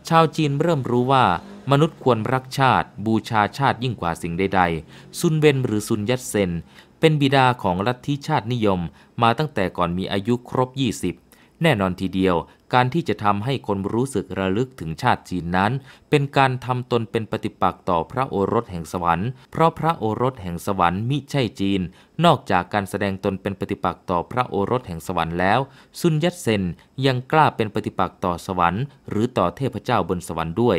ชาวจีนเริ่มรู้ว่ามนุษย์ควรรักชาติบูชาชาติยิ่งกว่าสิ่งใดๆซุนเวนหรือซุนยัตเซนเป็นบิดาของลัทธิชาตินิยมมาตั้งแต่ก่อนมีอายุครบ 20 แน่นอนทีเดียวการที่จะทำให้คนรู้สึกระลึกถึงชาติจีนนั้น เป็นการทำตนเป็นปฏิปักษ์ต่อพระโอรสแห่งสวรรค์ เพราะพระโอรสแห่งสวรรค์มิใช่จีน นอกจากการแสดงตนเป็นปฏิปักษ์ต่อพระโอรสแห่งสวรรค์แล้วซุนยัตเซนยังกล้าเป็นปฏิปักษ์ต่อสวรรค์ หรือต่อเทพเจ้าบนสวรรค์ด้วย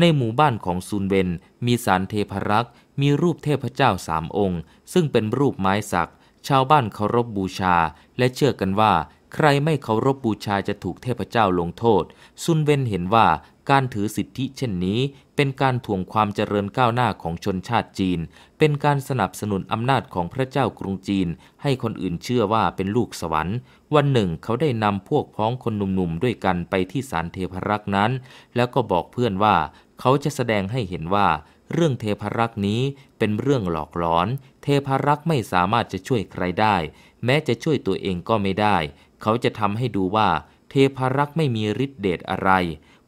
ในหมู่บ้านของซุนเวนมีสารเทพรักษ์มีรูปเทพเจ้าสามองค์ ซึ่งเป็นรูปไม้สักชาวบ้านเคารพบบูชา และเชื่อกันว่าใครไม่เคารพบบูชาจะถูกเทพเจ้าลงโทษ ซุนเวนเห็นว่าการถือสิทธิเช่นนี้ เป็นการถ่วงความเจริญก้าวหน้าของชนชาติจีน เป็นการสนับสนุนอำนาจของพระเจ้ากรุงจีน ให้คนอื่นเชื่อว่าเป็นลูกสวรรค์ วันหนึ่งเขาได้นำพวกพ้องคนหนุ่มๆด้วยกันไปที่ศาลเทพรักษ์นั้น แล้วก็บอกเพื่อนว่า เขาจะแสดงให้เห็นว่า เรื่องเทพรักษ์นี้เป็นเรื่องหลอกหลอนเทพรักษ์ไม่สามารถจะช่วยใครได้ แม้จะช่วยตัวเองก็ไม่ได้เขาจะทำให้ดูว่าเทพรักษ์ไม่มีฤทธิเดชอะไร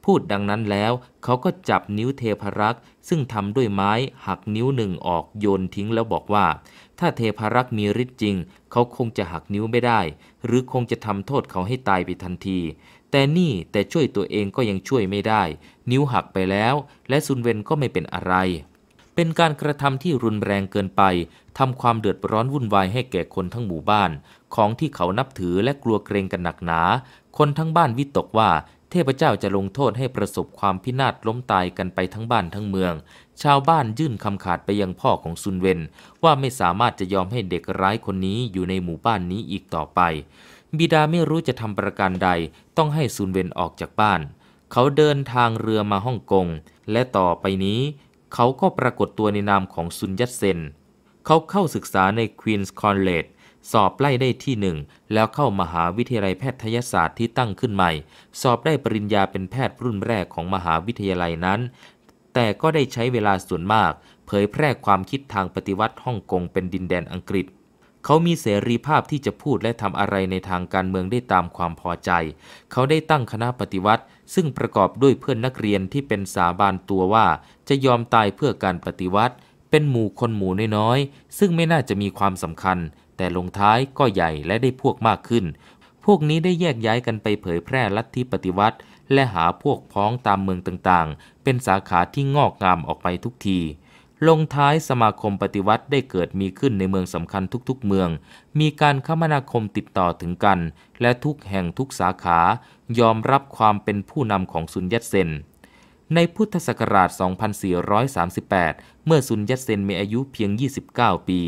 พูดดังนั้นแล้วเขาก็จับนิ้วเทพรักษ์ซึ่งทำด้วยไม้หักนิ้วหนึ่งออกโยนทิ้งแล้วบอกว่า ถ้าเทพรักษ์มีฤทธิ์จริง เขาคงจะหักนิ้วไม่ได้ หรือคงจะทำโทษเขาให้ตายไปทันที แต่นี่แต่ช่วยตัวเองก็ยังช่วยไม่ได้ นิ้วหักไปแล้วและซุนเวนก็ไม่เป็นอะไรเป็นการกระทำที่รุนแรงเกินไปทำความเดือดร้อนวุ่นวายให้แก่คนทั้งหมู่บ้าน ของที่เขานับถือและกลัวเกรงกันหนักหนา คนทั้งบ้านวิตกว่า เทพเจ้าจะลงโทษให้ประสบความพินาศล้มตายกันไปทั้งบ้านทั้งเมือง ชาวบ้านยื่นคำขาดไปยังพ่อของซุนเวนว่าไม่สามารถจะยอมให้เด็กร้ายคนนี้อยู่ในหมู่บ้านนี้อีกต่อไป บิดาไม่รู้จะทำประการใด ต้องให้ซุนเวนออกจากบ้าน เขาเดินทางเรือมาฮ่องกงและต่อไปนี้เขาก็ปรากฏตัวในนามของซุนยัตเซน เขาเข้าศึกษาในควีนส์คอนเลดสอบไล่ได้ที่หนึ่ง แล้วเข้ามหาวิทยาลัยแพทยศาสตร์ที่ตั้งขึ้นใหม่ สอบได้ปริญญาเป็นแพทย์รุ่นแรกของมหาวิทยาลัยนั้น แต่ก็ได้ใช้เวลาส่วนมาก เผยแพร่ความคิดทางปฏิวัติฮ่องกงเป็นดินแดนอังกฤษ เขามีเสรีภาพที่จะพูดและทำอะไรในทางการเมืองได้ตามความพอใจ เขาได้ตั้งคณะปฏิวัติ ซึ่งประกอบด้วยเพื่อนนักเรียนที่เป็นสาบานตัวว่าจะยอมตายเพื่อการปฏิวัติ เป็นหมู่คนหมู่น้อยๆซึ่งไม่น่าจะมีความสำคัญ แต่ลงท้ายก็ใหญ่และได้พวกมากขึ้น พวกนี้ได้แยกย้ายกันไปเผยแพร่ลัทธิปฏิวัติ และหาพวกพ้องตามเมืองต่าง ๆ เป็นสาขาที่งอกงามออกไปทุกที ลงท้ายสมาคมปฏิวัติได้เกิดมีขึ้นในเมืองสำคัญทุกๆเมือง มีการคมนาคมติดต่อถึงกัน และทุกแห่งทุกสาขา ยอมรับความเป็นผู้นำของซุนยัตเซนในพุทธศักราช 2438 เมื่อซุนยัตเซนมีอายุเพียง 29 ปี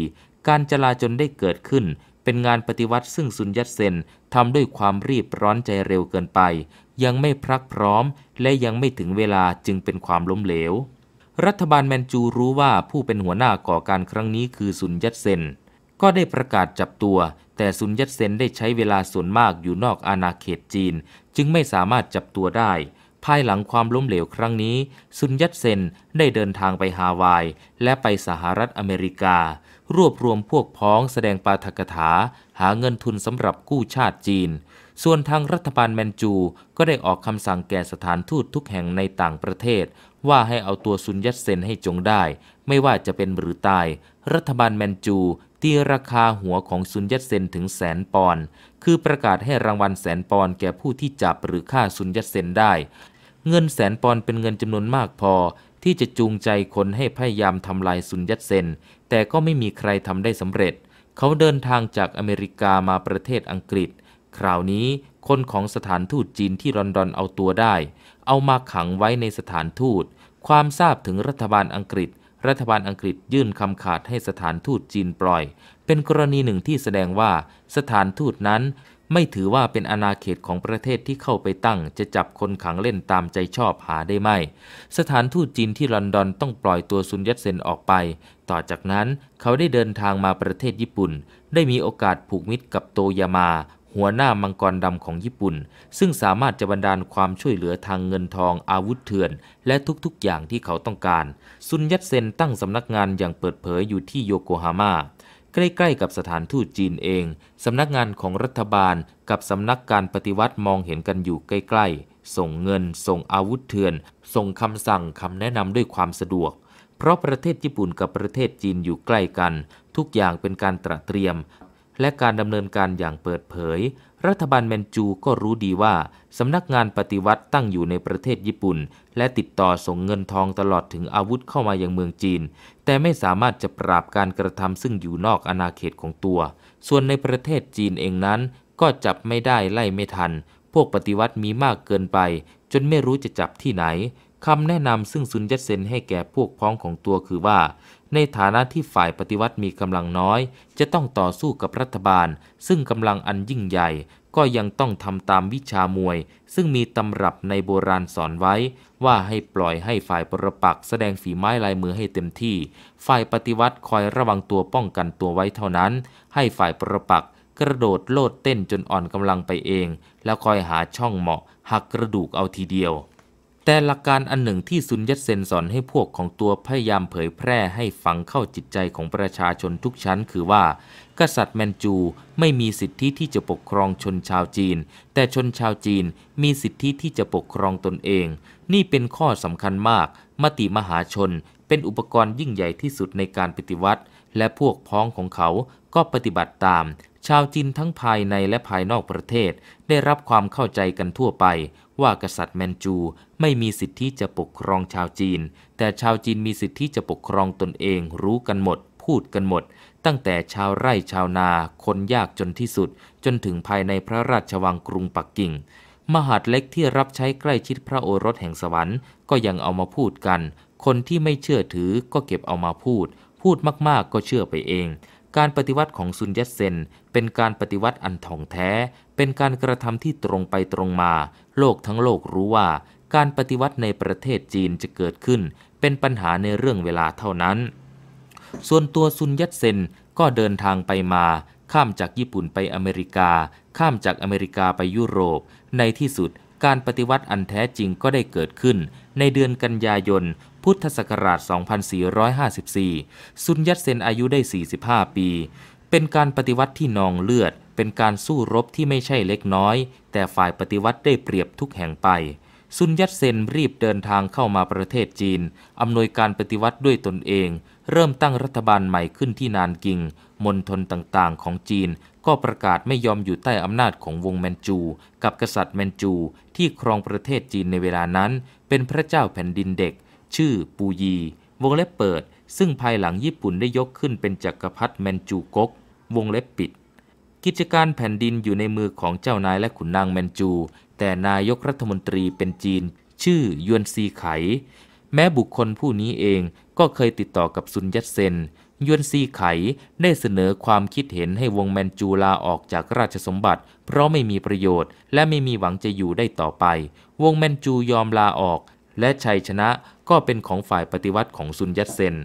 การจลาจลได้เกิดขึ้น เป็นงานปฏิวัติซึ่งซุนยัตเซนทำด้วยความรีบร้อนใจเร็วเกินไป ยังไม่พรักพร้อม และยังไม่ถึงเวลาจึงเป็นความล้มเหลว รัฐบาลแมนจูรู้ว่าผู้เป็นหัวหน้าก่อการครั้งนี้คือซุนยัตเซน ก็ได้ประกาศจับตัว แต่ซุนยัตเซนได้ใช้เวลาส่วนมากอยู่นอกอาณาเขตจีน จึงไม่สามารถจับตัวได้ภายหลังความล้มเหลวครั้งนี้ซุนยัตเซนได้เดินทางไปฮาวาย และไปสหรัฐอเมริกา รวบรวมพวกพ้องแสดงปาฐกถา หาเงินทุนสำหรับกู้ชาติจีน ส่วนทางรัฐบาลแมนจูก็ได้ออกคำสั่งแก่สถานทูตทุกแห่งในต่างประเทศ ว่าให้เอาตัวซุนยัตเซนให้จงได้ ไม่ว่าจะเป็นหรือตาย รัฐบาลแมนจูตีราคาหัวของซุนยัตเซนถึงแสนปอนคือประกาศให้รางวัลแสนปอนแก่ผู้ที่จับหรือฆ่าซุนยัตเซนได้เงินแสนปอนเป็นเงินจำนวนมากพอ ที่จะจูงใจคนให้พยายามทำลายซุนยัตเซนแต่ก็ไม่มีใครทำได้สำเร็จ เขาเดินทางจากอเมริกามาประเทศอังกฤษ คราวนี้ คนของสถานทูตจีนที่รอนดอนเอาตัวได้ เอามาขังไว้ในสถานทูต ความทราบถึงรัฐบาลอังกฤษ รัฐบาลอังกฤษยื่นคำขาดให้สถานทูตจีนปล่อย เป็นกรณีหนึ่งที่แสดงว่า สถานทูตนั้นไม่ถือว่าเป็นอาณาเขตของประเทศที่เข้าไปตั้ง จะจับคนขังเล่นตามใจชอบหาได้ไหม สถานทูตจีนที่ลอนดอนต้องปล่อยตัวซุนยัตเซนออกไป ต่อจากนั้น เขาได้เดินทางมาประเทศญี่ปุ่น ได้มีโอกาสผูกมิตรกับโตยามา หัวหน้ามังกรดำของญี่ปุ่น ซึ่งสามารถจะบันดาลความช่วยเหลือทางเงินทอง อาวุธเถื่อน และทุกๆอย่างที่เขาต้องการซุนยัตเซนตั้งสำนักงานอย่างเปิดเผยอยู่ที่โยโกฮาม่าใกล้ๆกับสถานทูตจีนเอง สำนักงานของรัฐบาล กับสำนักการปฏิวัติมองเห็นกันอยู่ใกล้ๆ ส่งเงิน ส่งอาวุธเถื่อน ส่งคำสั่งคำแนะนำด้วยความสะดวก เพราะประเทศญี่ปุ่นกับประเทศจีนอยู่ใกล้กัน ทุกอย่างเป็นการตระเตรียม และการดำเนินการอย่างเปิดเผยรัฐบาลแมนจูก็รู้ดีว่า สำนักงานปฏิวัติตั้งอยู่ในประเทศญี่ปุ่น และติดต่อส่งเงินทองตลอดถึงอาวุธเข้ามายังเมืองจีน แต่ไม่สามารถจะปราบการกระทำซึ่งอยู่นอกอาณาเขตของตัว ส่วนในประเทศจีนเองนั้น ก็จับไม่ได้ไล่ไม่ทัน พวกปฏิวัติมีมากเกินไป จนไม่รู้จะจับที่ไหนคำแนะนำซึ่งซุนยัตเซนให้แก่พวกพ้องของตัวคือว่าในฐานะที่ฝ่ายปฏิวัติมีกำลังน้อยจะต้องต่อสู้กับรัฐบาล ซึ่งกำลังอันยิ่งใหญ่ก็ยังต้องทำตามวิชามวย ซึ่งมีตำรับในโบราณสอนไว้ ว่าให้ปล่อยให้ฝ่ายปรปัก แสดงฝีไม้ลายมือให้เต็มที่ ฝ่ายปฏิวัติคอยระวังตัวป้องกันตัวไว้เท่านั้น ให้ฝ่ายปรปัก กระโดดโลดเต้นจนอ่อนกำลังไปเอง แล้วคอยหาช่องเหมาะหักกระดูกเอาทีเดียวแต่หลักการอันหนึ่งที่ซุนยัตเซนสอนให้พวกของตัวพยายามเผยแพร่ให้ฟังเข้าจิตใจของประชาชนทุกชั้นคือว่า กษัตริย์แมนจูไม่มีสิทธิที่จะปกครองชนชาวจีน แต่ชนชาวจีนมีสิทธิที่จะปกครองตนเอง นี่เป็นข้อสำคัญมาก มติมหาชนเป็นอุปกรณ์ยิ่งใหญ่ที่สุดในการปฏิวัติ และพวกพ้องของเขา ก็ปฏิบัติตาม ชาวจีนทั้งภายในและภายนอกประเทศ ได้รับความเข้าใจกันทั่วไปว่ากษัตริย์แมนจูไม่มีสิทธิจะปกครองชาวจีน แต่ชาวจีนมีสิทธิจะปกครองตนเองรู้กันหมด พูดกันหมด ตั้งแต่ชาวไร่ชาวนาคนยากจนที่สุด จนถึงภายในพระราชวังกรุงปักกิ่ง มหาดเล็กที่รับใช้ใกล้ชิดพระโอรสแห่งสวรรค์ก็ยังเอามาพูดกัน คนที่ไม่เชื่อถือก็เก็บเอามาพูด พูดมากๆก็เชื่อไปเอง การปฏิวัติของซุนยัตเซนเป็นการปฏิวัติอันถ่องแท้เป็นการกระทำที่ตรงไปตรงมา โลกทั้งโลกรู้ว่าการปฏิวัติในประเทศจีนจะเกิดขึ้น เป็นปัญหาในเรื่องเวลาเท่านั้น ส่วนตัวซุนยัตเซนก็เดินทางไปมา ข้ามจากญี่ปุ่นไปอเมริกา ข้ามจากอเมริกาไปยุโรป ในที่สุดการปฏิวัติอันแท้จริงก็ได้เกิดขึ้นในเดือนกันยายน พุทธศักราช 2454 ซุนยัตเซนอายุได้ 45 ปี เป็นการปฏิวัติที่นองเลือดเป็นการสู้รบที่ไม่ใช่เล็กน้อย แต่ฝ่ายปฏิวัติได้เปรียบทุกแห่งไป ซุนยัตเซนรีบเดินทางเข้ามาประเทศจีนอำนวยการปฏิวัติด้วยตนเอง เริ่มตั้งรัฐบาลใหม่ขึ้นที่นานกิงมณฑลต่างๆของจีนก็ประกาศไม่ยอมอยู่ใต้อำนาจของวงแมนจู กับกษัตริย์แมนจูที่ครองประเทศจีนในเวลานั้น เป็นพระเจ้าแผ่นดินเด็ก ชื่อปูยี วงเล็บเปิด ซึ่งภายหลังญี่ปุ่นได้ยกขึ้นเป็นจกักรพรรดิแมนจูกกวงเล็บปิดกิจการแผ่นดินอยู่ในมือของเจ้านายและขุนนางแมนจู แต่นายกรัฐมนตรีเป็นจีน ชื่อยวนซีไขแม้บุคคลผู้นี้เองก็เคยติดต่อกับซุนยัตเซนยวนซีไขได้เสนอความคิดเห็นให้วงแมนจูลาออกจากราชสมบัติ เพราะไม่มีประโยชน์และไม่มีหวังจะอยู่ได้ต่อไป วงแมนจูยอมลาออกและชัยชนะก็เป็นของฝ่ายปฏิวัติของซุนยัตเซน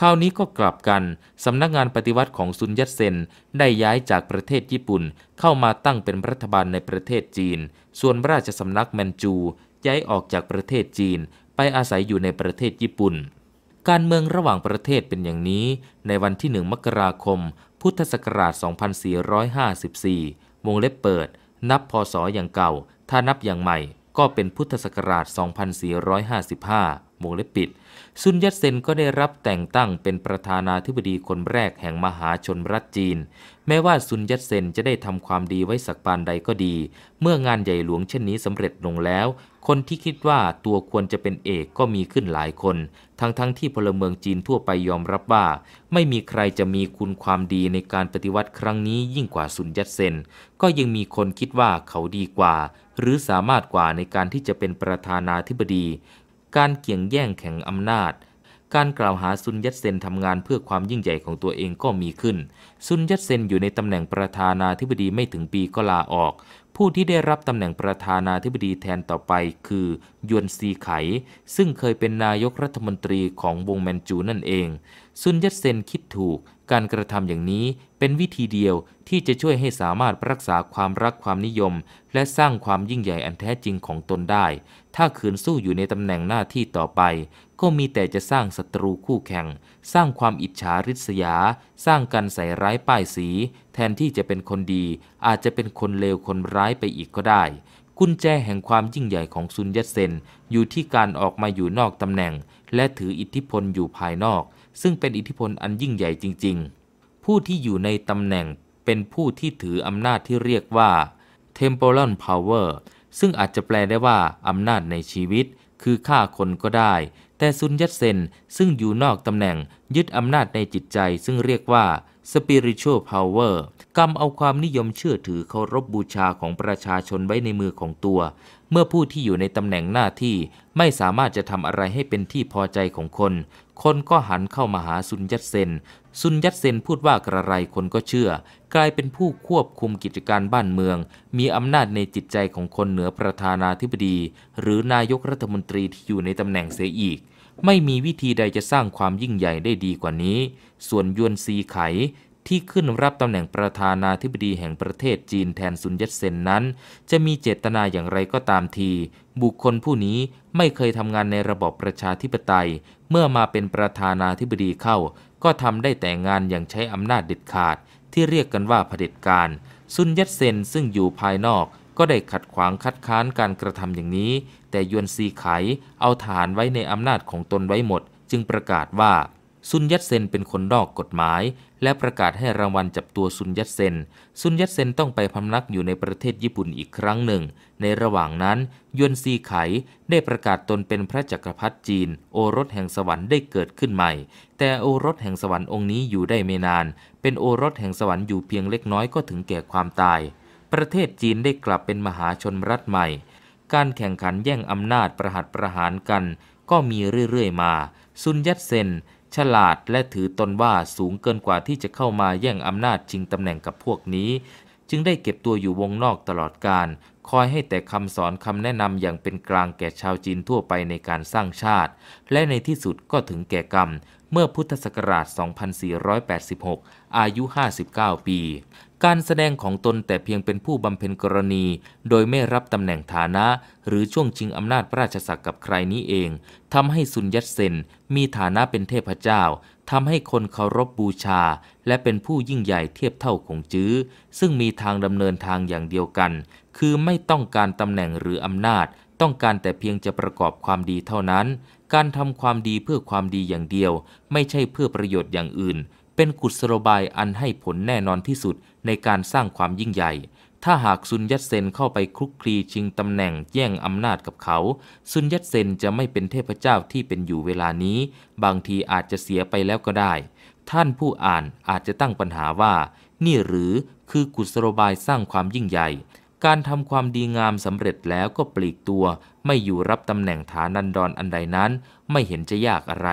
คราวนี้ก็กลับกัน สำนักงานปฏิวัติของซุนยัตเซนได้ย้ายจากประเทศญี่ปุ่น เข้ามาตั้งเป็นรัฐบาลในประเทศจีน ส่วนราชสำนักแมนจูย้ายออกจากประเทศจีน ไปอาศัยอยู่ในประเทศญี่ปุ่น การเมืองระหว่างประเทศเป็นอย่างนี้ในวันที่หนึ่งมกราคมพุทธศักราช2454วงเล็บเปิด นับพศออย่างเก่า ถ้านับอย่างใหม่ ก็เป็นพุทธศักราช 2455วงเล็บปิดซุนยัตเซนก็ได้รับแต่งตั้งเป็นประธานาธิบดีคนแรกแห่งมหาชนรัฐจีน แม้ว่าซุนยัตเซนจะได้ทำความดีไว้สักปานใดก็ดี เมื่องานใหญ่หลวงเช่นนี้สำเร็จลงแล้ว คนที่คิดว่าตัวควรจะเป็นเอกก็มีขึ้นหลายคน ทั้งๆทที่พลเมืองจีนทั่วไปยอมรับว่าไม่มีใครจะมีคุณความดีในการปฏิวัติครั้งนี้ยิ่งกว่าซุนยัตเซนก็ยังมีคนคิดว่าเขาดีกว่าหรือสามารถกว่าในการที่จะเป็นประธานาธิบดีการเกี่ยงแย่งแข่งอำนาจ การกล่าวหาซุนยัตเซนทำงานเพื่อความยิ่งใหญ่ของตัวเองก็มีขึ้น ซุนยัตเซนอยู่ในตำแหน่งประธานาธิบดีไม่ถึงปีก็ลาออก ผู้ที่ได้รับตำแหน่งประธานาธิบดีแทนต่อไป คือยวนซีไขซึ่งเคยเป็นนายกรัฐมนตรีของวงแมนจูนั่นเอง ซุนยัตเซนคิดถูกการกระทำอย่างนี้เป็นวิธีเดียวที่จะช่วยให้สามารถรักษาความรักความนิยมและสร้างความยิ่งใหญ่อันแท้จริงของตนได้ ถ้าขืนสู้อยู่ในตำแหน่งหน้าที่ต่อไปก็มีแต่จะสร้างศัตรูคู่แข่ง สร้างความอิจฉาริษยาสร้างการใส่ร้ายป้ายสี แทนที่จะเป็นคนดีอาจจะเป็นคนเลวคนร้ายไปอีกก็ได้กุญแจแห่งความยิ่งใหญ่ของซุนยัตเซนอยู่ที่การออกมาอยู่นอกตำแหน่งและถืออิทธิพลอยู่ภายนอกซึ่งเป็นอิทธิพลอันยิ่งใหญ่จริง ๆ ผู้ที่อยู่ในตำแหน่งเป็นผู้ที่ถืออำนาจที่เรียกว่า temporal power ซึ่งอาจจะแปลได้ว่าอำนาจในชีวิต คือฆ่าคนก็ได้ แต่ซุนยัตเซนซึ่งอยู่นอกตำแหน่งยึดอำนาจในจิตใจ ซึ่งเรียกว่า spiritual power กำเอาความนิยมเชื่อถือเคารพบบูชาของประชาชนไว้ในมือของตัว เมื่อผู้ที่อยู่ในตำแหน่งหน้าที่ไม่สามารถจะทำอะไรให้เป็นที่พอใจของคนคนก็หันเข้ามาหาซุนยัตเซน ซุนยัตเซนพูดว่ากระไรคนก็เชื่อ กลายเป็นผู้ควบคุมกิจการบ้านเมือง มีอำนาจในจิตใจของคนเหนือประธานาธิบดี หรือนายกรัฐมนตรีที่อยู่ในตำแหน่งเสียอีก ไม่มีวิธีใดจะสร้างความยิ่งใหญ่ได้ดีกว่านี้ ส่วนยวนซีไขที่ขึ้นรับตำแหน่งประธานาธิบดีแห่งประเทศจีนแทนซุนยัตเซนนั้น จะมีเจตนาอย่างไรก็ตามทีบุคคลผู้นี้ไม่เคยทำงานในระบบประชาธิปไตย เมื่อมาเป็นประธานาธิบดีเข้า ก็ทำได้แต่งานอย่างใช้อำนาจเด็ดขาดที่เรียกกันว่าเผด็จการซุนยัตเซนซึ่งอยู่ภายนอกก็ได้ขัดขวางคัดค้านการกระทำอย่างนี้ แต่ยวนซีไขเอาฐานไว้ในอำนาจของตนไว้หมด จึงประกาศว่าซุนยัตเซนเป็นคนนอกกฎหมายและประกาศให้รางวัลจับตัวซุนยัตเซนซุนยัตเซนต้องไปพำนักอยู่ในประเทศญี่ปุ่นอีกครั้งหนึ่ง ในระหว่างนั้นยวนซีไขได้ประกาศตนเป็นพระจักรพรรดิจีน โอรสแห่งสวรรค์ได้เกิดขึ้นใหม่ แต่โอรสแห่งสวรรค์องค์นี้อยู่ได้ไม่นาน เป็นโอรสแห่งสวรรค์อยู่เพียงเล็กน้อยก็ถึงแก่ความตาย ประเทศจีนได้กลับเป็นมหาชนรัฐใหม่ การแข่งขันแย่งอำนาจประหัตประหารกันก็มีเรื่อยๆมา ซุนยัตเซนฉลาดและถือตนว่าสูงเกินกว่าที่จะเข้ามาแย่งอำนาจชิงตำแหน่งกับพวกนี้ จึงได้เก็บตัวอยู่วงนอกตลอดการ คอยให้แต่คำสอนคำแนะนำอย่างเป็นกลางแก่ชาวจีนทั่วไปในการสร้างชาติ และในที่สุดก็ถึงแก่กรรมเมื่อพุทธศักราช 2486 อายุ 59 ปีการแสดงของตนแต่เพียงเป็นผู้บำเพ็ญกรณี โดยไม่รับตำแหน่งฐานะหรือช่วงชิงอำนาจพระราชศักดิ์กับใครนี้เอง ทำให้ซุนยัตเซนมีฐานะเป็นเทพเจ้า ทำให้คนเคารพบบูชาและเป็นผู้ยิ่งใหญ่เทียบเท่าของจื้อ ซึ่งมีทางดำเนินทางอย่างเดียวกัน คือไม่ต้องการตำแหน่งหรืออำนาจ ต้องการแต่เพียงจะประกอบความดีเท่านั้น การทำความดีเพื่อความดีอย่างเดียว ไม่ใช่เพื่อประโยชน์อย่างอื่นเป็นกุศโลบายอันให้ผลแน่นอนที่สุดในการสร้างความยิ่งใหญ่ ถ้าหากซุนยัตเซนเข้าไปคลุกคลีชิงตำแหน่งแย่งอำนาจกับเขา ซุนยัตเซนจะไม่เป็นเทพเจ้าที่เป็นอยู่เวลานี้ บางทีอาจจะเสียไปแล้วก็ได้ ท่านผู้อ่านอาจจะตั้งปัญหาว่า นี่หรือคือกุศโลบายสร้างความยิ่งใหญ่ การทำความดีงามสำเร็จแล้วก็ปลีกตัว ไม่อยู่รับตำแหน่งฐานันดรออันใดนั้น ไม่เห็นจะยากอะไร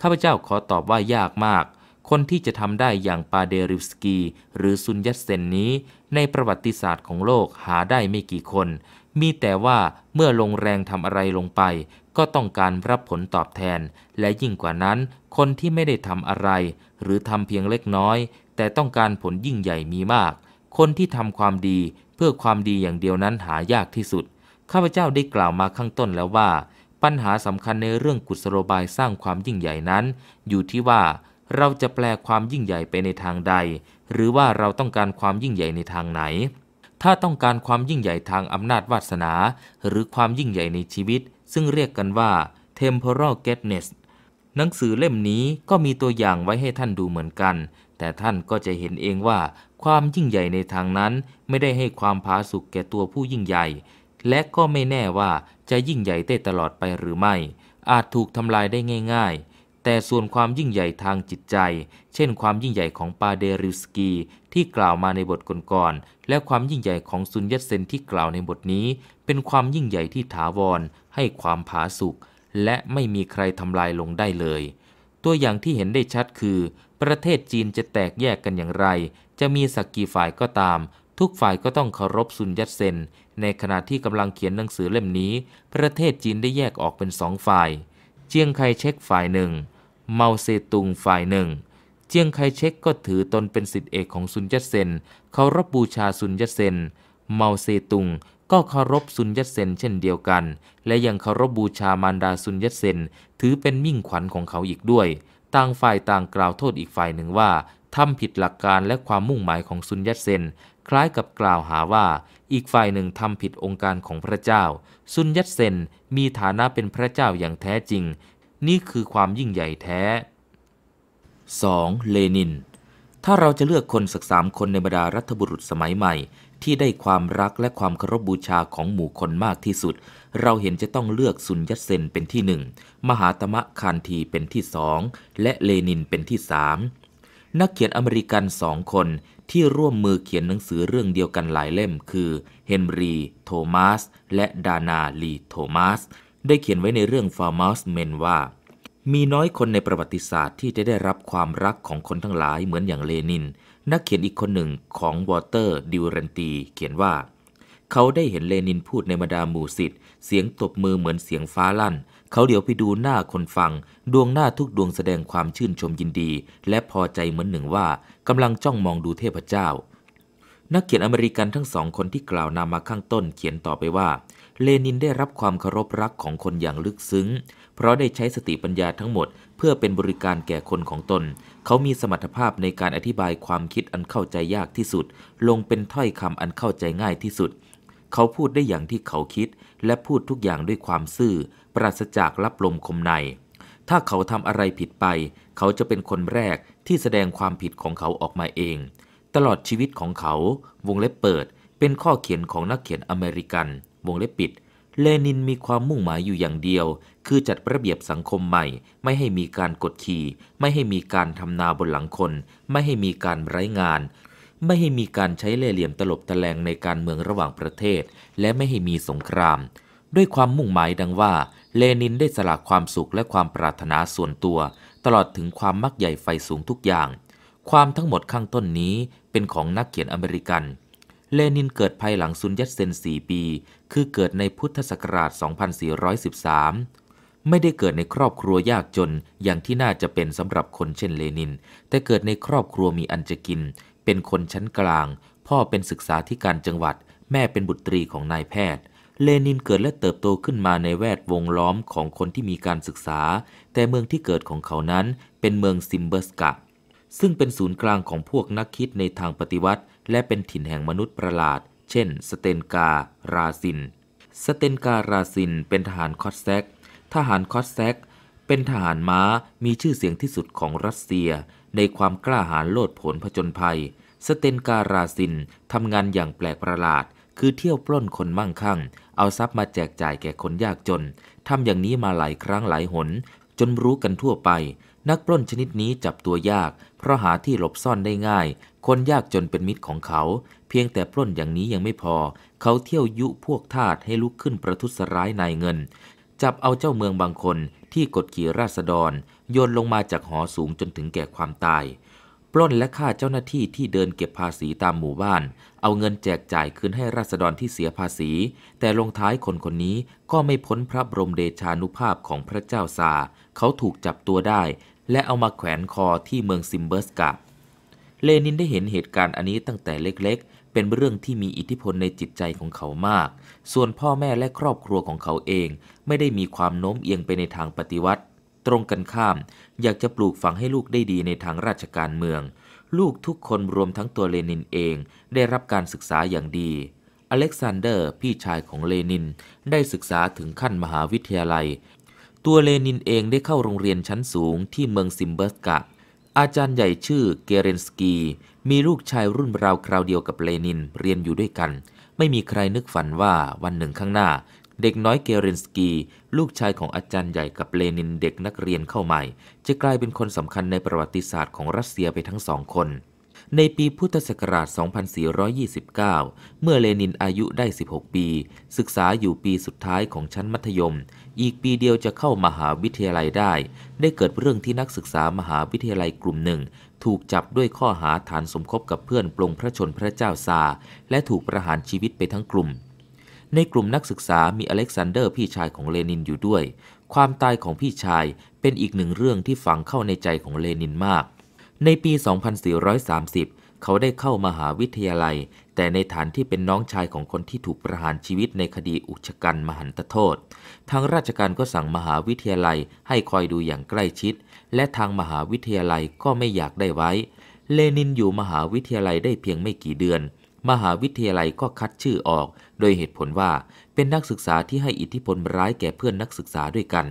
ข้าพเจ้าขอตอบว่ายากมากคนที่จะทำได้อย่างปาเดริวสกี หรือซุนยัตเซนนี้ในประวัติศาสตร์ของโลกหาได้ไม่กี่คน มีแต่ว่าเมื่อลงแรงทำอะไรลงไป ก็ต้องการรับผลตอบแทน และยิ่งกว่านั้น คนที่ไม่ได้ทำอะไร หรือทำเพียงเล็กน้อย แต่ต้องการผลยิ่งใหญ่มีมาก คนที่ทำความดีเพื่อความดีอย่างเดียวนั้นหายากที่สุดข้าพเจ้าได้กล่าวมาข้างต้นแล้วว่า ปัญหาสำคัญในเรื่องกุศโลบายสร้างความยิ่งใหญ่นั้น อยู่ที่ว่าเราจะแปลความยิ่งใหญ่ไปในทางใด หรือว่าเราต้องการความยิ่งใหญ่ในทางไหน ถ้าต้องการความยิ่งใหญ่ทางอำนาจวาสนา หรือความยิ่งใหญ่ในชีวิต ซึ่งเรียกกันว่า temporal greatness หนังสือเล่มนี้ก็มีตัวอย่างไว้ให้ท่านดูเหมือนกัน แต่ท่านก็จะเห็นเองว่า ความยิ่งใหญ่ในทางนั้นไม่ได้ให้ความผาสุกแก่ตัวผู้ยิ่งใหญ่ และก็ไม่แน่ว่าจะยิ่งใหญ่ได้ตลอดไปหรือไม่ อาจถูกทำลายได้ง่ายๆแต่ส่วนความยิ่งใหญ่ทางจิตใจ เช่นความยิ่งใหญ่ของปาเดริสกีที่กล่าวมาในบทก่อนๆและความยิ่งใหญ่ของซุนยัตเซน ที่กล่าวในบทนี้ เป็นความยิ่งใหญ่ที่ถาวร ให้ความผาสุก และไม่มีใครทำลายลงได้เลย ตัวอย่างที่เห็นได้ชัดคือ ประเทศจีนจะแตกแยกกันอย่างไร จะมีสักกี่ฝ่ายก็ตาม ทุกฝ่ายก็ต้องเคารพซุนยัตเซน ในขณะที่กำลังเขียนหนังสือเล่มนี้ ประเทศจีนได้แยกออกเป็นสองฝ่าย เจียงไคเช็กฝ่ายหนึ่งเมาเซตุงฝ่ายหนึ่ง เจียงไคเชกก็ถือตนเป็นสิทธิเอกของซุนยัตเซนเคารพบบูชาซุนยัตเซนเมาเซตุงก็เคารพซุนยัตเซนเช่นเดียวกัน และยังเคารพบบูชามารดาซุนยัตเซนถือเป็นมิ่งขวัญของเขาอีกด้วย ต่างฝ่ายต่างกล่าวโทษอีกฝ่ายหนึ่งว่าทำผิดหลักการและความมุ่งหมายของซุนยัตเซนคล้ายกับกล่าวหาว่า อีกฝ่ายหนึ่งทำผิดองค์การของพระเจ้าซุนยัตเซนมีฐานะเป็นพระเจ้าอย่างแท้จริงนี่คือความยิ่งใหญ่แท้ 2. เลนิน ถ้าเราจะเลือกคนสักสามคนในบรรดารัฐบุรุษสมัยใหม่ ที่ได้ความรักและความเคารพบบูชาของหมู่คนมากที่สุด เราเห็นจะต้องเลือกซุนยัตเซนเป็นที่หนึ่งมหาตมะคานทีเป็นที่สอง และเลนินเป็นที่สาม นักเขียนอเมริกันสองคนที่ร่วมมือเขียนหนังสือเรื่องเดียวกันหลายเล่ม คือ เฮนรี โทมัส และดานาลี โทมัสได้เขียนไว้ในเรื่อง f a r m h ั u s e Men ว่า มีน้อยคนในประวัติศาสตร์ที่จะได้รับความรักของคนทั้งหลายเหมือนอย่างเลนิน นักเขียนอีกคนหนึ่งของวอเตอร์ดิวเรนตีเขียนว่า เขาได้เห็นเลนินพูดในมาดาหมูสิตเสียงตบมือเหมือนเสียงฟ้าลั่น เขาเดี๋ยวไปดูหน้าคนฟัง ดวงหน้าทุกดวงแสดงความชื่นชมยินดี และพอใจเหมือนหนึ่งว่ากำลังจ้องมองดูเทพเจ้า นักเขียนอเมริกันทั้งสองคนที่กล่าวนามมาข้างต้น เขียนต่อไปว่าเลนินได้รับความเคารพรักของคนอย่างลึกซึ้ง เพราะได้ใช้สติปัญญาทั้งหมดเพื่อเป็นบริการแก่คนของตน เขามีสมรรถภาพในการอธิบายความคิดอันเข้าใจยากที่สุด ลงเป็นถ้อยคำอันเข้าใจง่ายที่สุด เขาพูดได้อย่างที่เขาคิด และพูดทุกอย่างด้วยความซื่อ ปราศจากลับลมคมใน ถ้าเขาทำอะไรผิดไป เขาจะเป็นคนแรกที่แสดงความผิดของเขาออกมาเอง ตลอดชีวิตของเขาวงเล็บเปิดเป็นข้อเขียนของนักเขียนอเมริกันวงเล็บปิด เลนินมีความมุ่งหมายอยู่อย่างเดียว คือจัดระเบียบสังคมใหม่ ไม่ให้มีการกดขี่ ไม่ให้มีการทำนาบนหลังคน ไม่ให้มีการไร้งาน ไม่ให้มีการใช้เล่เหลี่ยมตลบตะแลงในการเมืองระหว่างประเทศ และไม่ให้มีสงคราม ด้วยความมุ่งหมายดังว่า เลนินได้สละความสุขและความปรารถนาส่วนตัว ตลอดถึงความมักใหญ่ไฟสูงทุกอย่าง ความทั้งหมดข้างต้นนี้เป็นของนักเขียนอเมริกัน เลนินเกิดภายหลังซุนยัตเซนส่ปีคือเกิดในพุทธศักราช 2413 ไม่ได้เกิดในครอบครัวยากจนอย่างที่น่าจะเป็นสำหรับคนเช่นเลนิน แต่เกิดในครอบครัวมีอันจะกิน เป็นคนชั้นกลาง พ่อเป็นศึกษาที่การจังหวัด แม่เป็นบุตรีของนายแพทย์ เลนินเกิดและเติบโตขึ้นมาในแวดวงล้อมของคนที่มีการศึกษา แต่เมืองที่เกิดของเขานั้นเป็นเมืองซิมเบอร์สกะซึ่งเป็นศูนย์กลางของพวกนักคิดในทางปฏิวัติ และเป็นถิ่นแห่งมนุษย์ประหลาดเช่น สเตนการาซิน สเตนการาซินเป็นทหารคอสแซก ทหารคอสแซกเป็นทหารม้ามีชื่อเสียงที่สุดของรัสเซีย ในความกล้าหาญโลดผลผจญภัย สเตนการาซินทำงานอย่างแปลกประหลาด คือเที่ยวปล้นคนมั่งคั่ง เอาทรัพย์มาแจกจ่ายแก่คนยากจนทำอย่างนี้มาหลายครั้งหลายหน จนรู้กันทั่วไป นักปล้นชนิดนี้จับตัวยาก เพราะหาที่หลบซ่อนได้ง่าย คนยากจนเป็นมิตรของเขาเพียงแต่ปล้นอย่างนี้ยังไม่พอ เขาเที่ยวยุพวกทาสให้ลุกขึ้นประทุษร้ายนายเงิน จับเอาเจ้าเมืองบางคนที่กดขี่ราษฎร โยนลงมาจากหอสูงจนถึงแก่ความตาย ปล้นและฆ่าเจ้าหน้าที่ที่เดินเก็บภาษีตามหมู่บ้าน เอาเงินแจกจ่ายคืนให้ราษฎรที่เสียภาษี แต่ลงท้ายคนคนนี้ก็ไม่พ้นพระบรมเดชานุภาพของพระเจ้าซาเขาถูกจับตัวได้ และเอามาแขวนคอที่เมืองซิมเบอร์สกาเลนินได้เห็นเหตุการณ์อันนี้ตั้งแต่เล็ก ๆเป็นเรื่องที่มีอิทธิพลในจิตใจของเขามาก ส่วนพ่อแม่และครอบครัวของเขาเอง ไม่ได้มีความโน้มเอียงไปในทางปฏิวัติ ตรงกันข้าม อยากจะปลูกฝังให้ลูกได้ดีในทางราชการเมือง ลูกทุกคนรวมทั้งตัวเลนินเอง ได้รับการศึกษาอย่างดี อเล็กซานเดอร์พี่ชายของเลนินได้ศึกษาถึงขั้นมหาวิทยาลัย ตัวเลนินเองได้เข้าโรงเรียนชั้นสูงที่เมืองซิมเบิร์สกะอาจารย์ใหญ่ชื่อเกเรนสกีมีลูกชายรุ่นราวคราวเดียวกับเลนินเรียนอยู่ด้วยกัน ไม่มีใครนึกฝันว่าวันหนึ่งข้างหน้า เด็กน้อยเกเรนสกี ลูกชายของอาจารย์ใหญ่กับเลนินเด็กนักเรียนเข้าใหม่ จะกลายเป็นคนสำคัญในประวัติศาสตร์ของรัสเซียไปทั้งสองคน ในปีพุทธศักราช 2429 เมื่อเลนินอายุได้ 16 ปี ศึกษาอยู่ปีสุดท้ายของชั้นมัธยม อีกปีเดียวจะเข้ามาหาวิทยาลัยได้ ได้เกิดเรื่องที่นักศึกษามหาวิทยาลัยกลุ่มหนึ่งถูกจับด้วยข้อหาฐานสมคบกับเพื่อนปลงพระชนพระเจ้าซา และถูกประหารชีวิตไปทั้งกลุ่ม ในกลุ่มนักศึกษามีอเล็กซานเดอร์พี่ชายของเลนินอยู่ด้วย ความตายของพี่ชายเป็นอีกหนึ่งเรื่องที่ฝังเข้าในใจของเลนินมาก ในปี 2430 เขาได้เข้ามาหาวิทยาลัย แต่ในฐานที่เป็นน้องชายของคนที่ถูกประหารชีวิต ในคดีอุกชกันมหันตโทษทางราชการก็สั่งมหาวิทยาลัยให้คอยดูอย่างใกล้ชิดและทางมหาวิทยาลัยก็ไม่อยากได้ไว้ เลนินอยู่มหาวิทยาลัยได้เพียงไม่กี่เดือน มหาวิทยาลัยก็คัดชื่อออก โดยเหตุผลว่าเป็นนักศึกษาที่ให้อิทธิพลร้ายแก่เพื่อนนักศึกษาด้วยกัน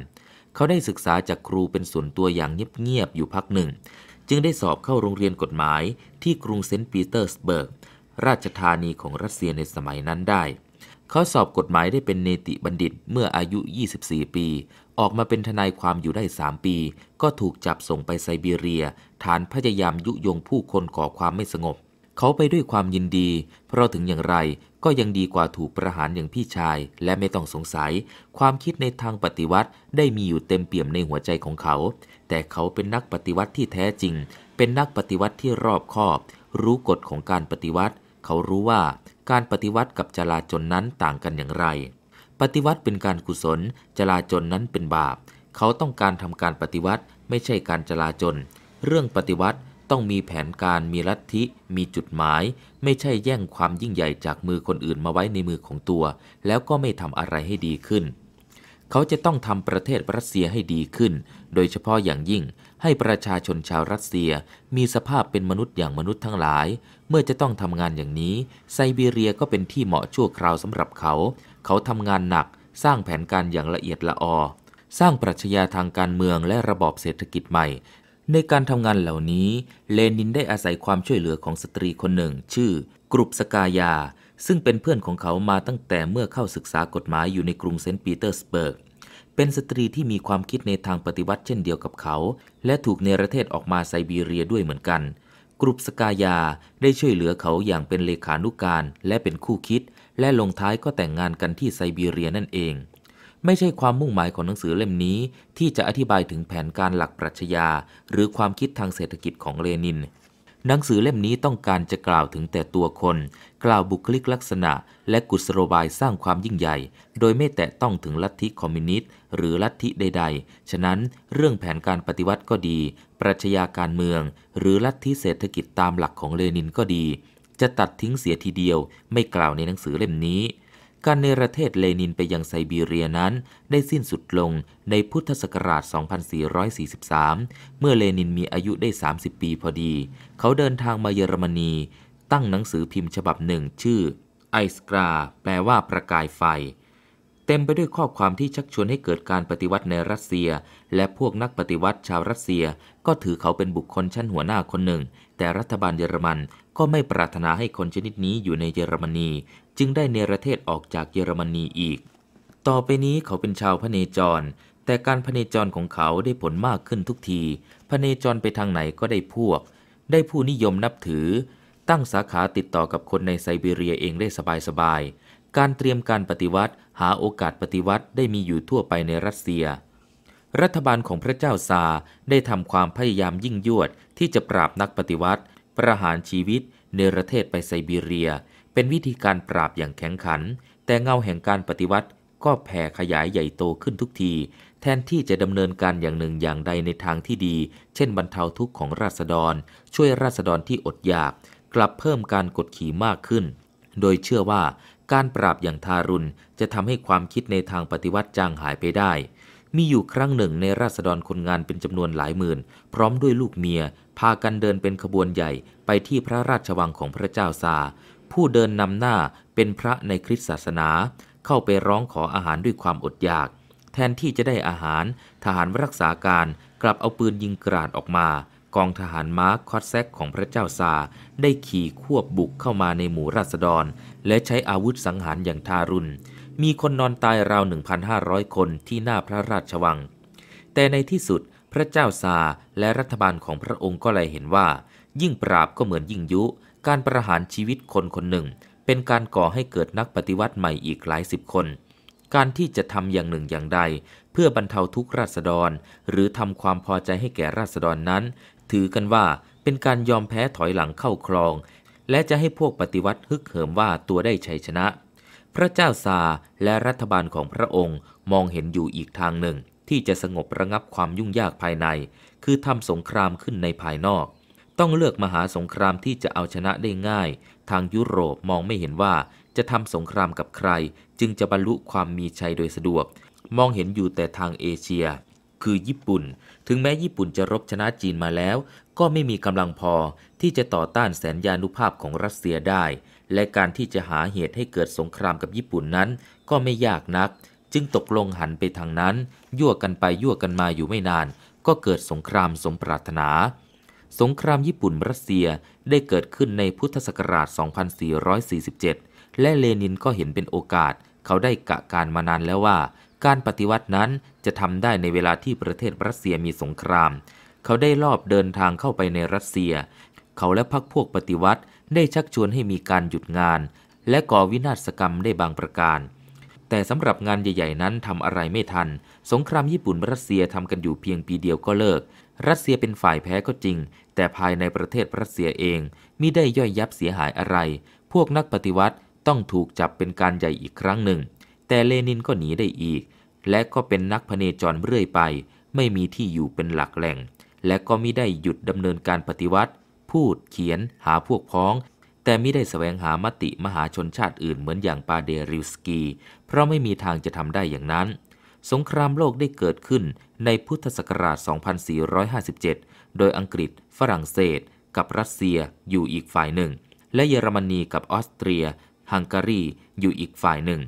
เขาได้ศึกษาจากครูเป็นส่วนตัวอย่างเงียบ ๆ อยู่พักหนึ่ง จึงได้สอบเข้าโรงเรียนกฎหมายที่กรุงเซนต์ปีเตอร์สเบิร์กราชธานีของรัสเซียในสมัยนั้นได้ เขาสอบกฎหมายได้เป็นเนติบัณฑิตเมื่ออายุ 24 ปีออกมาเป็นทนายความอยู่ได้ 3 ปี ก็ถูกจับส่งไปไซบีเรีย ฐานพยายามยุยงผู้คนก่อความไม่สงบ เขาไปด้วยความยินดี เพราะถึงอย่างไรก็ยังดีกว่าถูกประหารอย่างพี่ชาย และไม่ต้องสงสัย ความคิดในทางปฏิวัติได้มีอยู่เต็มเปี่ยมในหัวใจของเขา แต่เขาเป็นนักปฏิวัติที่แท้จริง เป็นนักปฏิวัติที่รอบคอบ รู้กฎของการปฏิวัติ เขารู้ว่าการปฏิวัติกับจลาจลนั้นต่างกันอย่างไรปฏิวัติเป็นการกุศลจลาจลนั้นเป็นบาป เขาต้องการทำการปฏิวัติไม่ใช่การจลาจลเรื่องปฏิวัติต้องมีแผนการมีลัทธิ มีจุดหมาย ไม่ใช่แย่งความยิ่งใหญ่จากมือคนอื่นมาไว้ในมือของตัว แล้วก็ไม่ทำอะไรให้ดีขึ้น เขาจะต้องทำประเทศรัสเซียให้ดีขึ้น โดยเฉพาะอย่างยิ่ง ให้ประชาชนชาวรัสเซียมีสภาพเป็นมนุษย์อย่างมนุษย์ทั้งหลาย เมื่อจะต้องทำงานอย่างนี้ ไซบีเรียก็เป็นที่เหมาะชั่วคราวสำหรับเขาเขาทำงานหนักสร้างแผนการอย่างละเอียดละออ สร้างปรัชญาทางการเมืองและระบอบเศรษฐกิจใหม่ ในการทำงานเหล่านี้ เลนินได้อาศัยความช่วยเหลือของสตรีคนหนึ่ง ชื่อ กรุปสกายา ซึ่งเป็นเพื่อนของเขามาตั้งแต่เมื่อเข้าศึกษากฎหมายอยู่ในกรุงเซนต์ปีเตอร์สเบิร์กเป็นสตรีที่มีความคิดในทางปฏิวัติเช่นเดียวกับเขา และถูกเนรเทศออกมาไซบีเรียด้วยเหมือนกัน กรุปสกายาได้ช่วยเหลือเขาอย่างเป็นเลขานุการ และเป็นคู่คิดและลงท้ายก็แต่งงานกันที่ไซบีเรียนั่นเอง ไม่ใช่ความมุ่งหมายของหนังสือเล่มนี้ ที่จะอธิบายถึงแผนการหลักปรัชญาหรือความคิดทางเศรษฐกิจของเลนิน หนังสือเล่มนี้ต้องการจะกล่าวถึงแต่ตัวคน กล่าวบุคลิกลักษณะ และกุศโลบายสร้างความยิ่งใหญ่ โดยไม่แตะต้องถึงลัทธิคอมมิวนิสต์หรือลัทธิใดๆ ฉะนั้นเรื่องแผนการปฏิวัติก็ดีปรัชญาการเมือง หรือลัทธิเศรษฐกิจตามหลักของเลนินก็ดีจะตัดทิ้งเสียทีเดียวไม่กล่าวในหนังสือเล่มนี้ การในประเทศเลนินไปยังไซบีเรียนั้น ได้สิ้นสุดลงในพุทธศักราช 2443 เมื่อเลนินมีอายุได้ 30 ปีพอดี เขาเดินทางมาเยอรมนี ตั้งหนังสือพิมพ์ฉบับหนึ่ง ชื่อ ไอสกรา แปลว่าประกายไฟ เต็มไปด้วยข้อความที่ชักชวนให้เกิดการปฏิวัติในรัสเซีย และพวกนักปฏิวัติชาวรัสเซีย ก็ถือเขาเป็นบุคคลชั้นหัวหน้าคนหนึ่งแต่รัฐบาลเยอรมันก็ไม่ปรารถนาให้คนชนิดนี้อยู่ในเยอรมนีจึงได้เนรเทศออกจากเยอรมนีอีก ต่อไปนี้เขาเป็นชาวพเนจร แต่การพเนจรของเขาได้ผลมากขึ้นทุกทีพเนจรไปทางไหนก็ได้พวก ได้ผู้นิยมนับถือ ตั้งสาขาติดต่อกับคนในไซบีเรียเองได้สบายๆ การเตรียมการปฏิวัติ หาโอกาสปฏิวัติได้มีอยู่ทั่วไปในรัสเซีย รัฐบาลของพระเจ้าซาได้ทำความพยายามยิ่งยวดที่จะปราบนักปฏิวัติ ประหารชีวิตเนรเทศไปไซบีเรีย เป็นวิธีการปราบอย่างแข็งขัน แต่เงาแห่งการปฏิวัติ ก็แผ่ขยายใหญ่โตขึ้นทุกที แทนที่จะดำเนินการอย่างหนึ่งอย่างใดในทางที่ดี เช่น บรรเทาทุกข์ของราษฎร ช่วยราษฎรที่อดอยาก กลับเพิ่มการกดขี่มากขึ้น โดยเชื่อว่า การปราบอย่างทารุณ จะทำให้ความคิดในทางปฏิวัติจางหายไปได้ มีอยู่ครั้งหนึ่งในราษฎรคนงานเป็นจำนวนหลายหมื่น พร้อมด้วยลูกเมียพากันเดินเป็นขบวนใหญ่ไปที่พระราชวังของพระเจ้าซา ผู้เดินนำหน้าเป็นพระในคริสตศาสนา เข้าไปร้องขออาหารด้วยความอดอยาก แทนที่จะได้อาหาร ทหารรักษาการกลับเอาปืนยิงกราดออกมา กองทหารม้าคอสแซกของพระเจ้าซา ได้ขี่ควบบุกเข้ามาในหมู่ราษฎร และใช้อาวุธสังหารอย่างทารุณมีคนนอนตายราว 1,500 คนที่หน้าพระราชวัง แต่ในที่สุดพระเจ้าซาและรัฐบาลของพระองค์ก็เลยเห็นว่า ยิ่งปราบก็เหมือนยิ่งยุ การประหารชีวิตคนคนหนึ่ง เป็นการก่อให้เกิดนักปฏิวัติใหม่อีกหลายสิบคน การที่จะทำอย่างหนึ่งอย่างใด เพื่อบรรเทาทุกราษฎร หรือทำความพอใจให้แก่ราษฎรนั้น ถือกันว่าเป็นการยอมแพ้ถอยหลังเข้าครอง และจะให้พวกปฏิวัติฮึกเหิมว่าตัวได้ชัยชนะ พระเจ้าซาและรัฐบาลของพระองค์มองเห็นอยู่อีกทางหนึ่งที่จะสงบระงับความยุ่งยากภายใน คือทำสงครามขึ้นในภายนอก ต้องเลือกมหาสงครามที่จะเอาชนะได้ง่าย ทางยุโรปมองไม่เห็นว่าจะทำสงครามกับใคร จึงจะบรรลุความมีชัยโดยสะดวก มองเห็นอยู่แต่ทางเอเชีย คือญี่ปุ่น ถึงแม้ญี่ปุ่นจะรบชนะจีนมาแล้ว ก็ไม่มีกำลังพอ ที่จะต่อต้านแสนยานุภาพของรัสเซียได้ และการที่จะหาเหตุให้เกิดสงครามกับญี่ปุ่นนั้น ก็ไม่ยากนัก จึงตกลงหันไปทางนั้นยั่วกันไปยั่วกันมาอยู่ไม่นานก็เกิดสงครามสมปรารถนา สงครามญี่ปุ่นรัสเซียได้เกิดขึ้นในพุทธศักราช 2447 และเลนินก็เห็นเป็นโอกาส เขาได้กะการมานานแล้วว่าการปฏิวัตินั้นจะทำได้ในเวลาที่ประเทศรัสเซียมีสงคราม เขาได้ลอบเดินทางเข้าไปในรัสเซีย เขาและพรรคพวกปฏิวัติได้ชักชวนให้มีการหยุดงาน และก่อวินาศกรรมได้บางประการ แต่สำหรับงานใหญ่ๆนั้นทำอะไรไม่ทันสงครามญี่ปุ่นรัสเซียทำกันอยู่เพียงปีเดียวก็เลิก รัสเซียเป็นฝ่ายแพ้ก็จริง แต่ภายในประเทศรัสเซียเองมิได้ย่อยยับเสียหายอะไร พวกนักปฏิวัติต้องถูกจับเป็นการใหญ่อีกครั้งหนึ่ง แต่เลนินก็หนีได้อีก และก็เป็นนักพเนจรเรื่อยไป ไม่มีที่อยู่เป็นหลักแหล่ง และก็มิได้หยุดดำเนินการปฏิวัติ พูดเขียนหาพวกพ้อง แต่มิได้สแสวงหามติมหาชนชาติอื่นเหมือนอย่างปาเดริวสกี เพราะไม่มีทางจะทำได้อย่างนั้นสงครามโลกได้เกิดขึ้นในพุทธศักราช 2457 โดยอังกฤษ ฝรั่งเศส กับรัสเซียอยู่อีกฝ่ายหนึ่ง และเยอรมนี กับออสเตรีย ฮังการีอยู่อีกฝ่ายหนึ่ง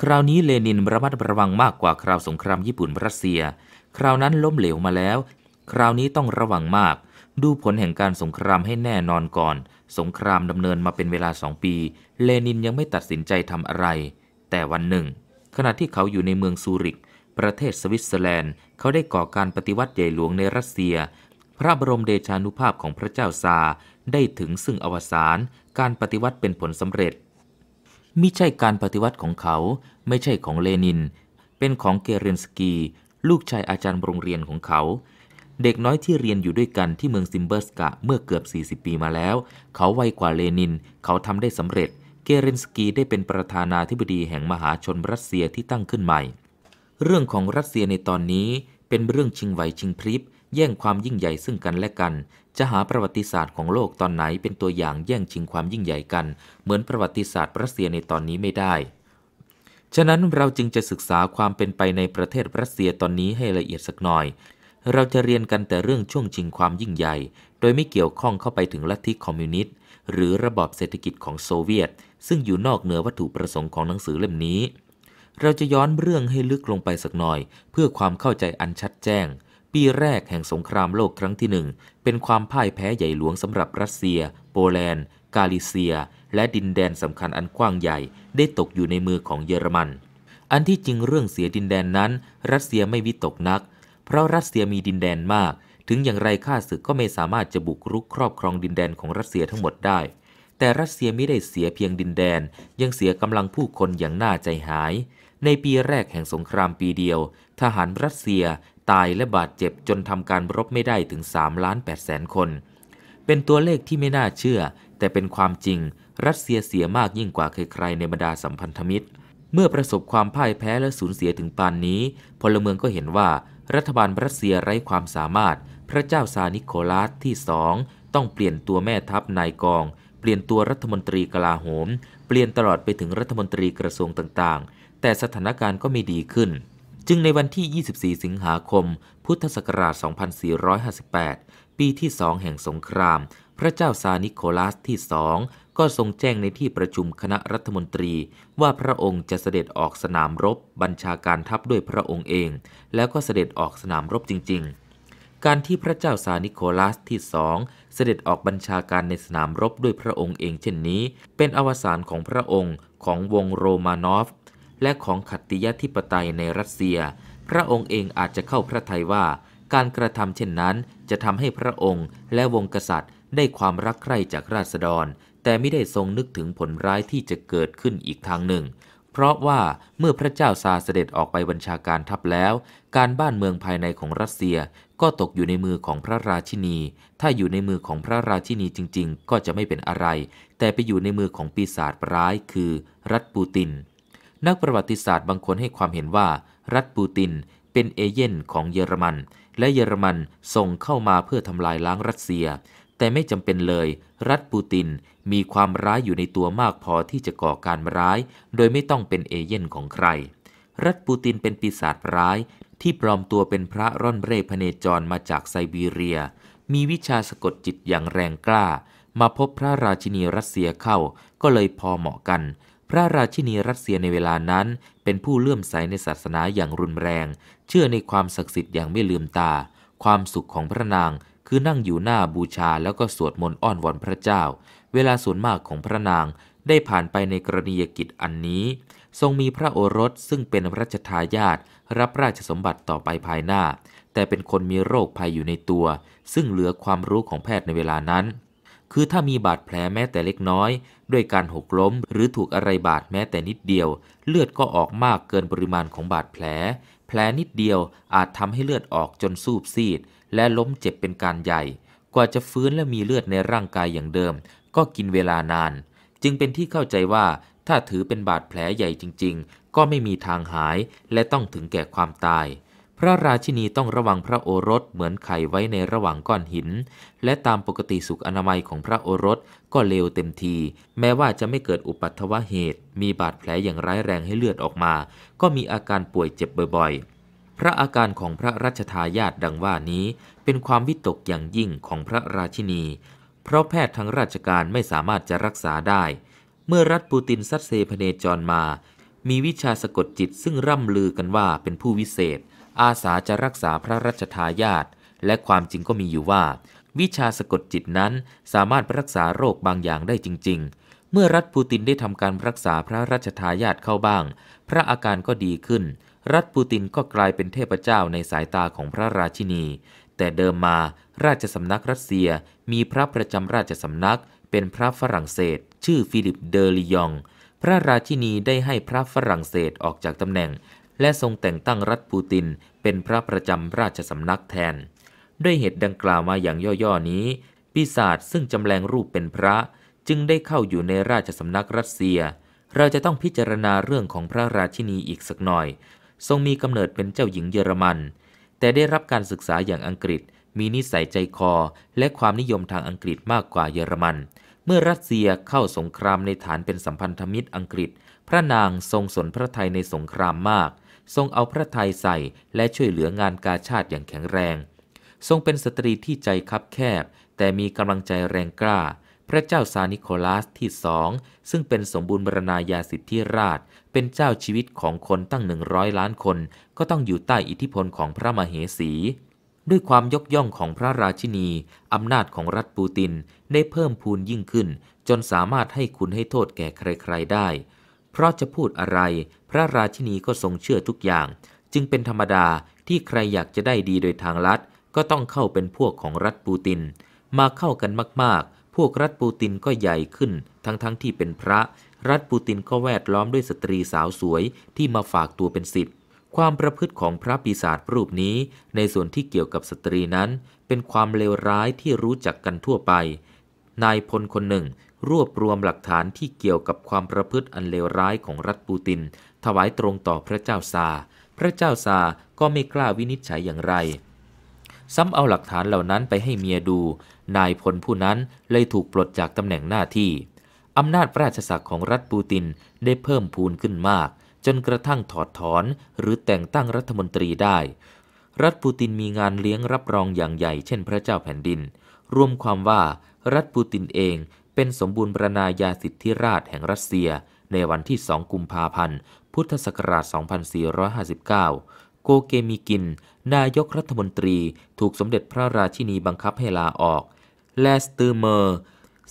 คราวนี้เลนินระมัดระวังมากกว่าคราวสงครามญี่ปุ่นรัสเซีย คราวนั้นล้มเหลวมาแล้ว คราวนี้ต้องระวังมาก ดูผลแห่งการสงครามให้แน่นอนก่อน สงครามดำเนินมาเป็นเวลาสองปี เลนินยังไม่ตัดสินใจทำอะไร แต่วันหนึ่งขณะที่เขาอยู่ในเมืองซูริกประเทศสวิตเซอร์แลนด์ เขาได้ก่อการปฏิวัติใหญ่หลวงในรัสเซีย พระบรมเดชานุภาพของพระเจ้าซาได้ถึงซึ่งอวสานการปฏิวัติเป็นผลสำเร็จมิใช่การปฏิวัติของเขาไม่ใช่ของเลนิน เป็นของเกเรนสกีลูกชายอาจารย์โรงเรียนของเขา เด็กน้อยที่เรียนอยู่ด้วยกันที่เมืองซิมเบอร์สกะ เมื่อเกือบ 40 ปีมาแล้ว เขาไวกว่าเลนินเขาทำได้สำเร็จเกเรนสกีได้เป็นประธานาธิบดีแห่งมหาชนรัสเซียที่ตั้งขึ้นใหม่ เรื่องของรัสเซียในตอนนี้เป็นเรื่องชิงไหวชิงพริบแย่งความยิ่งใหญ่ซึ่งกันและกัน จะหาประวัติศาสตร์ของโลกตอนไหน เป็นตัวอย่างแย่งชิงความยิ่งใหญ่กัน เหมือนประวัติศาสตร์รัสเซียในตอนนี้ไม่ได้ ฉะนั้นเราจึงจะศึกษาความเป็นไปในประเทศรัสเซียตอนนี้ให้ละเอียดสักหน่อย เราจะเรียนกันแต่เรื่องช่วงชิงความยิ่งใหญ่ โดยไม่เกี่ยวข้องเข้าไปถึงลัทธิคอมมิวนิสต์หรือระบอบเศรษฐกิจของโซเวียตซึ่งอยู่นอกเหนือวัตถุประสงค์ของหนังสือเล่มนี้ เราจะย้อนเรื่องให้ลึกลงไปสักหน่อยเพื่อความเข้าใจอันชัดแจ้ง ปีแรกแห่งสงครามโลกครั้งที่หนึ่ง เป็นความพ่ายแพ้ใหญ่หลวงสำหรับรัสเซีย โปแลนด์ กาลิเซีย และดินแดนสำคัญอันกว้างใหญ่ได้ตกอยู่ในมือของเยอรมัน อันที่จริงเรื่องเสียดินแดนนั้น รัสเซียไม่วิตกนัก เพราะรัสเซียมีดินแดนมาก ถึงอย่างไรข้าศึกก็ไม่สามารถจะบุกรุกครอบครองดินแดนของรัสเซียทั้งหมดได้แต่รัสเซียไม่ได้เสียเพียงดินแดน ยังเสียกำลังผู้คนอย่างน่าใจหาย ในปีแรกแห่งสงครามปีเดียว ทหารรัสเซียตายและบาดเจ็บจนทำการรบไม่ได้ถึง3ล้าน8แสนคน เป็นตัวเลขที่ไม่น่าเชื่อ แต่เป็นความจริง รัสเซียเสียมากยิ่งกว่าใครๆในบรรดาสัมพันธมิตร เมื่อประสบความพ่ายแพ้และสูญเสียถึงปานนี้ พลเมืองก็เห็นว่า รัฐบาลรัสเซียไร้ความสามารถ พระเจ้าซานิโคลัสที่สองต้องเปลี่ยนตัวแม่ทัพนายกองลี่ยนตัวรัฐมนตรีกลาโหม เปลี่ยนตลอดไปถึงรัฐมนตรีกระทรวงต่าง ๆ แต่สถานการณ์ก็ไม่ดีขึ้น จึงในวันที่ 24 สิงหาคม พุทธศักราช 2458 ปีที่สองแห่งสงคราม พระเจ้าซานิโคลัสที่สองก็ทรงแจ้งในที่ประชุมคณะรัฐมนตรีว่าพระองค์จะเสด็จออกสนามรบบัญชาการทัพด้วยพระองค์เอง แล้วก็เสด็จออกสนามรบจริง ๆการที่พระเจ้าซานิโคลัสที่สองเสด็จออกบัญชาการในสนามรบด้วยพระองค์เองเช่นนี้ เป็นอวสานของพระองค์ของวงโรมานอฟ และของขัตติยธิปไตยในรัสเซีย พระองค์เองอาจจะเข้าพระทัยว่า การกระทำเช่นนั้น จะทำให้พระองค์และวงกษัตริย์ได้ความรักใคร่จากราษฎร แต่ไม่ได้ทรงนึกถึงผลร้ายที่จะเกิดขึ้นอีกทางหนึ่ง เพราะว่าเมื่อพระเจ้าซาเสด็จออกไปบัญชาการทัพแล้ว การบ้านเมืองภายในของรัสเซียก็ตกอยู่ในมือของพระราชินี ถ้าอยู่ในมือของพระราชินีจริง ๆ ก็จะไม่เป็นอะไร แต่ไปอยู่ในมือของปีศาจร้าย คือ รัฐปูติน นักประวัติศาสตร์บางคนให้ความเห็นว่า รัฐปูติน เป็นเอเย่นของเยอรมัน และเยอรมันส่งเข้ามาเพื่อทำลายล้างรัสเซีย แต่ไม่จำเป็นเลย รัฐปูตินมีความร้ายอยู่ในตัวมากพอที่จะก่อการร้าย โดยไม่ต้องเป็นเอเย่นของใคร รัฐปูตินเป็นปีศาจร้ายที่ปลอมตัวเป็นพระร่อนเร่พเนจรมาจากไซบีเรีย มีวิชาสะกดจิตอย่างแรงกล้า มาพบพระราชินีรัสเซียเข้าก็เลยพอเหมาะกัน พระราชินีรัสเซียในเวลานั้น เป็นผู้เลื่อมใสในศาสนาอย่างรุนแรง เชื่อในความศักดิ์สิทธิ์อย่างไม่ลืมตา ความสุขของพระนางคือนั่งอยู่หน้าบูชาแล้วก็สวดมนต์อ้อนวอนพระเจ้า เวลาส่วนมากของพระนาง ได้ผ่านไปในกรณียกิจอันนี้ ทรงมีพระโอรสซึ่งเป็นรัชทายาทรับราชสมบัติต่อไปภายหน้า แต่เป็นคนมีโรคภัยอยู่ในตัว ซึ่งเหลือความรู้ของแพทย์ในเวลานั้น คือถ้ามีบาดแผลแม้แต่เล็กน้อย ด้วยการหกล้มหรือถูกอะไรบาดแม้แต่นิดเดียว เลือดก็ออกมากเกินปริมาณของบาดแผล แผลนิดเดียวอาจทำให้เลือดออกจนซูบซีด และล้มเจ็บเป็นการใหญ่ กว่าจะฟื้นและมีเลือดในร่างกายอย่างเดิม ก็กินเวลานาน จึงเป็นที่เข้าใจว่าถ้าถือเป็นบาดแผลใหญ่จริงๆ ก็ไม่มีทางหายและต้องถึงแก่ความตาย พระราชินีต้องระวังพระโอรสเหมือนไข่ไว้ในระหว่างก้อนหิน และตามปกติสุขอนามัยของพระโอรสก็เลวเต็มที แม้ว่าจะไม่เกิดอุปัตถวเหตุมีบาดแผลอย่างร้ายแรงให้เลือดออกมา ก็มีอาการป่วยเจ็บบ่อยๆ พระอาการของพระราชทายาทดังว่านี้เป็นความวิตกอย่างยิ่งของพระราชินี เพราะแพทย์ทั้งราชการไม่สามารถจะรักษาได้เมื่อรัฐปูตินซัดเซพเนจรมา มีวิชาสะกดจิตซึ่งร่ำลือกันว่าเป็นผู้วิเศษ อาสาจะรักษาพระราชทายาทและความจริงก็มีอยู่ว่า วิชาสะกดจิตนั้นสามารถรักษาโรคบางอย่างได้จริง ๆ เมื่อรัฐปูตินได้ทำการรักษาพระราชทายาทเข้าบ้าง พระอาการก็ดีขึ้น รัฐปูตินก็กลายเป็นเทพเจ้าในสายตาของพระราชินี แต่เดิมมาราชสำนักรัสเซียมีพระประจำราชสำนัก เป็นพระฝรั่งเศสชื่อฟิลิปเดอลิยอง พระราชินีได้ให้พระฝรั่งเศสออกจากตำแหน่ง และทรงแต่งตั้งรัฐปูติน เป็นพระประจำราชสำนักแทน ด้วยเหตุดังกล่าวมาอย่างย่อๆนี้ ปีศาจซึ่งจำแรงรูปเป็นพระจึงได้เข้าอยู่ในราชสำนักรัสเซีย เราจะต้องพิจารณาเรื่องของพระราชินีอีกสักหน่อย ทรงมีกำเนิดเป็นเจ้าหญิงเยอรมัน แต่ได้รับการศึกษาอย่างอังกฤษ มีนิสัยใจคอและความนิยมทางอังกฤษมากกว่าเยอรมันเมื่อรัสเซียเข้าสงครามในฐานเป็นสัมพันธมิตรอังกฤษ พระนางทรงสนพระไทยในสงครามมาก ทรงเอาพระไทยใส่และช่วยเหลืองานกาชาติอย่างแข็งแรง ทรงเป็นสตรีที่ใจคับแคบ แต่มีกำลังใจแรงกล้า พระเจ้าซานิโคลัสที่สองซึ่งเป็นสมบูรณ์บรณาญาสิทธิราช เป็นเจ้าชีวิตของคนตั้งหนึ่งร้อยล้านคน ก็ต้องอยู่ใต้อิทธิพลของพระมเหสีด้วยความยกย่องของพระราชินีอำนาจของรัฐปูติน ได้เพิ่มพูนยิ่งขึ้น จนสามารถให้คุณให้โทษแก่ใครๆได้ เพราะจะพูดอะไร พระราชินีก็ทรงเชื่อทุกอย่าง จึงเป็นธรรมดาที่ใครอยากจะได้ดีโดยทางรัฐ ก็ต้องเข้าเป็นพวกของรัฐปูติน มาเข้ากันมาก ๆ พวกรัฐปูตินก็ใหญ่ขึ้น ทั้งๆทที่เป็นพระรัฐปูตินก็แวดล้อมด้วยสตรีสาวสวยที่มาฝากตัวเป็นสิทธิ์ความประพฤติของพระปีศาจรูปนี้ ในส่วนที่เกี่ยวกับสตรีนั้น เป็นความเลวร้ายที่รู้จักกันทั่วไป นายพลคนหนึ่งรวบรวมหลักฐานที่เกี่ยวกับความประพฤติอันเลวร้ายของรัฐปูตินถวายตรงต่อพระเจ้าซา พระเจ้าซาก็ไม่กล้าวินิจฉัยอย่างไร ซ้ำเอาหลักฐานเหล่านั้นไปให้เมียดู นายพลผู้นั้นเลยถูกปลดจากตำแหน่งหน้าที่อำนาจราชศักดิ์ของรัฐปูตินได้เพิ่มพูนขึ้นมากจนกระทั่งถอดถอนหรือแต่งตั้งรัฐมนตรีได้ รัฐปูตินมีงานเลี้ยงรับรองอย่างใหญ่เช่นพระเจ้าแผ่นดิน รวมความว่ารัฐปูตินเองเป็นสมบูรณ์บรณาญาสิทธิราชแห่งรัสเซีย ในวันที่ 2 กุมภาพันธ์ พุทธศักราช 2459 โกเกมิกิน นายกรัฐมนตรีถูกสมเด็จพระราชินีบังคับให้ลาออก แลสตือเมอร์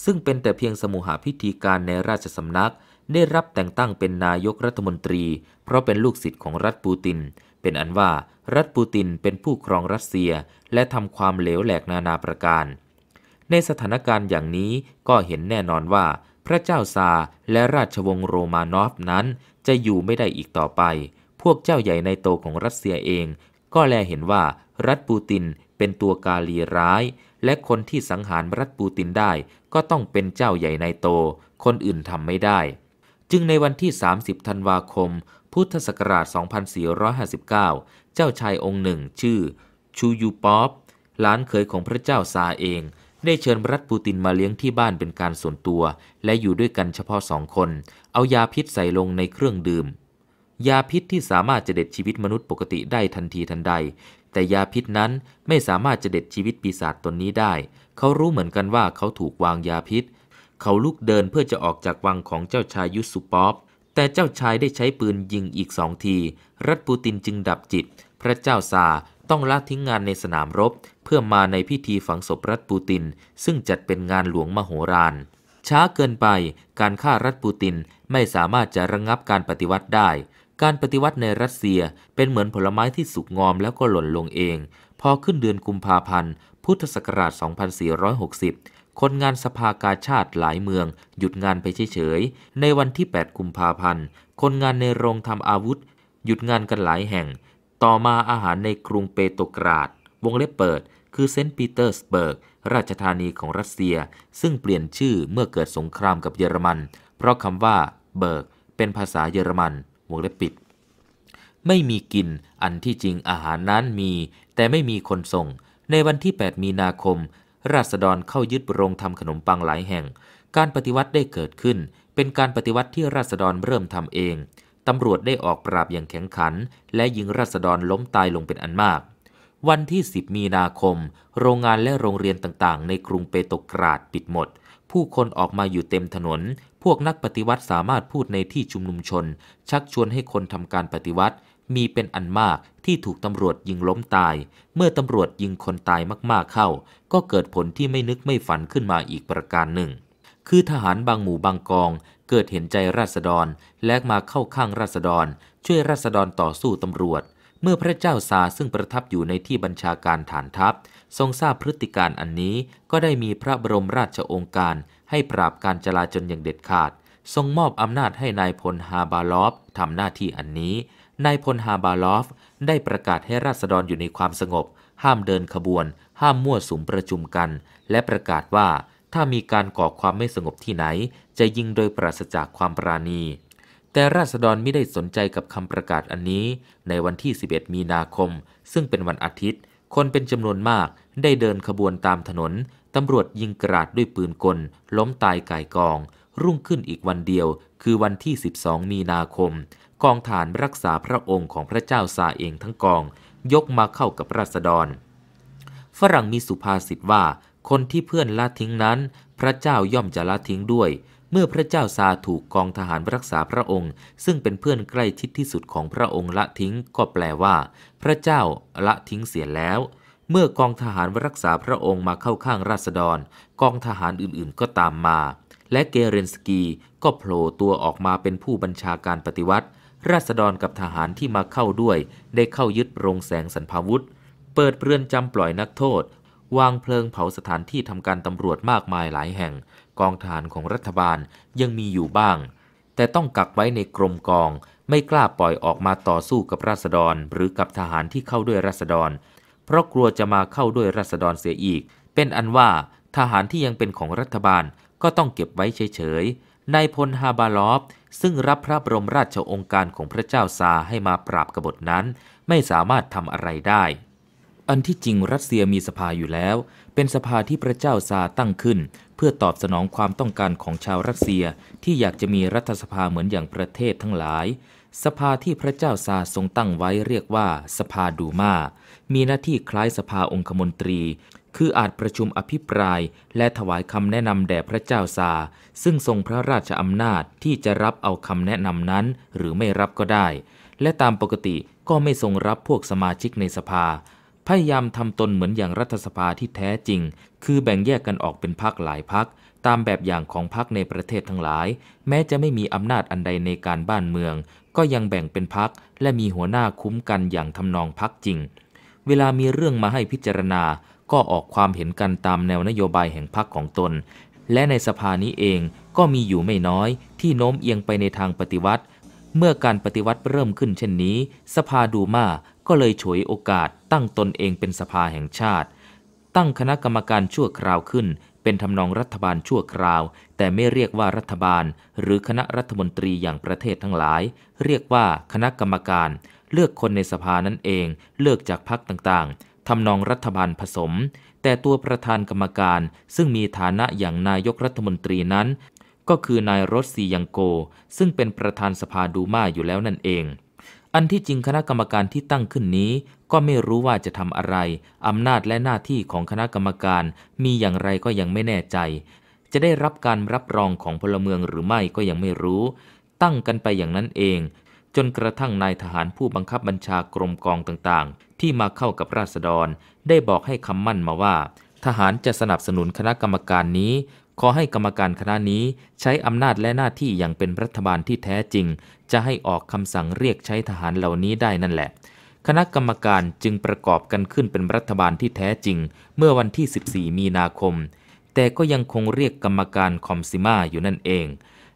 ซึ่งเป็นแต่เพียงสมุหพิธีการในราชสำนักได้รับแต่งตั้งเป็นนายกรัฐมนตรี เพราะเป็นลูกศิษย์ของรัฐปูติน เป็นอันว่ารัฐปูตินเป็นผู้ครองรัสเซีย และทำความเหลวแหลกนานาประการ ในสถานการณ์อย่างนี้ก็เห็นแน่นอนว่า พระเจ้าซาและราชวงศ์โรมานอฟนั้น จะอยู่ไม่ได้อีกต่อไป พวกเจ้าใหญ่ในโตของรัสเซียเอง ก็แลเห็นว่า รัฐปูตินเป็นตัวกาลีร้าย และคนที่สังหารรัฐปูตินได้ก็ต้องเป็นเจ้าใหญ่ในโต คนอื่นทำไม่ได้จึงในวันที่ 30 ธันวาคม พุทธศักราช 2459 เจ้าชายองค์หนึ่ง ชื่อชูยูป๊อปหลานเขยของพระเจ้าซาเอง ได้เชิญรัฐปูตินมาเลี้ยงที่บ้านเป็นการส่วนตัว และอยู่ด้วยกันเฉพาะสองคน เอายาพิษใส่ลงในเครื่องดื่ม ยาพิษที่สามารถจะเด็ดชีวิตมนุษย์ปกติได้ทันทีทันใด แต่ยาพิษนั้นไม่สามารถจะเด็ดชีวิตปีศาจตนนี้ได้ เขารู้เหมือนกันว่าเขาถูกวางยาพิษเขาลุกเดินเพื่อจะออกจากวังของเจ้าชายยุสุปอปแต่เจ้าชายได้ใช้ปืนยิงอีกสองที รัสปูตินจึงดับจิต พระเจ้าซาต้องละทิ้งงานในสนามรบ เพื่อมาในพิธีฝังศพรัสปูติน ซึ่งจัดเป็นงานหลวงมโหฬารช้าเกินไป การฆ่ารัสปูตินไม่สามารถจะระงงับการปฏิวัติได้ การปฏิวัติในรัสเซีย เป็นเหมือนผลไม้ที่สุกงอมแล้วก็หล่นลงเอง พอขึ้นเดือนกุมภาพันธ์ พุทธศักราช 2460คนงานสภากาชาติหลายเมือง หยุดงานไปเฉยๆ ในวันที่ 8 กุมภาพันธ์ คนงานในโรงทำอาวุธ หยุดงานกันหลายแห่ง ต่อมาอาหารในกรุงเปโตกราดวงเล็บเปิด คือเซนต์ปีเตอร์สเบิร์กราชธานีของรัสเซีย ซึ่งเปลี่ยนชื่อเมื่อเกิดสงครามกับเยอรมัน เพราะคำว่าเบิร์กเป็นภาษาเยอรมัน วงเล็บปิด ไม่มีกินอันที่จริงอาหารนั้นมี แต่ไม่มีคนส่ง ในวันที่ 8 มีนาคมราษฎรเข้ายึดโรงทำขนมปังหลายแห่ง การปฏิวัติได้เกิดขึ้น เป็นการปฏิวัติที่ราษฎรเริ่มทำเอง ตำรวจได้ออกปราบอย่างแข็งขัน และยิงราษฎรล้มตายลงเป็นอันมาก วันที่ 10 มีนาคม โรงงานและโรงเรียนต่างๆ ในกรุงเปโตกราดปิดหมด ผู้คนออกมาอยู่เต็มถนน พวกนักปฏิวัติสามารถพูดในที่ชุมนุมชน ชักชวนให้คนทำการปฏิวัติมีเป็นอันมากที่ถูกตำรวจยิงล้มตาย เมื่อตำรวจยิงคนตายมากๆเข้า ก็เกิดผลที่ไม่นึกไม่ฝันขึ้นมาอีกประการหนึ่ง คือทหารบางหมู่บางกอง เกิดเห็นใจราษฎรและมาเข้าข้างราษฎร ช่วยราษฎรต่อสู้ตำรวจ เมื่อพระเจ้าซาซึ่งประทับอยู่ในที่บัญชาการฐานทัพทรงทราบพฤติการอันนี้ ก็ได้มีพระบรมราชองค์การ ให้ปราบการจลาจลอย่างเด็ดขาดทรงมอบอำนาจให้นายพลฮาบาลอฟทำหน้าที่อันนี้นายพลฮาบาลอฟได้ประกาศให้ราษฎรอยู่ในความสงบ ห้ามเดินขบวน ห้ามมั่วสุมประชุมกัน และประกาศว่าถ้ามีการก่อความไม่สงบที่ไหน จะยิงโดยปราศจากความปราณี แต่ราษฎรไม่ได้สนใจกับคำประกาศอันนี้ ในวันที่ 11 มีนาคม ซึ่งเป็นวันอาทิตย์ คนเป็นจำนวนมาก ได้เดินขบวนตามถนน ตำรวจยิงกราดด้วยปืนกลล้มตายก่ายกอง รุ่งขึ้นอีกวันเดียวคือวันที่ 12 มีนาคม กองฐานรักษาพระองค์ของพระเจ้าซาเองทั้งกอง ยกมาเข้ากับราษฎร ฝรั่งมีสุภาษิตว่า คนที่เพื่อนละทิ้งนั้น พระเจ้าย่อมจะละทิ้งด้วย เมื่อพระเจ้าซาถูกกองทหารรักษาพระองค์ ซึ่งเป็นเพื่อนใกล้ชิดที่สุดของพระองค์ละทิ้ง ก็แปลว่า พระเจ้าละทิ้งเสียแล้ว เมื่อกองทหารรักษาพระองค์มาเข้าข้างราษฎร กองทหารอื่น ๆ ก็ตามมา และเกเรนสกีก็โผล่ตัวออกมาเป็นผู้บัญชาการปฏิวัติ ราษฎรกับทหารที่มาเข้าด้วย ได้เข้ายึดโรงแสงสันพาวุธ เปิดเรือนจำปล่อยนักโทษ วางเพลิงเผาสถานที่ทำการตำรวจมากมายหลายแห่ง กองทหารของรัฐบาลยังมีอยู่บ้าง แต่ต้องกักไว้ในกรมกอง ไม่กล้าปล่อยออกมาต่อสู้กับราษฎร หรือกับทหารที่เข้าด้วยราษฎร เพราะกลัวจะมาเข้าด้วยราษฎรเสียอีก เป็นอันว่าทหารที่ยังเป็นของรัฐบาลก็ต้องเก็บไว้เฉยนายพลฮาบาลอฟซึ่งรับ พระบรมราชองค์การของพระเจ้าซาให้มาปราบกบฏนั้น ไม่สามารถทำอะไรได้ อันที่จริงรัสเซียมีสภาอยู่แล้ว เป็นสภาที่พระเจ้าซาตั้งขึ้น เพื่อตอบสนองความต้องการของชาวรัสเซีย ที่อยากจะมีรัฐสภาเหมือนอย่างประเทศทั้งหลาย สภาที่พระเจ้าซาทรงตั้งไว้เรียกว่าสภาดูมา มีหน้าที่คล้ายสภาองคมนตรีคืออาจประชุมอภิปราย และถวายคำแนะนำแด่พระเจ้าซา ซึ่งทรงพระราชอำนาจที่จะรับเอาคำแนะนำนั้นหรือไม่รับก็ได้ และตามปกติก็ไม่ทรงรับพวกสมาชิกในสภา พยายามทำตนเหมือนอย่างรัฐสภาที่แท้จริง คือแบ่งแยกกันออกเป็นพักหลายพัก ตามแบบอย่างของพักในประเทศทั้งหลาย แม้จะไม่มีอำนาจอันใดในการบ้านเมือง ก็ยังแบ่งเป็นพักและมีหัวหน้าคุ้มกันอย่างทำนองพักจริง เวลามีเรื่องมาให้พิจารณาก็ออกความเห็นกันตามแนวนโยบายแห่งพรรคของตน และในสภานี้เองก็มีอยู่ไม่น้อย ที่โน้มเอียงไปในทางปฏิวัติ เมื่อการปฏิวัติเริ่มขึ้นเช่นนี้ สภาดูมา ก็เลยฉวยโอกาสตั้งตนเองเป็นสภาแห่งชาติ ตั้งคณะกรรมการชั่วคราวขึ้น เป็นทำนองรัฐบาลชั่วคราว แต่ไม่เรียกว่ารัฐบาล หรือคณะรัฐมนตรีอย่างประเทศทั้งหลาย เรียกว่าคณะกรรมการเลือกคนในสภานั่นเองเลือกจากพรรคต่างๆทำนองรัฐบาลผสม แต่ตัวประธานกรรมการซึ่งมีฐานะอย่างนายกรัฐมนตรีนั้น ก็คือนายรสซียังโก ซึ่งเป็นประธานสภาดูมาอยู่แล้วนั่นเอง อันที่จริงคณะกรรมการที่ตั้งขึ้นนี้ ก็ไม่รู้ว่าจะทำอะไรอำนาจและหน้าที่ของคณะกรรมการมีอย่างไรก็ยังไม่แน่ใจ จะได้รับการรับรองของพลเมืองหรือไม่ก็ยังไม่รู้ ตั้งกันไปอย่างนั้นเอง จนกระทั่งนายทหารผู้บังคับบัญชากรมกองต่างที่มาเข้ากับราษฎรได้บอกให้คำมั่นมาว่า ทหารจะสนับสนุนคณะกรรมการนี้ ขอให้กรรมการคณะนี้ ใช้อำนาจและหน้าที่อย่างเป็นรัฐบาลที่แท้จริง จะให้ออกคำสั่งเรียกใช้ทหารเหล่านี้ได้นั่นแหละ คณะกรรมการจึงประกอบกันขึ้นเป็นรัฐบาลที่แท้จริง เมื่อวันที่ 14 มีนาคม แต่ก็ยังคงเรียกกรรมการคอมซิมาอยู่นั่นเอง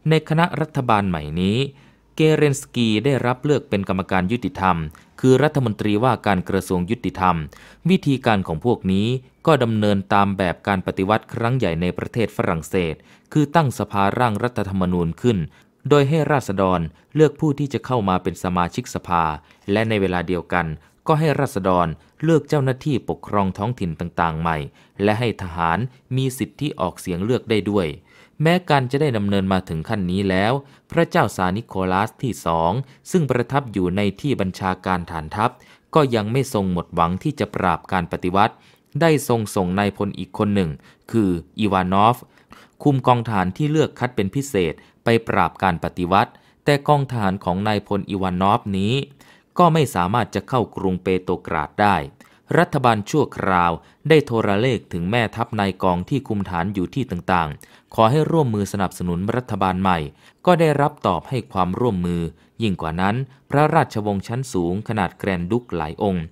ในคณะรัฐบาลใหม่นี้ เกเรนสกีได้รับเลือกเป็นกรรมการยุติธรรมคือรัฐมนตรีว่าการกระทรวงยุติธรรม วิธีการของพวกนี้ก็ดำเนินตามแบบการปฏิวัติครั้งใหญ่ในประเทศฝรั่งเศส คือตั้งสภาร่างรัฐธรรมนูญขึ้น โดยให้ราษฎรเลือกผู้ที่จะเข้ามาเป็นสมาชิกสภา และในเวลาเดียวกันก็ให้ราษฎรเลือกเจ้าหน้าที่ปกครองท้องถิ่นต่างๆใหม่ และให้ทหารมีสิทธิออกเสียงเลือกได้ด้วยแม้การจะได้ดำเนินมาถึงขั้นนี้แล้ว พระเจ้าซานิโคลัสที่สอง ซึ่งประทับอยู่ในที่บัญชาการฐานทัพ ก็ยังไม่ทรงหมดหวังที่จะปราบการปฏิวัติ ได้ทรงส่งนายพลอีกคนหนึ่ง คือ อีวานอฟ คุมกองฐานที่เลือกคัดเป็นพิเศษไปปราบการปฏิวัติ แต่กองฐานของนายพลอีวานอฟนี้ ก็ไม่สามารถจะเข้ากรุงเปโตรกราดได้รัฐบาลชั่วคราวได้โทรเลขถึงแม่ทัพนายกองที่คุมฐานอยู่ที่ต่างๆ ขอให้ร่วมมือสนับสนุนรัฐบาลใหม่ ก็ได้รับตอบให้ความร่วมมือ ยิ่งกว่านั้น พระราชวงศ์ชั้นสูงขนาดแกรนดุกหลายองค์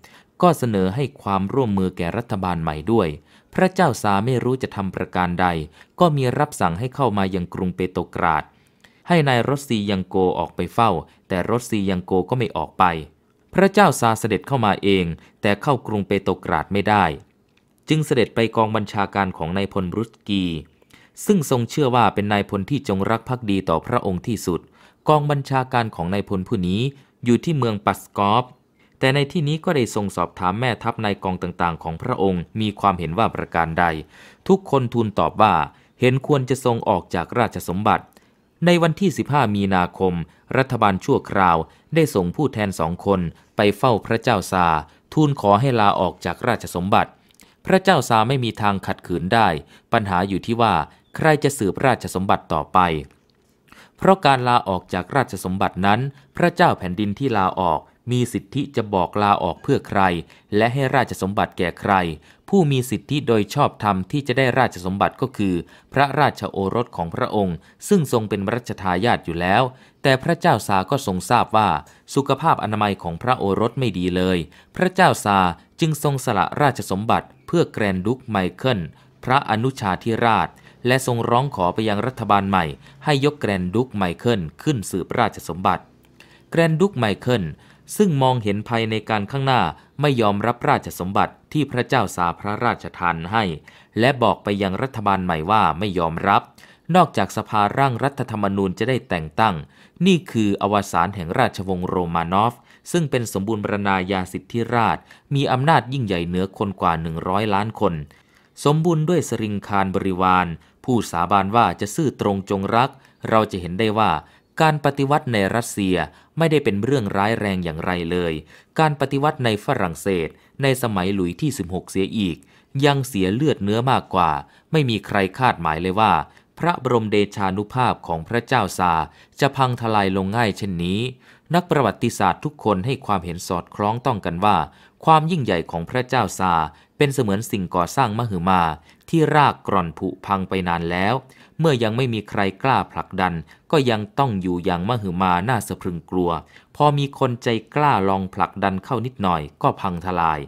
ก็เสนอให้ความร่วมมือแก่รัฐบาลใหม่ด้วย พระเจ้าซาไม่รู้จะทำประการใด ก็มีรับสั่งให้เข้ามายังกรุงเปโตกราด ให้นายรสซียังโกออกไปเฝ้า แต่รสซียังโกก็ไม่ออกไปพระเจ้าซาเสด็จเข้ามาเอง แต่เข้ากรุงเปโตกราดไม่ได้ จึงเสด็จไปกองบัญชาการของนายพลรุสกี ซึ่งทรงเชื่อว่าเป็นนายพลที่จงรักภักดีต่อพระองค์ที่สุด กองบัญชาการของนายพลผู้นี้อยู่ที่เมืองปัสกอฟแต่ในที่นี้ก็ได้ทรงสอบถามแม่ทัพนายกองต่างๆ ของพระองค์ มีความเห็นว่าประการใด ทุกคนทูลตอบว่า เห็นควรจะทรงออกจากราชสมบัติในวันที่ 15 มีนาคม รัฐบาลชั่วคราวได้ส่งผู้แทนสองคนไปเฝ้าพระเจ้าซาทูลขอให้ลาออกจากราชสมบัติ พระเจ้าซาไม่มีทางขัดขืนได้ ปัญหาอยู่ที่ว่า ใครจะสืบราชสมบัติต่อไป เพราะการลาออกจากราชสมบัตินั้น พระเจ้าแผ่นดินที่ลาออก มีสิทธิจะบอกลาออกเพื่อใคร และให้ราชสมบัติแก่ใครผู้มีสิทธิโดยชอบธรรมที่จะได้ราชสมบัติก็คือ พระราชโอรสของพระองค์ ซึ่งทรงเป็นรัชทายาทอยู่แล้ว แต่พระเจ้าสาก็ทรงทราบว่าสุขภาพอนามัยของพระโอรสไม่ดีเลย พระเจ้าซาจึงทรงสละราชสมบัติ เพื่อแกรนดุกไมเคิลพระอนุชาธิราช และทรงร้องขอไปยังรัฐบาลใหม่ ให้ยกแกรนดุกไมเคิลขึ้นสืบราชสมบัติ แกรนดุกไมเคิลซึ่งมองเห็นภัยในการข้างหน้าไม่ยอมรับราชสมบัติที่พระเจ้าสาพระราชทานให้ และบอกไปยังรัฐบาลใหม่ว่าไม่ยอมรับ นอกจากสภาร่างรัฐธรรมนูญจะได้แต่งตั้ง นี่คืออวสานแห่งราชวงศ์โรมานอฟ ซึ่งเป็นสมบูรณ์บรณาญาสิทธิราช มีอำนาจยิ่งใหญ่เหนือคนกว่า 100 ล้านคน สมบูรณ์ด้วยสริงคารบริวาร ผู้สาบานว่าจะซื่อตรงจงรัก เราจะเห็นได้ว่าการปฏิวัติในรัสเซียไม่ได้เป็นเรื่องร้ายแรงอย่างไรเลย การปฏิวัติในฝรั่งเศสในสมัยหลุยที่ 16 เสียอีก ยังเสียเลือดเนื้อมากกว่า ไม่มีใครคาดหมายเลยว่า พระบรมเดชานุภาพของพระเจ้าซา จะพังทลายลงง่ายเช่นนี้ นักประวัติศาสตร์ทุกคนให้ความเห็นสอดคล้องต้องกันว่า ความยิ่งใหญ่ของพระเจ้าซา เป็นเสมือนสิ่งก่อสร้างมหึมา ที่รากกร่อนผุพังไปนานแล้วเมื่อยังไม่มีใครกล้าผลักดัน ก็ยังต้องอยู่อย่างมหึมาน่าสะพรึงกลัว พอมีคนใจกล้าลองผลักดันเข้านิดหน่อย ก็พังทลาย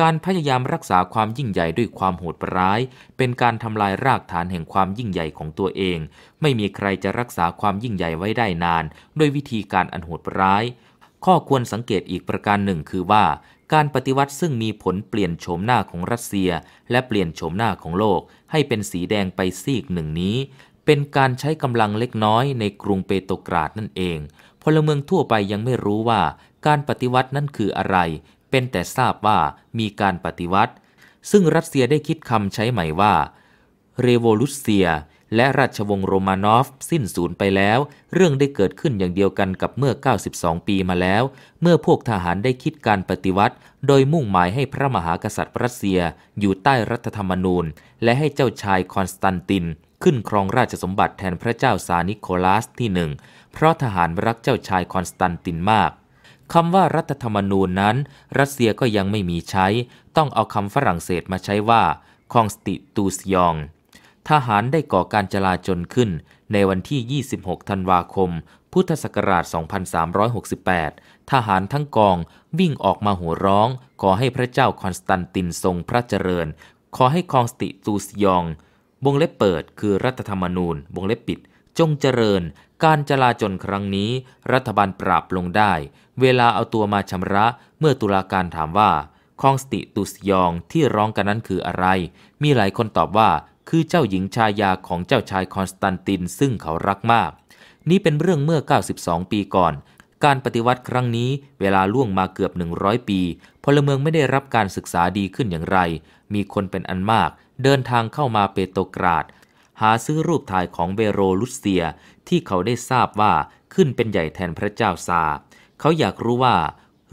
การพยายามรักษาความยิ่งใหญ่ด้วยความโหดร้ายเป็นการทำลายรากฐานแห่งความยิ่งใหญ่ของตัวเอง ไม่มีใครจะรักษาความยิ่งใหญ่ไว้ได้นานด้วยวิธีการอันโหดร้าย ข้อควรสังเกตอีกประการหนึ่งคือว่าการปฏิวัติซึ่งมีผลเปลี่ยนโฉมหน้าของรัสเซียและเปลี่ยนโฉมหน้าของโลกให้เป็นสีแดงไปซีกหนึ่งนี้ เป็นการใช้กำลังเล็กน้อยในกรุงเปโตรกราดนั่นเอง พลเมืองทั่วไปยังไม่รู้ว่าการปฏิวัตินั่นคืออะไร เป็นแต่ทราบว่ามีการปฏิวัติ ซึ่งรัสเซียได้คิดคำใช้ใหม่ว่าร e v ล l u เซียและราชวงศ์โรมานอฟสิ้นสูญไปแล้ว เรื่องได้เกิดขึ้นอย่างเดียวกันกับเมื่อ 92 ปีมาแล้ว เมื่อพวกทหารได้คิดการปฏิวัติ โดยมุ่งหมายให้พระมหากษัตริย์รัสเซีย อยู่ใต้รัฐธรรมนูญ และให้เจ้าชายคอนสแตนติน ขึ้นครองราชสมบัติแทนพระเจ้าซานิโคลัสที่หนึ่งเพราะทหารรักเจ้าชายคอนสแตนตินมากคำว่ารัฐธรรมนูญนั้นรัสเซียก็ยังไม่มีใช้ ต้องเอาคำฝรั่งเศสมาใช้ว่า คองสติตูซยองทหารได้ก่อการจลาจลขึ้น ในวันที่ 26ธันวาคม พุทธศักราช 2368 ทหารทั้งกองวิ่งออกมาหัวร้อง ขอให้พระเจ้าคอนสแตนตินทรงพระเจริญ ขอให้คองสติตูสยองวงเล็บเปิดคือรัฐธรรมนูญวงเล็บปิด จงเจริญ การจลาจลครั้งนี้ รัฐบาลปราบลงได้ เวลาเอาตัวมาชำระ เมื่อตุลาการถามว่า คองสติตุสยองที่ร้องกันนั้นคืออะไร มีหลายคนตอบว่าคือเจ้าหญิงชายาของเจ้าชายคอนสแตนตินซึ่งเขารักมาก นี่เป็นเรื่องเมื่อ 92 ปีก่อน การปฏิวัติครั้งนี้ เวลาล่วงมาเกือบ 100 ปีพลเมืองไม่ได้รับการศึกษาดีขึ้นอย่างไร มีคนเป็นอันมากเดินทางเข้ามาเปโตรกราดหาซื้อรูปถ่ายของเวโรลุสเซียที่เขาได้ทราบว่าขึ้นเป็นใหญ่แทนพระเจ้าซาเขาอยากรู้ว่า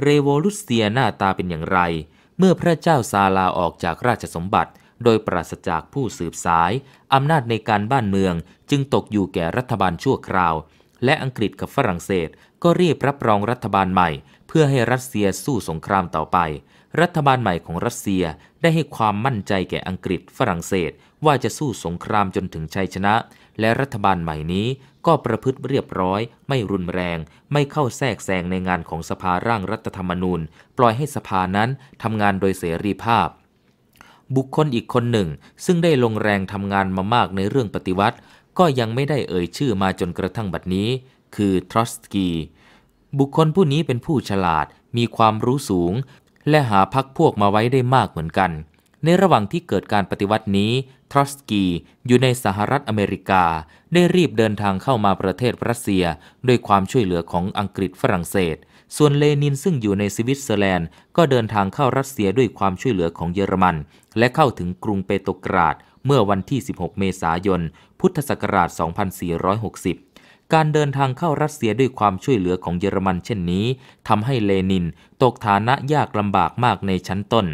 เรโวลุสเซียหน้าตาเป็นอย่างไร เมื่อพระเจ้าซาลาออกจากราชสมบัติโดยปราศจากผู้สืบสายอำนาจในการบ้านเมืองจึงตกอยู่แก่รัฐบาลชั่วคราว และอังกฤษกับฝรั่งเศส ก็รีบรับรองรัฐบาลใหม่ เพื่อให้รัสเซียสู้สงครามต่อไป รัฐบาลใหม่ของรัสเซียได้ให้ความมั่นใจแก่อังกฤษฝรั่งเศสว่าจะสู้สงครามจนถึงชัยชนะ และรัฐบาลใหม่นี้ก็ประพฤติเรียบร้อย ไม่รุนแรง ไม่เข้าแทรกแซงในงานของสภาร่างรัฐธรรมนูญ ปล่อยให้สภานั้นทำงานโดยเสรีภาพบุคคลอีกคนหนึ่ง ซึ่งได้ลงแรงทำงานมามากในเรื่องปฏิวัติ ก็ยังไม่ได้เอ่ยชื่อมาจนกระทั่งบัดนี้ คือทรอสกี บุคคลผู้นี้เป็นผู้ฉลาดมีความรู้สูง และหาพักพวกมาไว้ได้มากเหมือนกัน ในระหว่างที่เกิดการปฏิวัตินี้ ทรอสกีอยู่ในสหรัฐอเมริกา ได้รีบเดินทางเข้ามาประเทศรัสเซีย ด้วยความช่วยเหลือของอังกฤษฝรั่งเศส ส่วนเลนินซึ่งอยู่ในสวิตเซอร์แลนด์ ก็เดินทางเข้ารัสเซียด้วยความช่วยเหลือของเยอรมันและเข้าถึงกรุงเปโตกราดเมื่อวันที่ 16 เมษายน พุทธศักราช 2460 การเดินทางเข้ารัสเซียด้วยความช่วยเหลือของเยอรมันเช่นนี้ทำให้เลนินตกฐานะยากลำบากมากในชั้นต้น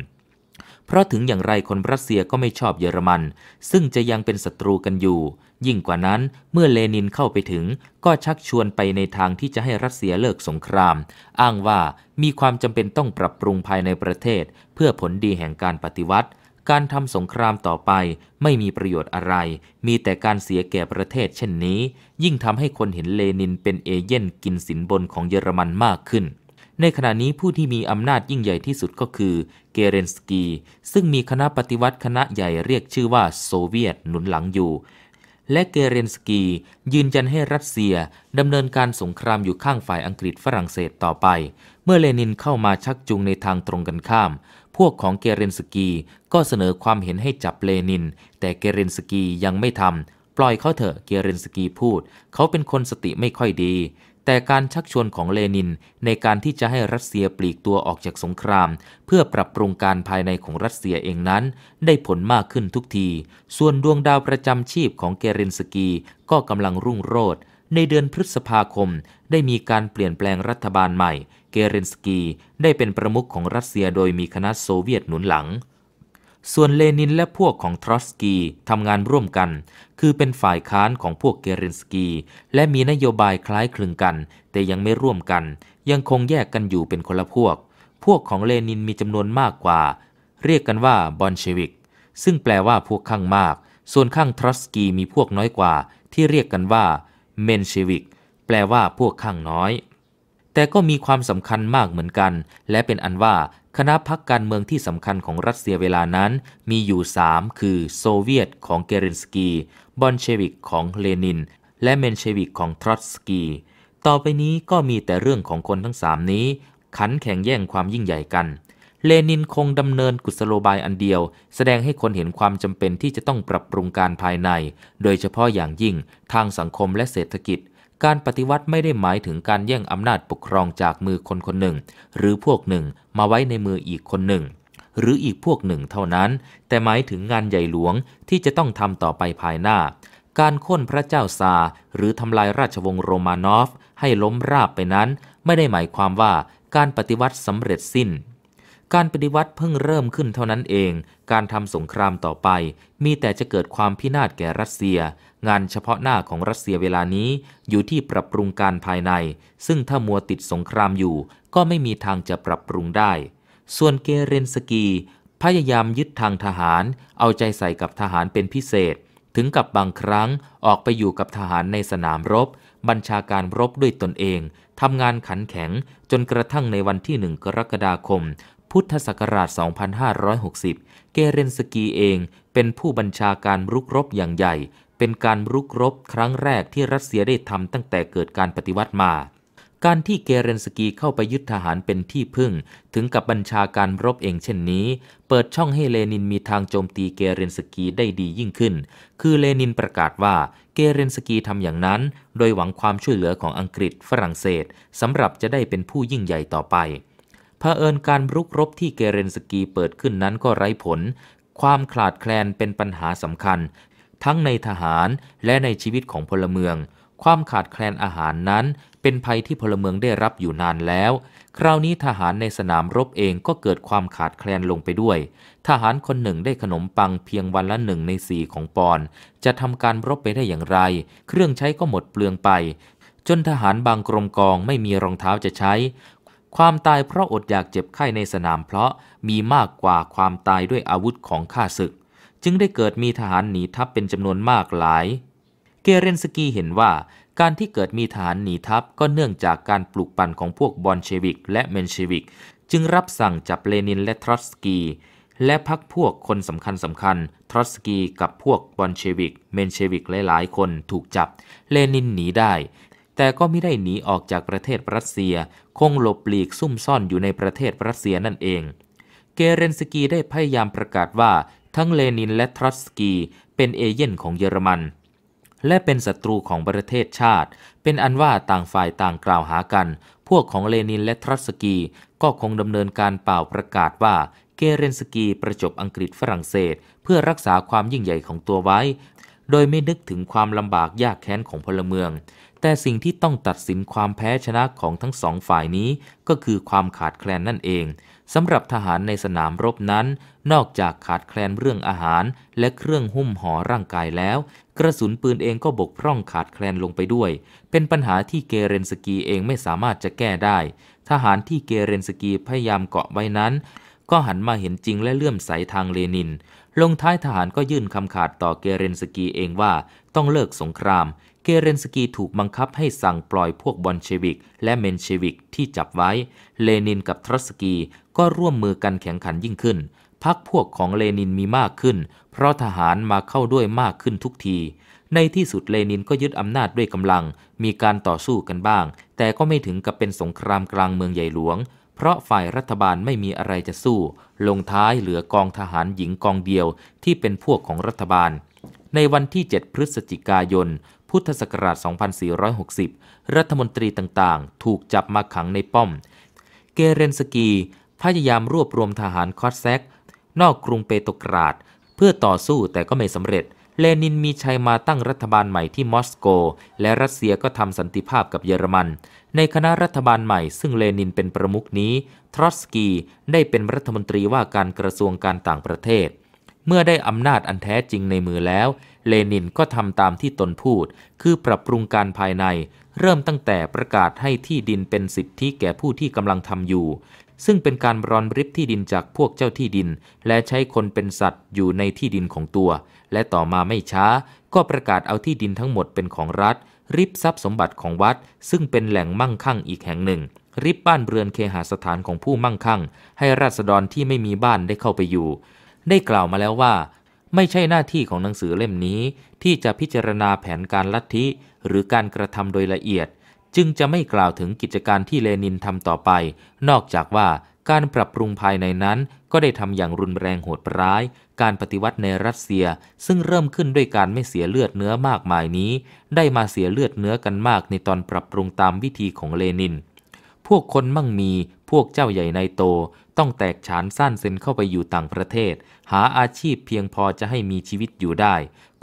เพราะถึงอย่างไรคนรัสเซียก็ไม่ชอบเยอรมัน ซึ่งจะยังเป็นศัตรูกันอยู่ ยิ่งกว่านั้นเมื่อเลนินเข้าไปถึงก็ชักชวนไปในทางที่จะให้รัสเซียเลิกสงคราม อ้างว่ามีความจำเป็นต้องปรับปรุงภายในประเทศ เพื่อผลดีแห่งการปฏิวัติการทำสงครามต่อไปไม่มีประโยชน์อะไร มีแต่การเสียแก่ประเทศเช่นนี้ ยิ่งทำให้คนเห็นเลนินเป็นเอเย่นกินสินบนของเยอรมันมากขึ้น ในขณะนี้ผู้ที่มีอำนาจยิ่งใหญ่ที่สุดก็คือเกเรนสกีซึ่งมีคณะปฏิวัติคณะใหญ่เรียกชื่อว่าโซเวียตหนุนหลังอยู่ และเกเรนสกียืนยันให้รัสเซีย ดำเนินการสงครามอยู่ข้างฝ่ายอังกฤษฝรั่งเศสต่อไป เมื่อเลนินเข้ามาชักจูงในทางตรงกันข้ามวกของเกเรนสกีก็เสนอความเห็นให้จับเลนิน แต่เกเรนสกียังไม่ทำปล่อยเขาเถอะเกเรนสกีพูด เขาเป็นคนสติไม่ค่อยดี แต่การชักชวนของเลนินในการที่จะให้รัสเซียปลีกตัวออกจากสงคราม เพื่อปรับปรุงการภายในของรัสเซียเองนั้น ได้ผลมากขึ้นทุกที ส่วนดวงดาวประจำชีพของเกเรนสกีก็กำลังรุ่งโรจน์ในเดือนพฤษภาคม ได้มีการเปลี่ยนแปลงรัฐบาลใหม่เกเรนสกีได้เป็นประมุขของรัสเซียโดยมีคณะโซเวียตหนุนหลัง ส่วนเลนินและพวกของทรอสกีทำงานร่วมกัน คือเป็นฝ่ายค้านของพวกเกเรนสกีและมีนโยบายคล้ายคลึงกัน แต่ยังไม่ร่วมกัน ยังคงแยกกันอยู่เป็นคนละพวก พวกของเลนินมีจำนวนมากกว่า เรียกกันว่าบอลเชวิกซึ่งแปลว่าพวกข้างมาก ส่วนข้างทรอสกีมีพวกน้อยกว่า ที่เรียกกันว่าเมนเชวิกแปลว่าพวกข้างน้อยแต่ก็มีความสำคัญมากเหมือนกัน และเป็นอันว่า คณะพักการเมืองที่สำคัญของรัสเซียเวลานั้น มีอยู่ 3 คือโซเวียตของเกเรนสกีบอนเชวิกของเลนิน และเมนเชวิกของทรอตสกี ต่อไปนี้ก็มีแต่เรื่องของคนทั้ง 3 นี้ ขันแข่งแย่งความยิ่งใหญ่กัน เลนินคงดำเนินกุศโลบายอันเดียว แสดงให้คนเห็นความจำเป็นที่จะต้องปรับปรุงการภายใน โดยเฉพาะอย่างยิ่งทางสังคมและเศรษฐกิจการปฏิวัติไม่ได้หมายถึงการแย่งอำนาจปกครองจากมือคนคนหนึ่งหรือพวกหนึ่งมาไว้ในมืออีกคนหนึ่งหรืออีกพวกหนึ่งเท่านั้น แต่หมายถึงงานใหญ่หลวงที่จะต้องทำต่อไปภายหน้า การค้นพระเจ้าซาหรือทำลายราชวงศ์โรมานอฟให้ล้มราบไปนั้นไม่ได้หมายความว่าการปฏิวัติสำเร็จสิ้นการปฏิวัติเพิ่งเริ่มขึ้นเท่านั้นเอง การทำสงครามต่อไปมีแต่จะเกิดความพินาศแก่รัสเซีย งานเฉพาะหน้าของรัสเซียเวลานี้อยู่ที่ปรับปรุงการภายใน ซึ่งถ้ามัวติดสงครามอยู่ก็ไม่มีทางจะปรับปรุงได้ ส่วนเกเรนสกีพยายามยึดทางทหาร เอาใจใส่กับทหารเป็นพิเศษ ถึงกับบางครั้งออกไปอยู่กับทหารในสนามรบ บัญชาการรบด้วยตนเอง ทำงานขันแข็งจนกระทั่งในวันที่หนึ่งกรกฎาคมพุทธศักราช 2560 เกเรนสกีเองเป็นผู้บัญชาการรุกรบอย่างใหญ่ เป็นการรุกรบครั้งแรกที่รัสเซียได้ทำตั้งแต่เกิดการปฏิวัติมา การที่เกเรนสกีเข้าไปยึดทหารเป็นที่พึ่ง ถึงกับบัญชาการรบเองเช่นนี้ เปิดช่องให้เลนินมีทางโจมตีเกเรนสกีได้ดียิ่งขึ้น คือเลนินประกาศว่าเกเรนสกีทำอย่างนั้น โดยหวังความช่วยเหลือของอังกฤษฝรั่งเศสสำหรับจะได้เป็นผู้ยิ่งใหญ่ต่อไปเผอิญการรุกรบที่เกเรนสกีเปิดขึ้นนั้นก็ไร้ผล ความขาดแคลนเป็นปัญหาสำคัญ ทั้งในทหารและในชีวิตของพลเมือง ความขาดแคลนอาหารนั้น เป็นภัยที่พลเมืองได้รับอยู่นานแล้ว คราวนี้ทหารในสนามรบเองก็เกิดความขาดแคลนลงไปด้วย ทหารคนหนึ่งได้ขนมปังเพียงวันละหนึ่งในสี่ของปอน จะทำการรบไปได้อย่างไร เครื่องใช้ก็หมดเปลืองไป จนทหารบางกรมกองไม่มีรองเท้าจะใช้ความตายเพราะอดอยากเจ็บไข้ในสนามเพราะ มีมากกว่าความตายด้วยอาวุธของข้าศึก จึงได้เกิดมีทหารหนีทัพเป็นจำนวนมากหลาย เกเรนสกีเห็นว่า การที่เกิดมีทหารหนีทัพก็เนื่องจากการปลุกปั่นของพวกบอลเชวิกและเมนเชวิกจึงรับสั่งจับเลนินและทรอสกีและพักพวกคนสำคัญสำคัญทรอสกีกับพวกบอลเชวิกเมนเชวิกหลายๆคนถูกจับเลนินหนีได้แต่ก็ไม่ได้หนีออกจากประเทศรัสเซีย คงหลบหลีกซุ่มซ่อนอยู่ในประเทศรัสเซียนั่นเอง เกเรนสกีได้พยายามประกาศว่าทั้งเลนินและทรัสกีเป็นเอเย่นของเยอรมัน และเป็นศัตรูของประเทศชาติ เป็นอันว่าต่างฝ่ายต่างกล่าวหากัน พวกของเลนินและทรัสกีก็คงดำเนินการเป่าประกาศว่า เกเรนสกีประจบอังกฤษฝรั่งเศส เพื่อรักษาความยิ่งใหญ่ของตัวไว้ โดยไม่นึกถึงความลำบากยากแค้นของพลเมืองแต่สิ่งที่ต้องตัดสินความแพ้ชนะของทั้งสองฝ่ายนี้ ก็คือความขาดแคลนนั่นเอง สำหรับทหารในสนามรบนั้น นอกจากขาดแคลนเรื่องอาหาร และเครื่องหุ้มห่อร่างกายแล้ว กระสุนปืนเองก็บกพร่องขาดแคลนลงไปด้วย เป็นปัญหาที่เกเรนสกีเองไม่สามารถจะแก้ได้ ทหารที่เกเรนสกีพยายามเกาะไว้นั้น ก็หันมาเห็นจริงและเลื่อมใสทางเลนิน ลงท้ายทหารก็ยื่นคำขาดต่อเกเรนสกีเองว่าต้องเลิกสงครามเกเรนสกีถูกบังคับให้สั่งปล่อยพวกบอลเชวิกและเมนเชวิกที่จับไว้ เลนินกับทรัสกีก็ร่วมมือกันแข่งขันยิ่งขึ้น พักพวกของเลนินมีมากขึ้น เพราะทหารมาเข้าด้วยมากขึ้นทุกที ในที่สุดเลนินก็ยึดอำนาจด้วยกำลัง มีการต่อสู้กันบ้าง แต่ก็ไม่ถึงกับเป็นสงครามกลางเมืองใหญ่หลวง เพราะฝ่ายรัฐบาลไม่มีอะไรจะสู้ ลงท้ายเหลือกองทหารหญิงกองเดียวที่เป็นพวกของรัฐบาล ในวันที่ 7 พฤศจิกายนพุทธศักราช 2460 รัฐมนตรีต่างๆ ถูกจับมาขังในป้อม เกเรนสกี พยายามรวบรวมทหารคอสแซกนอกกรุงเปโตรกราดเพื่อต่อสู้แต่ก็ไม่สำเร็จ เลนินมีชัยมาตั้งรัฐบาลใหม่ที่มอสโก และรัสเซียก็ทำสันติภาพกับเยอรมัน ในคณะรัฐบาลใหม่ซึ่งเลนินเป็นประมุขนี้ ทรอสกีได้เป็นรัฐมนตรีว่าการกระทรวงการต่างประเทศ เมื่อได้อำนาจอันแท้จริงในมือแล้วเลนินก็ทำตามที่ตนพูด คือปรับปรุงการภายใน เริ่มตั้งแต่ประกาศให้ที่ดินเป็นสิทธิแก่ผู้ที่กำลังทำอยู่ ซึ่งเป็นการรอนริบที่ดินจากพวกเจ้าที่ดิน และใช้คนเป็นสัตว์อยู่ในที่ดินของตัว และต่อมาไม่ช้า ก็ประกาศเอาที่ดินทั้งหมดเป็นของรัฐ ริบทรัพย์สมบัติของวัด ซึ่งเป็นแหล่งมั่งคั่งอีกแห่งหนึ่ง ริบบ้านเรือนเคหสถานของผู้มั่งคั่ง ให้ราษฎรที่ไม่มีบ้านได้เข้าไปอยู่ ได้กล่าวมาแล้วว่าไม่ใช่หน้าที่ของหนังสือเล่มนี้ ที่จะพิจารณาแผนการลัทธิ หรือการกระทำโดยละเอียด จึงจะไม่กล่าวถึงกิจการที่เลนินทำต่อไป นอกจากว่าการปรับปรุงภายในนั้นก็ได้ทำอย่างรุนแรงโหดร้ายการปฏิวัติในรัสเซีย ซึ่งเริ่มขึ้นด้วยการไม่เสียเลือดเนื้อมากมายนี้ ได้มาเสียเลือดเนื้อกันมากในตอนปรับปรุงตามวิธีของเลนิน พวกคนมั่งมีพวกเจ้าใหญ่ในโตต้องแตกฉานสั้นเซ็นเข้าไปอยู่ต่างประเทศ หาอาชีพเพียงพอจะให้มีชีวิตอยู่ได้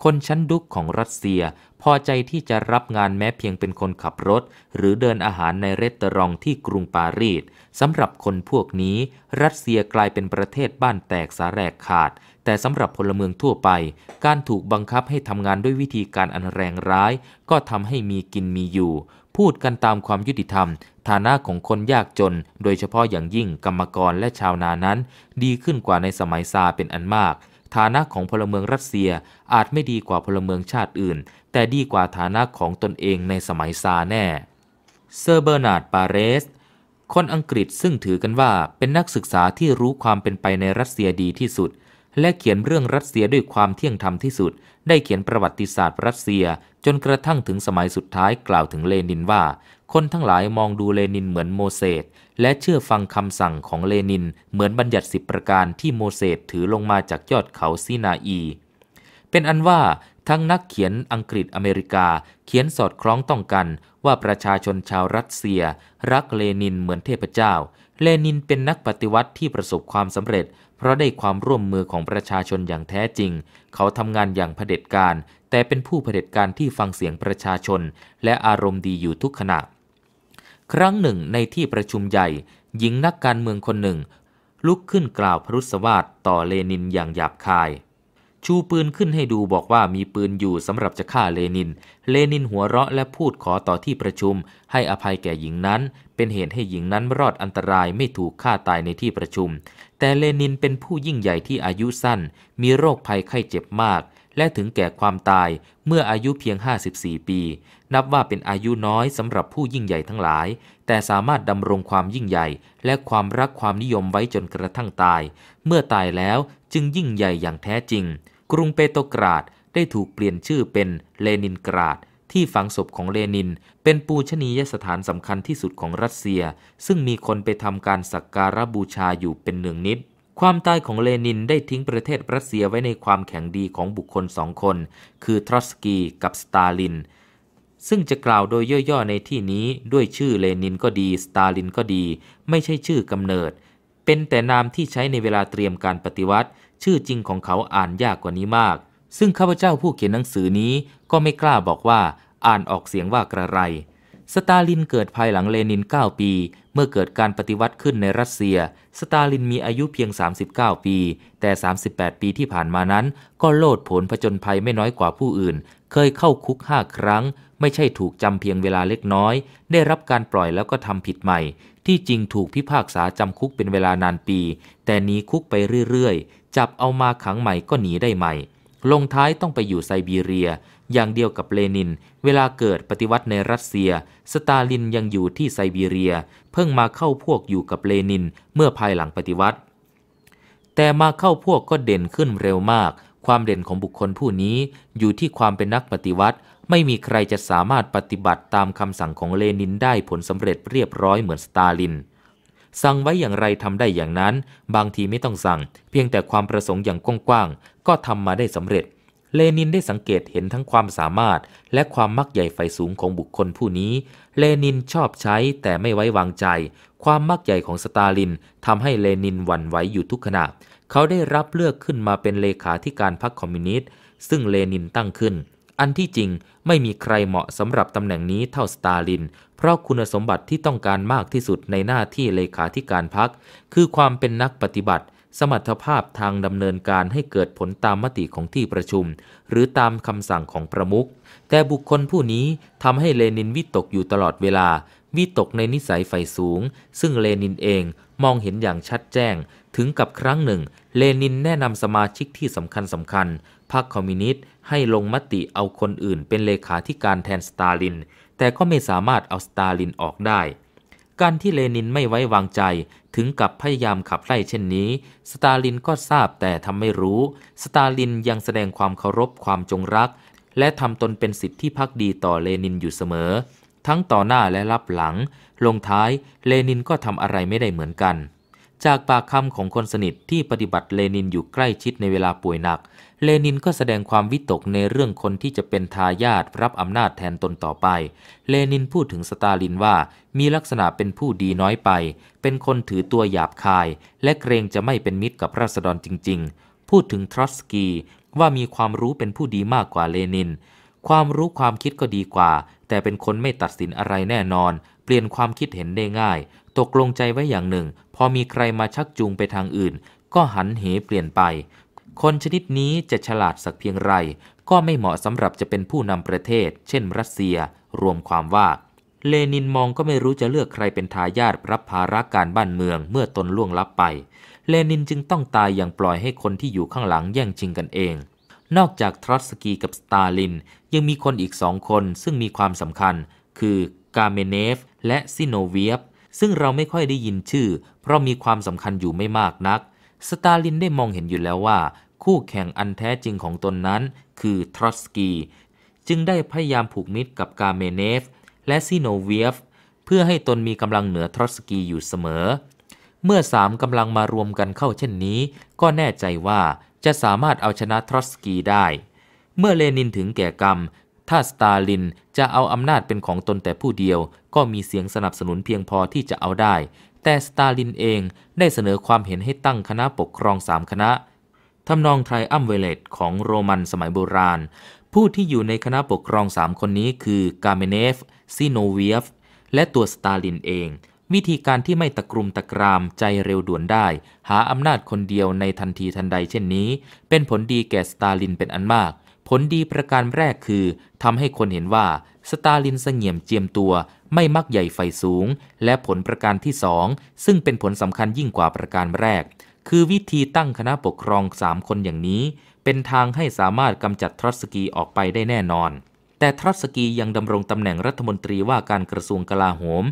คนชั้นดุกของรัสเซีย พอใจที่จะรับงานแม้เพียงเป็นคนขับรถ หรือเดินอาหารในเรสตอรองที่กรุงปารีสสำหรับคนพวกนี้ รัสเซียกลายเป็นประเทศบ้านแตกสาแรกขาด แต่สำหรับพลเมืองทั่วไป การถูกบังคับให้ทำงานด้วยวิธีการอันแรงร้าย ก็ทำให้มีกินมีอยู่ พูดกันตามความยุติธรรมฐานะของคนยากจน โดยเฉพาะอย่างยิ่งกรรมกรและชาวนานั้นดีขึ้นกว่าในสมัยซาเป็นอันมาก ฐานะของพลเมืองรัสเซียอาจไม่ดีกว่าพลเมืองชาติอื่น แต่ดีกว่าฐานะของตนเองในสมัยซาแน่เซอร์เบอร์นาร์ดปาเรสคนอังกฤษซึ่งถือกันว่าเป็นนักศึกษาที่รู้ความเป็นไปในรัสเซียดีที่สุดและเขียนเรื่องรัสเซียด้วยความเที่ยงธรรมที่สุด ได้เขียนประวัติศาสตร์ รัสเซีย จนกระทั่งถึงสมัยสุดท้ายกล่าวถึงเลนินว่า คนทั้งหลายมองดูเลนินเหมือนโมเสสและเชื่อฟังคำสั่งของเลนินเหมือนบัญญัติสิบประการที่โมเสสถือลงมาจากยอดเขาซีนาอี เป็นอันว่าทั้งนักเขียนอังกฤษอเมริกา เขียนสอดคล้องต้องกัน ว่าประชาชนชาวรัสเซีย รักเลนินเหมือนเทพเจ้า เลนินเป็นนักปฏิวัติที่ประสบความสำเร็จเพราะได้ความร่วมมือของประชาชนอย่างแท้จริง เขาทำงานอย่างเผด็จการ แต่เป็นผู้เผด็จการที่ฟังเสียงประชาชน และอารมณ์ดีอยู่ทุกขณะ ครั้งหนึ่งในที่ประชุมใหญ่ หญิงนักการเมืองคนหนึ่ง ลุกขึ้นกล่าวพรุษวาทต่อเลนินอย่างหยาบคาย ชูปืนขึ้นให้ดูบอกว่ามีปืนอยู่สำหรับจะฆ่าเลนิน เลนินหัวเราะและพูดขอต่อที่ประชุม ให้อภัยแก่หญิงนั้น เป็นเหตุให้หญิงนั้นรอดอันตรายไม่ถูกฆ่าตายในที่ประชุมแต่เลนินเป็นผู้ยิ่งใหญ่ที่อายุสั้น มีโรคภัยไข้เจ็บมาก และถึงแก่ความตายเมื่ออายุเพียง 54 ปี นับว่าเป็นอายุน้อยสำหรับผู้ยิ่งใหญ่ทั้งหลาย แต่สามารถดำรงความยิ่งใหญ่ และความรักความนิยมไว้จนกระทั่งตาย เมื่อตายแล้วจึงยิ่งใหญ่อย่างแท้จริง กรุงเปโตกราดได้ถูกเปลี่ยนชื่อเป็นเลนินกราดที่ฝังศพของเลนินเป็นปูชนียสถานสำคัญที่สุดของรัสเซีย ซึ่งมีคนไปทำการสักการะบูชาอยู่เป็นเนืองนิด ความตายของเลนินได้ทิ้งประเทศรัสเซียไว้ในความแข็งดีของบุคคลสองคน คือทรอสกีกับสตาลิน ซึ่งจะกล่าวโดยย่อ ๆในที่นี้ด้วยชื่อเลนินก็ดี สตาลินก็ดี ไม่ใช่ชื่อกำเนิด เป็นแต่นามที่ใช้ในเวลาเตรียมการปฏิวัติ ชื่อจริงของเขาอ่านยากกว่านี้มากซึ่งข้าพเจ้าผู้เขียนหนังสือนี้ก็ไม่กล้าบอกว่าอ่านออกเสียงว่ากระไร สตาลินเกิดภายหลังเลนิน 9 ปี เมื่อเกิดการปฏิวัติขึ้นในรัสเซีย สตาลินมีอายุเพียง 39 ปี แต่ 38 ปีที่ผ่านมานั้นก็โลดผลผจญภัยไม่น้อยกว่าผู้อื่น เคยเข้าคุกห้าครั้ง ไม่ใช่ถูกจำเพียงเวลาเล็กน้อย ได้รับการปล่อยแล้วก็ทำผิดใหม่ ที่จริงถูกพิพากษาจำคุกเป็นเวลานานปี แต่หนีคุกไปเรื่อยๆ จับเอามาขังใหม่ก็หนีได้ใหม่ลงท้ายต้องไปอยู่ไซบีเรีย อย่างเดียวกับเลนิน เวลาเกิดปฏิวัติในรัสเซีย สตาลินยังอยู่ที่ไซบีเรีย เพิ่งมาเข้าพวกอยู่กับเลนินเมื่อภายหลังปฏิวัติ แต่มาเข้าพวกก็เด่นขึ้นเร็วมาก ความเด่นของบุคคลผู้นี้อยู่ที่ความเป็นนักปฏิวัติ ไม่มีใครจะสามารถปฏิบัติตามคำสั่งของเลนินได้ผลสำเร็จเรียบร้อยเหมือนสตาลินสั่งไว้อย่างไรทำได้อย่างนั้น บางทีไม่ต้องสั่ง เพียงแต่ความประสงค์อย่างกว้างๆก็ทำมาได้สำเร็จ เลนินได้สังเกตเห็นทั้งความสามารถ และความมักใหญ่ไฟสูงของบุคคลผู้นี้ เลนินชอบใช้แต่ไม่ไว้วางใจ ความมักใหญ่ของสตาลิน ทำให้เลนินหวั่นไหวอยู่ทุกขณะ เขาได้รับเลือกขึ้นมาเป็นเลขาธิการพรรคคอมมิวนิสต์ซึ่งเลนินตั้งขึ้น อันที่จริงไม่มีใครเหมาะสำหรับตำแหน่งนี้เท่าสตาลินเพราะคุณสมบัติที่ต้องการมากที่สุดในหน้าที่เลขาธิการพัก คือความเป็นนักปฏิบัติ สมรรถภาพทางดำเนินการให้เกิดผลตามมติของที่ประชุม หรือตามคำสั่งของประมุขแต่บุคคลผู้นี้ทำให้เลนินวิตกอยู่ตลอดเวลา วิตกในนิสัยไฟสูง ซึ่งเลนินเองมองเห็นอย่างชัดแจ้ง ถึงกับครั้งหนึ่ง เลนินแนะนำสมาชิกที่สำคัญสำคัญพรรคคอมมิวนิสต์ให้ลงมติเอาคนอื่น เป็นเลขาธิการแทนสตาลินแต่ก็ไม่สามารถเอาสตาลินออกได้ การที่เลนินไม่ไว้วางใจถึงกับพยายามขับไล่เช่นนี้ สตาลินก็ทราบแต่ทำไม่รู้ สตาลินยังแสดงความเคารพความจงรัก และทำตนเป็นสิทธิที่พักดีต่อเลนินอยู่เสมอ ทั้งต่อหน้าและรับหลัง ลงท้ายเลนินก็ทำอะไรไม่ได้เหมือนกัน จากปากคำของคนสนิทที่ปฏิบัติเลนินอยู่ใกล้ชิดในเวลาป่วยหนักเลนินก็แสดงความวิตกในเรื่องคนที่จะเป็นทายาทรับอำนาจแทนตนต่อไป เลนินพูดถึงสตาลินว่ามีลักษณะเป็นผู้ดีน้อยไป เป็นคนถือตัวหยาบคาย และเกรงจะไม่เป็นมิตรกับราษฎรจริง ๆ พูดถึงทรอสกีว่ามีความรู้เป็นผู้ดีมากกว่าเลนิน ความรู้ความคิดก็ดีกว่า แต่เป็นคนไม่ตัดสินอะไรแน่นอน เปลี่ยนความคิดเห็นได้ง่าย ตกลงใจไว้อย่างหนึ่ง พอมีใครมาชักจูงไปทางอื่น ก็หันเหเปลี่ยนไปคนชนิดนี้จะฉลาดสักเพียงไร ก็ไม่เหมาะสำหรับจะเป็นผู้นำประเทศ เช่นรัสเซีย รวมความว่า เลนินมองก็ไม่รู้จะเลือกใครเป็นทายาทรับภาระการบ้านเมืองเมื่อตนล่วงลับไป เลนินจึงต้องตายอย่างปล่อยให้คนที่อยู่ข้างหลังแย่งชิงกันเอง นอกจากทรอสกีกับสตาลิน ยังมีคนอีกสองคนซึ่งมีความสำคัญ คือกาเมเนฟและซิโนเวียฟซึ่งเราไม่ค่อยได้ยินชื่อ เพราะมีความสำคัญอยู่ไม่มากนัก สตาลินได้มองเห็นอยู่แล้วว่าคู่แข่งอันแท้จริงของตนนั้นคือทรัสกีจึงได้พยายามผูกมิตรกับกาเมเนฟ และซิโนเวฟเพื่อให้ตนมีกำลังเหนือทรัสกีอยู่เสมอ เมื่อสามกำลังมารวมกันเข้าเช่นนี้ ก็แน่ใจว่าจะสามารถเอาชนะทรัสกีได้ เมื่อเลนินถึงแก่กรรม ถ้าสตาลินจะเอาอำนาจเป็นของตนแต่ผู้เดียวก็มีเสียงสนับสนุนเพียงพอที่จะเอาได้ แต่สตาลินเองได้เสนอความเห็นให้ตั้งคณะปกครองสามคณะทำนองไทรอัมเวเลตของโรมันสมัยโบราณ ผู้ที่อยู่ในคณะปกครองสามคนนี้คือกาเมเนฟซีโนเวียฟและตัวสตาลินเอง วิธีการที่ไม่ตะกรุมตะกรามใจเร็วด่วนได้ หาอำนาจคนเดียวในทันทีทันใดเช่นนี้ เป็นผลดีแก่สตาลินเป็นอันมาก ผลดีประการแรกคือทำให้คนเห็นว่าสตาลินเสงี่ยมเจียมตัว ไม่มักใหญ่ไฟสูง และผลประการที่สองซึ่งเป็นผลสำคัญยิ่งกว่าประการแรกคือวิธีตั้งคณะปกครองสามคนอย่างนี้ เป็นทางให้สามารถกำจัดทรัสกีออกไปได้แน่นอน แต่ทรัสกียังดำรงตำแหน่งรัฐมนตรีว่าการกระทรวงกลาโหม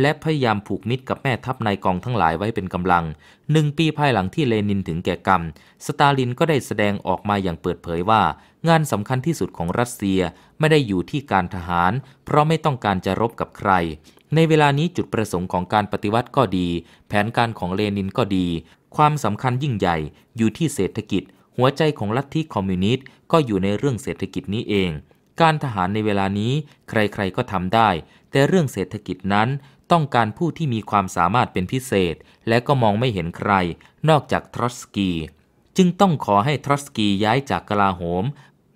และพยายามผูกมิตรกับแม่ทัพนายกองทั้งหลายไว้เป็นกำลัง หนึ่งปีภายหลังที่เลนินถึงแก่กรรม สตาลินก็ได้แสดงออกมาอย่างเปิดเผยว่า งานสำคัญที่สุดของรัสเซียไม่ได้อยู่ที่การทหาร เพราะไม่ต้องการจะรบกับใคร ในเวลานี้จุดประสงค์ของการปฏิวัติก็ดี แผนการของเลนินก็ดีความสำคัญยิ่งใหญ่อยู่ที่เศรษฐกิจ หัวใจของลัทธิคอมมิวนิสต์ก็อยู่ในเรื่องเศรษฐกิจนี้เอง การทหารในเวลานี้ ใครๆก็ทำได้ แต่เรื่องเศรษฐกิจนั้น ต้องการผู้ที่มีความสามารถเป็นพิเศษ และก็มองไม่เห็นใคร นอกจากทรอสกี จึงต้องขอให้ทรอสกีย้ายจากกลาโหม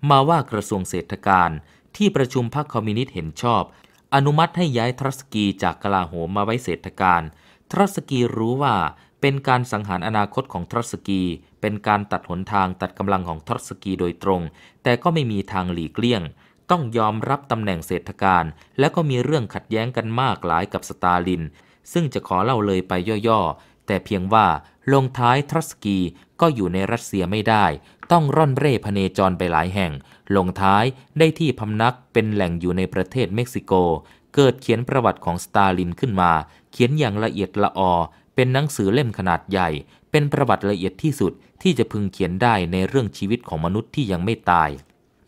มาว่ากระทรวงเศรษฐการ ที่ประชุมพรรคคอมมิวนิสต์เห็นชอบ อนุมัติให้ย้ายทรอสกีจากกลาโหมมาไว้เศรษฐการ ทรอสกีรู้ว่าเป็นการสังหารอนาคตของทรัสกี เป็นการตัดหนทางตัดกำลังของทรัสกีโดยตรง แต่ก็ไม่มีทางหลีกเลี่ยง ต้องยอมรับตำแหน่งเศรษฐการ และก็มีเรื่องขัดแย้งกันมากหลายกับสตาลิน ซึ่งจะขอเล่าเลยไปย่อๆ แต่เพียงว่าลงท้ายทรัสกีก็อยู่ในรัสเซียไม่ได้ ต้องร่อนเร่พเนจรไปหลายแห่ง ลงท้ายได้ที่พำนักเป็นแหล่งอยู่ในประเทศเม็กซิโก เกิดเขียนประวัติของสตาลินขึ้นมา เขียนอย่างละเอียดละออเป็นหนังสือเล่มขนาดใหญ่ เป็นประวัติละเอียดที่สุดที่จะพึงเขียนได้ในเรื่องชีวิตของมนุษย์ที่ยังไม่ตาย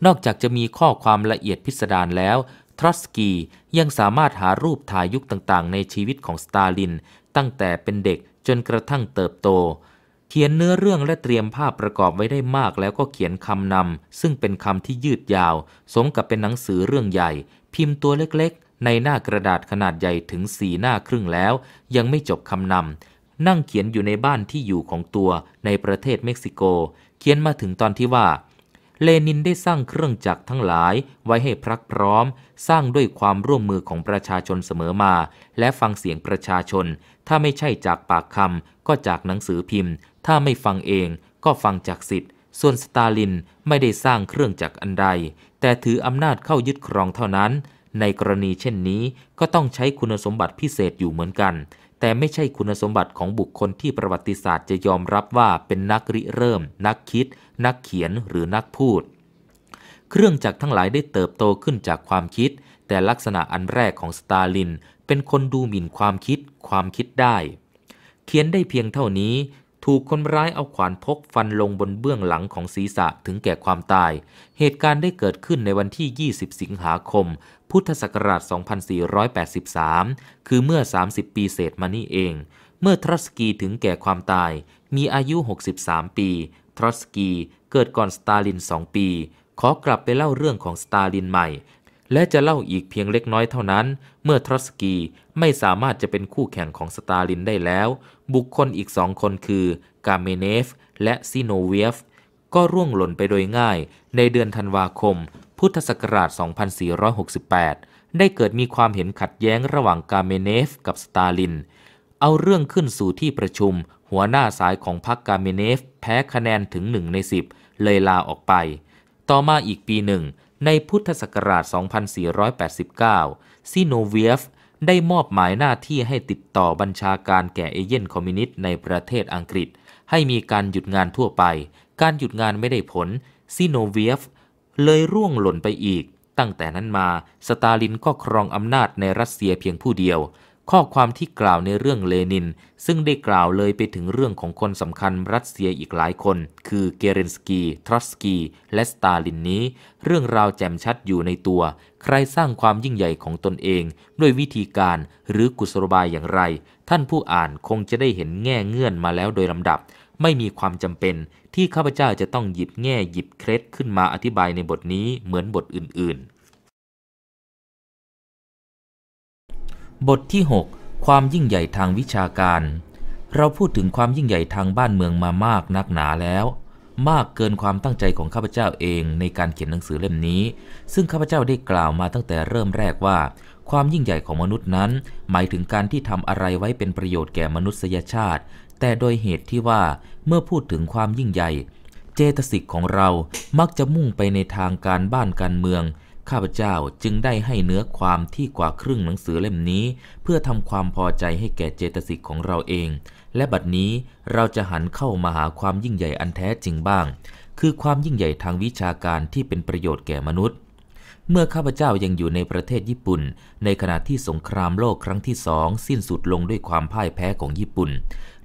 นอกจากจะมีข้อความละเอียดพิสดารแล้ว ทรอสกียังสามารถหารูปถ่ายยุคต่างๆ ในชีวิตของสตาลิน ตั้งแต่เป็นเด็กจนกระทั่งเติบโต เขียนเนื้อเรื่องและเตรียมภาพประกอบไว้ได้มากแล้วก็เขียนคำนำซึ่งเป็นคำที่ยืดยาว สมกับเป็นหนังสือเรื่องใหญ่ พิมพ์ตัวเล็กในหน้ากระดาษขนาดใหญ่ถึงสี่หน้าครึ่งแล้ว ยังไม่จบคำนำนั่งเขียนอยู่ในบ้านที่อยู่ของตัวในประเทศเม็กซิโก เขียนมาถึงตอนที่ว่า เลนินได้สร้างเครื่องจักรทั้งหลาย ไว้ให้พรักพร้อม สร้างด้วยความร่วมมือของประชาชนเสมอมา และฟังเสียงประชาชน ถ้าไม่ใช่จากปากคำก็จากหนังสือพิมพ์ ถ้าไม่ฟังเอง ก็ฟังจากสิทธิ์ส่วนสตาลินไม่ได้สร้างเครื่องจักรอันใด แต่ถืออำนาจเข้ายึดครองเท่านั้นในกรณีเช่นนี้ก็ต้องใช้คุณสมบัติพิเศษอยู่เหมือนกัน แต่ไม่ใช่คุณสมบัติของบุคคลที่ประวัติศาสตร์จะยอมรับว่าเป็นนักริเริ่ม นักคิด นักเขียน หรือนักพูด เครื่องจักรทั้งหลายได้เติบโตขึ้นจากความคิด แต่ลักษณะอันแรกของสตาลิน เป็นคนดูหมิ่นความคิด ความคิดได้ เขียนได้เพียงเท่านี้ ถูกคนร้ายเอาขวานพกฟันลงบนเบื้องหลังของศีรษะถึงแก่ความตาย เหตุการณ์ได้เกิดขึ้นในวันที่ 20 สิงหาคมพุทธศักราช 2483 คือเมื่อ 30 ปีเศษมานี่เอง เมื่อทรัสกีถึงแก่ความตาย มีอายุ 63 ปี ทรัสกีเกิดก่อนสตาลิน 2 ปี ขอกลับไปเล่าเรื่องของสตาลินใหม่ และจะเล่าอีกเพียงเล็กน้อยเท่านั้น เมื่อทรัสกีไม่สามารถจะเป็นคู่แข่งของสตาลินได้แล้ว บุคคลอีกสองคนคือ กาเมเนฟ และซิโนเวฟ ก็ร่วงหล่นไปโดยง่าย ในเดือนธันวาคมพุทธศักราช 2468 ได้เกิดมีความเห็นขัดแย้งระหว่างกาเมเนฟกับสตาลิน เอาเรื่องขึ้นสู่ที่ประชุม หัวหน้าสายของพรรคกาเมเนฟแพ้คะแนนถึงหนึ่งในสิบเลยลาออกไป ต่อมาอีกปีหนึ่ง ในพุทธศักราช 2489ซีโนเวียฟได้มอบหมายหน้าที่ให้ติดต่อบัญชาการแก่เอเย่นคอมมิวนิสต์ในประเทศอังกฤษ ให้มีการหยุดงานทั่วไป การหยุดงานไม่ได้ผลซีโนเวียฟเลยร่วงหล่นไปอีก ตั้งแต่นั้นมา สตาลินก็ครองอำนาจในรัสเซียเพียงผู้เดียว ข้อความที่กล่าวในเรื่องเลนิน ซึ่งได้กล่าวเลยไปถึงเรื่องของคนสำคัญรัสเซียอีกหลายคน คือเกเรนสกีทรัสกีและสตาลินนี้ เรื่องราวแจ่มชัดอยู่ในตัว ใครสร้างความยิ่งใหญ่ของตนเอง ด้วยวิธีการหรือกุศโลบายอย่างไร ท่านผู้อ่านคงจะได้เห็นแง่เงื่อนมาแล้วโดยลำดับ ไม่มีความจำเป็นที่ข้าพเจ้าจะต้องหยิบแง่หยิบเคล็ดขึ้นมาอธิบายในบทนี้เหมือนบทอื่น ๆ บทที่6ความยิ่งใหญ่ทางวิชาการ เราพูดถึงความยิ่งใหญ่ทางบ้านเมืองมามากนักหนาแล้ว มากเกินความตั้งใจของข้าพเจ้าเองในการเขียนหนังสือเล่มนี้ ซึ่งข้าพเจ้าได้กล่าวมาตั้งแต่เริ่มแรกว่าความยิ่งใหญ่ของมนุษย์นั้น หมายถึงการที่ทำอะไรไว้เป็นประโยชน์แก่มนุษยชาติแต่โดยเหตุที่ว่าเมื่อพูดถึงความยิ่งใหญ่ เจตสิกของเรามักจะมุ่งไปในทางการบ้านการเมือง ข้าพเจ้าจึงได้ให้เนื้อความที่กว่าครึ่งหนังสือเล่มนี้ เพื่อทำความพอใจให้แก่เจตสิกของเราเอง และบัดนี้เราจะหันเข้ามาหาความยิ่งใหญ่อันแท้จริงบ้าง คือความยิ่งใหญ่ทางวิชาการที่เป็นประโยชน์แก่มนุษย์ เมื่อข้าพเจ้ายังอยู่ในประเทศญี่ปุ่น ในขณะที่สงครามโลกครั้งที่สองสิ้นสุดลงด้วยความพ่ายแพ้ของญี่ปุ่น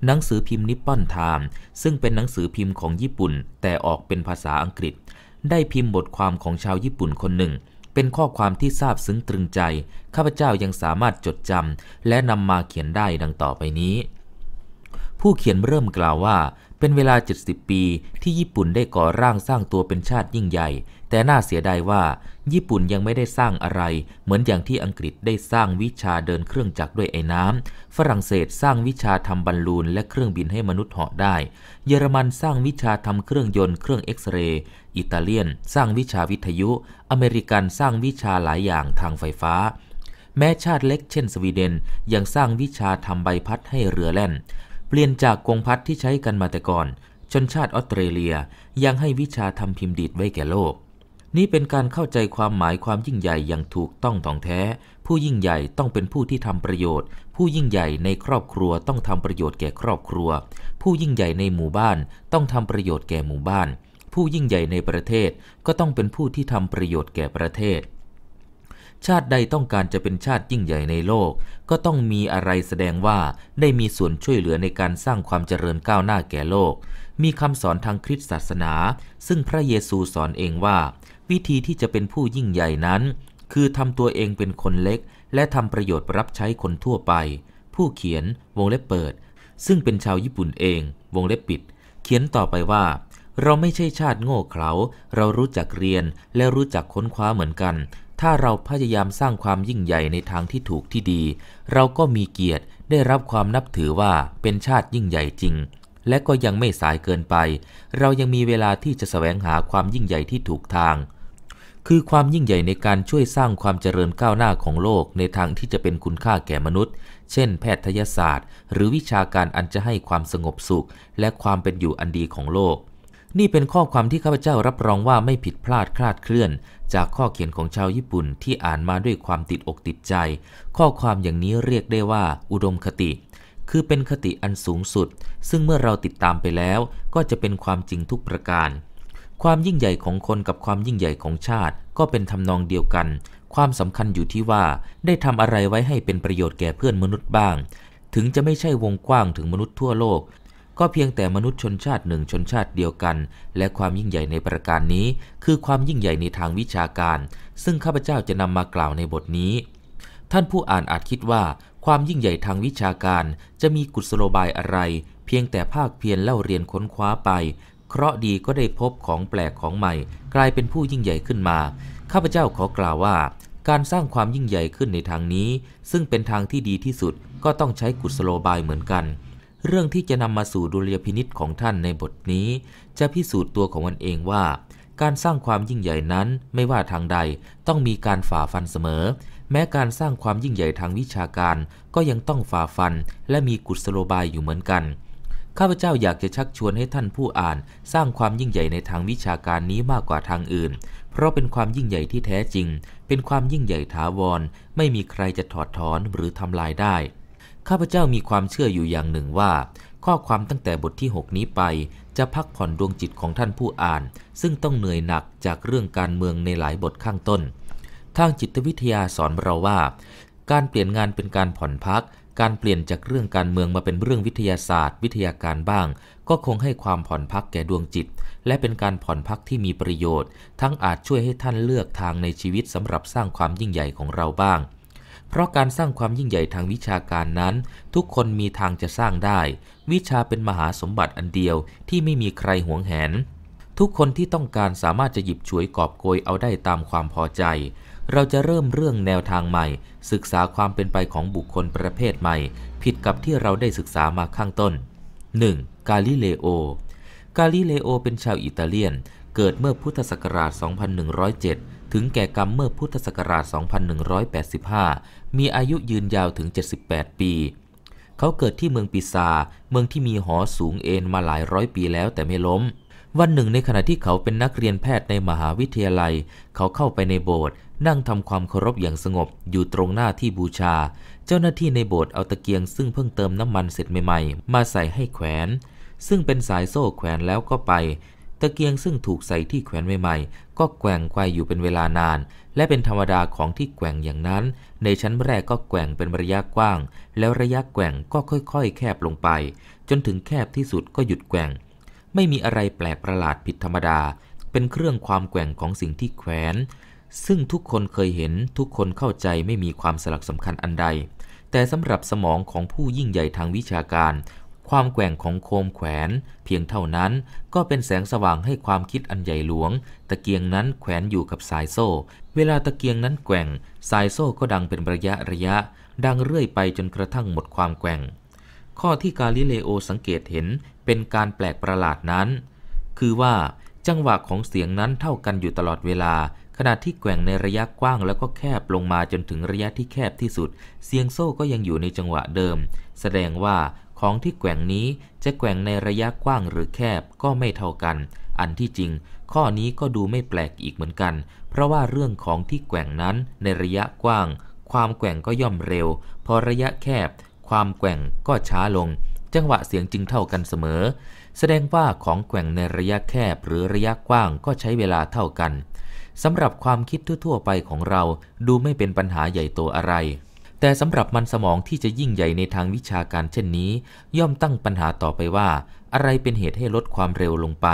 หนังสือพิมพ์นิปปอนไทม์ซึ่งเป็นหนังสือพิมพ์ของญี่ปุ่น แต่ออกเป็นภาษาอังกฤษ ได้พิมพ์บทความของชาวญี่ปุ่นคนหนึ่ง เป็นข้อความที่ซาบซึ้งตรึงใจข้าพเจ้ายังสามารถจดจำและนำมาเขียนได้ดังต่อไปนี้ ผู้เขียนเริ่มกล่าวว่า เป็นเวลา 70 ปีที่ญี่ปุ่นได้ก่อร่างสร้างตัวเป็นชาติยิ่งใหญ่แต่น่าเสียดายว่าญี่ปุ่นยังไม่ได้สร้างอะไร เหมือนอย่างที่อังกฤษได้สร้างวิชาเดินเครื่องจักรด้วยไอ้น้ำ ฝรั่งเศสสร้างวิชาทำบอลลูนและเครื่องบินให้มนุษย์เหาะได้ เยอรมันสร้างวิชาทำเครื่องยนต์เครื่องเอ็กซเรย์อิตาเลียน สร้างวิชาวิทยุ อเมริกันสร้างวิชาหลายอย่างทางไฟฟ้า แม้ชาติเล็ก เช่นสวีเดนยังสร้างวิชาทำใบพัดให้เรือแล่น เปลี่ยนจากกงพัดที่ใช้กันมาแต่ก่อน ชนชาติออสเตรเลียยังให้วิชาทำพิมพ์ดีดไว้แก่โลกนี่เป็นการเข้าใจความหมายความยิ่งใหญ่อย่างถูกต้องท่องแท้ ผู้ยิ่งใหญ่ต้องเป็นผู้ที่ทำประโยชน์ ผู้ยิ่งใหญ่ในครอบครัวต้องทำประโยชน์แก่ครอบครัว ผู้ยิ่งใหญ่ในหมู่บ้าน ต้องทำประโยชน์แก่หมู่บ้าน ผู้ยิ่งใหญ่ในประเทศ ก็ต้องเป็นผู้ที่ทำประโยชน์แก่ประเทศ ชาติใดต้องการจะเป็นชาติยิ่งใหญ่ในโลก ก็ต้องมีอะไรแสดงว่าได้มีส่วนช่วยเหลือในการสร้างความเจริญก้าวหน้าแก่โลก มีคำสอนทางคริสตศาสนา ซึ่งพระเยซูสอนเองว่าวิธีที่จะเป็นผู้ยิ่งใหญ่นั้น คือทำตัวเองเป็นคนเล็ก และทำประโยชน์รับใช้คนทั่วไป ผู้เขียนวงเล็บเปิด ซึ่งเป็นชาวญี่ปุ่นเอง วงเล็บปิด เขียนต่อไปว่า เราไม่ใช่ชาติโง่เขลา เรารู้จักเรียน และรู้จักค้นคว้าเหมือนกัน ถ้าเราพยายามสร้างความยิ่งใหญ่ในทางที่ถูกที่ดี เราก็มีเกียรติได้รับความนับถือว่าเป็นชาติยิ่งใหญ่จริง และก็ยังไม่สายเกินไป เรายังมีเวลาที่จะแสวงหาความยิ่งใหญ่ที่ถูกทางคือความยิ่งใหญ่ในการช่วยสร้างความเจริญก้าวหน้าของโลก ในทางที่จะเป็นคุณค่าแก่มนุษย์ เช่น แพทยศาสตร์ หรือวิชาการอันจะให้ความสงบสุข และความเป็นอยู่อันดีของโลก นี่เป็นข้อความที่ข้าพเจ้ารับรองว่าไม่ผิดพลาดคลาดเคลื่อน จากข้อเขียนของชาวญี่ปุ่นที่อ่านมาด้วยความติดอกติดใจ ข้อความอย่างนี้เรียกได้ว่า อุดมคติ คือเป็นคติอันสูงสุด ซึ่งเมื่อเราติดตามไปแล้วก็จะเป็นความจริงทุกประการความยิ่งใหญ่ของคนกับความยิ่งใหญ่ของชาติ ก็เป็นทำนองเดียวกัน ความสำคัญอยู่ที่ว่าได้ทำอะไรไว้ให้เป็นประโยชน์แก่เพื่อนมนุษย์บ้าง ถึงจะไม่ใช่วงกว้างถึงมนุษย์ทั่วโลก ก็เพียงแต่มนุษย์ชนชาติหนึ่งชนชาติเดียวกัน และความยิ่งใหญ่ในประการนี้ คือความยิ่งใหญ่ในทางวิชาการ ซึ่งข้าพเจ้าจะนำมากล่าวในบทนี้ ท่านผู้อ่านอาจคิดว่า ความยิ่งใหญ่ทางวิชาการ จะมีกุศโลบายอะไร เพียงแต่ภาคเพียรเล่าเรียนค้นคว้าไปเคราะดีก็ได้พบของแปลกของใหม่ กลายเป็นผู้ยิ่งใหญ่ขึ้นมาข้าพเจ้าขอกล่าวว่า การสร้างความยิ่งใหญ่ขึ้นในทางนี้ ซึ่งเป็นทางที่ดีที่สุดก็ต้องใช้กุศโลบายเหมือนกัน เรื่องที่จะนำมาสู่ดุลยพินิษของท่านในบทนี้ จะพิสูจน์ตัวของมันเองว่า การสร้างความยิ่งใหญ่นั้น ไม่ว่าทางใดต้องมีการฝ่าฟันเสมอ แม้การสร้างความยิ่งใหญ่ทางวิชาการก็ยังต้องฝ่าฟัน และมีกุศโลบายอยู่เหมือนกันข้าพเจ้าอยากจะชักชวนให้ท่านผู้อ่าน สร้างความยิ่งใหญ่ในทางวิชาการนี้มากกว่าทางอื่น เพราะเป็นความยิ่งใหญ่ที่แท้จริง เป็นความยิ่งใหญ่ถาวร ไม่มีใครจะถอดถอนหรือทำลายได้ ข้าพเจ้ามีความเชื่ออยู่อย่างหนึ่งว่า ข้อความตั้งแต่บทที่ 6 นี้ไป จะพักผ่อนดวงจิตของท่านผู้อ่าน ซึ่งต้องเหนื่อยหนักจากเรื่องการเมืองในหลายบทข้างต้น ทางจิตวิทยาสอนเราว่า การเปลี่ยนงานเป็นการผ่อนพักการเปลี่ยนจากเรื่องการเมืองมาเป็นเรื่องวิทยาศาสตร์ วิทยาการบ้าง ก็คงให้ความผ่อนพักแก่ดวงจิต และเป็นการผ่อนพักที่มีประโยชน์ ทั้งอาจช่วยให้ท่านเลือกทางในชีวิตสำหรับสร้างความยิ่งใหญ่ของเราบ้าง เพราะการสร้างความยิ่งใหญ่ทางวิชาการนั้น ทุกคนมีทางจะสร้างได้ วิชาเป็นมหาสมบัติอันเดียวที่ไม่มีใครหวงแหน ทุกคนที่ต้องการสามารถจะหยิบฉวยกอบโกยเอาได้ตามความพอใจเราจะเริ่มเรื่องแนวทางใหม่ ศึกษาความเป็นไปของบุคคลประเภทใหม่ ผิดกับที่เราได้ศึกษามาข้างต้น 1. กาลิเลโอกาลิเลโอเป็นชาวอิตาเลียน เกิดเมื่อพุทธศักราช 2107 ถึงแก่กรรมเมื่อพุทธศักราช 2185 มีอายุยืนยาวถึง 78 ปี เขาเกิดที่เมืองปิซาเมืองที่มีหอสูงเอ็นมาหลายร้อยปีแล้วแต่ไม่ล้มวันหนึ่งในขณะที่เขาเป็นนักเรียนแพทย์ในมหาวิทยาลัย เขาเข้าไปในโบสถ์นั่งทำความเคารพอย่างสงบอยู่ตรงหน้าที่บูชา เจ้าหน้าที่ในโบสถ์เอาตะเกียงซึ่งเพิ่งเติมน้ำมันเสร็จใหม่ ๆ มาใส่ให้แขวน ซึ่งเป็นสายโซ่แขวนแล้วก็ไป ตะเกียงซึ่งถูกใส่ที่แขวนใหม่ๆ ก็แกว่งควายอยู่เป็นเวลานาน และเป็นธรรมดาของที่แกว่งอย่างนั้น ในชั้นแรกก็แกว่งเป็นระยะกว้าง แล้วระยะแกว่งก็ค่อย ๆ แคบลงไป จนถึงแคบที่สุดก็หยุดแกว่งไม่มีอะไรแปลกประหลาดผิดธรรมดา เป็นเครื่องความแกว่งของสิ่งที่แขวน ซึ่งทุกคนเคยเห็นทุกคนเข้าใจไม่มีความสลักสำคัญอันใด แต่สำหรับสมองของผู้ยิ่งใหญ่ทางวิชาการ ความแกว่งของโคมแขวน เพียงเท่านั้นก็เป็นแสงสว่างให้ความคิดอันใหญ่หลวง ตะเกียงนั้นแขวนอยู่กับสายโซ่ เวลาตะเกียงนั้นแกว่งสายโซ่ก็ดังเป็นระยะระยะ ดังเรื่อยไป จนกระทั่งหมดความแกว่ง ข้อที่กาลิเลโอสังเกตเห็นเป็นการแปลกประหลาดนั้น คือว่าจังหวะของเสียงนั้นเท่ากันอยู่ตลอดเวลา ขณะที่แกว่งในระยะกว้างแล้วก็แคบลงมาจนถึงระยะที่แคบที่สุด เสียงโซ่ก็ยังอยู่ในจังหวะเดิม แสดงว่าของที่แกว่งนี้จะแกว่งในระยะกว้างหรือแคบก็ไม่เท่ากัน อันที่จริง ข้อนี้ก็ดูไม่แปลกอีกเหมือนกัน เพราะว่าเรื่องของที่แกว่งนั้นในระยะกว้าง ความแกว่งก็ย่อมเร็วพอระยะแคบ ความแกว่งก็ช้าลงจังหวะเสียงจึงเท่ากันเสมอ แสดงว่าของแกว่งในระยะแคบ หรือระยะกว้างก็ใช้เวลาเท่ากัน สำหรับความคิดทั่ว ๆ ไปของเราดูไม่เป็นปัญหาใหญ่โตอะไร แต่สำหรับมันสมองที่จะยิ่งใหญ่ในทางวิชาการเช่นนี้ ย่อมตั้งปัญหาต่อไปว่า อะไรเป็นเหตุให้ลดความเร็วลงไป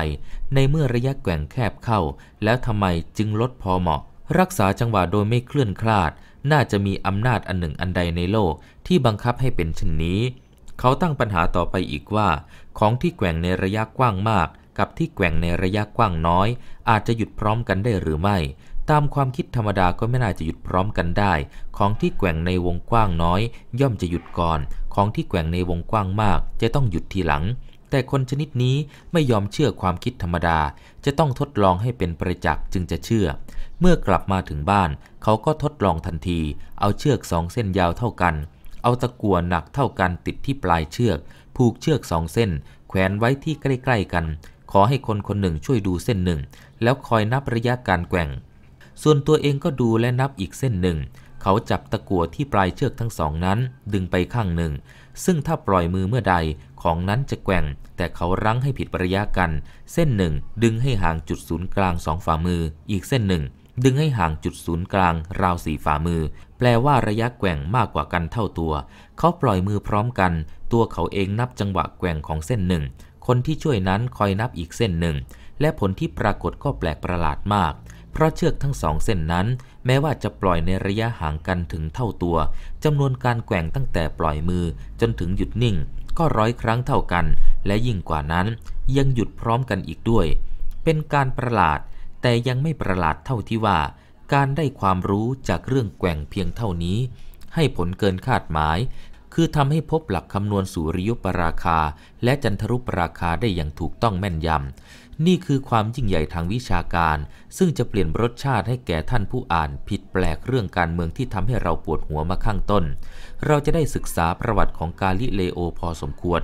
ในเมื่อระยะแกว่งแคบเข้า แล้วทำไมจึงลดพอเหมาะ รักษาจังหวะโดยไม่เคลื่อนคลาด น่าจะมีอำนาจอันหนึ่งอันใดในโลกที่บังคับให้เป็นเช่นนี้เขาตั้งปัญหาต่อไปอีกว่า ของที่แกว่งในระยะกว้างมากกับที่แกว่งในระยะกว้างน้อย อาจจะหยุดพร้อมกันได้หรือไม่ ตามความคิดธรรมดาก็ไม่น่าจะหยุดพร้อมกันได้ ของที่แกว่งในวงกว้างน้อย ย่อมจะหยุดก่อน ของที่แกว่งในวงกว้างมากจะต้องหยุดทีหลัง แต่คนชนิดนี้ไม่ยอมเชื่อความคิดธรรมดา จะต้องทดลองให้เป็นประจักษ์จึงจะเชื่อ เมื่อกลับมาถึงบ้าน เขาก็ทดลองทันที เอาเชือกสองเส้นยาวเท่ากันเอาตะกั่วหนักเท่ากันติดที่ปลายเชือก ผูกเชือกสองเส้น แขวนไว้ที่ใกล้ๆกัน ขอให้คน คนหนึ่งช่วยดูเส้นหนึ่ง แล้วคอยนับระยะการแกว่ง ส่วนตัวเองก็ดูและนับอีกเส้นหนึ่ง เขาจับตะกั่วที่ปลายเชือกทั้งสองนั้น ดึงไปข้างหนึ่ง ซึ่งถ้าปล่อยมือเมื่อใดของนั้นจะแกว่ง แต่เขารั้งให้ผิดระยะกัน เส้นหนึ่ง ดึงให้ห่างจุดศูนย์กลางสองฝ่ามืออีกเส้นหนึ่งดึงให้ห่างจุดศูนย์กลาง ราวสี่ฝ่ามือ แปลว่าระยะแกว่งมากกว่ากันเท่าตัว เขาปล่อยมือพร้อมกัน ตัวเขาเองนับจังหวะแกว่งของเส้นหนึ่ง คนที่ช่วยนั้นคอยนับอีกเส้นหนึ่ง และผลที่ปรากฏก็แปลกประหลาดมาก เพราะเชือกทั้งสองเส้นนั้น แม้ว่าจะปล่อยในระยะห่างกันถึงเท่าตัวจำนวนการแกว่งตั้งแต่ปล่อยมือ จนถึงหยุดนิ่ง ก็ร้อยครั้งเท่ากัน และยิ่งกว่านั้น ยังหยุดพร้อมกันอีกด้วย เป็นการประหลาดแต่ยังไม่ประหลาดเท่าที่ว่า การได้ความรู้จากเรื่องแกว่งเพียงเท่านี้ ให้ผลเกินคาดหมาย คือทำให้พบหลักคำนวณสุริยุปราคา และจันทรุปราคาได้อย่างถูกต้องแม่นยำนี่คือความยิ่งใหญ่ทางวิชาการ ซึ่งจะเปลี่ยนรสชาติให้แก่ท่านผู้อ่าน ผิดแปลกเรื่องการเมืองที่ทำให้เราปวดหัวมาข้างต้น เราจะได้ศึกษาประวัติของกาลิเลโอพอสมควร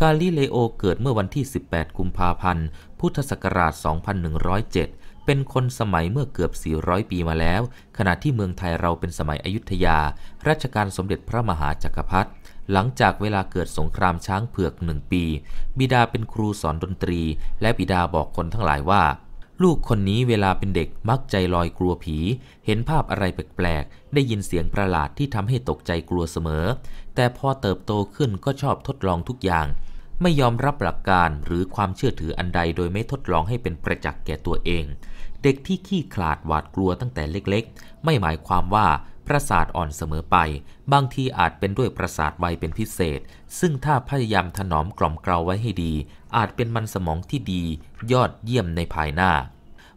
กาลิเลโอเกิดเมื่อวันที่18 กุมภาพันธ์พุทธศักราช 2107 เป็นคนสมัยเมื่อเกือบ 400 ปีมาแล้ว ขณะที่เมืองไทยเราเป็นสมัยอยุธยา รัชกาลสมเด็จพระมหาจากักรพรรดิ หลังจากเวลาเกิดสงครามช้างเผือกหนึ่งปี บิดาเป็นครูสอนดนตรี และบิดาบอกคนทั้งหลายว่า ลูกคนนี้เวลาเป็นเด็กมักใจลอยกลัวผี เห็นภาพอะไรแปลกๆ ได้ยินเสียงประหลาดที่ทำให้ตกใจกลัวเสมอ แต่พอเติบโตขึ้นก็ชอบทดลองทุกอย่างไม่ยอมรับหลักการหรือความเชื่อถืออันใดโดยไม่ทดลองให้เป็นประจักษ์แก่ตัวเอง เด็กที่ขี้ขลาดหวาดกลัวตั้งแต่เล็กๆ ไม่หมายความว่าประสาทอ่อนเสมอไป บางทีอาจเป็นด้วยประสาทไวเป็นพิเศษ ซึ่งถ้าพยายามถนอมกล่อมเกลาไว้ให้ดี อาจเป็นมันสมองที่ดี ยอดเยี่ยมในภายหน้า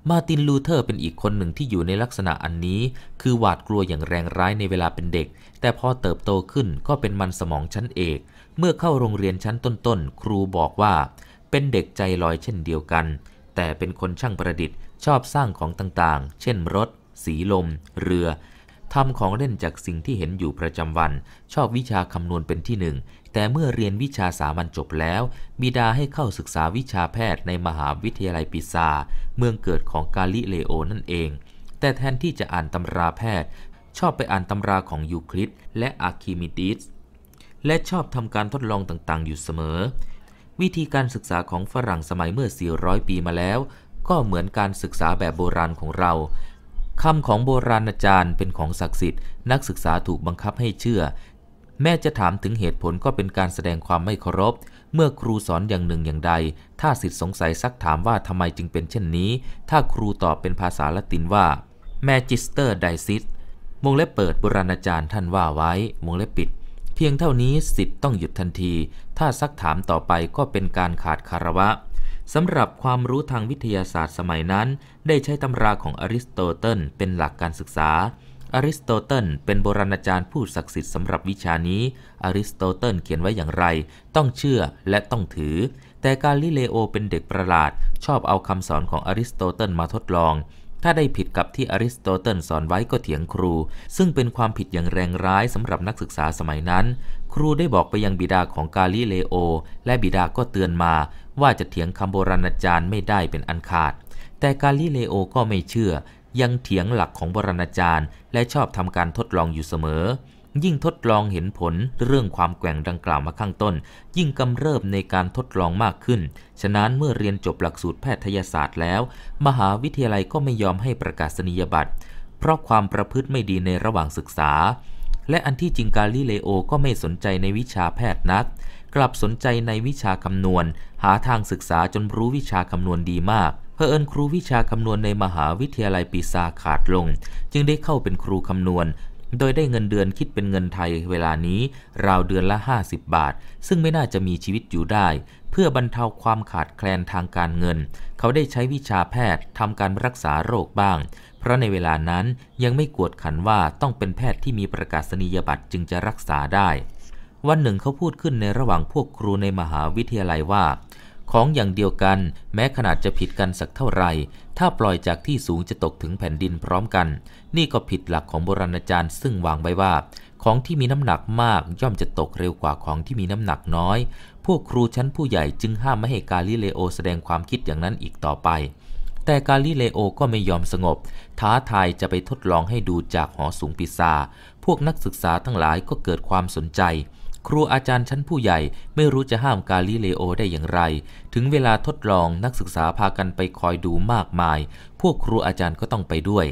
มาติน ลูเทอร์ เป็นอีกคนหนึ่งที่อยู่ในลักษณะอันนี้ คือหวาดกลัวอย่างแรงร้ายในเวลาเป็นเด็ก แต่พอเติบโตขึ้นก็เป็นมันสมองชั้นเอกเมื่อเข้าโรงเรียนชั้นต้นๆ ครูบอกว่า เป็นเด็กใจลอยเช่นเดียวกัน แต่เป็นคนช่างประดิษฐ์ชอบสร้างของต่างๆ เช่นรถ สีลม เรือ ทำของเล่นจากสิ่งที่เห็นอยู่ประจำวัน ชอบวิชาคำนวณเป็นที่หนึ่ง แต่เมื่อเรียนวิชาสามัญจบแล้ว บิดาให้เข้าศึกษาวิชาแพทย์ในมหาวิทยาลัยปิซาเมืองเกิดของกาลิเลโอนั่นเอง แต่แทนที่จะอ่านตำราแพทย์ ชอบไปอ่านตำราของยูคลิดและอาร์คิมิดิสและชอบทำการทดลองต่างๆ อยู่เสมอ วิธีการศึกษาของฝรั่งสมัยเมื่อ 400 ปีมาแล้ว ก็เหมือนการศึกษาแบบโบราณของเราคำของโบราณอาจารย์เป็นของศักดิ์สิทธิ์นักศึกษาถูกบังคับให้เชื่อ แม่จะถามถึงเหตุผลก็เป็นการแสดงความไม่เคารพ เมื่อครูสอนอย่างหนึ่งอย่างใด ถ้าสิทธิ์สงสัยซักถามว่าทำไมจึงเป็นเช่นนี้ ถ้าครูตอบเป็นภาษาละตินว่า magister d i c i t วงเล็บเปิดโบราณอาจารย์ท่านว่าไว้วงเล็บปิดพียงเท่านี้สิทธิ์ต้องหยุดทันที ถ้าซักถามต่อไปก็เป็นการขาดคารวะสำหรับความรู้ทางวิทยาศาสตร์สมัยนั้น ได้ใช้ตำราของอริสโตเติลเป็นหลักการศึกษา อริสโตเติลเป็นโบราณอาจารย์ผู้ศักดิ์สิทธิ์สำหรับวิชานี้ อริสโตเติลเขียนไว้อย่างไร ต้องเชื่อและต้องถือ แต่กาลิเลโอเป็นเด็กประหลาด ชอบเอาคำสอนของอริสโตเติลมาทดลองถ้าได้ผิดกับที่อริสโตเติลสอนไว้ก็เถียงครู ซึ่งเป็นความผิดอย่างแรงร้ายสำหรับนักศึกษาสมัยนั้น ครูได้บอกไปยังบิดาของกาลิเลโอและบิดาก็เตือนมาว่าจะเถียงคำโบราณอาจารย์ไม่ได้เป็นอันขาด แต่กาลิเลโอก็ไม่เชื่อยังเถียงหลักของโบราณอาจารย์และชอบทำการทดลองอยู่เสมอยิ่งทดลองเห็นผลเรื่องความแกว่งดังกล่าวมาข้างต้น ยิ่งกำเริบในการทดลองมากขึ้น ฉะนั้นเมื่อเรียนจบหลักสูตรแพทยศาสตร์แล้ว มหาวิทยาลัยก็ไม่ยอมให้ประกาศนียบัตรเพราะความประพฤติไม่ดีในระหว่างศึกษา และอันที่จริงกาลิเลโอ ก็ไม่สนใจในวิชาแพทย์นัก กลับสนใจในวิชาคำนวณ หาทางศึกษาจนรู้วิชาคำนวณดีมากเพอเอิญครูวิชาคำนวณในมหาวิทยาลัยปีซาขาดลง จึงได้เข้าเป็นครูคำนวณโดยได้เงินเดือนคิดเป็นเงินไทยเวลานี้ราวเดือนละ 50 บาท ซึ่งไม่น่าจะมีชีวิตอยู่ได้ เพื่อบรรเทาความขาดแคลนทางการเงิน เขาได้ใช้วิชาแพทย์ทำการรักษาโรคบ้าง เพราะในเวลานั้นยังไม่กวดขันว่าต้องเป็นแพทย์ที่มีประกาศนียบัตรจึงจะรักษาได้ วันหนึ่งเขาพูดขึ้นในระหว่างพวกครูในมหาวิทยาลัยว่า ของอย่างเดียวกัน แม้ขนาดจะผิดกันสักเท่าไหร่ถ้าปล่อยจากที่สูงจะตกถึงแผ่นดินพร้อมกันนี่ก็ผิดหลักของโบราณอาจารย์ ซึ่งวางไว้ว่า ของที่มีน้ำหนักมากย่อมจะตกเร็วกว่าของที่มีน้ำหนักน้อย พวกครูชั้นผู้ใหญ่จึงห้ามไม่ให้กาลิเลโอแสดงความคิดอย่างนั้นอีกต่อไป แต่กาลิเลโอก็ไม่ยอมสงบ ท้าทายจะไปทดลองให้ดูจากหอสูงปิซาพวกนักศึกษาทั้งหลายก็เกิดความสนใจ ครูอาจารย์ชั้นผู้ใหญ่ไม่รู้จะห้ามกาลิเลโอได้อย่างไร ถึงเวลาทดลองนักศึกษาพากันไปคอยดูมากมาย พวกครูอาจารย์ก็ต้องไปด้วย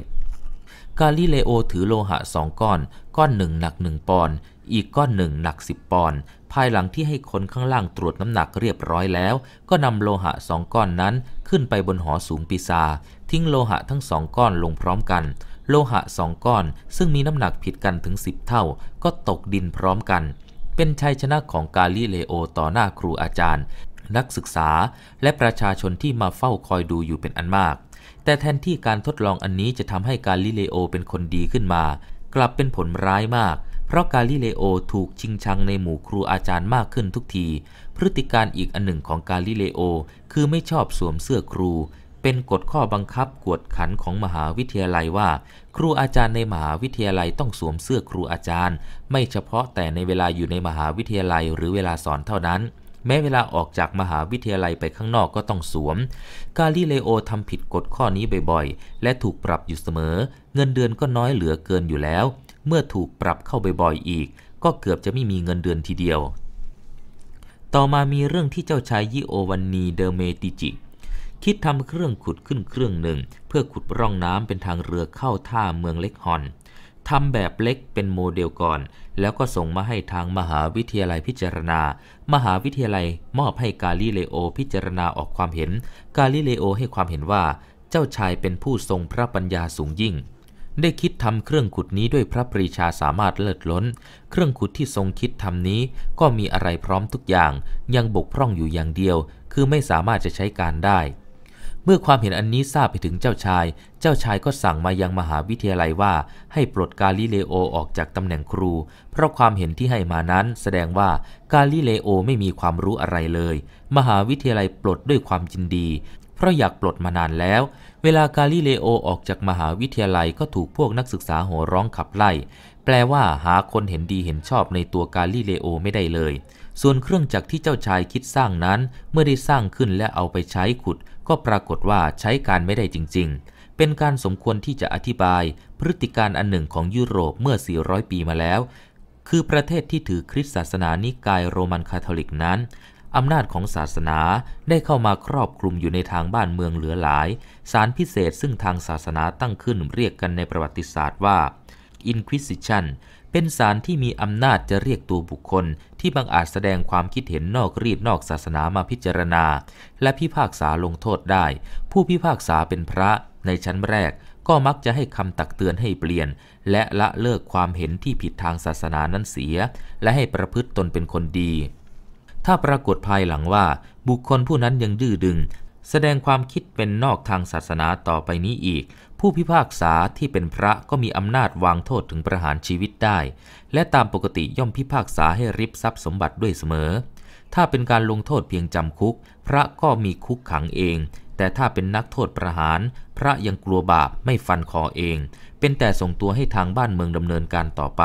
กาลิเลโอถือโลหะสองก้อน ก้อนหนึ่งหนักหนึ่งปอนด์อีกก้อนหนึ่ง หนักสิบปอนด์ภายหลังที่ให้คนข้างล่างตรวจน้ำหนักเรียบร้อยแล้ว ก็นำโลหะสองก้อนนั้นขึ้นไปบนหอสูงปิซา ทิ้งโลหะทั้งสองก้อนลงพร้อมกัน โลหะสองก้อนซึ่งมีน้ำหนักผิดกันถึงสิบเท่า ก็ตกดินพร้อมกัน เป็นชัยชนะของกาลิเลโอต่อหน้าครูอาจารย์นักศึกษาและประชาชนที่มาเฝ้าคอยดูอยู่เป็นอันมากแต่แทนที่การทดลองอันนี้จะทำให้กาลิเลโอเป็นคนดีขึ้นมา กลับเป็นผลร้ายมาก เพราะกาลิเลโอถูกชิงชังในหมู่ครูอาจารย์มากขึ้นทุกทีพฤติการอีกอันหนึ่งของกาลิเลโอคือไม่ชอบสวมเสื้อครู เป็นกฎข้อบังคับกวดขันของมหาวิทยาลัยว่าครูอาจารย์ในมหาวิทยาลัยต้องสวมเสื้อครูอาจารย์ ไม่เฉพาะแต่ในเวลาอยู่ในมหาวิทยาลัย หรือเวลาสอนเท่านั้นแม้เวลาออกจากมหาวิทยาลัยไปข้างนอกก็ต้องสวม กาลิเลโอทำผิดกฎข้อนี้บ่อย ๆ และถูกปรับอยู่เสมอ เงินเดือนก็น้อยเหลือเกินอยู่แล้ว เมื่อถูกปรับเข้าบ่อยๆ อีกก็เกือบจะไม่มีเงินเดือนทีเดียว ต่อมามีเรื่องที่เจ้าชายยิโอวันนีเดเมติจิ คิดทำเครื่องขุดขึ้นเครื่องหนึ่งเพื่อขุดร่องน้ำเป็นทางเรือเข้าท่าเมืองเล็กฮอนทำแบบเล็กเป็นโมเดลก่อน แล้วก็ส่งมาให้ทางมหาวิทยาลัยพิจารณา มหาวิทยาลัยมอบให้กาลิเลโอพิจารณาออกความเห็น กาลิเลโอให้ความเห็นว่า เจ้าชายเป็นผู้ทรงพระปัญญาสูงยิ่ง ได้คิดทำเครื่องขุดนี้ด้วยพระปรีชาสามารถเลิศล้น เครื่องขุดที่ทรงคิดทำนี้ ก็มีอะไรพร้อมทุกอย่าง ยังบกพร่องอยู่อย่างเดียว คือไม่สามารถจะใช้การได้เมื่อความเห็นอันนี้ทราบไปถึงเจ้าชาย เจ้าชายก็สั่งมายังมหาวิทยาลัยว่าให้ปลดกาลิเลโอออกจากตำแหน่งครู เพราะความเห็นที่ให้มานั้น แสดงว่ากาลิเลโอไม่มีความรู้อะไรเลย มหาวิทยาลัยปลดด้วยความยินดี เพราะอยากปลดมานานแล้ว เวลากาลิเลโอออกจากมหาวิทยาลัยก็ถูกพวกนักศึกษาโห่ร้องขับไล่ แปลว่าหาคนเห็นดีเห็นชอบในตัวกาลิเลโอไม่ได้เลย ส่วนเครื่องจักรที่เจ้าชายคิดสร้างนั้น เมื่อได้สร้างขึ้นและเอาไปใช้ขุดก็ปรากฏว่าใช้การไม่ได้จริงๆ เป็นการสมควรที่จะอธิบายพฤติการอันหนึ่งของยุโรปเมื่อ 400 ปีมาแล้ว คือประเทศที่ถือคริสตศาสนานิกายโรมันคาทอลิกนั้น อำนาจของศาสนาได้เข้ามาครอบคลุมอยู่ในทางบ้านเมืองเหลือหลาย สารพิเศษซึ่งทางศาสนาตั้งขึ้นเรียกกันในประวัติศาสตร์ว่า Inquisition เป็นสารที่มีอำนาจจะเรียกตัวบุคคลที่บางอาจแสดงความคิดเห็นนอกรีดนอกศาสนามาพิจารณา และพิพากษาลงโทษได้ ผู้พิพากษาเป็นพระในชั้นแรกก็มักจะให้คำตักเตือนให้เปลี่ยน และละเลิกความเห็นที่ผิดทางศาสนานั้นเสีย และให้ประพฤติตนเป็นคนดี ถ้าปรากฏภายหลังว่าบุคคลผู้นั้นยังดื้อดึง แสดงความคิดเป็นนอกทางศาสนาต่อไปนี้อีกผู้พิพากษาที่เป็นพระก็มีอำนาจวางโทษถึงประหารชีวิตได้ และตามปกติย่อมพิพากษาให้ริบทรัพย์สมบัติด้วยเสมอ ถ้าเป็นการลงโทษเพียงจำคุก พระก็มีคุกขังเอง แต่ถ้าเป็นนักโทษประหาร พระยังกลัวบาปไม่ฟันคอเอง เป็นแต่ส่งตัวให้ทางบ้านเมืองดำเนินการต่อไป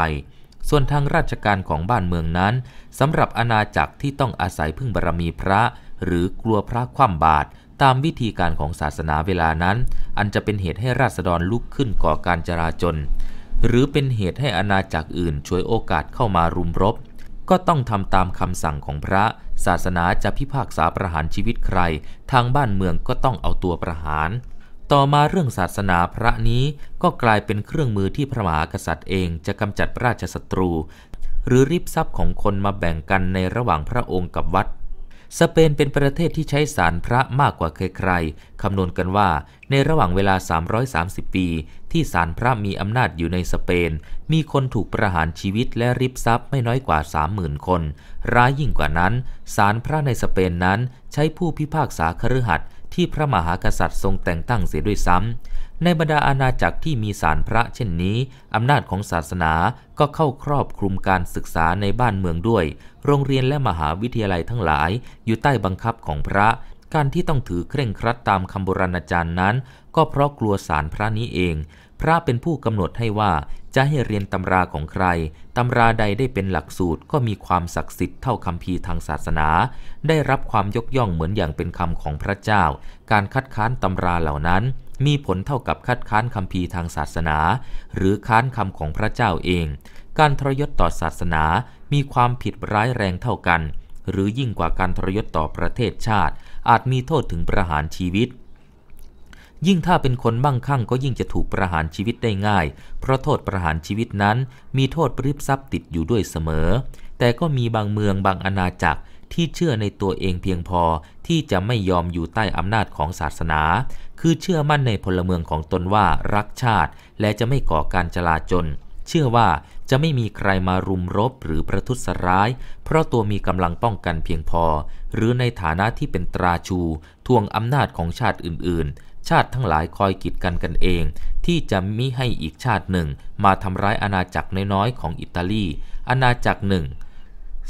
ส่วนทางราชการของบ้านเมืองนั้นสำหรับอาณาจักรที่ต้องอาศัยพึ่งบารมีพระหรือกลัวพระคว่ำบาตรตามวิธีการของศาสนาเวลานั้น อันจะเป็นเหตุให้ราษฎรลุกขึ้นก่อการจราจนหรือเป็นเหตุให้อนาจักรอื่นช่วยโอกาสเข้ามารุมรบ ก็ต้องทำตามคำสั่งของพระศาสนาจะพิพากษาประหารชีวิตใคร ทางบ้านเมืองก็ต้องเอาตัวประหาร ต่อมาเรื่องศาสนาพระนี้ก็กลายเป็นเครื่องมือที่พระมหากษัตริย์เองจะกำจัดราชศัตรู หรือริบทรัพย์ของคนมาแบ่งกันในระหว่างพระองค์กับวัดสเปนเป็นประเทศที่ใช้สารพระมากกว่าใครๆ คำนวณกันว่าในระหว่างเวลา 330 ปี ที่สารพระมีอำนาจอยู่ในสเปน มีคนถูกประหารชีวิตและริบทรัพย์ไม่น้อยกว่า 30,000 คนร้ายยิ่งกว่านั้น สารพระในสเปนนั้นใช้ผู้พิพากษาคฤหัสถ์ที่พระมหากษัตริย์ทรงแต่งตั้งเสียด้วยซ้ำในบรรดาอาณาจักรที่มีศาลพระเช่นนี้ อำนาจของศาสนาก็เข้าครอบคลุมการศึกษาในบ้านเมืองด้วย โรงเรียนและมหาวิทยาลัยทั้งหลายอยู่ใต้บังคับของพระ การที่ต้องถือเคร่งครัดตามคำโบราณอาจารย์นั้น ก็เพราะกลัวศาลพระนี้เอง พระเป็นผู้กำหนดให้ว่าจะให้เรียนตำราของใคร ตำราใดได้เป็นหลักสูตรก็มีความศักดิ์สิทธิ์เท่าคำพีทางศาสนา ได้รับความยกย่องเหมือนอย่างเป็นคำของพระเจ้า การคัดค้านตำราเหล่านั้น มีผลเท่ากับคัดค้านคำพีทางศาสนา หรือค้านคำของพระเจ้าเอง การทรยศต่อศาสนามีความผิดร้ายแรงเท่ากัน หรือยิ่งกว่าการทรยศต่อประเทศชาติ อาจมีโทษถึงประหารชีวิตยิ่งถ้าเป็นคนมั่งคั่งก็ยิ่งจะถูกประหารชีวิตได้ง่าย เพราะโทษประหารชีวิตนั้น มีโทษ ปริบทรัพย์ติดอยู่ด้วยเสมอ แต่ก็มีบางเมืองบางอาณาจักรที่เชื่อในตัวเองเพียงพอที่จะไม่ยอมอยู่ใต้อำนาจของศาสนา คือเชื่อมั่นในพลเมืองของตนว่ารักชาติ และจะไม่ก่อการจลาจล เชื่อว่าจะไม่มีใครมารุมรบหรือประทุษร้าย เพราะตัวมีกำลังป้องกันเพียงพอ หรือในฐานะที่เป็นตราชู ทวงอำนาจของชาติอื่นชาติทั้งหลายคอยกีดกันกันเอง ที่จะมิให้อีกชาติหนึ่ง มาทำร้ายอาณาจักรน้อยๆของอิตาลี อาณาจักรหนึ่ง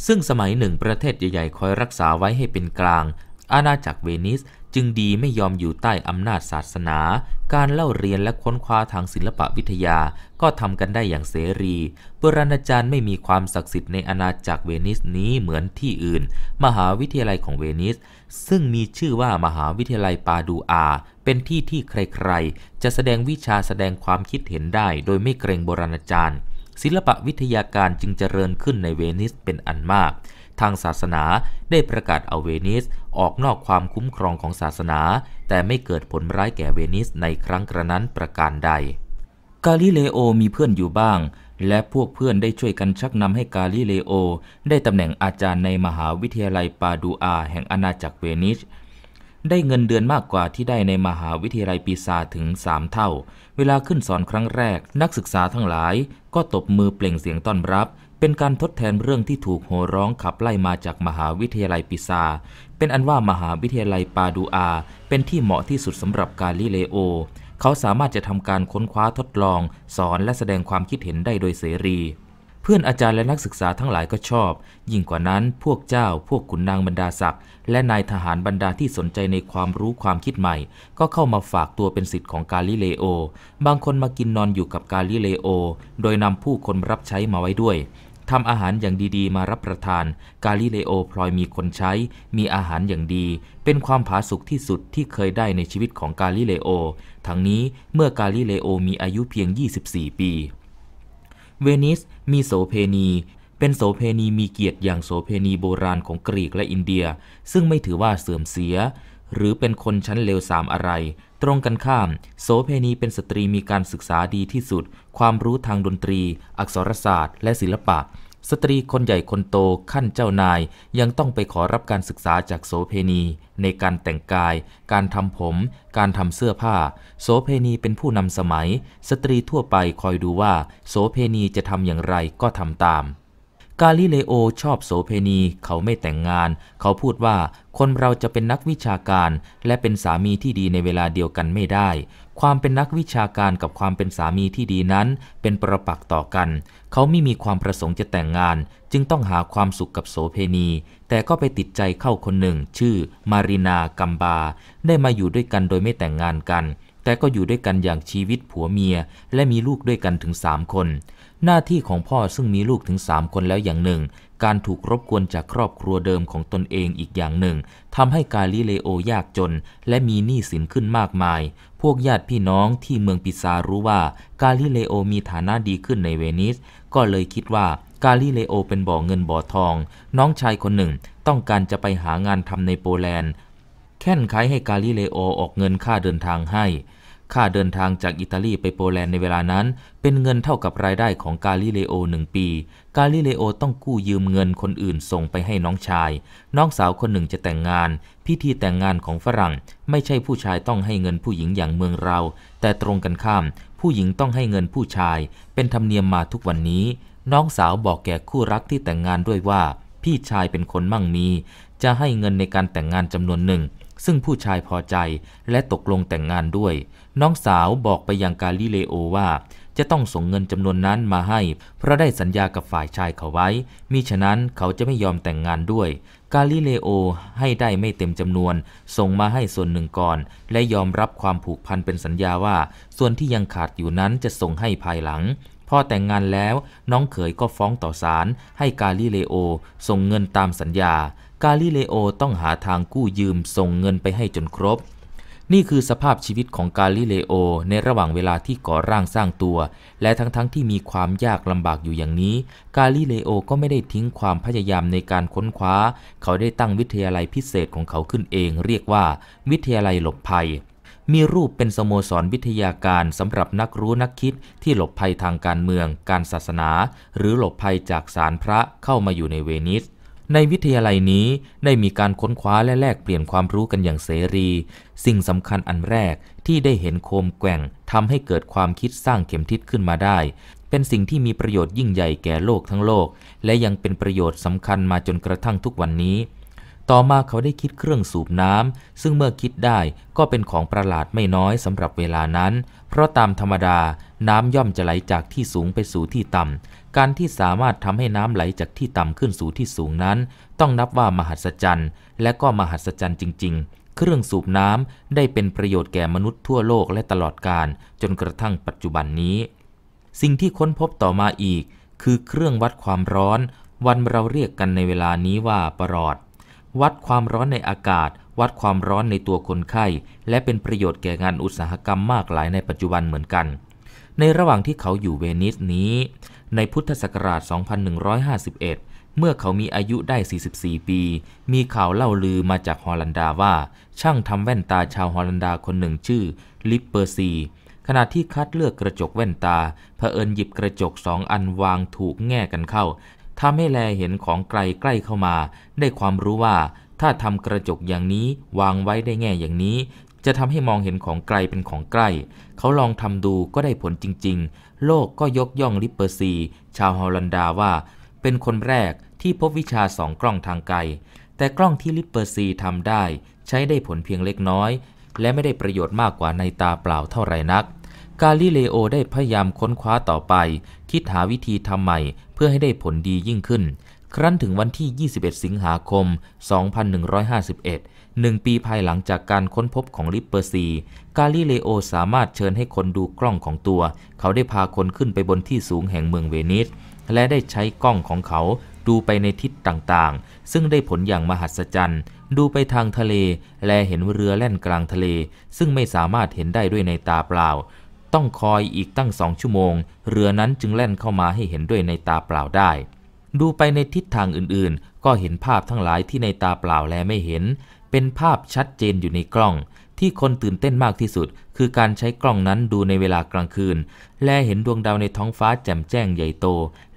ซึ่งสมัยหนึ่งประเทศใหญ่ๆ คอยรักษาไว้ให้เป็นกลาง อาณาจักรเวนิสจึงดีไม่ยอมอยู่ใต้อำนาจศาสนา การเล่าเรียนและค้นคว้าทางศิลปวิทยาก็ทำกันได้อย่างเสรีปรณาจารย์ไม่มีความศักดิ์สิทธิ์ในอาณาจักรเวนิสนี้เหมือนที่อื่น มหาวิทยาลัยของเวนิส ซึ่งมีชื่อว่ามหาวิทยาลัยปาดูอาเป็นที่ที่ใครๆ จะแสดงวิชาแสดงความคิดเห็นได้โดยไม่เกรงโบราณจารย์ ศิลปะวิทยาการจึงเจริญขึ้นในเวนิสเป็นอันมาก ทางศาสนาได้ประกาศเอาเวนิสออกนอกความคุ้มครองของศาสนา แต่ไม่เกิดผลร้ายแก่เวนิสในครั้งกระนั้นประการใดกาลิเลโอมีเพื่อนอยู่บ้าง และพวกเพื่อนได้ช่วยกันชักนำให้กาลิเลโอได้ตำแหน่งอาจารย์ในมหาวิทยาลัยปาดูอา แห่งอาณาจักรเวนิสได้เงินเดือนมากกว่าที่ได้ในมหาวิทยาลัยปีศาถึง 3 เท่า เวลาขึ้นสอนครั้งแรก นักศึกษาทั้งหลาย ก็ตบมือเปล่งเสียงต้อนรับ เป็นการทดแทนเรื่องที่ถูกโห่ร้องขับไล่มาจากมหาวิทยาลัยปิซาเป็นอันว่ามหาวิทยาลัยปาดูอา เป็นที่เหมาะที่สุดสำหรับการลิเลโอเขาสามารถจะทำการค้นคว้าทดลอง สอนและแสดงความคิดเห็นได้โดยเสรีเพื่อนอาจารย์และนักศึกษาทั้งหลายก็ชอบ ยิ่งกว่านั้นพวกเจ้าพวกขุนนางบรรดาศักดิ์และนายทหารบรรดาที่สนใจในความรู้ความคิดใหม่ ก็เข้ามาฝากตัวเป็นสิทธิ์ของกาลิเลโอบางคนมากินนอนอยู่กับกาลิเลโอโดยนำผู้คนรับใช้มาไว้ด้วยทำอาหารอย่างดีๆมารับประทานกาลิเลโอพลอยมีคนใช้มีอาหารอย่างดี เป็นความผาสุกที่สุดที่เคยได้ในชีวิตของกาลิเลโอทั้งนี้เมื่อกาลิเลโอมีอายุเพียง24 ปีเวนิสมีโสเพณีเป็นโสเพณีมีเกียรติอย่างโสเพณีโบราณของกรีกและอินเดีย ซึ่งไม่ถือว่าเสื่อมเสีย หรือเป็นคนชั้นเลวสามอะไร ตรงกันข้าม โสเพณีเป็นสตรีมีการศึกษาดีที่สุด ความรู้ทางดนตรี อักษรศาสตร์ และศิลปะสตรีคนใหญ่คนโตขั้นเจ้านาย ยังต้องไปขอรับการศึกษาจากโสเพณีในการแต่งกาย การทำผม การทำเสื้อผ้าโสเพณีเป็นผู้นำสมัย สตรีทั่วไปคอยดูว่าโสเพณีจะทำอย่างไรก็ทำตาม กาลิเลโอชอบโสเพณีเขาไม่แต่งงาน เขาพูดว่า คนเราจะเป็นนักวิชาการ และเป็นสามีที่ดีในเวลาเดียวกันไม่ได้ความเป็นนักวิชาการกับความเป็นสามีที่ดีนั้นเป็นประปักษ์ต่อกัน เขาไม่มีความประสงค์จะแต่งงานจึงต้องหาความสุขกับโสเพณี แต่ก็ไปติดใจเข้าคนหนึ่ง ชื่อ มารินากัมบา ได้มาอยู่ด้วยกันโดยไม่แต่งงานกัน แต่ก็อยู่ด้วยกันอย่างชีวิตผัวเมีย และมีลูกด้วยกันถึงสามคน หน้าที่ของพ่อซึ่งมีลูกถึงสามคนแล้วอย่างหนึ่ง การถูกรบกวนจากครอบครัวเดิมของตนเองอีกอย่างหนึ่ง ทำให้กาลิเลโอยากจนและมีหนี้สินขึ้นมากมายพวกญาติพี่น้องที่เมืองปิซารู้ว่ากาลิเลโอมีฐานะดีขึ้นในเวนิส ก็เลยคิดว่ากาลิเลโอเป็นบ่อเงินบ่อทอง น้องชายคนหนึ่งต้องการจะไปหางานทำในโปแลนด์แค่นขายให้กาลิเลโอออกเงินค่าเดินทางให้ค่าเดินทางจากอิตาลี ไปโปแลนด์ในเวลานั้นเป็นเงินเท่ากับรายได้ของกาลิเลโอหนึ่งปีกาลิเลโอต้องกู้ยืมเงินคนอื่นส่งไปให้น้องชายน้องสาวคนหนึ่งจะแต่งงาน พิธีแต่งงานของฝรั่ง ไม่ใช่ผู้ชายต้องให้เงินผู้หญิงอย่างเมืองเรา แต่ตรงกันข้าม ผู้หญิงต้องให้เงินผู้ชาย เป็นธรรมเนียมมาทุกวันนี้ น้องสาวบอกแก่คู่รักที่แต่งงานด้วยว่า พี่ชายเป็นคนมั่งมีจะให้เงินในการแต่งงานจำนวนหนึ่ง ซึ่งผู้ชายพอใจและตกลงแต่งงานด้วยน้องสาวบอกไปยังกาลิเลโอว่าจะต้องส่งเงินจำนวนนั้นมาให้ เพราะได้สัญญากับฝ่ายชายเขาไว้มิฉะนั้นเขาจะไม่ยอมแต่งงานด้วยกาลิเลโอให้ได้ไม่เต็มจำนวน ส่งมาให้ส่วนหนึ่งก่อน และยอมรับความผูกพันเป็นสัญญาว่า ส่วนที่ยังขาดอยู่นั้นจะส่งให้ภายหลัง พอแต่งงานแล้วน้องเขยก็ฟ้องต่อศาลให้กาลิเลโอส่งเงินตามสัญญากาลิเลโอต้องหาทางกู้ยืมส่งเงินไปให้จนครบนี่คือสภาพชีวิตของกาลิเลโอในระหว่างเวลาที่ก่อร่างสร้างตัว และทั้งๆทที่มีความยากลำบากอยู่อย่างนี้ กาลิเลโอก็ไม่ได้ทิ้งความพยายามในการค้นคว้า เขาได้ตั้งวิทยาลัยพิเศษของเขาขึ้นเองเรียกว่า วิทยาลัยหลบภัย มีรูปเป็นสโมสรวิทยาการสำหรับนักรู้นักคิดที่หลบภัยทางการเมือง การศาสนา หรือหลบภัยจากสารพระเข้ามาอยู่ในเวนิสในวิทยาลัยนี้ได้มีการค้นคว้าและแลกเปลี่ยนความรู้กันอย่างเสรี สิ่งสำคัญอันแรกที่ได้เห็นโคมแกว่งทำให้เกิดความคิดสร้างเข็มทิศขึ้นมาได้ เป็นสิ่งที่มีประโยชน์ยิ่งใหญ่แก่โลกทั้งโลก และยังเป็นประโยชน์สำคัญมาจนกระทั่งทุกวันนี้ ต่อมาเขาได้คิดเครื่องสูบน้ำซึ่งเมื่อคิดได้ก็เป็นของประหลาดไม่น้อยสำหรับเวลานั้น เพราะตามธรรมดาน้ำย่อมจะไหลจากที่สูงไปสู่ที่ต่ำการที่สามารถทำให้น้ำไหลจากที่ต่ำขึ้นสู่ที่สูงนั้น ต้องนับว่ามหัศจรรย์และก็มหัศจรรย์จริงๆ เครื่องสูบน้ำได้เป็นประโยชน์แก่มนุษย์ทั่วโลกและตลอดกาลจนกระทั่งปัจจุบันนี้ สิ่งที่ค้นพบต่อมาอีก คือเครื่องวัดความร้อน วันเราเรียกกันในเวลานี้ว่าปรอดวัดความร้อนในอากาศ วัดความร้อนในตัวคนไข้ และเป็นประโยชน์แก่งานอุตสาหกรรมมากหลายในปัจจุบันเหมือนกัน ในระหว่างที่เขาอยู่เวนิสนี้ในพุทธศักราช 2151 เมื่อเขามีอายุได้ 44 ปี มีข่าวเล่าลือมาจากฮอลันดาว่า ช่างทำแว่นตาชาวฮอลันดาคนหนึ่งชื่อลิปเปอร์ซี ขณะที่คัดเลือกกระจกแว่นตา เผอิญหยิบกระจกสองอันวางถูกแง่กันเข้าทำให้แลเห็นของไกลใกล้เข้ามา ได้ความรู้ว่า ถ้าทำกระจกอย่างนี้วางไว้ได้แง่อย่างนี้ จะทำให้มองเห็นของไกลเป็นของใกล้ เขาลองทำดูก็ได้ผลจริงโลกก็ยกย่องลิปเปอร์ซีชาวฮอลันดาว่า เป็นคนแรกที่พบวิชาสองกล้องทางไกล แต่กล้องที่ลิปเปอร์ซีทำได้ใช้ได้ผลเพียงเล็กน้อย และไม่ได้ประโยชน์มากกว่าในตาเปล่าเท่าไรนัก กาลิเลโอได้พยายามค้นคว้าต่อไป คิดหาวิธีทำใหม่ เพื่อให้ได้ผลดียิ่งขึ้น ครั้นถึงวันที่ 21 สิงหาคม 2151หนึ่งปีภายหลังจากการค้นพบของลิปเปอร์ซี กาลิเลโอสามารถเชิญให้คนดูกล้องของตัว เขาได้พาคนขึ้นไปบนที่สูงแห่งเมืองเวนิส และได้ใช้กล้องของเขาดูไปในทิศต่างๆ ซึ่งได้ผลอย่างมหัศจรรย์ ดูไปทางทะเล และเห็นเรือแล่นกลางทะเล ซึ่งไม่สามารถเห็นได้ด้วยในตาเปล่า ต้องคอยอีกตั้งสองชั่วโมง เรือนั้นจึงแล่นเข้ามาให้เห็นด้วยในตาเปล่าได้ ดูไปในทิศทางอื่นๆ ก็เห็นภาพทั้งหลายที่ในตาเปล่าแลไม่เห็นเป็นภาพชัดเจนอยู่ในกล้อง ที่คนตื่นเต้นมากที่สุด คือการใช้กล้องนั้นดูในเวลากลางคืน และเห็นดวงดาวในท้องฟ้าแจ่มแจ้งใหญ่โต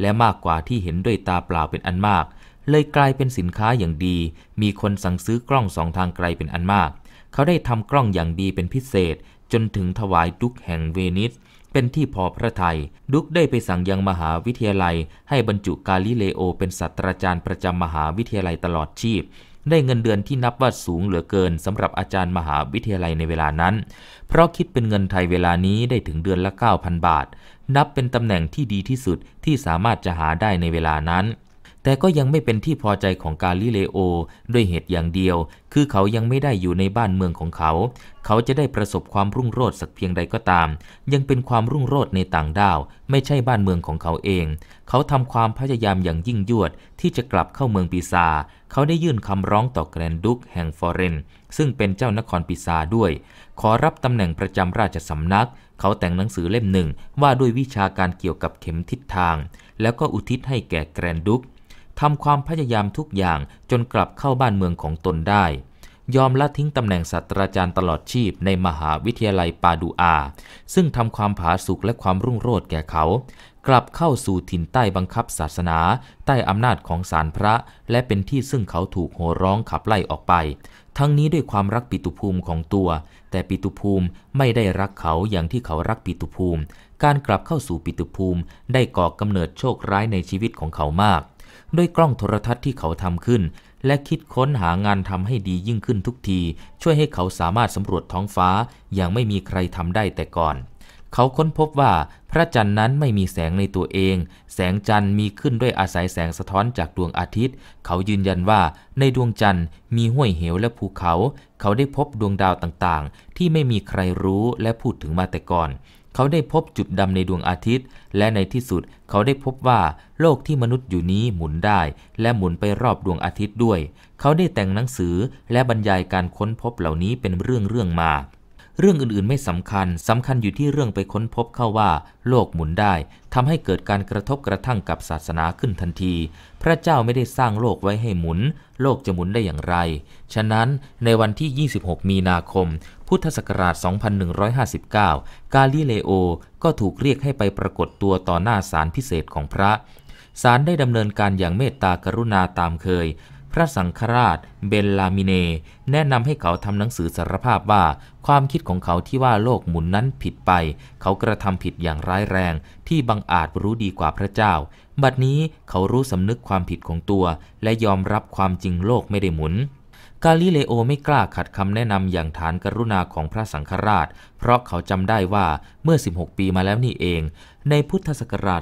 และมากกว่าที่เห็นด้วยตาเปล่าเป็นอันมาก เลยกลายเป็นสินค้าอย่างดี มีคนสั่งซื้อกล้องสองทางไกลเป็นอันมาก เขาได้ทำกล้องอย่างดีเป็นพิเศษ จนถึงถวายดุกแห่งเวนิสเป็นที่พอพระทัยดุกได้ไปสั่งยังมหาวิทยาลัย ให้บรรจุกาลิเลโอเป็นศาสตราจารย์ประจำมหาวิทยาลัยตลอดชีพได้เงินเดือนที่นับว่าสูงเหลือเกินสำหรับอาจารย์มหาวิทยาลัยในเวลานั้น เพราะคิดเป็นเงินไทยเวลานี้ได้ถึงเดือนละ 9,000 บาท นับเป็นตำแหน่งที่ดีที่สุดที่สามารถจะหาได้ในเวลานั้นแต่ก็ยังไม่เป็นที่พอใจของกาลิเลโอด้วยเหตุอย่างเดียว คือเขายังไม่ได้อยู่ในบ้านเมืองของเขา เขาจะได้ประสบความรุ่งโรจน์สักเพียงใดก็ตาม ยังเป็นความรุ่งโรจน์ในต่างดาว ไม่ใช่บ้านเมืองของเขาเอง เขาทำความพยายามอย่างยิ่งยวดที่จะกลับเข้าเมืองปิซา เขาได้ยื่นคำร้องต่อแกรนดุกแห่งฟอเรนซึ่งเป็นเจ้านครปิซาด้วย ขอรับตำแหน่งประจำราชสำนัก เขาแต่งหนังสือเล่มหนึ่งว่าด้วยวิชาการเกี่ยวกับเข็มทิศทาง แล้วก็อุทิศให้แก่แกรนดุกทำความพยายามทุกอย่างจนกลับเข้าบ้านเมืองของตนได้ ยอมละทิ้งตำแหน่งศาสตราจารย์ตลอดชีพในมหาวิทยาลัยปาดูอา ซึ่งทำความผาสุกและความรุ่งโรจน์แก่เขา กลับเข้าสู่ถิ่นใต้บังคับศาสนา ใต้อำนาจของศาลพระ และเป็นที่ซึ่งเขาถูกโห่ร้องขับไล่ออกไป ทั้งนี้ด้วยความรักปิตุภูมิของตัว แต่ปิตุภูมิไม่ได้รักเขาอย่างที่เขารักปิตุภูมิ การกลับเข้าสู่ปิตุภูมิ ได้ก่อกำเนิดโชคร้ายในชีวิตของเขามากด้วยกล้องโทรทัศน์ที่เขาทำขึ้น และคิดค้นหางานทำให้ดียิ่งขึ้นทุกที ช่วยให้เขาสามารถสำรวจท้องฟ้าอย่างไม่มีใครทำได้แต่ก่อน เขาค้นพบว่าพระจันทร์นั้นไม่มีแสงในตัวเอง แสงจันทร์มีขึ้นด้วยอาศัยแสงสะท้อนจากดวงอาทิตย์ เขายืนยันว่าในดวงจันทร์มีห้วยเหวและภูเขา เขาได้พบดวงดาวต่างๆ ที่ไม่มีใใครรู้และพูดถึงมาแต่ก่อน เขาได้พบจุดดำในดวงอาทิตย์ และในที่สุดเขาได้พบว่าโลกที่มนุษย์อยู่นี้หมุนได้และหมุนไปรอบดวงอาทิตย์ด้วย เขาได้แต่งหนังสือและบรรยายการค้นพบเหล่านี้เป็นเรื่องเรื่องมาเรื่องอื่นๆไม่สำคัญสำคัญอยู่ที่เรื่องไปค้นพบเข้าว่า โลกหมุนได้ ทำให้เกิดการกระทบกระทั่งกับศาสนาขึ้นทันที พระเจ้าไม่ได้สร้างโลกไว้ให้หมุน โลกจะหมุนได้อย่างไร ฉะนั้นในวันที่ 26 มีนาคม พุทธศักราช 2159 กาลิเลโอ ก็ถูกเรียกให้ไปปรากฏตัวต่อหน้าศาลพิเศษของพระศาลได้ดำเนินการอย่างเมตตากรุณาตามเคยพระสังฆราชเบลลามิเนแนะนำให้เขาทำหนังสือสารภาพว่า ความคิดของเขาที่ว่าโลกหมุนนั้นผิดไป เขากระทำผิดอย่างร้ายแรงที่บังอาจรู้ดีกว่าพระเจ้า บัดนี้เขารู้สำนึกความผิดของตัวและยอมรับความจริงโลกไม่ได้หมุน กาลิเลโอไม่กล้าขัดคำแนะนำอย่างฐานกรุณาของพระสังฆราชเพราะเขาจำได้ว่าเมื่อ 16 ปีมาแล้วนี่เอง ในพุทธศักราช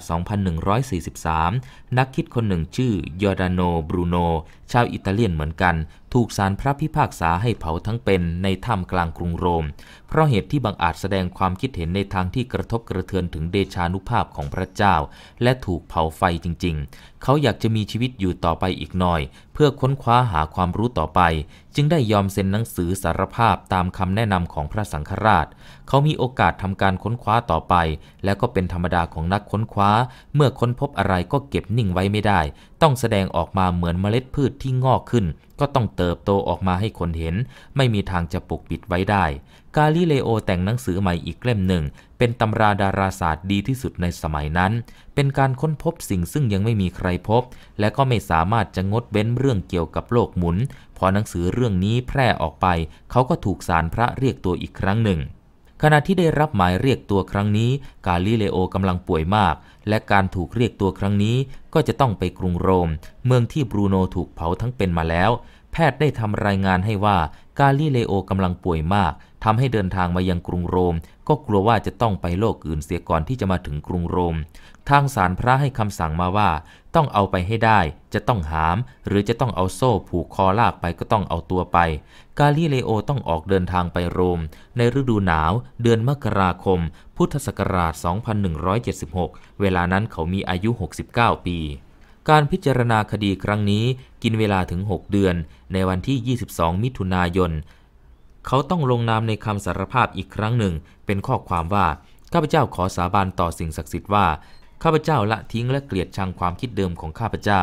2143 นักคิดคนหนึ่งชื่อยอร์ดานโน บรูโน ชาวอิตาเลียนเหมือนกัน ถูกสารพระพิพากษาให้เผาทั้งเป็นในถ้ำกลางกรุงโรม เพราะเหตุที่บังอาจแสดงความคิดเห็นในทางที่กระทบกระเทือนถึงเดชานุภาพของพระเจ้า และถูกเผาไฟจริง ๆ เขาอยากจะมีชีวิตอยู่ต่อไปอีกหน่อย เพื่อค้นคว้าหาความรู้ต่อไปจึงได้ยอมเซ็นหนังสือสารภาพตามคำแนะนำของพระสังฆราช เขามีโอกาสทำการค้นคว้าต่อไป และก็เป็นธรรมดาของนักค้นคว้าเมื่อค้นพบอะไรก็เก็บนิ่งไว้ไม่ได้ ต้องแสดงออกมาเหมือนเมล็ดพืชที่งอกขึ้น ก็ต้องเติบโตออกมาให้คนเห็น ไม่มีทางจะปกปิดไว้ได้กาลิเลโอแต่งหนังสือใหม่อีกเล่มหนึ่ง เป็นตำราดาราศาสตร์ดีที่สุดในสมัยนั้น เป็นการค้นพบสิ่งซึ่งยังไม่มีใครพบ และก็ไม่สามารถจะงดเว้นเรื่องเกี่ยวกับโลกหมุน พอหนังสือเรื่องนี้แพร่ออกไป เขาก็ถูกสารพระเรียกตัวอีกครั้งหนึ่ง ขณะที่ได้รับหมายเรียกตัวครั้งนี้กาลิเลโอกำลังป่วยมากและการถูกเรียกตัวครั้งนี้ก็จะต้องไปกรุงโรม เมืองที่บรูโนถูกเผาทั้งเป็นมาแล้วแพทย์ได้ทำรายงานให้ว่ากาลิเลโอกำลังป่วยมากทำให้เดินทางมายังกรุงโรม ก็กลัวว่าจะต้องไปโลกอื่นเสียก่อนที่จะมาถึงกรุงโรม ทางสารพระให้คำสั่งมาว่า ต้องเอาไปให้ได้ จะต้องหาม หรือจะต้องเอาโซ่ผูกคอลากไปก็ต้องเอาตัวไป กาลิเลโอต้องออกเดินทางไปโรม ในฤดูหนาว เดือนมกราคม พุทธศักราช 2176 เวลานั้นเขามีอายุ 69 ปี การพิจารณาคดีครั้งนี้กินเวลาถึง 6 เดือน ในวันที่ 22 มิถุนายนเขาต้องลงนามในคำสารภาพอีกครั้งหนึ่ง เป็นข้อความว่าข้าพเจ้าขอสาบานต่อสิ่งศักดิ์สิทธิ์ว่า ข้าพเจ้าละทิ้งและเกลียดชังความคิดเดิมของข้าพเจ้า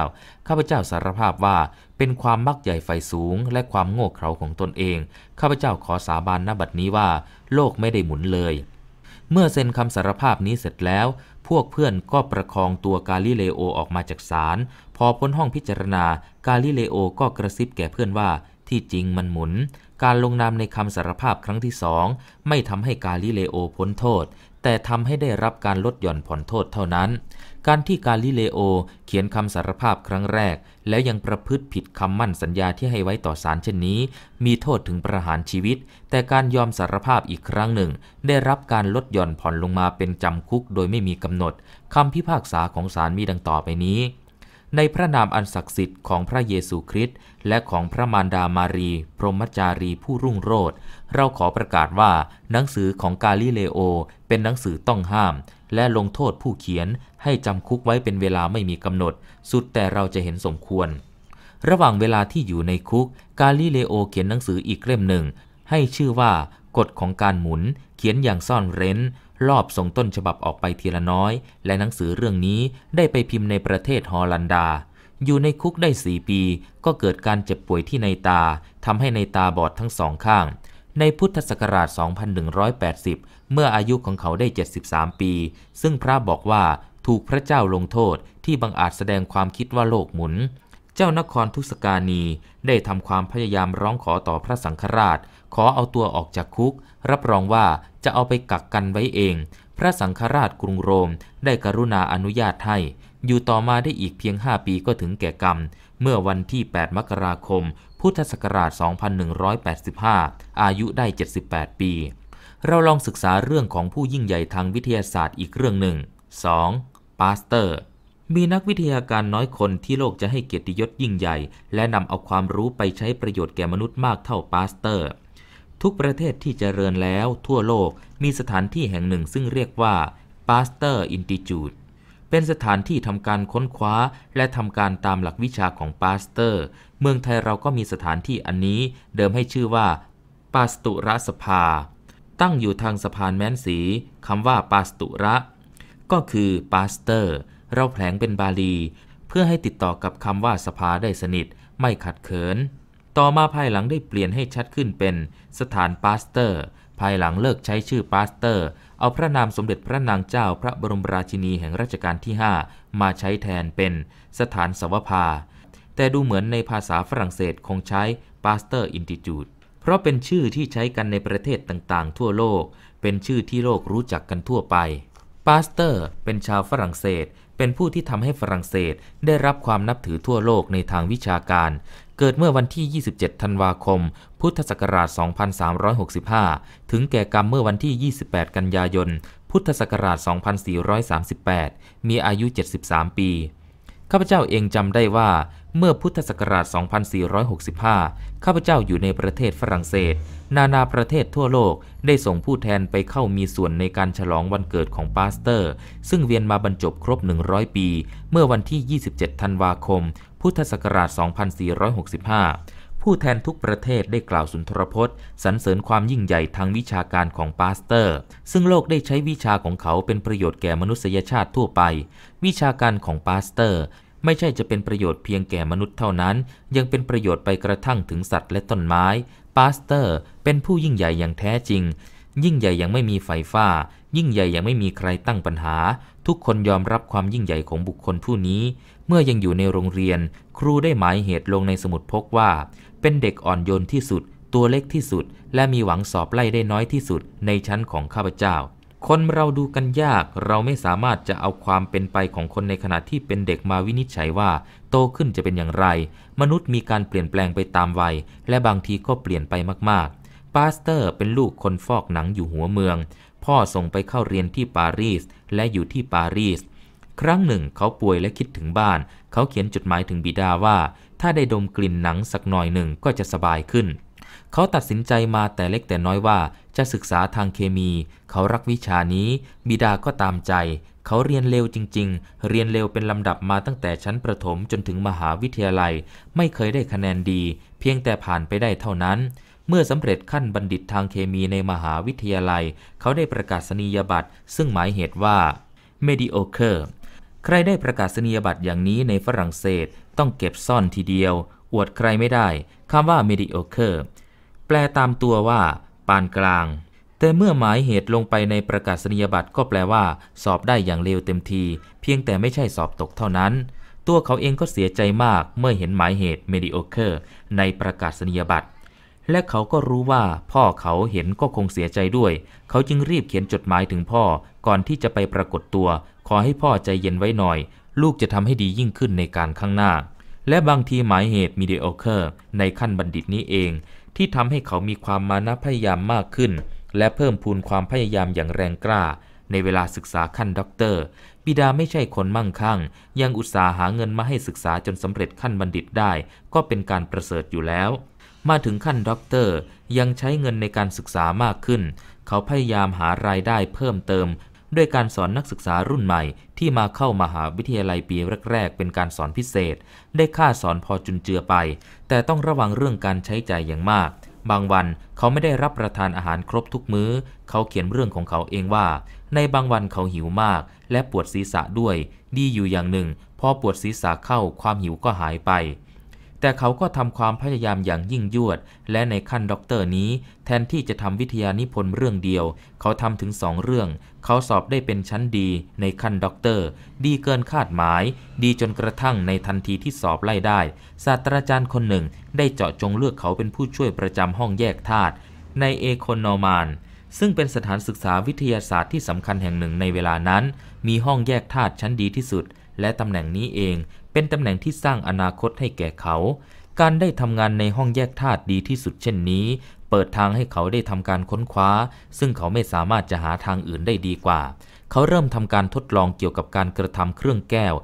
ข้าพเจ้าสารภาพว่าเป็นความมักใหญ่ไฟสูง และความโง่เขลาของตนเอง ข้าพเจ้าขอสาบานณบัดนี้ว่า โลกไม่ได้หมุนเลย เมื่อเซ็นคำสารภาพนี้เสร็จแล้ว พวกเพื่อนก็ประคองตัวกาลิเลโอ ออกมาจากศาลพอพ้นห้องพิจารณากาลิเลโอก็กระซิบแก่เพื่อนว่าที่จริงมันหมุนการลงนามในคำสารภาพครั้งที่สองไม่ทำให้กาลิเลโอพ้นโทษ แต่ทำให้ได้รับการลดหย่อนผ่อนโทษเท่านั้น การที่กาลิเลโอเขียนคำสารภาพครั้งแรก แล้วยังประพฤติผิดคำมั่นสัญญาที่ให้ไว้ต่อศาลเช่นนี้ มีโทษถึงประหารชีวิต แต่การยอมสารภาพอีกครั้งหนึ่ง ได้รับการลดหย่อนผ่อนลงมาเป็นจำคุกโดยไม่มีกำหนดคำพิพากษาของศาลมีดังต่อไปนี้ในพระนามอันศักดิ์สิทธิ์ของพระเยซูคริสต์และของพระมารดามารีพรหมจารีผู้รุ่งโรจน์เราขอประกาศว่าหนังสือของกาลิเลโอเป็นหนังสือต้องห้ามและลงโทษผู้เขียนให้จำคุกไว้เป็นเวลาไม่มีกำหนดสุดแต่เราจะเห็นสมควร ระหว่างเวลาที่อยู่ในคุก กาลิเลโอเขียนหนังสืออีกเล่มหนึ่งให้ชื่อว่ากฎของการหมุนเขียนอย่างซ่อนเร้นลอบส่งต้นฉบับออกไปทีละน้อย และหนังสือเรื่องนี้ได้ไปพิมพ์ในประเทศฮอลันดา อยู่ในคุกได้สี่ปี ก็เกิดการเจ็บป่วยที่ในตา ทำให้ในตาบอดทั้งสองข้าง ในพุทธศักราช 2180 เมื่ออายุของเขาได้ 73 ปี ซึ่งพระบอกว่า ถูกพระเจ้าลงโทษที่บังอาจแสดงความคิดว่าโลกหมุน เจ้านครทุสกานีได้ทำความพยายามร้องขอต่อพระสังฆราช ขอเอาตัวออกจากคุก รับรองว่าจะเอาไปกักกันไว้เอง พระสังฆราชกรุงโรม ได้กรุณาอนุญาตให้อยู่ต่อมาได้อีกเพียง 5 ปีก็ถึงแก่กรรม เมื่อวันที่ 8 มกราคม พุทธศักราช 2185 อายุได้ 78 ปี เราลองศึกษาเรื่องของผู้ยิ่งใหญ่ทางวิทยาศาสตร์อีกเรื่องหนึ่ง 2. ปาสเตอร์ มีนักวิทยาการน้อยคนที่โลกจะให้เกียรติยศยิ่งใหญ่ และนำเอาความรู้ไปใช้ประโยชน์แก่มนุษย์มากเท่าปาสเตอร์ทุกประเทศที่เจริญแล้วทั่วโลกมีสถานที่แห่งหนึ่งซึ่งเรียกว่า Pasteur Institute เป็นสถานที่ทำการค้นคว้าและทำการตามหลักวิชาของปาสเตอร์ เมืองไทยเราก็มีสถานที่อันนี้เดิมให้ชื่อว่า ปาสตุระสภา ตั้งอยู่ทางสะพานแม้นสีคำว่าปาสตุระ ก็คือปาสเตอร์เราแผลงเป็นบาลี เพื่อให้ติดต่อกับคำว่าสภาได้สนิทไม่ขัดเขินต่อมาภายหลังได้เปลี่ยนให้ชัดขึ้นเป็นสถานปาสเตอร์ ภายหลังเลิกใช้ชื่อปาสเตอร์ เอาพระนามสมเด็จพระนางเจ้าพระบรมราชินีแห่งรัชกาลที่ 5 มาใช้แทนเป็นสถานสวภา แต่ดูเหมือนในภาษาฝรั่งเศสคงใช้ปาสเตอร์อินติจูดเพราะเป็นชื่อที่ใช้กันในประเทศต่างๆ ทั่วโลกเป็นชื่อที่โลกรู้จักกันทั่วไป ปาสเตอร์ เป็นชาวฝรั่งเศสเป็นผู้ที่ทำให้ฝรั่งเศสได้รับความนับถือทั่วโลกในทางวิชาการ เกิดเมื่อวันที่ 27 ธันวาคม พุทธศักราช 2365 ถึงแก่กรรมเมื่อวันที่ 28 กันยายน พุทธศักราช 2438 มีอายุ 73 ปี ข้าพเจ้าเองจำได้ว่าเมื่อพุทธศักราช 2465 ข้าพเจ้าอยู่ในประเทศฝรั่งเศสนานาประเทศทั่วโลกได้ส่งผู้แทนไปเข้ามีส่วนในการฉลองวันเกิดของปาสเตอร์ ซึ่งเวียนมาบรรจบครบ 100 ปี เมื่อวันที่ 27ธันวาคม พุทธศักราช 2465 ผู้แทนทุกประเทศได้กล่าวสุนทรพจน์สรรเสริญความยิ่งใหญ่ทางวิชาการของปาสเตอร์ ซึ่งโลกได้ใช้วิชาของเขาเป็นประโยชน์แก่มนุษยชาติทั่วไป วิชาการของปาสเตอร์ ไม่ใช่จะเป็นประโยชน์เพียงแก่มนุษย์เท่านั้น ยังเป็นประโยชน์ไปกระทั่งถึงสัตว์และต้นไม้ปาสเตอร์ เป็นผู้ยิ่งใหญ่อย่างแท้จริง ยิ่งใหญ่อย่างไม่มีไฟฟ้า ยิ่งใหญ่อย่างไม่มีใครตั้งปัญหา ทุกคนยอมรับความยิ่งใหญ่ของบุคคลผู้นี้ เมื่อยังอยู่ในโรงเรียน ครูได้หมายเหตุลงในสมุดพกว่า เป็นเด็กอ่อนโยนที่สุด ตัวเล็กที่สุด และมีหวังสอบไล่ได้น้อยที่สุด ในชั้นของข้าพเจ้า คนเราดูกันยาก เราไม่สามารถจะเอาความเป็นไปของคนในขณะที่เป็นเด็กมาวินิจฉัยว่า โตขึ้นจะเป็นอย่างไรมนุษย์มีการเปลี่ยนแปลงไปตามวัย และบางทีก็เปลี่ยนไปมากๆ ปาสเตอร์เป็นลูกคนฟอกหนังอยู่หัวเมือง พ่อส่งไปเข้าเรียนที่ปารีส และอยู่ที่ปารีส ครั้งหนึ่งเขาป่วยและคิดถึงบ้าน เขาเขียนจดหมายถึงบิดาว่า ถ้าได้ดมกลิ่นหนังสักหน่อยหนึ่งก็จะสบายขึ้น เขาตัดสินใจมาแต่เล็กแต่น้อยว่า จะศึกษาทางเคมี เขารักวิชานี้ บิดาก็ตามใจเขาเรียนเร็วจริงๆ เรียนเร็วเป็นลำดับมาตั้งแต่ชั้นประถมจนถึงมหาวิทยาลัย ไม่เคยได้คะแนนดีเพียงแต่ผ่านไปได้เท่านั้น เมื่อสำเร็จขั้นบัณฑิตทางเคมีในมหาวิทยาลัย เขาได้ประกาศนียบัตร ซึ่งหมายเหตุว่า mediocre ใครได้ประกาศนียบัตรอย่างนี้ในฝรั่งเศสต้องเก็บซ่อนทีเดียว อวดใครไม่ได้คำว่า mediocre แปลตามตัวว่า ปานกลางแต่เมื่อหมายเหตุลงไปในประกาศนียบัตรก็แปลว่า สอบได้อย่างเร็วเต็มที เพียงแต่ไม่ใช่สอบตกเท่านั้น ตัวเขาเองก็เสียใจมากเมื่อเห็นหมายเหตุเมดิโอเคอร์ในประกาศนียบัตรและเขาก็รู้ว่าพ่อเขาเห็นก็คงเสียใจด้วย เขาจึงรีบเขียนจดหมายถึงพ่อก่อนที่จะไปปรากฏตัว ขอให้พ่อใจเย็นไว้หน่อย ลูกจะทำให้ดียิ่งขึ้นในการข้างหน้าและบางทีหมายเหตุมีเดโอเคอร์ในขั้นบัณฑิตนี้เอง ที่ทำให้เขามีความมานะพยายามมากขึ้นและเพิ่มพูนความพยายามอย่างแรงกล้า ในเวลาศึกษาขั้นด็อกเตอร์ บิดาไม่ใช่คนมั่งคั่ง ยังอุตสาหาเงินมาให้ศึกษาจนสำเร็จขั้นบัณฑิตได้ ก็เป็นการประเสริฐอยู่แล้ว มาถึงขั้นด็อกเตอร์ ยังใช้เงินในการศึกษามากขึ้น เขาพยายามหารายได้เพิ่มเติม ด้วยการสอนนักศึกษารุ่นใหม่ ที่มาเข้ามาหาวิทยาลัยปีแรกๆเป็นการสอนพิเศษ ได้ค่าสอนพอจุนเจือไป แต่ต้องระวังเรื่องการใช้ใจ่ายอย่างมากบางวันเขาไม่ได้รับประทานอาหารครบทุกมื้อ เขาเขียนเรื่องของเขาเองว่า ในบางวันเขาหิวมาก และปวดศีรษะด้วย ดีอยู่อย่างหนึ่ง พอปวดศีรษะเข้าความหิวก็หายไปแต่เขาก็ทำความพยายามอย่างยิ่งยวด และในขั้นด็อกเตอร์นี้ แทนที่จะทำวิทยานิพนธ์เรื่องเดียว เขาทำถึงสองเรื่อง เขาสอบได้เป็นชั้นดี ในขั้นด็อกเตอร์ ดีเกินคาดหมาย ดีจนกระทั่งในทันทีที่สอบไล่ได้ ศาสตราจารย์คนหนึ่งได้เจาะจงเลือกเขาเป็นผู้ช่วยประจำห้องแยกธาตุในเอโนอมานซึ่งเป็นสถานศึกษาวิทยาศาสตร์ที่สำคัญแห่งหนึ่งในเวลานั้น มีห้องแยกธาตุชั้นดีที่สุด และตำแหน่งนี้เองเป็นตำแหน่งที่สร้างอนาคตให้แก่เขา การได้ทำงานในห้องแยกธาตุดีที่สุดเช่นนี้ เปิดทางให้เขาได้ทำการค้นคว้า ซึ่งเขาไม่สามารถจะหาทางอื่นได้ดีกว่า เขาเริ่มทำการทดลองเกี่ยวกับการกระทำเครื่องแก้ว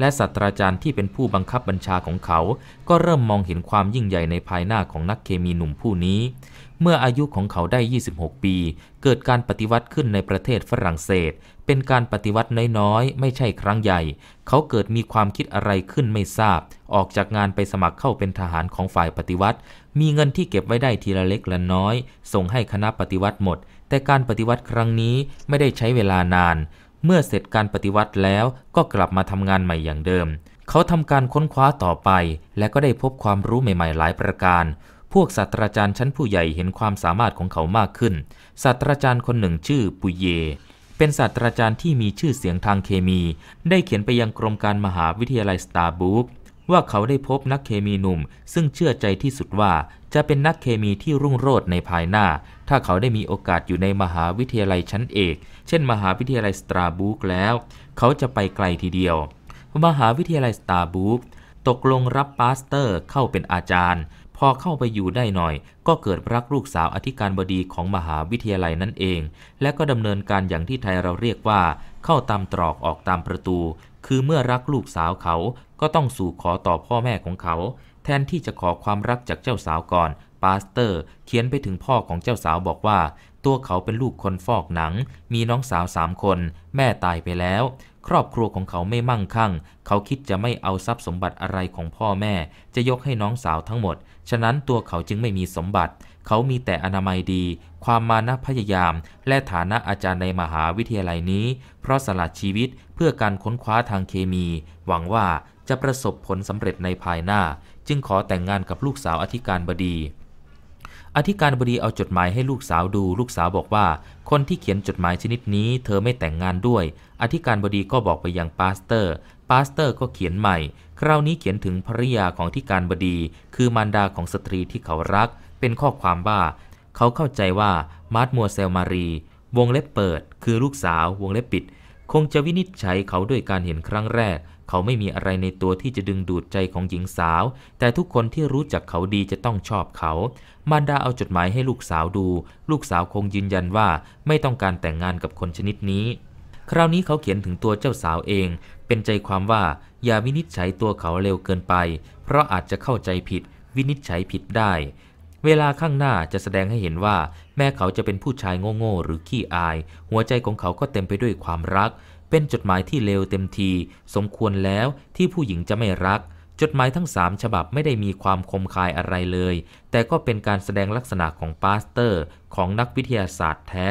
และศาสตราจารย์ที่เป็นผู้บังคับบัญชาของเขา ก็เริ่มมองเห็นความยิ่งใหญ่ในภายหน้าของนักเคมีหนุ่มผู้นี้ เมื่ออายุของเขาได้ 26 ปีเกิดการปฏิวัติขึ้นในประเทศฝรั่งเศส เป็นการปฏิวัติน้อยๆ ไม่ใช่ครั้งใหญ่ เขาเกิดมีความคิดอะไรขึ้นไม่ทราบ ออกจากงานไปสมัครเข้าเป็นทหารของฝ่ายปฏิวัติ มีเงินที่เก็บไว้ได้ทีละเล็กละน้อย ส่งให้คณะปฏิวัติหมด แต่การปฏิวัติครั้งนี้ไม่ได้ใช้เวลานาน เมื่อเสร็จการปฏิวัติแล้วก็กลับมาทำงานใหม่อย่างเดิม เขาทำการค้นคว้าต่อไป และก็ได้พบความรู้ใหม่ๆ หลายประการพวกศาสตราจารย์ชั้นผู้ใหญ่เห็นความสามารถของเขามากขึ้น ศาสตราจารย์คนหนึ่งชื่อปุเย เป็นศาสตราจารย์ที่มีชื่อเสียงทางเคมี ได้เขียนไปยังกรมการมหาวิทยาลัยสตาร์บูคว่าเขาได้พบนักเคมีหนุ่ม ซึ่งเชื่อใจที่สุดว่า จะเป็นนักเคมีที่รุ่งโรจน์ในภายหน้า ถ้าเขาได้มีโอกาสอยู่ในมหาวิทยาลัยชั้นเอก เช่น มหาวิทยาลัยสตาร์บูคแล้ว เขาจะไปไกลทีเดียว มหาวิทยาลัยสตาร์บูคตกลงรับปาสเตอร์ เข้าเป็นอาจารย์พอเข้าไปอยู่ได้หน่อย ก็เกิดรักลูกสาวอธิการบดีของมหาวิทยาลัยนั่นเอง และก็ดำเนินการอย่างที่ไทยเราเรียกว่า เข้าตามตรอกออกตามประตู คือเมื่อรักลูกสาวเขา ก็ต้องสู่ขอต่อพ่อแม่ของเขา แทนที่จะขอความรักจากเจ้าสาวก่อนปาสเตอร์ เขียนไปถึงพ่อของเจ้าสาวบอกว่า ตัวเขาเป็นลูกคนฟอกหนัง มีน้องสาวสามคน แม่ตายไปแล้วครอบครัวของเขาไม่มั่งคั่ง เขาคิดจะไม่เอาทรัพย์สมบัติอะไรของพ่อแม่ จะยกให้น้องสาวทั้งหมด ฉะนั้นตัวเขาจึงไม่มีสมบัติ เขามีแต่อนามัยดี ความมานะพยายาม และฐานะอาจารย์ในมหาวิทยาลัยนี้ เพราะสละชีวิตเพื่อการค้นคว้าทางเคมี หวังว่าจะประสบผลสำเร็จในภายหน้า จึงขอแต่งงานกับลูกสาวอธิการบดี อธิการบดีเอาจดหมายให้ลูกสาวดู ลูกสาวบอกว่า คนที่เขียนจดหมายชนิดนี้ เธอไม่แต่งงานด้วยอธิการบดีก็บอกไปยังปาสเตอร์ ปาสเตอร์ก็เขียนใหม่ คราวนี้เขียนถึงภริยาของที่การบดี คือมารดาของสตรีที่เขารัก เป็นข้อความว่า เขาเข้าใจว่ามาร์ตมัวเซลมารีวงเล็บเปิด คือลูกสาววงเล็บปิด คงจะวินิจฉัยเขาด้วยการเห็นครั้งแรก เขาไม่มีอะไรในตัวที่จะดึงดูดใจของหญิงสาว แต่ทุกคนที่รู้จักเขาดีจะต้องชอบเขามารดาเอาจดหมายให้ลูกสาวดู ลูกสาวคงยืนยันว่าไม่ต้องการแต่งงานกับคนชนิดนี้คราวนี้เขาเขียนถึงตัวเจ้าสาวเอง เป็นใจความว่า อย่า วินิจฉัยตัวเขาเร็วเกินไป เพราะอาจจะเข้าใจผิด วินิจฉัยผิดได้ เวลาข้างหน้าจะแสดงให้เห็นว่า แม่เขาจะเป็นผู้ชายโง่ๆหรือขี้อาย หัวใจของเขาก็เต็มไปด้วยความรัก เป็นจดหมายที่เลวเต็มที สมควรแล้วที่ผู้หญิงจะไม่รักจดหมายทั้งสามฉบับไม่ได้มีความคมคายอะไรเลย แต่ก็เป็นการแสดงลักษณะของปาสเตอร์ ของนักวิทยาศาสตร์แท้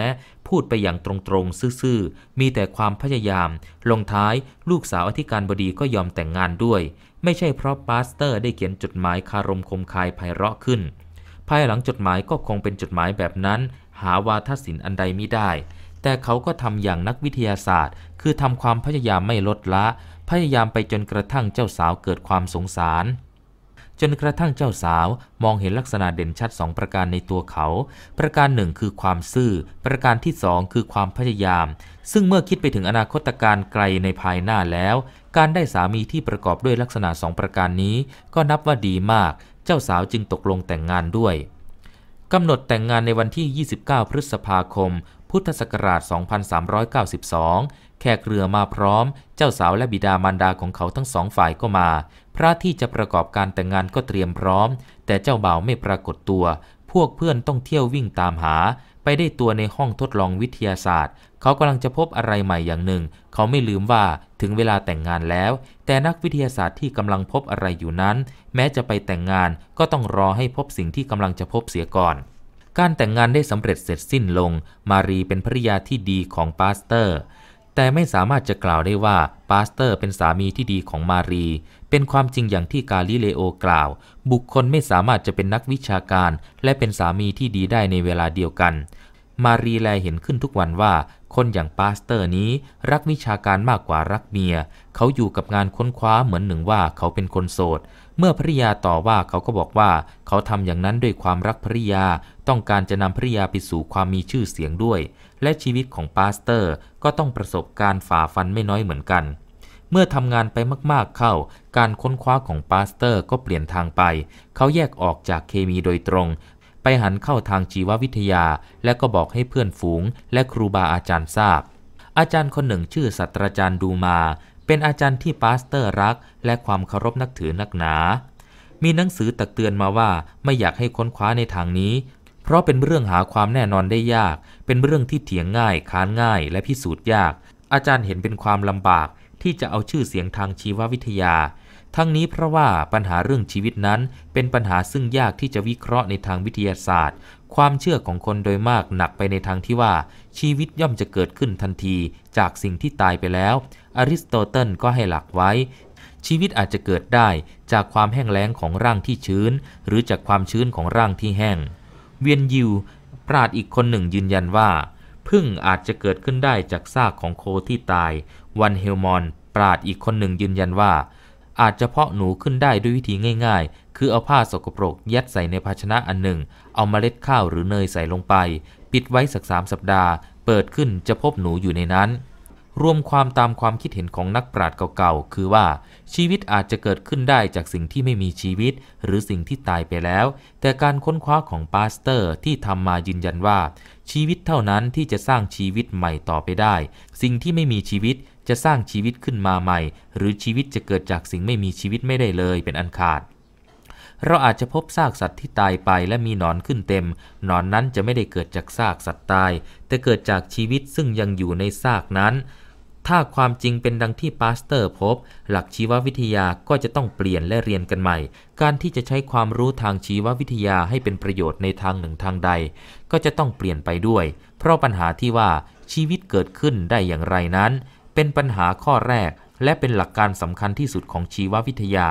พูดไปอย่างตรงๆ ซื่อๆ มีแต่ความพยายาม ลงท้ายลูกสาวอธิการบดีก็ยอมแต่งงานด้วย ไม่ใช่เพราะปาสเตอร์ได้เขียนจดหมายคารมคมคายไพเราะขึ้น ภายหลังจดหมายก็คงเป็นจดหมายแบบนั้น หาวาทศิลป์อันใดมิได้ แต่เขาก็ทำอย่างนักวิทยาศาสตร์ คือทำความพยายามไม่ลดละพยายามไปจนกระทั่งเจ้าสาวเกิดความสงสาร จนกระทั่งเจ้าสาว มองเห็นลักษณะเด่นชัดสองประการในตัวเขา ประการหนึ่งคือความซื่อ ประการที่สองคือความพยายาม ซึ่งเมื่อคิดไปถึงอนาคตการไกลในภายหน้าแล้ว การได้สามีที่ประกอบด้วยลักษณะสองประการนี้ ก็นับว่าดีมาก เจ้าสาวจึงตกลงแต่งงานด้วยกำหนดแต่งงานในวันที่ 29 พฤษภาคม พุทธศักราช 2392แขกเรือมาพร้อม เจ้าสาวและบิดามารดาของเขาทั้งสองฝ่ายก็มา พระที่จะประกอบการแต่งงานก็เตรียมพร้อม แต่เจ้าบ่าวไม่ปรากฏตัว พวกเพื่อนต้องเที่ยววิ่งตามหา ไปได้ตัวในห้องทดลองวิทยาศาสตร์ เขากำลังจะพบอะไรใหม่อย่างหนึ่ง เขาไม่ลืมว่าถึงเวลาแต่งงานแล้ว แต่นักวิทยาศาสตร์ที่กำลังพบอะไรอยู่นั้น แม้จะไปแต่งงานก็ต้องรอให้พบสิ่งที่กำลังจะพบเสียก่อน การแต่งงานได้สำเร็จเสร็จสิ้นลง มารีเป็นภริยาที่ดีของปาสเตอร์แต่ไม่สามารถจะกล่าวได้ว่าปาสเตอร์เป็นสามีที่ดีของมารี เป็นความจริงอย่างที่กาลิเลโอกล่าว บุคคลไม่สามารถจะเป็นนักวิชาการ และเป็นสามีที่ดีได้ในเวลาเดียวกัน มารีแลเห็นขึ้นทุกวันว่า คนอย่างปาสเตอร์นี้ รักวิชาการมากกว่ารักเมีย เขาอยู่กับงานค้นคว้าเหมือนหนึ่งว่าเขาเป็นคนโสดเมื่อภริยาต่อว่าเขาก็บอกว่า เขาทำอย่างนั้นด้วยความรักภริยา ต้องการจะนำภริยาไปสู่ความมีชื่อเสียงด้วย และชีวิตของปาสเตอร์ก็ต้องประสบการฝ่าฟันไม่น้อยเหมือนกัน เมื่อทำงานไปมากๆเข้า การค้นคว้าของปาสเตอร์ก็เปลี่ยนทางไป เขาแยกออกจากเคมีโดยตรง ไปหันเข้าทางชีววิทยา และก็บอกให้เพื่อนฝูง และครูบาอาจารย์ทราบ อาจารย์คนหนึ่งชื่อสัตราจารย์ดูมา เป็นอาจารย์ที่ปาสเตอร์รัก และความเคารพนักถือนักหนา มีหนังสือตักเตือนมาว่า ไม่อยากให้ค้นคว้าในทางนี้เพราะเป็นเรื่องหาความแน่นอนได้ยาก เป็นเรื่องที่เถียงง่าย ค้านง่าย และพิสูจน์ยาก อาจารย์เห็นเป็นความลำบากที่จะเอาชื่อเสียงทางชีววิทยา ทั้งนี้เพราะว่าปัญหาเรื่องชีวิตนั้น เป็นปัญหาซึ่งยากที่จะวิเคราะห์ในทางวิทยาศาสตร์ ความเชื่อของคนโดยมากหนักไปในทางที่ว่า ชีวิตย่อมจะเกิดขึ้นทันที จากสิ่งที่ตายไปแล้ว อริสโตเติลก็ให้หลักไว้ ชีวิตอาจจะเกิดได้จากความแห้งแล้งของร่างที่ชื้น หรือจากความชื้นของร่างที่แห้งเวียนยิวปราดอีกคนหนึ่งยืนยันว่า พึ่งอาจจะเกิดขึ้นได้จากซากของโคที่ตาย วันเฮลมอน ปราดอีกคนหนึ่งยืนยันว่า อาจจะเพาะหนูขึ้นได้ด้วยวิธีง่าย ๆ คือเอาผ้าสกปรกยัดใส่ในภาชนะอันหนึ่ง เอาเมล็ดข้าวหรือเนยใส่ลงไป ปิดไว้สักสามสัปดาห์ เปิดขึ้นจะพบหนูอยู่ในนั้นรวมความตามความคิดเห็นของนักปราชญ์เก่าๆคือว่า ชีวิตอาจจะเกิดขึ้นได้จากสิ่งที่ไม่มีชีวิต หรือสิ่งที่ตายไปแล้ว แต่การค้นคว้าของปาสเตอร์ ที่ทำมายืนยันว่า ชีวิตเท่านั้นที่จะสร้างชีวิตใหม่ต่อไปได้ สิ่งที่ไม่มีชีวิตจะสร้างชีวิตขึ้นมาใหม่ หรือชีวิตจะเกิดจากสิ่งไม่มีชีวิตไม่ได้เลยเป็นอันขาด เราอาจจะพบซากสัตว์ที่ตายไปและมีหนอนขึ้นเต็ม หนอนนั้นจะไม่ได้เกิดจากซากสัตว์ตาย แต่เกิดจากชีวิตซึ่งยังอยู่ในซากนั้นถ้าความจริงเป็นดังที่ปาสเตอร์พบ หลักชีววิทยาก็จะต้องเปลี่ยนและเรียนกันใหม่ การที่จะใช้ความรู้ทางชีววิทยาให้เป็นประโยชน์ในทางหนึ่งทางใด ก็จะต้องเปลี่ยนไปด้วย เพราะปัญหาที่ว่าชีวิตเกิดขึ้นได้อย่างไรนั้น เป็นปัญหาข้อแรก และเป็นหลักการสำคัญที่สุดของชีววิทยา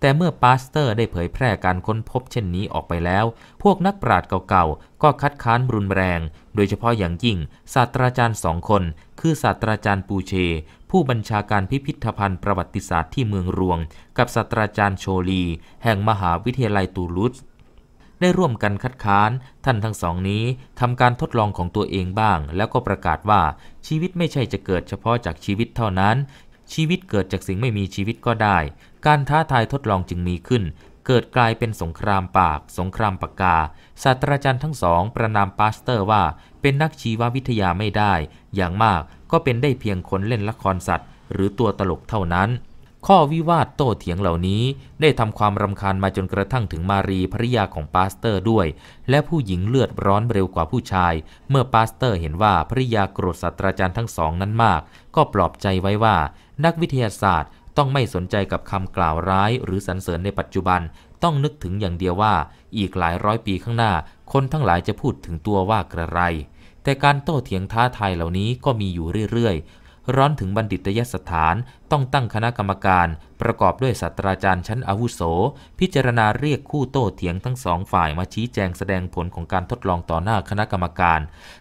แต่เมื่อปาสเตอร์ได้เผยแพร่การค้นพบเช่นนี้ออกไปแล้ว พวกนักปราชญ์เก่าๆก็คัดค้านรุนแรงโดยเฉพาะอย่างยิ่ง ศาสตราจารย์สองคน คือศาสตราจารย์ปูเช ผู้บัญชาการพิพิธภัณฑ์ประวัติศาสตร์ที่เมืองรวง กับศาสตราจารย์โชลี แห่งมหาวิทยาลัยตูลุสได้ร่วมกันคัดค้าน ท่านทั้งสองนี้ทำการทดลองของตัวเองบ้าง แล้วก็ประกาศว่าชีวิตไม่ใช่จะเกิดเฉพาะจากชีวิตเท่านั้น ชีวิตเกิดจากสิ่งไม่มีชีวิตก็ได้ การท้าทายทดลองจึงมีขึ้น เกิดกลายเป็นสงครามปากสงครามปากกาศาสตราจารย์ทั้งสองประนามปาสเตอร์ว่าเป็นนักชีววิทยาไม่ได้อย่างมากก็เป็นได้เพียงคนเล่นละครสัตว์หรือตัวตลกเท่านั้น ข้อวิวาทโต้เถียงเหล่านี้ได้ทำความรำคาญมาจนกระทั่งถึงมารีภริยาของปาสเตอร์ด้วย และผู้หญิงเลือดร้อนเร็วกว่าผู้ชาย เมื่อปาสเตอร์เห็นว่าภริยาโกรธศาสตราจารย์ทั้งสองนั้นมาก ก็ปลอบใจไว้ว่า นักวิทยาศาสตร์ต้องไม่สนใจกับคำกล่าวร้ายหรือสรรเสริญในปัจจุบันต้องนึกถึงอย่างเดียวว่าอีกหลายร้อยปีข้างหน้า คนทั้งหลายจะพูดถึงตัวว่ากระไร แต่การโต้เถียงท้าทายเหล่านี้ก็มีอยู่เรื่อยๆร้อนถึงบัณฑิตยสถาน ต้องตั้งคณะกรรมการประกอบด้วยศาสตราจารย์ชั้นอาวุโส พิจารณาเรียกคู่โต้เถียงทั้งสองฝ่ายมาชี้แจงแสดงผลของการทดลองต่อหน้าคณะกรรมการ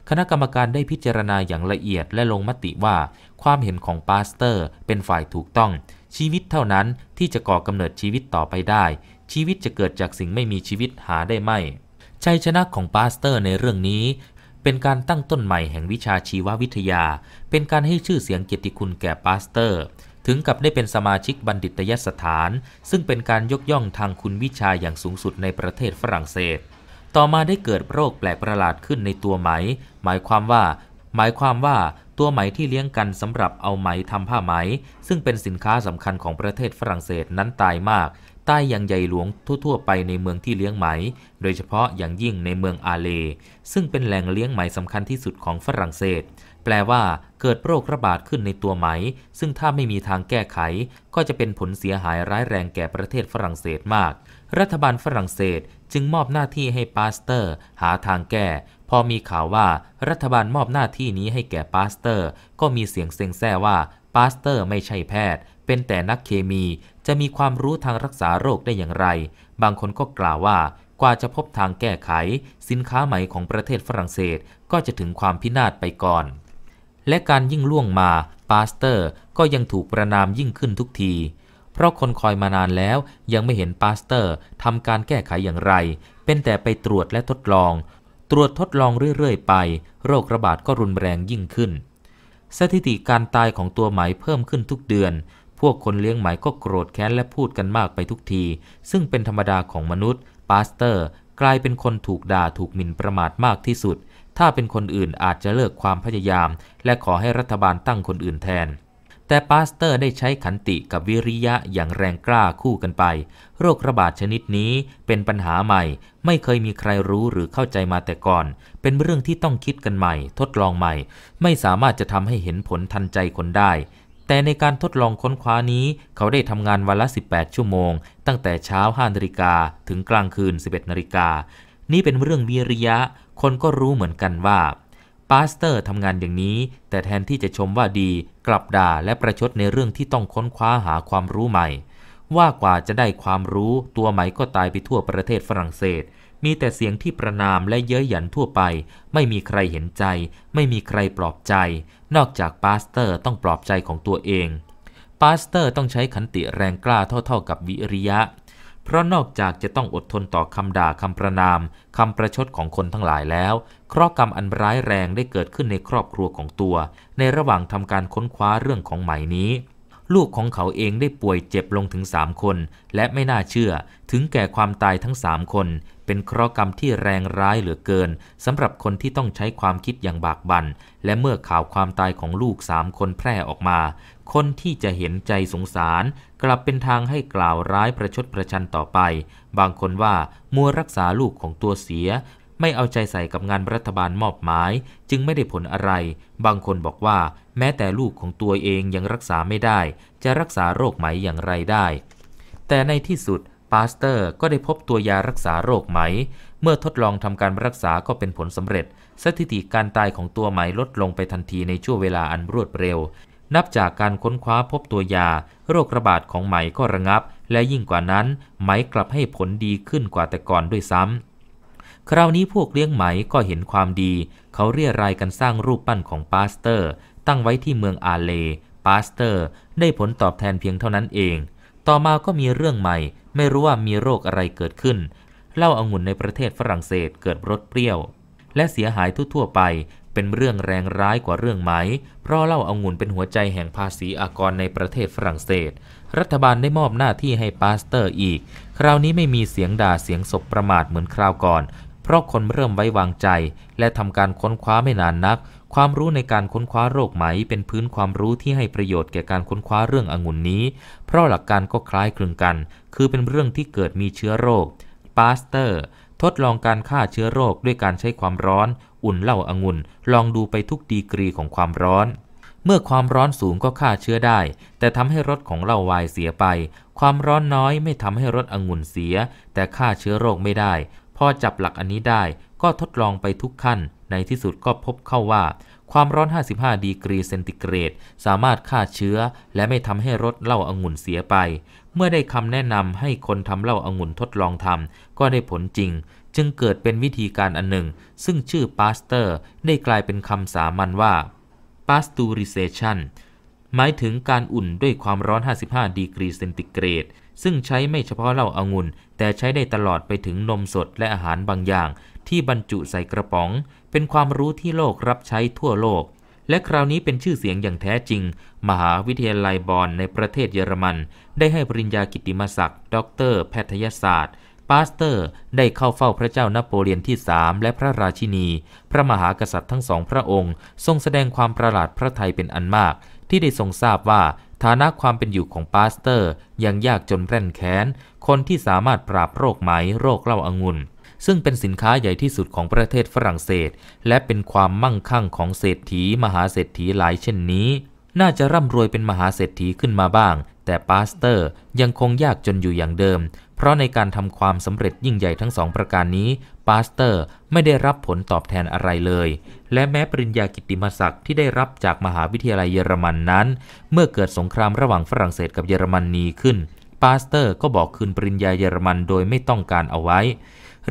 คณะกรรมการได้พิจารณาอย่างละเอียดและลงมติว่าความเห็นของปาสเตอร์เป็นฝ่ายถูกต้อง ชีวิตเท่านั้นที่จะก่อกำเนิดชีวิตต่อไปได้ชีวิตจะเกิดจากสิ่งไม่มีชีวิตหาได้ไม่ชัยชนะของปาสเตอร์ในเรื่องนี้ เป็นการตั้งต้นใหม่แห่งวิชาชีววิทยา เป็นการให้ชื่อเสียงเกียรติคุณแก่ปาสเตอร์ ถึงกับได้เป็นสมาชิกบัณฑิตยสถาน ซึ่งเป็นการยกย่องทางคุณวิชาอย่างสูงสุดในประเทศฝรั่งเศส ต่อมาได้เกิดโรคแปลกประหลาดขึ้นในตัวไหม หมายความว่า หมายความว่า ตัวไหมที่เลี้ยงกันสำหรับเอาไหมทำผ้าไหม ซึ่งเป็นสินค้าสำคัญของประเทศฝรั่งเศสนั้นตายมากใต้อย่างใหญ่หลวงทั่วๆ ไปในเมืองที่เลี้ยงไหม โดยเฉพาะอย่างยิ่งในเมืองอาเลซึ่งเป็นแหล่งเลี้ยงไหมสำคัญที่สุดของฝรั่งเศส แปลว่าเกิดโรคระบาดขึ้นในตัวไหม ซึ่งถ้าไม่มีทางแก้ไข ก็จะเป็นผลเสียหายร้ายแรงแก่ประเทศฝรั่งเศสมาก รัฐบาลฝรั่งเศสจึงมอบหน้าที่ให้ปาสเตอร์ หาทางแก้พอมีข่าวว่า รัฐบาลมอบหน้าที่นี้ให้แก่ปาสเตอร์ ก็มีเสียงเซ็งแซ่ว่าปาสเตอร์ไม่ใช่แพทย์เป็นแต่นักเคมีจะมีความรู้ทางรักษาโรคได้อย่างไร บางคนก็กล่าวว่า กว่าจะพบทางแก้ไข สินค้าใหม่ของประเทศฝรั่งเศสก็จะถึงความพินาศไปก่อน และการยิ่งล่วงมาปาสเตอร์ก็ยังถูกประนามยิ่งขึ้นทุกที เพราะคนคอยมานานแล้ว ยังไม่เห็นปาสเตอร์ทำการแก้ไขอย่างไร เป็นแต่ไปตรวจและทดลอง ตรวจทดลองเรื่อย ๆ ไป โรคระบาดก็รุนแรงยิ่งขึ้น สถิติการตายของตัวไหมเพิ่มขึ้นทุกเดือนพวกคนเลี้ยงไหมก็โกรธแค้นและพูดกันมากไปทุกที ซึ่งเป็นธรรมดาของมนุษย์ปาสเตอร์ กลายเป็นคนถูกด่าถูกหมิ่นประมาทมากที่สุด ถ้าเป็นคนอื่นอาจจะเลิกความพยายาม และขอให้รัฐบาลตั้งคนอื่นแทน แต่ปาสเตอร์ได้ใช้ขันติกับวิริยะอย่างแรงกล้าคู่กันไป โรคระบาดชนิดนี้เป็นปัญหาใหม่ ไม่เคยมีใครรู้หรือเข้าใจมาแต่ก่อน เป็นเรื่องที่ต้องคิดกันใหม่ ทดลองใหม่ ไม่สามารถจะทำให้เห็นผลทันใจคนได้แต่ในการทดลองค้นคว้านี้เขาได้ทำงานวันละ 18 ชั่วโมง ตั้งแต่เช้า 5นาฬิกาถึงกลางคืน 11 นาฬิกา นี่เป็นเรื่องวิริยะ คนก็รู้เหมือนกันว่าปาสเตอร์ทำงานอย่างนี้ แต่แทนที่จะชมว่าดี กลับด่าและประชดในเรื่องที่ต้องค้นคว้าหาความรู้ใหม่ ว่ากว่าจะได้ความรู้ ตัวไหมก็ตายไปทั่วประเทศฝรั่งเศส มีแต่เสียงที่ประนามและเย้ยหยันทั่วไป ไม่มีใครเห็นใจ ไม่มีใครปลอบใจนอกจากปาสเตอร์ต้องปลอบใจของตัวเองปาสเตอร์ต้องใช้ขันติแรงกล้าเท่าๆกับวิริยะ เพราะนอกจากจะต้องอดทนต่อคำด่าคำประนามคำประชดของคนทั้งหลายแล้ว เคราะห์กรรมอันร้ายแรงได้เกิดขึ้นในครอบครัวของตัว ในระหว่างทำการค้นคว้าเรื่องของใหม่นี้ลูกของเขาเองได้ป่วยเจ็บลงถึงสามคน และไม่น่าเชื่อ ถึงแก่ความตายทั้งสามคน เป็นเคราะห์กรรมที่แรงร้ายเหลือเกินสำหรับคนที่ต้องใช้ความคิดอย่างบากบัน่นและเมื่อข่าวความตายของลูกสามคนแพร่ออกมา คนที่จะเห็นใจสงสาร กลับเป็นทางให้กล่าวร้ายประชดประชันต่อไป บางคนว่ามัวรักษาลูกของตัวเสียไม่เอาใจใส่กับงานรัฐบาลมอบหมาย จึงไม่ได้ผลอะไร บางคนบอกว่า แม้แต่ลูกของตัวเองยังรักษาไม่ได้ จะรักษาโรคไหมอย่างไรได้ แต่ในที่สุดปาสเตอร์ก็ได้พบตัวยารักษาโรคไหม เมื่อทดลองทำการรักษาก็เป็นผลสำเร็จ สถิติการตายของตัวไหมลดลงไปทันทีในช่วงเวลาอันรวดเร็ว นับจากการค้นคว้าพบตัวยา โรคระบาดของไหมก็ระงับ และยิ่งกว่านั้น ไหมกลับให้ผลดีขึ้นกว่าแต่ก่อนด้วยซ้ำคราวนี้พวกเลี้ยงไหมก็เห็นความดี เขาเรียรายกันสร้างรูปปั้นของปาสเตอร์ ตั้งไว้ที่เมืองอาเลปาสเตอร์ได้ผลตอบแทนเพียงเท่านั้นเอง ต่อมาก็มีเรื่องใหม่ ไม่รู้ว่ามีโรคอะไรเกิดขึ้นเล่าอางุ่นในประเทศฝรั่งเศสเกิดรสเปรี้ยว และเสียหายทั่วๆไปเป็นเรื่องแรงร้ายกว่าเรื่องไหม เพราะเล่าอางุ่นเป็นหัวใจแห่งภาษีอากรในประเทศฝรั่งเศส รัฐบาลได้มอบหน้าที่ให้ปาสเตอร์อีก คราวนี้ไม่มีเสียงด่าเสียงศพประมาทเหมือนคราวก่อนเพราะคนเริ่มไว้วางใจ และทำการค้นคว้าไม่นานนัก ความรู้ในการค้นคว้าโรคไหมเป็นพื้นความรู้ที่ให้ประโยชน์แก่การค้นคว้าเรื่ององุ่นนี้ เพราะหลักการก็คล้ายคลึงกัน คือเป็นเรื่องที่เกิดมีเชื้อโรค ปาสเตอร์ ทดลองการฆ่าเชื้อโรคด้วยการใช้ความร้อน อุ่นเหล้าอางุ่น ลองดูไปทุกดีกรีของความร้อน เมื่อความร้อนสูงก็ฆ่าเชื้อได้ แต่ทำให้รสของเหล้าวายเสียไป ความร้อนน้อย ไม่ทำให้รสองุ่นเสีย แต่ฆ่าเชื้อโรคไม่ได้พอจับหลักอันนี้ได้ก็ทดลองไปทุกขั้น ในที่สุดก็พบเข้าว่า ความร้อน55ดีกรีเซนติเกรดสามารถฆ่าเชื้อ และไม่ทำให้รสเหล้าอางุ่นเสียไป เมื่อได้คำแนะนำให้คนทำเหล้าอางุ่นทดลองทำก็ได้ผลจริง จึงเกิดเป็นวิธีการอันหนึ่งซึ่งชื่อปาสเตอร์ได้กลายเป็นคำสามัญว่า pasteurization หมายถึงการอุ่นด้วยความร้อน55ดีกรีเซนติเกรดซึ่งใช้ไม่เฉพาะเหล้าอางุ่นแต่ใช้ได้ตลอดไปถึงนมสดและอาหารบางอย่าง ที่บรรจุใส่กระป๋อง เป็นความรู้ที่โลกรับใช้ทั่วโลก และคราวนี้เป็นชื่อเสียงอย่างแท้จริง มหาวิทยาลัยบอนในประเทศเยอรมัน ได้ให้ปริญญากิติมศักดิ์ด็อกเตอร์แพทยศาสตร์ปาสเตอร์ได้เข้าเฝ้าพระเจ้านโปเลียนที่สามและพระราชินี พระมหากษัตริย์ทั้งสองพระองค์ ทรงแสดงความประหลาดพระทัยเป็นอันมาก ที่ได้ทรงทราบว่าฐานะความเป็นอยู่ของปาสเตอร์ยังยากจนแร่นแค้นคนที่สามารถปราบโรคไหมโรคเล่าอางุ่นซึ่งเป็นสินค้าใหญ่ที่สุดของประเทศฝรั่งเศส และเป็นความมั่งคั่งของเศรษฐีมหาเศรษฐีหลายเช่นนี้ น่าจะร่ำรวยเป็นมหาเศรษฐีขึ้นมาบ้าง แต่ปาสเตอร์ยังคงยากจนอยู่อย่างเดิม เพราะในการทำความสำเร็จยิ่งใหญ่ทั้งสองประการนี้ปาสเตอร์ไม่ได้รับผลตอบแทนอะไรเลย และแม้ปริญญากิติมศักดิ์ที่ได้รับจากมหาวิทยาลัยเยอรมันนั้น เมื่อเกิดสงครามระหว่างฝรั่งเศสกับเยอรมนนีขึ้นปาสเตอร์ ก็บอกคืนปริญญาเยอรมันโดยไม่ต้องการเอาไว้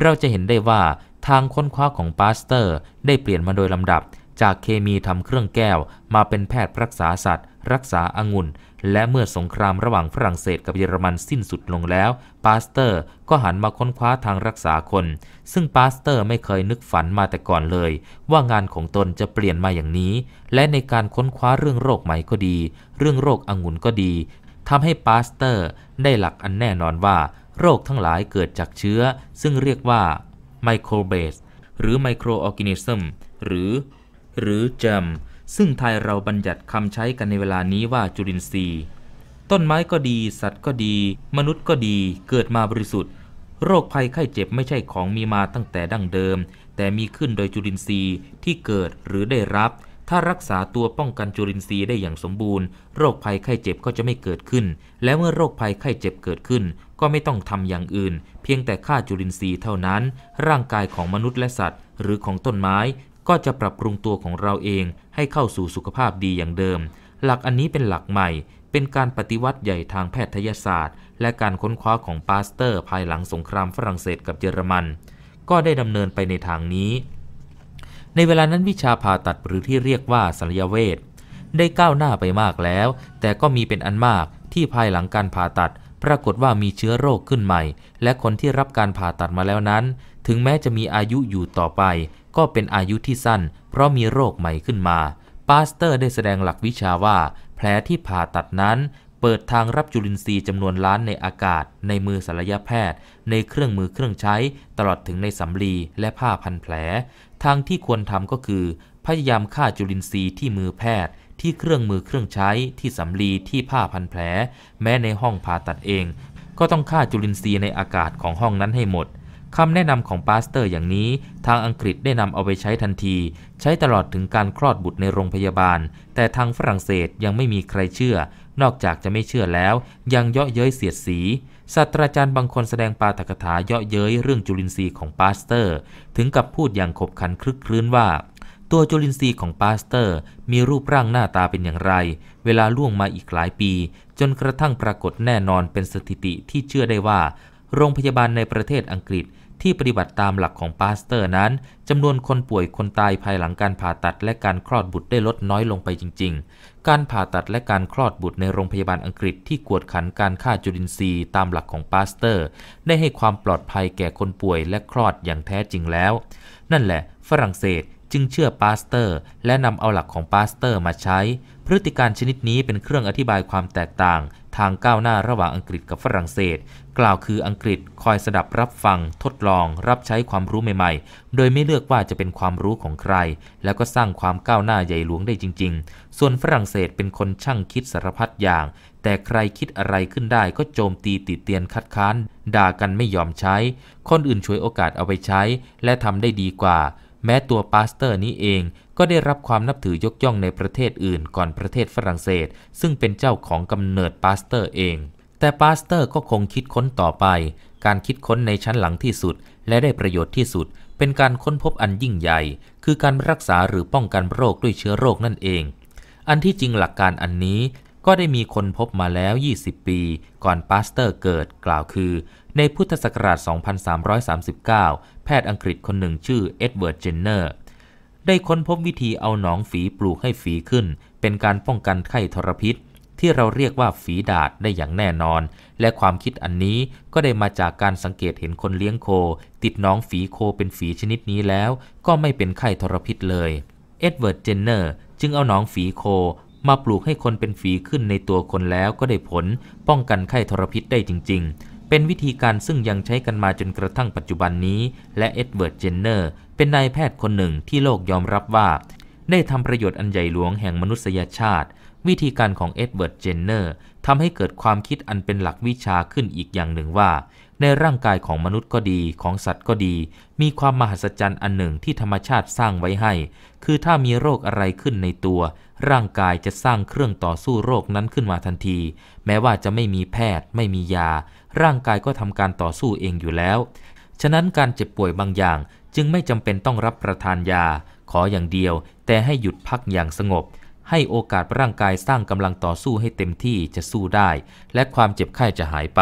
เราจะเห็นได้ว่าทางค้นคว้าของปาสเตอร์ ได้เปลี่ยนมาโดยลำดับ จากเคมีทำเครื่องแก้ว มาเป็นแพทย์รักษาสัตว์ รักษาอางุ่นและเมื่อสงครามระหว่างฝรั่งเศสกับเยอรมันสิ้นสุดลงแล้วปาสเตอร์ก็หันมาค้นคว้าทางรักษาคน ซึ่งปาสเตอร์ไม่เคยนึกฝันมาแต่ก่อนเลย ว่างานของตนจะเปลี่ยนมาอย่างนี้ และในการค้นคว้าเรื่องโรคไหมก็ดี เรื่องโรคองุ่นก็ดีทำให้ปาสเตอร์ ได้หลักอันแน่นอนว่า โรคทั้งหลายเกิดจากเชื้อ ซึ่งเรียกว่าไมโครเบสหรือไมโครออร์แกนิซึมหรือหรือเจมซึ่งไทยเราบัญญัติคำใช้กันในเวลานี้ว่าจุลินทรีย์ ต้นไม้ก็ดีสัตว์ก็ดี มนุษย์ก็ดีเกิดมาบริสุทธิ์ โรคภัยไข้เจ็บไม่ใช่ของมีมาตั้งแต่ดั้งเดิม แต่มีขึ้นโดยจุลินทรีย์ที่เกิดหรือได้รับถ้ารักษาตัวป้องกันจุลินทรีย์ได้อย่างสมบูรณ์โรคภัยไข้เจ็บก็จะไม่เกิดขึ้น และเมื่อโรคภัยไข้เจ็บเกิดขึ้น ก็ไม่ต้องทำอย่างอื่น เพียงแต่ฆ่าจุลินทรีย์เท่านั้น ร่างกายของมนุษย์และสัตว์หรือของต้นไม้ก็จะปรับปรุงตัวของเราเองให้เข้าสู่สุขภาพดีอย่างเดิม หลักอันนี้เป็นหลักใหม่ เป็นการปฏิวัติใหญ่ทางแพทยศาสตร์ และการค้นคว้าของปาสเตอร์ ภายหลังสงครามฝรั่งเศสกับเยอรมัน ก็ได้ดำเนินไปในทางนี้ใน เวลานั้นวิชาผ่าตัดหรือที่เรียกว่าศัลยเวชได้ก้าวหน้าไปมากแล้ว แต่ก็มีเป็นอันมากที่ภายหลังการผ่าตัด ปรากฏว่ามีเชื้อโรคขึ้นใหม่ และคนที่รับการผ่าตัดมาแล้วนั้น ถึงแม้จะมีอายุอยู่ต่อไป ก็เป็นอายุที่สั้น เพราะมีโรคใหม่ขึ้นมาปาสเตอร์ได้แสดงหลักวิชาว่า แผลที่ผ่าตัดนั้น เปิดทางรับจุลินทรีย์จำนวนล้านในอากาศในมือศัลยแพทย์ ในเครื่องมือเครื่องใช้ตลอดถึงในสำลีและผ้าพันแผลทางที่ควรทำก็คือพยายามฆ่าจุลินทรีย์ที่มือแพทย์ ที่เครื่องมือเครื่องใช้ที่สำลีที่ผ้าพันแผล แม้ในห้องผ่าตัดเอง ก็ต้องฆ่าจุลินทรีย์ในอากาศของห้องนั้นให้หมดคำแนะนำของปาสเตอร์อย่างนี้ ทางอังกฤษได้นำเอาไปใช้ทันที ใช้ตลอดถึงการคลอดบุตรในโรงพยาบาล แต่ทางฝรั่งเศสยังไม่มีใครเชื่อ นอกจากจะไม่เชื่อแล้ว ยังเยาะเย้ยเสียดสีศาสตราจารย์บางคนแสดงปาฐกถาเยาะเย้ยเรื่องจุลินทรีย์ของปาสเตอร์ ถึงกับพูดอย่างขบขันคลึกคลื้นว่า ตัวจุลินทรีย์ของปาสเตอร์มีรูปร่างหน้าตาเป็นอย่างไร เวลาล่วงมาอีกหลายปี จนกระทั่งปรากฏแน่นอนเป็นสถิติที่เชื่อได้ว่า โรงพยาบาลในประเทศอังกฤษที่ปฏิบัติตามหลักของปาสเตอร์นั้นจำนวนคนป่วยคนตายภายหลังการผ่าตัดและการคลอดบุตรได้ลดน้อยลงไปจริงการผ่าตัดและการคลอดบุตรในโรงพยาบาลอังกฤษที่กวดขันการฆ่าจุลินทรีย์ตามหลักของปาสเตอร์ ได้ให้ความปลอดภัยแก่คนป่วยและคลอดอย่างแท้จริงแล้ว นั่นแหละ ฝรั่งเศสจึงเชื่อปาสเตอร์และนำเอาหลักของปาสเตอร์มาใช้ พฤติการชนิดนี้เป็นเครื่องอธิบายความแตกต่างทางก้าวหน้าระหว่างอังกฤษกับฝรั่งเศส กล่าวคืออังกฤษคอยสดับรับฟังทดลองรับใช้ความรู้ใหม่ๆ โดยไม่เลือกว่าจะเป็นความรู้ของใคร แล้วก็สร้างความก้าวหน้าใหญ่หลวงได้จริง ๆ ส่วนฝรั่งเศสเป็นคนช่างคิดสารพัดอย่าง แต่ใครคิดอะไรขึ้นได้ก็โจมตีติดเตียนคัดค้าน ด่ากันไม่ยอมใช้ คนอื่นช่วยโอกาสเอาไปใช้และทำได้ดีกว่าแม้ตัวปาสเตอร์นี้เองก็ได้รับความนับถือยกย่องในประเทศอื่นก่อนประเทศฝรั่งเศสซึ่งเป็นเจ้าของกำเนิดปาสเตอร์เอง แต่ปาสเตอร์ก็คงคิดค้นต่อไป การคิดค้นในชั้นหลังที่สุดและได้ประโยชน์ที่สุด เป็นการค้นพบอันยิ่งใหญ่ คือการรักษาหรือป้องกันโรคด้วยเชื้อโรคนั่นเอง อันที่จริงหลักการอันนี้ ก็ได้มีคนพบมาแล้ว 20 ปี ก่อนปาสเตอร์เกิด กล่าวคือในพุทธศักราช2339 แพทย์อังกฤษคนหนึ่งชื่อเอ็ดเวิร์ดเจนเนอร์ ได้ค้นพบวิธีเอาหนองฝีปลูกให้ฝีขึ้น เป็นการป้องกันไข้ทรพิษที่เราเรียกว่าฝีดาดได้อย่างแน่นอน และความคิดอันนี้ก็ได้มาจากการสังเกตเห็นคนเลี้ยงโค ติดน้องฝีโคเป็นฝีชนิดนี้แล้ว ก็ไม่เป็นไข้ทรพิษเลย เอ็ดเวิร์ดเจนเนอร์จึงเอาน้องฝีโค มาปลูกให้คนเป็นฝีขึ้นในตัวคนแล้วก็ได้ผลป้องกันไข้ทรพิษได้จริง ๆเป็นวิธีการซึ่งยังใช้กันมาจนกระทั่งปัจจุบันนี้ และเอ็ดเวิร์ด เจนเนอร์ เป็นนายแพทย์คนหนึ่งที่โลกยอมรับว่า ได้ทำประโยชน์อันใหญ่หลวงแห่งมนุษยชาติ วิธีการของเอ็ดเวิร์ด เจนเนอร์ทำให้เกิดความคิดอันเป็นหลักวิชาขึ้นอีกอย่างหนึ่งว่า ในร่างกายของมนุษย์ก็ดี ของสัตว์ก็ดี มีความมหัศจรรย์อันหนึ่งที่ธรรมชาติสร้างไว้ให้ คือถ้ามีโรคอะไรขึ้นในตัว ร่างกายจะสร้างเครื่องต่อสู้โรคนั้นขึ้นมาทันที แม้ว่าจะไม่มีแพทย์ ไม่มียาร่างกายก็ทำการต่อสู้เองอยู่แล้ว ฉะนั้นการเจ็บป่วยบางอย่างจึงไม่จำเป็นต้องรับประทานยา ขออย่างเดียว แต่ให้หยุดพักอย่างสงบ ให้โอกาสร่างกายสร้างกำลังต่อสู้ให้เต็มที่จะสู้ได้ และความเจ็บไข้จะหายไป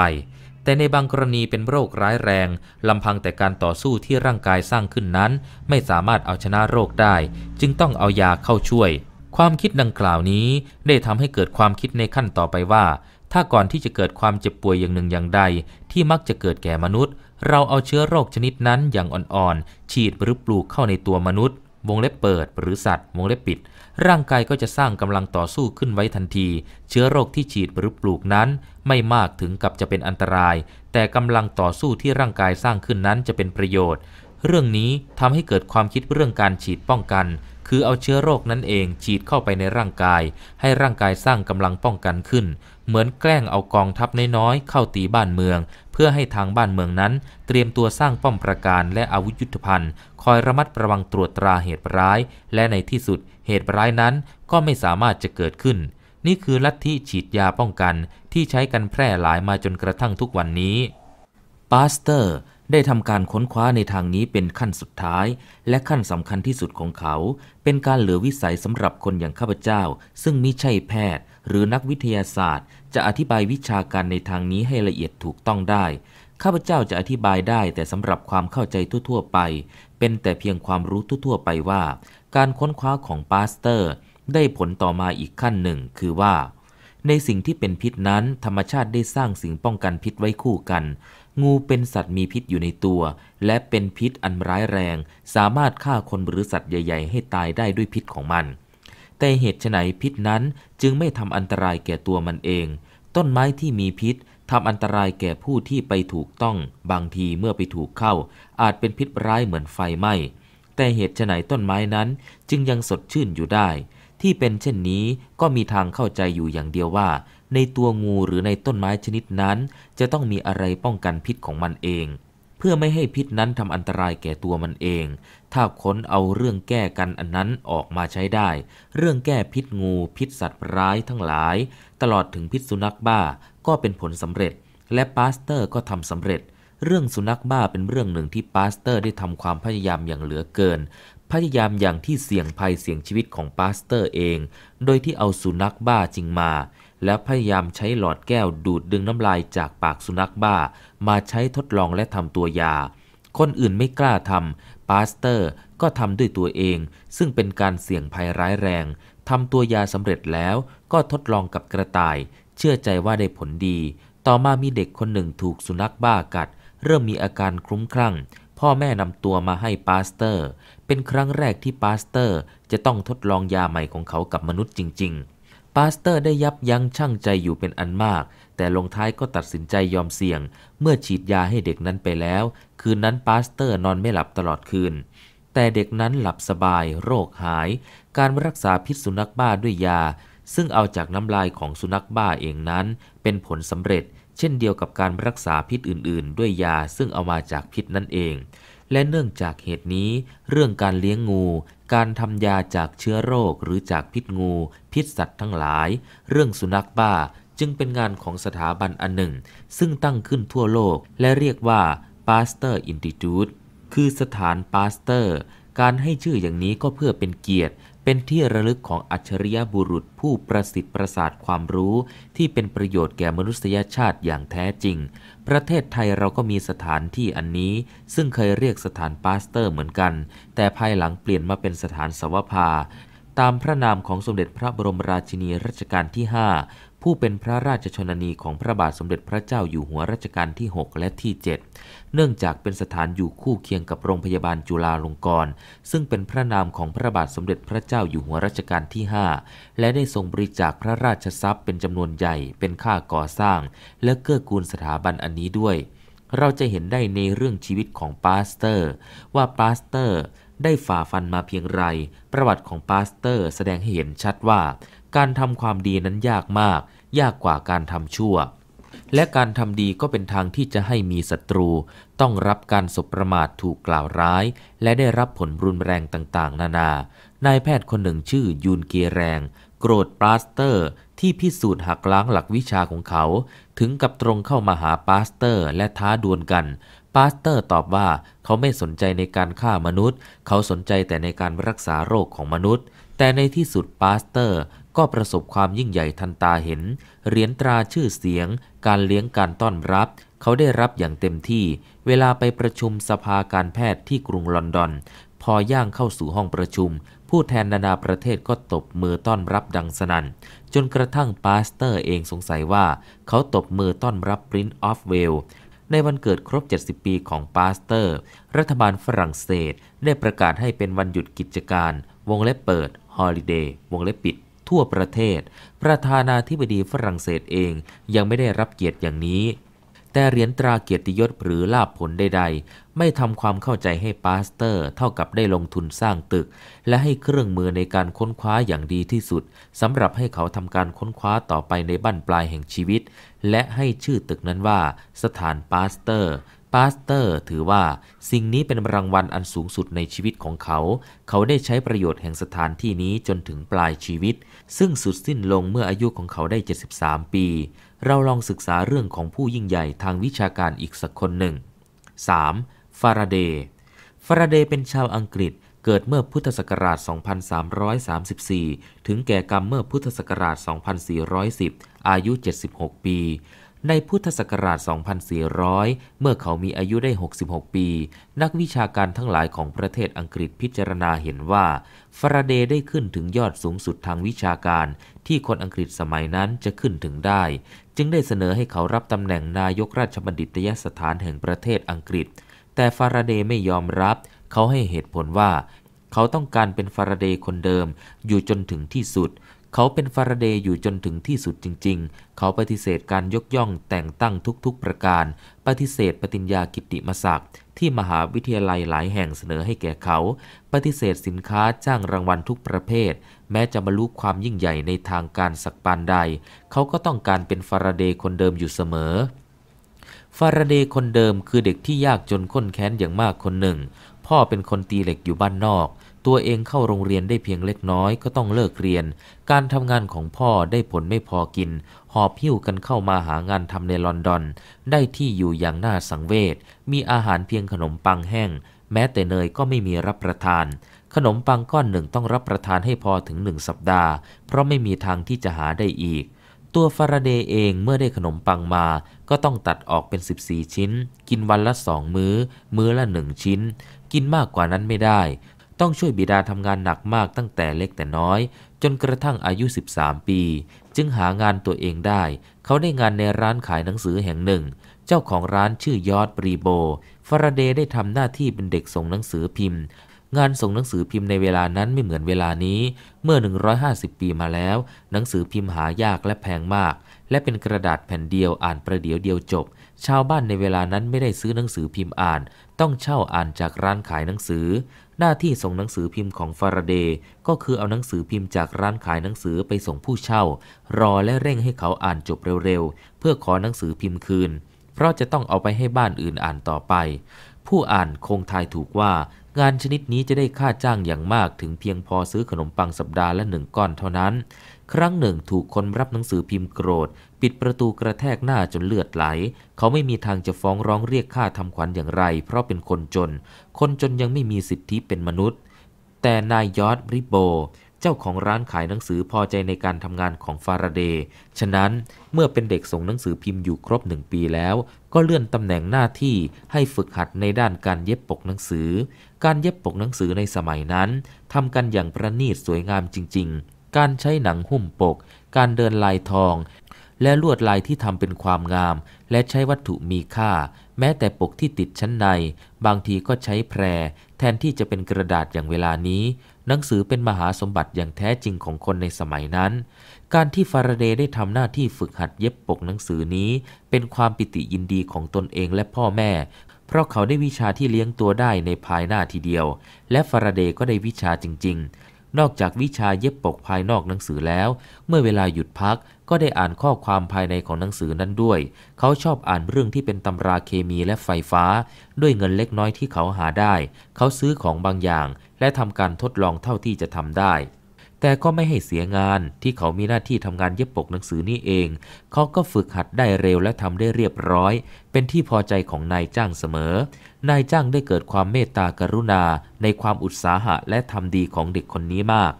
แต่ในบางกรณีเป็นโรคร้ายแรงลำพังแต่การต่อสู้ที่ร่างกายสร้างขึ้นนั้น ไม่สามารถเอาชนะโรคได้ จึงต้องเอายาเข้าช่วย ความคิดดังกล่าวนี้ ได้ทำให้เกิดความคิดในขั้นต่อไปว่าถ้าก่อนที่จะเกิดความเจ็บป่วยอย่างหนึ่งอย่างใด ที่มักจะเกิดแก่มนุษย์ เราเอาเชื้อโรคชนิดนั้นอย่างอ่อนๆฉีดหรือปลูกเข้าในตัวมนุษย์ วงเล็บเปิด หรือสัตว์วงเล็บปิด ร่างกายก็จะสร้างกำลังต่อสู้ขึ้นไว้ทันที เชื้อโรคที่ฉีดหรือปลูกนั้น ไม่มากถึงกับจะเป็นอันตราย แต่กำลังต่อสู้ที่ร่างกายสร้างขึ้นนั้นจะเป็นประโยชน์ เรื่องนี้ทำให้เกิดความคิดเรื่องการฉีดป้องกัน คือเอาเชื้อโรคนั้นเองฉีดเข้าไปในร่างกาย ให้ร่างกายสร้างกำลังป้องกันขึ้นเหมือนแกล้งเอากองทัพน้อยๆ เข้าตีบ้านเมือง เพื่อให้ทางบ้านเมืองนั้น เตรียมตัวสร้างป้อมปราการและอาวุธยุทธภัณฑ์ คอยระมัดระวังตรวจตราเหตุร้าย และในที่สุดเหตุร้ายนั้นก็ไม่สามารถจะเกิดขึ้น นี่คือลัทธิฉีดยาป้องกันที่ใช้กันแพร่หลายมาจนกระทั่งทุกวันนี้ปาสเตอร์ ได้ทำการค้นคว้าในทางนี้เป็นขั้นสุดท้าย และขั้นสำคัญที่สุดของเขา เป็นการเหลือวิสัยสำหรับคนอย่างข้าพเจ้า ซึ่งมิใช่แพทย์ หรือนักวิทยาศาสตร์จะอธิบายวิชาการในทางนี้ให้ละเอียดถูกต้องได้ ข้าพเจ้าจะอธิบายได้แต่สำหรับความเข้าใจทั่ว ๆ ไป เป็นแต่เพียงความรู้ทั่วๆไปว่า การค้นคว้าของปาสเตอร์ ได้ผลต่อมาอีกขั้นหนึ่งคือว่า ในสิ่งที่เป็นพิษนั้น ธรรมชาติได้สร้างสิ่งป้องกันพิษไว้คู่กัน งูเป็นสัตว์มีพิษอยู่ในตัว และเป็นพิษอันร้ายแรง สามารถฆ่าคนหรือสัตว์ใหญ่ ๆ ให้ตายได้ด้วยพิษของมันแต่เหตุไฉนพิษนั้นจึงไม่ทำอันตรายแก่ตัวมันเอง ต้นไม้ที่มีพิษทำอันตรายแก่ผู้ที่ไปถูกต้อง บางทีเมื่อไปถูกเข้า อาจเป็นพิษร้ายเหมือนไฟไหม้แต่เหตุไฉนต้นไม้นั้นจึงยังสดชื่นอยู่ได้ ที่เป็นเช่นนี้ก็มีทางเข้าใจอยู่อย่างเดียวว่า ในตัวงูหรือในต้นไม้ชนิดนั้น จะต้องมีอะไรป้องกันพิษของมันเองเพื่อไม่ให้พิษนั้นทำอันตรายแก่ตัวมันเอง ถ้าค้นเอาเรื่องแก้กันอันนั้นออกมาใช้ได้ เรื่องแก้พิษงูพิษสัตว์ร้ายทั้งหลาย ตลอดถึงพิษสุนัขบ้าก็เป็นผลสำเร็จ และปาสเตอร์ก็ทำสำเร็จ เรื่องสุนัขบ้าเป็นเรื่องหนึ่งที่ปาสเตอร์ ได้ทำความพยายามอย่างเหลือเกิน พยายามอย่างที่เสี่ยงภัยเสี่ยงชีวิตของปาสเตอร์เอง โดยที่เอาสุนัขบ้าจริงมาและพยายามใช้หลอดแก้วดูดดึงน้ำลายจากปากสุนัขบ้า มาใช้ทดลองและทำตัวยา คนอื่นไม่กล้าทำปาสเตอร์ก็ทำด้วยตัวเอง ซึ่งเป็นการเสี่ยงภัยร้ายแรงทำตัวยาสำเร็จแล้ว ก็ทดลองกับกระต่าย เชื่อใจว่าได้ผลดี ต่อมามีเด็กคนหนึ่งถูกสุนัขบ้ากัด เริ่มมีอาการคลุ้มคลั่งพ่อแม่นำตัวมาให้ปาสเตอร์ เป็นครั้งแรกที่ปาสเตอร์ จะต้องทดลองยาใหม่ของเขากับมนุษย์จริง ๆปาสเตอร์ได้ยับยั้งชั่งใจอยู่เป็นอันมาก แต่ลงท้ายก็ตัดสินใจยอมเสี่ยง เมื่อฉีดยาให้เด็กนั้นไปแล้ว คืนนั้นปาสเตอร์นอนไม่หลับตลอดคืน แต่เด็กนั้นหลับสบาย โรคหาย การรักษาพิษสุนัขบ้าด้วยยา ซึ่งเอาจากน้ำลายของสุนัขบ้าเองนั้นเป็นผลสำเร็จ เช่นเดียวกับการรักษาพิษอื่นๆ ด้วยยาซึ่งเอามาจากพิษนั่นเองและเนื่องจากเหตุนี้เรื่องการเลี้ยงงู การทำยาจากเชื้อโรคหรือจากพิษงู พิษสัตว์ทั้งหลาย เรื่องสุนัขบ้าจึงเป็นงานของสถาบันอันหนึ่ง ซึ่งตั้งขึ้นทั่วโลกและเรียกว่า Pasteur Institute คือสถาน Pasteur การให้ชื่ออย่างนี้ก็เพื่อเป็นเกียรติ เป็นที่ระลึกของอัจฉริยะบุรุษผู้ประสิทธิ์ประสาทความรู้ ที่เป็นประโยชน์แก่มนุษยชาติอย่างแท้จริงประเทศไทยเราก็มีสถานที่อันนี้ ซึ่งเคยเรียกสถานปาสเตอร์เหมือนกัน แต่ภายหลังเปลี่ยนมาเป็นสถานสวภาตามพระนามของสมเด็จพระบรมราชินีรัชกาลที่ 5ผู้เป็นพระราชชนนีของพระบาทสมเด็จพระเจ้าอยู่หัวรัชกาลที่ 6 และที่ 7 เนื่องจากเป็นสถานอยู่คู่เคียงกับโรงพยาบาลจุฬาลงกรณ์ ซึ่งเป็นพระนามของพระบาทสมเด็จพระเจ้าอยู่หัวรัชกาลที่ 5 และได้ทรงบริจาคพระราชทรัพย์เป็นจำนวนใหญ่เป็นค่าก่อสร้าง และเกื้อกูลสถาบันอันนี้ด้วย เราจะเห็นได้ในเรื่องชีวิตของปาสเตอร์ ว่าปาสเตอร์ได้ฝ่าฟันมาเพียงไร ประวัติของปาสเตอร์แสดงให้เห็นชัดว่าการทำความดีนั้นยากมาก ยากกว่าการทำชั่ว และการทำดีก็เป็นทางที่จะให้มีศัตรู ต้องรับการสบประมาทถูกกล่าวร้าย และได้รับผลรุนแรงต่างๆ นานา นายแพทย์คนหนึ่งชื่อ ยูนเกแรง โกรธปาสเตอร์ ที่พิสูจน์หักล้างหลักวิชาของเขา ถึงกับตรงเข้ามาหาปาสเตอร์และท้าดวลกันปาสเตอร์ตอบว่า เขาไม่สนใจในการฆ่ามนุษย์ เขาสนใจแต่ในการรักษาโรคของมนุษย์ แต่ในที่สุดปาสเตอร์ก็ประสบความยิ่งใหญ่ทันตาเห็น เหรียญตราชื่อเสียง การเลี้ยงการต้อนรับ เขาได้รับอย่างเต็มที่ เวลาไปประชุมสภาการแพทย์ที่กรุงลอนดอน พอย่างเข้าสู่ห้องประชุม ผู้แทนนานาประเทศก็ตบมือต้อนรับดังสนัน่น จนกระทั่งปาสเตอร์เองสงสัยว่า เขาตบมือต้อนรับปรินต์ออฟเวล ในวันเกิดครบ 70 ปีของปาสเตอร์ รัฐบาลฝรั่งเศส ได้ประกาศให้เป็นวันหยุดกิจการ วงเล็บเปิดฮอลิเดย์วงเล็บปิดทั่วประเทศ ประธานาธิบดีฝรั่งเศสเองยังไม่ได้รับเกียรติอย่างนี้ แต่เหรียญตราเกียรติยศหรือลาบผลใดๆไม่ทำความเข้าใจให้ปาสเตอร์ เท่ากับได้ลงทุนสร้างตึก และให้เครื่องมือในการค้นคว้าอย่างดีที่สุดสำหรับให้เขาทำการค้นคว้าต่อไปในบั้นปลายแห่งชีวิต และให้ชื่อตึกนั้นว่าสถานปาสเตอร์ปาสเตอร์ ถือว่า สิ่งนี้เป็นรางวัลอันสูงสุดในชีวิตของเขา เขาได้ใช้ประโยชน์แห่งสถานที่นี้จนถึงปลายชีวิตซึ่งสุดสิ้นลงเมื่ออายุของเขาได้ 73 ปี เราลองศึกษาเรื่องของผู้ยิ่งใหญ่ทางวิชาการอีกสักคนหนึ่ง 3. ฟาราเดย์ ฟาราเดย์เป็นชาวอังกฤษ เกิดเมื่อพุทธศักราช 2334 ถึงแก่กรรมเมื่อพุทธศักราช 2410 อายุ 76 ปีในพุทธศักราช 2400 เมื่อเขามีอายุได้ 66 ปี นักวิชาการทั้งหลายของประเทศอังกฤษพิจารณาเห็นว่า ฟาราเดย์ได้ขึ้นถึงยอดสูงสุดทางวิชาการที่คนอังกฤษสมัยนั้นจะขึ้นถึงได้ จึงได้เสนอให้เขารับตำแหน่งนายกราชบัณฑิตยสถานแห่งประเทศอังกฤษ แต่ฟาราเดย์ไม่ยอมรับ เขาให้เหตุผลว่า เขาต้องการเป็นฟาราเดย์คนเดิม อยู่จนถึงที่สุดเขาเป็นฟาราเดย์อยู่จนถึงที่สุดจริงๆ เขาปฏิเสธการยกย่องแต่งตั้งทุกๆ ประการ ปฏิเสธปฏิญญากิตติมศักดิ์ที่มหาวิทยาลัยหลายแห่งเสนอให้แก่เขา ปฏิเสธสินค้าจ้างรางวัลทุกประเภท แม้จะบรรลุความยิ่งใหญ่ในทางการสักปานใด เขาก็ต้องการเป็นฟาราเดย์คนเดิมอยู่เสมอ ฟาราเดย์คนเดิมคือเด็กที่ยากจนข้นแค้นอย่างมากคนหนึ่ง พ่อเป็นคนตีเหล็กอยู่บ้านนอกตัวเองเข้าโรงเรียนได้เพียงเล็กน้อยก็ต้องเลิกเรียน การทำงานของพ่อได้ผลไม่พอกิน หอบหิ้วกันเข้ามาหางานทำในลอนดอน ได้ที่อยู่อย่างน่าสังเวช มีอาหารเพียงขนมปังแห้ง แม้แต่เนยก็ไม่มีรับประทาน ขนมปังก้อนหนึ่งต้องรับประทานให้พอถึงหนึ่งสัปดาห์ เพราะไม่มีทางที่จะหาได้อีก ตัวฟาราเดย์เองเมื่อได้ขนมปังมา ก็ต้องตัดออกเป็น 14 ชิ้น กินวันละสองมื้อ มื้อละหนึ่งชิ้น กินมากกว่านั้นไม่ได้ต้องช่วยบิดาทำงานหนักมากตั้งแต่เล็กแต่น้อย จนกระทั่งอายุ 13 ปี จึงหางานตัวเองได้ เขาได้งานในร้านขายหนังสือแห่งหนึ่ง เจ้าของร้านชื่อยอดปรีโบฟาราเดย์ได้ทำหน้าที่เป็นเด็กส่งหนังสือพิมพ์ งานส่งหนังสือพิมพ์ในเวลานั้นไม่เหมือนเวลานี้เมื่อ 150 ปีมาแล้ว หนังสือพิมพ์หายากและแพงมาก และเป็นกระดาษแผ่นเดียวอ่านประเดี๋ยวเดียวจบ ชาวบ้านในเวลานั้นไม่ได้ซื้อหนังสือพิมพ์อ่าน ต้องเช่าอ่านจากร้านขายหนังสือหน้าที่ส่งหนังสือพิมพ์ของฟาราเดย์ก็คือเอาหนังสือพิมพ์จากร้านขายหนังสือไปส่งผู้เช่า รอและเร่งให้เขาอ่านจบเร็วๆเพื่อขอหนังสือพิมพ์คืน เพราะจะต้องเอาไปให้บ้านอื่นอ่านต่อไป ผู้อ่านคงทายถูกว่า งานชนิดนี้จะได้ค่าจ้างอย่างมากถึงเพียงพอซื้อขนมปังสัปดาห์ละหนึ่งก้อนเท่านั้น ครั้งหนึ่งถูกคนรับหนังสือพิมพ์โกรธปิดประตูกระแทกหน้าจนเลือดไหล เขาไม่มีทางจะฟ้องร้องเรียกค่าทำขวัญอย่างไร เพราะเป็นคนจน คนจนยังไม่มีสิทธิเป็นมนุษย์ แต่นายยอดริโบ เจ้าของร้านขายหนังสือพอใจในการทำงานของฟาราเดย์ ฉะนั้นเมื่อเป็นเด็กส่งหนังสือพิมพ์อยู่ครบหนึ่งปีแล้ว ก็เลื่อนตำแหน่งหน้าที่ให้ฝึกหัดในด้านการเย็บปกหนังสือ การเย็บปกหนังสือในสมัยนั้นทำกันอย่างประณีตสวยงามจริง ๆ การใช้หนังหุ้มปก การเดินลายทองและลวดลายที่ทำเป็นความงาม และใช้วัตถุมีค่า แม้แต่ปกที่ติดชั้นใน บางทีก็ใช้แพร แทนที่จะเป็นกระดาษอย่างเวลานี้ หนังสือเป็นมหาสมบัติอย่างแท้จริงของคนในสมัยนั้น การที่ฟาราเดย์ได้ทำหน้าที่ฝึกหัดเย็บปกหนังสือนี้ เป็นความปิติยินดีของตนเองและพ่อแม่ เพราะเขาได้วิชาที่เลี้ยงตัวได้ในภายหน้าทีเดียว และฟาราเดย์ก็ได้วิชาจริง ๆ นอกจากวิชาเย็บปกภายนอกหนังสือแล้ว เมื่อเวลาหยุดพักก็ได้อ่านข้อความภายในของหนังสือนั้นด้วย เขาชอบอ่านเรื่องที่เป็นตำราเคมีและไฟฟ้า ด้วยเงินเล็กน้อยที่เขาหาได้ เขาซื้อของบางอย่างและทำการทดลองเท่าที่จะทำได้ แต่ก็ไม่ให้เสียงานที่เขามีหน้าที่ทำงานเย็บปกหนังสือนี่เอง เขาก็ฝึกหัดได้เร็วและทำได้เรียบร้อย เป็นที่พอใจของนายจ้างเสมอ นายจ้างได้เกิดความเมตตากรุณาในความอุตสาหะและทำดีของเด็กคนนี้มาก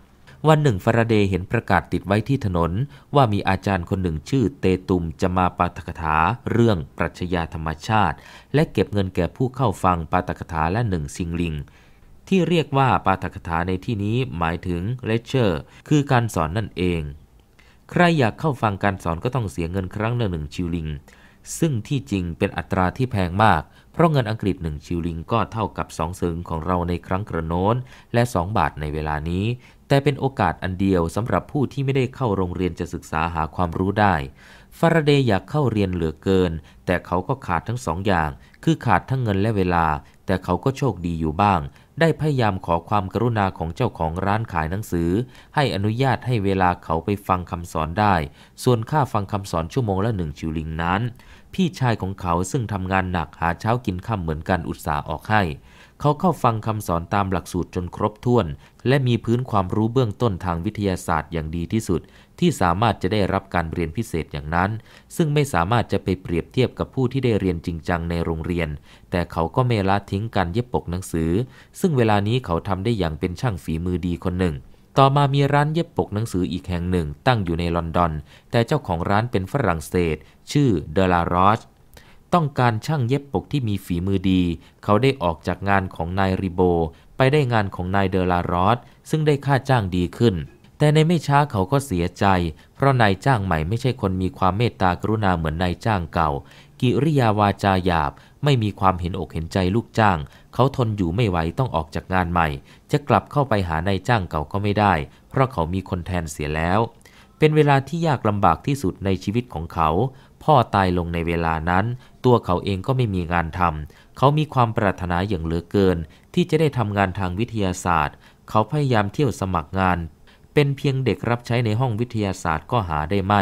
วันหนึ่งฟาราเดย์เห็นประกาศติดไว้ที่ถนน ว่ามีอาจารย์คนหนึ่งชื่อเตตุม จะมาปาฐกถา เรื่องปรัชญาธรรมชาติ และเก็บเงินแก่ผู้เข้าฟังปาฐกถาและหนึ่งสิงลิง ที่เรียกว่าปาฐกถาในที่นี้หมายถึงเลเชอร์คือการสอนนั่นเอง ใครอยากเข้าฟังการสอนก็ต้องเสียเงินครั้งหนึ่งหนึ่งชิลลิงซึ่งที่จริงเป็นอัตราที่แพงมาก เพราะเงินอังกฤษหนึ่งชิลลิงก็เท่ากับสอเสิงของเราในครั้งกระโน้นและ2บาทในเวลานี้แต่เป็นโอกาสอันเดียวสำหรับผู้ที่ไม่ได้เข้าโรงเรียนจะศึกษาหาความรู้ได้ ฟาราเดย์อยากเข้าเรียนเหลือเกิน แต่เขาก็ขาดทั้งสองอย่าง คือขาดทั้งเงินและเวลา แต่เขาก็โชคดีอยู่บ้าง ได้พยายามขอความกรุณาของเจ้าของร้านขายหนังสือ ให้อนุญาตให้เวลาเขาไปฟังคำสอนได้ ส่วนค่าฟังคำสอนชั่วโมงละหนึ่งชิวลิงนั้น พี่ชายของเขาซึ่งทำงานหนักหาเช้ากินข้าเหมือนกันอุตส่าห์ออกให้เขาเข้าฟังคำสอนตามหลักสูตรจนครบถ้วน และมีพื้นความรู้เบื้องต้นทางวิทยาศาสตร์อย่างดีที่สุด ที่สามารถจะได้รับการเรียนพิเศษอย่างนั้น ซึ่งไม่สามารถจะไปเปรียบเทียบกับผู้ที่ได้เรียนจริงจังในโรงเรียน แต่เขาก็ไม่ละทิ้งการเย็บปกหนังสือ ซึ่งเวลานี้เขาทำได้อย่างเป็นช่างฝีมือดีคนหนึ่ง ต่อมามีร้านเย็บปกหนังสืออีกแห่งหนึ่งตั้งอยู่ในลอนดอนแต่เจ้าของร้านเป็นฝรั่งเศส ชื่อเดลารอชต้องการช่างเย็บปกที่มีฝีมือดี เขาได้ออกจากงานของนายริโบ ไปได้งานของนายเดลารอส ซึ่งได้ค่าจ้างดีขึ้น แต่ในไม่ช้าเขาก็เสียใจ เพราะนายจ้างใหม่ไม่ใช่คนมีความเมตตากรุณาเหมือนนายจ้างเก่า กิริยาวาจาหยาบไม่มีความเห็นอกเห็นใจลูกจ้าง เขาทนอยู่ไม่ไหวต้องออกจากงานใหม่ จะกลับเข้าไปหานายจ้างเก่าก็ไม่ได้ เพราะเขามีคนแทนเสียแล้ว เป็นเวลาที่ยากลำบากที่สุดในชีวิตของเขาพ่อตายลงในเวลานั้น ตัวเขาเองก็ไม่มีงานทำเขามีความปรารถนาอย่างเหลือเกิน ที่จะได้ทำงานทางวิทยาศาสตร์ เขาพยายามเที่ยวสมัครงาน เป็นเพียงเด็กรับใช้ในห้องวิทยาศาสตร์ก็หาได้ไม่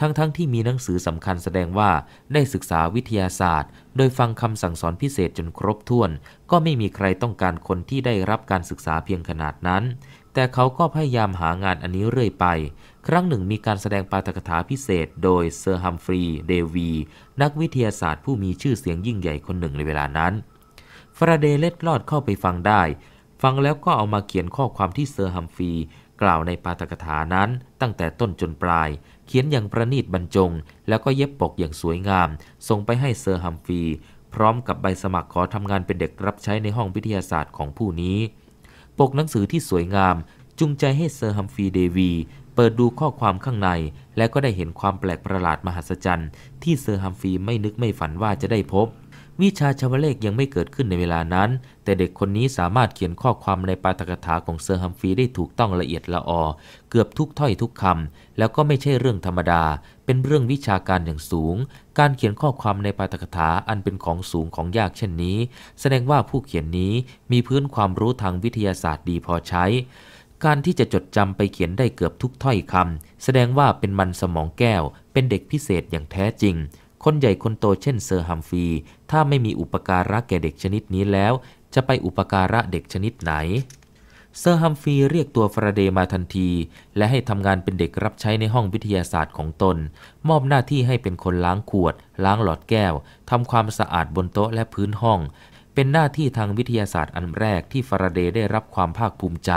ทั้งๆทที่มีหนังสือสำคัญแสดงว่า ได้ศึกษาวิทยาศาสตร์ โดยฟังคำสั่งสอนพิเศษจนครบถ้วน ก็ไม่มีใครต้องการคนที่ได้รับการศึกษาเพียงขนาดนั้น แต่เขาก็พยายามหางานอันนี้เรื่อยไปครั้งหนึ่งมีการแสดงปาฐกถาพิเศษโดยเซอร์ฮัมฟรีย์เดวีนักวิทยาศาสตร์ผู้มีชื่อเสียงยิ่งใหญ่คนหนึ่งในเวลานั้นฟาราเดย์เล็ดลอดเข้าไปฟังได้ ฟังแล้วก็เอามาเขียนข้อความที่เซอร์ฮัมฟรีย์กล่าวในปาฐกถานั้นตั้งแต่ต้นจนปลาย เขียนอย่างประณีตบรรจง แล้วก็เย็บปกอย่างสวยงามส่งไปให้เซอร์ฮัมฟรีย์พร้อมกับใบสมัครขอทำงานเป็นเด็กรับใช้ในห้องวิทยาศาสตร์ของผู้นี้ ปกหนังสือที่สวยงาม จูงใจให้เซอร์ฮัมฟรีย์เดวีเปิดดูข้อความข้างในและก็ได้เห็นความแปลกประหลาดมหัศจรรย์ ที่เซอร์ฮัมฟีไม่นึกไม่ฝันว่าจะได้พบ วิชาชวเลขยังไม่เกิดขึ้นในเวลานั้น แต่เด็กคนนี้สามารถเขียนข้อความในปาฐกถาของเซอร์ฮัมฟีได้ถูกต้องละเอียดละออเกือบทุกถ้อยทุกคำแล้วก็ไม่ใช่เรื่องธรรมดา เป็นเรื่องวิชาการอย่างสูง การเขียนข้อความในปาฐกถาอันเป็นของสูงของยากเช่นนี้ แสดงว่าผู้เขียนนี้มีพื้นความรู้ทางวิทยาศาสตร์ดีพอใช้การที่จะจดจำไปเขียนได้เกือบทุกถ้อยคำแสดงว่าเป็นมันสมองแก้ว เป็นเด็กพิเศษอย่างแท้จริง คนใหญ่คนโตเช่นเซอร์ฮัมฟีถ้าไม่มีอุปการะแก่เด็กชนิดนี้แล้ว จะไปอุปการะเด็กชนิดไหนเซอร์ฮัมฟีเรียกตัวฟราเดย์มาทันที และให้ทำงานเป็นเด็กรับใช้ในห้องวิทยาศาสตร์ของตน มอบหน้าที่ให้เป็นคนล้างขวดล้างหลอดแก้วทำความสะอาดบนโต๊ะและพื้นห้องเป็นหน้าที่ทางวิทยาศาสตร์อันแรกที่ฟาราเดย์ได้รับความภาคภูมิใจ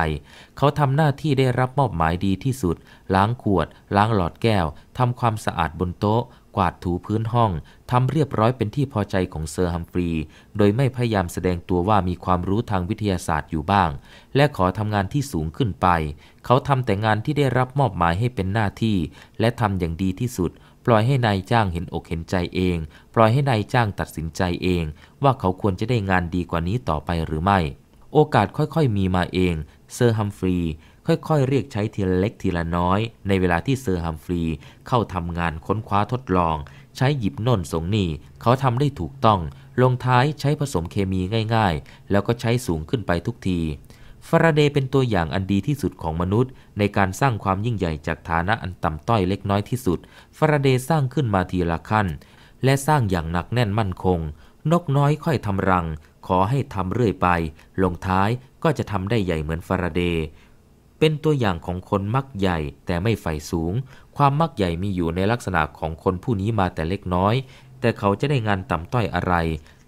เขาทำหน้าที่ได้รับมอบหมายดีที่สุด ล้างขวด ล้างหลอดแก้ว ทำความสะอาดบนโต๊ะ กวาดถูพื้นห้อง ทำเรียบร้อยเป็นที่พอใจของเซอร์ฮัมฟรีโดยไม่พยายามแสดงตัวว่ามีความรู้ทางวิทยาศาสตร์อยู่บ้าง และขอทำงานที่สูงขึ้นไป เขาทำแต่งานที่ได้รับมอบหมายให้เป็นหน้าที่ และทำอย่างดีที่สุด ปล่อยให้นายจ้างเห็นอกเห็นใจเอง ปล่อยให้นายจ้างตัดสินใจเองว่าเขาควรจะได้งานดีกว่านี้ต่อไปหรือไม่ โอกาสค่อยๆมีมาเอง เซอร์ฮัมฟรีย์ค่อยๆเรียกใช้ทีละเล็กทีละน้อย ในเวลาที่เซอร์ฮัมฟรีย์เข้าทำงานค้นคว้าทดลอง ใช้หยิบน่นสงนี่ เขาทำได้ถูกต้อง ลงท้ายใช้ผสมเคมีง่ายๆ แล้วก็ใช้สูงขึ้นไปทุกที ฟาราเดย์เป็นตัวอย่างอันดีที่สุดของมนุษย์ ในการสร้างความยิ่งใหญ่จากฐานะอันต่ำต้อยเล็กน้อยที่สุด ฟาราเดย์สร้างขึ้นมาทีละขั้น และสร้างอย่างหนักแน่นมั่นคงนกน้อยค่อยทำรัง ขอให้ทำเรื่อยไป ลงท้ายก็จะทำได้ใหญ่เหมือนฟาราเดย์เป็นตัวอย่างของคนมักใหญ่แต่ไม่ใฝ่สูง ความมักใหญ่มีอยู่ในลักษณะของคนผู้นี้มาแต่เล็กน้อย แต่เขาจะได้งานต่ำต้อยอะไร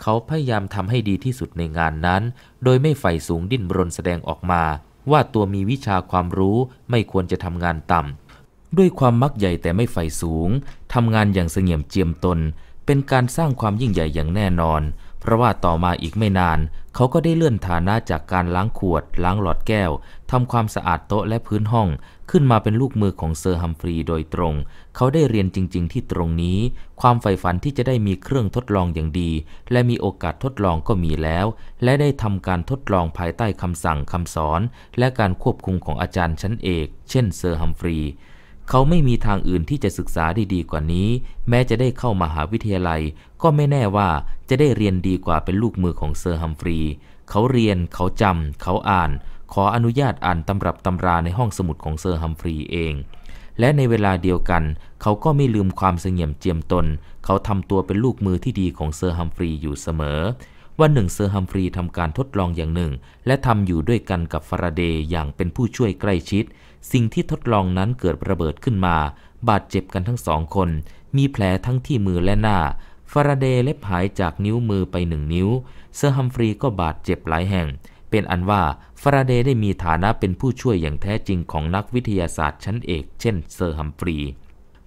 เขาพยายามทำให้ดีที่สุดในงานนั้น โดยไม่ใฝ่สูงดิ้นรนแสดงออกมา ว่าตัวมีวิชาความรู้ไม่ควรจะทำงานต่ำด้วยความมักใหญ่แต่ไม่ใฝ่สูงทำงานอย่างเสงี่ยมเจียมตนเป็นการสร้างความยิ่งใหญ่อย่างแน่นอน เพราะว่าต่อมาอีกไม่นาน เขาก็ได้เลื่อนฐานะจากการล้างขวด ล้างหลอดแก้วทำความสะอาดโต๊ะและพื้นห้อง ขึ้นมาเป็นลูกมือของเซอร์ฮัมฟรีย์โดยตรง เขาได้เรียนจริงๆที่ตรงนี้ ความใฝ่ฝันที่จะได้มีเครื่องทดลองอย่างดี และมีโอกาสทดลองก็มีแล้ว และได้ทำการทดลองภายใต้คำสั่งคำสอน และการควบคุมของอาจารย์ชั้นเอกเช่นเซอร์ฮัมฟรีย์เขาไม่มีทางอื่นที่จะศึกษาได้ดีกว่านี้ แม้จะได้เข้ามาหาวิทยาลัยก็ไม่แน่ว่าจะได้เรียนดีกว่าเป็นลูกมือของเซอร์ฮัมฟรีย์ เขาเรียนเขาจำเขาอ่าน ขออนุญาตอ่านตำรับตำราในห้องสมุดของเซอร์ฮัมฟรีย์เอง และในเวลาเดียวกัน เขาก็ไม่ลืมความเสงี่ยมเจียมตน เขาทำตัวเป็นลูกมือที่ดีของเซอร์ฮัมฟรีย์อยู่เสมอ วันหนึ่งเซอร์ฮัมฟรีย์ทำการทดลองอย่างหนึ่งและทำอยู่ด้วยกันกับฟาราเดย์อย่างเป็นผู้ช่วยใกล้ชิดสิ่งที่ทดลองนั้นเกิดระเบิดขึ้นมา บาดเจ็บกันทั้งสองคน มีแผลทั้งที่มือและหน้าฟาราเดย์เล็บหายจากนิ้วมือไปหนึ่งนิ้วเซอร์ฮัมฟรีย์ก็บาดเจ็บหลายแห่ง เป็นอันว่าฟาราเดย์ได้มีฐานะเป็นผู้ช่วยอย่างแท้จริงของนักวิทยาศาสตร์ชั้นเอก เช่นเซอร์ฮัมฟรีย์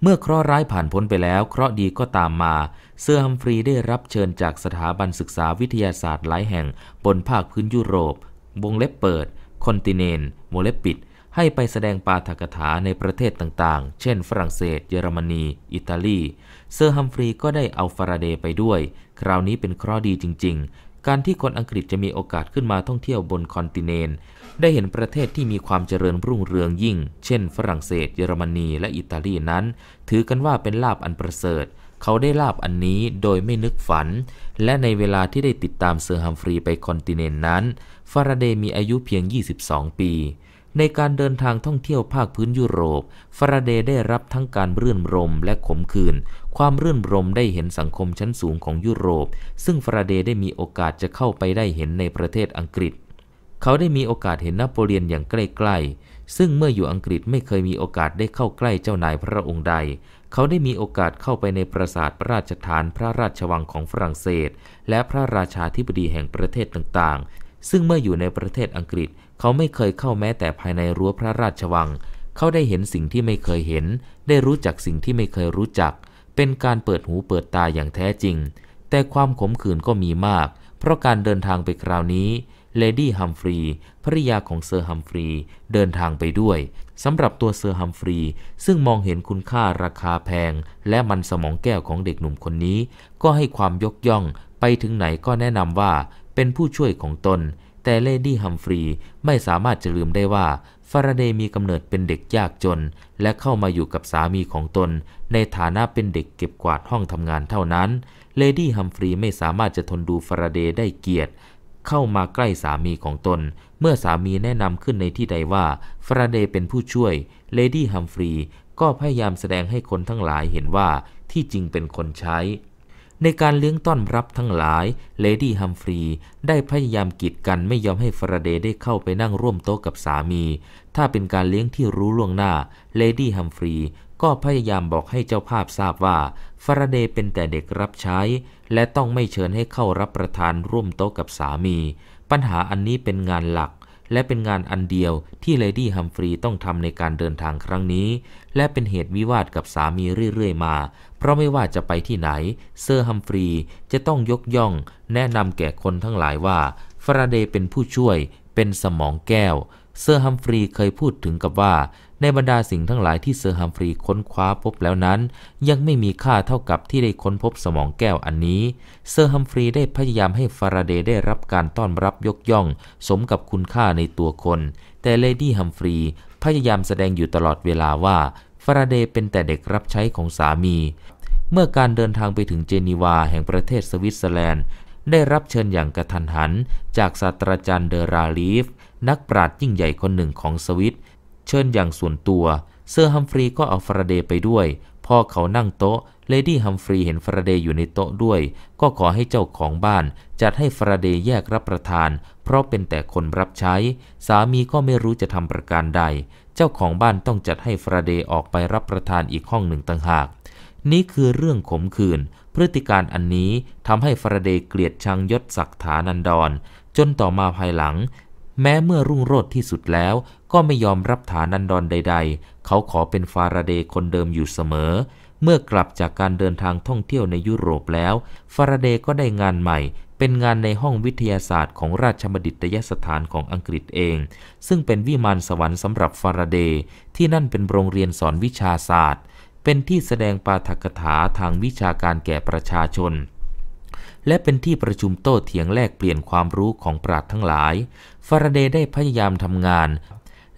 เมื่อเคราะห์ร้ายผ่านพ้นไปแล้วเคราะห์ดีก็ตามมาเซอร์ฮัมฟรีได้รับเชิญจากสถาบันศึกษาวิทยาศาสตร์ หลายแห่งบนภาคพื้นยุโรป วงเล็บเปิดคอนติเนนต์วงเล็บปิดให้ไปแสดงปาฐกถาในประเทศต่างๆ เช่น ฝรั่งเศส เยอรมนี อิตาลี เซอร์ฮัมฟรีก็ได้เอาฟาราเดย์ไปด้วย คราวนี้เป็นเคราะห์ดีจริง ๆ การที่คนอังกฤษจะมีโอกาสขึ้นมาท่องเที่ยวบนคอนติเนนต์ได้เห็นประเทศที่มีความเจริญรุ่งเรืองยิ่ง เช่น ฝรั่งเศส เยอรมนีและอิตาลีนั้น ถือกันว่าเป็นลาบอันประเสริฐ เขาได้ลาบอันนี้โดยไม่นึกฝัน และในเวลาที่ได้ติดตามเซอร์ฮัมฟรีไปคอนติเนนต์นั้น ฟาราเดย์มีอายุเพียง 22 ปีในการเดินทางท่องเที่ยวภาคพื้นยุโรปฟาราเดย์ได้รับทั้งการเรื่นรมและขมขื่นความเรื่นรมได้เห็นสังคมชั้นสูงของยุโรป ซึ่งฟาราเดย์ได้มีโอกาสจะเข้าไปได้เห็นในประเทศอังกฤษ เขาได้มีโอกาสเห็นนโปเลียนอย่างใกล้ๆซึ่งเมื่ออยู่อังกฤษไม่เคยมีโอกาสได้เข้าใกล้เจ้านายพระองค์ใด เขาได้มีโอกาสเข้าไปในปราสาทพระราชฐานพระราชวังของฝรั่งเศส และพระราชาธิบดีแห่งประเทศต่าง ๆ ซึ่งเมื่ออยู่ในประเทศอังกฤษเขาไม่เคยเข้าแม้แต่ภายในรั้วพระราชวัง เขาได้เห็นสิ่งที่ไม่เคยเห็น ได้รู้จักสิ่งที่ไม่เคยรู้จัก เป็นการเปิดหูเปิดตาอย่างแท้จริง แต่ความขมขื่นก็มีมาก เพราะการเดินทางไปคราวนี้ เลดี้ฮัมฟรีย์ ภริยาของเซอร์ฮัมฟรีย์ เดินทางไปด้วย สำหรับตัวเซอร์ฮัมฟรีย์ ซึ่งมองเห็นคุณค่าราคาแพง และมันสมองแก้วของเด็กหนุ่มคนนี้ ก็ให้ความยกย่อง ไปถึงไหนก็แนะนำว่า เป็นผู้ช่วยของตนแต่เลดี้ฮัมฟรีย์ไม่สามารถจะลืมได้ว่าฟาราเดย์มีกำเนิดเป็นเด็กยากจนและเข้ามาอยู่กับสามีของตน ในฐานะเป็นเด็กเก็บกวาดห้องทำงานเท่านั้นเลดี้ฮัมฟรีย์ไม่สามารถจะทนดูฟาราเดย์ได้เกียรติเข้ามาใกล้สามีของตน เมื่อสามีแนะนำขึ้นในที่ใดว่าฟาราเดย์เป็นผู้ช่วยเลดี้ฮัมฟรีย์ก็พยายามแสดงให้คนทั้งหลายเห็นว่าที่จริงเป็นคนใช้ในการเลี้ยงต้อนรับทั้งหลาย เลดี้ฮัมฟรีย์ได้พยายามกีดกันไม่ยอมให้ฟาราเดย์ได้เข้าไปนั่งร่วมโต๊ะกับสามี ถ้าเป็นการเลี้ยงที่รู้ล่วงหน้า เลดี้ฮัมฟรีย์ก็พยายามบอกให้เจ้าภาพทราบว่าฟาราเดย์เป็นแต่เด็กรับใช้ และต้องไม่เชิญให้เข้ารับประทานร่วมโต๊ะกับสามี ปัญหาอันนี้เป็นงานหลัก และเป็นงานอันเดียวที่เลดี้ฮัมฟรีย์ต้องทำในการเดินทางครั้งนี้และเป็นเหตุวิวาทกับสามีเรื่อยๆมาเพราะไม่ว่าจะไปที่ไหน เซอร์ฮัมฟรีจะต้องยกย่องแนะนำแก่คนทั้งหลายว่าฟาราเดย์เป็นผู้ช่วยเป็นสมองแก้ว เซอร์ฮัมฟรีเคยพูดถึงกับว่า ในบรรดาสิ่งทั้งหลายที่เซอร์ฮัมฟรีค้นคว้าพบแล้วนั้น ยังไม่มีค่าเท่ากับที่ได้ค้นพบสมองแก้วอันนี้ เซอร์ฮัมฟรีได้พยายามให้ฟาราเดย์ได้รับการต้อนรับยกย่อง สมกับคุณค่าในตัวคน แต่เลดี้ฮัมฟรีพยายามแสดงอยู่ตลอดเวลาว่าฟาราเดย์เป็นแต่เด็กรับใช้ของสามีเมื่อการเดินทางไปถึงเจนีวาแห่งประเทศสวิตเซอร์แลนด์ ได้รับเชิญอย่างกระทันหัน จากศาสตราจารย์เดอราลีฟ นักปราชญ์ยิ่งใหญ่คนหนึ่งของสวิตเชิญอย่างส่วนตัว เซอร์ฮัมฟรีก็เอาฟราเดย์ไปด้วย พอเขานั่งโต๊ะเลดี้ฮัมฟรีเห็นฟราเดย์อยู่ในโต๊ะด้วย ก็ขอให้เจ้าของบ้าน จัดให้ฟราเดย์แยกรับประทานเพราะเป็นแต่คนรับใช้ สามีก็ไม่รู้จะทำประการใด เจ้าของบ้านต้องจัดให้ฟราเดย์ออกไปรับประทานอีกห้องหนึ่งต่างหากนี่คือเรื่องขมขื่น พฤติการอันนี้ทำให้ฟราเดย์เกลียดชังยศศักฐานันดรจนต่อมาภายหลัง แม้เมื่อรุ่งโรจน์ที่สุดแล้ว ก็ไม่ยอมรับฐานันดรใด ๆ เขาขอเป็นฟาราเดย์คนเดิมอยู่เสมอ เมื่อกลับจากการเดินทางท่องเที่ยวในยุโรปแล้วฟาราเดย์ก็ได้งานใหม่ เป็นงานในห้องวิทยาศาสตร์ของราชบัณฑิตยสถานของอังกฤษเอง ซึ่งเป็นวิมานสวรรค์สำหรับฟาราเดย์ที่นั่นเป็นโรงเรียนสอนวิชาศาสตร์เป็นที่แสดงปาฐกถาทางวิชาการแก่ประชาชน และเป็นที่ประชุมโต้เถียงแลกเปลี่ยนความรู้ของปราชญ์ทั้งหลาย ฟาราเดย์ได้พยายามทำงาน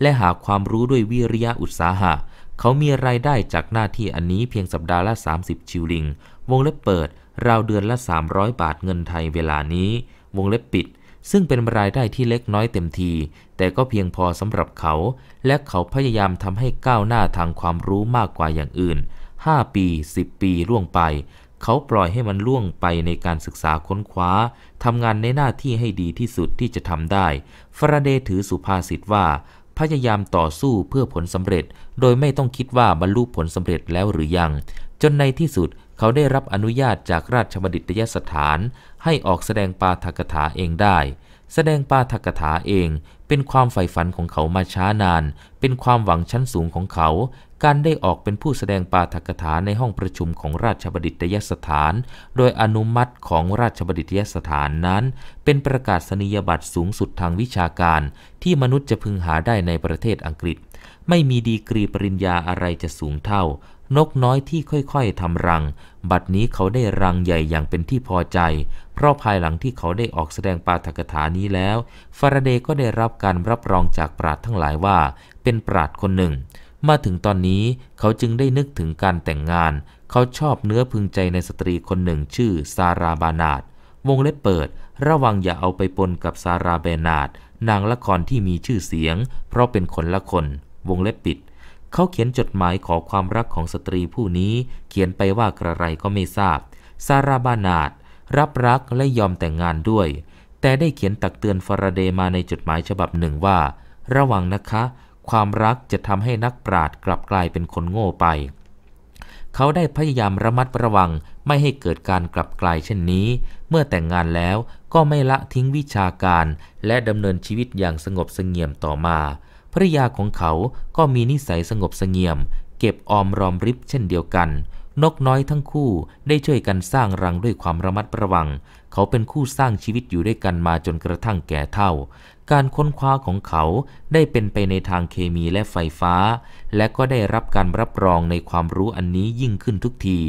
และหาความรู้ด้วยวิริยะอุตสาหะ เขามีรายได้จากหน้าที่อันนี้เพียงสัปดาห์ละ 30 ชิวลิงวงเล็บเปิด ราวเดือนละ 300 บาทเงินไทยเวลานี้ วงเล็บปิด ซึ่งเป็นรายได้ที่เล็กน้อยเต็มทีแต่ก็เพียงพอสำหรับเขา และเขาพยายามทำให้ก้าวหน้าทางความรู้มากกว่าอย่างอื่น 5 ปี 10 ปีล่วงไป เขาปล่อยให้มันล่วงไปในการศึกษาค้นคว้า ทำงานในหน้าที่ให้ดีที่สุดที่จะทำได้ ฟราเดถือสุภาษิตว่า พยายามต่อสู้เพื่อผลสำเร็จ โดยไม่ต้องคิดว่าบรรลุผลสำเร็จแล้วหรือยัง จนในที่สุดเขาได้รับอนุญาตจากราชบัณฑิตยสถาน ให้ออกแสดงปาฐกถาเองได้ แสดงปาฐกถาเองเป็นความใฝ่ฝันของเขามาช้านาน เป็นความหวังชั้นสูงของเขา การได้ออกเป็นผู้แสดงปาฐกถาในห้องประชุมของราชบัณฑิตยสถาน โดยอนุมัติของราชบัณฑิตยสถานนั้น เป็นประกาศนียบัตรสูงสุดทางวิชาการ ที่มนุษย์จะพึงหาได้ในประเทศอังกฤษ ไม่มีดีกรีปริญญาอะไรจะสูงเท่านกน้อยที่ค่อยๆทำรัง บัดนี้เขาได้รังใหญ่อย่างเป็นที่พอใจ เพราะภายหลังที่เขาได้ออกแสดงปาฐกถานี้แล้วฟาราเดย์ก็ได้รับการรับรองจากปราดทั้งหลายว่า เป็นปราดคนหนึ่ง มาถึงตอนนี้เขาจึงได้นึกถึงการแต่งงาน เขาชอบเนื้อพึงใจในสตรีคนหนึ่งชื่อซาราบานาดวงเล็บเปิด ระวังอย่าเอาไปปนกับซาราเบนาดนางละครที่มีชื่อเสียง เพราะเป็นคนละคนวงเล็บปิดเขาเขียนจดหมายขอความรักของสตรีผู้นี้เขียนไปว่ากระไรก็ไม่ทราบซาราบานาดรับรักและยอมแต่งงานด้วย แต่ได้เขียนตักเตือนฟาราเดมาในจดหมายฉบับหนึ่งว่า ระวังนะคะความรักจะทำให้นักปราดกลับกลายเป็นคนโง่ไป เขาได้พยายามระมัดระวังไม่ให้เกิดการกลับกลายเช่นนี้ เมื่อแต่งงานแล้วก็ไม่ละทิ้งวิชาการและดำเนินชีวิตอย่างสงบเงงี่ยมต่อมาภรยาของเขาก็มีนิสัยสงบสงเงียม เก็บออมรอมริบเช่นเดียวกัน นกน้อยทั้งคู่ได้ช่วยกันสร้างรังด้วยความระมัดระวัง เขาเป็นคู่สร้างชีวิตอยู่ด้วยกันมาจนกระทั่งแก่เฒ่าการค้นคว้าของเขาได้เป็นไปในทางเคมีและไฟฟ้า และก็ได้รับการรับรองในความรู้อันนี้ยิ่งขึ้นทุกที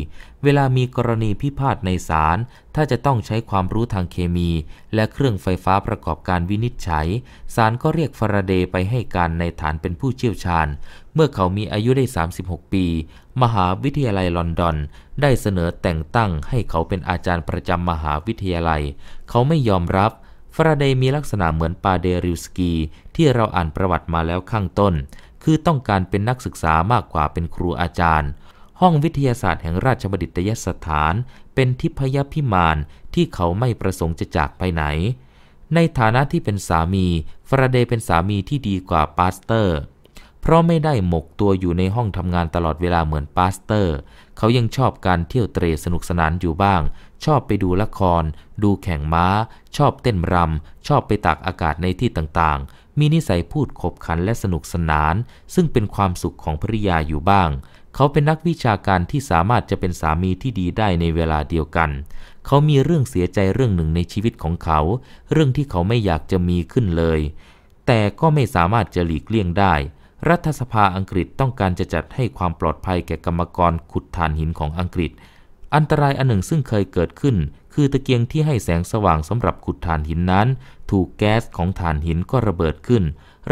เวลามีกรณีพิพาทในศาล ถ้าจะต้องใช้ความรู้ทางเคมีและเครื่องไฟฟ้าประกอบการวินิจฉัย ศาลก็เรียกฟาราเดย์ไปให้การในฐานเป็นผู้เชี่ยวชาญ เมื่อเขามีอายุได้36 ปี มหาวิทยาลัยลอนดอนได้เสนอแต่งตั้งให้เขาเป็นอาจารย์ประจำมหาวิทยาลัย เขาไม่ยอมรับฟาราเดย์มีลักษณะเหมือนปาเดริวสกีที่เราอ่านประวัติมาแล้วข้างต้น คือต้องการเป็นนักศึกษามากกว่าเป็นครูอาจารย์ ห้องวิทยาศาสตร์แห่งราชบัณฑิตยสถานเป็นทิพยพิมานที่เขาไม่ประสงค์จะจากไปไหน ในฐานะที่เป็นสามีฟาราเดย์เป็นสามีที่ดีกว่าปาสเตอร์ เพราะไม่ได้หมกตัวอยู่ในห้องทำงานตลอดเวลาเหมือนปาสเตอร์เขายังชอบการเที่ยวเตรสนุกสนานอยู่บ้าง ชอบไปดูละคร ดูแข่งม้า ชอบเต้นรำชอบไปตากอากาศในที่ต่างๆ มีนิสัยพูดขบขันและสนุกสนาน ซึ่งเป็นความสุขของภริยาอยู่บ้าง เขาเป็นนักวิชาการที่สามารถจะเป็นสามีที่ดีได้ในเวลาเดียวกัน เขามีเรื่องเสียใจเรื่องหนึ่งในชีวิตของเขา เรื่องที่เขาไม่อยากจะมีขึ้นเลย แต่ก็ไม่สามารถจะหลีกเลี่ยงได้รัฐสภาอังกฤษต้องการจะจัดให้ความปลอดภัยแก่กรรมกรขุดถ่านหินของอังกฤษ อันตรายอันหนึ่งซึ่งเคยเกิดขึ้นคือตะเกียงที่ให้แสงสว่างสำหรับขุดถ่านหินนั้นถูกแก๊สของถ่านหินก็ระเบิดขึ้น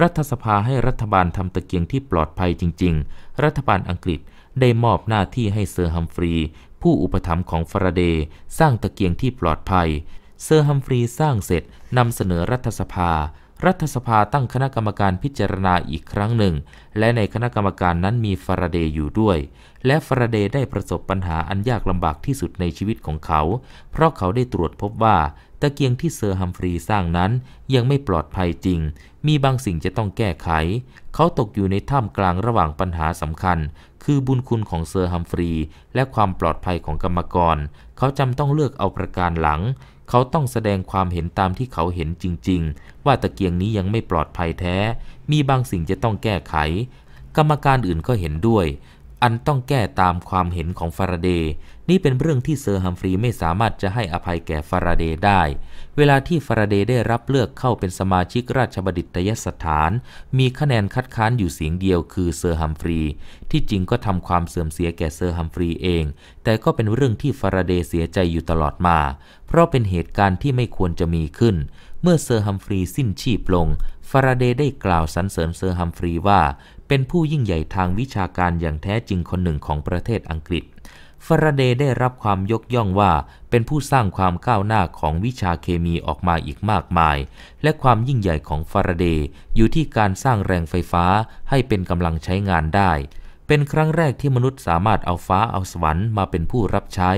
รัฐสภาให้รัฐบาลทำตะเกียงที่ปลอดภัยจริงๆ รัฐบาลอังกฤษได้มอบหน้าที่ให้เซอร์ฮัมฟรีผู้อุปถัมภ์ของฟาราเดย์สร้างตะเกียงที่ปลอดภัย เซอร์ฮัมฟรีสร้างเสร็จนำเสนอรัฐสภารัฐสภาตั้งคณะกรรมการพิจารณาอีกครั้งหนึ่ง และในคณะกรรมการนั้นมีฟาราเดย์อยู่ด้วย และฟาราเดย์ได้ประสบปัญหาอันยากลำบากที่สุดในชีวิตของเขาเพราะเขาได้ตรวจพบว่า ตะเกียงที่เซอร์ฮัมฟรีสร้างนั้นยังไม่ปลอดภัยจริง มีบางสิ่งจะต้องแก้ไข เขาตกอยู่ในท่ามกลางระหว่างปัญหาสำคัญ คือบุญคุณของเซอร์ฮัมฟรีและความปลอดภัยของกรรมกร เขาจำต้องเลือกเอาประการหลังเขาต้องแสดงความเห็นตามที่เขาเห็นจริงๆ ว่าตะเกียงนี้ยังไม่ปลอดภัยแท้ มีบางสิ่งจะต้องแก้ไข กรรมการอื่นก็เห็นด้วยอันต้องแก้ตามความเห็นของฟาราเดย์นี่เป็นเรื่องที่เซอร์ฮัมฟรีไม่สามารถจะให้อภัยแก่ฟาราเดย์ได้ เวลาที่ฟาราเดย์ได้รับเลือกเข้าเป็นสมาชิก ราชบัณฑิตยสถาน มีคะแนนคัดค้านอยู่เสียงเดียวคือเซอร์ฮัมฟรีที่จริงก็ทำความเสื่อมเสียแก่เซอร์ฮัมฟรีเอง แต่ก็เป็นเรื่องที่ฟาราเดย์เสียใจอยู่ตลอดมา เพราะเป็นเหตุการณ์ที่ไม่ควรจะมีขึ้น เมื่อเซอร์ฮัมฟรีสิ้นชีพลงฟาราเดย์ได้กล่าวสรรเสริญเซอร์ฮัมฟรีว่าเป็นผู้ยิ่งใหญ่ทางวิชาการอย่างแท้จริงคนหนึ่งของประเทศอังกฤษ ฟาราเดย์ได้รับความยกย่องว่าเป็นผู้สร้างความก้าวหน้าของวิชาเคมีออกมาอีกมากมาย และความยิ่งใหญ่ของฟาราเดย์อยู่ที่การสร้างแรงไฟฟ้าให้เป็นกำลังใช้งานได้เป็นครั้งแรกที่มนุษย์สามารถเอาฟ้าเอาสวรรค์มาเป็นผู้รับใช้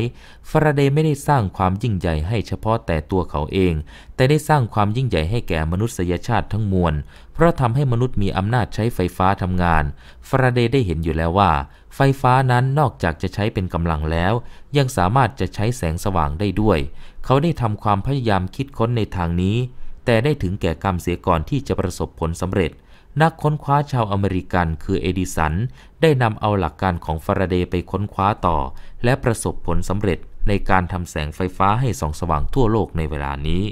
ฟาราเดย์ไม่ได้สร้างความยิ่งใหญ่ให้เฉพาะแต่ตัวเขาเอง แต่ได้สร้างความยิ่งใหญ่ให้แก่มนุษยชาติทั้งมวล เพราะทำให้มนุษย์มีอำนาจใช้ไฟฟ้าทำงาน ฟาราเดย์ได้เห็นอยู่แล้วว่า ไฟฟ้านั้นนอกจากจะใช้เป็นกำลังแล้ว ยังสามารถจะใช้แสงสว่างได้ด้วย เขาได้ทำความพยายามคิดค้นในทางนี้ แต่ได้ถึงแก่กรรมเสียก่อนที่จะประสบผลสำเร็จนักค้นคว้าชาวอเมริกันคือเอดิสัน ได้นำเอาหลักการของฟาราเดย์ไปค้นคว้าต่อ และประสบผลสำเร็จในการทำแสงไฟฟ้าให้ส่องสว่างทั่วโลกในเวลานี้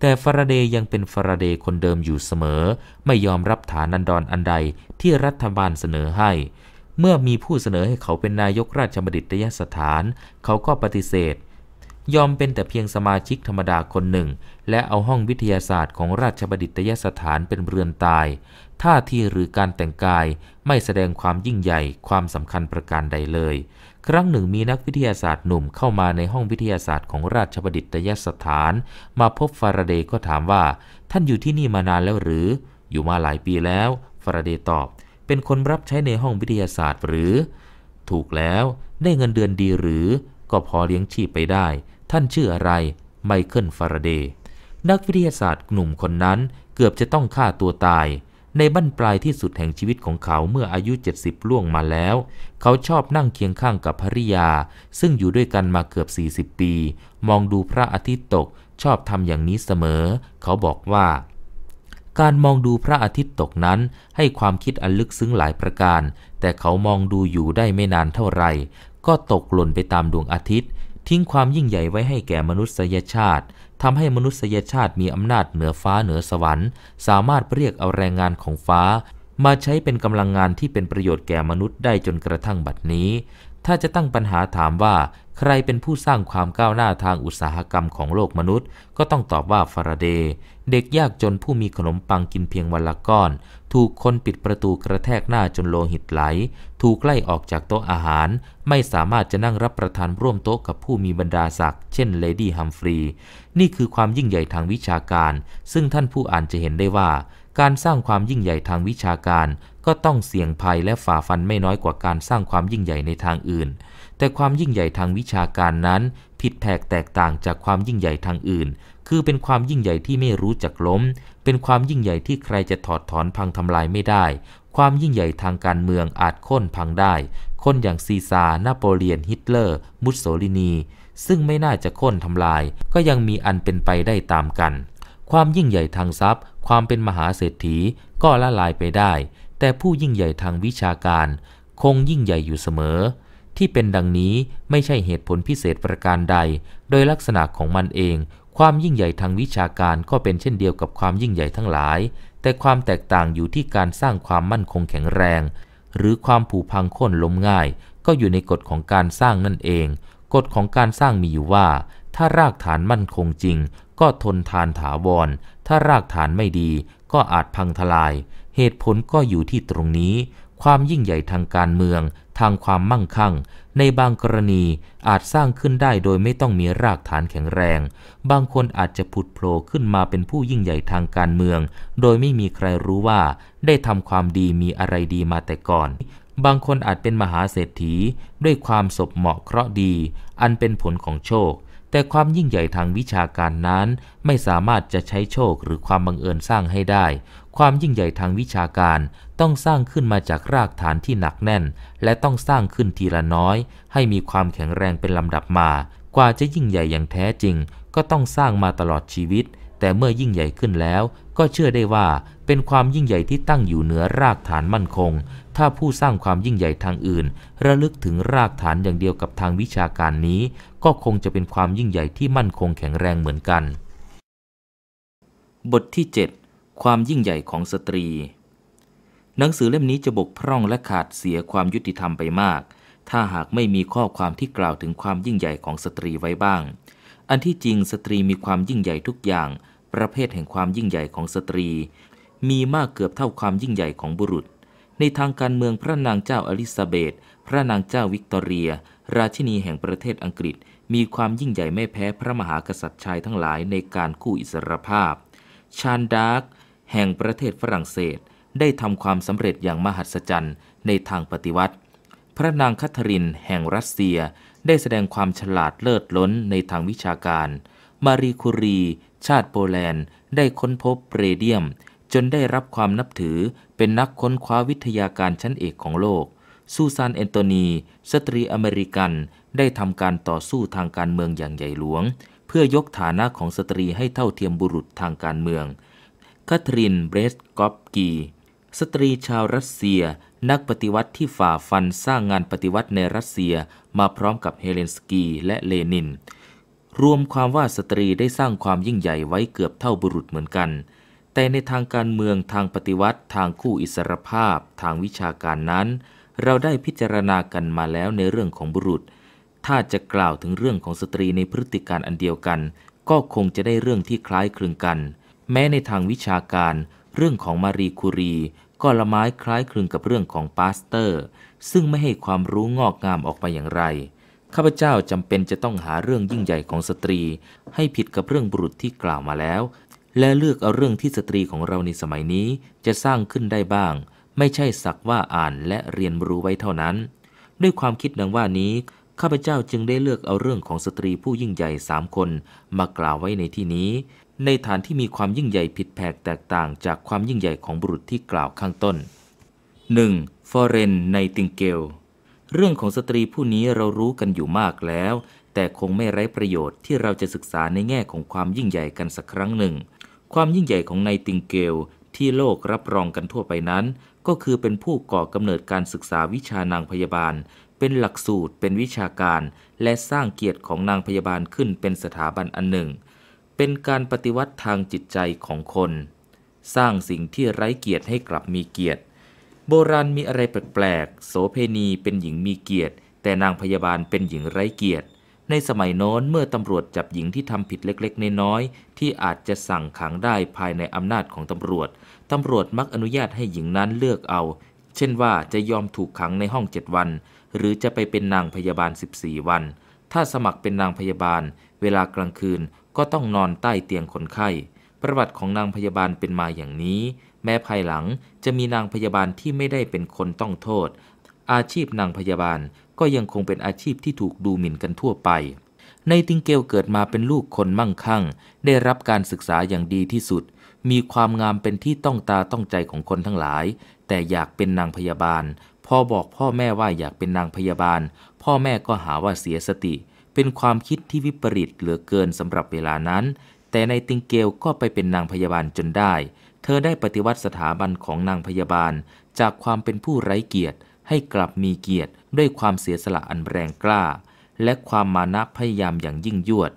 แต่ฟาราเดย์ยังเป็นฟาราเดย์คนเดิมอยู่เสมอ ไม่ยอมรับฐานันดรออันใดที่รัฐบาลเสนอให้ เมื่อมีผู้เสนอให้เขาเป็นนายกราชบัณฑิตยสถาน เขาก็ปฏิเสธ ยอมเป็นแต่เพียงสมาชิกธรรมดาคนหนึ่ง และเอาห้องวิทยาศาสตร์ของราชบัณฑิตยสถานเป็นเรือนตายท่าทีหรือการแต่งกายไม่แสดงความยิ่งใหญ่ความสำคัญประการใดเลย ครั้งหนึ่งมีนักวิทยาศาสตร์หนุ่มเข้ามาในห้องวิทยาศาสตร์ของราชบัณฑิตยสถาน มาพบฟาราเดย์ก็ถามว่า ท่านอยู่ที่นี่มานานแล้วหรือ อยู่มาหลายปีแล้ว ฟาราเดย์ตอบ เป็นคนรับใช้ในห้องวิทยาศาสตร์หรือ ถูกแล้วได้เงินเดือนดีหรือ ก็พอเลี้ยงชีพไปได้ ท่านชื่ออะไร ไมเคิลฟาราเดย์นักวิทยาศาสตร์หนุ่มคนนั้นเกือบจะต้องฆ่าตัวตายในบั้นปลายที่สุดแห่งชีวิตของเขาเมื่ออายุ 70 ล่วงมาแล้ว เขาชอบนั่งเคียงข้างกับภริยา ซึ่งอยู่ด้วยกันมาเกือบ 40 ปี มองดูพระอาทิตย์ตกชอบทำอย่างนี้เสมอ เขาบอกว่า การมองดูพระอาทิตย์ตกนั้น ให้ความคิดอันลึกซึ้งหลายประการ แต่เขามองดูอยู่ได้ไม่นานเท่าไหร่ ก็ตกหล่นไปตามดวงอาทิตย์ ทิ้งความยิ่งใหญ่ไว้ให้แก่มนุษยชาติทำให้มนุษยชาติมีอำนาจเหนือฟ้าเหนือสวรรค์ สามารถเรียกเอาแรงงานของฟ้า มาใช้เป็นกำลังงานที่เป็นประโยชน์แก่มนุษย์ได้จนกระทั่งบัดนี้ ถ้าจะตั้งปัญหาถามว่าใครเป็นผู้สร้างความก้าวหน้าทางอุตสาหกรรมของโลกมนุษย์ ก็ต้องตอบว่าฟาราเดย์เด็กยากจนผู้มีขนมปังกินเพียงวันละก้อน ถูกคนปิดประตูกระแทกหน้าจนโลหิตไหล ถูกไล่ออกจากโต๊ะอาหาร ไม่สามารถจะนั่งรับประทานร่วมโต๊ะกับผู้มีบรรดาศักดิ์เช่นเลดี้ฮัมฟรีย์นี่คือความยิ่งใหญ่ทางวิชาการ ซึ่งท่านผู้อ่านจะเห็นได้ว่า การสร้างความยิ่งใหญ่ทางวิชาการ ก็ต้องเสี่ยงภัยและฝ่าฟันไม่น้อยกว่าการสร้างความยิ่งใหญ่ในทางอื่นแต่ความยิ่งใหญ่ทางวิชาการนั้น ผิดแผกแตกต่างจากความยิ่งใหญ่ทางอื่น คือเป็นความยิ่งใหญ่ที่ไม่รู้จักล้ม เป็นความยิ่งใหญ่ที่ใครจะถอดถอนพังทำลายไม่ได้ ความยิ่งใหญ่ทางการเมืองอาจค้นพังได้ คนอย่างซีซาร์ นโปเลียน ฮิตเลอร์ มุสโสลินี ซึ่งไม่น่าจะค้นทำลาย ก็ยังมีอันเป็นไปได้ตามกัน ความยิ่งใหญ่ทางทรัพย์ ความเป็นมหาเศรษฐี ก็ละลายไปได้ แต่ผู้ยิ่งใหญ่ทางวิชาการ คงยิ่งใหญ่อยู่เสมอที่เป็นดังนี้ไม่ใช่เหตุผลพิเศษประการใด โดยลักษณะของมันเอง ความยิ่งใหญ่ทางวิชาการก็เป็นเช่นเดียวกับความยิ่งใหญ่ทั้งหลาย แต่ความแตกต่างอยู่ที่การสร้างความมั่นคงแข็งแรง หรือความผูพังค้นล้มง่ายก็อยู่ในกฎของการสร้างนั่นเอง กฎของการสร้างมีอยู่ว่า ถ้ารากฐานมั่นคงจริงก็ทนทานถาวรถ้ารากฐานไม่ดี ก็อาจพังทลาย เหตุผลก็อยู่ที่ตรงนี้ความยิ่งใหญ่ทางการเมือง ทางความมั่งคั่ง ในบางกรณีอาจสร้างขึ้นได้โดยไม่ต้องมีรากฐานแข็งแรง บางคนอาจจะผุดโผล่ขึ้นมาเป็นผู้ยิ่งใหญ่ทางการเมืองโดยไม่มีใครรู้ว่า ได้ทำความดีมีอะไรดีมาแต่ก่อน บางคนอาจเป็นมหาเศรษฐีด้วยความสบเหมาะเคราะห์ดี อันเป็นผลของโชคแต่ความยิ่งใหญ่ทางวิชาการนั้นไม่สามารถจะใช้โชคหรือความบังเอิญสร้างให้ได้ ความยิ่งใหญ่ทางวิชาการต้องสร้างขึ้นมาจากรากฐานที่หนักแน่น และต้องสร้างขึ้นทีละน้อยให้มีความแข็งแรงเป็นลำดับมา กว่าจะยิ่งใหญ่อย่างแท้จริงก็ต้องสร้างมาตลอดชีวิต แต่เมื่อยิ่งใหญ่ขึ้นแล้วก็เชื่อได้ว่าเป็นความยิ่งใหญ่ที่ตั้งอยู่เหนือรากฐานมั่นคงถ้าผู้สร้างความยิ่งใหญ่ทางอื่น ระลึกถึงรากฐานอย่างเดียวกับทางวิชาการนี้ ก็คงจะเป็นความยิ่งใหญ่ที่มั่นคงแข็งแรงเหมือนกัน บทที่7ความยิ่งใหญ่ของสตรี หนังสือเล่มนี้จะบกพร่องและขาดเสียความยุติธรรมไปมาก ถ้าหากไม่มีข้อความที่กล่าวถึงความยิ่งใหญ่ของสตรีไว้บ้าง อันที่จริง สตรีมีความยิ่งใหญ่ทุกอย่าง ประเภทแห่งความยิ่งใหญ่ของสตรี มีมากเกือบเท่าความยิ่งใหญ่ของบุรุษในทางการเมืองพระนางเจ้าอลิซาเบธ พระนางเจ้าวิกตอเรีย ราชินีแห่งประเทศอังกฤษ มีความยิ่งใหญ่ไม่แพ้พระมหากษัตริย์ชายทั้งหลายในการกู้อิสรภาพ ชานดาร์กแห่งประเทศฝรั่งเศส ได้ทำความสำเร็จอย่างมหัศจรรย์ในทางปฏิวัติ พระนางคัทริน แห่งรัสเซียได้แสดงความฉลาดเลิศล้นในทางวิชาการ มารีคูรี ชาติโปแลนด์ ได้ค้นพบเรเดียมจนได้รับความนับถือเป็นนักค้นคว้าวิทยาการชั้นเอกของโลกซูซานเอนโตนี สตรีอเมริกัน ได้ทำการต่อสู้ทางการเมืองอย่างใหญ่หลวง เพื่อยกฐานะของสตรีให้เท่าเทียมบุรุษทางการเมืองคาทรินเบรสกอฟกี สตรีชาวรัสเซีย นักปฏิวัติที่ฝ่าฟันสร้างงานปฏิวัติในรัสเซีย มาพร้อมกับเฮเลนสกี และเลนิน รวมความว่าสตรีได้สร้างความยิ่งใหญ่ไว้เกือบเท่าบุรุษเหมือนกันแต่ในทางการเมืองทางปฏิวัติ ทางคู่อิสรภาพ ทางวิชาการนั้น เราได้พิจารณากันมาแล้วในเรื่องของบุรุษ ถ้าจะกล่าวถึงเรื่องของสตรีในพฤติการอันเดียวกัน ก็คงจะได้เรื่องที่คล้ายคลึงกัน แม้ในทางวิชาการ เรื่องของมารีคูรี ก็ละไม้คล้ายคลึงกับเรื่องของปาสเตอร์ ซึ่งไม่ให้ความรู้งอกงามออกไปอย่างไรข้าพเจ้าจำเป็นจะต้องหาเรื่องยิ่งใหญ่ของสตรี ให้ผิดกับเรื่องบุรุษที่กล่าวมาแล้วและเลือกเอาเรื่องที่สตรีของเราในสมัยนี้จะสร้างขึ้นได้บ้าง ไม่ใช่สักว่าอ่านและเรียนรู้ไว้เท่านั้น ด้วยความคิดดังว่านี้ ข้าพเจ้าจึงได้เลือกเอาเรื่องของสตรีผู้ยิ่งใหญ่สามคน มากล่าวไว้ในที่นี้ ในฐานที่มีความยิ่งใหญ่ผิดแผกแตกต่าง จากความยิ่งใหญ่ของบุรุษที่กล่าวข้างต้น 1. ฟอเรนไนติงเกลเรื่องของสตรีผู้นี้เรารู้กันอยู่มากแล้ว แต่คงไม่ไร้ประโยชน์ที่เราจะศึกษาในแง่ของความยิ่งใหญ่กันสักครั้งหนึ่งความยิ่งใหญ่ของนายติงเกล ที่โลกรับรองกันทั่วไปนั้น ก็คือเป็นผู้ก่อกำเนิดการศึกษาวิชานางพยาบาล เป็นหลักสูตรเป็นวิชาการ และสร้างเกียรติของนางพยาบาลขึ้นเป็นสถาบันอันหนึ่ง เป็นการปฏิวัติทางจิตใจของคน สร้างสิ่งที่ไร้เกียรติให้กลับมีเกียรติ โบราณมีอะไรแปลกๆโสเพณีเป็นหญิงมีเกียรติ แต่นางพยาบาลเป็นหญิงไร้เกียรติในสมัยโน้น เมื่อตำรวจจับหญิงที่ทำผิดเล็กๆน้อยๆที่อาจจะสั่งขังได้ภายในอำนาจของตำรวจตำรวจมักอนุญาตให้หญิงนั้นเลือกเอา เช่นว่าจะยอมถูกขังในห้องเจ็ดวัน หรือจะไปเป็นนางพยาบาล 14 วัน ถ้าสมัครเป็นนางพยาบาล เวลากลางคืนก็ต้องนอนใต้เตียงคนไข้ประวัติของนางพยาบาลเป็นมาอย่างนี้ แม้ภายหลังจะมีนางพยาบาลที่ไม่ได้เป็นคนต้องโทษ อาชีพนางพยาบาลก็ยังคงเป็นอาชีพที่ถูกดูหมิ่นกันทั่วไป ในติงเกลเกิดมาเป็นลูกคนมั่งคั่ง ได้รับการศึกษาอย่างดีที่สุด มีความงามเป็นที่ต้องตาต้องใจของคนทั้งหลาย แต่อยากเป็นนางพยาบาล พอบอกพ่อแม่ว่าอยากเป็นนางพยาบาล พ่อแม่ก็หาว่าเสียสติ เป็นความคิดที่วิปริตเหลือเกินสำหรับเวลานั้น แต่ในติงเกลก็ไปเป็นนางพยาบาลจนได้ เธอได้ปฏิวัติสถาบันของนางพยาบาล จากความเป็นผู้ไร้เกียรติให้กลับมีเกียรติด้วยความเสียสละอันแรงกล้า และความมานะพยายามอย่างยิ่งยวด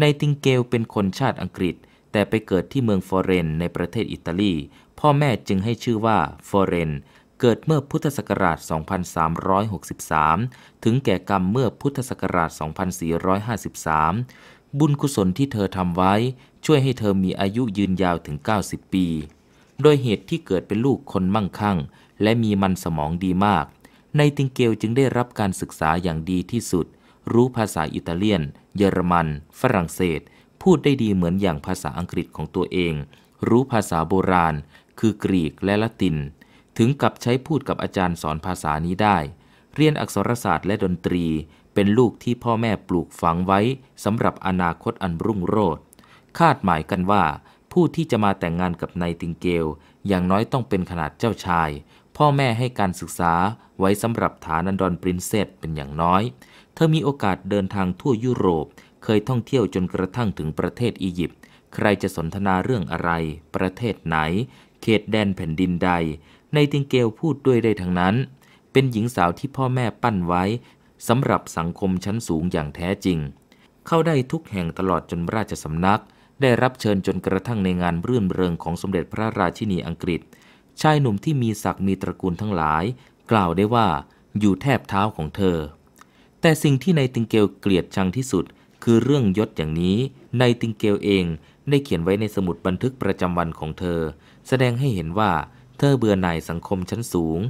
ในติงเกลเป็นคนชาติอังกฤษ แต่ไปเกิดที่เมืองฟอเรนในประเทศอิตาลี พ่อแม่จึงให้ชื่อว่าฟอเรน เกิดเมื่อพุทธศักราช 2363 ถึงแก่กรรมเมื่อพุทธศักราช 2453 บุญกุศลที่เธอทำไว้ ช่วยให้เธอมีอายุยืนยาวถึง 90 ปี โดยเหตุที่เกิดเป็นลูกคนมั่งคั่งและมีมันสมองดีมากในติงเกลจึงได้รับการศึกษาอย่างดีที่สุด รู้ภาษาอิตาเลียน เยอรมัน ฝรั่งเศส พูดได้ดีเหมือนอย่างภาษาอังกฤษของตัวเอง รู้ภาษาโบราณ คือกรีกและละติน ถึงกับใช้พูดกับอาจารย์สอนภาษานี้ได้ เรียนอักษรศาสตร์และดนตรี เป็นลูกที่พ่อแม่ปลูกฝังไว้สำหรับอนาคตอันรุ่งโรจน์ คาดหมายกันว่า ผู้ที่จะมาแต่งงานกับนายติงเกล อย่างน้อยต้องเป็นขนาดเจ้าชายพ่อแม่ให้การศึกษาไว้สำหรับฐานันดรปรินเซสเป็นอย่างน้อย เธอมีโอกาสเดินทางทั่วยุโรป เคยท่องเที่ยวจนกระทั่งถึงประเทศอียิปต์ ใครจะสนทนาเรื่องอะไร ประเทศไหน เขตแดนแผ่นดินใด ในติงเกลพูดด้วยได้ทั้งนั้น เป็นหญิงสาวที่พ่อแม่ปั้นไว้ สำหรับสังคมชั้นสูงอย่างแท้จริง เข้าได้ทุกแห่งตลอดจนราชสำนัก ได้รับเชิญจนกระทั่งในงานรื่นเริงของสมเด็จพระราชินีอังกฤษชายหนุ่มที่มีศักดิ์มีตระกูลทั้งหลาย กล่าวได้ว่าอยู่แทบเท้าของเธอ แต่สิ่งที่นายติงเกลเกลียดชังที่สุด คือเรื่องยศอย่างนี้นายติงเกลเองได้เขียนไว้ในสมุดบันทึกประจำวันของเธอ แสดงให้เห็นว่าเธอเบื่อหน่ายสังคมชั้นสูง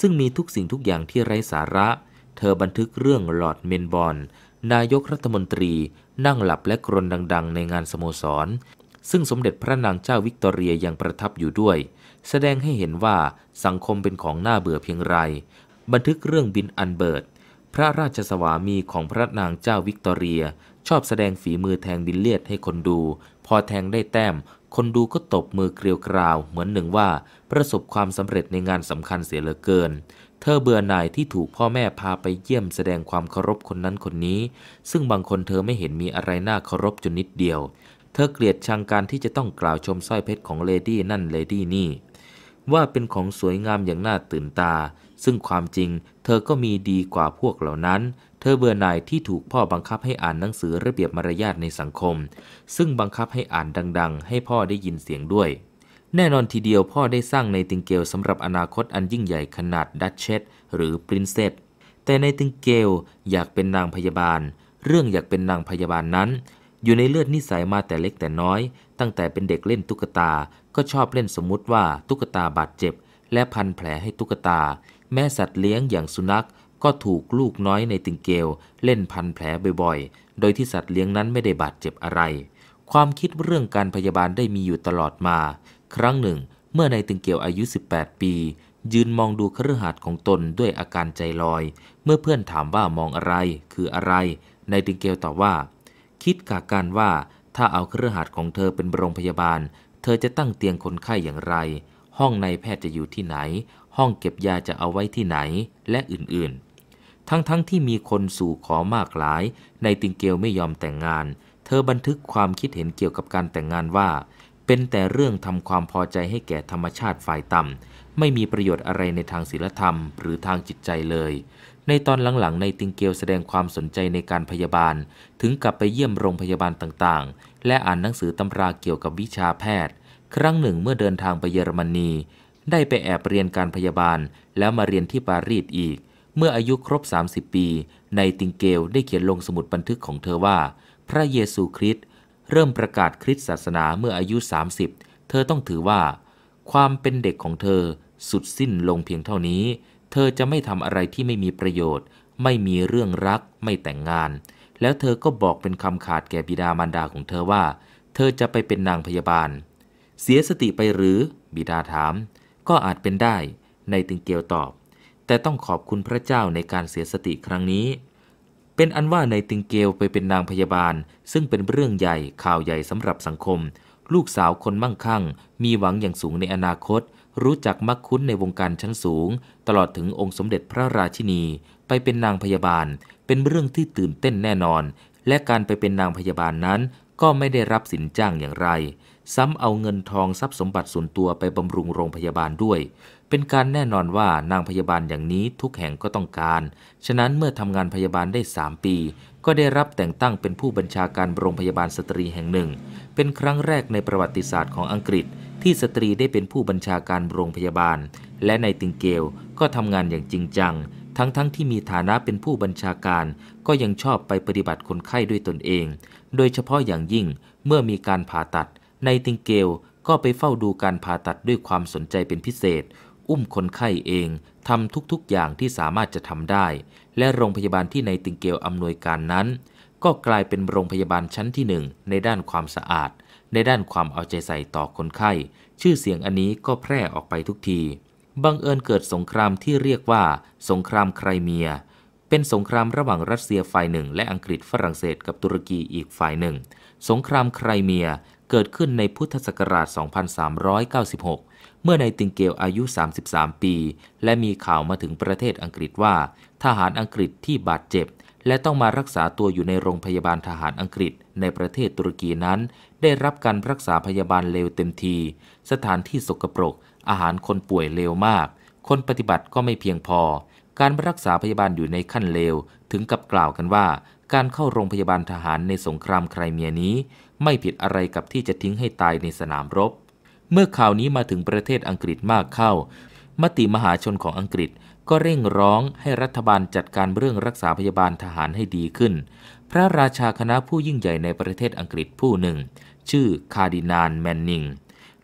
ซึ่งมีทุกสิ่งทุกอย่างที่ไร้สาระ เธอบันทึกเรื่องหลอดเมนบอลนายกรัฐมนตรีนั่งหลับและกรนดัง ๆ ในงานสโมสรซึ่งสมเด็จพระนางเจ้าวิกตอเรียยังประทับอยู่ด้วยแสดงให้เห็นว่าสังคมเป็นของน่าเบื่อเพียงไร บันทึกเรื่องบินอันเบิร์ตพระราชสวามีของพระนางเจ้าวิกตอเรีย ชอบแสดงฝีมือแทงบิลเลียดให้คนดู พอแทงได้แต้ม คนดูก็ตบมือเกลียวกราวเหมือนหนึ่งว่าประสบความสำเร็จในงานสำคัญเสียเหลือเกิน เธอเบื่อหน่ายที่ถูกพ่อแม่พาไปเยี่ยมแสดงความเคารพคนนั้นคนนี้ ซึ่งบางคนเธอไม่เห็นมีอะไรน่าเคารพจนนิดเดียว เธอเกลียดชังการที่จะต้องกล่าวชมสร้อยเพชรของเลดี้นั่นเลดี้นี่ว่าเป็นของสวยงามอย่างน่าตื่นตา ซึ่งความจริงเธอก็มีดีกว่าพวกเหล่านั้น เธอเบื่อหน่ายที่ถูกพ่อบังคับให้อ่านหนังสือระเบียบมารยาทในสังคม ซึ่งบังคับให้อ่านดัง ๆ ให้พ่อได้ยินเสียงด้วย แน่นอนทีเดียวพ่อได้สร้างในติงเกลสำหรับอนาคตอันยิ่งใหญ่ขนาดดัชเชสหรือปรินเซสแต่ในติงเกลอยากเป็นนางพยาบาล เรื่องอยากเป็นนางพยาบาลนั้นอยู่ในเลือดนิสัยมาแต่เล็กแต่น้อย ตั้งแต่เป็นเด็กเล่นตุ๊กตา ก็ชอบเล่นสมมุติว่าตุ๊กตาบาดเจ็บ และพันแผลให้ตุ๊กตา แม่สัตว์เลี้ยงอย่างสุนัขก็ถูกลูกน้อยในติงเกลเล่นพันแผลบ่อยๆ โดยที่สัตว์เลี้ยงนั้นไม่ได้บาดเจ็บอะไร ความคิดเรื่องการพยาบาลได้มีอยู่ตลอดมา ครั้งหนึ่ง เมื่อในติงเกลอายุ 18 ปี ยืนมองดูครือหัดของตนด้วยอาการใจลอย เมื่อเพื่อนถามว่ามองอะไร คืออะไร ในติงเกลตอบว่าคิดกาการว่า ถ้าเอาเครือหัดของเธอเป็นโรงพยาบาล เธอจะตั้งเตียงคนไข้อย่างไร ห้องในแพทย์จะอยู่ที่ไหน ห้องเก็บยาจะเอาไว้ที่ไหนและอื่นๆ ทั้งๆทที่มีคนสู่ขอมากหลาย ในติงเกลไม่ยอมแต่งงาน เธอบันทึกความคิดเห็นเกี่ยวกับการแต่งงานว่า เป็นแต่เรื่องทำความพอใจให้แก่ธรรมชาติฝ่ายต่ำไม่มีประโยชน์อะไรในทางศีลธรรม หรือทางจิตใจเลยในตอนหลังๆในติงเกลแสดงความสนใจในการพยาบาล ถึงกลับไปเยี่ยมโรงพยาบาลต่างๆ และอ่านหนังสือตำราเกี่ยวกับวิชาแพทย์ ครั้งหนึ่งเมื่อเดินทางไปเยอรมนี ได้ไปแอบเรียนการพยาบาล แล้วมาเรียนที่ปารีสอีก เมื่ออายุครบ 30 ปี ในติงเกลได้เขียนลงสมุดบันทึกของเธอว่า พระเยซูคริสต์เริ่มประกาศคริสตศาสนาเมื่ออายุ 30 เธอต้องถือว่า ความเป็นเด็กของเธอสุดสิ้นลงเพียงเท่านี้เธอจะไม่ทำอะไรที่ไม่มีประโยชน์ ไม่มีเรื่องรัก ไม่แต่งงาน แล้วเธอก็บอกเป็นคำขาดแก่บิดามารดาของเธอว่า เธอจะไปเป็นนางพยาบาล เสียสติไปหรือ บิดาถาม ก็อาจเป็นได้ ในติงเกียวตอบ แต่ต้องขอบคุณพระเจ้าในการเสียสติครั้งนี้ เป็นอันว่าในติงเกลไปเป็นนางพยาบาล ซึ่งเป็นเรื่องใหญ่ข่าวใหญ่สำหรับสังคม ลูกสาวคนมั่งคั่ง มีหวังอย่างสูงในอนาคตรู้จักมักคุ้นในวงการชั้นสูง ตลอดถึงองค์สมเด็จพระราชินี ไปเป็นนางพยาบาล เป็นเรื่องที่ตื่นเต้นแน่นอน และการไปเป็นนางพยาบาลนั้น ก็ไม่ได้รับสินจ้างอย่างไร ซ้ำเอาเงินทองทรัพย์สมบัติส่วนตัวไปบำรุงโรงพยาบาลด้วย เป็นการแน่นอนว่านางพยาบาลอย่างนี้ทุกแห่งก็ต้องการ ฉะนั้นเมื่อทำงานพยาบาลได้ 3 ปี ก็ได้รับแต่งตั้งเป็นผู้บัญชาการโรงพยาบาลสตรีแห่งหนึ่ง เป็นครั้งแรกในประวัติศาสตร์ของอังกฤษที่สตรีได้เป็นผู้บัญชาการโรงพยาบาล และในติงเกลก็ทำงานอย่างจริงจังทั้งๆทที่มีฐานะเป็นผู้บัญชาการก็ยังชอบไปปฏิบัติคนไข้ด้วยตนเอง โดยเฉพาะอย่างยิ่งเมื่อมีการผ่าตัด ในติงเกลก็ไปเฝ้าดูการผ่าตัดด้วยความสนใจเป็นพิเศษ อุ้มคนไข้เองทำทุกๆอย่างที่สามารถจะทำได้ และโรงพยาบาลที่ในติงเกลอำนวยการนั้น ก็กลายเป็นโรงพยาบาลชั้นที่หนึ่งในด้านความสะอาดในด้านความเอาใจใส่ต่อคนไข้ ชื่อเสียงอันนี้ก็แพร่ออกไปทุกที บังเอิญเกิดสงครามที่เรียกว่า สงครามไครเมีย เป็นสงครามระหว่างรัสเซียฝ่ายหนึ่ง และอังกฤษฝรั่งเศสกับตุรกีอีกฝ่ายหนึ่ง สงครามไครเมียเกิดขึ้นในพุทธศักราช 2396 เมื่อในติงเกลอายุ 33 ปี และมีข่าวมาถึงประเทศอังกฤษว่า ทหารอังกฤษที่บาดเจ็บและต้องมารักษาตัวอยู่ในโรงพยาบาลทหารอังกฤษในประเทศตุรกีนั้นได้รับการรักษาพยาบาลเลวเต็มที สถานที่สกปรก อาหารคนป่วยเลวมาก คนปฏิบัติก็ไม่เพียงพอ การรักษาพยาบาลอยู่ในขั้นเลว ถึงกับกล่าวกันว่า การเข้าโรงพยาบาลทหารในสงครามใครเมียนี้ ไม่ผิดอะไรกับที่จะทิ้งให้ตายในสนามรบ เมื่อข่าวนี้มาถึงประเทศอังกฤษมากเข้า มติมหาชนของอังกฤษก็เร่งร้องให้รัฐบาลจัดการเรื่องรักษาพยาบาลทหารให้ดีขึ้น พระราชาคณะผู้ยิ่งใหญ่ในประเทศอังกฤษผู้หนึ่งชื่อ คาร์ดินานแมนนิง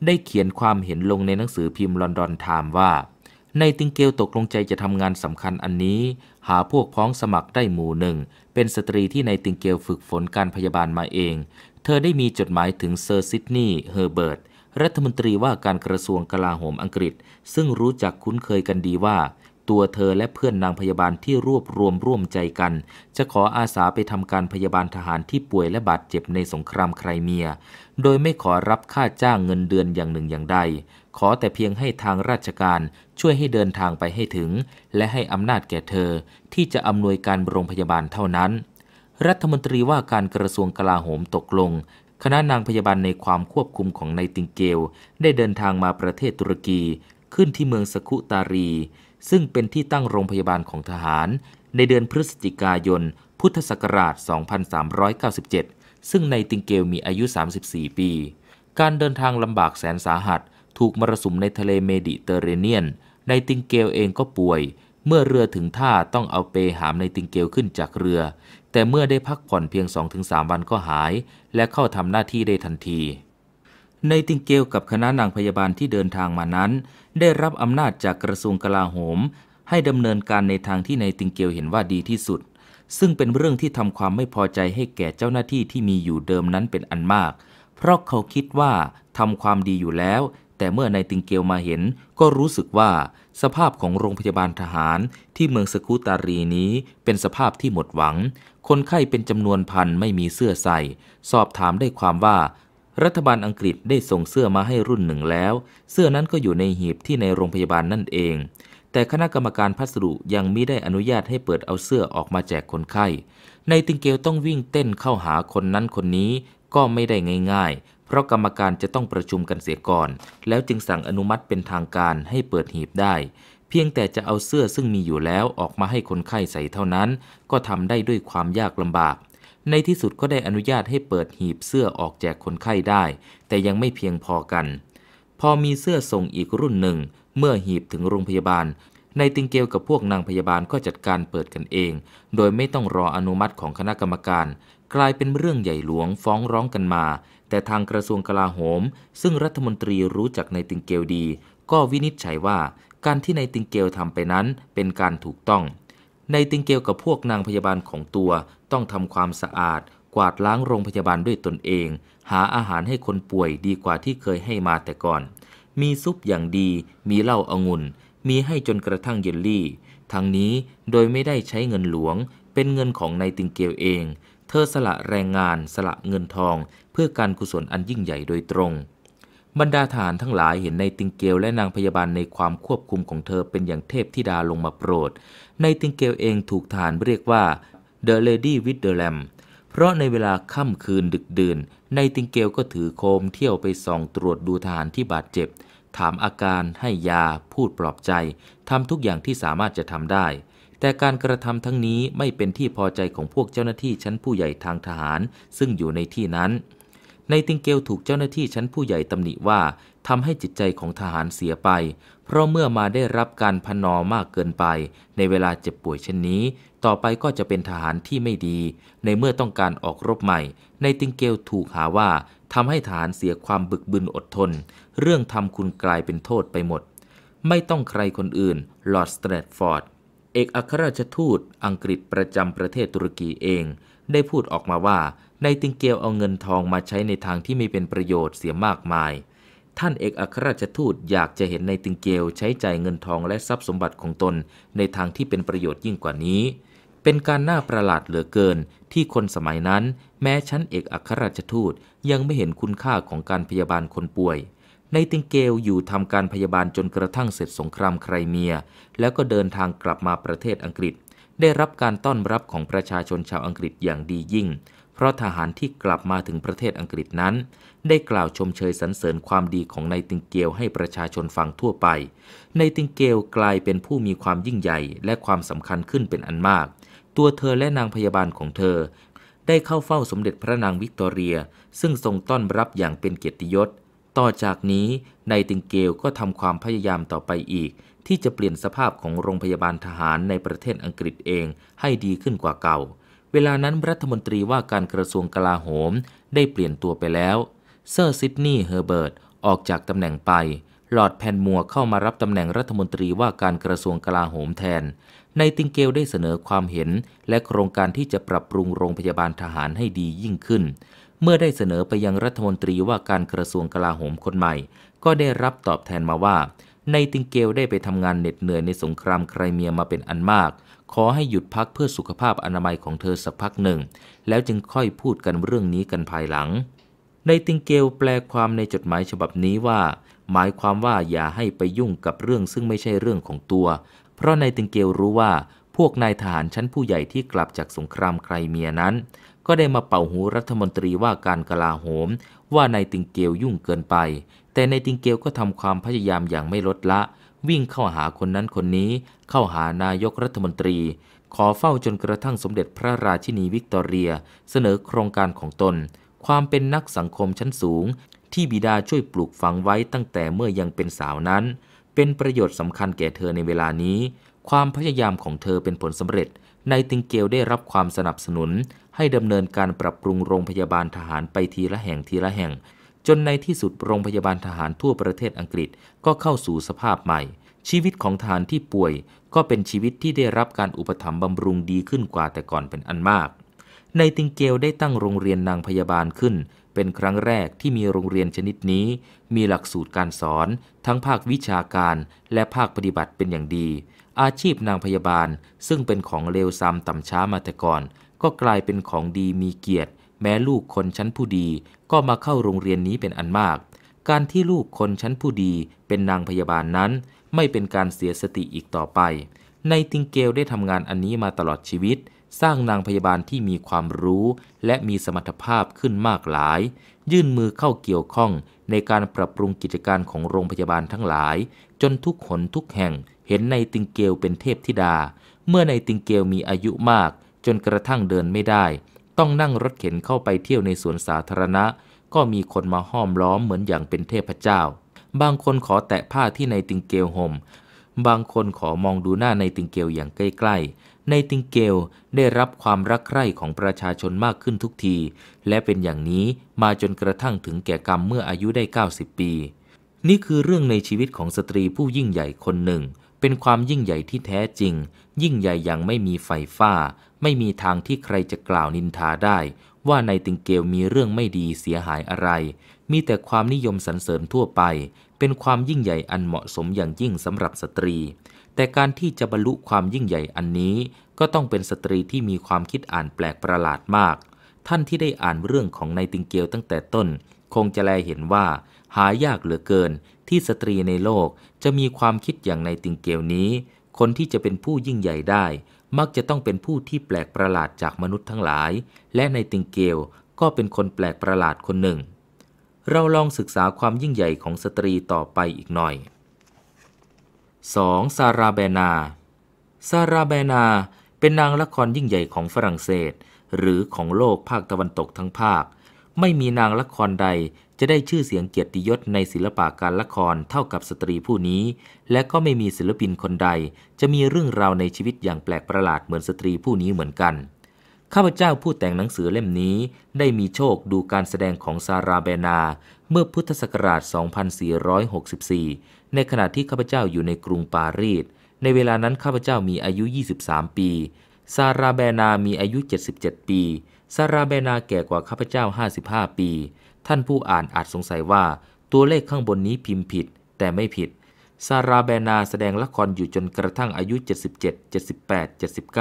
ได้เขียนความเห็นลงในหนังสือพิมพ์ลอนดอนไทม์ว่า ในติงเกลตกลงใจจะทำงานสำคัญอันนี้ หาพวกพ้องสมัครได้หมู่หนึ่ง เป็นสตรีที่ในติงเกลฝึกฝนการพยาบาลมาเอง เธอได้มีจดหมายถึงเซอร์ซิดนีย์เฮอร์เบิร์ตรัฐมนตรีว่าการกระทรวงกลาโหมอังกฤษ ซึ่งรู้จักคุ้นเคยกันดีว่าตัวเธอและเพื่อนนางพยาบาลที่รวบรวมร่วมใจกัน จะขออาสาไปทำการพยาบาลทหารที่ป่วยและบาดเจ็บในสงครามไครเมีย โดยไม่ขอรับค่าจ้างเงินเดือนอย่างหนึ่งอย่างใด ขอแต่เพียงให้ทางราชการช่วยให้เดินทางไปให้ถึง และให้อำนาจแก่เธอที่จะอำนวยการโรงพยาบาลเท่านั้น รัฐมนตรีว่าการกระทรวงกลาโหมตกลง คณะนางพยาบาลในความควบคุมของนายติงเกลได้เดินทางมาประเทศตุรกี ขึ้นที่เมืองสกุตารีซึ่งเป็นที่ตั้งโรงพยาบาลของทหาร ในเดือนพฤศจิกายน พุทธศักราช 2397 ซึ่งในติงเกลมีอายุ 34 ปี การเดินทางลำบากแสนสาหัส ถูกมรสุมในทะเลเมดิเตอร์เรเนียน ในติงเกลเองก็ป่วย เมื่อเรือถึงท่าต้องเอาเปหามในติงเกลขึ้นจากเรือ แต่เมื่อได้พักผ่อนเพียง 2-3 วันก็หาย และเข้าทำหน้าที่ได้ทันทีในติงเกลกับคณะนางพยาบาลที่เดินทางมานั้น ได้รับอำนาจจากกระทรวงกลาโหม ให้ดำเนินการในทางที่ในติงเกลเห็นว่าดีที่สุด ซึ่งเป็นเรื่องที่ทำความไม่พอใจให้แก่เจ้าหน้าที่ที่มีอยู่เดิมนั้นเป็นอันมากเพราะเขาคิดว่าทำความดีอยู่แล้ว แต่เมื่อในติงเกลมาเห็น ก็รู้สึกว่าสภาพของโรงพยาบาลทหาร ที่เมืองสกูตารีนี้ เป็นสภาพที่หมดหวัง คนไข้เป็นจำนวนพันไม่มีเสื้อใส่ สอบถามได้ความว่ารัฐบาลอังกฤษได้ส่งเสื้อมาให้รุ่นหนึ่งแล้ว เสื้อนั้นก็อยู่ในหีบที่ในโรงพยาบาลนั่นเอง แต่คณะกรรมการพัสดุยังมิได้อนุญาตให้เปิดเอาเสื้อออกมาแจกคนไข้ ในติงเกลต้องวิ่งเต้นเข้าหาคนนั้นคนนี้ ก็ไม่ได้ง่าย ๆ เพราะกรรมการจะต้องประชุมกันเสียก่อน แล้วจึงสั่งอนุมัติเป็นทางการให้เปิดหีบได้ เพียงแต่จะเอาเสื้อซึ่งมีอยู่แล้วออกมาให้คนไข้ใส่เท่านั้น ก็ทำได้ด้วยความยากลำบากในที่สุดก็ได้อนุญาตให้เปิดหีบเสื้อออกแจกคนไข้ได้ แต่ยังไม่เพียงพอกัน พอมีเสื้อส่งอีกรุ่นหนึ่ง เมื่อหีบถึงโรงพยาบาลนายติงเกลกับพวกนางพยาบาลก็จัดการเปิดกันเอง โดยไม่ต้องรออนุมัติของคณะกรรมการ กลายเป็นเรื่องใหญ่หลวงฟ้องร้องกันมา แต่ทางกระทรวงกลาโหม ซึ่งรัฐมนตรีรู้จักนายติงเกลดี ก็วินิจฉัยว่า การที่นายติงเกลทำไปนั้นเป็นการถูกต้องในติงเกลกับพวกนางพยาบาลของตัวต้องทำความสะอาด กวาดล้างโรงพยาบาลด้วยตนเอง หาอาหารให้คนป่วยดีกว่าที่เคยให้มาแต่ก่อน มีซุปอย่างดี มีเหล้าอางุ่นมีให้จนกระทั่งเยลลี่ ทั้งนี้โดยไม่ได้ใช้เงินหลวง เป็นเงินของนายติงเกลเอง เธอสละแรงงานสละเงินทอง เพื่อการกุศลอันยิ่งใหญ่โดยตรงบรรดาทหารทั้งหลายเห็นในติงเกลและนางพยาบาลในความควบคุมของเธอเป็นอย่างเทพธิดาลงมาโปรด ในติงเกลเองถูกทหารเรียกว่า The Lady with the Lamp เพราะในเวลาค่ำคืนดึกดื่น ในติงเกลก็ถือโคมเที่ยวไปส่องตรวจดูทหารที่บาดเจ็บ ถามอาการให้ยาพูดปลอบใจทำทุกอย่างที่สามารถจะทำได้ แต่การกระทำทั้งนี้ไม่เป็นที่พอใจของพวกเจ้าหน้าที่ชั้นผู้ใหญ่ทางทหารซึ่งอยู่ในที่นั้นในติงเกลถูกเจ้าหน้าที่ชั้นผู้ใหญ่ตำหนิว่าทำให้จิตใจของทหารเสียไป เพราะเมื่อมาได้รับการพนอมากเกินไป ในเวลาเจ็บป่วยเช่นนี้ ต่อไปก็จะเป็นทหารที่ไม่ดี ในเมื่อต้องการออกรบใหม่ ในติงเกลถูกหาว่าทำให้ทหารเสียความบึกบึนอดทน เรื่องทำคุณกลายเป็นโทษไปหมด ไม่ต้องใครคนอื่น ลอร์ดสเตรทฟอร์ด เอกอัครราชทูต อังกฤษประจำประเทศตุรกีเอง ได้พูดออกมาว่านายติงเกลเอาเงินทองมาใช้ในทางที่ไม่เป็นประโยชน์เสียมากมาย ท่านเอกอัครราชทูตอยากจะเห็นนายติงเกลใช้ใจ่ายเงินทองและทรัพย์สมบัติของตน ในทางที่เป็นประโยชน์ยิ่งกว่านี้ เป็นการน่าประหลาดเหลือเกิน ที่คนสมัยนั้น แม้ชั้นเอกอัครราชทูตยังไม่เห็นคุณค่าของการพยาบาลคนป่วยนายติงเกลอยู่ทำการพยาบาลจนกระทั่งเสร็จสงครามไครเมีย แล้วก็เดินทางกลับมาประเทศอังกฤษ ได้รับการต้อนรับของประชาชนชาวอังกฤษอย่างดียิ่งเพราะทหารที่กลับมาถึงประเทศอังกฤษนั้น ได้กล่าวชมเชยสรรเสริญความดีของนายติงเกลให้ประชาชนฟังทั่วไปนายติงเกลกลายเป็นผู้มีความยิ่งใหญ่และความสำคัญขึ้นเป็นอันมาก ตัวเธอและนางพยาบาลของเธอ ได้เข้าเฝ้าสมเด็จพระนางวิกตอเรีย ซึ่งทรงต้อนรับอย่างเป็นเกียรติยศต่อจากนี้นายติงเกลก็ทำความพยายามต่อไปอีก ที่จะเปลี่ยนสภาพของโรงพยาบาลทหารในประเทศอังกฤษเองให้ดีขึ้นกว่าเก่าเวลานั้นรัฐมนตรีว่าการกระทรวงกลาโหม ได้เปลี่ยนตัวไปแล้วเซอร์ซิดนีย์เฮอร์เบิร์ตออกจากตำแหน่งไป หลอดแผ่นมัวเข้ามารับตำแหน่งรัฐมนตรีว่าการกระทรวงกลาโหมแทนในติงเกลได้เสนอความเห็น และโครงการที่จะปรับปรุงโรงพยาบาลทหารให้ดียิ่งขึ้น เมื่อได้เสนอไปยังรัฐมนตรีว่าการกระทรวงกลาโหมคนใหม่ ก็ได้รับตอบแทนมาว่าในติงเกลได้ไปทำงานเหน็ดเหนื่อยในสงครามไครเมียมาเป็นอันมากขอให้หยุดพักเพื่อสุขภาพอนามัยของเธอสักพักหนึ่ง แล้วจึงค่อยพูดกันเรื่องนี้กันภายหลัง ในติงเกลแปลความในจดหมายฉบับนี้ว่า หมายความว่าอย่าให้ไปยุ่งกับเรื่องซึ่งไม่ใช่เรื่องของตัว เพราะในติงเกลรู้ว่า พวกนายทหารชั้นผู้ใหญ่ที่กลับจากสงครามไครเมียนั้น ก็ได้มาเป่าหูรัฐมนตรีว่าการกลาโหม ว่านายติงเกลยุ่งเกินไป แต่นายติงเกลก็ทำความพยายามอย่างไม่ลดละวิ่งเข้าหาคนนั้นคนนี้เข้าหานายกรัฐมนตรี ขอเฝ้าจนกระทั่งสมเด็จพระราชินีวิกตอเรียเสนอโครงการของตน ความเป็นนักสังคมชั้นสูงที่บิดาช่วยปลูกฝังไว้ตั้งแต่เมื่อยังเป็นสาวนั้น เป็นประโยชน์สำคัญแก่เธอในเวลานี้ ความพยายามของเธอเป็นผลสำเร็จนายติงเกลได้รับความสนับสนุน ให้ดำเนินการปรับปรุงโรงพยาบาลทหารไปทีละแห่งทีละแห่งจนในที่สุดโรงพยาบาลทหารทั่วประเทศอังกฤษก็เข้าสู่สภาพใหม่ ชีวิตของทหารที่ป่วยก็เป็นชีวิตที่ได้รับการอุปถัมภ์บำรุงดีขึ้นกว่าแต่ก่อนเป็นอันมาก ในติงเกลได้ตั้งโรงเรียนนางพยาบาลขึ้น เป็นครั้งแรกที่มีโรงเรียนชนิดนี้ มีหลักสูตรการสอน ทั้งภาควิชาการและภาคปฏิบัติเป็นอย่างดี อาชีพนางพยาบาล ซึ่งเป็นของเลวซ้ำต่ำช้ามาแต่ก่อนก็กลายเป็นของดีมีเกียรติแม้ลูกคนชั้นผู้ดีก็มาเข้าโรงเรียนนี้เป็นอันมาก การที่ลูกคนชั้นผู้ดีเป็นนางพยาบาลนั้น ไม่เป็นการเสียสติอีกต่อไป ในติงเกลได้ทำงานอันนี้มาตลอดชีวิต สร้างนางพยาบาลที่มีความรู้ และมีสมรรถภาพขึ้นมากหลาย ยื่นมือเข้าเกี่ยวข้องในการปรับปรุงกิจการของโรงพยาบาลทั้งหลาย จนทุกหนทุกแห่งเห็นในติงเกลเป็นเทพธิดา เมื่อในติงเกลมีอายุมากจนกระทั่งเดินไม่ได้ต้องนั่งรถเข็นเข้าไปเที่ยวในสวนสาธารณะ ก็มีคนมาห้อมล้อมเหมือนอย่างเป็นเทพเจ้า บางคนขอแตะผ้าที่ในติงเกลห่มบางคนขอมองดูหน้าในติงเกลอย่างใกล้ ๆ ในติงเกลได้รับความรักใคร่ของประชาชนมากขึ้นทุกที และเป็นอย่างนี้มาจนกระทั่งถึงแก่กรรมเมื่ออายุได้ 90 ปี นี่คือเรื่องในชีวิตของสตรีผู้ยิ่งใหญ่คนหนึ่ง เป็นความยิ่งใหญ่ที่แท้จริง ยิ่งใหญ่อย่างไม่มีไฟฟ้าไม่มีทางที่ใครจะกล่าวนินทาได้ ว่าในติงเกลมีเรื่องไม่ดีเสียหายอะไร มีแต่ความนิยมสรรเสริญทั่วไป เป็นความยิ่งใหญ่อันเหมาะสมอย่างยิ่งสำหรับสตรี แต่การที่จะบรรลุความยิ่งใหญ่อันนี้ ก็ต้องเป็นสตรีที่มีความคิดอ่านแปลกประหลาดมาก ท่านที่ได้อ่านเรื่องของนายติงเกลตั้งแต่ต้น คงจะแลเห็นว่า หายากเหลือเกิน ที่สตรีในโลกจะมีความคิดอย่างนายติงเกลนี้ คนที่จะเป็นผู้ยิ่งใหญ่ได้มักจะต้องเป็นผู้ที่แปลกประหลาดจากมนุษย์ทั้งหลาย และในติงเกลก็เป็นคนแปลกประหลาดคนหนึ่ง เราลองศึกษาความยิ่งใหญ่ของสตรีต่อไปอีกหน่อย 2. ซาราเบนา ซาราเบนาเป็นนางละครยิ่งใหญ่ของฝรั่งเศส หรือของโลกภาคตะวันตกทั้งภาค ไม่มีนางละครใดจะได้ชื่อเสียงเกียรติยศในศิลปะการละครเท่ากับสตรีผู้นี้ และก็ไม่มีศิลปินคนใดจะมีเรื่องราวในชีวิตอย่างแปลกประหลาดเหมือนสตรีผู้นี้เหมือนกัน ข้าพเจ้าผู้แต่งหนังสือเล่มนี้ได้มีโชคดูการแสดงของซาราเบนา เมื่อพุทธศักราช 2464 ในขณะที่ข้าพเจ้าอยู่ในกรุงปารีส ในเวลานั้นข้าพเจ้ามีอายุ 23 ปี ซาราเบนามีอายุ 77 ปี ซาราเบนาแก่กว่าข้าพเจ้า 55 ปีท่านผู้อ่านอาจสงสัยว่าตัวเลขข้างบนนี้พิมพ์ผิด แต่ไม่ผิดซาราแบนาแสดงละครอยู่จนกระทั่งอายุ 77 78 79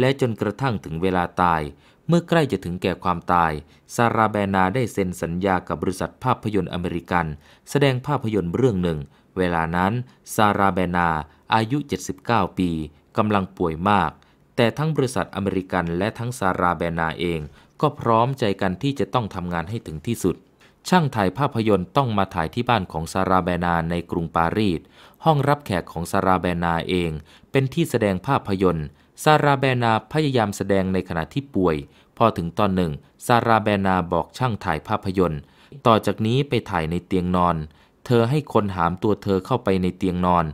และจนกระทั่งถึงเวลาตาย เมื่อใกล้จะถึงแก่ความตายซาราแบนาได้เซ็นสัญญากับบริษัทภาพยนตร์อเมริกัน แสดงภาพยนตร์เรื่องหนึ่ง เวลานั้นซาราแบนาอายุ 79 ปี กำลังป่วยมาก แต่ทั้งบริษัทอเมริกัน และทั้งซาราแบนาเองก็พร้อมใจกันที่จะต้องทำงานให้ถึงที่สุด ช่างถ่ายภาพยนตร์ต้องมาถ่ายที่บ้านของซาราแบนาในกรุงปารีส ห้องรับแขกของซาราแบนาเอง เป็นที่แสดงภาพยนตร์ซาราแบนาพยายามแสดงในขณะที่ป่วย พอถึงตอนหนึ่งซาราแบนาบอกช่างถ่ายภาพยนตร์ ต่อจากนี้ไปถ่ายในเตียงนอน เธอให้คนหามตัวเธอเข้าไปในเตียงนอน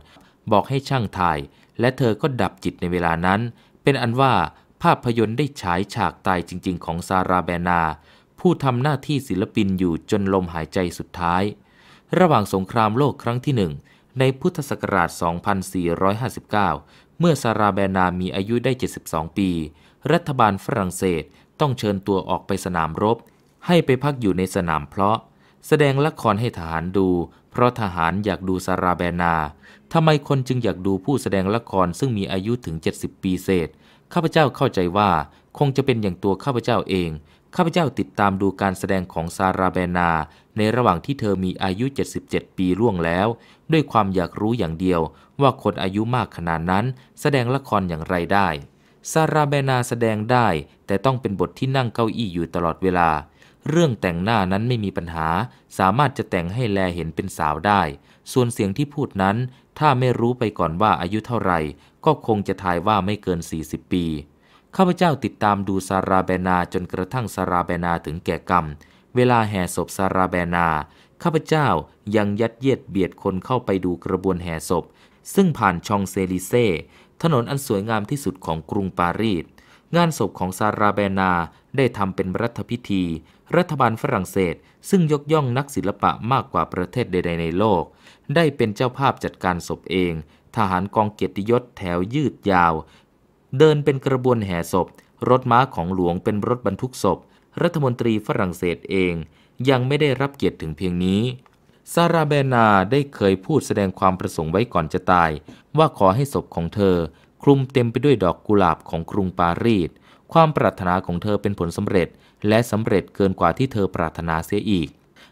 บอกให้ช่างถ่าย และเธอก็ดับจิตในเวลานั้น เป็นอันว่าภาพยนตร์ได้ฉายฉากตายจริง ๆ ของ ซาราแบนา ผู้ทำหน้าที่ศิลปินอยู่จนลมหายใจสุดท้าย ระหว่างสงครามโลกครั้งที่หนึ่งในพุทธศักราช 2459 เมื่อซาราแบนามีอายุได้ 72 ปี รัฐบาลฝรั่งเศสต้องเชิญตัวออกไปสนามรบ ให้ไปพักอยู่ในสนามเพลาะ แสดงละครให้ทหารดู เพราะทหารอยากดูซาราแบนาทำไมคนจึงอยากดูผู้แสดงละครซึ่งมีอายุถึง 70 ปีเศษข้าพเจ้าเข้าใจว่า คงจะเป็นอย่างตัวข้าพเจ้าเอง ข้าพเจ้าติดตามดูการแสดงของซาราเบนา ในระหว่างที่เธอมีอายุ 77 ปีล่วงแล้ว ด้วยความอยากรู้อย่างเดียวว่าคนอายุมากขนาดนั้น แสดงละครอย่างไรได้ ซาราเบนาแสดงได้ แต่ต้องเป็นบทที่นั่งเก้าอี้อยู่ตลอดเวลา เรื่องแต่งหน้านั้นไม่มีปัญหา สามารถจะแต่งให้แลเห็นเป็นสาวได้ ส่วนเสียงที่พูดนั้น ถ้าไม่รู้ไปก่อนว่าอายุเท่าไหร่ก็คงจะทายว่าไม่เกิน 40 ปี ข้าพเจ้าติดตามดูซาราเบนาจนกระทั่งซาราเบนาถึงแก่กรรม เวลาแห่ศพซาราเบนา ข้าพเจ้ายังยัดเยียดเบียดคนเข้าไปดูกระบวนแห่ศพ ซึ่งผ่านชองเซลิเซ่ ถนนอันสวยงามที่สุดของกรุงปารีส งานศพของซาราเบนา ได้ทำเป็นรัฐพิธี รัฐบาลฝรั่งเศส ซึ่งยกย่องนักศิลปะมากกว่าประเทศใดๆในโลก ได้เป็นเจ้าภาพจัดการศพเองทหารกองเกียรติยศแถวยืดยาว เดินเป็นกระบวนแห่ศพ รถม้าของหลวงเป็นรถบรรทุกศพ รัฐมนตรีฝรั่งเศสเองยังไม่ได้รับเกียรติถึงเพียงนี้ ซาราเบนาได้เคยพูดแสดงความประสงค์ไว้ก่อนจะตาย ว่าขอให้ศพของเธอ คลุมเต็มไปด้วยดอกกุหลาบของกรุงปารีสความปรารถนาของเธอเป็นผลสำเร็จ และสำเร็จเกินกว่าที่เธอปรารถนาเสียอีก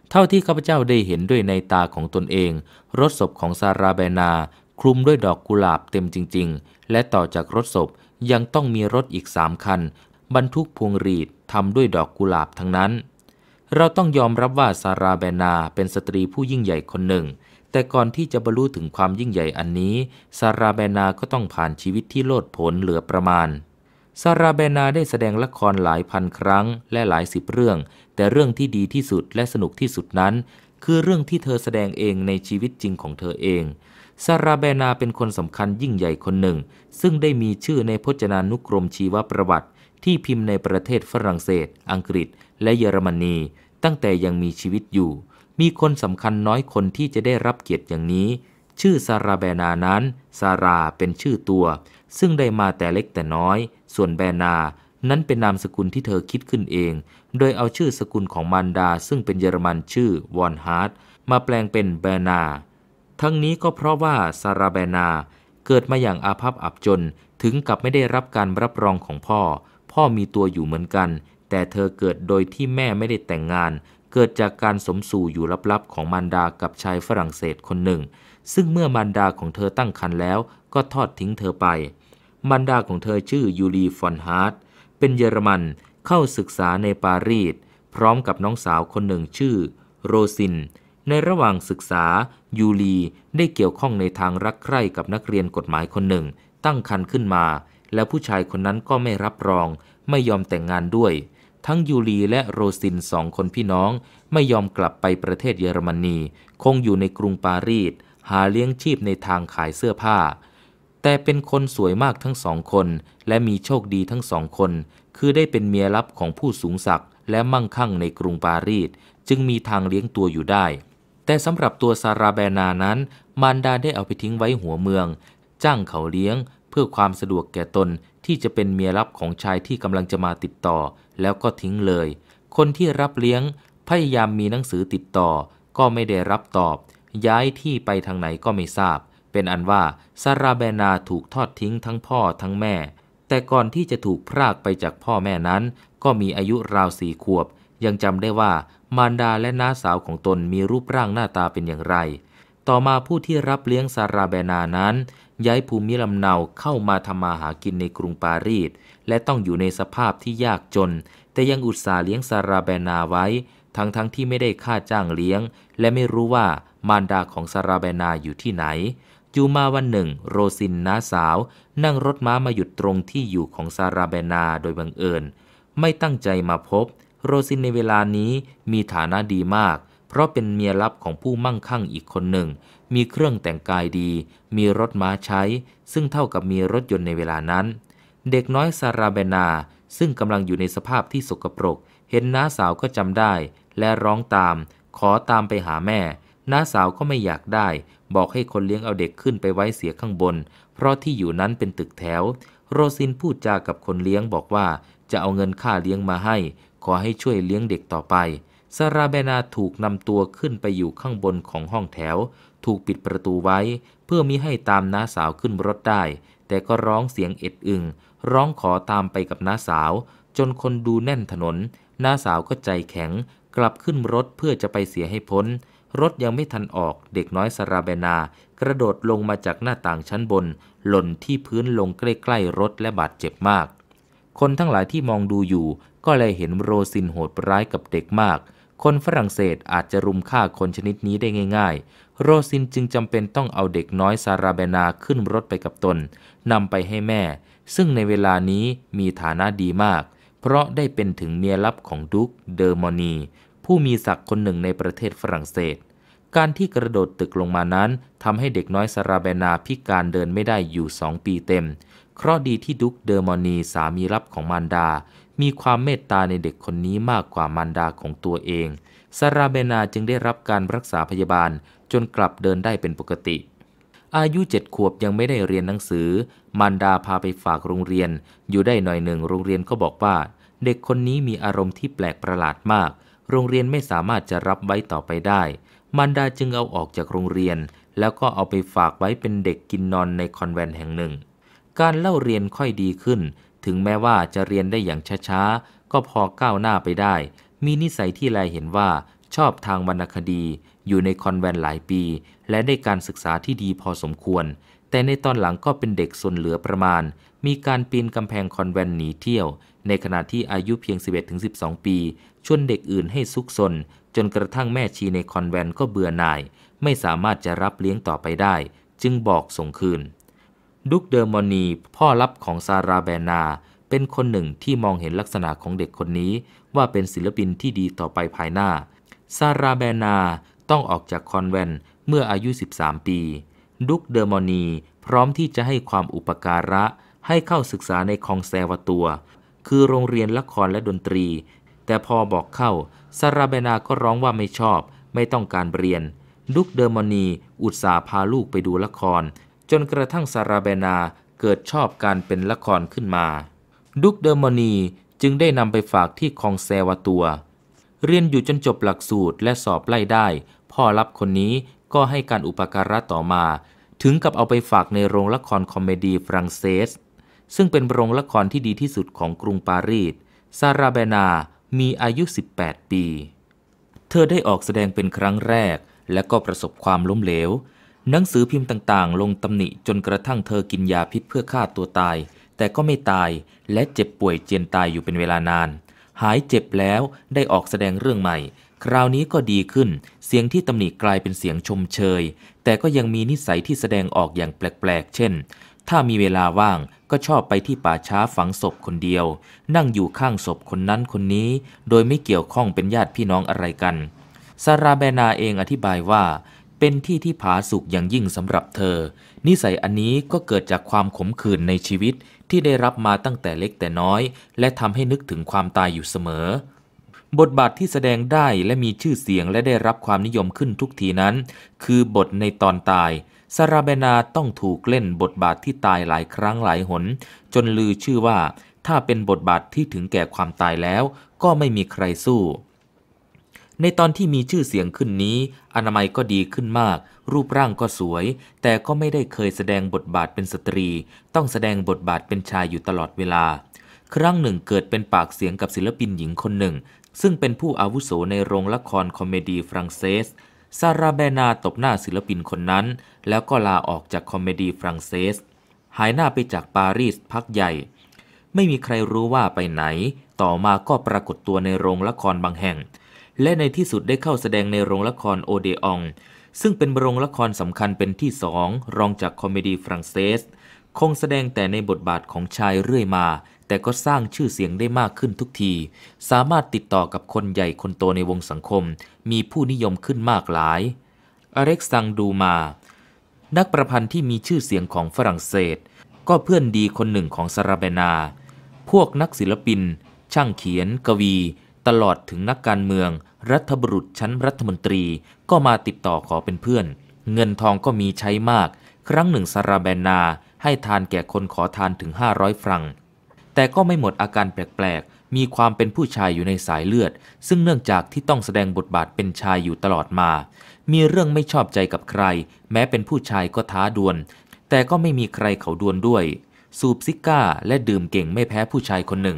เท่าที่ข้าพเจ้าได้เห็นด้วยในตาของตนเอง รถศพของซาราเบนาคลุมด้วยดอกกุหลาบเต็มจริงๆ และต่อจากรถศพยังต้องมีรถอีกสามคันบรรทุกพวงรีดทำด้วยดอกกุหลาบทั้งนั้น เราต้องยอมรับว่าซาราแบนาเป็นสตรีผู้ยิ่งใหญ่คนหนึ่ง แต่ก่อนที่จะบรรลุถึงความยิ่งใหญ่อันนี้ซาราแบนาก็ต้องผ่านชีวิตที่โลดผลเหลือประมาณ ซาราเบนาได้แสดงละครหลายพันครั้ง และหลายสิบเรื่อง แต่เรื่องที่ดีที่สุดและสนุกที่สุดนั้น คือเรื่องที่เธอแสดงเองในชีวิตจริงของเธอเองซาราเบนาเป็นคนสำคัญยิ่งใหญ่คนหนึ่ง ซึ่งได้มีชื่อในพจนานุกรมชีวประวัติ ที่พิมพ์ในประเทศฝรั่งเศส อังกฤษ และเยอรมนี ตั้งแต่ยังมีชีวิตอยู่ มีคนสำคัญน้อยคนที่จะได้รับเกียรติอย่างนี้ ชื่อซาราเบนานั้นซาราเป็นชื่อตัว ซึ่งได้มาแต่เล็กแต่น้อย ส่วนแบนา นั้นเป็นนามสกุลที่เธอคิดขึ้นเอง โดยเอาชื่อสกุลของมารดาซึ่งเป็นเยอรมันชื่อวอนฮาร์ดมาแปลงเป็นแบนาทั้งนี้ก็เพราะว่าซาราเบนาเกิดมาอย่างอาภัพอับจนถึงกับไม่ได้รับการรับรองของพ่อ พ่อมีตัวอยู่เหมือนกัน แต่เธอเกิดโดยที่แม่ไม่ได้แต่งงาน เกิดจากการสมสู่อยู่ลับๆของมารดากับชายฝรั่งเศสคนหนึ่ง ซึ่งเมื่อมารดาของเธอตั้งครรภ์แล้วก็ทอดทิ้งเธอไป มารดาของเธอชื่อยูรีฟอนฮาร์ดเป็นเยอรมันเข้าศึกษาในปารีสพร้อมกับน้องสาวคนหนึ่งชื่อ โรซินในระหว่างศึกษา ยูรีได้เกี่ยวข้องในทางรักใคร่กับนักเรียนกฎหมายคนหนึ่ง ตั้งคันขึ้นมา และผู้ชายคนนั้นก็ไม่รับรอง ไม่ยอมแต่งงานด้วย ทั้งยูรีและโรซินสองคนพี่น้องไม่ยอมกลับไปประเทศเยอรมนี คงอยู่ในกรุงปารีสหาเลี้ยงชีพในทางขายเสื้อผ้า แต่เป็นคนสวยมากทั้งสองคน และมีโชคดีทั้งสองคน คือได้เป็นเมียลับของผู้สูงศักดิ์และมั่งคั่งในกรุงปารีสจึงมีทางเลี้ยงตัวอยู่ได้แต่สำหรับตัวซาราแบนานั้นมารดาได้เอาไปทิ้งไว้หัวเมือง จ้างเขาเลี้ยงเพื่อความสะดวกแก่ตนที่จะเป็นเมียรับของชายที่กำลังจะมาติดต่อแล้วก็ทิ้งเลย คนที่รับเลี้ยงพยายามมีหนังสือติดต่อก็ไม่ได้รับตอบ ย้ายที่ไปทางไหนก็ไม่ทราบ เป็นอันว่าซาราแบนาถูกทอดทิ้งทั้งพ่อทั้งแม่ แต่ก่อนที่จะถูกพรากไปจากพ่อแม่นั้น ก็มีอายุราวสี่ขวบยังจำได้ว่ามารดาและน้าสาวของตนมีรูปร่างหน้าตาเป็นอย่างไร ต่อมาผู้ที่รับเลี้ยงซาราแบนา นั้นย้ายภูมิลำเนาเข้ามาทำมาหากินในกรุงปารีสและต้องอยู่ในสภาพที่ยากจน แต่ยังอุตส่าห์เลี้ยงซาราแบนาไว้ ทั้งๆทที่ไม่ได้ค่าจ้างเลี้ยง และไม่รู้ว่ามารดาของซาราแบนาอยู่ที่ไหน จูมาวันหนึ่งโรซินน้าสาวนั่งรถม้ามาหยุดตรงที่อยู่ของซาราแบนาโดยบังเอิญ ไม่ตั้งใจมาพบโรซินในเวลานี้มีฐานะดีมาก เพราะเป็นเมียลับของผู้มั่งคั่งอีกคนหนึ่ง มีเครื่องแต่งกายดี มีรถม้าใช้ ซึ่งเท่ากับมีรถยนต์ในเวลานั้น เด็กน้อยซาราเบนา ซึ่งกำลังอยู่ในสภาพที่สกปรก เห็นน้าสาวก็จำได้ และร้องตาม ขอตามไปหาแม่น้าสาวก็ไม่อยากได้ บอกให้คนเลี้ยงเอาเด็กขึ้นไปไว้เสียข้างบน เพราะที่อยู่นั้นเป็นตึกแถว โรซินพูดจากับคนเลี้ยงบอกว่าจะเอาเงินค่าเลี้ยงมาให้ขอให้ช่วยเลี้ยงเด็กต่อไป ซาราเบนาถูกนำตัวขึ้นไปอยู่ข้างบนของห้องแถว ถูกปิดประตูไว้ เพื่อมิให้ตามน้าสาวขึ้นรถได้ แต่ก็ร้องเสียงเอ็ดอึงร้องขอตามไปกับน้าสาว จนคนดูแน่นถนนน้าสาวก็ใจแข็ง กลับขึ้นรถเพื่อจะไปเสียให้พ้น รถยังไม่ทันออก เด็กน้อยซาราเบนากระโดดลงมาจากหน้าต่างชั้นบน หล่นที่พื้นลงใกล้ๆรถและบาดเจ็บมากคนทั้งหลายที่มองดูอยู่ ก็เลยเห็นโรซินโหดร้ายกับเด็กมาก คนฝรั่งเศสอาจจะรุมฆ่าคนชนิดนี้ได้ง่าย ๆ โรซินจึงจำเป็นต้องเอาเด็กน้อยซาราเบนาขึ้นรถไปกับตนนำไปให้แม่ ซึ่งในเวลานี้มีฐานะดีมาก เพราะได้เป็นถึงเมียลับของดุกเดอร์มอนี ผู้มีศักดิ์คนหนึ่งในประเทศฝรั่งเศส การที่กระโดดตึกลงมานั้นทำให้เด็กน้อยซาราเบนาพิการเดินไม่ได้อยู่สองปีเต็มเพราะดีที่ดุกเดอร์มอนีสามีรับของมารดา มีความเมตตาในเด็กคนนี้มากกว่ามารดาของตัวเอง ซาราเบนาจึงได้รับการรักษาพยาบาลจนกลับเดินได้เป็นปกติ อายุเจ็ดขวบยังไม่ได้เรียนหนังสือ มารดาพาไปฝากโรงเรียนอยู่ได้หน่อยหนึ่งโรงเรียนก็บอกว่า เด็กคนนี้มีอารมณ์ที่แปลกประหลาดมาก โรงเรียนไม่สามารถจะรับไว้ต่อไปได้ มารดาจึงเอาออกจากโรงเรียน แล้วก็เอาไปฝากไว้เป็นเด็กกินนอนในคอนแวนต์แห่งหนึ่งการเล่าเรียนค่อยดีขึ้น ถึงแม้ว่าจะเรียนได้อย่างช้าๆ ก็พอก้าวหน้าไปได้ มีนิสัยที่แลเห็นว่าชอบทางวรรณคดี อยู่ในคอนแวนหลายปี และได้การศึกษาที่ดีพอสมควร แต่ในตอนหลังก็เป็นเด็กสนเหลือประมาณ มีการปีนกำแพงคอนแวนหนีเที่ยว ในขณะที่อายุเพียง 11-12 ปี ชวนเด็กอื่นให้ซุกซนจนกระทั่งแม่ชีในคอนแวนก็เบื่อหน่าย ไม่สามารถจะรับเลี้ยงต่อไปได้ จึงบอกส่งคืนดุกเดอร์มอนีพ่อรับของซาราแบนาเป็นคนหนึ่งที่มองเห็นลักษณะของเด็กคนนี้ ว่าเป็นศิลปินที่ดีต่อไปภายหน้า ซาราแบนาต้องออกจากคอนแวนเมื่ออายุ 13 ปี ดุกเดอร์มอนีพร้อมที่จะให้ความอุปการะ ให้เข้าศึกษาในคองแซวตัว คือโรงเรียนละครและดนตรี แต่พอบอกเข้าซาราแบนาก็ร้องว่าไม่ชอบ ไม่ต้องการเรียน ดุกเดอร์มอนีอุตส่าห์พาลูกไปดูละครจนกระทั่งซาราเบนาเกิดชอบการเป็นละครขึ้นมา ดุกเดอร์มอนีจึงได้นำไปฝากที่คองเซวตัว เรียนอยู่จนจบหลักสูตรและสอบไล่ได้ พ่อรับคนนี้ก็ให้การอุปการะต่อมา ถึงกับเอาไปฝากในโรงละครคอมเมดี้ฝรั่งเศสซึ่งเป็นโรงละครที่ดีที่สุดของกรุงปารีสซาราเบนา มีอายุ 18 ปี เธอได้ออกแสดงเป็นครั้งแรก และก็ประสบความล้มเหลวหนังสือพิมพ์ต่าง ๆ ลงตำหนิจนกระทั่งเธอกินยาพิษเพื่อฆ่าตัวตาย แต่ก็ไม่ตายและเจ็บป่วยเจียนตายอยู่เป็นเวลานาน หายเจ็บแล้วได้ออกแสดงเรื่องใหม่ คราวนี้ก็ดีขึ้นเสียงที่ตำหนิกลายเป็นเสียงชมเชย แต่ก็ยังมีนิสัยที่แสดงออกอย่างแปลก ๆ เช่น ถ้ามีเวลาว่างก็ชอบไปที่ป่าช้าฝังศพคนเดียว นั่งอยู่ข้างศพคนนั้นคนนี้ โดยไม่เกี่ยวข้องเป็นญาติพี่น้องอะไรกันซาราเบนาเองอธิบายว่าเป็นที่ที่ผาสุกอย่างยิ่งสำหรับเธอ นิสัยอันนี้ก็เกิดจากความขมขื่นในชีวิตที่ได้รับมาตั้งแต่เล็กแต่น้อย และทำให้นึกถึงความตายอยู่เสมอ บทบาทที่แสดงได้และมีชื่อเสียงและได้รับความนิยมขึ้นทุกทีนั้น คือบทในตอนตาย ซาราเบนาต้องถูกเล่น บทบาทที่ตายหลายครั้งหลายหน จนลือชื่อว่า ถ้าเป็นบทบาทที่ถึงแก่ความตายแล้ว ก็ไม่มีใครสู้ในตอนที่มีชื่อเสียงขึ้นนี้ อนามัยก็ดีขึ้นมาก รูปร่างก็สวย แต่ก็ไม่ได้เคยแสดงบทบาทเป็นสตรีต้องแสดงบทบาทเป็นชายอยู่ตลอดเวลา ครั้งหนึ่งเกิดเป็นปากเสียงกับศิลปินหญิงคนหนึ่ง ซึ่งเป็นผู้อาวุโสในโรงละครคอมเมดี้ฝรั่งเศสซาราเบนาตบหน้าศิลปินคนนั้น แล้วก็ลาออกจากคอมเมดี้ฝรั่งเศสหายหน้าไปจากปารีสพักใหญ่ ไม่มีใครรู้ว่าไปไหน ต่อมาก็ปรากฏตัวในโรงละครบางแห่งและในที่สุดได้เข้าแสดงในโรงละครโอเดอองซึ่งเป็นโรงละครสำคัญเป็นที่สอง รองจากคอมเมดี้ฝรั่งเศสคงแสดงแต่ในบทบาทของชายเรื่อยมา แต่ก็สร้างชื่อเสียงได้มากขึ้นทุกที สามารถติดต่อกับคนใหญ่คนโตในวงสังคม มีผู้นิยมขึ้นมากหลายอเล็กซังดูมา นักประพันธ์ที่มีชื่อเสียงของฝรั่งเศส ก็เพื่อนดีคนหนึ่งของซาราเบนาพวกนักศิลปิน ช่างเขียน กวี ตลอดถึงนักการเมืองรัฐบุรุษชั้นรัฐมนตรีก็มาติดต่อขอเป็นเพื่อน เงินทองก็มีใช้มาก ครั้งหนึ่งซาราแบนนา ให้ทานแก่คนขอทานถึง 500 ฟรัง แต่ก็ไม่หมดอาการแปลกๆ มีความเป็นผู้ชายอยู่ในสายเลือด ซึ่งเนื่องจากที่ต้องแสดงบทบาทเป็นชายอยู่ตลอดมา มีเรื่องไม่ชอบใจกับใคร แม้เป็นผู้ชายก็ท้าดวลแต่ก็ไม่มีใครเขาดวลด้วยสูบซิก้าและดื่มเก่งไม่แพ้ผู้ชายคนหนึ่ง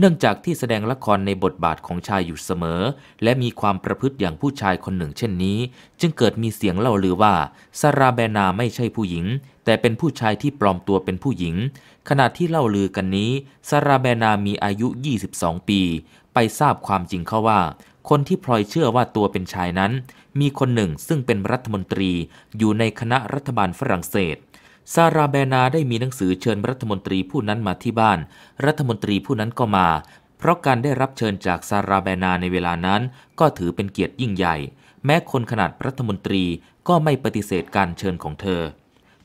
เนื่องจากที่แสดงละครในบทบาทของชายอยู่เสมอ และมีความประพฤติอย่างผู้ชายคนหนึ่ง เช่นนี้ จึงเกิดมีเสียงเล่าลือว่าซาราแบนาไม่ใช่ผู้หญิง แต่เป็นผู้ชายที่ปลอมตัวเป็นผู้หญิง ขณะที่เล่าลือกันนี้ซาราแบนามีอายุ 22 ปี ไปทราบความจริงเข้าว่า คนที่พลอยเชื่อว่าตัวเป็นชายนั้น มีคนหนึ่งซึ่งเป็นรัฐมนตรีอยู่ในคณะรัฐบาลฝรั่งเศสซาราเบนาได้มีหนังสือเชิญรัฐมนตรีผู้นั้นมาที่บ้าน รัฐมนตรีผู้นั้นก็มา เพราะการได้รับเชิญจากซาราเบนาในเวลานั้น ก็ถือเป็นเกียรติยิ่งใหญ่ แม้คนขนาดรัฐมนตรีก็ไม่ปฏิเสธการเชิญของเธอ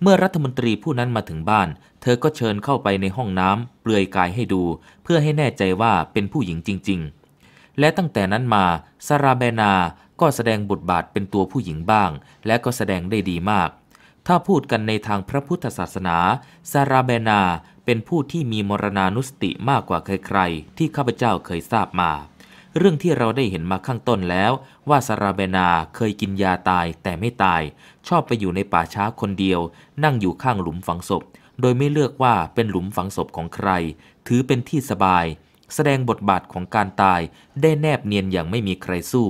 เมื่อรัฐมนตรีผู้นั้นมาถึงบ้าน เธอก็เชิญเข้าไปในห้องน้ำเปลือยกายให้ดู เพื่อให้แน่ใจว่าเป็นผู้หญิงจริง ๆ และตั้งแต่นั้นมาซาราเบนาก็แสดงบทบาทเป็นตัวผู้หญิงบ้าง และก็แสดงได้ดีมากถ้าพูดกันในทางพระพุทธศาสนาซาราเบนา เป็นผู้ที่มีมรณานุสติมากกว่าใครๆ ที่ข้าพเจ้าเคยทราบมา เรื่องที่เราได้เห็นมาข้างต้นแล้ว ว่าซาราเบนาเคยกินยาตายแต่ไม่ตาย ชอบไปอยู่ในป่าช้าคนเดียว นั่งอยู่ข้างหลุมฝังศพ โดยไม่เลือกว่าเป็นหลุมฝังศพของใคร ถือเป็นที่สบาย แสดงบทบาทของการตายได้แนบเนียนอย่างไม่มีใครสู้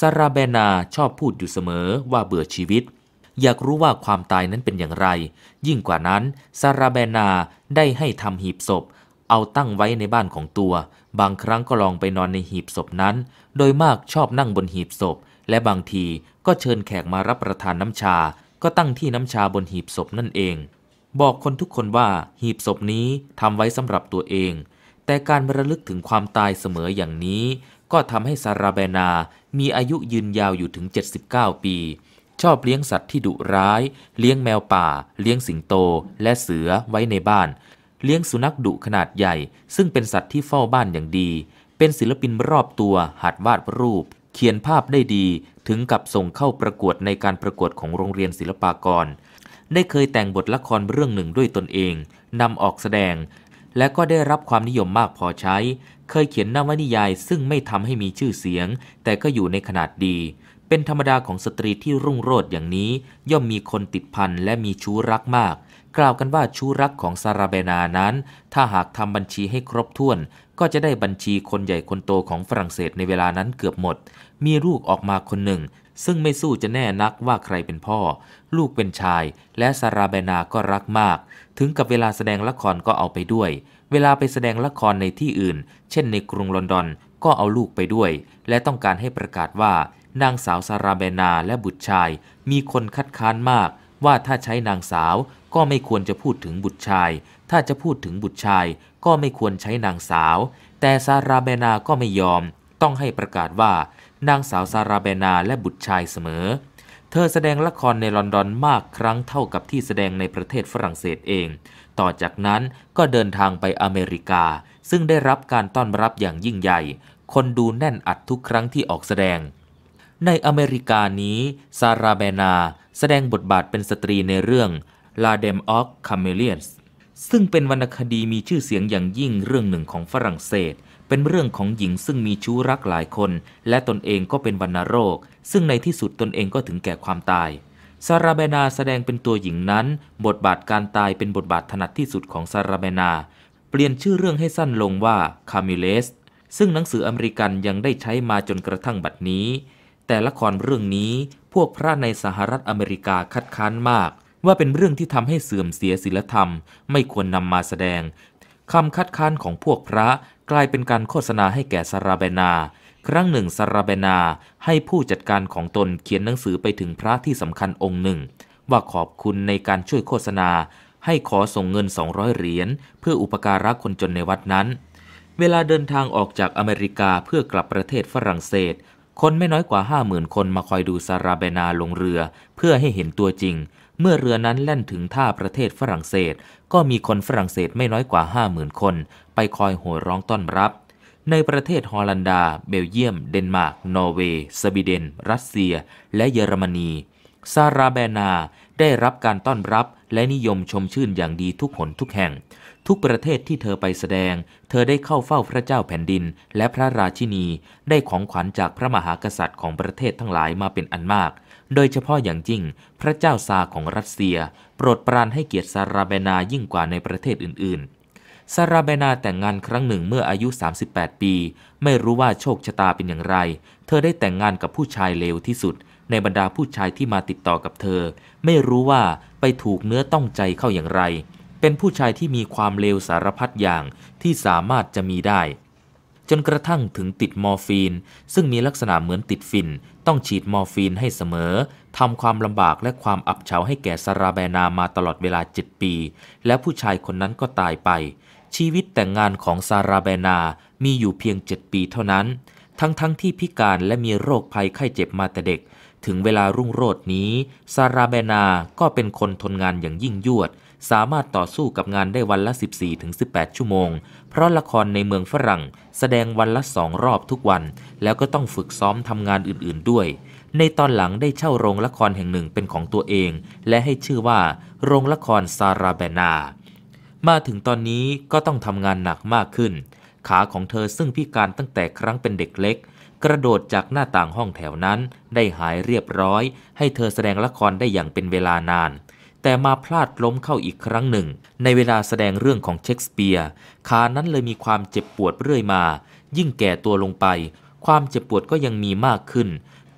ซาราเบนาชอบพูดอยู่เสมอว่าเบื่อชีวิตอยากรู้ว่าความตายนั้นเป็นอย่างไร ยิ่งกว่านั้นซาราเบนาได้ให้ทำหีบศพ เอาตั้งไว้ในบ้านของตัว บางครั้งก็ลองไปนอนในหีบศพนั้น โดยมากชอบนั่งบนหีบศพ และบางทีก็เชิญแขกมารับประทานน้ำชา ก็ตั้งที่น้ำชาบนหีบศพนั่นเอง บอกคนทุกคนว่าหีบศพนี้ทำไว้สำหรับตัวเอง แต่การระลึกถึงความตายเสมออย่างนี้ ก็ทำให้ซาราเบนามีอายุยืนยาวอยู่ถึง 79 ปีชอบเลี้ยงสัตว์ที่ดุร้าย เลี้ยงแมวป่า เลี้ยงสิงโตและเสือไว้ในบ้าน เลี้ยงสุนัขดุขนาดใหญ่ ซึ่งเป็นสัตว์ที่เฝ้าบ้านอย่างดี เป็นศิลปินรอบตัวหัดวาดรูป เขียนภาพได้ดี ถึงกับส่งเข้าประกวดในการประกวดของโรงเรียนศิลปากร ได้เคยแต่งบทละครเรื่องหนึ่งด้วยตนเอง นำออกแสดง และก็ได้รับความนิยมมากพอใช้ เคยเขียนนวนิยายซึ่งไม่ทำให้มีชื่อเสียง แต่ก็อยู่ในขนาดดีเป็นธรรมดาของสตรีที่รุ่งโรจน์อย่างนี้ ย่อมมีคนติดพันและมีชู้รักมาก กล่าวกันว่าชู้รักของซาราเบนานั้น ถ้าหากทำบัญชีให้ครบถ้วน ก็จะได้บัญชีคนใหญ่คนโตของฝรั่งเศสในเวลานั้นเกือบหมด มีลูกออกมาคนหนึ่ง ซึ่งไม่สู้จะแน่นักว่าใครเป็นพ่อ ลูกเป็นชาย และซาราเบนาก็รักมาก ถึงกับเวลาแสดงละครก็เอาไปด้วย เวลาไปแสดงละครในที่อื่น เช่น ในกรุงลอนดอนก็เอาลูกไปด้วย และต้องการให้ประกาศว่านางสาวซาราเบนาและบุตรชาย มีคนคัดค้านมาก ว่าถ้าใช้นางสาวก็ไม่ควรจะพูดถึงบุตรชาย ถ้าจะพูดถึงบุตรชาย ก็ไม่ควรใช้นางสาว แต่ซาราเบนาก็ไม่ยอม ต้องให้ประกาศว่า นางสาวซาราเบนา และบุตรชายเสมอ เธอแสดงละครในลอนดอนมากครั้งเท่ากับที่แสดงในประเทศฝรั่งเศสเอง ต่อจากนั้นก็เดินทางไปอเมริกา ซึ่งได้รับการต้อนรับอย่างยิ่งใหญ่ คนดูแน่นอัดทุกครั้งที่ออกแสดงในอเมริกานี้ซาราเบนาแสดงบทบาทเป็นสตรีในเรื่อง La d e m e อกคาเมเลียสซึ่งเป็นวรรณคดีมีชื่อเสียงอย่างยิ่งเรื่องหนึ่งของฝรั่งเศส เป็นเรื่องของหญิงซึ่งมีชู้รักหลายคน และตนเองก็เป็นวรณโรค ซึ่งในที่สุดตนเองก็ถึงแก่ความตาย ซาราเบนาแสดงเป็นตัวหญิงนั้น บทบาทการตายเป็นบทบาทถนัดที่สุดของซาราเบนา เปลี่ยนชื่อเรื่องให้สั้นลงว่าคามเลสซึ่งหนังสืออเมริกันยังได้ใช้มาจนกระทั่งบัดนี้แต่ละครเรื่องนี้พวกพระในสหรัฐอเมริกาคัดค้านมาก ว่าเป็นเรื่องที่ทำให้เสื่อมเสียศีลธรรมไม่ควรนำมาแสดงคำคัดค้านของพวกพระกลายเป็นการโฆษณาให้แก่ซาราเบนา ครั้งหนึ่งซาราเบนา ให้ผู้จัดการของตนเขียนหนังสือไปถึงพระที่สำคัญองค์หนึ่ง ว่าขอบคุณในการช่วยโฆษณา ให้ขอส่งเงิน200เหรียญเพื่ออุปการะคนจนในวัดนั้น เวลาเดินทางออกจากอเมริกาเพื่อกลับประเทศฝรั่งเศสคนไม่น้อยกว่าห้าหมื่นคนมาคอยดูซาราเบนาลงเรือเพื่อให้เห็นตัวจริง เมื่อเรือนั้นแล่นถึงท่าประเทศฝรั่งเศส ก็มีคนฝรั่งเศสไม่น้อยกว่าห้าหมื่นคนไปคอยโห่ร้องต้อนรับ ในประเทศฮอลันดา เบลเยียมเดนมาร์กนอร์เวย์สวีเดน รัสเซีย และเยอรมนีซาราเบนาได้รับการต้อนรับและนิยมชมชื่นอย่างดีทุกหนทุกแห่งทุกประเทศที่เธอไปแสดง เธอได้เข้าเฝ้าพระเจ้าแผ่นดินและพระราชินี ได้ของขวัญจากพระมหากษัตริย์ของประเทศทั้งหลายมาเป็นอันมาก โดยเฉพาะอย่างยิ่งพระเจ้าซาของรัสเซีย โปรดปรานให้เกียรติซาราเบนายิ่งกว่าในประเทศอื่นๆ ซาราเบนาแต่งงานครั้งหนึ่งเมื่ออายุ 38 ปี ไม่รู้ว่าโชคชะตาเป็นอย่างไร เธอได้แต่งงานกับผู้ชายเลวที่สุด ในบรรดาผู้ชายที่มาติดต่อกับเธอ ไม่รู้ว่าไปถูกเนื้อต้องใจเข้าอย่างไรเป็นผู้ชายที่มีความเลวสารพัดอย่างที่สามารถจะมีได้ จนกระทั่งถึงติดมอร์ฟีน ซึ่งมีลักษณะเหมือนติดฟิน ต้องฉีดมอร์ฟีนให้เสมอทำความลำบากและความอับเฉาให้แก่ซาราแบนามาตลอดเวลาเจ็ดปี และผู้ชายคนนั้นก็ตายไป ชีวิตแต่งงานของซาราแบนา มีอยู่เพียงเจ็ดปีเท่านั้น ทั้งๆทที่พิการและมีโรคภัยไข้เจ็บมาแต่เด็ก ถึงเวลารุ่งโรดนี้ซาราแบนา ก็เป็นคนทนงานอย่างยิ่งยวดสามารถต่อสู้กับงานได้วันละ 14-18 ชั่วโมง เพราะละครในเมืองฝรั่ง แสดงวันละสองรอบทุกวัน แล้วก็ต้องฝึกซ้อมทำงานอื่นๆด้วย ในตอนหลังได้เช่าโรงละครแห่งหนึ่งเป็นของตัวเอง และให้ชื่อว่า โรงละครซาราเบนา มาถึงตอนนี้ก็ต้องทำงานหนักมากขึ้น ขาของเธอซึ่งพิการตั้งแต่ครั้งเป็นเด็กเล็กกระโดดจากหน้าต่างห้องแถวนั้น ได้หายเรียบร้อย ให้เธอแสดงละครได้อย่างเป็นเวลานานแต่มาพลาดล้มเข้าอีกครั้งหนึ่ง ในเวลาแสดงเรื่องของเชคสเปียร์ขานั้นเลยมีความเจ็บปวดเรื่อยมา ยิ่งแก่ตัวลงไป ความเจ็บปวดก็ยังมีมากขึ้น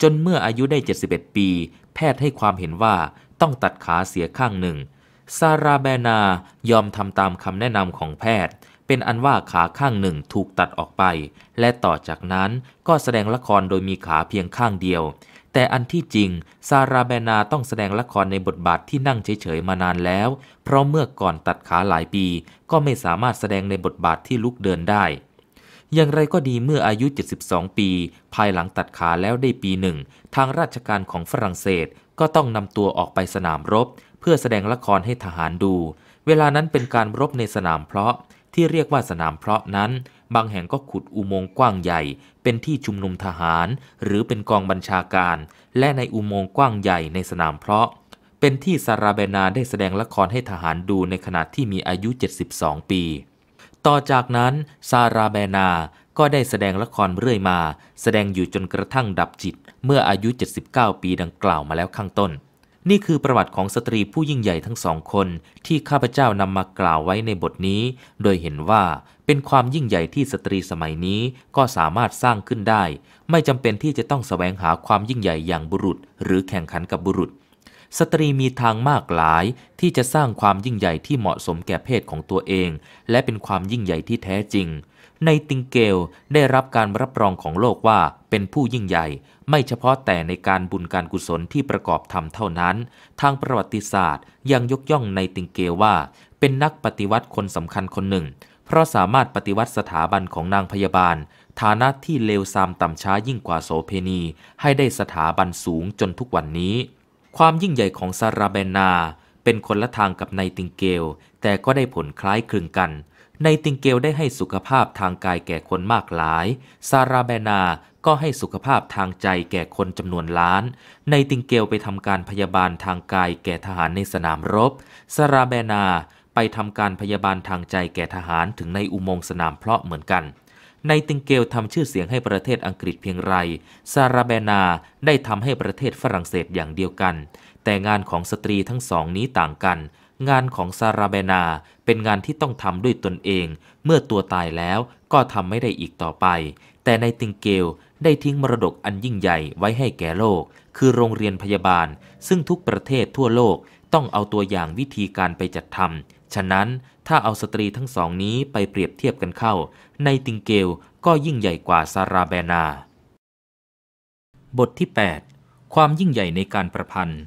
จนเมื่ออายุได้ 71 ปี แพทย์ให้ความเห็นว่าต้องตัดขาเสียข้างหนึ่งซาราแบนา ยอมทำตามคำแนะนำของแพทย์ เป็นอันว่าขาข้างหนึ่งถูกตัดออกไป และต่อจากนั้นก็แสดงละครโดยมีขาเพียงข้างเดียวแต่อันที่จริงซาราเบนาต้องแสดงละครในบทบาทที่นั่งเฉยๆมานานแล้ว เพราะเมื่อก่อนตัดขาหลายปี ก็ไม่สามารถแสดงในบทบาทที่ลุกเดินได้ อย่างไรก็ดีเมื่ออายุ 72 ปี ภายหลังตัดขาแล้วได้ปีหนึ่งทางราชการของฝรั่งเศส ก็ต้องนำตัวออกไปสนามรบ เพื่อแสดงละครให้ทหารดู เวลานั้นเป็นการรบในสนามเพราะที่เรียกว่าสนามเพราะนั้น บางแห่งก็ขุดอุโมงค์กว้างใหญ่ เป็นที่ชุมนุมทหารหรือเป็นกองบัญชาการ และในอุโมงค์กว้างใหญ่ในสนามเพราะ เป็นที่ซาราเบนาได้แสดงละครให้ทหารดูในขณะที่มีอายุ 72 ปี ต่อจากนั้นซาราเบนาก็ได้แสดงละครเรื่อยมา แสดงอยู่จนกระทั่งดับจิต เมื่ออายุ 79 ปีดังกล่าวมาแล้วข้างต้นนี่คือประวัติของสตรีผู้ยิ่งใหญ่ทั้งสองคนที่ข้าพเจ้านำมากล่าวไว้ในบทนี้ โดยเห็นว่าเป็นความยิ่งใหญ่ที่สตรีสมัยนี้ก็สามารถสร้างขึ้นได้ ไม่จำเป็นที่จะต้องแสวงหาความยิ่งใหญ่อย่างบุรุษ หรือแข่งขันกับบุรุษ สตรีมีทางมากหลายที่จะสร้างความยิ่งใหญ่ที่เหมาะสมแก่เพศของตัวเอง และเป็นความยิ่งใหญ่ที่แท้จริงในติงเกลได้รับการรับรองของโลกว่าเป็นผู้ยิ่งใหญ่ ไม่เฉพาะแต่ในการบุญการกุศลที่ประกอบทำเท่านั้น ทางประวัติศาสตร์ ยังยกย่องในติงเกลว่า เป็นนักปฏิวัติคนสำคัญคนหนึ่งเพราะสามารถปฏิวัติสถาบันของนางพยาบาล ฐานะที่เลวทรามต่ำช้ายิ่งกว่าโสเพณีให้ได้สถาบันสูงจนทุกวันนี้ ความยิ่งใหญ่ของซาราเบนนา เป็นคนละทางกับในติงเกลแต่ก็ได้ผลคล้ายคลึงกันในติงเกลได้ให้สุขภาพทางกายแก่คนมากหลาย ซาราแบนา ก็ให้สุขภาพทางใจแก่คนจำนวนล้าน ในติงเกลไปทำการพยาบาลทางกายแก่ทหารในสนามรบ ซาราแบนา ไปทำการพยาบาลทางใจแก่ทหารถึงในอุโมงค์สนามเพลาะเหมือนกัน ในติงเกลทำชื่อเสียงให้ประเทศอังกฤษเพียงไร ซาราแบนา ได้ทำให้ประเทศฝรั่งเศสอย่างเดียวกัน แต่งานของสตรีทั้งสองนี้ต่างกันงานของซาราเบนาเป็นงานที่ต้องทำด้วยตนเอง เมื่อตัวตายแล้วก็ทำไม่ได้อีกต่อไป แต่ในติงเกลได้ทิ้งมรดกอันยิ่งใหญ่ไว้ให้แก่โลก คือโรงเรียนพยาบาล ซึ่งทุกประเทศทั่วโลกต้องเอาตัวอย่างวิธีการไปจัดทำฉะนั้นถ้าเอาสตรีทั้งสองนี้ไปเปรียบเทียบกันเข้า ในติงเกลก็ยิ่งใหญ่กว่าซาราเบนาบทที่ 8 ความยิ่งใหญ่ในการประพันธ์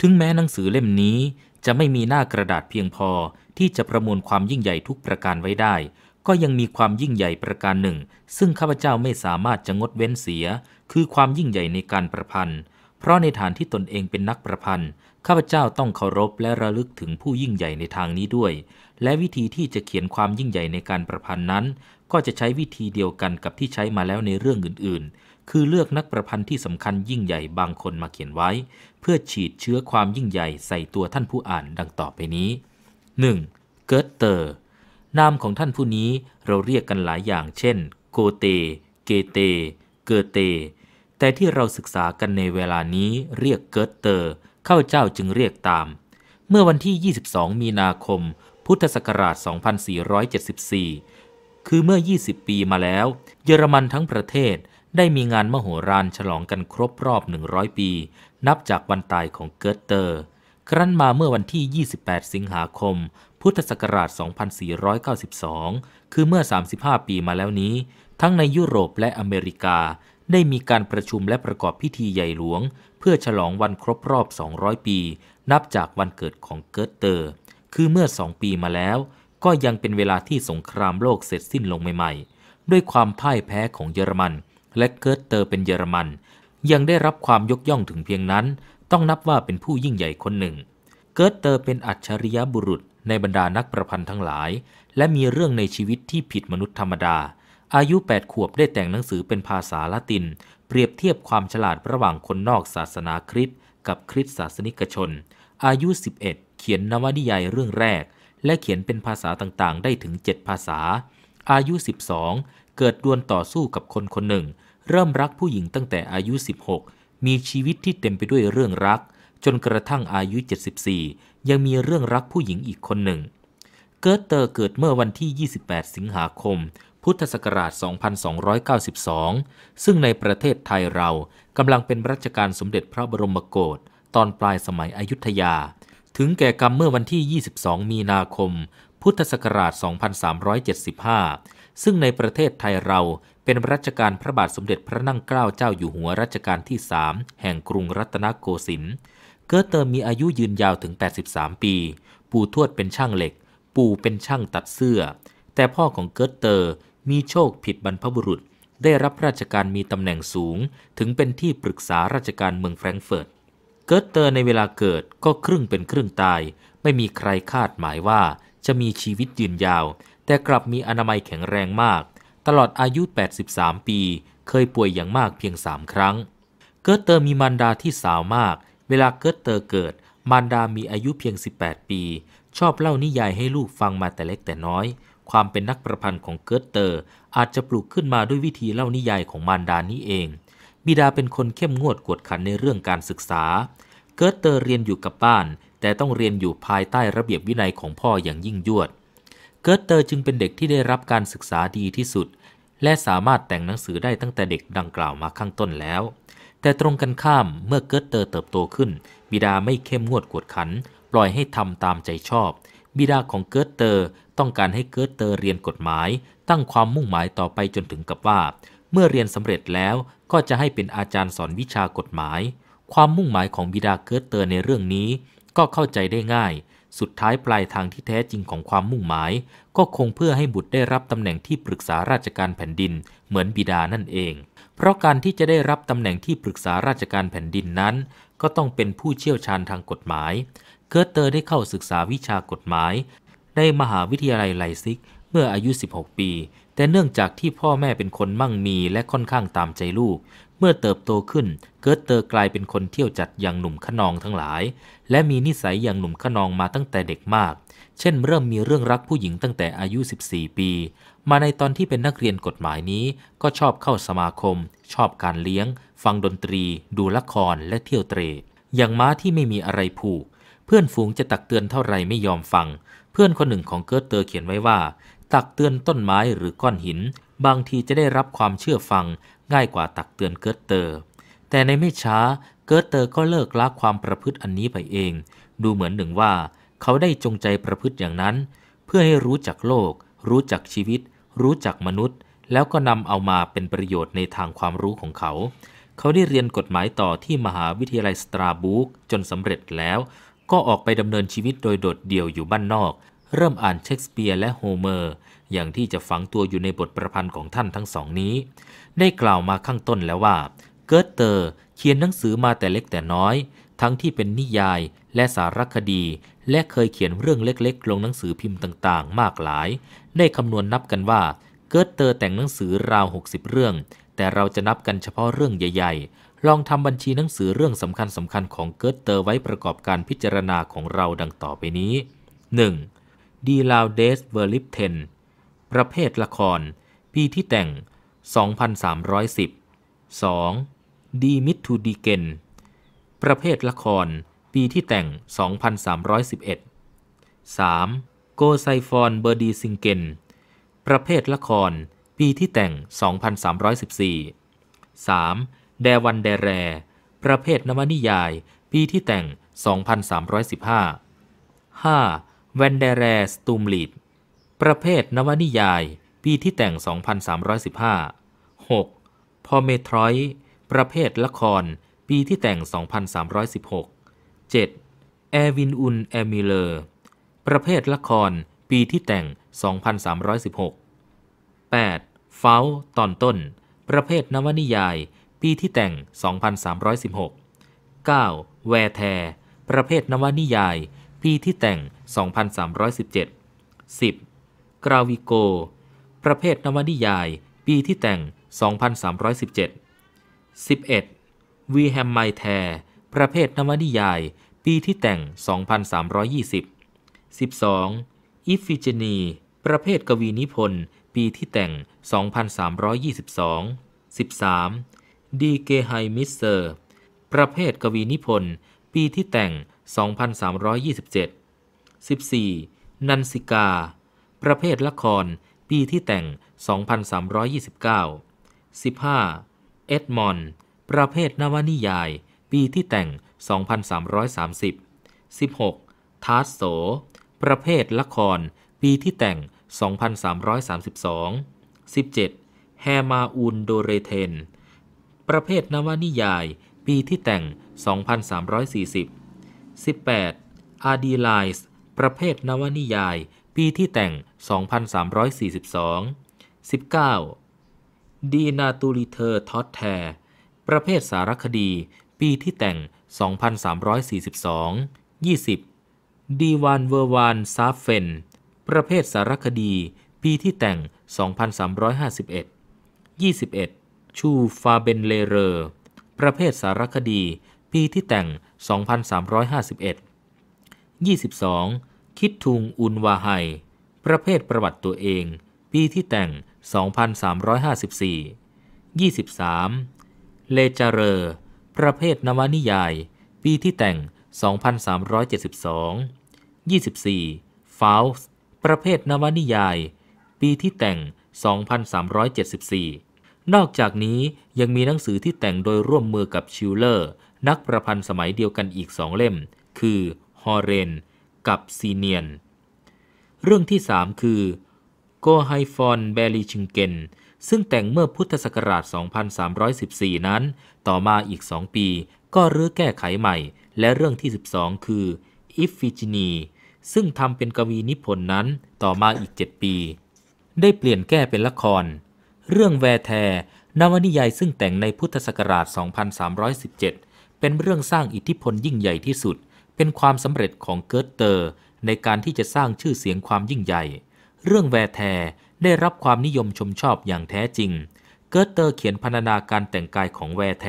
ถึงแม้หนังสือเล่มนี้จะไม่มีหน้ากระดาษเพียงพอที่จะประมวลความยิ่งใหญ่ทุกประการไว้ได้ ก็ยังมีความยิ่งใหญ่ประการหนึ่ง ซึ่งข้าพเจ้าไม่สามารถจะงดเว้นเสีย คือความยิ่งใหญ่ในการประพันธ์ เพราะในฐานที่ตนเองเป็นนักประพันธ์ ข้าพเจ้าต้องเคารพและระลึกถึงผู้ยิ่งใหญ่ในทางนี้ด้วย และวิธีที่จะเขียนความยิ่งใหญ่ในการประพันธ์นั้น ก็จะใช้วิธีเดียวกันกับที่ใช้มาแล้วในเรื่องอื่น ๆ คือเลือกนักประพันธ์ที่สำคัญยิ่งใหญ่บางคนมาเขียนไว้พื่อฉีดเชื้อความยิ่งใหญ่ใส่ตัวท่านผู้อ่านดังต่อไปนี้ 1. เกิร์เตอร์ นามของท่านผู้นี้เราเรียกกันหลายอย่างเช่น โกเตเกเตเกเต แต่ที่เราศึกษากันในเวลานี้เรียกเกิร์เตอร์ เข้าเจ้าจึงเรียกตาม เมื่อวันที่ 22 มีนาคม พุทธศักราช2474 คือเมื่อ 20 ปีมาแล้ว เยอรมันทั้งประเทศได้มีงานมโหฬารฉลองกันครบรอบ 100 ปีนับจากวันตายของเกิร์ตเตอร์ ครั้นมาเมื่อวันที่ 28 สิงหาคม พุทธศักราช 2492 คือเมื่อ 35 ปีมาแล้วนี้ ทั้งในยุโรปและอเมริกา ได้มีการประชุมและประกอบพิธีใหญ่หลวง เพื่อฉลองวันครบรอบ 200 ปี นับจากวันเกิดของเกิร์ตเตอร์ คือเมื่อ 2 ปีมาแล้ว ก็ยังเป็นเวลาที่สงครามโลกเสร็จสิ้นลงใหม่ๆ ด้วยความพ่ายแพ้ของเยอรมัน และเกิร์ตเตอร์เป็นเยอรมันยังได้รับความยกย่องถึงเพียงนั้น ต้องนับว่าเป็นผู้ยิ่งใหญ่คนหนึ่ง เกิดเตอร์เป็นอัจฉริยบุรุษในบรรดานักประพันธ์ทั้งหลาย และมีเรื่องในชีวิตที่ผิดมนุษย์ธรรมดา อายุ 8 ขวบได้แต่งหนังสือเป็นภาษาละติน เปรียบเทียบความฉลาดระหว่างคนนอกศาสนาคริสต์กับคริสตศาสนิกชน อายุ 11 เขียนนวนิยายเรื่องแรก และเขียนเป็นภาษาต่างๆ ได้ถึง 7 ภาษา อายุ 12 เกิดดวลต่อสู้กับคนคนหนึ่งเริ่มรักผู้หญิงตั้งแต่อายุ 16 มีชีวิตที่เต็มไปด้วยเรื่องรัก จนกระทั่งอายุ 74 ยังมีเรื่องรักผู้หญิงอีกคนหนึ่ง เกิดเตอร์เกิดเมื่อวันที่ 28 สิงหาคม พุทธศักราช2292 ซึ่งในประเทศไทยเรากำลังเป็นรัชกาลสมเด็จพระบรมโกศ ตอนปลายสมัยอยุธยา ถึงแก่กรรมเมื่อวันที่ 22 มีนาคม พุทธศักราช2375ซึ่งในประเทศไทยเราเป็นรัชกาลพระบาทสมเด็จพระนั่งเกล้าเจ้าอยู่หัวรัชกาลที่สามแห่งกรุงรัตนโกสินทร์เกิดเติมมีอายุยืนยาวถึง 83 ปี ปู่ทวดเป็นช่างเหล็ก ปู่เป็นช่างตัดเสื้อ แต่พ่อของเกิดเตอร์มีโชคผิดบรรพบุรุษ ได้รับราชการมีตำแหน่งสูง ถึงเป็นที่ปรึกษาราชการเมืองแฟรงก์เฟิร์ตเกิดเตอร์ในเวลาเกิดก็ครึ่งเป็นครึ่งตายไม่มีใครคาดหมายว่า จะมีชีวิตยืนยาว แต่กลับมีอนามัยแข็งแรงมากตลอดอายุ 83 ปี เคยป่วยอย่างมากเพียงสามครั้ง เกิร์เตอร์มีมารดาที่สาวมาก เวลาเกิร์เตอร์เกิด มารดา มีอายุเพียง 18 ปี ชอบเล่านิยายให้ลูกฟังมาแต่เล็กแต่น้อย ความเป็นนักประพันธ์ของเกิร์เตอร์อาจจะปลูกขึ้นมาด้วยวิธีเล่านิยายของมารดานี้เอง บิดาเป็นคนเข้มงวดกวดขันในเรื่องการศึกษา เกิร์เตอร์เรียนอยู่กับบ้าน แต่ต้องเรียนอยู่ภายใต้ระเบียบวินัยของพ่ออย่างยิ่งยวดเกิร์ตเตอร์จึงเป็นเด็กที่ได้รับการศึกษาดีที่สุด และสามารถแต่งหนังสือได้ตั้งแต่เด็กดังกล่าวมาข้างต้นแล้ว แต่ตรงกันข้ามเมื่อเกิร์ตเตอร์เติบโตขึ้น บิดาไม่เข้มงวดกวดขัน ปล่อยให้ทำตามใจชอบ บิดาของเกิร์ตเตอร์ต้องการให้เกิร์ตเตอร์เรียนกฎหมายตั้งความมุ่งหมายต่อไปจนถึงกับว่า เมื่อเรียนสำเร็จแล้วก็จะให้เป็นอาจารย์สอนวิชากฎหมาย ความมุ่งหมายของบิดาเกิร์ตเตอร์ในเรื่องนี้ ก็เข้าใจได้ง่ายสุดท้ายปลายทางที่แท้จริงของความมุ่งหมาย ก็คงเพื่อให้บุตรได้รับตำแหน่งที่ปรึกษาราชการแผ่นดิน เหมือนบิดานั่นเอง เพราะการที่จะได้รับตำแหน่งที่ปรึกษาราชการแผ่นดินนั้น ก็ต้องเป็นผู้เชี่ยวชาญทางกฎหมายเกิร์เตอร์ได้เข้าศึกษาวิชากฎหมาย ในมหาวิทยาลัยไลซิก เมื่ออายุ 16 ปี แต่เนื่องจากที่พ่อแม่เป็นคนมั่งมีและค่อนข้างตามใจลูกเมื่อเติบโตขึ้นเกิร์ตเตอร์กลายเป็นคนเที่ยวจัดอย่างหนุ่มขนองทั้งหลาย และมีนิสัยอย่างหนุ่มขนองมาตั้งแต่เด็กมาก เช่น เริ่มมีเรื่องรักผู้หญิงตั้งแต่อายุ 14 ปี มาในตอนที่เป็นนักเรียนกฎหมายนี้ ก็ชอบเข้าสมาคม ชอบการเลี้ยง ฟังดนตรี ดูละครและเที่ยวเตรอย่างม้าที่ไม่มีอะไรผูกเพื่อนฝูงจะตักเตือนเท่าไรไม่ยอมฟัง เพื่อนคนหนึ่งของเกิร์ตเตอร์เขียนไว้ว่า ตักเตือนต้นไม้หรือก้อนหิน บางทีจะได้รับความเชื่อฟังง่ายกว่าตักเตือนเกิร์เตอร์ แต่ในไม่ช้าเกิร์เตอร์ก็เลิกละความประพฤติอันนี้ไปเอง ดูเหมือนหนึ่งว่า เขาได้จงใจประพฤติอย่างนั้น เพื่อให้รู้จักโลก รู้จักชีวิต รู้จักมนุษย์ แล้วก็นำเอามาเป็นประโยชน์ในทางความรู้ของเขา เขาได้เรียนกฎหมายต่อที่มหาวิทยาลัยสตราบูกจนสำเร็จแล้ว ก็ออกไปดำเนินชีวิตโดยโดดเดี่ยวอยู่บ้านนอก เริ่มอ่านเชคสเปียร์และโฮเมอร์อย่างที่จะฝังตัวอยู่ในบทประพันธ์ของท่านทั้งสองนี้ได้กล่าวมาข้างต้นแล้วว่าเกิร์เตอร์เขียนหนังสือมาแต่เล็กแต่น้อย ทั้งที่เป็นนิยายและสารคดี และเคยเขียนเรื่องเล็กๆลงหนังสือพิมพ์ต่างๆ มากหลายได้คำนวณนนับกันว่าเกิร์เตอร์แต่งหนังสือราว 60 เรื่อง แต่เราจะนับกันเฉพาะเรื่องใหญ่ ๆ ลองทำบัญชีหนังสือเรื่องสำคัญสำคัญของเกิร์เตอร์ไว้ประกอบการพิจารณาของเราดังต่อไปนี้ 1. ดีลาวเดสเวอร์ลิปเทนประเภทละครปีที่แต่ง2310 2. ดีมิทูดีเกนประเภทละครปีที่แต่ง 2311 3. โกไซฟอนเบอร์ดีซิงเกนประเภทละครปีที่แต่ง 2314 3. แดวันแดแรประเภทนวนิยายปีที่แต่ง 2315 5. แวนเดแรสตูมลีดประเภทนวนิยายปีที่แต่ง 2,315 6. พอเมทรอยประเภทละคร ปีที่แต่ง 2,316 7. แอวินอุนแอมิเลอร์ ประเภทละคร ปีที่แต่ง 2,316 8. เฟาวตอนต้น ประเภทนวนิยาย ปีที่แต่ง 2,316 9. แวแท ประเภทนวนิยาย ปีที่แต่ง 2,317 10. กราวิโกประเภทนวนิยายปีที่แต่ง 2317 11. วีแฮมไมแทประเภทนวนิยาย ปีที่แต่ง 2320 12. อิฟิเจนี ประเภทกวีนิพนธ์ ปีที่แต่ง 2322 13. ดีเกไฮมิสเซอร์ประเภทกวีนิพนธ์ ปีที่แต่ง 2327 14. นันสิกา ประเภทละครปีที่แต่ง 2329 15. เอ็ดมอน ประเภทนวนิยาย ปีที่แต่ง 2330 16. ทาสโส ประเภทละคร ปีที่แต่ง 2332 17. แฮมาอูนโดเรเทน ประเภทนวนิยาย ปีที่แต่ง 2340 18. อาดีไลส์ ประเภทนวนิยายปีที่แต่ง 2342 19. ดีนาตูริเทอร์ทอตแทประเภทสารคดี ปีที่แต่ง 2342 20. ดีวานเวอร์วานซาเฟนประเภทสารคดี ปีที่แต่ง 2351 21. ชูฟาเบนเลเรอประเภทสารคดี ปีที่แต่ง 2351 22. คิดทุงอุนวาไฮประเภทประวัติตัวเอง ปีที่แต่ง 2354 23. เลจาเรอประเภทนวนิยาย ปีที่แต่ง 2372 24. ฟาวส์ประเภทนวนิยาย ปีที่แต่ง 2374 นอกจากนี้ยังมีหนังสือที่แต่งโดยร่วมมือกับชิลเลอร์ นักประพันธ์สมัยเดียวกันอีกสองเล่ม คือ ฮอเรนกับ ซีเนียน เรื่องที่ 3 คือโกไฮฟอนเบลิชิงเกน ซึ่งแต่งเมื่อพุทธศักราช 2314 นั้น ต่อมาอีก 2 ปี ก็รื้อแก้ไขใหม่ และเรื่องที่ 12 คือ อิฟฟิจินี ซึ่งทำเป็นกวีนิพนธ์นั้น ต่อมาอีก 7 ปี ได้เปลี่ยนแก้เป็นละคร เรื่องแวแทนวนิยายซึ่งแต่งในพุทธศักราช 2317 เป็นเรื่องสร้างอิทธิพลยิ่งใหญ่ที่สุดเป็นความสำเร็จของเกิร์ตเตอร์ ในการที่จะสร้างชื่อเสียงความยิ่งใหญ่ เรื่องแวร์แทได้รับความนิยมชมชอบอย่างแท้จริง เกิร์ตเตอร์เขียนพรรณนาการแต่งกายของแวร์แท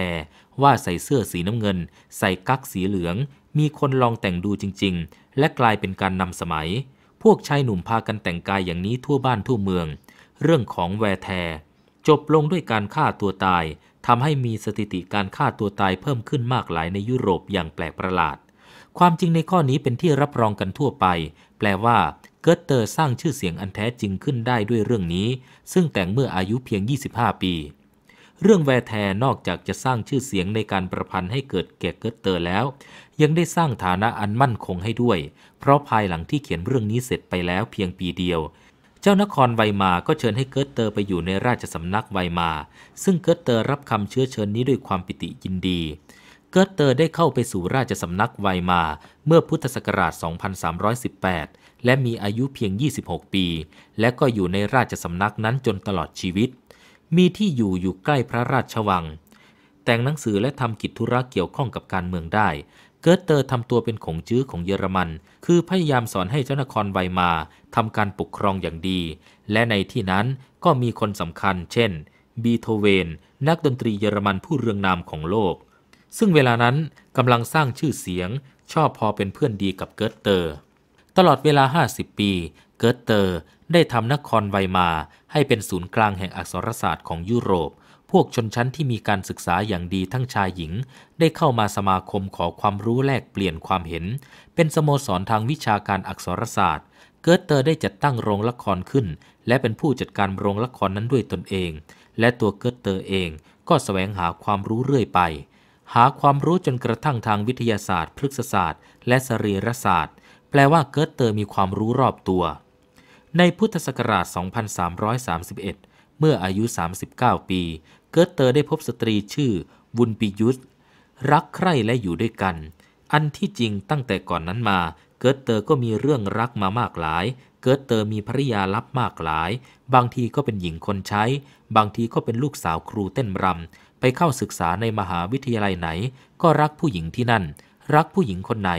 ว่าใส่เสื้อสีน้ำเงิน ใส่กั๊กสีเหลือง มีคนลองแต่งดูจริงๆ และกลายเป็นการนำสมัย พวกชายหนุ่มพากันแต่งกายอย่างนี้ทั่วบ้านทั่วเมือง เรื่องของแวร์แทจบลงด้วยการฆ่าตัวตายทำให้มีสถิติการฆ่าตัวตายเพิ่มขึ้นมากหลายในยุโรปอย่างแปลกประหลาดความจริงในข้อนี้เป็นที่รับรองกันทั่วไปแปลว่าเกิร์เตอร์สร้างชื่อเสียงอันแท้จริงขึ้นได้ด้วยเรื่องนี้ ซึ่งแต่งเมื่ออายุเพียง 25 ปี เรื่องแวร์แทนอกจากจะสร้างชื่อเสียงในการประพันธ์ให้เกิดแก่เกิร์เตอร์แล้ว ยังได้สร้างฐานะอันมั่นคงให้ด้วย เพราะภายหลังที่เขียนเรื่องนี้เสร็จไปแล้วเพียงปีเดียว เจ้านครไวมาก็เชิญให้เกิร์เตอร์ไปอยู่ในราชสำนักไวมา ซึ่งเกิร์เตอร์รับคำเชื้อเชิญนี้ด้วยความปิติยินดีเกิร์ตเตอร์ได้เข้าไปสู่ราชสำนักไวมาเมื่อพุทธศักราช 2318 และมีอายุเพียง 26 ปี และก็อยู่ในราชสำนักนั้นจนตลอดชีวิต มีที่อยู่อยู่ใกล้พระราชวัง แต่งหนังสือและทำกิจธุระเกี่ยวข้องกับการเมืองได้ เกิร์เตอร์ทำตัวเป็นของจื้อของเยอรมัน คือพยายามสอนให้เจ้านครไวมาทำการปกครองอย่างดี และในที่นั้นก็มีคนสำคัญ เช่น บีโทเวน นักดนตรีเยอรมันผู้เรืองนามของโลกซึ่งเวลานั้นกำลังสร้างชื่อเสียง ชอบพอเป็นเพื่อนดีกับเกิร์ตเตอร์ ตลอดเวลา 50 ปีเกิร์ตเตอร์ได้ทำนครไวมา ให้เป็นศูนย์กลางแห่งอักษรศาสตร์ของยุโรป พวกชนชั้นที่มีการศึกษาอย่างดีทั้งชายหญิง ได้เข้ามาสมาคมขอความรู้แลกเปลี่ยนความเห็น เป็นสโมสรทางวิชาการอักษรศาสตร์ เกิร์ตเตอร์ได้จัดตั้งโรงละครขึ้น และเป็นผู้จัดการโรงละครนั้นด้วยตนเอง และตัวเกิร์ตเตอร์เองก็แสวงหาความรู้เรื่อยไปหาความรู้จนกระทั่งทางวิทยาศาสตร์พฤกษศาสตร์ และสรีรศาสตร์ แปลว่าเกิดเตอร์มีความรู้รอบตัว ในพุทธศักราช 2331 เมื่ออายุ 39 ปี เกิดเตอร์ได้พบสตรีชื่อวุลปิยุทธรักใคร่และอยู่ด้วยกัน อันที่จริงตั้งแต่ก่อนนั้นมาเกิดเตอร์ก็มีเรื่องรักมามากหลายเกิดเตอร์มีภริยาลับมากหลาย บางทีก็เป็นหญิงคนใช้ บางทีก็เป็นลูกสาวครูเต้นรำไปเข้าศึกษาในมหาวิทยาลัยไหนก็รักผู้หญิงที่นั่น รักผู้หญิงคนไหน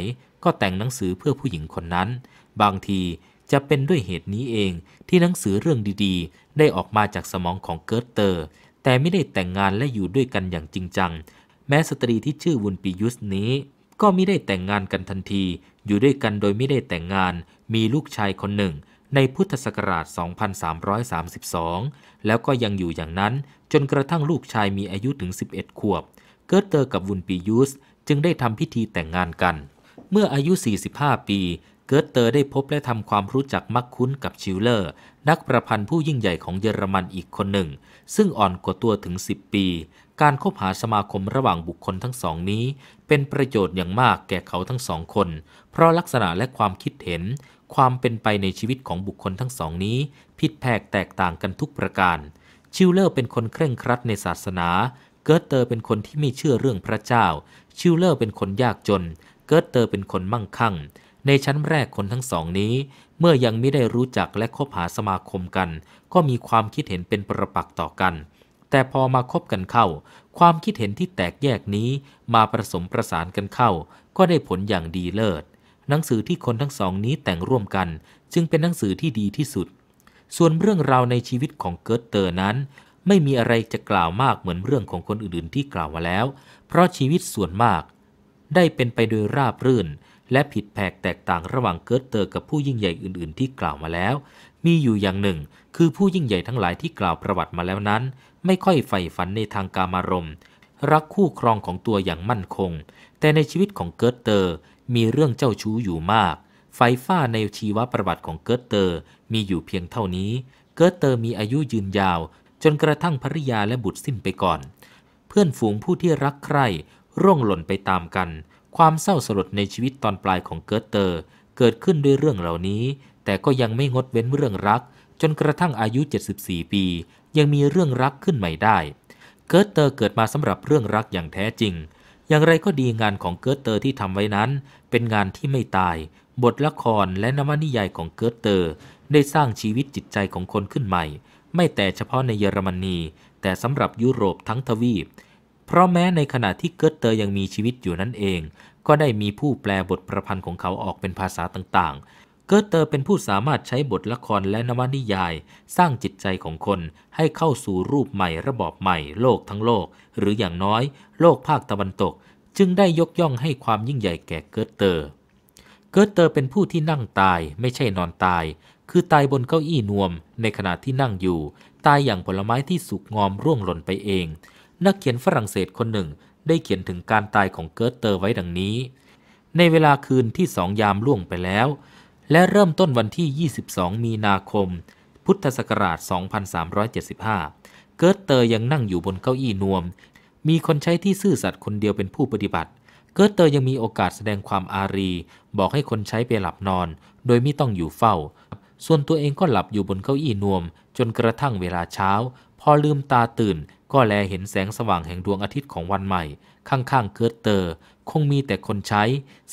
ก็แต่งหนังสือเพื่อผู้หญิงคนนั้น บางทีจะเป็นด้วยเหตุนี้เองที่หนังสือเรื่องดีๆ ได้ออกมาจากสมองของเกิร์ตเตอร์ แต่ไม่ได้แต่งงานและอยู่ด้วยกันอย่างจริงจัง แม้สตรีที่ชื่อวุนปิยุสนี้ ก็ไม่ได้แต่งงานกันทันทีอยู่ด้วยกันโดยไม่ได้แต่งงานมีลูกชายคนหนึ่ง ในพุทธศักราช 2332 แล้วก็ยังอยู่อย่างนั้นจนกระทั่งลูกชายมีอายุถึง 11ขวบ เกิดเตอร์กับวุนปียุสจึงได้ทำพิธีแต่งงานกัน เมื่ออายุ 45 ปี เกิดเตอร์ได้พบและทำความรู้จักมักคุ้นกับชิลเลอร์ นักประพันธ์ผู้ยิ่งใหญ่ของเยอรมันอีกคนหนึ่ง ซึ่งอ่อนกว่าตัวถึง 10 ปี การคบหาสมาคมระหว่างบุคคลทั้งสองนี้เป็นประโยชน์อย่างมากแก่เขาทั้งสองคนเพราะลักษณะและความคิดเห็น ความเป็นไปในชีวิตของบุคคลทั้งสองนี้ผิดแผกแตกต่างกันทุกประการชิลเลอร์เป็นคนเคร่งครัดในศาสนา เกิร์ตเตอร์เป็นคนที่ไม่เชื่อเรื่องพระเจ้า ชิลเลอร์เป็นคนยากจน เกิร์ตเตอร์เป็นคนมั่งคั่ง ในชั้นแรกคนทั้งสองนี้ เมื่อยังไม่ได้รู้จักและคบหาสมาคมกัน ก็มีความคิดเห็นเป็นประปักษ์ต่อกัน แต่พอมาคบกันเข้า ความคิดเห็นที่แตกแยกนี้ มาผสมประสานกันเข้า ก็ได้ผลอย่างดีเลิศหนังสือที่คนทั้งสองนี้แต่งร่วมกันจึงเป็นหนังสือที่ดีที่สุดส่วนเรื่องราวในชีวิตของเกิร์ตเตอร์นั้น ไม่มีอะไรจะกล่าวมากเหมือนเรื่องของคนอื่นๆที่กล่าวมาแล้ว เพราะชีวิตส่วนมาก ได้เป็นไปโดยราบรื่น และผิดแผกแตกต่างระหว่างเกิร์ตเตอร์ กับผู้ยิ่งใหญ่อื่น ๆ ที่กล่าวมาแล้ว มีอยู่อย่างหนึ่ง คือผู้ยิ่งใหญ่ทั้งหลายที่กล่าวประวัติมาแล้วนั้น ไม่ค่อยใฝ่ฝันในทางการมารมรักคู่ครองของตัวอย่างมั่นคง แต่ในชีวิตของเกิร์ตเตอร์มีเรื่องเจ้าชู้อยู่มากไฟฟ้าในชีวประวัติของเกิร์ตเตอร์มีอยู่เพียงเท่านี้ เกิร์ตเตอร์มีอายุยืนยาว จนกระทั่งภริยาและบุตรสิ้นไปก่อน เพื่อนฝูงผู้ที่รักใคร่ร่วงหล่นไปตามกัน ความเศร้าสลดในชีวิตตอนปลายของเกิร์ตเตอร์ เกิดขึ้นด้วยเรื่องเหล่านี้ แต่ก็ยังไม่งดเว้นเรื่องรัก จนกระทั่งอายุ 74 ปี ยังมีเรื่องรักขึ้นใหม่ได้ เกิร์ตเตอร์เกิดมาสำหรับเรื่องรักอย่างแท้จริง อย่างไรก็ดีงานของเกิร์ตเตอร์ที่ทำไว้นั้น เป็นงานที่ไม่ตายบทละครและนวนิยายของเกิร์ตเตอร์ ได้สร้างชีวิตจิตใจของคนขึ้นใหม่ ไม่แต่เฉพาะในเยอรมนีแต่สำหรับยุโรปทั้งทวีปเพราะแม้ในขณะที่เกิร์ตเตอร์ยังมีชีวิตอยู่นั่นเอง ก็ได้มีผู้แปลบทประพันธ์ของเขาออกเป็นภาษาต่างๆเกิร์เตอร์เป็นผู้สามารถใช้บทละครและนวนิยาย สร้างจิตใจของคน ให้เข้าสู่รูปใหม่ระบอบใหม่โลกทั้งโลก หรืออย่างน้อย โลกภาคตะวันตก จึงได้ยกย่องให้ความยิ่งใหญ่แก่เกิร์เตอร์เกิดเตอร์เป็นผู้ที่นั่งตายไม่ใช่นอนตาย คือตายบนเก้าอี้นวม ในขณะที่นั่งอยู่ ตายอย่างผลไม้ที่สุกงอมร่วงหล่นไปเอง นักเขียนฝรั่งเศสคนหนึ่ง ได้เขียนถึงการตายของเกิดเตอร์ไว้ดังนี้ ในเวลาคืนที่สองยามล่วงไปแล้ว และเริ่มต้นวันที่ 22 มีนาคม พุทธศักราช 2375 เกิดเตอร์ยังนั่งอยู่บนเก้าอี้นวม มีคนใช้ที่ซื่อสัตย์คนเดียวเป็นผู้ปฏิบัติเกิร์เตอร์ยังมีโอกาสแสดงความอารี บอกให้คนใช้ไปหลับนอน โดยไม่ต้องอยู่เฝ้า ส่วนตัวเองก็หลับอยู่บนเก้าอี้นวม จนกระทั่งเวลาเช้า พอลืมตาตื่นก็แลเห็นแสงสว่างแห่งดวงอาทิตย์ของวันใหม่ ข้างๆเกิร์เตอร์ คงมีแต่คนใช้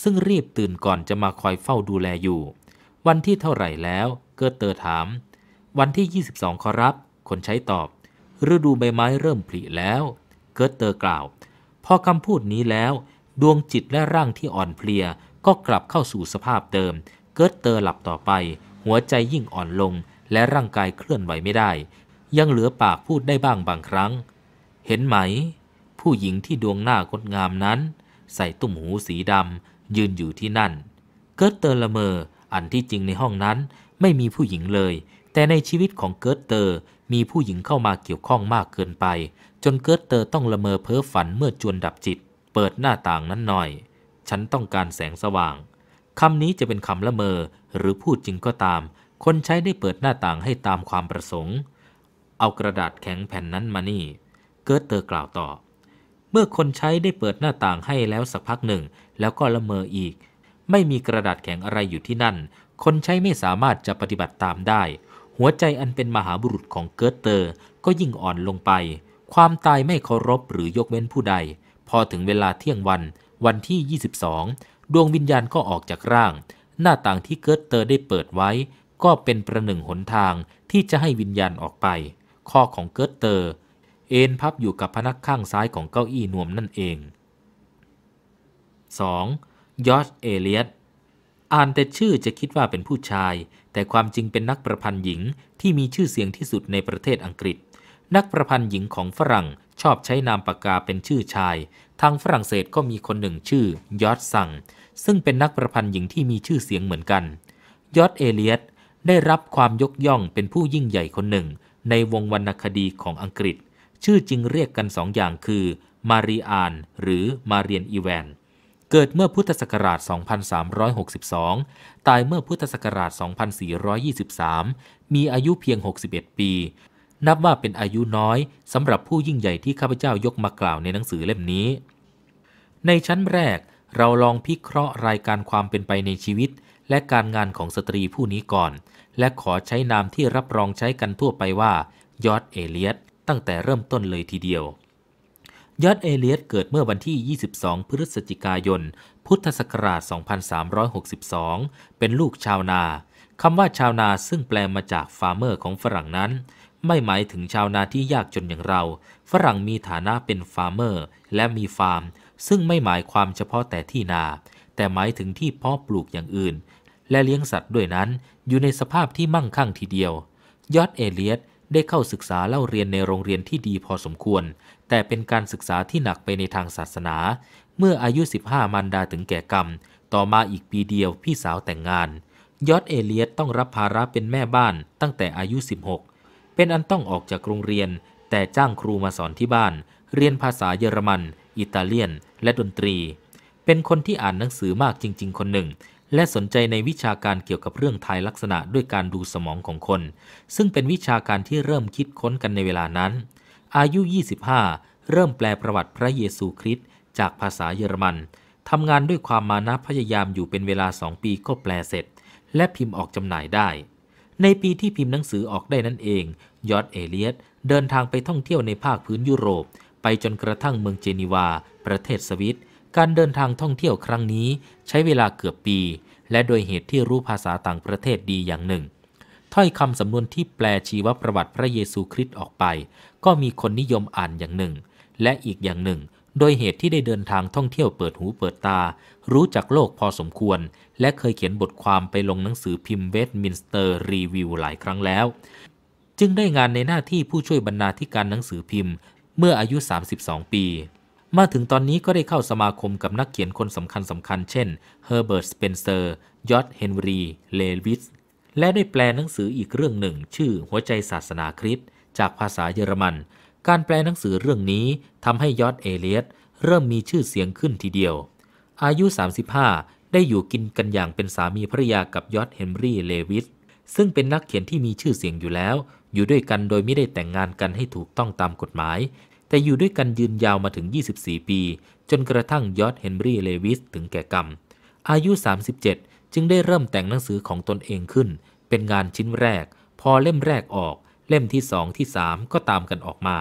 ซึ่งรีบตื่นก่อนจะมาคอยเฝ้าดูแลอยู่ วันที่เท่าไหร่แล้วเกิร์เตอร์ถาม วันที่ 22ขอรับ คนใช้ตอบ ฤดูใบไม้เริ่มผลิแล้วเกิร์เตอร์กล่าว พอคำพูดนี้แล้วดวงจิตและร่างที่อ่อนเพลียก็กลับเข้าสู่สภาพเดิม เกิดเตอหลับต่อไป หัวใจยิ่งอ่อนลงและร่างกายเคลื่อนไหวไม่ได้ ยังเหลือปากพูดได้บ้างบางครั้ง เห็นไหม ผู้หญิงที่ดวงหน้างดงามนั้น ใส่ตุ้มหูสีดำยืนอยู่ที่นั่น เกิดเตอละเมออันที่จริงในห้องนั้น ไม่มีผู้หญิงเลย แต่ในชีวิตของเกิร์ตเตอร์มีผู้หญิงเข้ามาเกี่ยวข้องมากเกินไป จนเกิร์ตเตอร์ต้องละเมอเพ้อฝันเมื่อจวนดับจิตเปิดหน้าต่างนั้นหน่อย ฉันต้องการแสงสว่างคำนี้จะเป็นคำละเมอหรือพูดจริงก็ตาม คนใช้ได้เปิดหน้าต่างให้ตามความประสงค์ เอากระดาษแข็งแผ่นนั้นมานี่ เกิร์เตอร์กล่าวต่อ เมื่อคนใช้ได้เปิดหน้าต่างให้แล้วสักพักหนึ่ง แล้วก็ละเมออีก ไม่มีกระดาษแข็งอะไรอยู่ที่นั่น คนใช้ไม่สามารถจะปฏิบัติตามได้ หัวใจอันเป็นมหาบุรุษของเกิร์เตอร์ ก็ยิ่งอ่อนลงไป ความตายไม่เคารพหรือยกเว้นผู้ใดพอถึงเวลาเที่ยงวันวันที่ 22 ดวงวิญญาณก็ออกจากร่าง หน้าต่างที่เกิร์ตเตอร์ได้เปิดไว้ ก็เป็นประหนึ่งหนทางที่จะให้วิญญาณออกไป ข้อของเกิร์ตเตอร์ เอนพับอยู่กับพนักข้างซ้ายของเก้าอี้นวมนั่นเอง 2. ยอชเอเลียตอ่านแต่ชื่อจะคิดว่าเป็นผู้ชาย แต่ความจริงเป็นนักประพันธ์หญิงที่มีชื่อเสียงที่สุดในประเทศอังกฤษ นักประพันธ์หญิงของฝรั่งชอบใช้นามปากกาเป็นชื่อชาย ทางฝรั่งเศสก็มีคนหนึ่งชื่อยอดสัง ซึ่งเป็นนักประพันธ์หญิงที่มีชื่อเสียงเหมือนกัน ยอดเอเลียตได้รับความยกย่องเป็นผู้ยิ่งใหญ่คนหนึ่งในวงวรรณคดีของอังกฤษ ชื่อจริงเรียกกันสองอย่างคือ มารีอานหรือมาเรียนอีแวน เกิดเมื่อพุทธศักราช 2362 ตายเมื่อพุทธศักราช 2423 มีอายุเพียง 61 ปีนับว่าเป็นอายุน้อยสำหรับผู้ยิ่งใหญ่ที่ข้าพเจ้ายกมากล่าวในหนังสือเล่มนี้ ในชั้นแรก เราลองพิเคราะห์รายการความเป็นไปในชีวิต และการงานของสตรีผู้นี้ก่อน และขอใช้นามที่รับรองใช้กันทั่วไปว่ายอดเอเลียตตั้งแต่เริ่มต้นเลยทีเดียว ยอดเอเลียตเกิดเมื่อวันที่ 22 พฤศจิกายน พุทธศักราช 2362 เป็นลูกชาวนาคำว่าชาวนาซึ่งแปลมาจากฟาร์เมอร์ของฝรั่งนั้นไม่หมายถึงชาวนาที่ยากจนอย่างเรา ฝรั่งมีฐานะเป็นฟาร์เมอร์ และมีฟาร์ม ซึ่งไม่หมายความเฉพาะแต่ที่นา แต่หมายถึงที่เพาะปลูกอย่างอื่น และเลี้ยงสัตว์ด้วยนั้น อยู่ในสภาพที่มั่งคั่งทีเดียว ยอดเอเลียตได้เข้าศึกษาเล่าเรียนในโรงเรียนที่ดีพอสมควร แต่เป็นการศึกษาที่หนักไปในทางศาสนา เมื่ออายุ 15มันดาถึงแก่กรรม ต่อมาอีกปีเดียวพี่สาวแต่งงาน ยอดเอเลียตต้องรับภาระเป็นแม่บ้านตั้งแต่อายุ 16เป็นอันต้องออกจากโรงเรียน แต่จ้างครูมาสอนที่บ้าน เรียนภาษาเยอรมันอิตาเลียน และดนตรี เป็นคนที่อ่านหนังสือมากจริงๆคนหนึ่ง และสนใจในวิชาการเกี่ยวกับเรื่องทายลักษณะด้วยการดูสมองของคน ซึ่งเป็นวิชาการที่เริ่มคิดค้นกันในเวลานั้น อายุ 25 เริ่มแปลประวัติพระเยซูคริสต์จากภาษาเยอรมันทำงานด้วยความมานะพยายามอยู่เป็นเวลาสองปีก็แปลเสร็จ และพิมพ์ออกจำหน่ายได้ในปีที่พิมพ์หนังสือออกได้นั่นเอง ยอดเอเลียต เดินทางไปท่องเที่ยวในภาคพื้นยุโรป ไปจนกระทั่งเมืองเจนีวา ประเทศสวิต การเดินทางท่องเที่ยวครั้งนี้ ใช้เวลาเกือบปี และโดยเหตุที่รู้ภาษาต่างประเทศดีอย่างหนึ่ง ถ้อยคำสำนวนที่แปลชีวประวัติพระเยซูคริสต์ออกไป ก็มีคนนิยมอ่านอย่างหนึ่ง และอีกอย่างหนึ่งโดยเหตุที่ได้เดินทางท่องเที่ยวเปิดหูเปิดตา รู้จักโลกพอสมควร และเคยเขียนบทความไปลงหนังสือพิมพ์เวสต์มินสเตอร์ รีวิว หลายครั้งแล้ว จึงได้งานในหน้าที่ผู้ช่วยบรรณาธิการหนังสือพิมพ์ เมื่ออายุ 32 ปี มาถึงตอนนี้ก็ได้เข้าสมาคมกับนักเขียนคนสำคัญสำคัญ เช่น เฮอร์เบิร์ต สเปนเซอร์ยอดเฮนรี เลวิส และได้แปลหนังสืออีกเรื่องหนึ่ง ชื่อหัวใจศาสนาคริสต์จากภาษาเยอรมันการแปลหนังสือเรื่องนี้ทำให้ยอดเอเลียตเริ่มมีชื่อเสียงขึ้นทีเดียว อายุ 35 ได้อยู่กินกันอย่างเป็นสามีภรรยากับยอดเฮนรี่เลวิสซึ่งเป็นนักเขียนที่มีชื่อเสียงอยู่แล้ว อยู่ด้วยกันโดยไม่ได้แต่งงานกันให้ถูกต้องตามกฎหมาย แต่อยู่ด้วยกันยืนยาวมาถึง 24 ปี จนกระทั่งยอดเฮนรี่เลวิสถึงแก่กรรม อายุ 37 จึงได้เริ่มแต่งหนังสือของตนเองขึ้น เป็นงานชิ้นแรก พอเล่มแรกออกเล่มที่สองที่สามก็ตามกันออกมา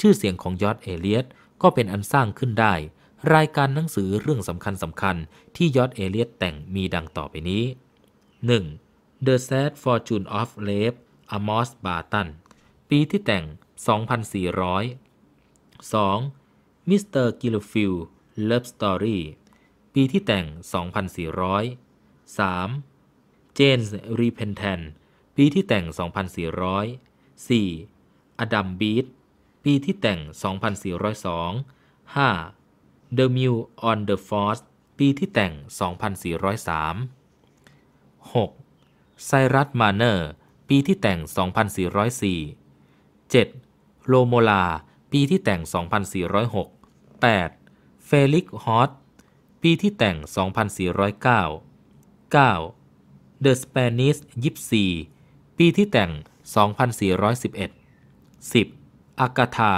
ชื่อเสียงของยอดเอเลียตก็เป็นอันสร้างขึ้นได้ รายการหนังสือเรื่องสำคัญสำคัญที่ยอดเอเลียตแต่งมีดังต่อไปนี้ 1. The Sad Fortune of l a v e Amos Barton ปีที่แต่ง 2,400 2. Mr. Gilfield Love Story ปีที่แต่ง 2,400 3. Jane's Repentant ปีที่แต่ง 2,400 4. อดัมบีทปีที่แต่ง 2402 5. The Mill on the Force ปีที่แต่ง 2403 6. ไซรัสมาเนอร์ปีที่แต่ง 2404 7. โลโมลาปีที่แต่ง 2406 8. เฟลิกฮอตปีที่แต่ง 2409 9. The Spanish Gypsy ปีที่แต่ง2411 10. อากาธา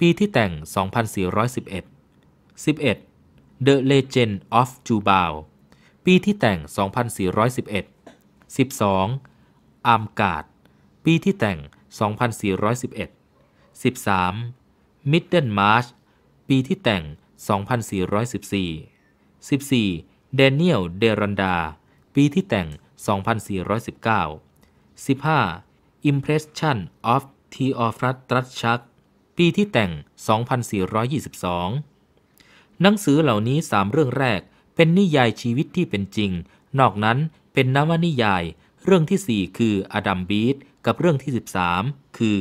ปีที่แต่ง 2411 11. The Legend of Jubal ปีที่แต่ง 2411 12. อามกาด ปีที่แต่ง 2411 13. Middle March ปีที่แต่ง 2414 14. Daniel d e r a n d a ปีที่แต่ง 2419 15. Impression of t h e o f r a t r a s h a k ปีที่แต่ง 2422 หนังสือเหล่านี้สามเรื่องแรกเป็นนิยายชีวิตที่เป็นจริง นอกนั้นเป็นนวนิยายเรื่องที่ 4 คืออดัมบีดกับเรื่องที่ 13 คือ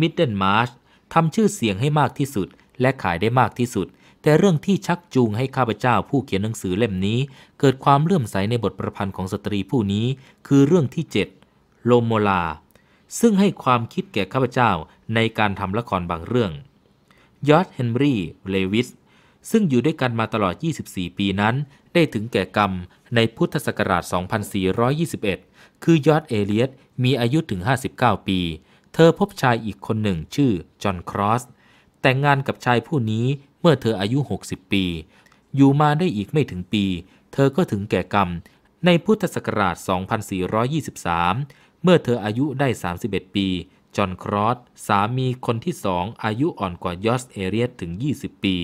Middle March ทำชื่อเสียงให้มากที่สุด และขายได้มากที่สุด แต่เรื่องที่ชักจูงให้ข้าพเจ้าผู้เขียนหนังสือเล่มนี้ เกิดความเลื่อมใสในบทประพันธ์ของสตรีผู้นี้ คือเรื่องที่7โลโมลาซึ่งให้ความคิดแก่ข้าพเจ้าในการทำละครบางเรื่อง ยอร์ดเฮนรี่ เลวิส ซึ่งอยู่ด้วยกันมาตลอด 24 ปีนั้น ได้ถึงแก่กรรมในพุทธศักราช 2421 คือยอร์ดเอเลียตมีอายุถึง 59 ปี เธอพบชายอีกคนหนึ่งชื่อ จอห์น ครอส แต่งงานกับชายผู้นี้เมื่อเธออายุ 60 ปี อยู่มาได้อีกไม่ถึงปี เธอก็ถึงแก่กรรมในพุทธศักราช 2423เมื่อเธออายุได้ 31 ปี จอห์น ครอสสามีคนที่สองอายุอ่อนกว่ายอสเอเรียสถึง 20 ปี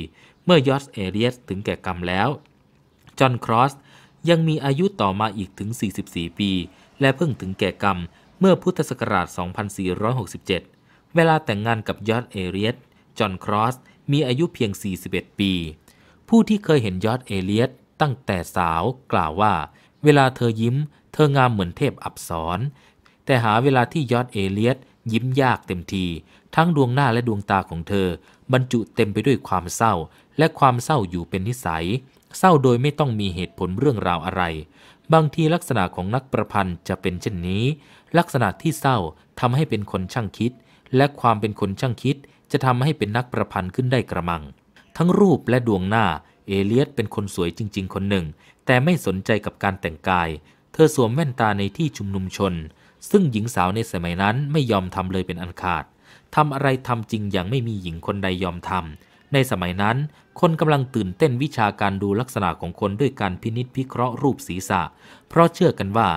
เมื่อยอสเอเรียสถึงแก่กรรมแล้ว จอห์น ครอสยังมีอายุต่อมาอีกถึง 44 ปี และเพิ่งถึงแก่กรรมเมื่อพุทธศักราช 2467 เวลาแต่งงานกับยอสเอเรียสจอห์น ครอสมีอายุเพียง 41 ปี ผู้ที่เคยเห็นยอสเอเรียสตั้งแต่สาวกล่าวว่า เวลาเธอยิ้มเธองามเหมือนเทพอับสรแต่หาเวลาที่ยอดเอเลียสยิ้มยากเต็มที ทั้งดวงหน้าและดวงตาของเธอ บรรจุเต็มไปด้วยความเศร้า และความเศร้าอยู่เป็นนิสัย เศร้าโดยไม่ต้องมีเหตุผลเรื่องราวอะไร บางทีลักษณะของนักประพันธ์จะเป็นเช่นนี้ ลักษณะที่เศร้าทำให้เป็นคนช่างคิด และความเป็นคนช่างคิด จะทำให้เป็นนักประพันธ์ขึ้นได้กระมัง ทั้งรูปและดวงหน้าเอเลียตเป็นคนสวยจริง ๆ คนหนึ่ง แต่ไม่สนใจกับการแต่งกายเธอสวมแว่นตาในที่ชุมนุมชนซึ่งหญิงสาวในสมัยนั้นไม่ยอมทำเลยเป็นอันขาดทำอะไรทำจริงอย่างไม่มีหญิงคนใดยอมทำ ในสมัยนั้น คนกำลังตื่นเต้นวิชาการดูลักษณะของคนด้วยการพินิษพิเคราะห์ รูปศีรษะ เพราะเชื่อกันว่า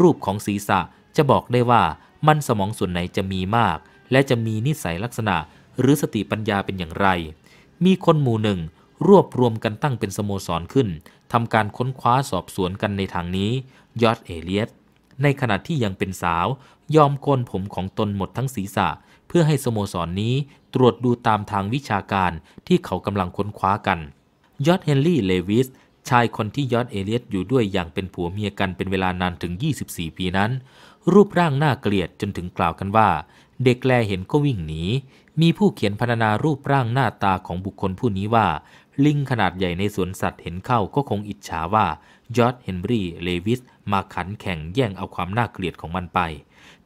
รูปของศีรษะจะบอกได้ว่า มันสมองส่วนไหนจะมีมาก และจะมีนิสัยลักษณะหรือสติปัญญาเป็นอย่างไร มีคนหมู่หนึ่ง รวบรวมกันตั้งเป็นสโมสรขึ้นทำการค้นคว้าสอบสวนกันในทางนี้ยอดเอเลียสในขณะที่ยังเป็นสาว ยอมโกนผมของตนหมดทั้งศีรษะ เพื่อให้สโมสรนนี้ตรวจดูตามทางวิชาการที่เขากำลังค้นคว้ากัน ยอดเฮนรี่เลวิส ชายคนที่ยอดเอเลียตอยู่ด้วยอย่างเป็นผัวเมียกันเป็นเวลานานถึง 24 ปีนั้น รูปร่างหน้าเกลียดจนถึงกล่าวกันว่า เด็กแลเห็นก็วิ่งหนีมีผู้เขียนพรรณนารูปร่างหน้าตาของบุคคลผู้นี้ว่าลิงขนาดใหญ่ในสวนสัตว์เห็นเข้าก็คงอิจฉาว่ายอดเฮนรี่เลวิสมาขันแข่งแย่งเอาความน่าเกลียดของมันไป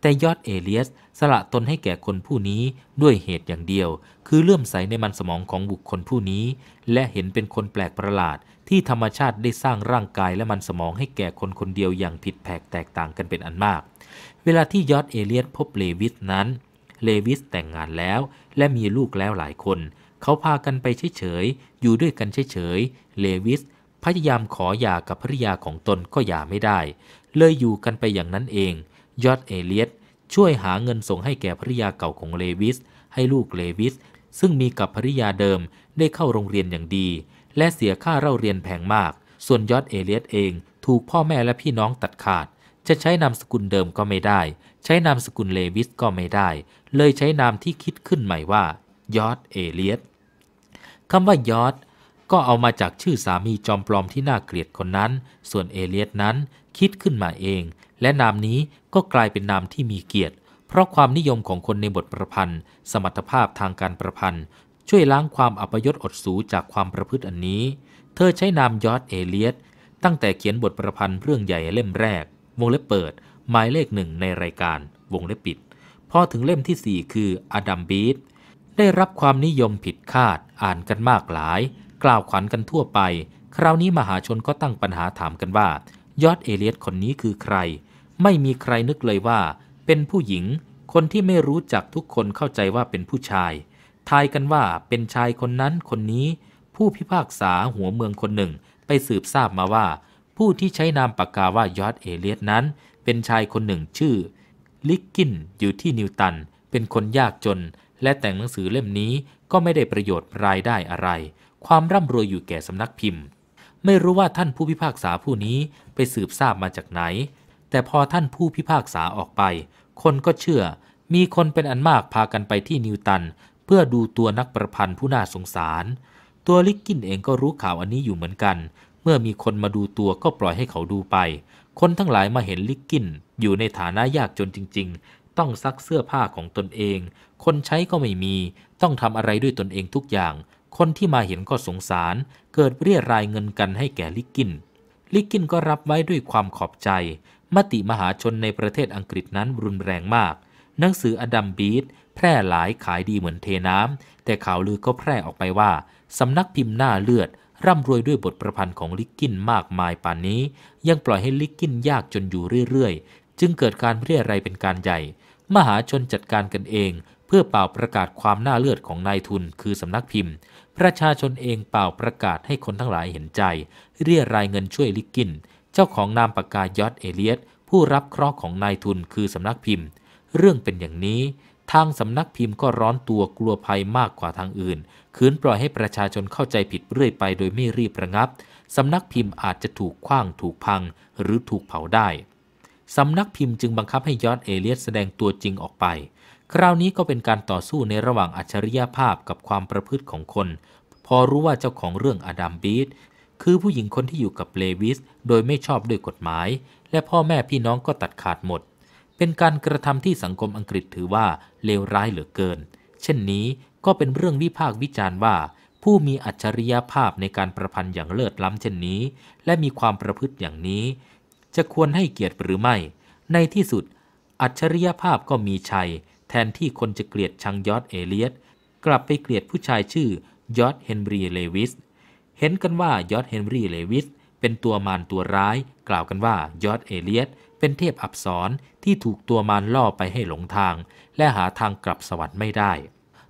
แต่ยอดเอเลียสสละตนให้แก่คนผู้นี้ด้วยเหตุอย่างเดียว คือเลื่อมใสในมันสมองของบุคคลผู้นี้ และเห็นเป็นคนแปลกประหลาด ที่ธรรมชาติได้สร้างร่างกายและมันสมองให้แก่คนคนเดียวอย่างผิดแผกแตกต่างกันเป็นอันมาก เวลาที่ยอดเอเลียสพบเลวิสนั้น เลวิสแต่งงานแล้ว และมีลูกแล้วหลายคน เขาพากันไปเฉย ๆ อยู่ด้วยกันเฉย ๆ เลวิสพยายามขอหย่ากับภริยาของตนก็หย่าไม่ได้ เลยอยู่กันไปอย่างนั้นเอง ยอดเอเลียตช่วยหาเงินส่งให้แก่ภริยาเก่าของเลวิส ให้ลูกเลวิส ซึ่งมีกับภริยาเดิม ได้เข้าโรงเรียนอย่างดี และเสียค่าเล่าเรียนแพงมาก ส่วนยอดเอเลียตเอง ถูกพ่อแม่และพี่น้องตัดขาด จะใช้นามสกุลเดิมก็ไม่ได้ ใช้นามสกุลเลวิสก็ไม่ได้ เลยใช้นามที่คิดขึ้นใหม่ว่า ยอดเอเลียตคำว่ายอดก็เอามาจากชื่อสามีจอมปลอมที่น่าเกลียดคนนั้น ส่วนเอเลียตนั้นคิดขึ้นมาเอง และนามนี้ก็กลายเป็นนามที่มีเกียรติ เพราะความนิยมของคนในบทประพันธ์ สมรรถภาพทางการประพันธ์ ช่วยล้างความอัปยศอดสูจากความประพฤติอันนี้ เธอใช้นามยอดเอเลียตตั้งแต่เขียนบทประพันธ์เรื่องใหญ่เล่มแรกวงเล็บเปิดหมายเลขหนึ่งในรายการวงเล็บปิดพอถึงเล่มที่ 4 คืออดัมบีทได้รับความนิยมผิดคาดอ่านกันมากหลายกล่าวขวัญกันทั่วไป คราวนี้มหาชนก็ตั้งปัญหาถามกันว่า ยอดเอเลียตคนนี้คือใคร ไม่มีใครนึกเลยว่า เป็นผู้หญิง คนที่ไม่รู้จักทุกคนเข้าใจว่าเป็นผู้ชาย ทายกันว่าเป็นชายคนนั้นคนนี้ ผู้พิพากษาหัวเมืองคนหนึ่ง ไปสืบทราบมาว่า ผู้ที่ใช้นามปากกาว่ายอดเอเลียตนั้น เป็นชายคนหนึ่งชื่อ ลิกกินอยู่ที่นิวตัน เป็นคนยากจน และแต่งหนังสือเล่มนี้ก็ไม่ได้ประโยชน์รายได้อะไรความร่ำรวยอยู่แก่สำนักพิมพ์ ไม่รู้ว่าท่านผู้พิพากษาผู้นี้ไปสืบทราบมาจากไหน แต่พอท่านผู้พิพากษาออกไป คนก็เชื่อ มีคนเป็นอันมากพากันไปที่นิวตัน เพื่อดูตัวนักประพันธ์ผู้น่าสงสาร ตัวลิกกินเองก็รู้ข่าวอันนี้อยู่เหมือนกัน เมื่อมีคนมาดูตัวก็ปล่อยให้เขาดูไป คนทั้งหลายมาเห็นลิกกินอยู่ในฐานะยากจนจริง ๆ ต้องซักเสื้อผ้าของตนเอง คนใช้ก็ไม่มี ต้องทำอะไรด้วยตนเองทุกอย่างคนที่มาเห็นก็สงสารเกิดเรียรายเงินกันให้แก่ลิกกิน ลิกกินก็รับไว้ด้วยความขอบใจ มติมหาชนในประเทศอังกฤษนั้นรุนแรงมาก หนังสืออดัมบีดแพร่หลายขายดีเหมือนเทน้ำแต่ข่าวลือก็แพร่ออกไปว่าสำนักพิมพ์หน้าเลือด ร่ำรวยด้วยบทประพันธ์ของลิกกินมากมายป่านนี้ ยังปล่อยให้ลิกกินยากจนอยู่เรื่อยๆ จึงเกิดการเรียรายเป็นการใหญ่ มหาชนจัดการกันเองเพื่อเป่าประกาศความน่าเลือดของนายทุน คือสำนักพิมพ์ ประชาชนเองเป่าประกาศให้คนทั้งหลายเห็นใจ เรียรายเงินช่วยลิกิน เจ้าของนามปากกายอดเอเลียตผู้รับเคราะห์ของนายทุนคือสำนักพิมพ์ เรื่องเป็นอย่างนี้ ทางสำนักพิมพ์ก็ร้อนตัวกลัวภัยมากกว่าทางอื่นคืนปล่อยให้ประชาชนเข้าใจผิดเรื่อยไปโดยไม่รีบระงับสำนักพิมพ์อาจจะถูกคว้างถูกพังหรือถูกเผาได้สำนักพิมพ์จึงบังคับให้ยอดเอเลียตแสดงตัวจริงออกไปคราวนี้ก็เป็นการต่อสู้ในระหว่างอัจฉริยภาพกับความประพฤติของคน พอรู้ว่าเจ้าของเรื่องอดัมบีดคือผู้หญิงคนที่อยู่กับเลวิส โดยไม่ชอบด้วยกฎหมาย และพ่อแม่พี่น้องก็ตัดขาดหมด เป็นการกระทำที่สังคมอังกฤษถือว่าเลวร้ายเหลือเกิน เช่นนี้ก็เป็นเรื่องวิพากษ์วิจารณ์ว่า ผู้มีอัจฉริยภาพในการประพันธ์อย่างเลิศล้ำเช่นนี้ และมีความประพฤติอย่างนี้ จะควรให้เกียรติหรือไม่ ในที่สุด อัจฉริยภาพก็มีชัยแทนที่คนจะเกลียดชังยอดเอเลียตกลับไปเกลียดผู้ชายชื่อยอดเฮนรีเลวิสเห็นกันว่ายอดเฮนรีเลวิสเป็นตัวมารตัวร้าย กล่าวกันว่ายอดเอเลียตเป็นเทพอับสรที่ถูกตัวมารล่อไปให้หลงทาง และหาทางกลับสวรรค์ไม่ได้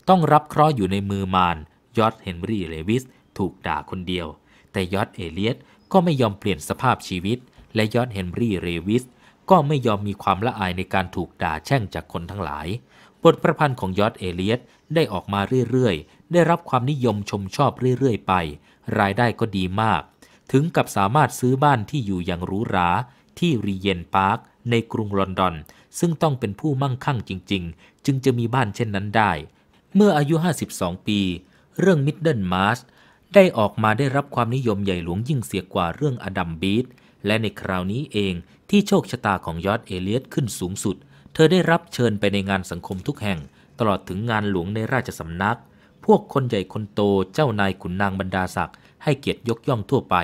ต้องรับเคราะห์อยู่ในมือมารยอดเฮนรีเลวิสถูกด่าคนเดียว แต่ยอดเอเลียตก็ไม่ยอมเปลี่ยนสภาพชีวิตและยอดเฮนรี่เลวิสก็ไม่ยอมมีความละอายในการถูกด่าแช่งจากคนทั้งหลาย บทประพันธ์ของยอดเอเลียตได้ออกมาเรื่อยๆ ได้รับความนิยมชมชอบเรื่อยๆ ไป รายได้ก็ดีมาก ถึงกับสามารถซื้อบ้านที่อยู่อย่างหรูหรา ที่รีเยนพาร์คในกรุงลอนดอน ซึ่งต้องเป็นผู้มั่งคั่งจริงๆ จึงจะมีบ้านเช่นนั้นได้ เมื่ออายุ 52 ปี เรื่องมิดเดิลมาร์ชได้ออกมาได้รับความนิยมใหญ่หลวงยิ่งเสียกว่าเรื่องอดัมบีทและในคราวนี้เองที่โชคชะตาของยอดเอเลียตขึ้นสูงสุด เธอได้รับเชิญไปในงานสังคมทุกแห่ง ตลอดถึงงานหลวงในราชสำนัก พวกคนใหญ่คนโตเจ้านายขุนนางบรรดาศักดิ์ ให้เกียรติยกย่องทั่วไป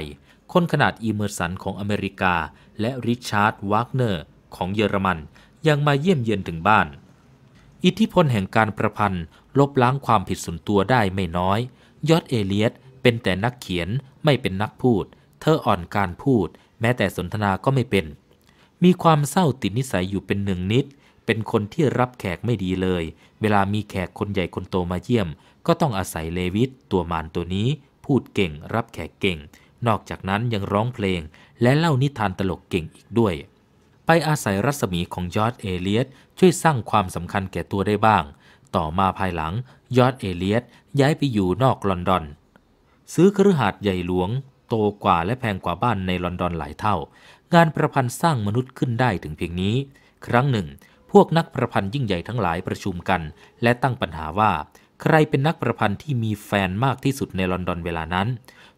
คนขนาดอีเมอร์สันของอเมริกา และริชาร์ดวากเนอร์ของเยอรมัน ยังมาเยี่ยมเยือนถึงบ้าน อิทธิพลแห่งการประพันธ์ ลบล้างความผิดส่วนตัวได้ไม่น้อย ยอดเอเลียตเป็นแต่นักเขียนไม่เป็นนักพูด เธออ่อนการพูด แม้แต่สนทนาก็ไม่เป็นมีความเศร้าติดนิสัยอยู่เป็นหนึ่งนิด เป็นคนที่รับแขกไม่ดีเลย เวลามีแขกคนใหญ่คนโตมาเยี่ยม ก็ต้องอาศัยเลวิตตัวมารตัวนี้ พูดเก่ง รับแขกเก่ง นอกจากนั้นยังร้องเพลง และเล่านิทานตลกเก่งอีกด้วย ไปอาศัยรัศมีของยอดเอเลียตช่วยสร้างความสำคัญแก่ตัวได้บ้าง ต่อมาภายหลังยอดเอเลียตย้ายไปอยู่นอกลอนดอน ซื้อคฤหาสใหญ่หลวง โตกว่าและแพงกว่าบ้านในลอนดอนหลายเท่างานประพันธ์สร้างมนุษย์ขึ้นได้ถึงเพียงนี้ ครั้งหนึ่ง พวกนักประพันธ์ยิ่งใหญ่ทั้งหลายประชุมกัน และตั้งปัญหาว่า ใครเป็นนักประพันธ์ที่มีแฟนมากที่สุดในลอนดอนเวลานั้น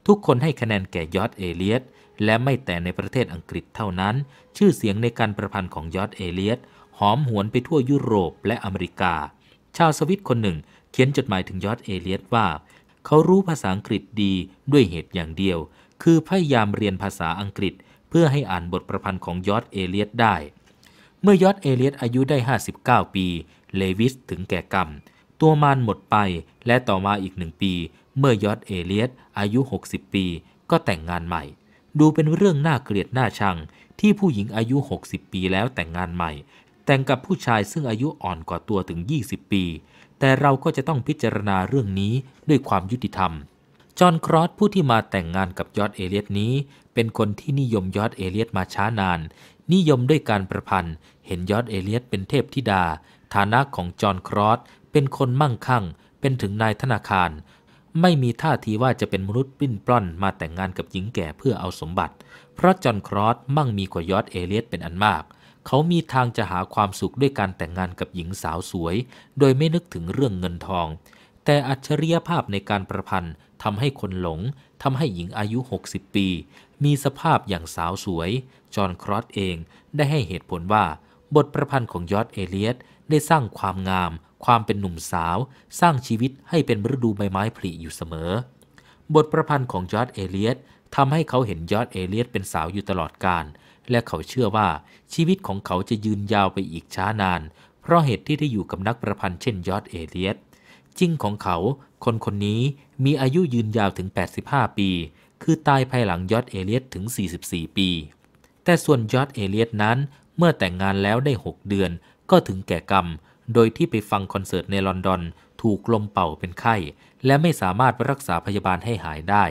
ทุกคนให้คะแนนแก่ยอดเอเลียต และไม่แต่ในประเทศอังกฤษเท่านั้น ชื่อเสียงในการประพันธ์ของยอดเอเลียตหอมหวนไปทั่วยุโรปและอเมริกา ชาวสวิตคนหนึ่ง เขียนจดหมายถึงยอดเอเลียตว่า เขารู้ภาษาอังกฤษดีด้วยเหตุอย่างเดียว คือพยายามเรียนภาษาอังกฤษเพื่อให้อ่านบทประพันธ์ของยอดเอเลียตได้ เมื่อยอดเอเลียตอายุได้ 59 ปี เลวิสถึงแก่กรรม ตัวมารหมดไปและต่อมาอีกหนึ่งปี เมื่อยอดเอเลียตอายุ 60 ปีก็แต่งงานใหม่ ดูเป็นเรื่องน่าเกลียดน่าชัง ที่ผู้หญิงอายุ 60 ปีแล้วแต่งงานใหม่ แต่งกับผู้ชายซึ่งอายุอ่อนกว่าตัวถึง 20 ปี แต่เราก็จะต้องพิจารณาเรื่องนี้ด้วยความยุติธรรม จอห์นครอสผู้ที่มาแต่งงานกับยอดเอเลียตนี้เป็นคนที่นิยมยอดเอเลียตมาช้านาน นิยมด้วยการประพันธ์ เห็นยอดเอเลียตเป็นเทพธิดา ฐานะของจอห์นครอสเป็นคนมั่งคั่ง เป็นถึงนายธนาคาร ไม่มีท่าทีว่าจะเป็นมนุษย์ปิ้นปล้อน มาแต่งงานกับหญิงแก่เพื่อเอาสมบัติ เพราะจอห์นครอสมั่งมีกว่ายอดเอเลียตเป็นอันมาก เขามีทางจะหาความสุขด้วยการแต่งงานกับหญิงสาวสวย โดยไม่นึกถึงเรื่องเงินทอง แต่อัจฉริยภาพในการประพันธ์ทำให้คนหลงทำให้หญิงอายุ 60 ปีมีสภาพอย่างสาวสวย จอห์น ครอสเอง ได้ให้เหตุผลว่า บทประพันธ์ของยอร์ดเอเลียตได้สร้างความงาม ความเป็นหนุ่มสาว สร้างชีวิตให้เป็นฤดูใบไม้ผลิอยู่เสมอ บทประพันธ์ของยอร์ดเอเลียตทำให้เขาเห็นยอดเอเลียตเป็นสาวอยู่ตลอดกาลและเขาเชื่อว่าชีวิตของเขาจะยืนยาวไปอีกช้านาน เพราะเหตุที่ได้อยู่กับนักประพันธ์เช่นยอดเอเลียตจริงของเขา คนคนนี้มีอายุยืนยาวถึง 85 ปีคือตายภายหลังยอดเอเลียตถึง 44 ปี แต่ส่วนยอดเอเลียตนั้น เมื่อแต่งงานแล้วได้ 6 เดือนก็ถึงแก่กรรม โดยที่ไปฟังคอนเสิร์ตในลอนดอน ถูกลมเป่าเป็นไข้ และไม่สามารถรักษาพยาบาลให้หายได้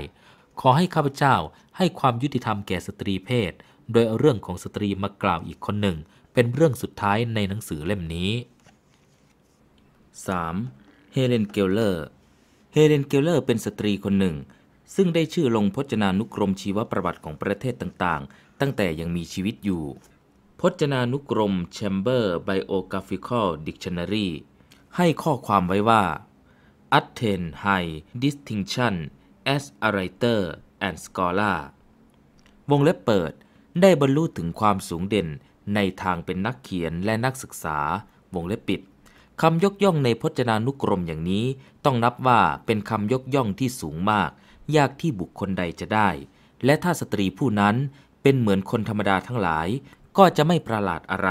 ขอให้ข้าพเจ้าให้ความยุติธรรมแก่สตรีเพศ โดยเอาเรื่องของสตรีมากล่าวอีกคนหนึ่ง เป็นเรื่องสุดท้ายในหนังสือเล่มนี้ 3. เฮเลนเกลเลอร์ เฮเลนเกลเลอร์ เป็นสตรีคนหนึ่งซึ่งได้ชื่อลงพจนานุกรมชีวประวัติของประเทศต่างๆ ตั้งแต่ยังมีชีวิตอยู่ พจนานุกรม Chamber Biographical Dictionary ให้ข้อความไว้ว่า attain high distinction as a writer and scholar วงเล็บเปิด ได้บรรลุถึงความสูงเด่น ในทางเป็นนักเขียนและนักศึกษา วงเล็บปิด คำยกย่องในพจนานุกรมอย่างนี้ต้องนับว่าเป็นคำยกย่องที่สูงมากยากที่บุคคลใดจะได้ และถ้าสตรีผู้นั้นเป็นเหมือนคนธรรมดาทั้งหลาย ก็จะไม่ประหลาดอะไร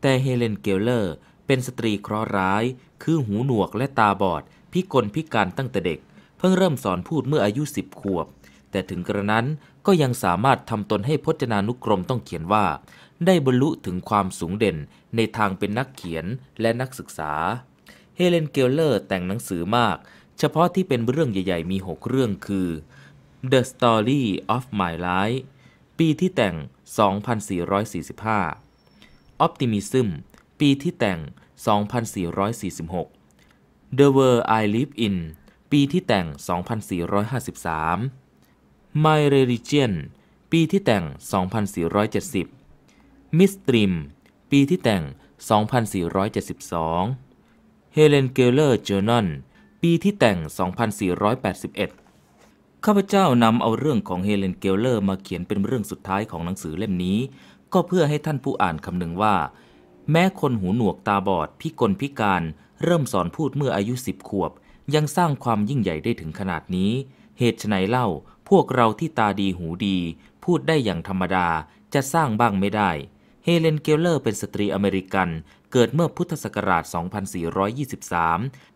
แต่เฮเลนเกลเลอร์เป็นสตรีเคราะห์ร้าย คือหูหนวกและตาบอด พิกลพิการตั้งแต่เด็ก เพิ่งเริ่มสอนพูดเมื่ออายุสิบขวบ แต่ถึงกระนั้นก็ยังสามารถทำตนให้พจนานุกรมต้องเขียนว่า ได้บรรลุถึงความสูงเด่นในทางเป็นนักเขียนและนักศึกษา เฮเลนเกลเลอร์แต่งหนังสือมากเฉพาะที่เป็นเรื่องใหญ่ๆ มี 6 เรื่องคือ The Story of My Life ปีที่แต่ง 2445 Optimism ปีที่แต่ง 2446 The World I Live In ปีที่แต่ง 2453 My Religion ปีที่แต่ง 2470 Miss Dream ปีที่แต่ง 2472 Helen Keller Journal ปีที่แต่ง 2481 ข้าพเจ้านำเอาเรื่องของเฮเลนเกลเลอร์มาเขียนเป็นเรื่องสุดท้ายของหนังสือเล่มนี้ ก็เพื่อให้ท่านผู้อ่านคำนึงว่า แม้คนหูหนวกตาบอด พิกลพิการ เริ่มสอนพูดเมื่ออายุสิบขวบ ยังสร้างความยิ่งใหญ่ได้ถึงขนาดนี้ เหตุไฉนเล่า พวกเราที่ตาดีหูดี พูดได้อย่างธรรมดา จะสร้างบ้างไม่ได้ เฮเลนเกลเลอร์เป็นสตรีอเมริกัน เกิดเมื่อพุทธศักราช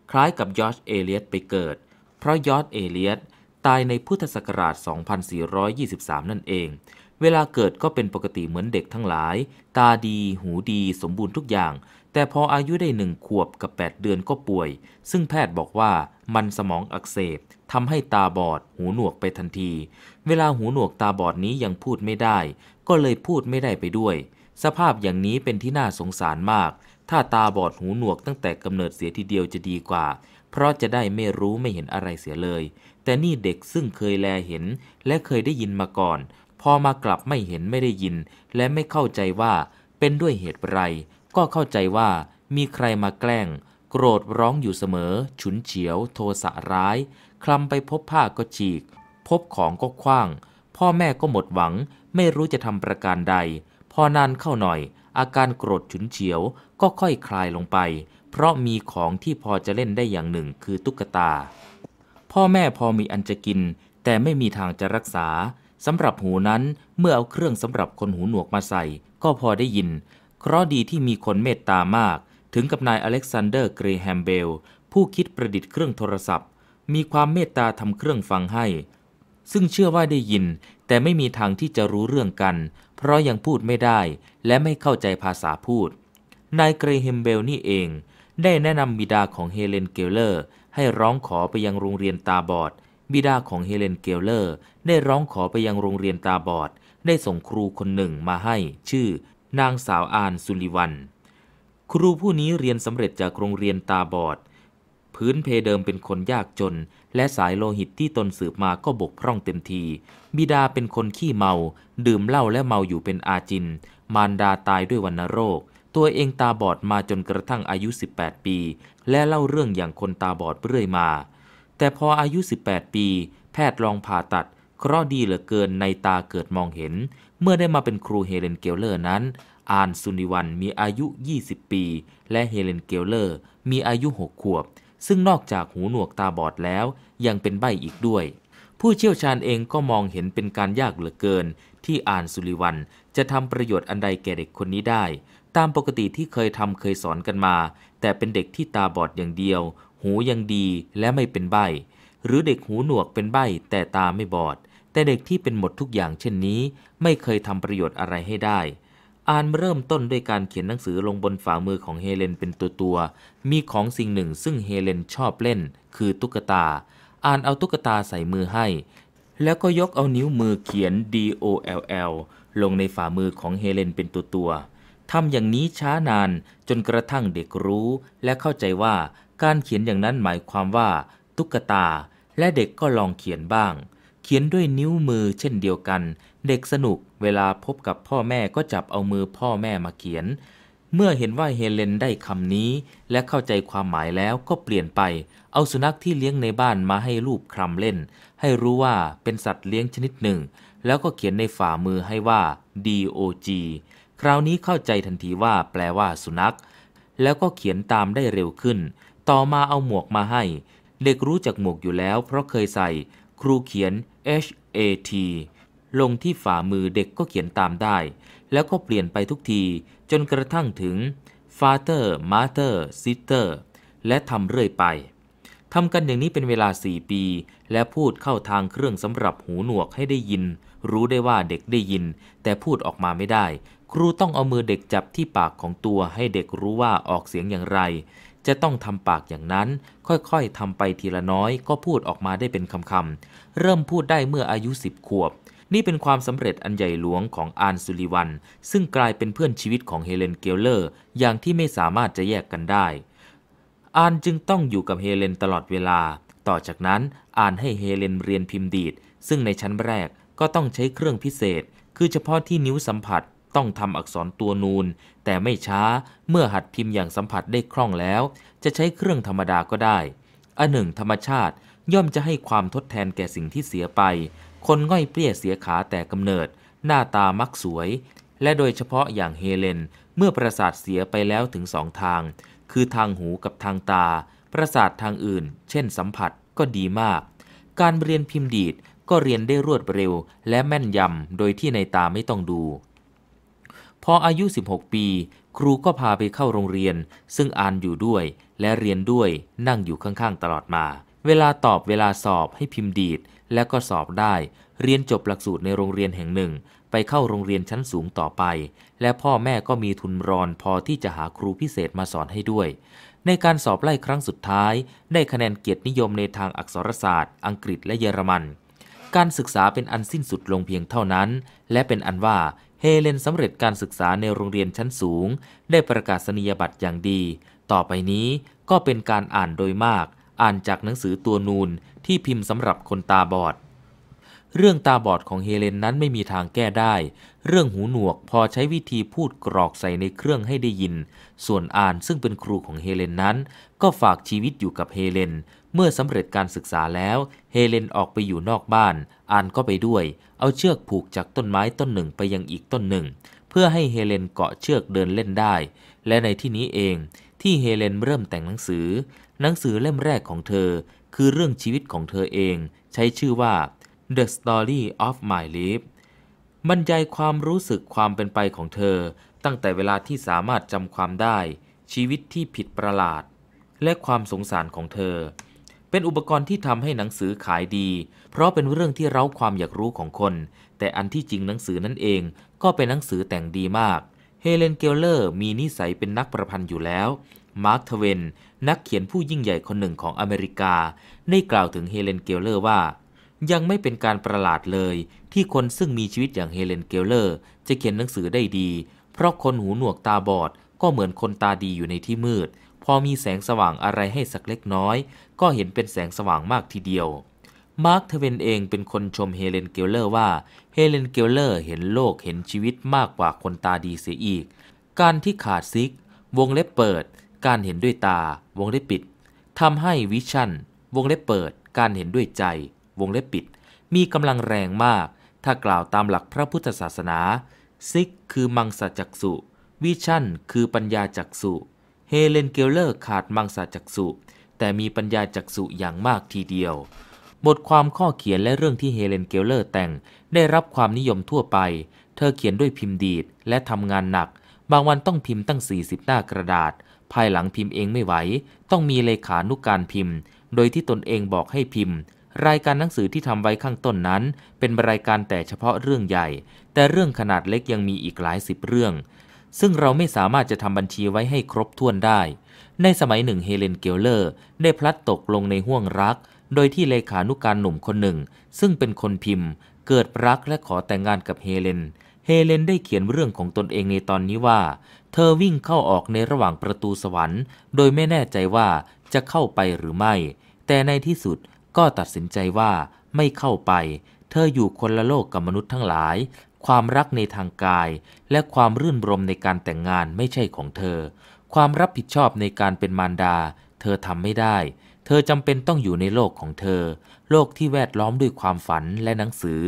2423คล้ายกับยอร์จเอเลียตไปเกิด เพราะยอร์จเอเลียตตายในพุทธศักราช 2423 นั่นเอง เวลาเกิดก็เป็นปกติเหมือนเด็กทั้งหลาย ตาดี หูดี สมบูรณ์ทุกอย่าง แต่พออายุได้หนึ่งขวบกับ 8 เดือนก็ป่วย ซึ่งแพทย์บอกว่ามันสมองอักเสบทำให้ตาบอด หูหนวกไปทันที เวลาหูหนวกตาบอดนี้ยังพูดไม่ได้ ก็เลยพูดไม่ได้ไปด้วย สภาพอย่างนี้เป็นที่น่าสงสารมากถ้าตาบอดหูหนวกตั้งแต่กำเนิดเสียทีเดียวจะดีกว่า เพราะจะได้ไม่รู้ไม่เห็นอะไรเสียเลย แต่นี่เด็กซึ่งเคยแลเห็นและเคยได้ยินมาก่อน พอมากลับไม่เห็นไม่ได้ยิน และไม่เข้าใจว่า เป็นด้วยเหตุไร ก็เข้าใจว่า มีใครมาแกล้ง โกรธร้องอยู่เสมอ ฉุนเฉียว โทสะร้าย คลำไปพบผ้าก็ฉีก พบของก็คว้าง พ่อแม่ก็หมดหวัง ไม่รู้จะทำประการใด พอนานเข้าหน่อย อาการโกรธฉุนเฉียวก็ค่อยคลายลงไป เพราะมีของที่พอจะเล่นได้อย่างหนึ่งคือตุ๊กตา พ่อแม่พอมีอันจะกิน แต่ไม่มีทางจะรักษาสำหรับหูนั้นเมื่อเอาเครื่องสำหรับคนหูหนวกมาใส่ ก็พอได้ยินเคราะดีที่มีคนเมตตามากถึงกับนายอเล็กซานเดอร์เกรแฮมเบลผู้คิดประดิษฐ์เครื่องโทรศัพท์ มีความเมตตาทำเครื่องฟังให้ ซึ่งเชื่อว่าได้ยิน แต่ไม่มีทางที่จะรู้เรื่องกัน เพราะยังพูดไม่ได้และไม่เข้าใจภาษาพูดนายเกรเฮมเบลนี่เอง ได้แนะนำบิดาของเฮเลนเกลเลอร์ ให้ร้องขอไปยังโรงเรียนตาบอดบิดาของเฮเลนเกลเลอร์ ได้ร้องขอไปยังโรงเรียนตาบอดได้ส่งครูคนหนึ่งมาให้ ชื่อ นางสาวอานสุลิวัน ครูผู้นี้เรียนสำเร็จจากโรงเรียนตาบอดพื้นเพเดิมเป็นคนยากจน และสายโลหิตที่ตนสืบมาก็บกพร่องเต็มที บิดาเป็นคนขี้เมา ดื่มเหล้าและเมาอยู่เป็นอาจิน มารดาตายด้วยวัณโรคตัวเองตาบอดมาจนกระทั่งอายุ 18 ปี และเล่าเรื่องอย่างคนตาบอดเรื่อยมา แต่พออายุ 18 ปี แพทย์ลองผ่าตัด เคราะดีเหลือเกินในตาเกิดมองเห็น เมื่อได้มาเป็นครูเฮเลนเกลเลอร์นั้นอานซุนิวันมีอายุ 20 ปี และเฮเลนเกลเลอร์มีอายุ6ขวบ ซึ่งนอกจากหูหนวกตาบอดแล้ว ยังเป็นใบ้อีกด้วย ผู้เชี่ยวชาญเองก็มองเห็นเป็นการยากเหลือเกิน ที่อานซุลิวันจะทำประโยชน์อันใดแก่เด็กคนนี้ได้ตามปกติที่เคยทำเคยสอนกันมา แต่เป็นเด็กที่ตาบอดอย่างเดียว หูยังดีและไม่เป็นใบ หรือเด็กหูหนวกเป็นใบแต่ตาไม่บอด แต่เด็กที่เป็นหมดทุกอย่างเช่นนี้ ไม่เคยทำประโยชน์อะไรให้ได้อานเริ่มต้นด้วยการเขียนหนังสือลงบนฝ่ามือของเฮเลนเป็นตัวตัว มีของสิ่งหนึ่งซึ่งเฮเลนชอบเล่นคือตุ๊กตา อ่านเอาตุ๊กตาใส่มือให้ แล้วก็ยกเอานิ้วมือเขียน D O L L ลงในฝ่ามือของเฮเลนเป็นตัวตัวทำอย่างนี้ช้านานจนกระทั่งเด็กรู้ และเข้าใจว่าการเขียนอย่างนั้นหมายความว่า ตุ๊กตา และเด็กก็ลองเขียนบ้าง เขียนด้วยนิ้วมือเช่นเดียวกัน เด็กสนุกเวลาพบกับพ่อแม่ก็จับเอามือพ่อแม่มาเขียน เมื่อเห็นว่าเฮเลนได้คำนี้และเข้าใจความหมายแล้วก็เปลี่ยนไป เอาสุนัขที่เลี้ยงในบ้านมาให้รูปคลำเล่น ให้รู้ว่าเป็นสัตว์เลี้ยงชนิดหนึ่ง แล้วก็เขียนในฝ่ามือให้ว่า DOG คราวนี้เข้าใจทันทีว่าแปลว่าสุนัข แล้วก็เขียนตามได้เร็วขึ้น ต่อมาเอาหมวกมาให้ เด็กรู้จักหมวกอยู่แล้วเพราะเคยใส่ ครูเขียน H A T ลงที่ฝ่ามือเด็กก็เขียนตามได้ แล้วก็เปลี่ยนไปทุกทีจนกระทั่งถึง father mother sister และทำเรื่อยไป ทำกันอย่างนี้เป็นเวลา 4 ปี และพูดเข้าทางเครื่องสำหรับหูหนวกให้ได้ยิน รู้ได้ว่าเด็กได้ยิน แต่พูดออกมาไม่ได้ครูต้องเอามือเด็กจับที่ปากของตัวให้เด็กรู้ว่าออกเสียงอย่างไร จะต้องทำปากอย่างนั้น ค่อยๆ ทำไปทีละน้อย ก็พูดออกมาได้เป็นคำ ๆ เริ่มพูดได้เมื่ออายุสิบขวบ นี่เป็นความสำเร็จอันใหญ่หลวงของอานสุลิวัน ซึ่งกลายเป็นเพื่อนชีวิตของเฮเลนเกลเลอร์ อย่างที่ไม่สามารถจะแยกกันได้ อานจึงต้องอยู่กับเฮเลนตลอดเวลา ต่อจากนั้นอานให้เฮเลนเรียนพิมพ์ดีด ซึ่งในชั้นแรกก็ต้องใช้เครื่องพิเศษ คือเฉพาะที่นิ้วสัมผัสต้องทำอักษรตัวนูนแต่ไม่ช้าเมื่อหัดพิมพ์อย่างสัมผัสได้คล่องแล้ว จะใช้เครื่องธรรมดาก็ได้อันหนึ่งธรรมชาติย่อมจะให้ความทดแทนแก่สิ่งที่เสียไป คนง่อยเปรี้ยเสียขาแต่กำเนิด หน้าตามักสวย และโดยเฉพาะอย่างเฮเลนเมื่อประสาทเสียไปแล้วถึงสองทาง คือทางหูกับทางตา ประสาททางอื่น เช่น สัมผัสก็ดีมาก การเรียนพิมพ์ดีดก็เรียนได้รวดเร็ว และแม่นยำโดยที่ในตาไม่ต้องดูพออายุ 16 ปี ครูก็พาไปเข้าโรงเรียน ซึ่งอ่านอยู่ด้วย และเรียนด้วยนั่งอยู่ข้างๆตลอดมา เวลาตอบเวลาสอบให้พิมพ์ดีดและก็สอบได้ เรียนจบหลักสูตรในโรงเรียนแห่งหนึ่ง ไปเข้าโรงเรียนชั้นสูงต่อไป และพ่อแม่ก็มีทุนรอนพอที่จะหาครูพิเศษมาสอนให้ด้วย ในการสอบไล่ครั้งสุดท้าย ได้คะแนนเกียรตินิยมในทางอักษรศาสตร์ อังกฤษและเยอรมันการศึกษาเป็นอันสิ้นสุดลงเพียงเท่านั้น และเป็นอันว่าเฮเลนสำเร็จการศึกษาในโรงเรียนชั้นสูง ได้ประกาศนียบัตรอย่างดี ต่อไปนี้ก็เป็นการอ่านโดยมาก อ่านจากหนังสือตัวนูนที่พิมพ์สำหรับคนตาบอด เรื่องตาบอดของเฮเลนนั้นไม่มีทางแก้ได้ เรื่องหูหนวกพอใช้วิธีพูดกรอกใส่ในเครื่องให้ได้ยิน ส่วนอ่านซึ่งเป็นครูของเฮเลนนั้น ก็ฝากชีวิตอยู่กับเฮเลนเมื่อสำเร็จการศึกษาแล้ว เฮเลนออกไปอยู่นอกบ้าน อานก็ไปด้วย เอาเชือกผูกจากต้นไม้ต้นหนึ่งไปยังอีกต้นหนึ่ง เพื่อให้เฮเลนเกาะเชือกเดินเล่นได้ และในที่นี้เองที่เฮเลนเริ่มแต่งหนังสือ หนังสือเล่มแรกของเธอ คือเรื่องชีวิตของเธอเอง ใช้ชื่อว่า The Story of My Life บรรยายความรู้สึกความเป็นไปของเธอตั้งแต่เวลาที่สามารถจำความได้ ชีวิตที่ผิดประหลาด และความสงสารของเธอเป็นอุปกรณ์ที่ทำให้หนังสือขายดี เพราะเป็นเรื่องที่เร้าความอยากรู้ของคน แต่อันที่จริงหนังสือนั่นเองก็เป็นหนังสือแต่งดีมาก เฮเลนเกลเลอร์มีนิสัยเป็นนักประพันธ์อยู่แล้วมาร์คทเวนนักเขียนผู้ยิ่งใหญ่คนหนึ่งของอเมริกาได้กล่าวถึงเฮเลนเกลเลอร์ว่า ยังไม่เป็นการประหลาดเลย ที่คนซึ่งมีชีวิตอย่างเฮเลนเกลเลอร์จะเขียนหนังสือได้ดี เพราะคนหูหนวกตาบอดก็เหมือนคนตาดีอยู่ในที่มืดพอมีแสงสว่างอะไรให้สักเล็กน้อย ก็เห็นเป็นแสงสว่างมากทีเดียว มาร์คเทเวนเองเป็นคนชมเฮเลนเกลเลอร์ว่าเฮเลนเกลเลอร์เห็นโลกเห็นชีวิตมากกว่าคนตาดีเสียอีก การที่ขาดซิกวงเล็บเปิด การเห็นด้วยตา วงเล็บปิดทำให้วิชั่น วงเล็บเปิด การเห็นด้วยใจ วงเล็บปิด มีกำลังแรงมาก ถ้ากล่าวตามหลักพระพุทธศาสนา ซิกคือมังสจักสุวิชั่น คือปัญญาจักสุเฮเลนเกลเลอร์ขาดมังสาจักสุ แต่มีปัญญาจักสุอย่างมากทีเดียว บทความข้อเขียนและเรื่องที่เฮเลนเกลเลอร์แต่งได้รับความนิยมทั่วไป เธอเขียนด้วยพิมพ์ดีด และทำงานหนัก บางวันต้องพิมพ์ตั้ง 40 หน้ากระดาษ ภายหลังพิมพ์เองไม่ไหว ต้องมีเลขานุกการพิมพ์ โดยที่ตนเองบอกให้พิมพ์ รายการหนังสือที่ทำไว้ข้างต้นนั้น เป็นรายการแต่เฉพาะเรื่องใหญ่ แต่เรื่องขนาดเล็กยังมีอีกหลายสิบเรื่องซึ่งเราไม่สามารถจะทำบัญชีไว้ให้ครบถ้วนได้ ในสมัยหนึ่งเฮเลนเกลเลอร์ ได้พลัดตกลงในห่วงรัก โดยที่เลขานุการหนุ่มคนหนึ่ง ซึ่งเป็นคนพิมพ์ เกิดรักและขอแต่งงานกับเฮเลน เฮเลนได้เขียนเรื่องของตนเองในตอนนี้ว่า เธอวิ่งเข้าออกในระหว่างประตูสวรรค์ โดยไม่แน่ใจว่าจะเข้าไปหรือไม่ แต่ในที่สุดก็ตัดสินใจว่าไม่เข้าไป เธออยู่คนละโลกกับมนุษย์ทั้งหลายความรักในทางกายและความรื่นรมในการแต่งงานไม่ใช่ของเธอ ความรับผิดชอบในการเป็นมารดา เธอทำไม่ได้ เธอจำเป็นต้องอยู่ในโลกของเธอ โลกที่แวดล้อมด้วยความฝันและหนังสือ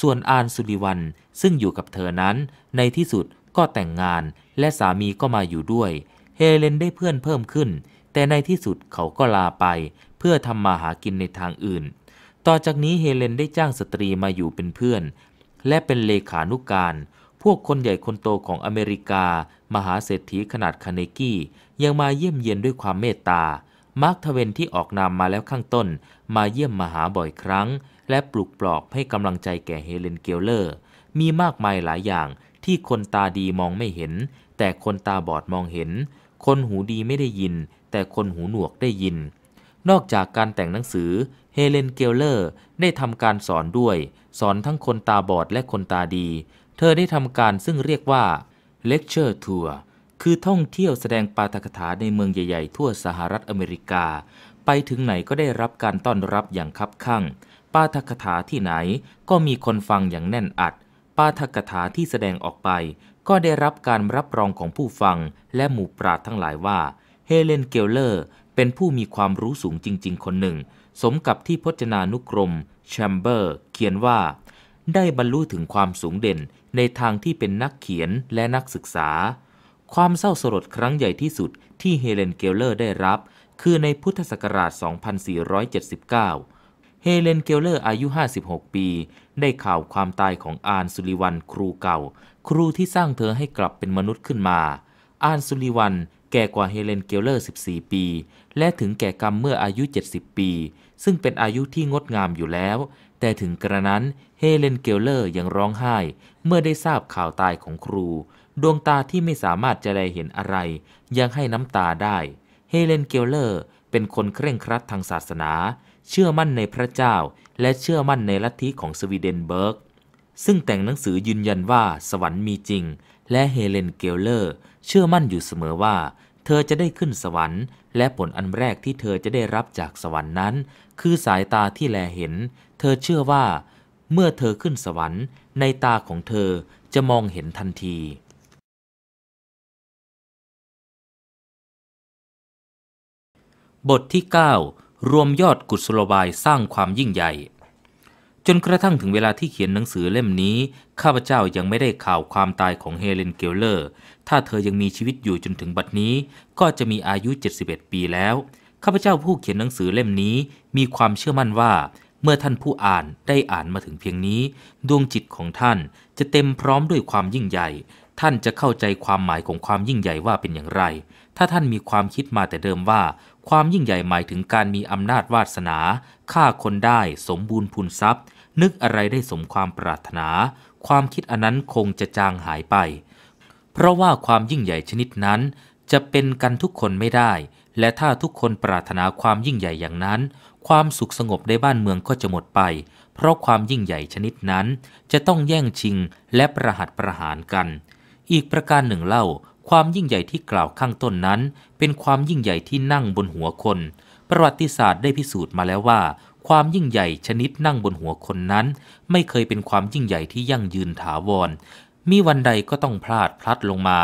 ส่วนอานสุริวันซึ่งอยู่กับเธอนั้น ในที่สุดก็แต่งงานและสามีก็มาอยู่ด้วย เฮเลนได้เพื่อนเพิ่มขึ้น แต่ในที่สุดเขาก็ลาไปเพื่อทำมาหากินในทางอื่น ต่อจากนี้เฮเลนได้จ้างสตรีมาอยู่เป็นเพื่อนและเป็นเลขานุการ พวกคนใหญ่คนโตของอเมริกา มหาเศรษฐีขนาดคาเนกี้ ยังมาเยี่ยมเยียนด้วยความเมตตา มาร์กทเวนที่ออกนามมาแล้วข้างต้น มาเยี่ยมมาหาบ่อยครั้ง และปลุกปลอบให้กำลังใจแก่เฮเลนเกลเลอร์ มีมากมายหลายอย่าง ที่คนตาดีมองไม่เห็น แต่คนตาบอดมองเห็น คนหูดีไม่ได้ยิน แต่คนหูหนวกได้ยิน นอกจากการแต่งหนังสือ เฮเลนเกลเลอร์ได้ทำการสอนด้วยสอนทั้งคนตาบอดและคนตาดี เธอได้ทำการซึ่งเรียกว่าเลคเชอร์ทัวร์ คือท่องเที่ยวแสดงปาฐกถาในเมืองใหญ่ ๆทั่วสหรัฐอเมริกา ไปถึงไหนก็ได้รับการต้อนรับอย่างคับคั่ง ปาฐกถาที่ไหนก็มีคนฟังอย่างแน่นอัด ปาฐกถาที่แสดงออกไปก็ได้รับการรับรองของผู้ฟังและหมู่ปราดทั้งหลายว่าเฮเลนเกลเลอร์เป็นผู้มีความรู้สูงจริง ๆ คนหนึ่ง สมกับที่พจนานุกรมแชมเบอร์เขียนว่า ได้บรรลุถึงความสูงเด่นในทางที่เป็นนักเขียนและนักศึกษา ความเศร้าสลดครั้งใหญ่ที่สุดที่เฮเลนเกลเลอร์ได้รับ คือในพุทธศักราช 2479 เฮเลนเกลเลอร์อายุ 56 ปี ได้ข่าวความตายของอานสุริวันครูเก่า ครูที่สร้างเธอให้กลับเป็นมนุษย์ขึ้นมา อานสุริวันแก่กว่าเฮเลนเกลเลอร์ 14 ปี และถึงแก่กรรมเมื่ออายุ 70 ปีซึ่งเป็นอายุที่งดงามอยู่แล้ว แต่ถึงกระนั้น เฮเลนเกลเลอร์ยังร้องไห้ เมื่อได้ทราบข่าวตายของครู ดวงตาที่ไม่สามารถจะได้เห็นอะไร ยังให้น้ำตาได้ เฮเลนเกลเลอร์เป็นคนเคร่งครัดทางศาสนา เชื่อมั่นในพระเจ้า และเชื่อมั่นในลัทธิของสวีเดนเบิร์กซึ่งแต่งหนังสือยืนยันว่า สวรรค์มีจริง และเฮเลนเกลเลอร์ เชื่อมั่นอยู่เสมอว่า เธอจะได้ขึ้นสวรรค์และผลอันแรกที่เธอจะได้รับจากสวรรค์นั้นคือสายตาที่แลเห็น เธอเชื่อว่า เมื่อเธอขึ้นสวรรค์ ในตาของเธอจะมองเห็นทันที บทที่ 9 รวมยอดกุศโลบายสร้างความยิ่งใหญ่ จนกระทั่งถึงเวลาที่เขียนหนังสือเล่มนี้ ข้าพเจ้ายังไม่ได้ข่าวความตายของเฮเลนเกลเลอร์ ถ้าเธอยังมีชีวิตอยู่จนถึงบัดนี้ก็จะมีอายุ 71 ปีแล้วข้าพเจ้าผู้เขียนหนังสือเล่มนี้ มีความเชื่อมั่นว่า เมื่อท่านผู้อ่านได้อ่านมาถึงเพียงนี้ ดวงจิตของท่านจะเต็มพร้อมด้วยความยิ่งใหญ่ ท่านจะเข้าใจความหมายของความยิ่งใหญ่ว่าเป็นอย่างไร ถ้าท่านมีความคิดมาแต่เดิมว่า ความยิ่งใหญ่หมายถึงการมีอำนาจวาสนาฆ่าคนได้สมบูรณ์พูนทรัพย์ นึกอะไรได้สมความปรารถนา ความคิดอันนั้นคงจะจางหายไป เพราะว่าความยิ่งใหญ่ชนิดนั้น จะเป็นกันทุกคนไม่ได้และถ้าทุกคนปรารถนาความยิ่งใหญ่อย่างนั้น ความสุขสงบในบ้านเมืองก็จะหมดไป เพราะความยิ่งใหญ่ชนิดนั้น จะต้องแย่งชิงและประหัตประหารกัน อีกประการหนึ่งเล่า ความยิ่งใหญ่ที่กล่าวข้างต้นนั้น เป็นความยิ่งใหญ่ที่นั่งบนหัวคน ประวัติศาสตร์ได้พิสูจน์มาแล้วว่า ความยิ่งใหญ่ชนิดนั่งบนหัวคนนั้น ไม่เคยเป็นความยิ่งใหญ่ที่ยั่งยืนถาวร มีวันใดก็ต้องพลาดพลัดลงมา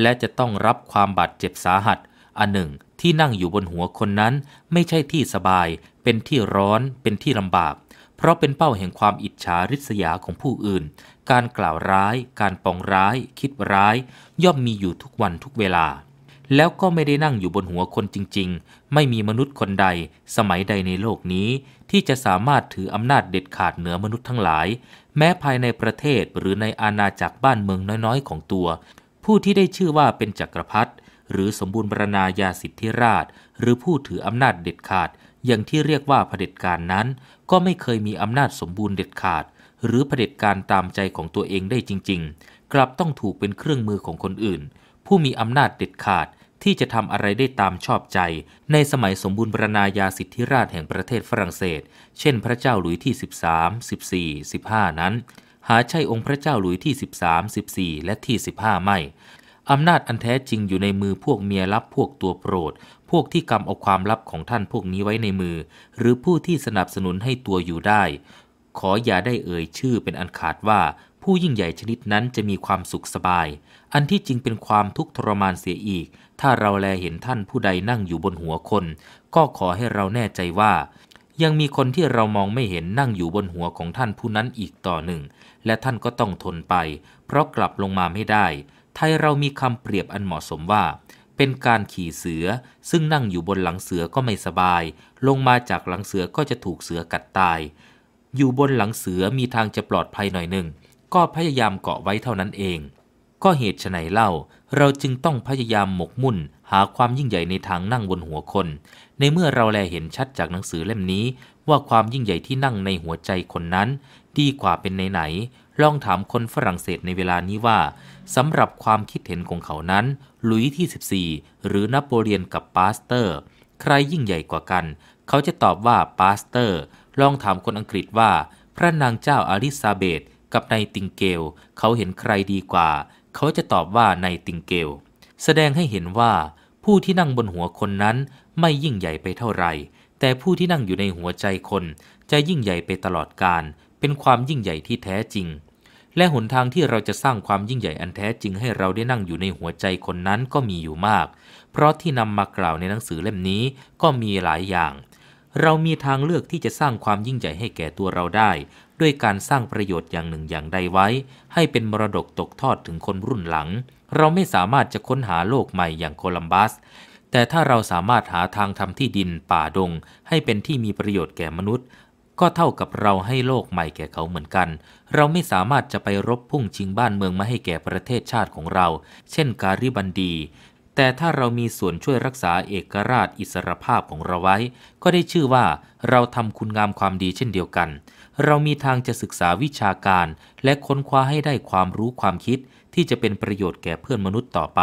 และจะต้องรับความบาดเจ็บสาหัส อันหนึ่งที่นั่งอยู่บนหัวคนนั้น ไม่ใช่ที่สบาย เป็นที่ร้อน เป็นที่ลำบาก เพราะเป็นเป้าแห่งความอิจฉาริษยาของผู้อื่น การกล่าวร้าย การปองร้าย คิดร้าย ย่อมมีอยู่ทุกวันทุกเวลา แล้วก็ไม่ได้นั่งอยู่บนหัวคนจริงๆ ไม่มีมนุษย์คนใด สมัยใดในโลกนี้ ที่จะสามารถถืออำนาจเด็ดขาดเหนือมนุษย์ทั้งหลาย แม้ภายในประเทศหรือในอาณาจักรบ้านเมืองน้อยๆของตัว ผู้ที่ได้ชื่อว่าเป็นจักรพรรดิหรือสมบูรณ์บรรณาญาสิทธิราช หรือผู้ถืออำนาจเด็ดขาด อย่างที่เรียกว่าเผด็จการนั้น ก็ไม่เคยมีอำนาจสมบูรณ์เด็ดขาด หรือเผด็จการตามใจของตัวเองได้จริง ๆ กลับต้องถูกเป็นเครื่องมือของคนอื่น ผู้มีอำนาจเด็ดขาดที่จะทำอะไรได้ตามชอบใจ ในสมัยสมบูรณ์บรณาญาสิทธิราชแห่งประเทศฝรั่งเศส เช่น พระเจ้าหลุยที่13 14 15 นั้น หาใช่องค์พระเจ้าหลุยที่ 13 14 และที่15ไม่อำนาจอันแท้จริงอยู่ในมือพวกเมียรับพวกตัวโปรด พวกที่กำเอาความลับของท่านพวกนี้ไว้ในมือ หรือผู้ที่สนับสนุนให้ตัวอยู่ได้ ขออย่าได้เอ่ยชื่อเป็นอันขาดว่าผู้ยิ่งใหญ่ชนิดนั้นจะมีความสุขสบาย อันที่จริงเป็นความทุกข์ทรมานเสียอีก ถ้าเราแลเห็นท่านผู้ใดนั่งอยู่บนหัวคน ก็ขอให้เราแน่ใจว่า ยังมีคนที่เรามองไม่เห็นนั่งอยู่บนหัวของท่านผู้นั้นอีกต่อหนึ่ง และท่านก็ต้องทนไป เพราะกลับลงมาไม่ได้ไทยเรามีคำเปรียบอันเหมาะสมว่า เป็นการขี่เสือซึ่งนั่งอยู่บนหลังเสือก็ไม่สบาย ลงมาจากหลังเสือก็จะถูกเสือกัดตาย อยู่บนหลังเสือมีทางจะปลอดภัยหน่อยหนึ่งก็พยายามเกาะไว้เท่านั้นเอง ก็เหตุไฉนเล่า เราจึงต้องพยายามหมกมุ่น หาความยิ่งใหญ่ในทางนั่งบนหัวคน ในเมื่อเราแลเห็นชัดจากหนังสือเล่มนี้ ว่าความยิ่งใหญ่ที่นั่งในหัวใจคนนั้นดีกว่าเป็นไหนๆลองถามคนฝรั่งเศสในเวลานี้ว่าสำหรับความคิดเห็นของเขานั้นหลุยที่14 หรือนโปเลียนกับปาสเตอร์ ใครยิ่งใหญ่กว่ากัน เขาจะตอบว่าปาสเตอร์ ลองถามคนอังกฤษว่า พระนางเจ้าอาริซาเบธกับนายติงเกล เขาเห็นใครดีกว่า เขาจะตอบว่านายติงเกล แสดงให้เห็นว่าผู้ที่นั่งบนหัวคนนั้นไม่ยิ่งใหญ่ไปเท่าไหร่แต่ผู้ที่นั่งอยู่ในหัวใจคน จะยิ่งใหญ่ไปตลอดกาลเป็นความยิ่งใหญ่ที่แท้จริงและหนทางที่เราจะสร้างความยิ่งใหญ่อันแท้จริงให้เราได้นั่งอยู่ในหัวใจคนนั้นก็มีอยู่มาก เพราะที่นำมากล่าวในหนังสือเล่มนี้ก็มีหลายอย่าง เรามีทางเลือกที่จะสร้างความยิ่งใหญ่ให้แก่ตัวเราได้ ด้วยการสร้างประโยชน์อย่างหนึ่งอย่างใดไว้ ให้เป็นมรดกตกทอดถึงคนรุ่นหลัง เราไม่สามารถจะค้นหาโลกใหม่อย่างโคลัมบัส แต่ถ้าเราสามารถหาทางทำที่ดินป่าดง ให้เป็นที่มีประโยชน์แก่มนุษย์ก็เท่ากับเราให้โลกใหม่แก่เขาเหมือนกัน เราไม่สามารถจะไปรบพุ่งชิงบ้านเมืองมาให้แก่ประเทศชาติของเรา เช่น การิบันดี แต่ถ้าเรามีส่วนช่วยรักษาเอกราชอิสรภาพของเราไว้ ก็ได้ชื่อว่าเราทำคุณงามความดีเช่นเดียวกัน เรามีทางจะศึกษาวิชาการและค้นคว้าให้ได้ความรู้ความคิดที่จะเป็นประโยชน์แก่เพื่อนมนุษย์ต่อไป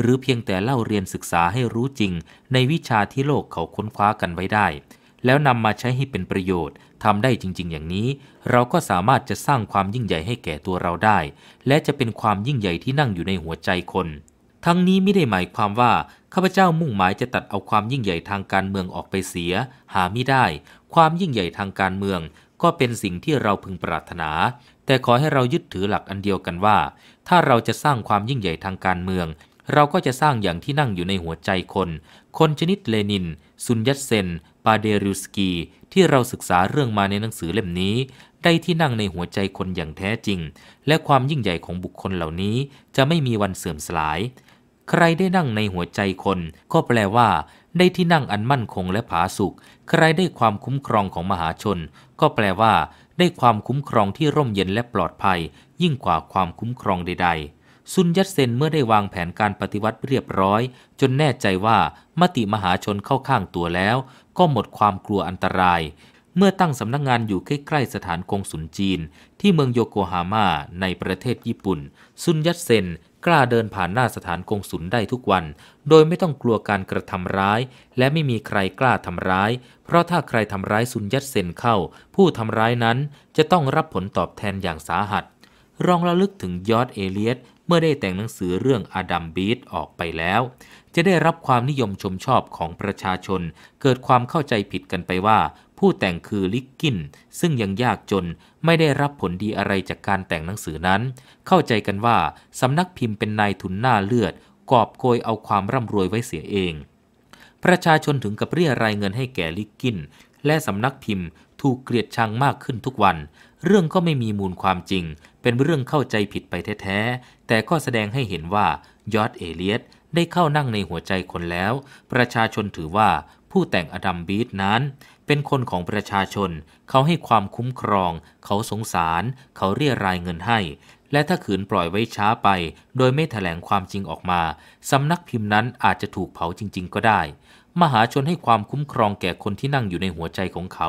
หรือเพียงแต่เล่าเรียนศึกษาให้รู้จริง ในวิชาที่โลกเขาค้นคว้ากันไว้ได้แล้วนำมาใช้ให้เป็นประโยชน์ทำได้จริงๆ อย่างนี้ เราก็สามารถจะสร้างความยิ่งใหญ่ให้แก่ตัวเราได้ และจะเป็นความยิ่งใหญ่ที่นั่งอยู่ในหัวใจคน ทั้งนี้ไม่ได้หมายความว่าข้าพเจ้ามุ่งหมายจะตัดเอาความยิ่งใหญ่ทางการเมืองออกไปเสีย หาไม่ได้ ความยิ่งใหญ่ทางการเมือง ก็เป็นสิ่งที่เราพึงปรารถนา แต่ขอให้เรายึดถือหลักอันเดียวกันว่า ถ้าเราจะสร้างความยิ่งใหญ่ทางการเมือง เราก็จะสร้างอย่างที่นั่งอยู่ในหัวใจคน คนชนิดเลนินซุนยัตเซนปาเดริวสกีที่เราศึกษาเรื่องมาในหนังสือเล่มนี้ ได้ที่นั่งในหัวใจคนอย่างแท้จริง และความยิ่งใหญ่ของบุคคลเหล่านี้ จะไม่มีวันเสื่อมสลาย ใครได้นั่งในหัวใจคน ก็แปลว่า ได้ที่นั่งอันมั่นคงและผาสุกใครได้ความคุ้มครองของมหาชน ก็แปลว่า ได้ความคุ้มครองที่ร่มเย็นและปลอดภัย ยิ่งกว่าความคุ้มครองใด ๆซุนยัตเซนเมื่อได้วางแผนการปฏิวัติเรียบร้อย จนแน่ใจว่ามติมหาชนเข้าข้างตัวแล้ว ก็หมดความกลัวอันตราย เมื่อตั้งสำนักงงานอยู่ใกล้ๆสถานกงสุลจีน ที่เมืองโยโกฮาม่าในประเทศญี่ปุ่นซุนยัตเซนกล้าเดินผ่านหน้าสถานกงสุลได้ทุกวัน โดยไม่ต้องกลัวการกระทำร้าย และไม่มีใครกล้าทำร้าย เพราะถ้าใครทำร้ายซุนยัตเซนเข้าผู้ทำร้ายนั้นจะต้องรับผลตอบแทนอย่างสาหัสรองระลึกถึงยอดเอเลียตเมื่อได้แต่งหนังสือเรื่องอดัมบีตออกไปแล้ว จะได้รับความนิยมชมชอบของประชาชน เกิดความเข้าใจผิดกันไปว่า ผู้แต่งคือลิกกิน ซึ่งยังยากจนไม่ได้รับผลดีอะไรจากการแต่งหนังสือนั้น เข้าใจกันว่าสำนักพิมพ์เป็นนายทุนหน้าเลือด กอบโกยเอาความร่ำรวยไว้เสียเอง ประชาชนถึงกับเรียรายเงินให้แก่ลิกกิน และสำนักพิมพ์ถูกเกลียดชังมากขึ้นทุกวันเรื่องก็ไม่มีมูลความจริง เป็นเรื่องเข้าใจผิดไปแท้ๆ แต่ก็แสดงให้เห็นว่ายอร์ดเอเลียตได้เข้านั่งในหัวใจคนแล้ว ประชาชนถือว่าผู้แต่งอดัมบีดนั้น เป็นคนของประชาชน เขาให้ความคุ้มครอง เขาสงสาร เขาเรียรายเงินให้ และถ้าขืนปล่อยไว้ช้าไป โดยไม่ถแถลงความจริงออกมา สำนักพิมพ์นั้นอาจจะถูกเผาจริง ๆก็ได้มหาชนให้ความคุ้มครองแก่คนที่นั่งอยู่ในหัวใจของเขา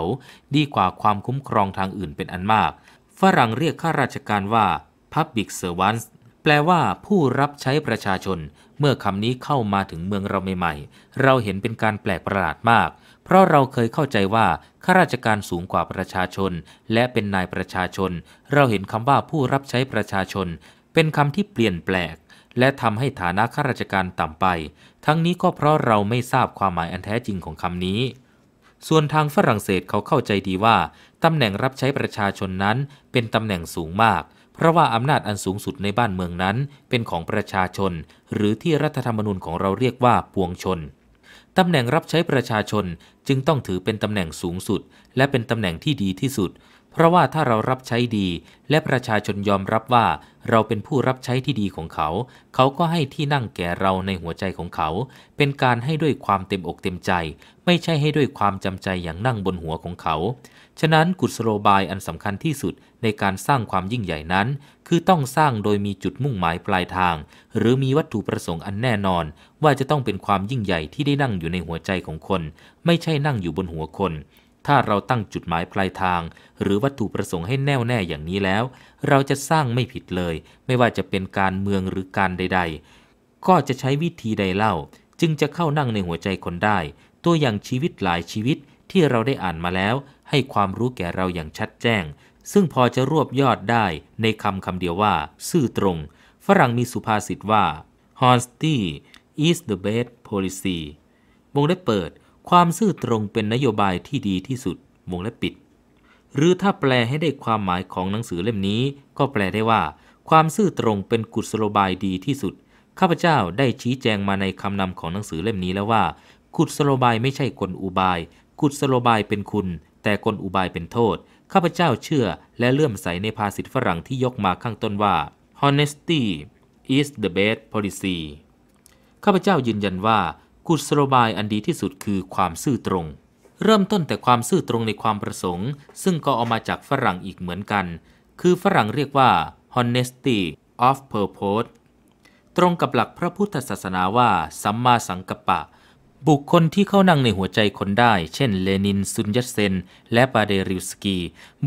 ดีกว่าความคุ้มครองทางอื่นเป็นอันมาก ฝรั่งเรียกข้าราชการว่า Public Servants แปลว่าผู้รับใช้ประชาชน เมื่อคำนี้เข้ามาถึงเมืองเราใหม่ๆ เราเห็นเป็นการแปลกประหลาดมาก เพราะเราเคยเข้าใจว่าข้าราชการสูงกว่าประชาชนและเป็นนายประชาชน เราเห็นคำว่าผู้รับใช้ประชาชน เป็นคำที่เปลี่ยนแปลกและทำให้ฐานะข้าราชการต่ำไป ทั้งนี้ก็เพราะเราไม่ทราบความหมายอันแท้จริงของคำนี้ ส่วนทางฝรั่งเศสเขาเข้าใจดีว่าตำแหน่งรับใช้ประชาชนนั้นเป็นตำแหน่งสูงมาก เพราะว่าอำนาจอันสูงสุดในบ้านเมืองนั้นเป็นของประชาชน หรือที่รัฐธรรมนูญของเราเรียกว่าปวงชนตำแหน่งรับใช้ประชาชนจึงต้องถือเป็นตำแหน่งสูงสุด และเป็นตำแหน่งที่ดีที่สุดเพราะว่าถ้าเรารับใช้ดี และประชาชนยอมรับว่า เราเป็นผู้รับใช้ที่ดีของเขา เขาก็ให้ที่นั่งแก่เราในหัวใจของเขา เป็นการให้ด้วยความเต็มอกเต็มใจ ไม่ใช่ให้ด้วยความจำใจอย่างนั่งบนหัวของเขา ฉะนั้นกุศโลบายอันสำคัญที่สุดในการสร้างความยิ่งใหญ่นั้น คือต้องสร้างโดยมีจุดมุ่งหมายปลายทาง หรือมีวัตถุประสงค์อันแน่นอน ว่าจะต้องเป็นความยิ่งใหญ่ที่ได้นั่งอยู่ในหัวใจของคน ไม่ใช่นั่งอยู่บนหัวคนถ้าเราตั้งจุดหมายปลายทาง หรือวัตถุประสงค์ให้แน่วแน่อย่างนี้แล้ว เราจะสร้างไม่ผิดเลย ไม่ว่าจะเป็นการเมืองหรือการใดๆ ก็จะใช้วิธีใดเล่าจึงจะเข้านั่งในหัวใจคนได้ ตัวอย่างชีวิตหลายชีวิตที่เราได้อ่านมาแล้ว ให้ความรู้แก่เราอย่างชัดแจ้ง ซึ่งพอจะรวบยอดได้ในคำคำเดียวว่า ซื่อตรง ฝรั่งมีสุภาษิตว่า honesty is the best policy วงได้เปิดความซื่อตรงเป็นนโยบายที่ดีที่สุดวงและปิด หรือถ้าแปลให้ได้ความหมายของหนังสือเล่มนี้ ก็แปลได้ว่า ความซื่อตรงเป็นกุศโลบายดีที่สุด ข้าพเจ้าได้ชี้แจงมาในคำนำของหนังสือเล่มนี้แล้วว่ากุศโลบายไม่ใช่กลอุบาย กุศโลบายเป็นคุณ แต่กลอุบายเป็นโทษ ข้าพเจ้าเชื่อและเลื่อมใสในภาษิตฝรั่งที่ยกมาข้างต้นว่า honesty is the best policy ข้าพเจ้ายืนยันว่ากุศโลบายอันดีที่สุดคือความซื่อตรง เริ่มต้นแต่ความซื่อตรงในความประสงค์ ซึ่งก็เอามาจากฝรั่งอีกเหมือนกัน คือฝรั่งเรียกว่า honesty of purpose ตรงกับหลักพระพุทธศาสนาว่า สัมมาสังกัปปะบุคคลที่เข้านั่งในหัวใจคนได้ เช่นเลนิน ซุนยัตเซน และปาเดริวสกี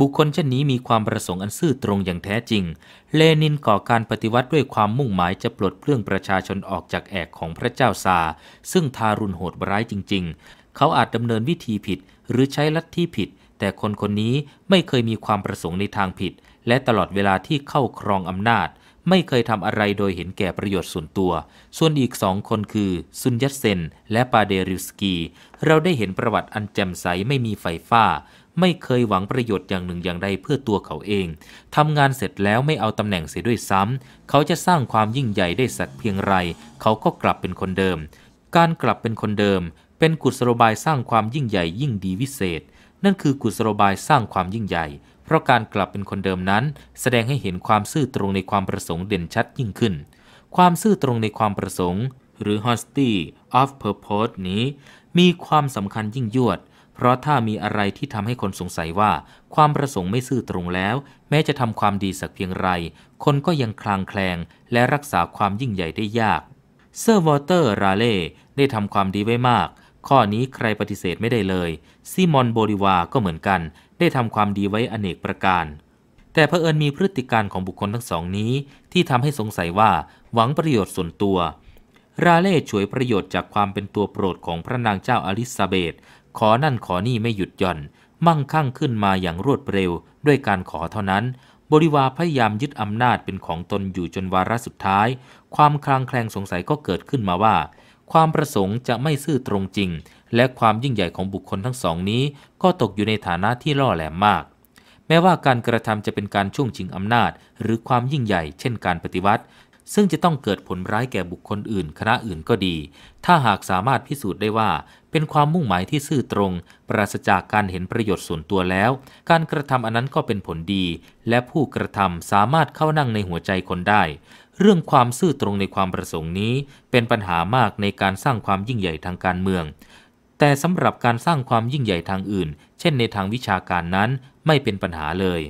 บุคคลเช่นนี้มีความประสงค์อันซื่อตรงอย่างแท้จริง เลนินก่อการปฏิวัติด้วยความมุ่งหมายจะปลดเปลื้องประชาชนออกจากแอกของพระเจ้าซา ซึ่งทารุณโหดร้ายจริงๆ เขาอาจดำเนินวิธีผิดหรือใช้ลัทธิผิด แต่คนคนนี้ไม่เคยมีความประสงค์ในทางผิดและตลอดเวลาที่เข้าครองอำนาจไม่เคยทำอะไรโดยเห็นแก่ประโยชน์ส่วนตัว ส่วนอีกสองคนคือซุนยัตเซน และปาเดริวสกีเราได้เห็นประวัติอันแจ่มใสไม่มีไฟฟ้า ไม่เคยหวังประโยชน์อย่างหนึ่งอย่างใดเพื่อตัวเขาเอง ทำงานเสร็จแล้วไม่เอาตำแหน่งเสียด้วยซ้ำ เขาจะสร้างความยิ่งใหญ่ได้สักเพียงไร เขาก็กลับเป็นคนเดิม การกลับเป็นคนเดิมเป็นกุศโลบายสร้างความยิ่งใหญ่ยิ่งดีวิเศษ นั่นคือกุศโลบายสร้างความยิ่งใหญ่เพราะการกลับเป็นคนเดิมนั้น แสดงให้เห็นความซื่อตรงในความประสงค์เด่นชัดยิ่งขึ้น ความซื่อตรงในความประสงค์หรือ honesty of purpose นี้ มีความสำคัญยิ่งยวด เพราะถ้ามีอะไรที่ทำให้คนสงสัยว่า ความประสงค์ไม่ซื่อตรงแล้ว แม้จะทำความดีสักเพียงไรคนก็ยังคลางแคลง และรักษาความยิ่งใหญ่ได้ยาก เซอร์วอเตอร์ ราเล่ได้ทำความดีไว้มาก ข้อนี้ใครปฏิเสธไม่ได้เลยซิมอน โบริวาก็เหมือนกันได้ทำความดีไว้อเนกประการ แต่เผอิญมีพฤติการของบุคคลทั้งสองนี้ ที่ทำให้สงสัยว่าหวังประโยชน์ส่วนตัว ราเล่ฉวยประโยชน์จากความเป็นตัวโปรดของพระนางเจ้าอลิซาเบธ ขอนั่นขอนี่ไม่หยุดหย่อน มั่งคั่งขึ้นมาอย่างรวดเร็ว ด้วยการขอเท่านั้น บริวารพยายามยึดอำนาจเป็นของตนอยู่จนวาระสุดท้าย ความคลางแคลงสงสัยก็เกิดขึ้นมาว่า ความประสงค์จะไม่ซื่อตรงจริงและความยิ่งใหญ่ของบุคคลทั้งสองนี้ก็ตกอยู่ในฐานะที่ล่อแหลมมาก แม้ว่าการกระทำจะเป็นการช่วงชิงอำนาจ หรือความยิ่งใหญ่เช่นการปฏิวัติ ซึ่งจะต้องเกิดผลร้ายแก่บุคคลอื่น คณะอื่นก็ดี ถ้าหากสามารถพิสูจน์ได้ว่า เป็นความมุ่งหมายที่ซื่อตรง ปราศจากการเห็นประโยชน์ส่วนตัวแล้ว การกระทำอันนั้นก็เป็นผลดี และผู้กระทำสามารถเข้านั่งในหัวใจคนได้ เรื่องความซื่อตรงในความประสงค์นี้ เป็นปัญหามากในการสร้างความยิ่งใหญ่ทางการเมืองแต่สำหรับการสร้างความยิ่งใหญ่ทางอื่น เช่นในทางวิชาการนั้นไม่เป็นปัญหาเลย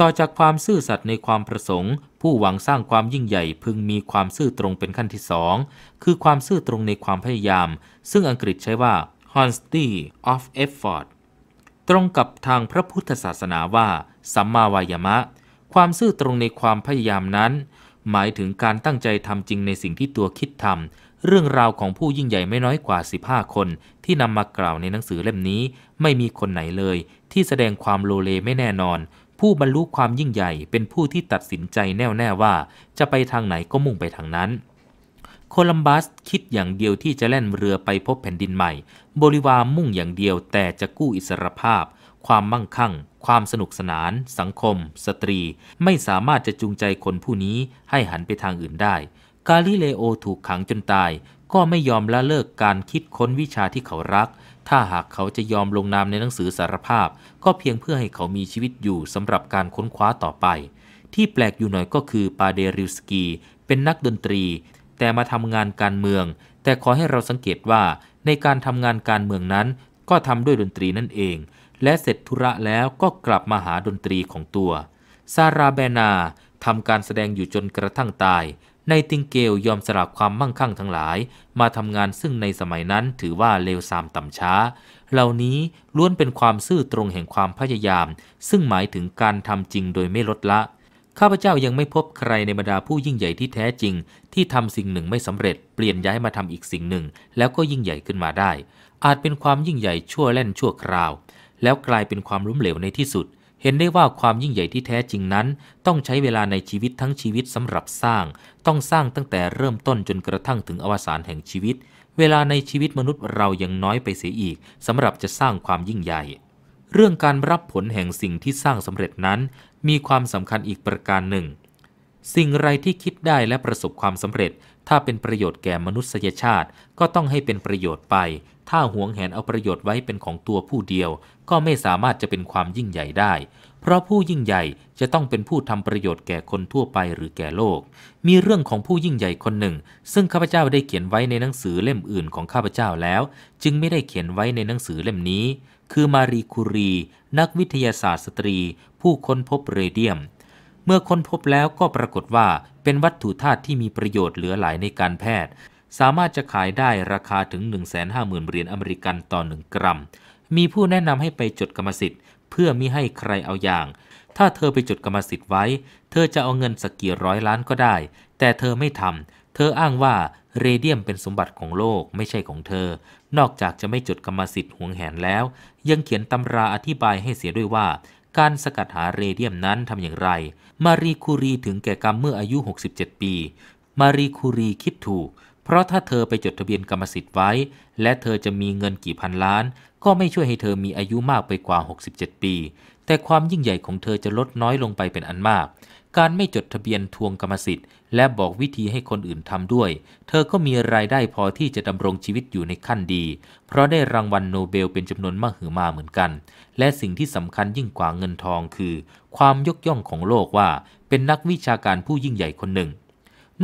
ต่อจากความซื่อสัตย์ในความประสงค์ ผู้หวังสร้างความยิ่งใหญ่พึงมีความซื่อตรงเป็นขั้นที่สอง คือความซื่อตรงในความพยายาม ซึ่งอังกฤษใช้ว่า honesty of effort ตรงกับทางพระพุทธศาสนาว่า สัมมาวายมะ ความซื่อตรงในความพยายามนั้น หมายถึงการตั้งใจทำจริงในสิ่งที่ตัวคิดทำเรื่องราวของผู้ยิ่งใหญ่ไม่น้อยกว่า15คนที่นำมากล่าวในหนังสือเล่มนี้ ไม่มีคนไหนเลยที่แสดงความโลเลไม่แน่นอน ผู้บรรลุความยิ่งใหญ่ เป็นผู้ที่ตัดสินใจแน่วแน่ว่า จะไปทางไหนก็มุ่งไปทางนั้นโคลัมบัสคิดอย่างเดียวที่จะแล่นเรือไปพบแผ่นดินใหม่บริวารมุ่งอย่างเดียวแต่จะกู้อิสรภาพ ความมั่งคั่ง ความสนุกสนาน สังคม สตรี ไม่สามารถจะจูงใจคนผู้นี้ให้หันไปทางอื่นได้ กาลิเลโอถูกขังจนตายก็ไม่ยอมละเลิกการคิดค้นวิชาที่เขารัก ถ้าหากเขาจะยอมลงนามในหนังสือสารภาพ ก็เพียงเพื่อให้เขามีชีวิตอยู่สำหรับการค้นคว้าต่อไป ที่แปลกอยู่หน่อยก็คือปาเดริวสกี เป็นนักดนตรี แต่มาทำงานการเมือง แต่ขอให้เราสังเกตว่าในการทำงานการเมืองนั้น ก็ทำด้วยดนตรีนั่นเอง และเสร็จธุระแล้วก็กลับมาหาดนตรีของตัว ซาราแบนาทำการแสดงอยู่จนกระทั่งตายนายติงเกลยอมสละความมั่งคั่งทั้งหลายมาทำงานซึ่งในสมัยนั้นถือว่าเลวทรามต่ำช้า เหล่านี้ล้วนเป็นความซื่อตรงแห่งความพยายาม ซึ่งหมายถึงการทำจริงโดยไม่ลดละ ข้าพเจ้ายังไม่พบใครในบรรดาผู้ยิ่งใหญ่ที่แท้จริง ที่ทำสิ่งหนึ่งไม่สำเร็จเปลี่ยนย้ายมาทำอีกสิ่งหนึ่งแล้วก็ยิ่งใหญ่ขึ้นมาได้ อาจเป็นความยิ่งใหญ่ชั่วแล่นชั่วคราว แล้วกลายเป็นความล้มเหลวในที่สุดเห็นได้ว่าความยิ่งใหญ่ที่แท้จริงนั้น ต้องใช้เวลาในชีวิตทั้งชีวิตสำหรับสร้าง ต้องสร้างตั้งแต่เริ่มต้นจนกระทั่งถึงอวสานแห่งชีวิต เวลาในชีวิตมนุษย์เรายังน้อยไปเสียอีกสำหรับจะสร้างความยิ่งใหญ่ เรื่องการรับผลแห่งสิ่งที่สร้างสำเร็จนั้น มีความสำคัญอีกประการหนึ่ง สิ่งไรที่คิดได้และประสบความสำเร็จ ถ้าเป็นประโยชน์แก่มนุษยชาติก็ต้องให้เป็นประโยชน์ไปถ้าหวงแหนเอาประโยชน์ไว้เป็นของตัวผู้เดียว ก็ไม่สามารถจะเป็นความยิ่งใหญ่ได้ เพราะผู้ยิ่งใหญ่จะต้องเป็นผู้ทำประโยชน์แก่คนทั่วไปหรือแก่โลก มีเรื่องของผู้ยิ่งใหญ่คนหนึ่งซึ่งข้าพเจ้าได้เขียนไว้ในหนังสือเล่มอื่นของข้าพเจ้าแล้ว จึงไม่ได้เขียนไว้ในหนังสือเล่มนี้ คือมารีคูรี นักวิทยาศาสตร์สตรี ผู้ค้นพบเรเดียม เมื่อค้นพบแล้วก็ปรากฏว่าเป็นวัตถุธาตุที่มีประโยชน์เหลือหลายในการแพทย์สามารถจะขายได้ราคาถึง 150,000เหรียญอเมริกันต่อ 1 กรัม มีผู้แนะนำให้ไปจดกรรมสิทธิ์เพื่อมิให้ใครเอาอย่าง ถ้าเธอไปจดกรรมสิทธิ์ไว้ เธอจะเอาเงินสักกี่ร้อยล้านก็ได้ แต่เธอไม่ทำ เธออ้างว่าเรเดียมเป็นสมบัติของโลกไม่ใช่ของเธอ นอกจากจะไม่จดกรรมสิทธิ์หวงแหนแล้ว ยังเขียนตำราอธิบายให้เสียด้วยว่า การสกัดหาเรเดียมนั้นทำอย่างไร มารีคูรีถึงแก่กรรมเมื่ออายุ 67 ปี มารีคูรีคิดถูกเพราะถ้าเธอไปจดทะเบียนกรรมสิทธิ์ไว้ และเธอจะมีเงินกี่พันล้าน ก็ไม่ช่วยให้เธอมีอายุมากไปกว่า 67 ปี แต่ความยิ่งใหญ่ของเธอจะลดน้อยลงไปเป็นอันมาก การไม่จดทะเบียนทวงกรรมสิทธิ์และบอกวิธีให้คนอื่นทำด้วย เธอก็มีรายได้พอที่จะดำรงชีวิตอยู่ในขั้นดี เพราะได้รางวัลโนเบลเป็นจำนวนมาหือมาเหมือนกัน และสิ่งที่สำคัญยิ่งกว่าเงินทองคือ ความยกย่องของโลกว่า เป็นนักวิชาการผู้ยิ่งใหญ่คนหนึ่ง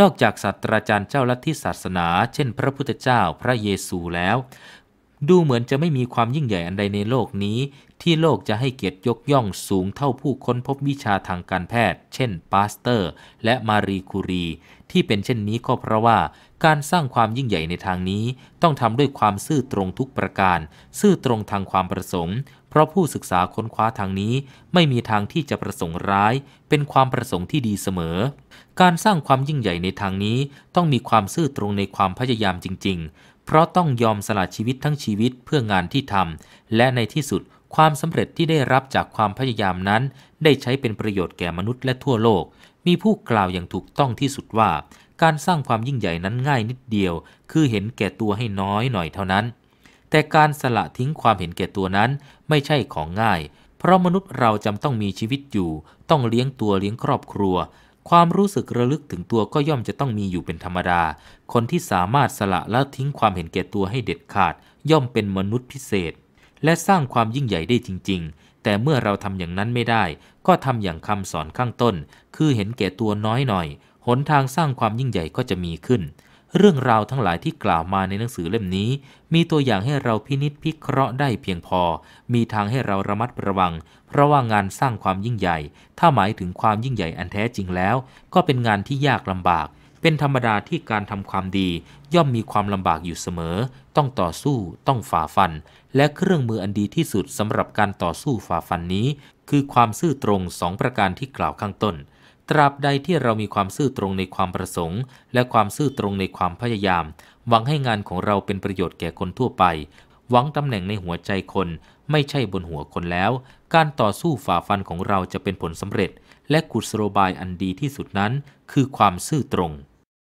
นอกจากศาสตราจารย์เจ้าลัทธิศาสนาเช่นพระพุทธเจ้าพระเยซูแล้ว ดูเหมือนจะไม่มีความยิ่งใหญ่อันใดในโลกนี้ ที่โลกจะให้เกียรติยกย่องสูงเท่าผู้ค้นพบวิชาทางการแพทย์ เช่นปาสเตอร์ และมารีคูรี ที่เป็นเช่นนี้ก็เพราะว่าการสร้างความยิ่งใหญ่ในทางนี้ต้องทำด้วยความซื่อตรงทุกประการ ซื่อตรงทางความประสงค์ เพราะผู้ศึกษาค้นคว้าทางนี้ไม่มีทางที่จะประสงค์ร้าย เป็นความประสงค์ที่ดีเสมอการสร้างความยิ่งใหญ่ในทางนี้ต้องมีความซื่อตรงในความพยายามจริงๆ เพราะต้องยอมสละชีวิตทั้งชีวิตเพื่องานที่ทำ และในที่สุดความสำเร็จที่ได้รับจากความพยายามนั้นได้ใช้เป็นประโยชน์แก่มนุษย์และทั่วโลก มีผู้กล่าวอย่างถูกต้องที่สุดว่า การสร้างความยิ่งใหญ่นั้นง่ายนิดเดียว คือเห็นแก่ตัวให้น้อยหน่อยเท่านั้น แต่การสละทิ้งความเห็นแก่ตัวนั้นไม่ใช่ของง่าย เพราะมนุษย์เราจำต้องมีชีวิตอยู่ ต้องเลี้ยงตัวเลี้ยงครอบครัวความรู้สึกระลึกถึงตัวก็ย่อมจะต้องมีอยู่เป็นธรรมดา คนที่สามารถสละและทิ้งความเห็นแก่ตัวให้เด็ดขาด ย่อมเป็นมนุษย์พิเศษ และสร้างความยิ่งใหญ่ได้จริงๆ แต่เมื่อเราทำอย่างนั้นไม่ได้ ก็ทำอย่างคำสอนข้างต้น คือเห็นแก่ตัวน้อยหน่อยหนทางสร้างความยิ่งใหญ่ก็จะมีขึ้น เรื่องราวทั้งหลายที่กล่าวมาในหนังสือเล่มนี้ มีตัวอย่างให้เราพินิษพิเคราะห์ได้เพียงพอ มีทางให้เราระมัดระวังพราะว่างานสร้างความยิ่งใหญ่ ถ้าหมายถึงความยิ่งใหญ่อันแท้จริงแล้วก็เป็นงานที่ยากลำบาก เป็นธรรมดาที่การทำความดี ย่อมมีความลำบากอยู่เสมอ ต้องต่อสู้ต้องฝ่าฟัน และเครื่องมืออันดีที่สุดสำหรับการต่อสู้ฝ่าฟันนี้ คือความซื่อตรงสองประการที่กล่าวข้างต้น ตราบใดที่เรามีความซื่อตรงในความประสงค์ และความซื่อตรงในความพยายาม หวังให้งานของเราเป็นประโยชน์แก่คนทั่วไป หวังตำแหน่งในหัวใจคนไม่ใช่บนหัวคนแล้ว การต่อสู้ฝ่าฟันของเราจะเป็นผลสำเร็จ และกุศโลบายอันดีที่สุดนั้นคือความซื่อตรง